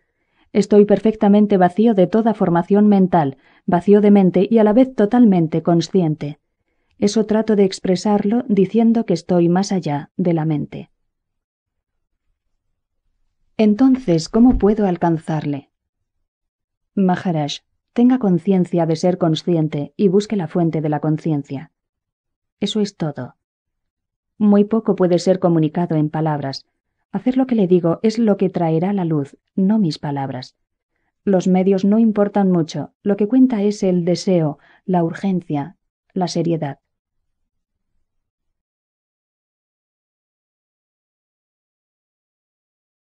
Estoy perfectamente vacío de toda formación mental, vacío de mente y a la vez totalmente consciente. Eso trato de expresarlo diciendo que estoy más allá de la mente. Entonces, ¿cómo puedo alcanzarle? Maharaj, tenga conciencia de ser consciente y busque la fuente de la conciencia. Eso es todo. Muy poco puede ser comunicado en palabras, Hacer lo que le digo es lo que traerá la luz, no mis palabras. Los medios no importan mucho, lo que cuenta es el deseo, la urgencia, la seriedad.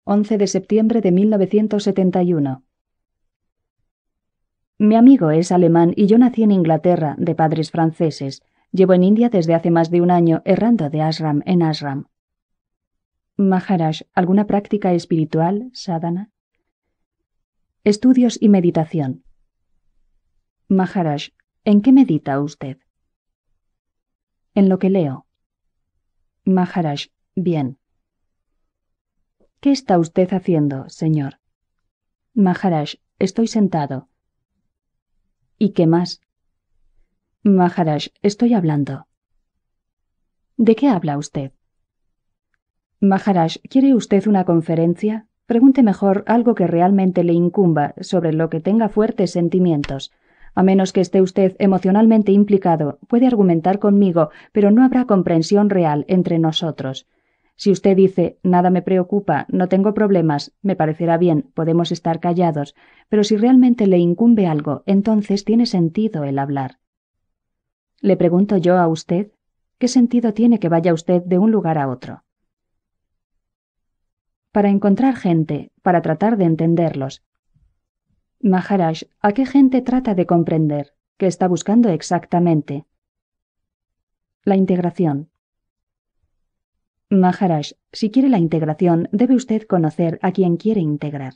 ...11 de septiembre de 1971... Mi amigo es alemán y yo nací en Inglaterra, de padres franceses. Llevo en India desde hace más de un año, errando de ashram en ashram. Maharaj, ¿alguna práctica espiritual, sadhana? Estudios y meditación. Maharaj, ¿en qué medita usted? En lo que leo. Maharaj, bien. ¿Qué está usted haciendo, señor? Maharaj, estoy sentado. ¿Y qué más? Maharaj, estoy hablando. ¿De qué habla usted? Maharaj, ¿quiere usted una conferencia? Pregunte mejor algo que realmente le incumba, sobre lo que tenga fuertes sentimientos. A menos que esté usted emocionalmente implicado, puede argumentar conmigo, pero no habrá comprensión real entre nosotros. Si usted dice, nada me preocupa, no tengo problemas, me parecerá bien, podemos estar callados, pero si realmente le incumbe algo, entonces tiene sentido el hablar. Le pregunto yo a usted, ¿qué sentido tiene que vaya usted de un lugar a otro? para encontrar gente, para tratar de entenderlos. Maharaj, ¿a qué gente trata de comprender? ¿Qué está buscando exactamente? La integración. Maharaj, si quiere la integración, debe usted conocer a quien quiere integrar.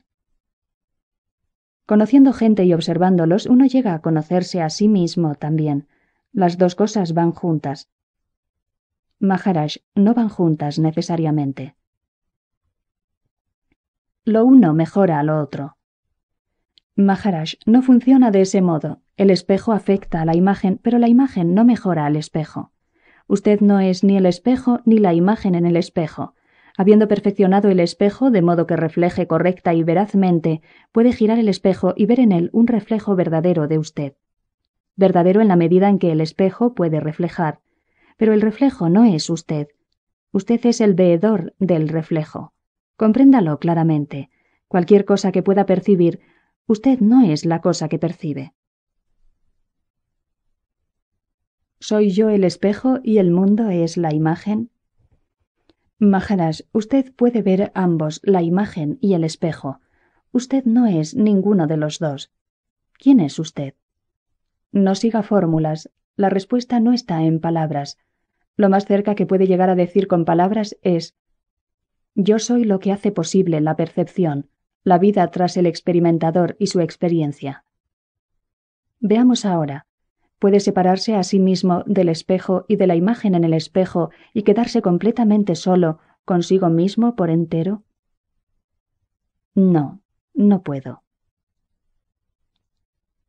Conociendo gente y observándolos, uno llega a conocerse a sí mismo también. Las dos cosas van juntas. Maharaj, no van juntas necesariamente. Lo uno mejora a lo otro. Maharaj, no funciona de ese modo. El espejo afecta a la imagen, pero la imagen no mejora al espejo. Usted no es ni el espejo ni la imagen en el espejo. Habiendo perfeccionado el espejo de modo que refleje correcta y verazmente, puede girar el espejo y ver en él un reflejo verdadero de usted. Verdadero en la medida en que el espejo puede reflejar. Pero el reflejo no es usted. Usted es el veedor del reflejo. Compréndalo claramente. Cualquier cosa que pueda percibir, usted no es la cosa que percibe. ¿Soy yo el espejo y el mundo es la imagen? Maharaj, usted puede ver ambos, la imagen y el espejo. Usted no es ninguno de los dos. ¿Quién es usted? No siga fórmulas. La respuesta no está en palabras. Lo más cerca que puede llegar a decir con palabras es yo soy lo que hace posible la percepción, la vida tras el experimentador y su experiencia. Veamos ahora. Puede separarse a sí mismo del espejo y de la imagen en el espejo y quedarse completamente solo consigo mismo por entero. No, no puedo.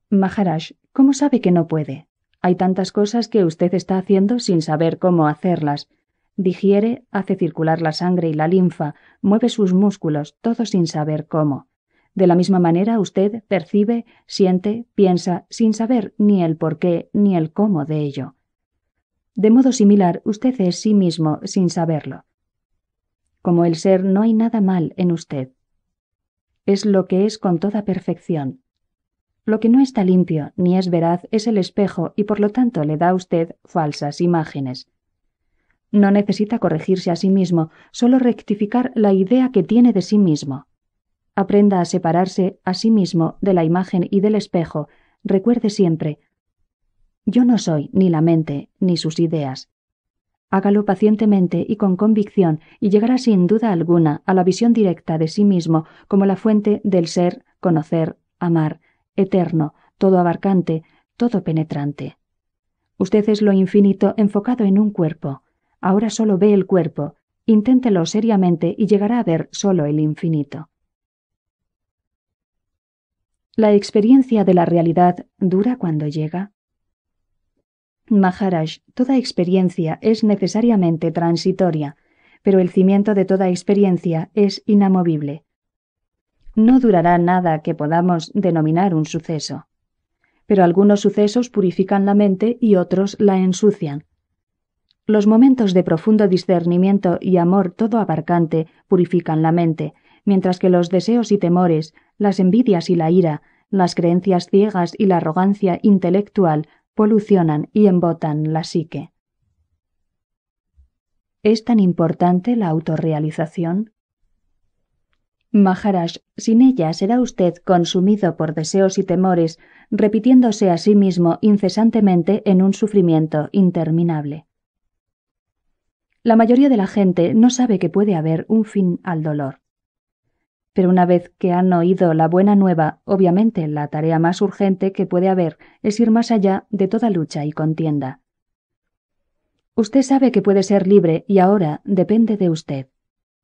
Maharaj, ¿cómo sabe que no puede? Hay tantas cosas que usted está haciendo sin saber cómo hacerlas, Digiere, hace circular la sangre y la linfa, mueve sus músculos, todo sin saber cómo. De la misma manera, usted percibe, siente, piensa, sin saber ni el por qué ni el cómo de ello. De modo similar, usted es sí mismo sin saberlo. Como el ser, no hay nada mal en usted. Es lo que es con toda perfección. Lo que no está limpio ni es veraz es el espejo y por lo tanto le da a usted falsas imágenes. No necesita corregirse a sí mismo, solo rectificar la idea que tiene de sí mismo. Aprenda a separarse a sí mismo de la imagen y del espejo. Recuerde siempre, yo no soy ni la mente ni sus ideas. Hágalo pacientemente y con convicción y llegará sin duda alguna a la visión directa de sí mismo como la fuente del ser, conocer, amar, eterno, todo abarcante, todo penetrante. Usted es lo infinito enfocado en un cuerpo. Ahora solo ve el cuerpo. Inténtelo seriamente y llegará a ver solo el infinito. La experiencia de la realidad dura cuando llega. Maharaj, toda experiencia es necesariamente transitoria, pero el cimiento de toda experiencia es inamovible. No durará nada que podamos denominar un suceso. Pero algunos sucesos purifican la mente y otros la ensucian. Los momentos de profundo discernimiento y amor todo abarcante purifican la mente, mientras que los deseos y temores, las envidias y la ira, las creencias ciegas y la arrogancia intelectual polucionan y embotan la psique. ¿Es tan importante la autorrealización? Maharaj, sin ella será usted consumido por deseos y temores, repitiéndose a sí mismo incesantemente en un sufrimiento interminable. La mayoría de la gente no sabe que puede haber un fin al dolor. Pero una vez que han oído la buena nueva, obviamente la tarea más urgente que puede haber es ir más allá de toda lucha y contienda. Usted sabe que puede ser libre y ahora depende de usted.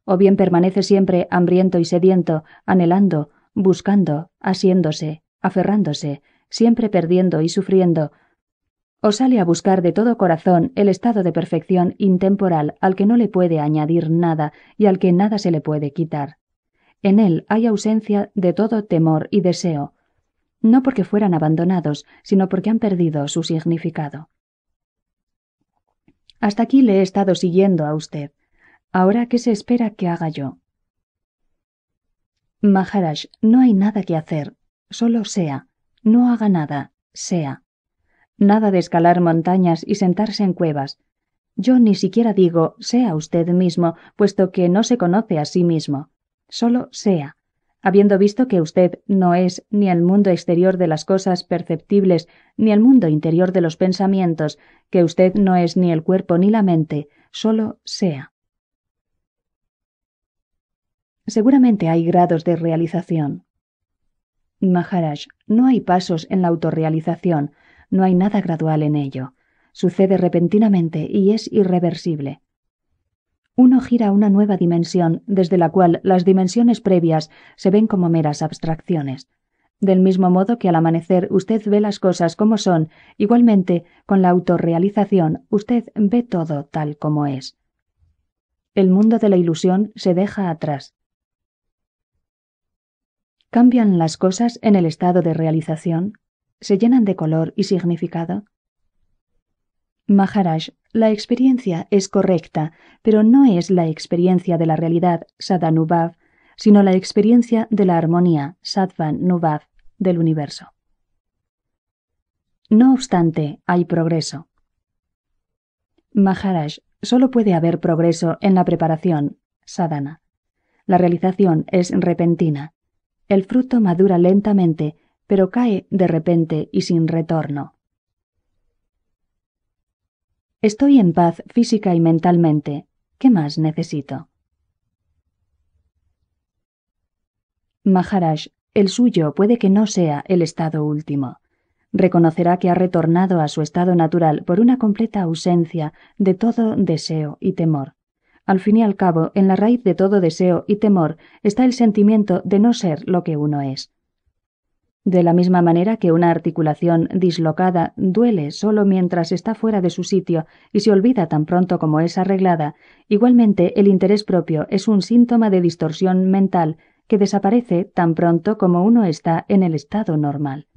O bien permanece siempre hambriento y sediento, anhelando, buscando, asiéndose, aferrándose, siempre perdiendo y sufriendo, o sale a buscar de todo corazón el estado de perfección intemporal al que no le puede añadir nada y al que nada se le puede quitar. En él hay ausencia de todo temor y deseo, no porque fueran abandonados, sino porque han perdido su significado. Hasta aquí le he estado siguiendo a usted. Ahora, ¿qué se espera que haga yo? Maharaj, no hay nada que hacer, solo sea, no haga nada, sea. Nada de escalar montañas y sentarse en cuevas. Yo ni siquiera digo sea usted mismo, puesto que no se conoce a sí mismo. Solo sea. Habiendo visto que usted no es ni el mundo exterior de las cosas perceptibles, ni el mundo interior de los pensamientos, que usted no es ni el cuerpo ni la mente, solo sea. Seguramente hay grados de realización. Maharaj, no hay pasos en la autorrealización, no hay nada gradual en ello. Sucede repentinamente y es irreversible. Uno gira una nueva dimensión desde la cual las dimensiones previas se ven como meras abstracciones. Del mismo modo que al amanecer usted ve las cosas como son, igualmente con la autorrealización usted ve todo tal como es. El mundo de la ilusión se deja atrás. ¿Cambian las cosas en el estado de realización? se llenan de color y significado. Maharaj, la experiencia es correcta, pero no es la experiencia de la realidad, Sadhanubav, sino la experiencia de la armonía, Sadvan Nubav, del universo. No obstante, hay progreso. Maharaj, solo puede haber progreso en la preparación, sadhana. La realización es repentina. El fruto madura lentamente pero cae de repente y sin retorno. Estoy en paz física y mentalmente. ¿Qué más necesito? Maharaj, el suyo puede que no sea el estado último. Reconocerá que ha retornado a su estado natural por una completa ausencia de todo deseo y temor. Al fin y al cabo, en la raíz de todo deseo y temor está el sentimiento de no ser lo que uno es. De la misma manera que una articulación dislocada duele solo mientras está fuera de su sitio y se olvida tan pronto como es arreglada, igualmente el interés propio es un síntoma de distorsión mental que desaparece tan pronto como uno está en el estado normal.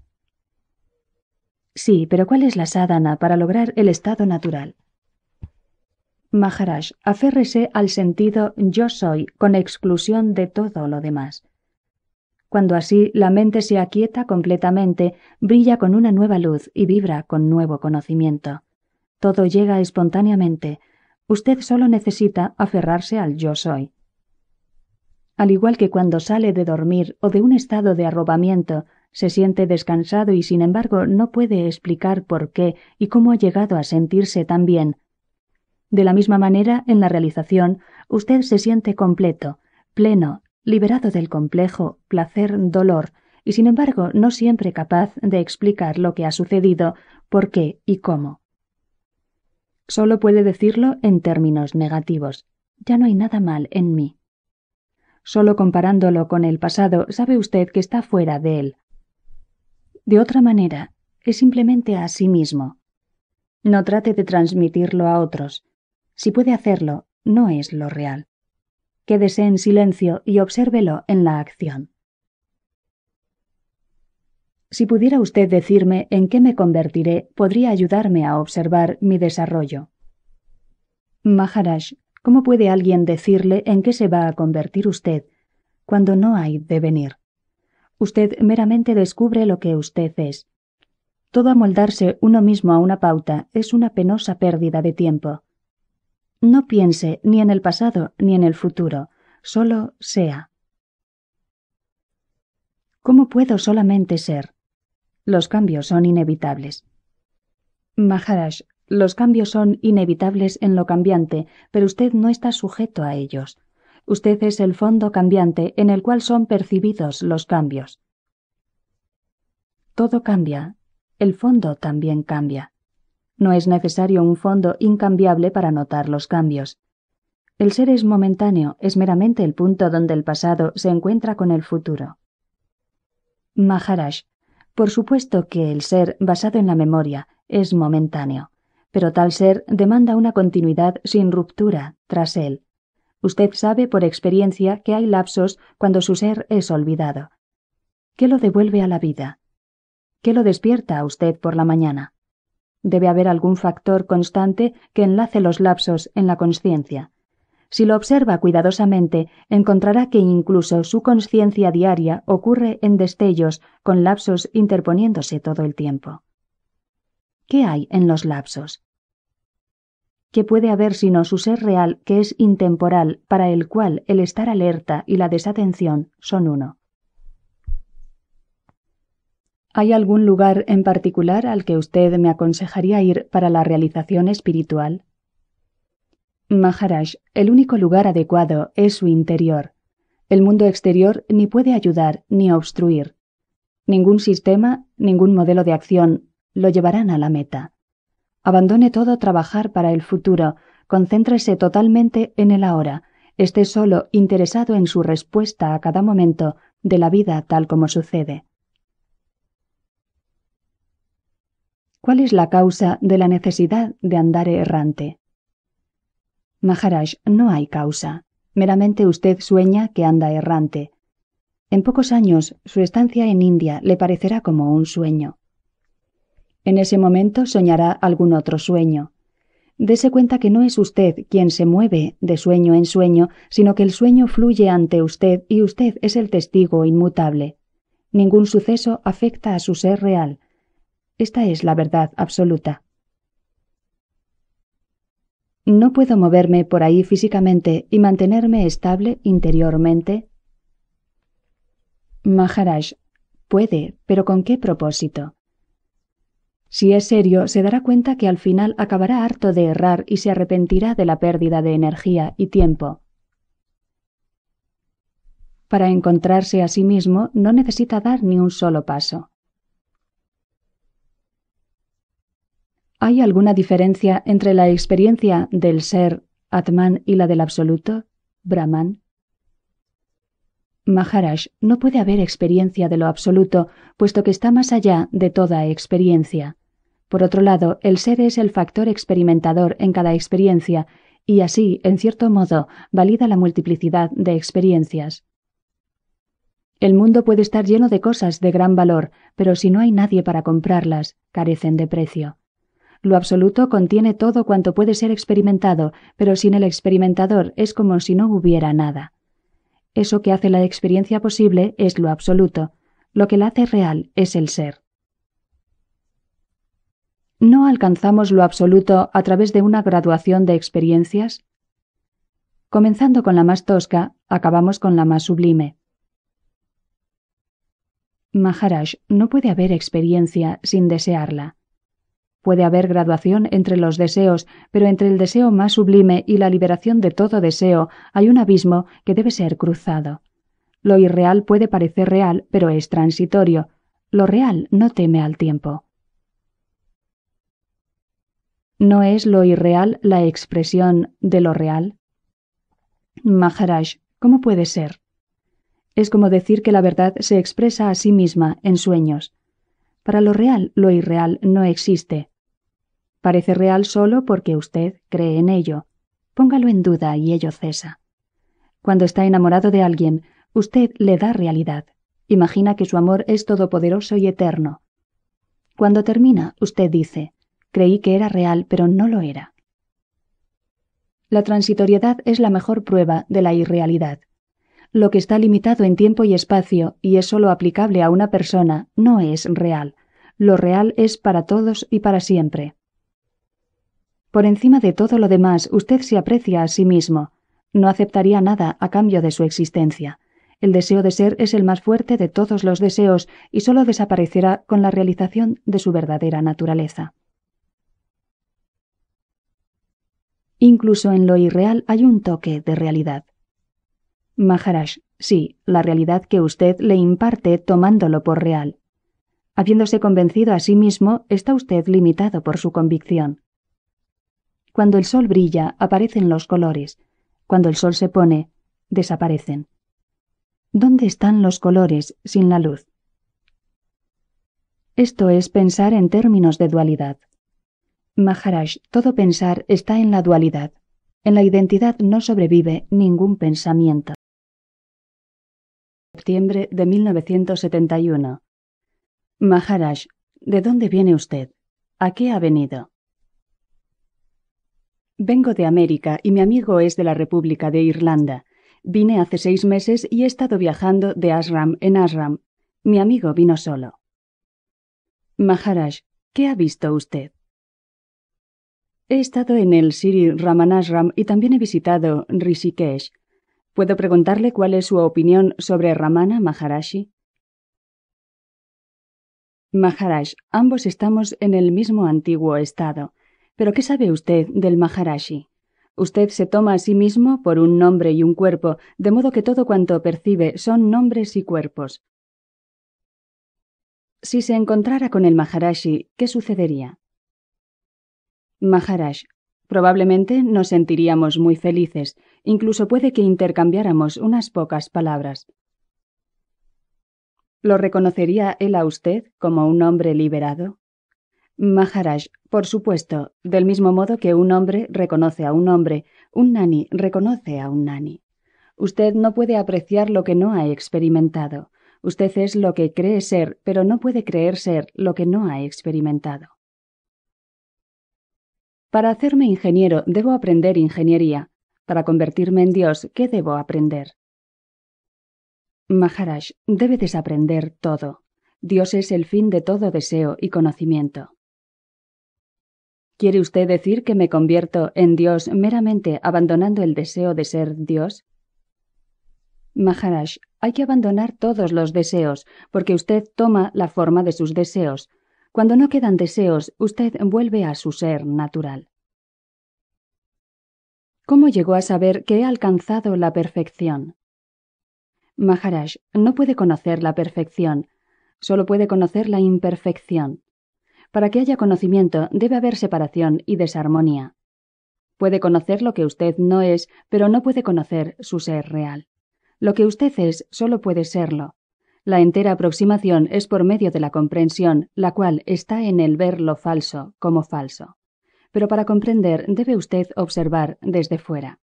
Sí, pero ¿cuál es la sadhana para lograr el estado natural? Maharaj, aférrese al sentido yo soy con exclusión de todo lo demás. Cuando así la mente se aquieta completamente, brilla con una nueva luz y vibra con nuevo conocimiento. Todo llega espontáneamente. Usted solo necesita aferrarse al yo soy. Al igual que cuando sale de dormir o de un estado de arrobamiento, se siente descansado y sin embargo no puede explicar por qué y cómo ha llegado a sentirse tan bien. De la misma manera, en la realización, usted se siente completo, pleno, liberado del complejo placer-dolor, y sin embargo no siempre capaz de explicar lo que ha sucedido, por qué y cómo. Solo puede decirlo en términos negativos. Ya no hay nada mal en mí. Solo comparándolo con el pasado sabe usted que está fuera de él. De otra manera, es simplemente a sí mismo. No trate de transmitirlo a otros. Si puede hacerlo, no es lo real. Quédese en silencio y obsérvelo en la acción. Si pudiera usted decirme en qué me convertiré, podría ayudarme a observar mi desarrollo. Maharaj, ¿cómo puede alguien decirle en qué se va a convertir usted cuando no hay devenir? Usted meramente descubre lo que usted es. Todo amoldarse uno mismo a una pauta es una penosa pérdida de tiempo. No piense ni en el pasado ni en el futuro, solo sea. ¿Cómo puedo solamente ser? Los cambios son inevitables. Maharaj, los cambios son inevitables en lo cambiante, pero usted no está sujeto a ellos. Usted es el fondo cambiante en el cual son percibidos los cambios. Todo cambia, el fondo también cambia. No es necesario un fondo incambiable para notar los cambios. El ser es momentáneo, es meramente el punto donde el pasado se encuentra con el futuro. Maharaj, por supuesto que el ser basado en la memoria es momentáneo, pero tal ser demanda una continuidad sin ruptura tras él. Usted sabe por experiencia que hay lapsos cuando su ser es olvidado. ¿Qué lo devuelve a la vida? ¿Qué lo despierta a usted por la mañana? Debe haber algún factor constante que enlace los lapsos en la conciencia. Si lo observa cuidadosamente, encontrará que incluso su conciencia diaria ocurre en destellos, con lapsos interponiéndose todo el tiempo. ¿Qué hay en los lapsos? ¿Qué puede haber sino su ser real que es intemporal, para el cual el estar alerta y la desatención son uno? ¿Hay algún lugar en particular al que usted me aconsejaría ir para la realización espiritual? Maharaj, el único lugar adecuado es su interior. El mundo exterior ni puede ayudar ni obstruir. Ningún sistema, ningún modelo de acción lo llevarán a la meta. Abandone todo trabajar para el futuro, concéntrese totalmente en el ahora, esté solo interesado en su respuesta a cada momento de la vida tal como sucede. ¿Cuál es la causa de la necesidad de andar errante? Maharaj, no hay causa. Meramente usted sueña que anda errante. En pocos años su estancia en India le parecerá como un sueño. En ese momento soñará algún otro sueño. Dese cuenta que no es usted quien se mueve de sueño en sueño, sino que el sueño fluye ante usted y usted es el testigo inmutable. Ningún suceso afecta a su ser real, esta es la verdad absoluta. No puedo moverme por ahí físicamente y mantenerme estable interiormente. Maharaj, puede, pero ¿con qué propósito? Si es serio, se dará cuenta que al final acabará harto de errar y se arrepentirá de la pérdida de energía y tiempo. Para encontrarse a sí mismo no necesita dar ni un solo paso. ¿Hay alguna diferencia entre la experiencia del ser Atman y la del absoluto Brahman? Maharaj, no puede haber experiencia de lo absoluto, puesto que está más allá de toda experiencia. Por otro lado, el ser es el factor experimentador en cada experiencia, y así, en cierto modo, valida la multiplicidad de experiencias. El mundo puede estar lleno de cosas de gran valor, pero si no hay nadie para comprarlas, carecen de precio. Lo absoluto contiene todo cuanto puede ser experimentado, pero sin el experimentador es como si no hubiera nada. Eso que hace la experiencia posible es lo absoluto. Lo que la hace real es el ser. ¿No alcanzamos lo absoluto a través de una graduación de experiencias? Comenzando con la más tosca, acabamos con la más sublime. Maharaj, no puede haber experiencia sin desearla. Puede haber graduación entre los deseos, pero entre el deseo más sublime y la liberación de todo deseo hay un abismo que debe ser cruzado. Lo irreal puede parecer real, pero es transitorio. Lo real no teme al tiempo. ¿No es lo irreal la expresión de lo real? Maharaj, ¿cómo puede ser? Es como decir que la verdad se expresa a sí misma en sueños. Para lo real, lo irreal no existe. Parece real solo porque usted cree en ello. Póngalo en duda y ello cesa. Cuando está enamorado de alguien, usted le da realidad. Imagina que su amor es todopoderoso y eterno. Cuando termina, usted dice, creí que era real, pero no lo era. La transitoriedad es la mejor prueba de la irrealidad. Lo que está limitado en tiempo y espacio y es solo aplicable a una persona no es real. Lo real es para todos y para siempre. Por encima de todo lo demás, usted se aprecia a sí mismo. No aceptaría nada a cambio de su existencia. El deseo de ser es el más fuerte de todos los deseos y solo desaparecerá con la realización de su verdadera naturaleza. Incluso en lo irreal hay un toque de realidad. Maharaj, sí, la realidad que usted le imparte tomándolo por real. Habiéndose convencido a sí mismo, está usted limitado por su convicción. Cuando el sol brilla, aparecen los colores. Cuando el sol se pone, desaparecen. ¿Dónde están los colores sin la luz? Esto es pensar en términos de dualidad. Maharaj, todo pensar está en la dualidad. En la identidad no sobrevive ningún pensamiento. Septiembre de 1971. Maharaj, ¿de dónde viene usted? ¿A qué ha venido? Vengo de América y mi amigo es de la República de Irlanda. Vine hace seis meses y he estado viajando de Ashram en Ashram. Mi amigo vino solo. Maharaj, ¿qué ha visto usted? He estado en el siri Ramanashram y también he visitado Rishikesh. ¿Puedo preguntarle cuál es su opinión sobre Ramana Maharashi? Maharaj, ambos estamos en el mismo antiguo estado. Pero ¿qué sabe usted del Maharashi? Usted se toma a sí mismo por un nombre y un cuerpo, de modo que todo cuanto percibe son nombres y cuerpos. Si se encontrara con el Maharashi, ¿qué sucedería? «Maharash, probablemente nos sentiríamos muy felices, incluso puede que intercambiáramos unas pocas palabras. ¿Lo reconocería él a usted como un hombre liberado? Maharaj, por supuesto, del mismo modo que un hombre reconoce a un hombre, un nani reconoce a un nani. Usted no puede apreciar lo que no ha experimentado. Usted es lo que cree ser, pero no puede creer ser lo que no ha experimentado. Para hacerme ingeniero debo aprender ingeniería. Para convertirme en Dios, ¿qué debo aprender? Maharaj, debe desaprender todo. Dios es el fin de todo deseo y conocimiento. ¿Quiere usted decir que me convierto en Dios meramente abandonando el deseo de ser Dios? Maharaj, hay que abandonar todos los deseos, porque usted toma la forma de sus deseos. Cuando no quedan deseos, usted vuelve a su ser natural. ¿Cómo llegó a saber que he alcanzado la perfección? Maharaj no puede conocer la perfección, solo puede conocer la imperfección. Para que haya conocimiento debe haber separación y desarmonía. Puede conocer lo que usted no es, pero no puede conocer su ser real. Lo que usted es solo puede serlo. La entera aproximación es por medio de la comprensión, la cual está en el ver lo falso como falso. Pero para comprender debe usted observar desde fuera.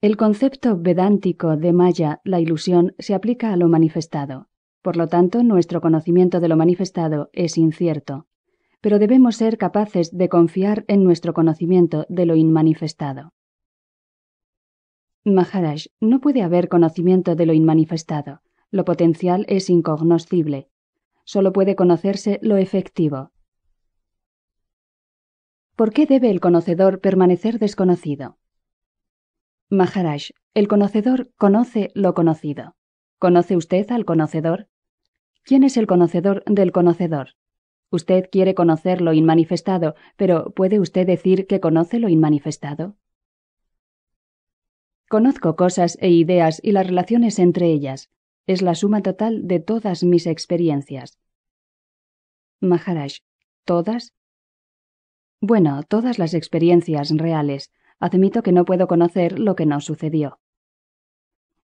El concepto vedántico de Maya, la ilusión, se aplica a lo manifestado. Por lo tanto, nuestro conocimiento de lo manifestado es incierto, pero debemos ser capaces de confiar en nuestro conocimiento de lo inmanifestado. Maharaj, no puede haber conocimiento de lo inmanifestado. Lo potencial es incognoscible. Solo puede conocerse lo efectivo. ¿Por qué debe el conocedor permanecer desconocido? Maharaj, el conocedor conoce lo conocido. ¿Conoce usted al conocedor? ¿Quién es el conocedor del conocedor? Usted quiere conocer lo inmanifestado, pero ¿puede usted decir que conoce lo inmanifestado? Conozco cosas e ideas y las relaciones entre ellas. Es la suma total de todas mis experiencias. Maharaj, ¿todas? Bueno, todas las experiencias reales. Admito que no puedo conocer lo que no sucedió.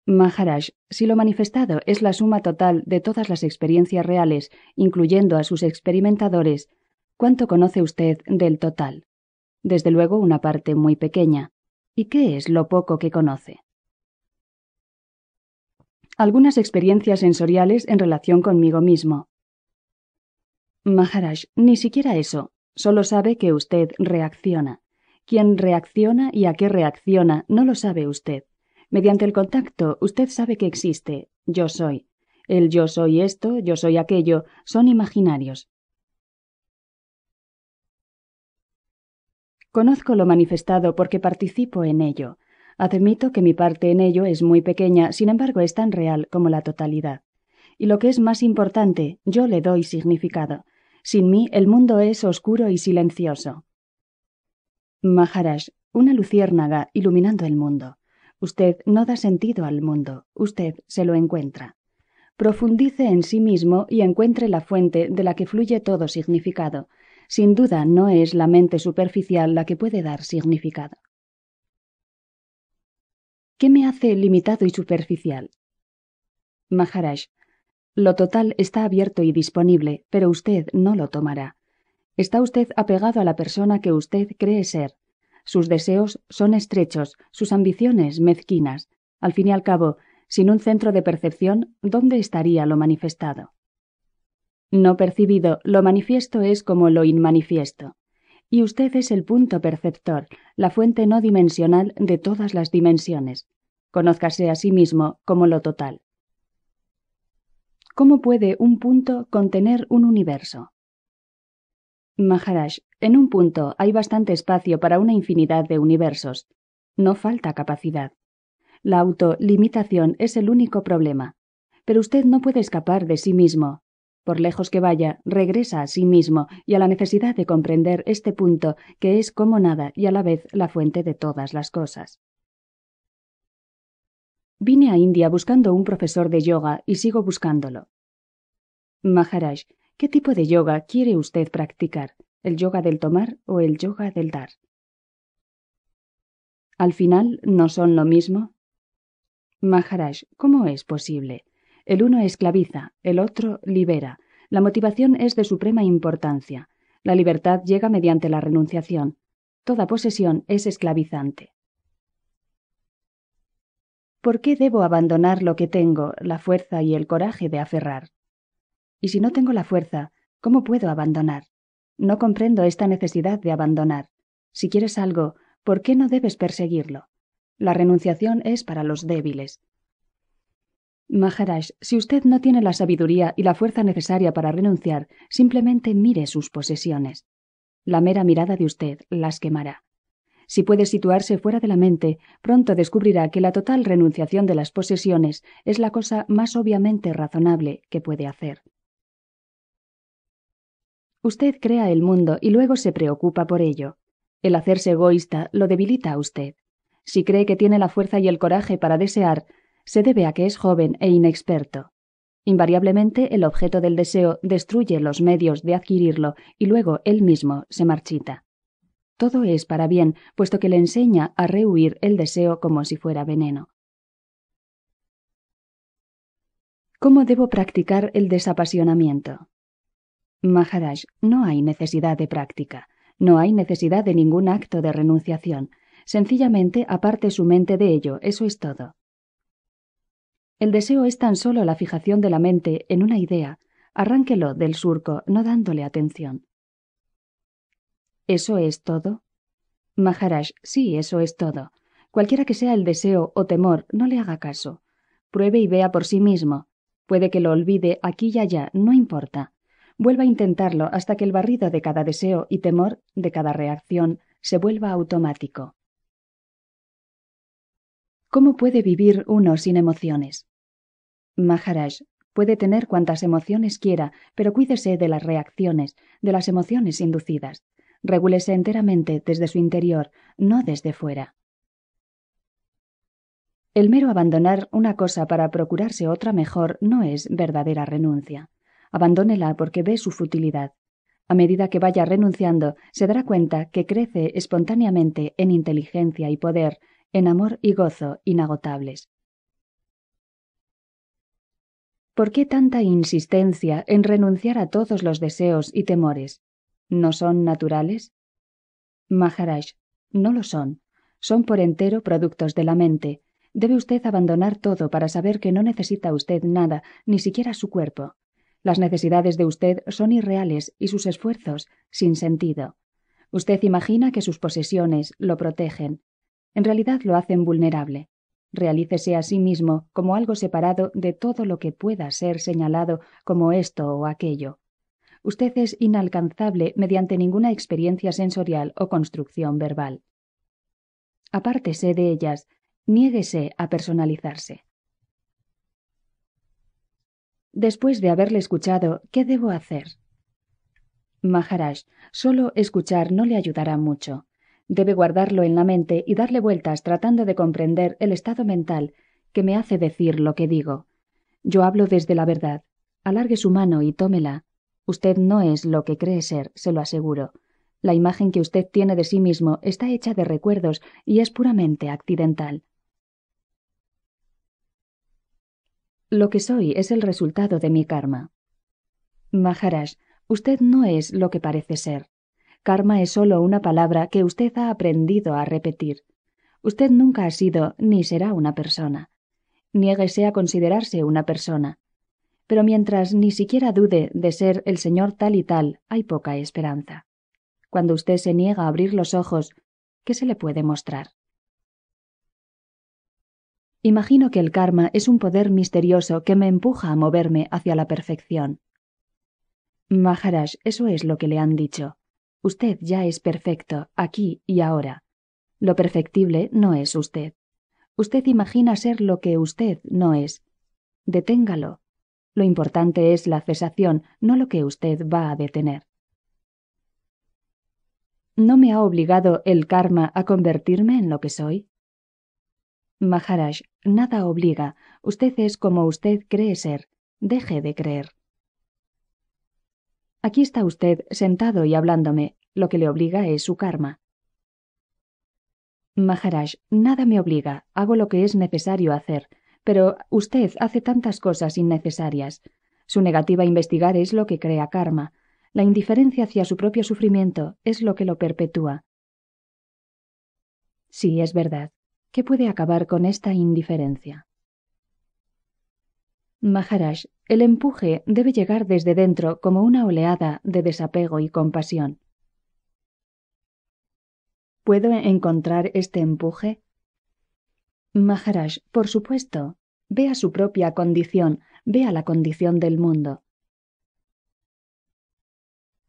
Maharaj, si lo manifestado es la suma total de todas las experiencias reales, incluyendo a sus experimentadores, ¿cuánto conoce usted del total? Desde luego una parte muy pequeña. ¿Y qué es lo poco que conoce? Algunas experiencias sensoriales en relación conmigo mismo. Maharaj, ni siquiera eso. Solo sabe que usted reacciona. Quién reacciona y a qué reacciona no lo sabe usted. Mediante el contacto, usted sabe que existe, yo soy. El yo soy esto, yo soy aquello, son imaginarios. Conozco lo manifestado porque participo en ello. Admito que mi parte en ello es muy pequeña, sin embargo es tan real como la totalidad. Y lo que es más importante, yo le doy significado. Sin mí el mundo es oscuro y silencioso. Maharaj, una luciérnaga iluminando el mundo. Usted no da sentido al mundo, usted se lo encuentra. Profundice en sí mismo y encuentre la fuente de la que fluye todo significado. Sin duda no es la mente superficial la que puede dar significado. ¿Qué me hace limitado y superficial? Maharaj, lo total está abierto y disponible, pero usted no lo tomará. Está usted apegado a la persona que usted cree ser, sus deseos son estrechos, sus ambiciones mezquinas. Al fin y al cabo, sin un centro de percepción, ¿dónde estaría lo manifestado? No percibido, lo manifiesto es como lo inmanifiesto. Y usted es el punto perceptor, la fuente no dimensional de todas las dimensiones. Conózcase a sí mismo como lo total. ¿Cómo puede un punto contener un universo? Maharaj, en un punto hay bastante espacio para una infinidad de universos. No falta capacidad. La autolimitación es el único problema. Pero usted no puede escapar de sí mismo. Por lejos que vaya, regresa a sí mismo y a la necesidad de comprender este punto que es como nada y a la vez la fuente de todas las cosas. Vine a India buscando un profesor de yoga y sigo buscándolo. Maharaj, ¿Qué tipo de yoga quiere usted practicar? ¿El yoga del tomar o el yoga del dar? Al final, ¿no son lo mismo? Maharaj, ¿cómo es posible? El uno esclaviza, el otro libera. La motivación es de suprema importancia. La libertad llega mediante la renunciación. Toda posesión es esclavizante. ¿Por qué debo abandonar lo que tengo, la fuerza y el coraje de aferrar? Y si no tengo la fuerza, ¿cómo puedo abandonar? No comprendo esta necesidad de abandonar. Si quieres algo, ¿por qué no debes perseguirlo? La renunciación es para los débiles. Maharaj, si usted no tiene la sabiduría y la fuerza necesaria para renunciar, simplemente mire sus posesiones. La mera mirada de usted las quemará. Si puede situarse fuera de la mente, pronto descubrirá que la total renunciación de las posesiones es la cosa más obviamente razonable que puede hacer. Usted crea el mundo y luego se preocupa por ello. El hacerse egoísta lo debilita a usted. Si cree que tiene la fuerza y el coraje para desear, se debe a que es joven e inexperto. Invariablemente el objeto del deseo destruye los medios de adquirirlo y luego él mismo se marchita. Todo es para bien, puesto que le enseña a rehuir el deseo como si fuera veneno. ¿Cómo debo practicar el desapasionamiento? Maharaj, no hay necesidad de práctica, no hay necesidad de ningún acto de renunciación. Sencillamente aparte su mente de ello, eso es todo. El deseo es tan solo la fijación de la mente en una idea, arránquelo del surco, no dándole atención. ¿Eso es todo? Maharaj, sí, eso es todo. Cualquiera que sea el deseo o temor, no le haga caso. Pruebe y vea por sí mismo. Puede que lo olvide aquí y allá, no importa vuelva a intentarlo hasta que el barrido de cada deseo y temor, de cada reacción, se vuelva automático. ¿Cómo puede vivir uno sin emociones? Maharaj puede tener cuantas emociones quiera, pero cuídese de las reacciones, de las emociones inducidas. Regúlese enteramente desde su interior, no desde fuera. El mero abandonar una cosa para procurarse otra mejor no es verdadera renuncia. Abandónela porque ve su futilidad. A medida que vaya renunciando, se dará cuenta que crece espontáneamente en inteligencia y poder, en amor y gozo inagotables. ¿Por qué tanta insistencia en renunciar a todos los deseos y temores? ¿No son naturales? Maharaj, no lo son. Son por entero productos de la mente. Debe usted abandonar todo para saber que no necesita usted nada, ni siquiera su cuerpo. Las necesidades de usted son irreales y sus esfuerzos sin sentido. Usted imagina que sus posesiones lo protegen. En realidad lo hacen vulnerable. Realícese a sí mismo como algo separado de todo lo que pueda ser señalado como esto o aquello. Usted es inalcanzable mediante ninguna experiencia sensorial o construcción verbal. Apártese de ellas, niéguese a personalizarse. Después de haberle escuchado, ¿qué debo hacer? Maharaj, solo escuchar no le ayudará mucho. Debe guardarlo en la mente y darle vueltas tratando de comprender el estado mental que me hace decir lo que digo. Yo hablo desde la verdad. Alargue su mano y tómela. Usted no es lo que cree ser, se lo aseguro. La imagen que usted tiene de sí mismo está hecha de recuerdos y es puramente accidental. Lo que soy es el resultado de mi karma. Maharaj, usted no es lo que parece ser. Karma es solo una palabra que usted ha aprendido a repetir. Usted nunca ha sido ni será una persona. Niéguese a considerarse una persona. Pero mientras ni siquiera dude de ser el señor tal y tal, hay poca esperanza. Cuando usted se niega a abrir los ojos, ¿qué se le puede mostrar? Imagino que el karma es un poder misterioso que me empuja a moverme hacia la perfección. Maharaj, eso es lo que le han dicho. Usted ya es perfecto, aquí y ahora. Lo perfectible no es usted. Usted imagina ser lo que usted no es. Deténgalo. Lo importante es la cesación, no lo que usted va a detener. ¿No me ha obligado el karma a convertirme en lo que soy? Maharaj, nada obliga. Usted es como usted cree ser. Deje de creer. Aquí está usted sentado y hablándome. Lo que le obliga es su karma. Maharaj, nada me obliga. Hago lo que es necesario hacer. Pero usted hace tantas cosas innecesarias. Su negativa a investigar es lo que crea karma. La indiferencia hacia su propio sufrimiento es lo que lo perpetúa. Sí, es verdad. ¿qué puede acabar con esta indiferencia. Maharaj, el empuje debe llegar desde dentro como una oleada de desapego y compasión. ¿Puedo encontrar este empuje? Maharaj, por supuesto, vea su propia condición, vea la condición del mundo.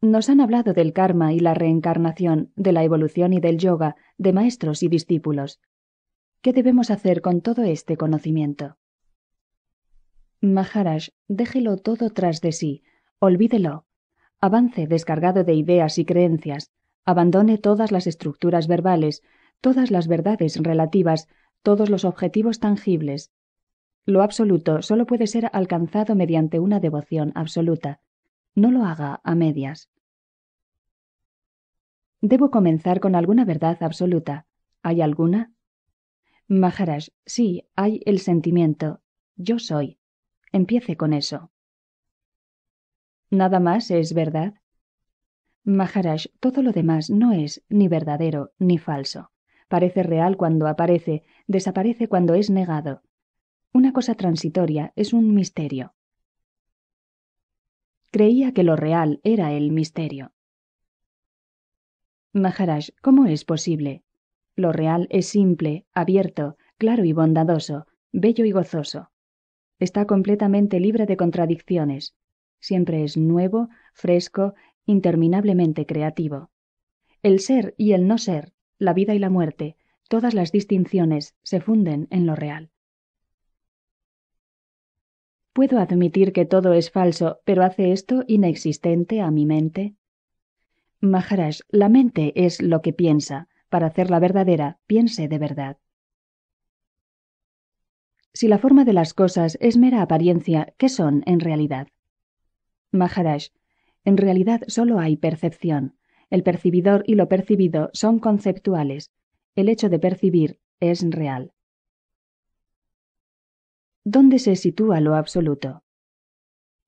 Nos han hablado del karma y la reencarnación, de la evolución y del yoga, de maestros y discípulos. ¿Qué debemos hacer con todo este conocimiento? Maharaj, déjelo todo tras de sí, olvídelo. Avance descargado de ideas y creencias, abandone todas las estructuras verbales, todas las verdades relativas, todos los objetivos tangibles. Lo absoluto solo puede ser alcanzado mediante una devoción absoluta. No lo haga a medias. Debo comenzar con alguna verdad absoluta. ¿Hay alguna? Maharaj, sí, hay el sentimiento. Yo soy. Empiece con eso. Nada más es verdad. Maharaj, todo lo demás no es ni verdadero ni falso. Parece real cuando aparece, desaparece cuando es negado. Una cosa transitoria es un misterio. Creía que lo real era el misterio. Maharaj, ¿cómo es posible? Lo real es simple, abierto, claro y bondadoso, bello y gozoso. Está completamente libre de contradicciones. Siempre es nuevo, fresco, interminablemente creativo. El ser y el no ser, la vida y la muerte, todas las distinciones se funden en lo real. ¿Puedo admitir que todo es falso, pero hace esto inexistente a mi mente? Maharaj, la mente es lo que piensa, para hacerla verdadera, piense de verdad. Si la forma de las cosas es mera apariencia, ¿qué son en realidad? Maharaj, en realidad solo hay percepción. El percibidor y lo percibido son conceptuales. El hecho de percibir es real. ¿Dónde se sitúa lo absoluto?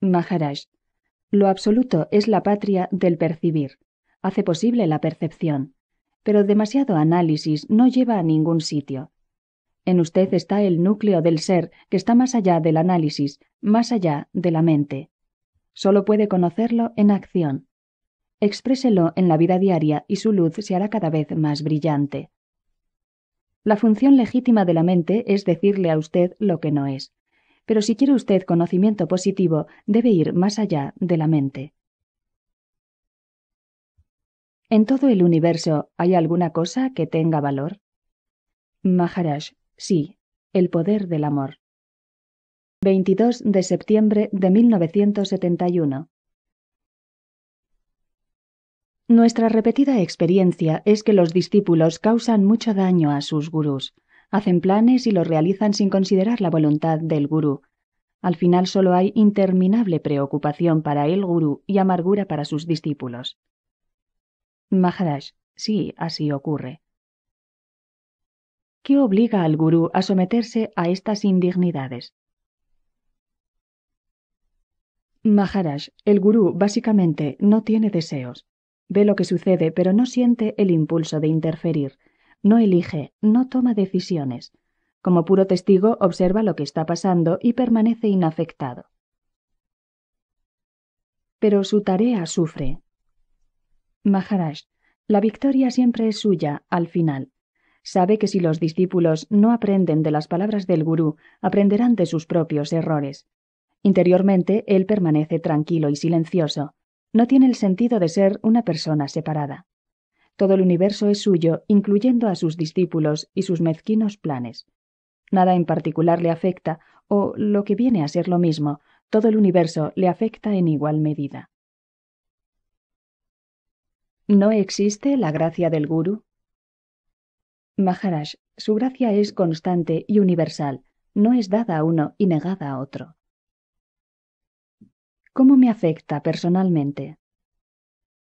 Maharaj, lo absoluto es la patria del percibir. Hace posible la percepción pero demasiado análisis no lleva a ningún sitio. En usted está el núcleo del ser que está más allá del análisis, más allá de la mente. Solo puede conocerlo en acción. Expréselo en la vida diaria y su luz se hará cada vez más brillante. La función legítima de la mente es decirle a usted lo que no es. Pero si quiere usted conocimiento positivo, debe ir más allá de la mente. ¿En todo el universo hay alguna cosa que tenga valor? Maharaj, sí, el poder del amor. 22 de septiembre de 1971. Nuestra repetida experiencia es que los discípulos causan mucho daño a sus gurús, hacen planes y los realizan sin considerar la voluntad del gurú. Al final solo hay interminable preocupación para el gurú y amargura para sus discípulos. Maharaj, sí, así ocurre. ¿Qué obliga al gurú a someterse a estas indignidades? Maharaj, el gurú básicamente no tiene deseos. Ve lo que sucede, pero no siente el impulso de interferir. No elige, no toma decisiones. Como puro testigo observa lo que está pasando y permanece inafectado. Pero su tarea sufre, Maharaj, la victoria siempre es suya al final. Sabe que si los discípulos no aprenden de las palabras del gurú, aprenderán de sus propios errores. Interiormente, él permanece tranquilo y silencioso. No tiene el sentido de ser una persona separada. Todo el universo es suyo, incluyendo a sus discípulos y sus mezquinos planes. Nada en particular le afecta, o lo que viene a ser lo mismo, todo el universo le afecta en igual medida. ¿No existe la gracia del Guru? Maharaj, su gracia es constante y universal, no es dada a uno y negada a otro. ¿Cómo me afecta personalmente?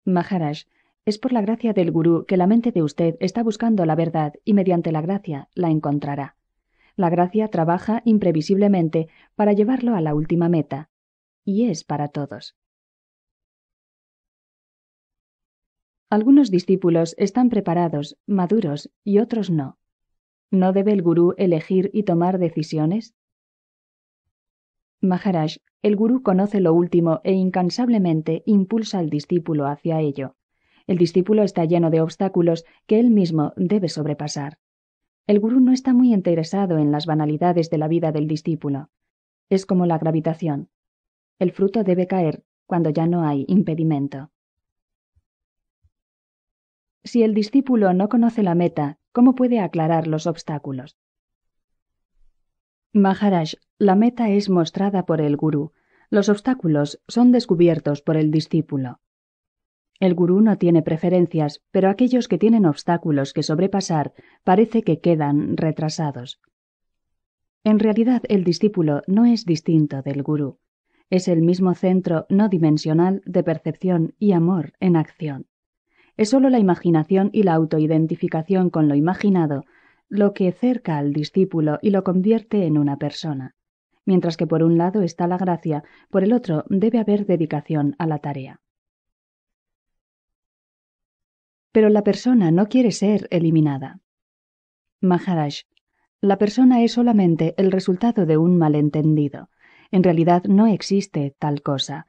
Maharaj, es por la gracia del Gurú que la mente de usted está buscando la verdad y mediante la gracia la encontrará. La gracia trabaja imprevisiblemente para llevarlo a la última meta, y es para todos. Algunos discípulos están preparados, maduros, y otros no. ¿No debe el gurú elegir y tomar decisiones? Maharaj, el gurú conoce lo último e incansablemente impulsa al discípulo hacia ello. El discípulo está lleno de obstáculos que él mismo debe sobrepasar. El gurú no está muy interesado en las banalidades de la vida del discípulo. Es como la gravitación. El fruto debe caer cuando ya no hay impedimento. Si el discípulo no conoce la meta, ¿cómo puede aclarar los obstáculos? Maharaj, la meta es mostrada por el gurú. Los obstáculos son descubiertos por el discípulo. El gurú no tiene preferencias, pero aquellos que tienen obstáculos que sobrepasar parece que quedan retrasados. En realidad el discípulo no es distinto del gurú. Es el mismo centro no dimensional de percepción y amor en acción. Es sólo la imaginación y la autoidentificación con lo imaginado lo que cerca al discípulo y lo convierte en una persona. Mientras que por un lado está la gracia, por el otro debe haber dedicación a la tarea. Pero la persona no quiere ser eliminada. Maharaj, la persona es solamente el resultado de un malentendido. En realidad no existe tal cosa.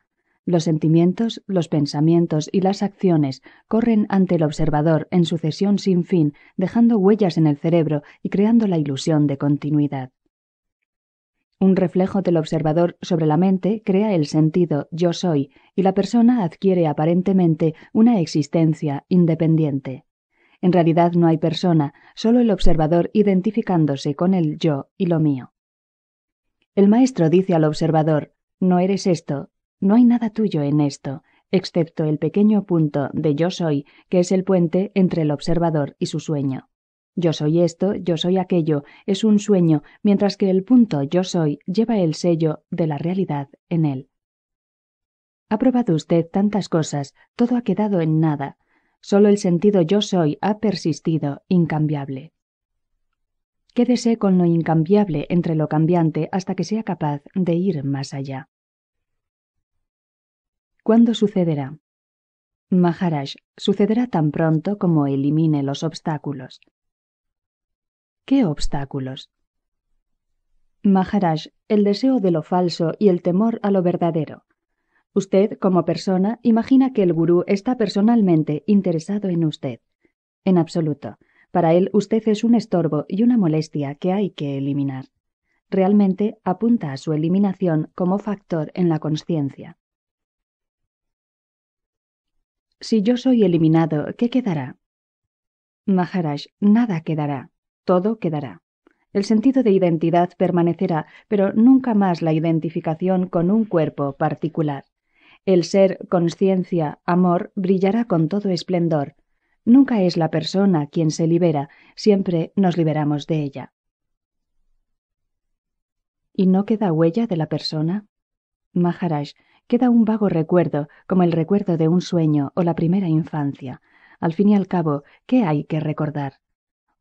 Los sentimientos, los pensamientos y las acciones corren ante el observador en sucesión sin fin, dejando huellas en el cerebro y creando la ilusión de continuidad. Un reflejo del observador sobre la mente crea el sentido yo soy y la persona adquiere aparentemente una existencia independiente. En realidad no hay persona, solo el observador identificándose con el yo y lo mío. El maestro dice al observador, no eres esto, no hay nada tuyo en esto, excepto el pequeño punto de yo soy, que es el puente entre el observador y su sueño. Yo soy esto, yo soy aquello, es un sueño, mientras que el punto yo soy lleva el sello de la realidad en él. Ha probado usted tantas cosas, todo ha quedado en nada. Solo el sentido yo soy ha persistido, incambiable. Quédese con lo incambiable entre lo cambiante hasta que sea capaz de ir más allá. ¿Cuándo sucederá? Maharaj, sucederá tan pronto como elimine los obstáculos. ¿Qué obstáculos? Maharaj, el deseo de lo falso y el temor a lo verdadero. Usted, como persona, imagina que el gurú está personalmente interesado en usted. En absoluto. Para él usted es un estorbo y una molestia que hay que eliminar. Realmente apunta a su eliminación como factor en la conciencia. Si yo soy eliminado, ¿qué quedará? Maharaj, nada quedará, todo quedará. El sentido de identidad permanecerá, pero nunca más la identificación con un cuerpo particular. El ser, conciencia, amor, brillará con todo esplendor. Nunca es la persona quien se libera, siempre nos liberamos de ella. ¿Y no queda huella de la persona? Maharaj, queda un vago recuerdo, como el recuerdo de un sueño o la primera infancia. Al fin y al cabo, ¿qué hay que recordar?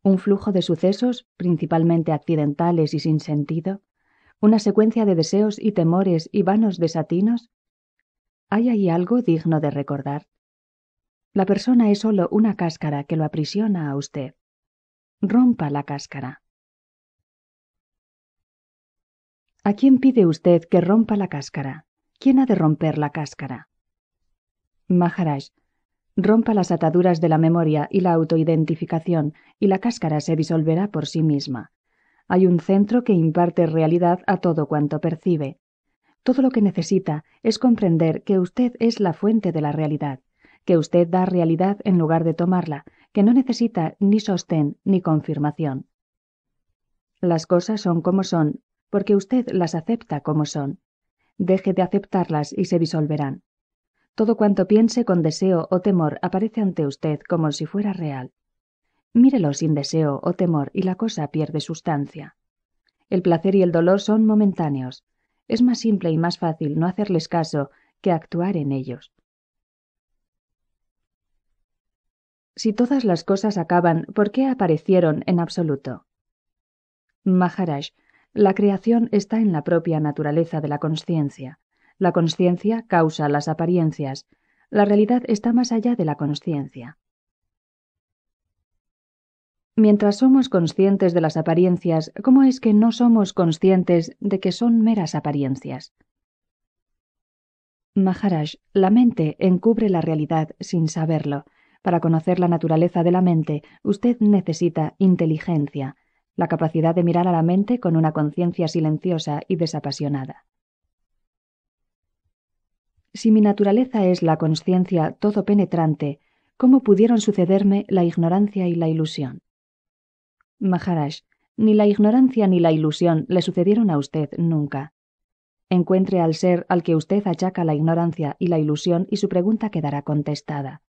¿Un flujo de sucesos, principalmente accidentales y sin sentido? ¿Una secuencia de deseos y temores y vanos desatinos? ¿Hay ahí algo digno de recordar? La persona es sólo una cáscara que lo aprisiona a usted. Rompa la cáscara. ¿A quién pide usted que rompa la cáscara? ¿Quién ha de romper la cáscara? Maharaj, rompa las ataduras de la memoria y la autoidentificación, y la cáscara se disolverá por sí misma. Hay un centro que imparte realidad a todo cuanto percibe. Todo lo que necesita es comprender que usted es la fuente de la realidad, que usted da realidad en lugar de tomarla, que no necesita ni sostén ni confirmación. Las cosas son como son, porque usted las acepta como son deje de aceptarlas y se disolverán. Todo cuanto piense con deseo o temor aparece ante usted como si fuera real. Mírelo sin deseo o temor y la cosa pierde sustancia. El placer y el dolor son momentáneos. Es más simple y más fácil no hacerles caso que actuar en ellos. Si todas las cosas acaban, ¿por qué aparecieron en absoluto? Maharaj la creación está en la propia naturaleza de la conciencia. La conciencia causa las apariencias. La realidad está más allá de la conciencia. Mientras somos conscientes de las apariencias, ¿cómo es que no somos conscientes de que son meras apariencias? Maharaj, la mente encubre la realidad sin saberlo. Para conocer la naturaleza de la mente, usted necesita inteligencia, la capacidad de mirar a la mente con una conciencia silenciosa y desapasionada. Si mi naturaleza es la conciencia todo penetrante, ¿cómo pudieron sucederme la ignorancia y la ilusión? Maharaj, ni la ignorancia ni la ilusión le sucedieron a usted nunca. Encuentre al ser al que usted achaca la ignorancia y la ilusión y su pregunta quedará contestada.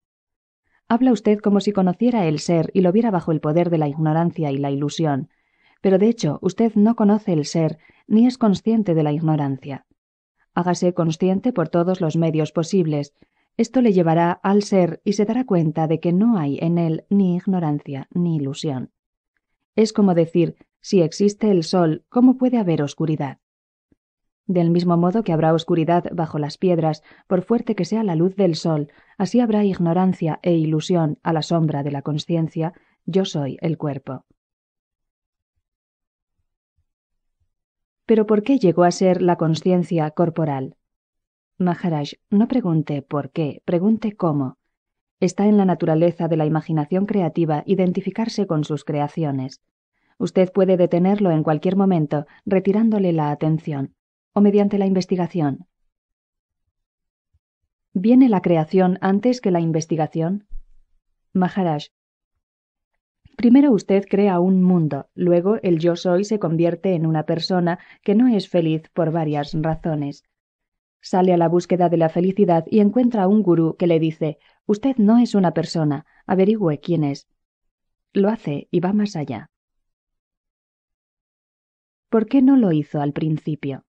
Habla usted como si conociera el ser y lo viera bajo el poder de la ignorancia y la ilusión. Pero de hecho, usted no conoce el ser ni es consciente de la ignorancia. Hágase consciente por todos los medios posibles. Esto le llevará al ser y se dará cuenta de que no hay en él ni ignorancia ni ilusión. Es como decir, si existe el sol, ¿cómo puede haber oscuridad? Del mismo modo que habrá oscuridad bajo las piedras, por fuerte que sea la luz del sol, así habrá ignorancia e ilusión a la sombra de la conciencia, yo soy el cuerpo. Pero ¿por qué llegó a ser la conciencia corporal? Maharaj, no pregunte por qué, pregunte cómo. Está en la naturaleza de la imaginación creativa identificarse con sus creaciones. Usted puede detenerlo en cualquier momento, retirándole la atención o mediante la investigación. ¿Viene la creación antes que la investigación? Maharaj. Primero usted crea un mundo, luego el yo soy se convierte en una persona que no es feliz por varias razones. Sale a la búsqueda de la felicidad y encuentra a un gurú que le dice Usted no es una persona, averigüe quién es. Lo hace y va más allá. ¿Por qué no lo hizo al principio?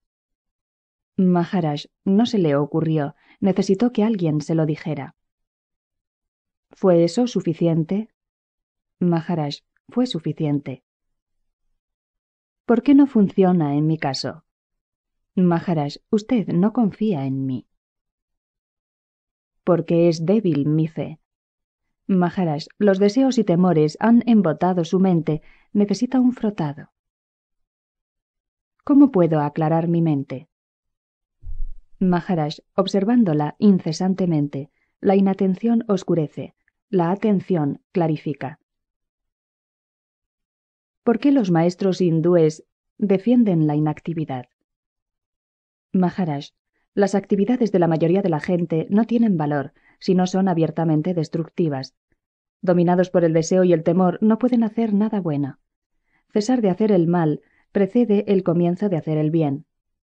Maharaj no se le ocurrió, necesitó que alguien se lo dijera. ¿Fue eso suficiente? Maharaj, fue suficiente. ¿Por qué no funciona en mi caso? Maharaj, usted no confía en mí. Porque es débil mi fe. Maharaj, los deseos y temores han embotado su mente, necesita un frotado. ¿Cómo puedo aclarar mi mente? Maharaj, observándola incesantemente, la inatención oscurece, la atención clarifica. ¿Por qué los maestros hindúes defienden la inactividad? Maharaj, las actividades de la mayoría de la gente no tienen valor si no son abiertamente destructivas. Dominados por el deseo y el temor, no pueden hacer nada bueno. Cesar de hacer el mal precede el comienzo de hacer el bien.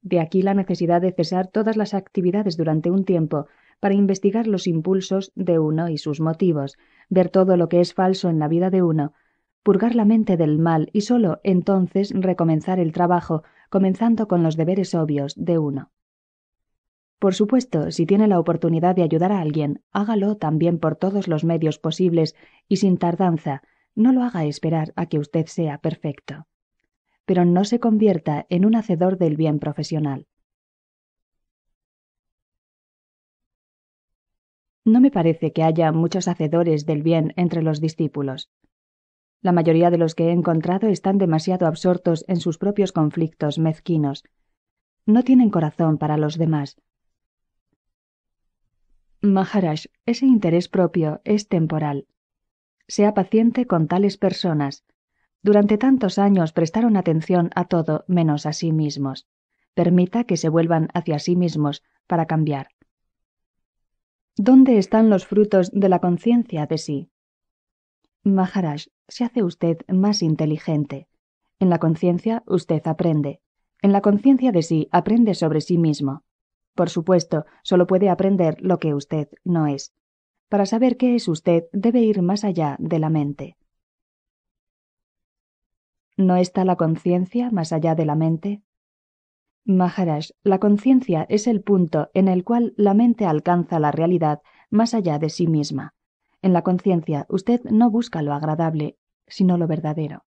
De aquí la necesidad de cesar todas las actividades durante un tiempo para investigar los impulsos de uno y sus motivos, ver todo lo que es falso en la vida de uno, purgar la mente del mal y sólo entonces recomenzar el trabajo, comenzando con los deberes obvios de uno. Por supuesto, si tiene la oportunidad de ayudar a alguien, hágalo también por todos los medios posibles y sin tardanza, no lo haga esperar a que usted sea perfecto pero no se convierta en un hacedor del bien profesional. No me parece que haya muchos hacedores del bien entre los discípulos. La mayoría de los que he encontrado están demasiado absortos en sus propios conflictos mezquinos. No tienen corazón para los demás. Maharaj, ese interés propio es temporal. Sea paciente con tales personas, durante tantos años prestaron atención a todo menos a sí mismos. Permita que se vuelvan hacia sí mismos para cambiar. ¿Dónde están los frutos de la conciencia de sí? Maharaj, se hace usted más inteligente. En la conciencia usted aprende. En la conciencia de sí aprende sobre sí mismo. Por supuesto, solo puede aprender lo que usted no es. Para saber qué es usted debe ir más allá de la mente. ¿No está la conciencia más allá de la mente? Maharaj, la conciencia es el punto en el cual la mente alcanza la realidad más allá de sí misma. En la conciencia usted no busca lo agradable, sino lo verdadero.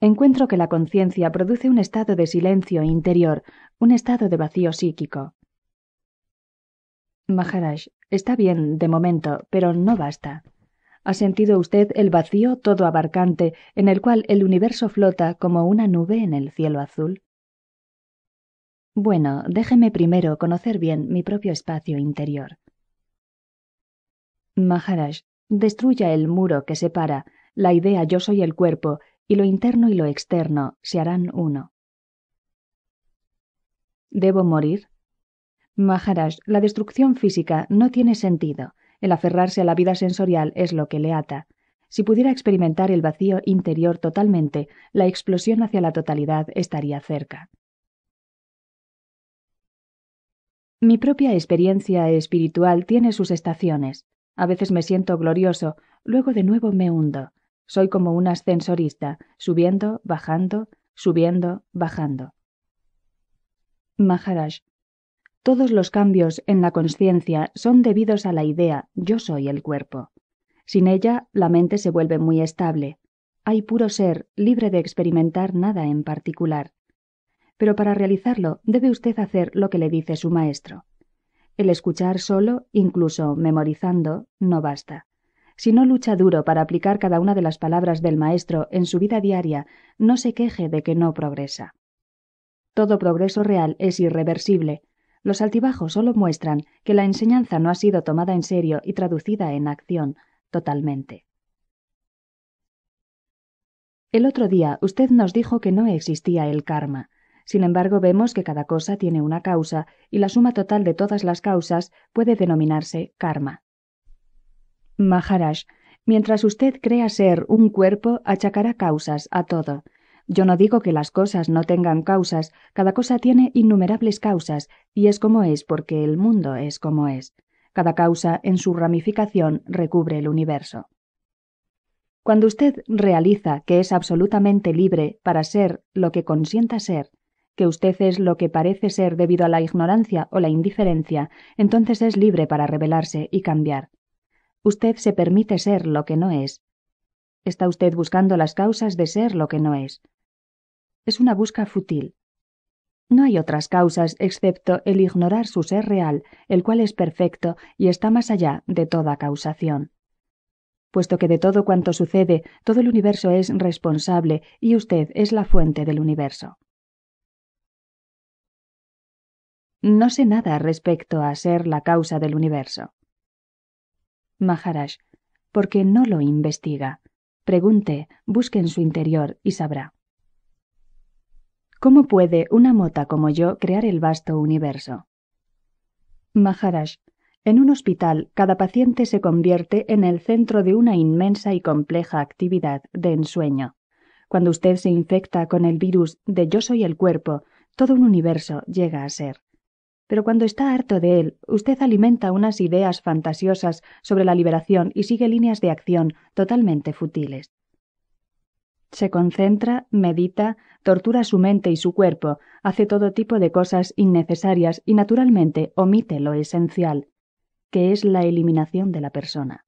Encuentro que la conciencia produce un estado de silencio interior, un estado de vacío psíquico. Maharaj, está bien de momento, pero no basta ha sentido usted el vacío todo abarcante en el cual el universo flota como una nube en el cielo azul? Bueno, déjeme primero conocer bien mi propio espacio interior. Maharaj, destruya el muro que separa la idea yo soy el cuerpo y lo interno y lo externo se harán uno. ¿Debo morir? Maharaj, la destrucción física no tiene sentido. El aferrarse a la vida sensorial es lo que le ata. Si pudiera experimentar el vacío interior totalmente, la explosión hacia la totalidad estaría cerca. Mi propia experiencia espiritual tiene sus estaciones. A veces me siento glorioso, luego de nuevo me hundo. Soy como un ascensorista, subiendo, bajando, subiendo, bajando. Maharaj, todos los cambios en la conciencia son debidos a la idea yo soy el cuerpo. Sin ella, la mente se vuelve muy estable. Hay puro ser, libre de experimentar nada en particular. Pero para realizarlo debe usted hacer lo que le dice su maestro. El escuchar solo, incluso memorizando, no basta. Si no lucha duro para aplicar cada una de las palabras del maestro en su vida diaria, no se queje de que no progresa. Todo progreso real es irreversible, los altibajos solo muestran que la enseñanza no ha sido tomada en serio y traducida en acción totalmente. El otro día usted nos dijo que no existía el karma. Sin embargo, vemos que cada cosa tiene una causa y la suma total de todas las causas puede denominarse karma. Maharaj, mientras usted crea ser un cuerpo, achacará causas a todo, yo no digo que las cosas no tengan causas, cada cosa tiene innumerables causas, y es como es porque el mundo es como es. Cada causa en su ramificación recubre el universo. Cuando usted realiza que es absolutamente libre para ser lo que consienta ser, que usted es lo que parece ser debido a la ignorancia o la indiferencia, entonces es libre para rebelarse y cambiar. Usted se permite ser lo que no es. Está usted buscando las causas de ser lo que no es es una busca fútil. No hay otras causas excepto el ignorar su ser real, el cual es perfecto y está más allá de toda causación. Puesto que de todo cuanto sucede, todo el universo es responsable y usted es la fuente del universo. No sé nada respecto a ser la causa del universo. Maharaj, porque no lo investiga. Pregunte, busque en su interior y sabrá. ¿Cómo puede una mota como yo crear el vasto universo? Maharaj, en un hospital cada paciente se convierte en el centro de una inmensa y compleja actividad de ensueño. Cuando usted se infecta con el virus de yo soy el cuerpo, todo un universo llega a ser. Pero cuando está harto de él, usted alimenta unas ideas fantasiosas sobre la liberación y sigue líneas de acción totalmente futiles. Se concentra, medita, tortura su mente y su cuerpo, hace todo tipo de cosas innecesarias y naturalmente omite lo esencial, que es la eliminación de la persona.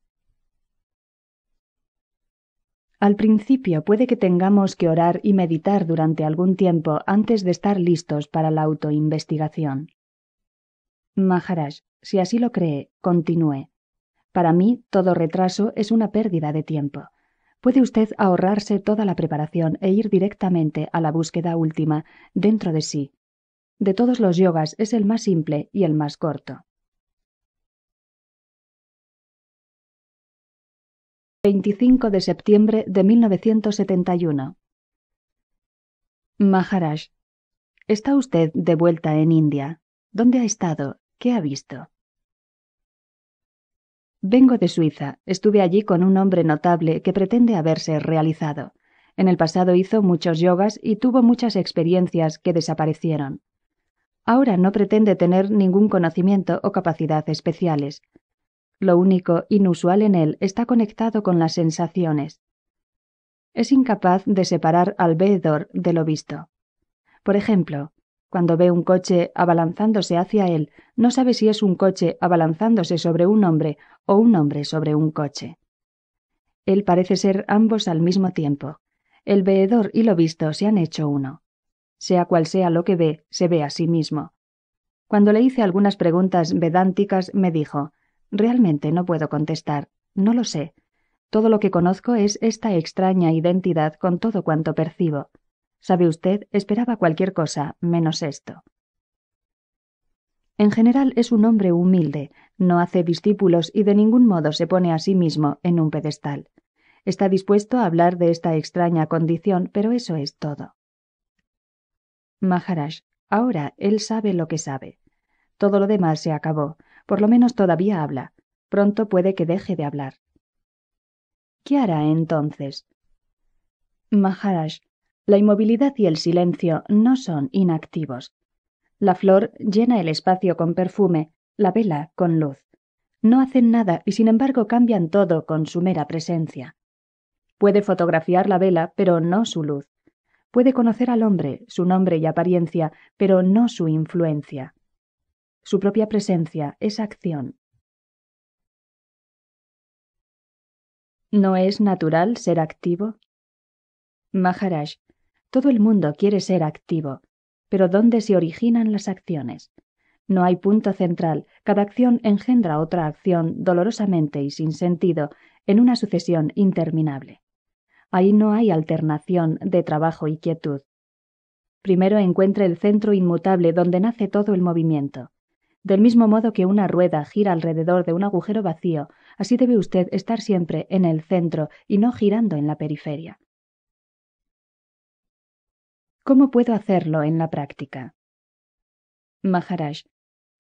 Al principio puede que tengamos que orar y meditar durante algún tiempo antes de estar listos para la autoinvestigación. Maharaj, si así lo cree, continúe. Para mí todo retraso es una pérdida de tiempo puede usted ahorrarse toda la preparación e ir directamente a la búsqueda última dentro de sí. De todos los yogas es el más simple y el más corto. 25 de septiembre de 1971. Maharaj, está usted de vuelta en India. ¿Dónde ha estado? ¿Qué ha visto? Vengo de Suiza. Estuve allí con un hombre notable que pretende haberse realizado. En el pasado hizo muchos yogas y tuvo muchas experiencias que desaparecieron. Ahora no pretende tener ningún conocimiento o capacidad especiales. Lo único inusual en él está conectado con las sensaciones. Es incapaz de separar al veedor de lo visto. Por ejemplo, cuando ve un coche abalanzándose hacia él, no sabe si es un coche abalanzándose sobre un hombre o un hombre sobre un coche. Él parece ser ambos al mismo tiempo. El veedor y lo visto se han hecho uno. Sea cual sea lo que ve, se ve a sí mismo. Cuando le hice algunas preguntas vedánticas, me dijo, realmente no puedo contestar, no lo sé. Todo lo que conozco es esta extraña identidad con todo cuanto percibo. Sabe usted, esperaba cualquier cosa, menos esto. En general es un hombre humilde, no hace discípulos y de ningún modo se pone a sí mismo en un pedestal. Está dispuesto a hablar de esta extraña condición, pero eso es todo. Maharaj, ahora él sabe lo que sabe. Todo lo demás se acabó, por lo menos todavía habla. Pronto puede que deje de hablar. ¿Qué hará entonces? Maharaj, la inmovilidad y el silencio no son inactivos. La flor llena el espacio con perfume, la vela con luz. No hacen nada y sin embargo cambian todo con su mera presencia. Puede fotografiar la vela, pero no su luz. Puede conocer al hombre, su nombre y apariencia, pero no su influencia. Su propia presencia es acción. ¿No es natural ser activo? Maharaj, todo el mundo quiere ser activo, pero ¿dónde se originan las acciones? No hay punto central, cada acción engendra otra acción dolorosamente y sin sentido, en una sucesión interminable. Ahí no hay alternación de trabajo y quietud. Primero encuentra el centro inmutable donde nace todo el movimiento. Del mismo modo que una rueda gira alrededor de un agujero vacío, así debe usted estar siempre en el centro y no girando en la periferia. ¿Cómo puedo hacerlo en la práctica? Maharaj,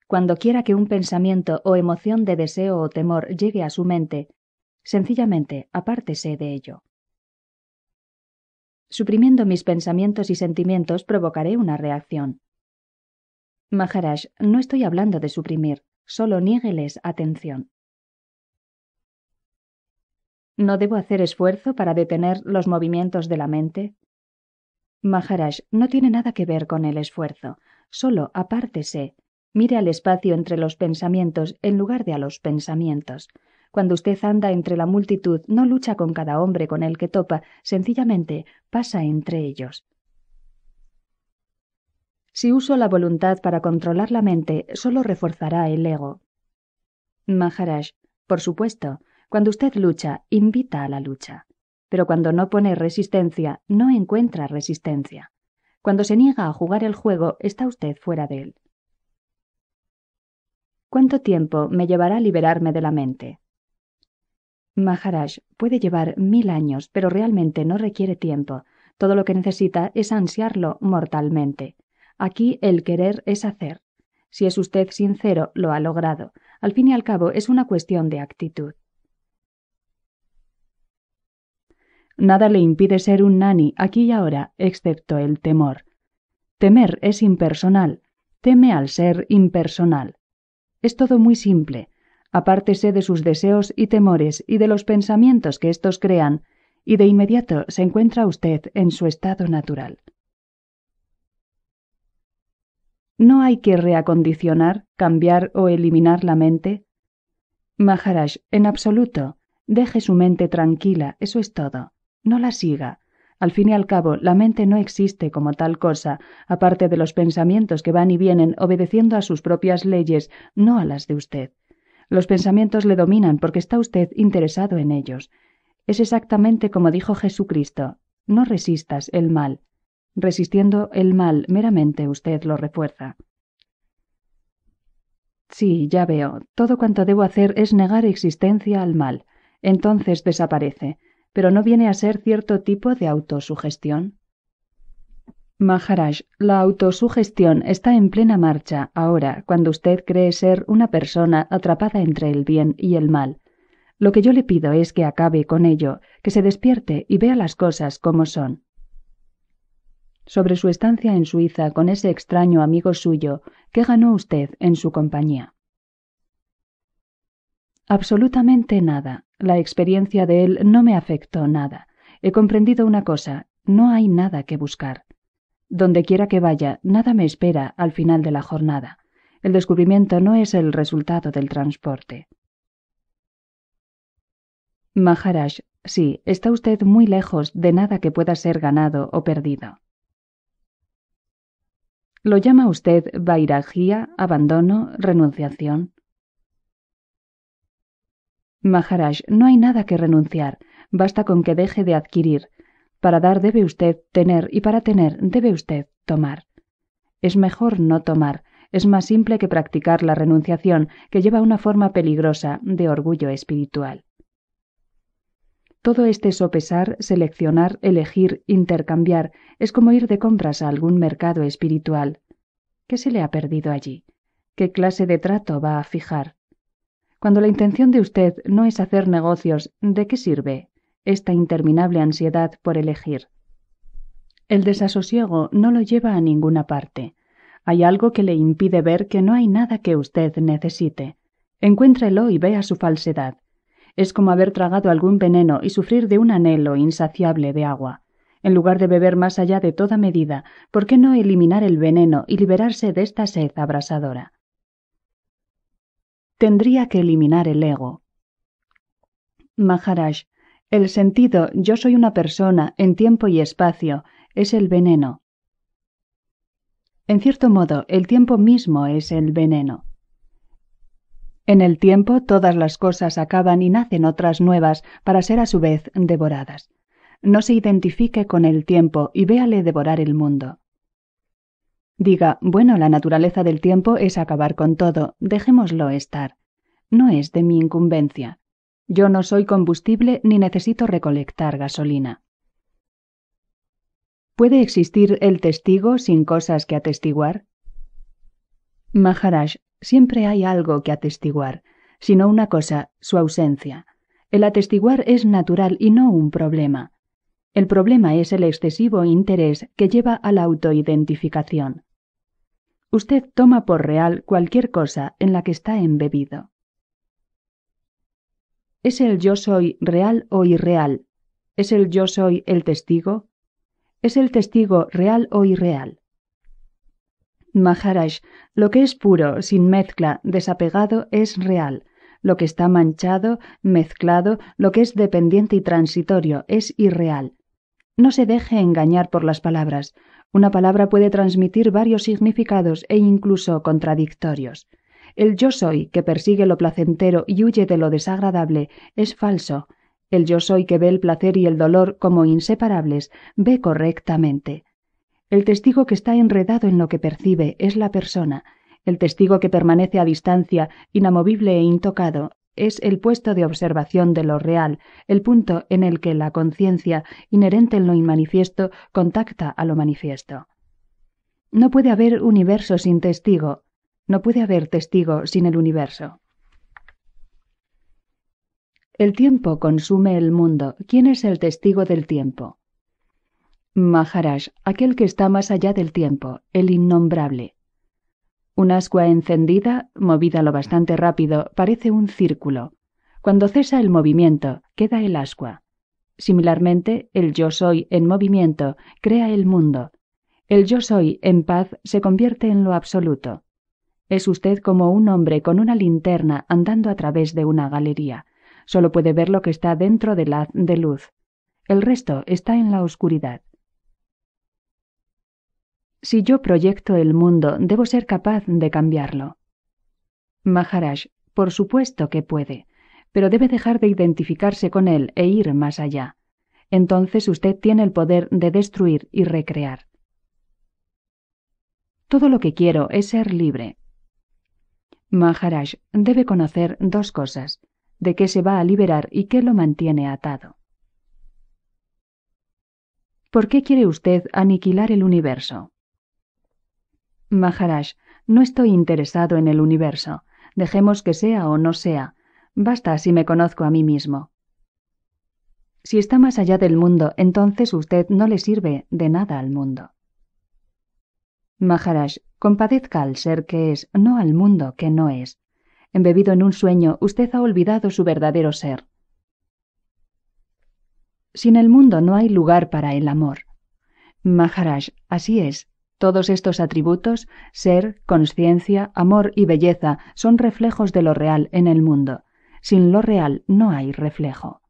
cuando quiera que un pensamiento o emoción de deseo o temor llegue a su mente, sencillamente apártese de ello. Suprimiendo mis pensamientos y sentimientos provocaré una reacción. Maharaj, no estoy hablando de suprimir, solo niégueles atención. ¿No debo hacer esfuerzo para detener los movimientos de la mente, Maharaj no tiene nada que ver con el esfuerzo, solo apártese. Mire al espacio entre los pensamientos en lugar de a los pensamientos. Cuando usted anda entre la multitud, no lucha con cada hombre con el que topa, sencillamente pasa entre ellos. Si uso la voluntad para controlar la mente, solo reforzará el ego. Maharaj, por supuesto, cuando usted lucha, invita a la lucha pero cuando no pone resistencia, no encuentra resistencia. Cuando se niega a jugar el juego, está usted fuera de él. ¿Cuánto tiempo me llevará liberarme de la mente? Maharaj puede llevar mil años, pero realmente no requiere tiempo. Todo lo que necesita es ansiarlo mortalmente. Aquí el querer es hacer. Si es usted sincero, lo ha logrado. Al fin y al cabo es una cuestión de actitud. Nada le impide ser un nani aquí y ahora, excepto el temor. Temer es impersonal, teme al ser impersonal. Es todo muy simple. Apártese de sus deseos y temores y de los pensamientos que éstos crean, y de inmediato se encuentra usted en su estado natural. ¿No hay que reacondicionar, cambiar o eliminar la mente? Maharaj, en absoluto. Deje su mente tranquila, eso es todo. No la siga. Al fin y al cabo, la mente no existe como tal cosa, aparte de los pensamientos que van y vienen obedeciendo a sus propias leyes, no a las de usted. Los pensamientos le dominan porque está usted interesado en ellos. Es exactamente como dijo Jesucristo, no resistas el mal. Resistiendo el mal meramente usted lo refuerza. Sí, ya veo, todo cuanto debo hacer es negar existencia al mal. Entonces desaparece pero no viene a ser cierto tipo de autosugestión. Maharaj, la autosugestión está en plena marcha ahora, cuando usted cree ser una persona atrapada entre el bien y el mal. Lo que yo le pido es que acabe con ello, que se despierte y vea las cosas como son. Sobre su estancia en Suiza con ese extraño amigo suyo, ¿qué ganó usted en su compañía? Absolutamente nada. La experiencia de él no me afectó nada. He comprendido una cosa, no hay nada que buscar. Donde quiera que vaya, nada me espera al final de la jornada. El descubrimiento no es el resultado del transporte. Maharaj, sí, está usted muy lejos de nada que pueda ser ganado o perdido. ¿Lo llama usted vairagía, abandono, renunciación? Maharaj, no hay nada que renunciar, basta con que deje de adquirir. Para dar debe usted tener y para tener debe usted tomar. Es mejor no tomar, es más simple que practicar la renunciación, que lleva una forma peligrosa de orgullo espiritual. Todo este sopesar, seleccionar, elegir, intercambiar, es como ir de compras a algún mercado espiritual. ¿Qué se le ha perdido allí? ¿Qué clase de trato va a fijar? Cuando la intención de usted no es hacer negocios, ¿de qué sirve esta interminable ansiedad por elegir? El desasosiego no lo lleva a ninguna parte. Hay algo que le impide ver que no hay nada que usted necesite. Encuéntrelo y vea su falsedad. Es como haber tragado algún veneno y sufrir de un anhelo insaciable de agua. En lugar de beber más allá de toda medida, ¿por qué no eliminar el veneno y liberarse de esta sed abrasadora? tendría que eliminar el ego. Maharaj, el sentido yo soy una persona en tiempo y espacio es el veneno. En cierto modo, el tiempo mismo es el veneno. En el tiempo todas las cosas acaban y nacen otras nuevas para ser a su vez devoradas. No se identifique con el tiempo y véale devorar el mundo diga, bueno, la naturaleza del tiempo es acabar con todo, dejémoslo estar. No es de mi incumbencia. Yo no soy combustible ni necesito recolectar gasolina. ¿Puede existir el testigo sin cosas que atestiguar? Maharaj, siempre hay algo que atestiguar, sino una cosa, su ausencia. El atestiguar es natural y no un problema. El problema es el excesivo interés que lleva a la autoidentificación. Usted toma por real cualquier cosa en la que está embebido. ¿Es el yo soy real o irreal? ¿Es el yo soy el testigo? ¿Es el testigo real o irreal? Maharaj, lo que es puro, sin mezcla, desapegado, es real. Lo que está manchado, mezclado, lo que es dependiente y transitorio, es irreal. No se deje engañar por las palabras. Una palabra puede transmitir varios significados e incluso contradictorios. El yo soy que persigue lo placentero y huye de lo desagradable es falso. El yo soy que ve el placer y el dolor como inseparables ve correctamente. El testigo que está enredado en lo que percibe es la persona. El testigo que permanece a distancia, inamovible e intocado, es el puesto de observación de lo real, el punto en el que la conciencia, inherente en lo inmanifiesto, contacta a lo manifiesto. No puede haber universo sin testigo, no puede haber testigo sin el universo. El tiempo consume el mundo. ¿Quién es el testigo del tiempo? Maharaj, aquel que está más allá del tiempo, el innombrable. Un ascua encendida, movida lo bastante rápido, parece un círculo. Cuando cesa el movimiento, queda el ascua. Similarmente, el yo soy en movimiento crea el mundo. El yo soy en paz se convierte en lo absoluto. Es usted como un hombre con una linterna andando a través de una galería. Solo puede ver lo que está dentro del haz de luz. El resto está en la oscuridad. Si yo proyecto el mundo, debo ser capaz de cambiarlo. Maharaj, por supuesto que puede, pero debe dejar de identificarse con él e ir más allá. Entonces usted tiene el poder de destruir y recrear. Todo lo que quiero es ser libre. Maharaj debe conocer dos cosas, de qué se va a liberar y qué lo mantiene atado. ¿Por qué quiere usted aniquilar el universo? Maharaj, no estoy interesado en el universo. Dejemos que sea o no sea. Basta si me conozco a mí mismo. Si está más allá del mundo, entonces usted no le sirve de nada al mundo. Maharaj, compadezca al ser que es, no al mundo que no es. Embebido en un sueño, usted ha olvidado su verdadero ser. Sin el mundo no hay lugar para el amor. Maharaj, así es, todos estos atributos, ser, conciencia, amor y belleza, son reflejos de lo real en el mundo. Sin lo real no hay reflejo.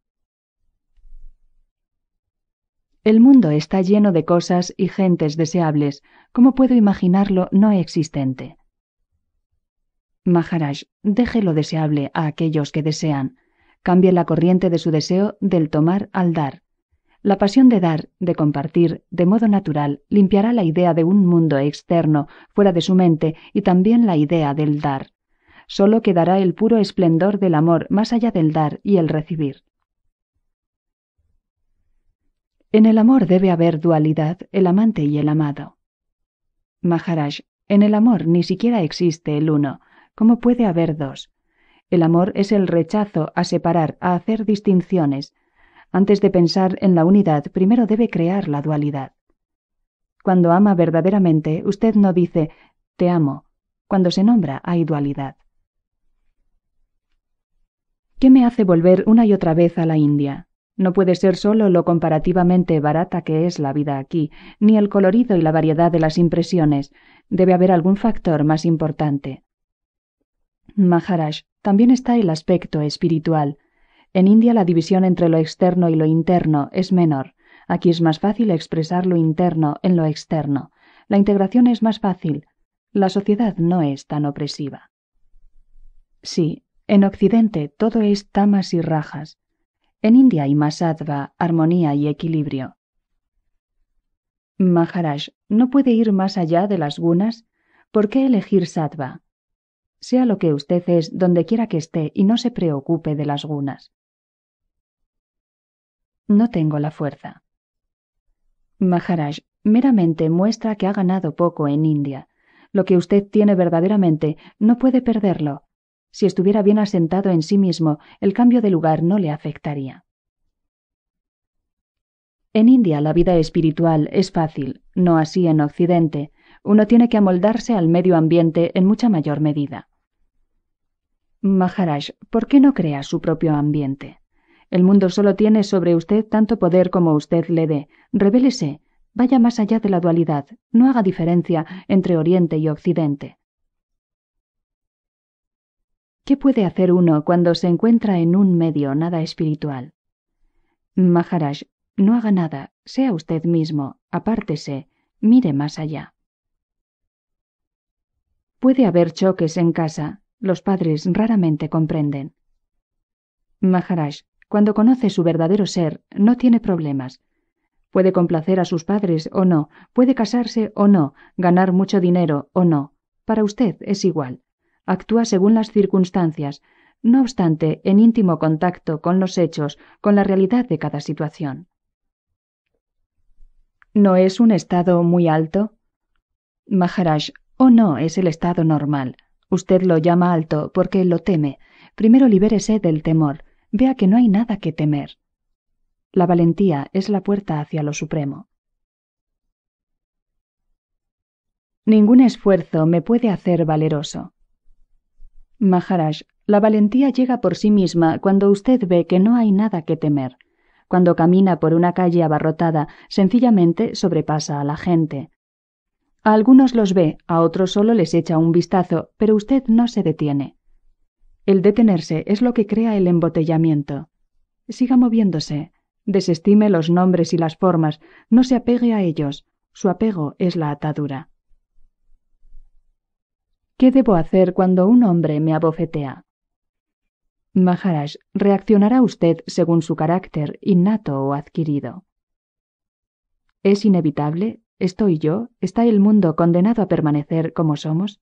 El mundo está lleno de cosas y gentes deseables. ¿Cómo puedo imaginarlo no existente? Maharaj, deje lo deseable a aquellos que desean. Cambie la corriente de su deseo del tomar al dar. La pasión de dar, de compartir, de modo natural, limpiará la idea de un mundo externo, fuera de su mente, y también la idea del dar. Solo quedará el puro esplendor del amor más allá del dar y el recibir. En el amor debe haber dualidad, el amante y el amado. Maharaj, en el amor ni siquiera existe el uno. ¿Cómo puede haber dos? El amor es el rechazo a separar, a hacer distinciones. Antes de pensar en la unidad, primero debe crear la dualidad. Cuando ama verdaderamente, usted no dice, te amo. Cuando se nombra, hay dualidad. ¿Qué me hace volver una y otra vez a la India? No puede ser solo lo comparativamente barata que es la vida aquí, ni el colorido y la variedad de las impresiones. Debe haber algún factor más importante. Maharaj, también está el aspecto espiritual. En India la división entre lo externo y lo interno es menor. Aquí es más fácil expresar lo interno en lo externo. La integración es más fácil. La sociedad no es tan opresiva. Sí, en Occidente todo es tamas y rajas. En India hay más sattva, armonía y equilibrio. Maharaj, ¿no puede ir más allá de las gunas? ¿Por qué elegir sattva? Sea lo que usted es, donde quiera que esté, y no se preocupe de las gunas. No tengo la fuerza. Maharaj meramente muestra que ha ganado poco en India. Lo que usted tiene verdaderamente no puede perderlo. Si estuviera bien asentado en sí mismo, el cambio de lugar no le afectaría. En India la vida espiritual es fácil, no así en Occidente. Uno tiene que amoldarse al medio ambiente en mucha mayor medida. Maharaj, ¿por qué no crea su propio ambiente? El mundo solo tiene sobre usted tanto poder como usted le dé. Revélese, Vaya más allá de la dualidad. No haga diferencia entre Oriente y Occidente. ¿Qué puede hacer uno cuando se encuentra en un medio nada espiritual? Maharaj, no haga nada, sea usted mismo, apártese, mire más allá. Puede haber choques en casa, los padres raramente comprenden. Maharaj, cuando conoce su verdadero ser, no tiene problemas. Puede complacer a sus padres o no, puede casarse o no, ganar mucho dinero o no. Para usted es igual. Actúa según las circunstancias, no obstante, en íntimo contacto con los hechos, con la realidad de cada situación. ¿No es un estado muy alto? Maharaj, o oh no, es el estado normal. Usted lo llama alto porque lo teme. Primero libérese del temor vea que no hay nada que temer. La valentía es la puerta hacia lo supremo. Ningún esfuerzo me puede hacer valeroso. Maharaj, la valentía llega por sí misma cuando usted ve que no hay nada que temer. Cuando camina por una calle abarrotada, sencillamente sobrepasa a la gente. A algunos los ve, a otros solo les echa un vistazo, pero usted no se detiene. El detenerse es lo que crea el embotellamiento. Siga moviéndose. Desestime los nombres y las formas, no se apegue a ellos. Su apego es la atadura. ¿Qué debo hacer cuando un hombre me abofetea? Maharaj, reaccionará usted según su carácter innato o adquirido. ¿Es inevitable? ¿Estoy yo? ¿Está el mundo condenado a permanecer como somos?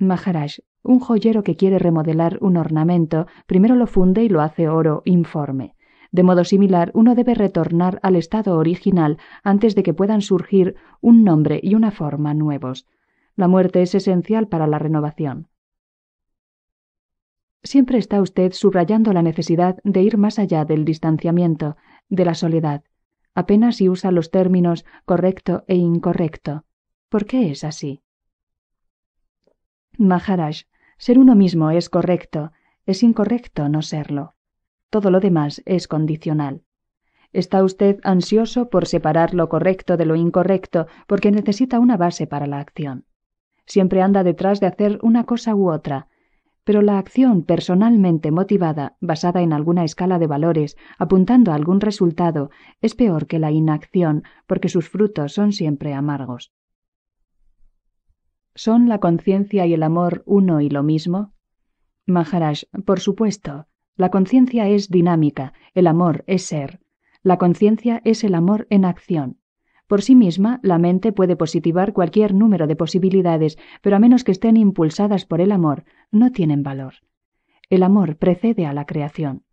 Maharaj, un joyero que quiere remodelar un ornamento, primero lo funde y lo hace oro informe. De modo similar, uno debe retornar al estado original antes de que puedan surgir un nombre y una forma nuevos. La muerte es esencial para la renovación. Siempre está usted subrayando la necesidad de ir más allá del distanciamiento, de la soledad. Apenas si usa los términos correcto e incorrecto. ¿Por qué es así? Maharaj, ser uno mismo es correcto, es incorrecto no serlo. Todo lo demás es condicional. Está usted ansioso por separar lo correcto de lo incorrecto porque necesita una base para la acción. Siempre anda detrás de hacer una cosa u otra, pero la acción personalmente motivada, basada en alguna escala de valores, apuntando a algún resultado, es peor que la inacción porque sus frutos son siempre amargos. ¿Son la conciencia y el amor uno y lo mismo? Maharaj, por supuesto. La conciencia es dinámica, el amor es ser. La conciencia es el amor en acción. Por sí misma, la mente puede positivar cualquier número de posibilidades, pero a menos que estén impulsadas por el amor, no tienen valor. El amor precede a la creación.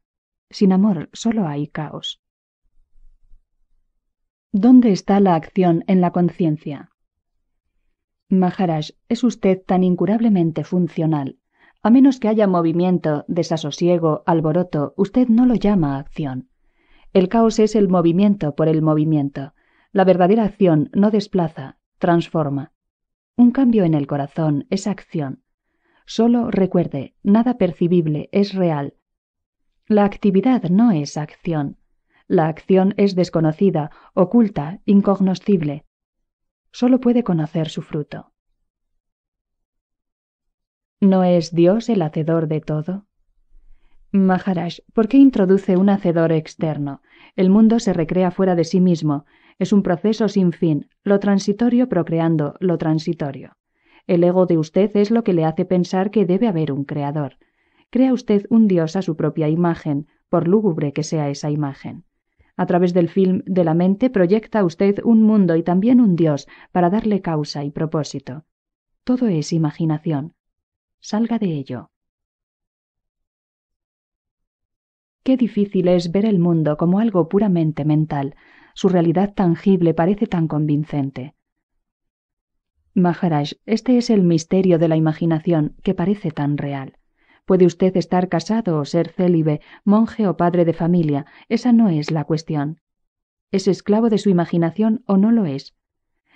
Sin amor solo hay caos. ¿Dónde está la acción en la conciencia? Maharaj, es usted tan incurablemente funcional. A menos que haya movimiento, desasosiego, alboroto, usted no lo llama acción. El caos es el movimiento por el movimiento. La verdadera acción no desplaza, transforma. Un cambio en el corazón es acción. Solo recuerde, nada percibible es real. La actividad no es acción. La acción es desconocida, oculta, incognoscible solo puede conocer su fruto. ¿No es Dios el hacedor de todo? Maharaj, ¿por qué introduce un hacedor externo? El mundo se recrea fuera de sí mismo. Es un proceso sin fin, lo transitorio procreando lo transitorio. El ego de usted es lo que le hace pensar que debe haber un creador. Crea usted un Dios a su propia imagen, por lúgubre que sea esa imagen. A través del film de la mente proyecta usted un mundo y también un Dios para darle causa y propósito. Todo es imaginación. Salga de ello. Qué difícil es ver el mundo como algo puramente mental. Su realidad tangible parece tan convincente. Maharaj, este es el misterio de la imaginación que parece tan real. Puede usted estar casado o ser célibe, monje o padre de familia, esa no es la cuestión. ¿Es esclavo de su imaginación o no lo es?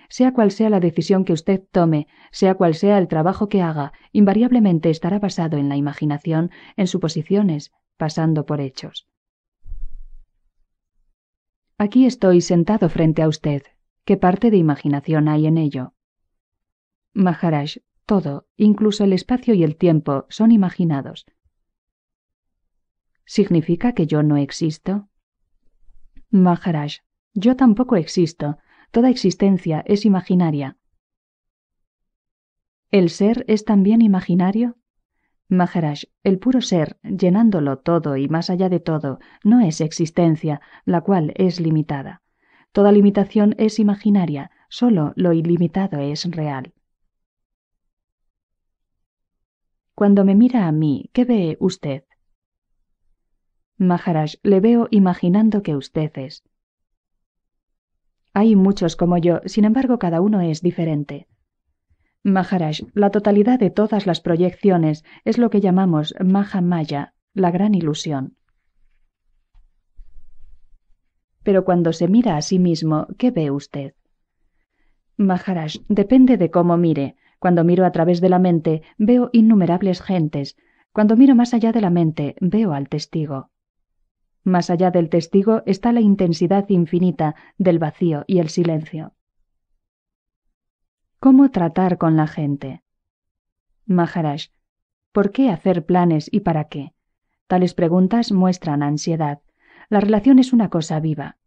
Sea cual sea la decisión que usted tome, sea cual sea el trabajo que haga, invariablemente estará basado en la imaginación, en suposiciones, pasando por hechos. Aquí estoy sentado frente a usted. ¿Qué parte de imaginación hay en ello? Maharaj, todo, incluso el espacio y el tiempo, son imaginados. ¿Significa que yo no existo? Maharaj, yo tampoco existo. Toda existencia es imaginaria. ¿El ser es también imaginario? Maharaj, el puro ser, llenándolo todo y más allá de todo, no es existencia, la cual es limitada. Toda limitación es imaginaria, solo lo ilimitado es real. Cuando me mira a mí, ¿qué ve usted? Maharaj, le veo imaginando que usted es. Hay muchos como yo, sin embargo cada uno es diferente. Maharaj, la totalidad de todas las proyecciones es lo que llamamos maya, la gran ilusión. Pero cuando se mira a sí mismo, ¿qué ve usted? Maharaj, depende de cómo mire. Cuando miro a través de la mente, veo innumerables gentes. Cuando miro más allá de la mente, veo al testigo. Más allá del testigo está la intensidad infinita del vacío y el silencio. ¿Cómo tratar con la gente? Maharaj, ¿por qué hacer planes y para qué? Tales preguntas muestran ansiedad. La relación es una cosa viva.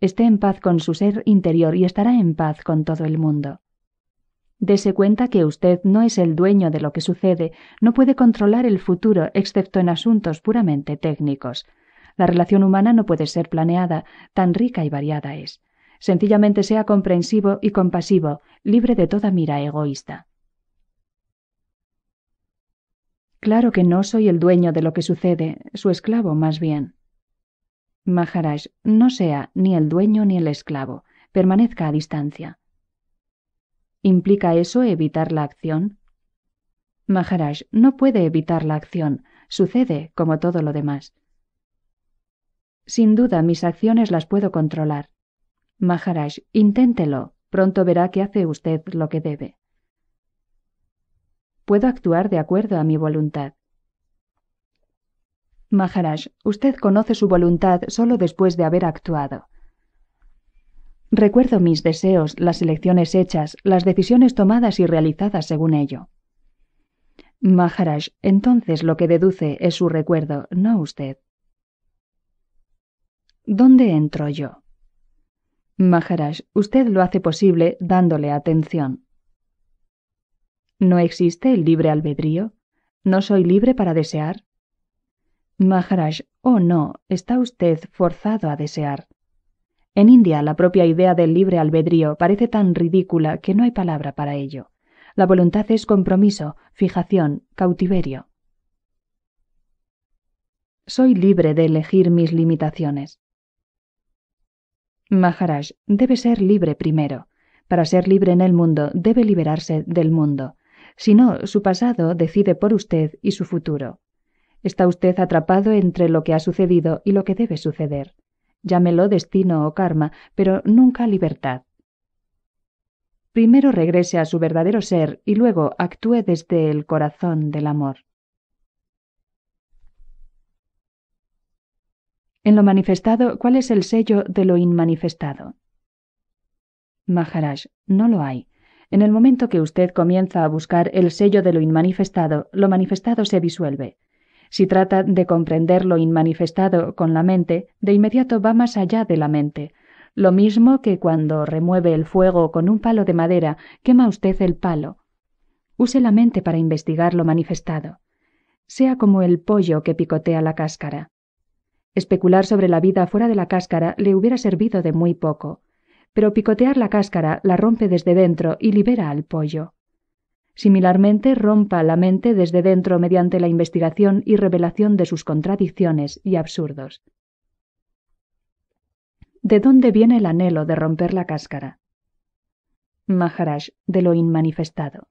Esté en paz con su ser interior y estará en paz con todo el mundo. Dese cuenta que usted no es el dueño de lo que sucede, no puede controlar el futuro excepto en asuntos puramente técnicos. La relación humana no puede ser planeada, tan rica y variada es. Sencillamente sea comprensivo y compasivo, libre de toda mira egoísta. Claro que no soy el dueño de lo que sucede, su esclavo más bien. Maharaj, no sea ni el dueño ni el esclavo, permanezca a distancia. ¿Implica eso evitar la acción? Maharaj no puede evitar la acción, sucede como todo lo demás. Sin duda mis acciones las puedo controlar. Maharaj, inténtelo, pronto verá que hace usted lo que debe. Puedo actuar de acuerdo a mi voluntad. Maharaj, usted conoce su voluntad solo después de haber actuado. Recuerdo mis deseos, las elecciones hechas, las decisiones tomadas y realizadas según ello. Maharaj, entonces lo que deduce es su recuerdo, no usted. ¿Dónde entro yo? Maharaj, usted lo hace posible dándole atención. ¿No existe el libre albedrío? ¿No soy libre para desear? Maharaj, oh no, está usted forzado a desear. En India la propia idea del libre albedrío parece tan ridícula que no hay palabra para ello. La voluntad es compromiso, fijación, cautiverio. Soy libre de elegir mis limitaciones. Maharaj debe ser libre primero. Para ser libre en el mundo debe liberarse del mundo. Si no, su pasado decide por usted y su futuro. Está usted atrapado entre lo que ha sucedido y lo que debe suceder llámelo destino o karma, pero nunca libertad. Primero regrese a su verdadero ser y luego actúe desde el corazón del amor. En lo manifestado, ¿cuál es el sello de lo inmanifestado? Maharaj, no lo hay. En el momento que usted comienza a buscar el sello de lo inmanifestado, lo manifestado se disuelve. Si trata de comprender lo inmanifestado con la mente, de inmediato va más allá de la mente. Lo mismo que cuando remueve el fuego con un palo de madera, quema usted el palo. Use la mente para investigar lo manifestado. Sea como el pollo que picotea la cáscara. Especular sobre la vida fuera de la cáscara le hubiera servido de muy poco, pero picotear la cáscara la rompe desde dentro y libera al pollo similarmente rompa la mente desde dentro mediante la investigación y revelación de sus contradicciones y absurdos. ¿De dónde viene el anhelo de romper la cáscara? Maharaj, de lo inmanifestado.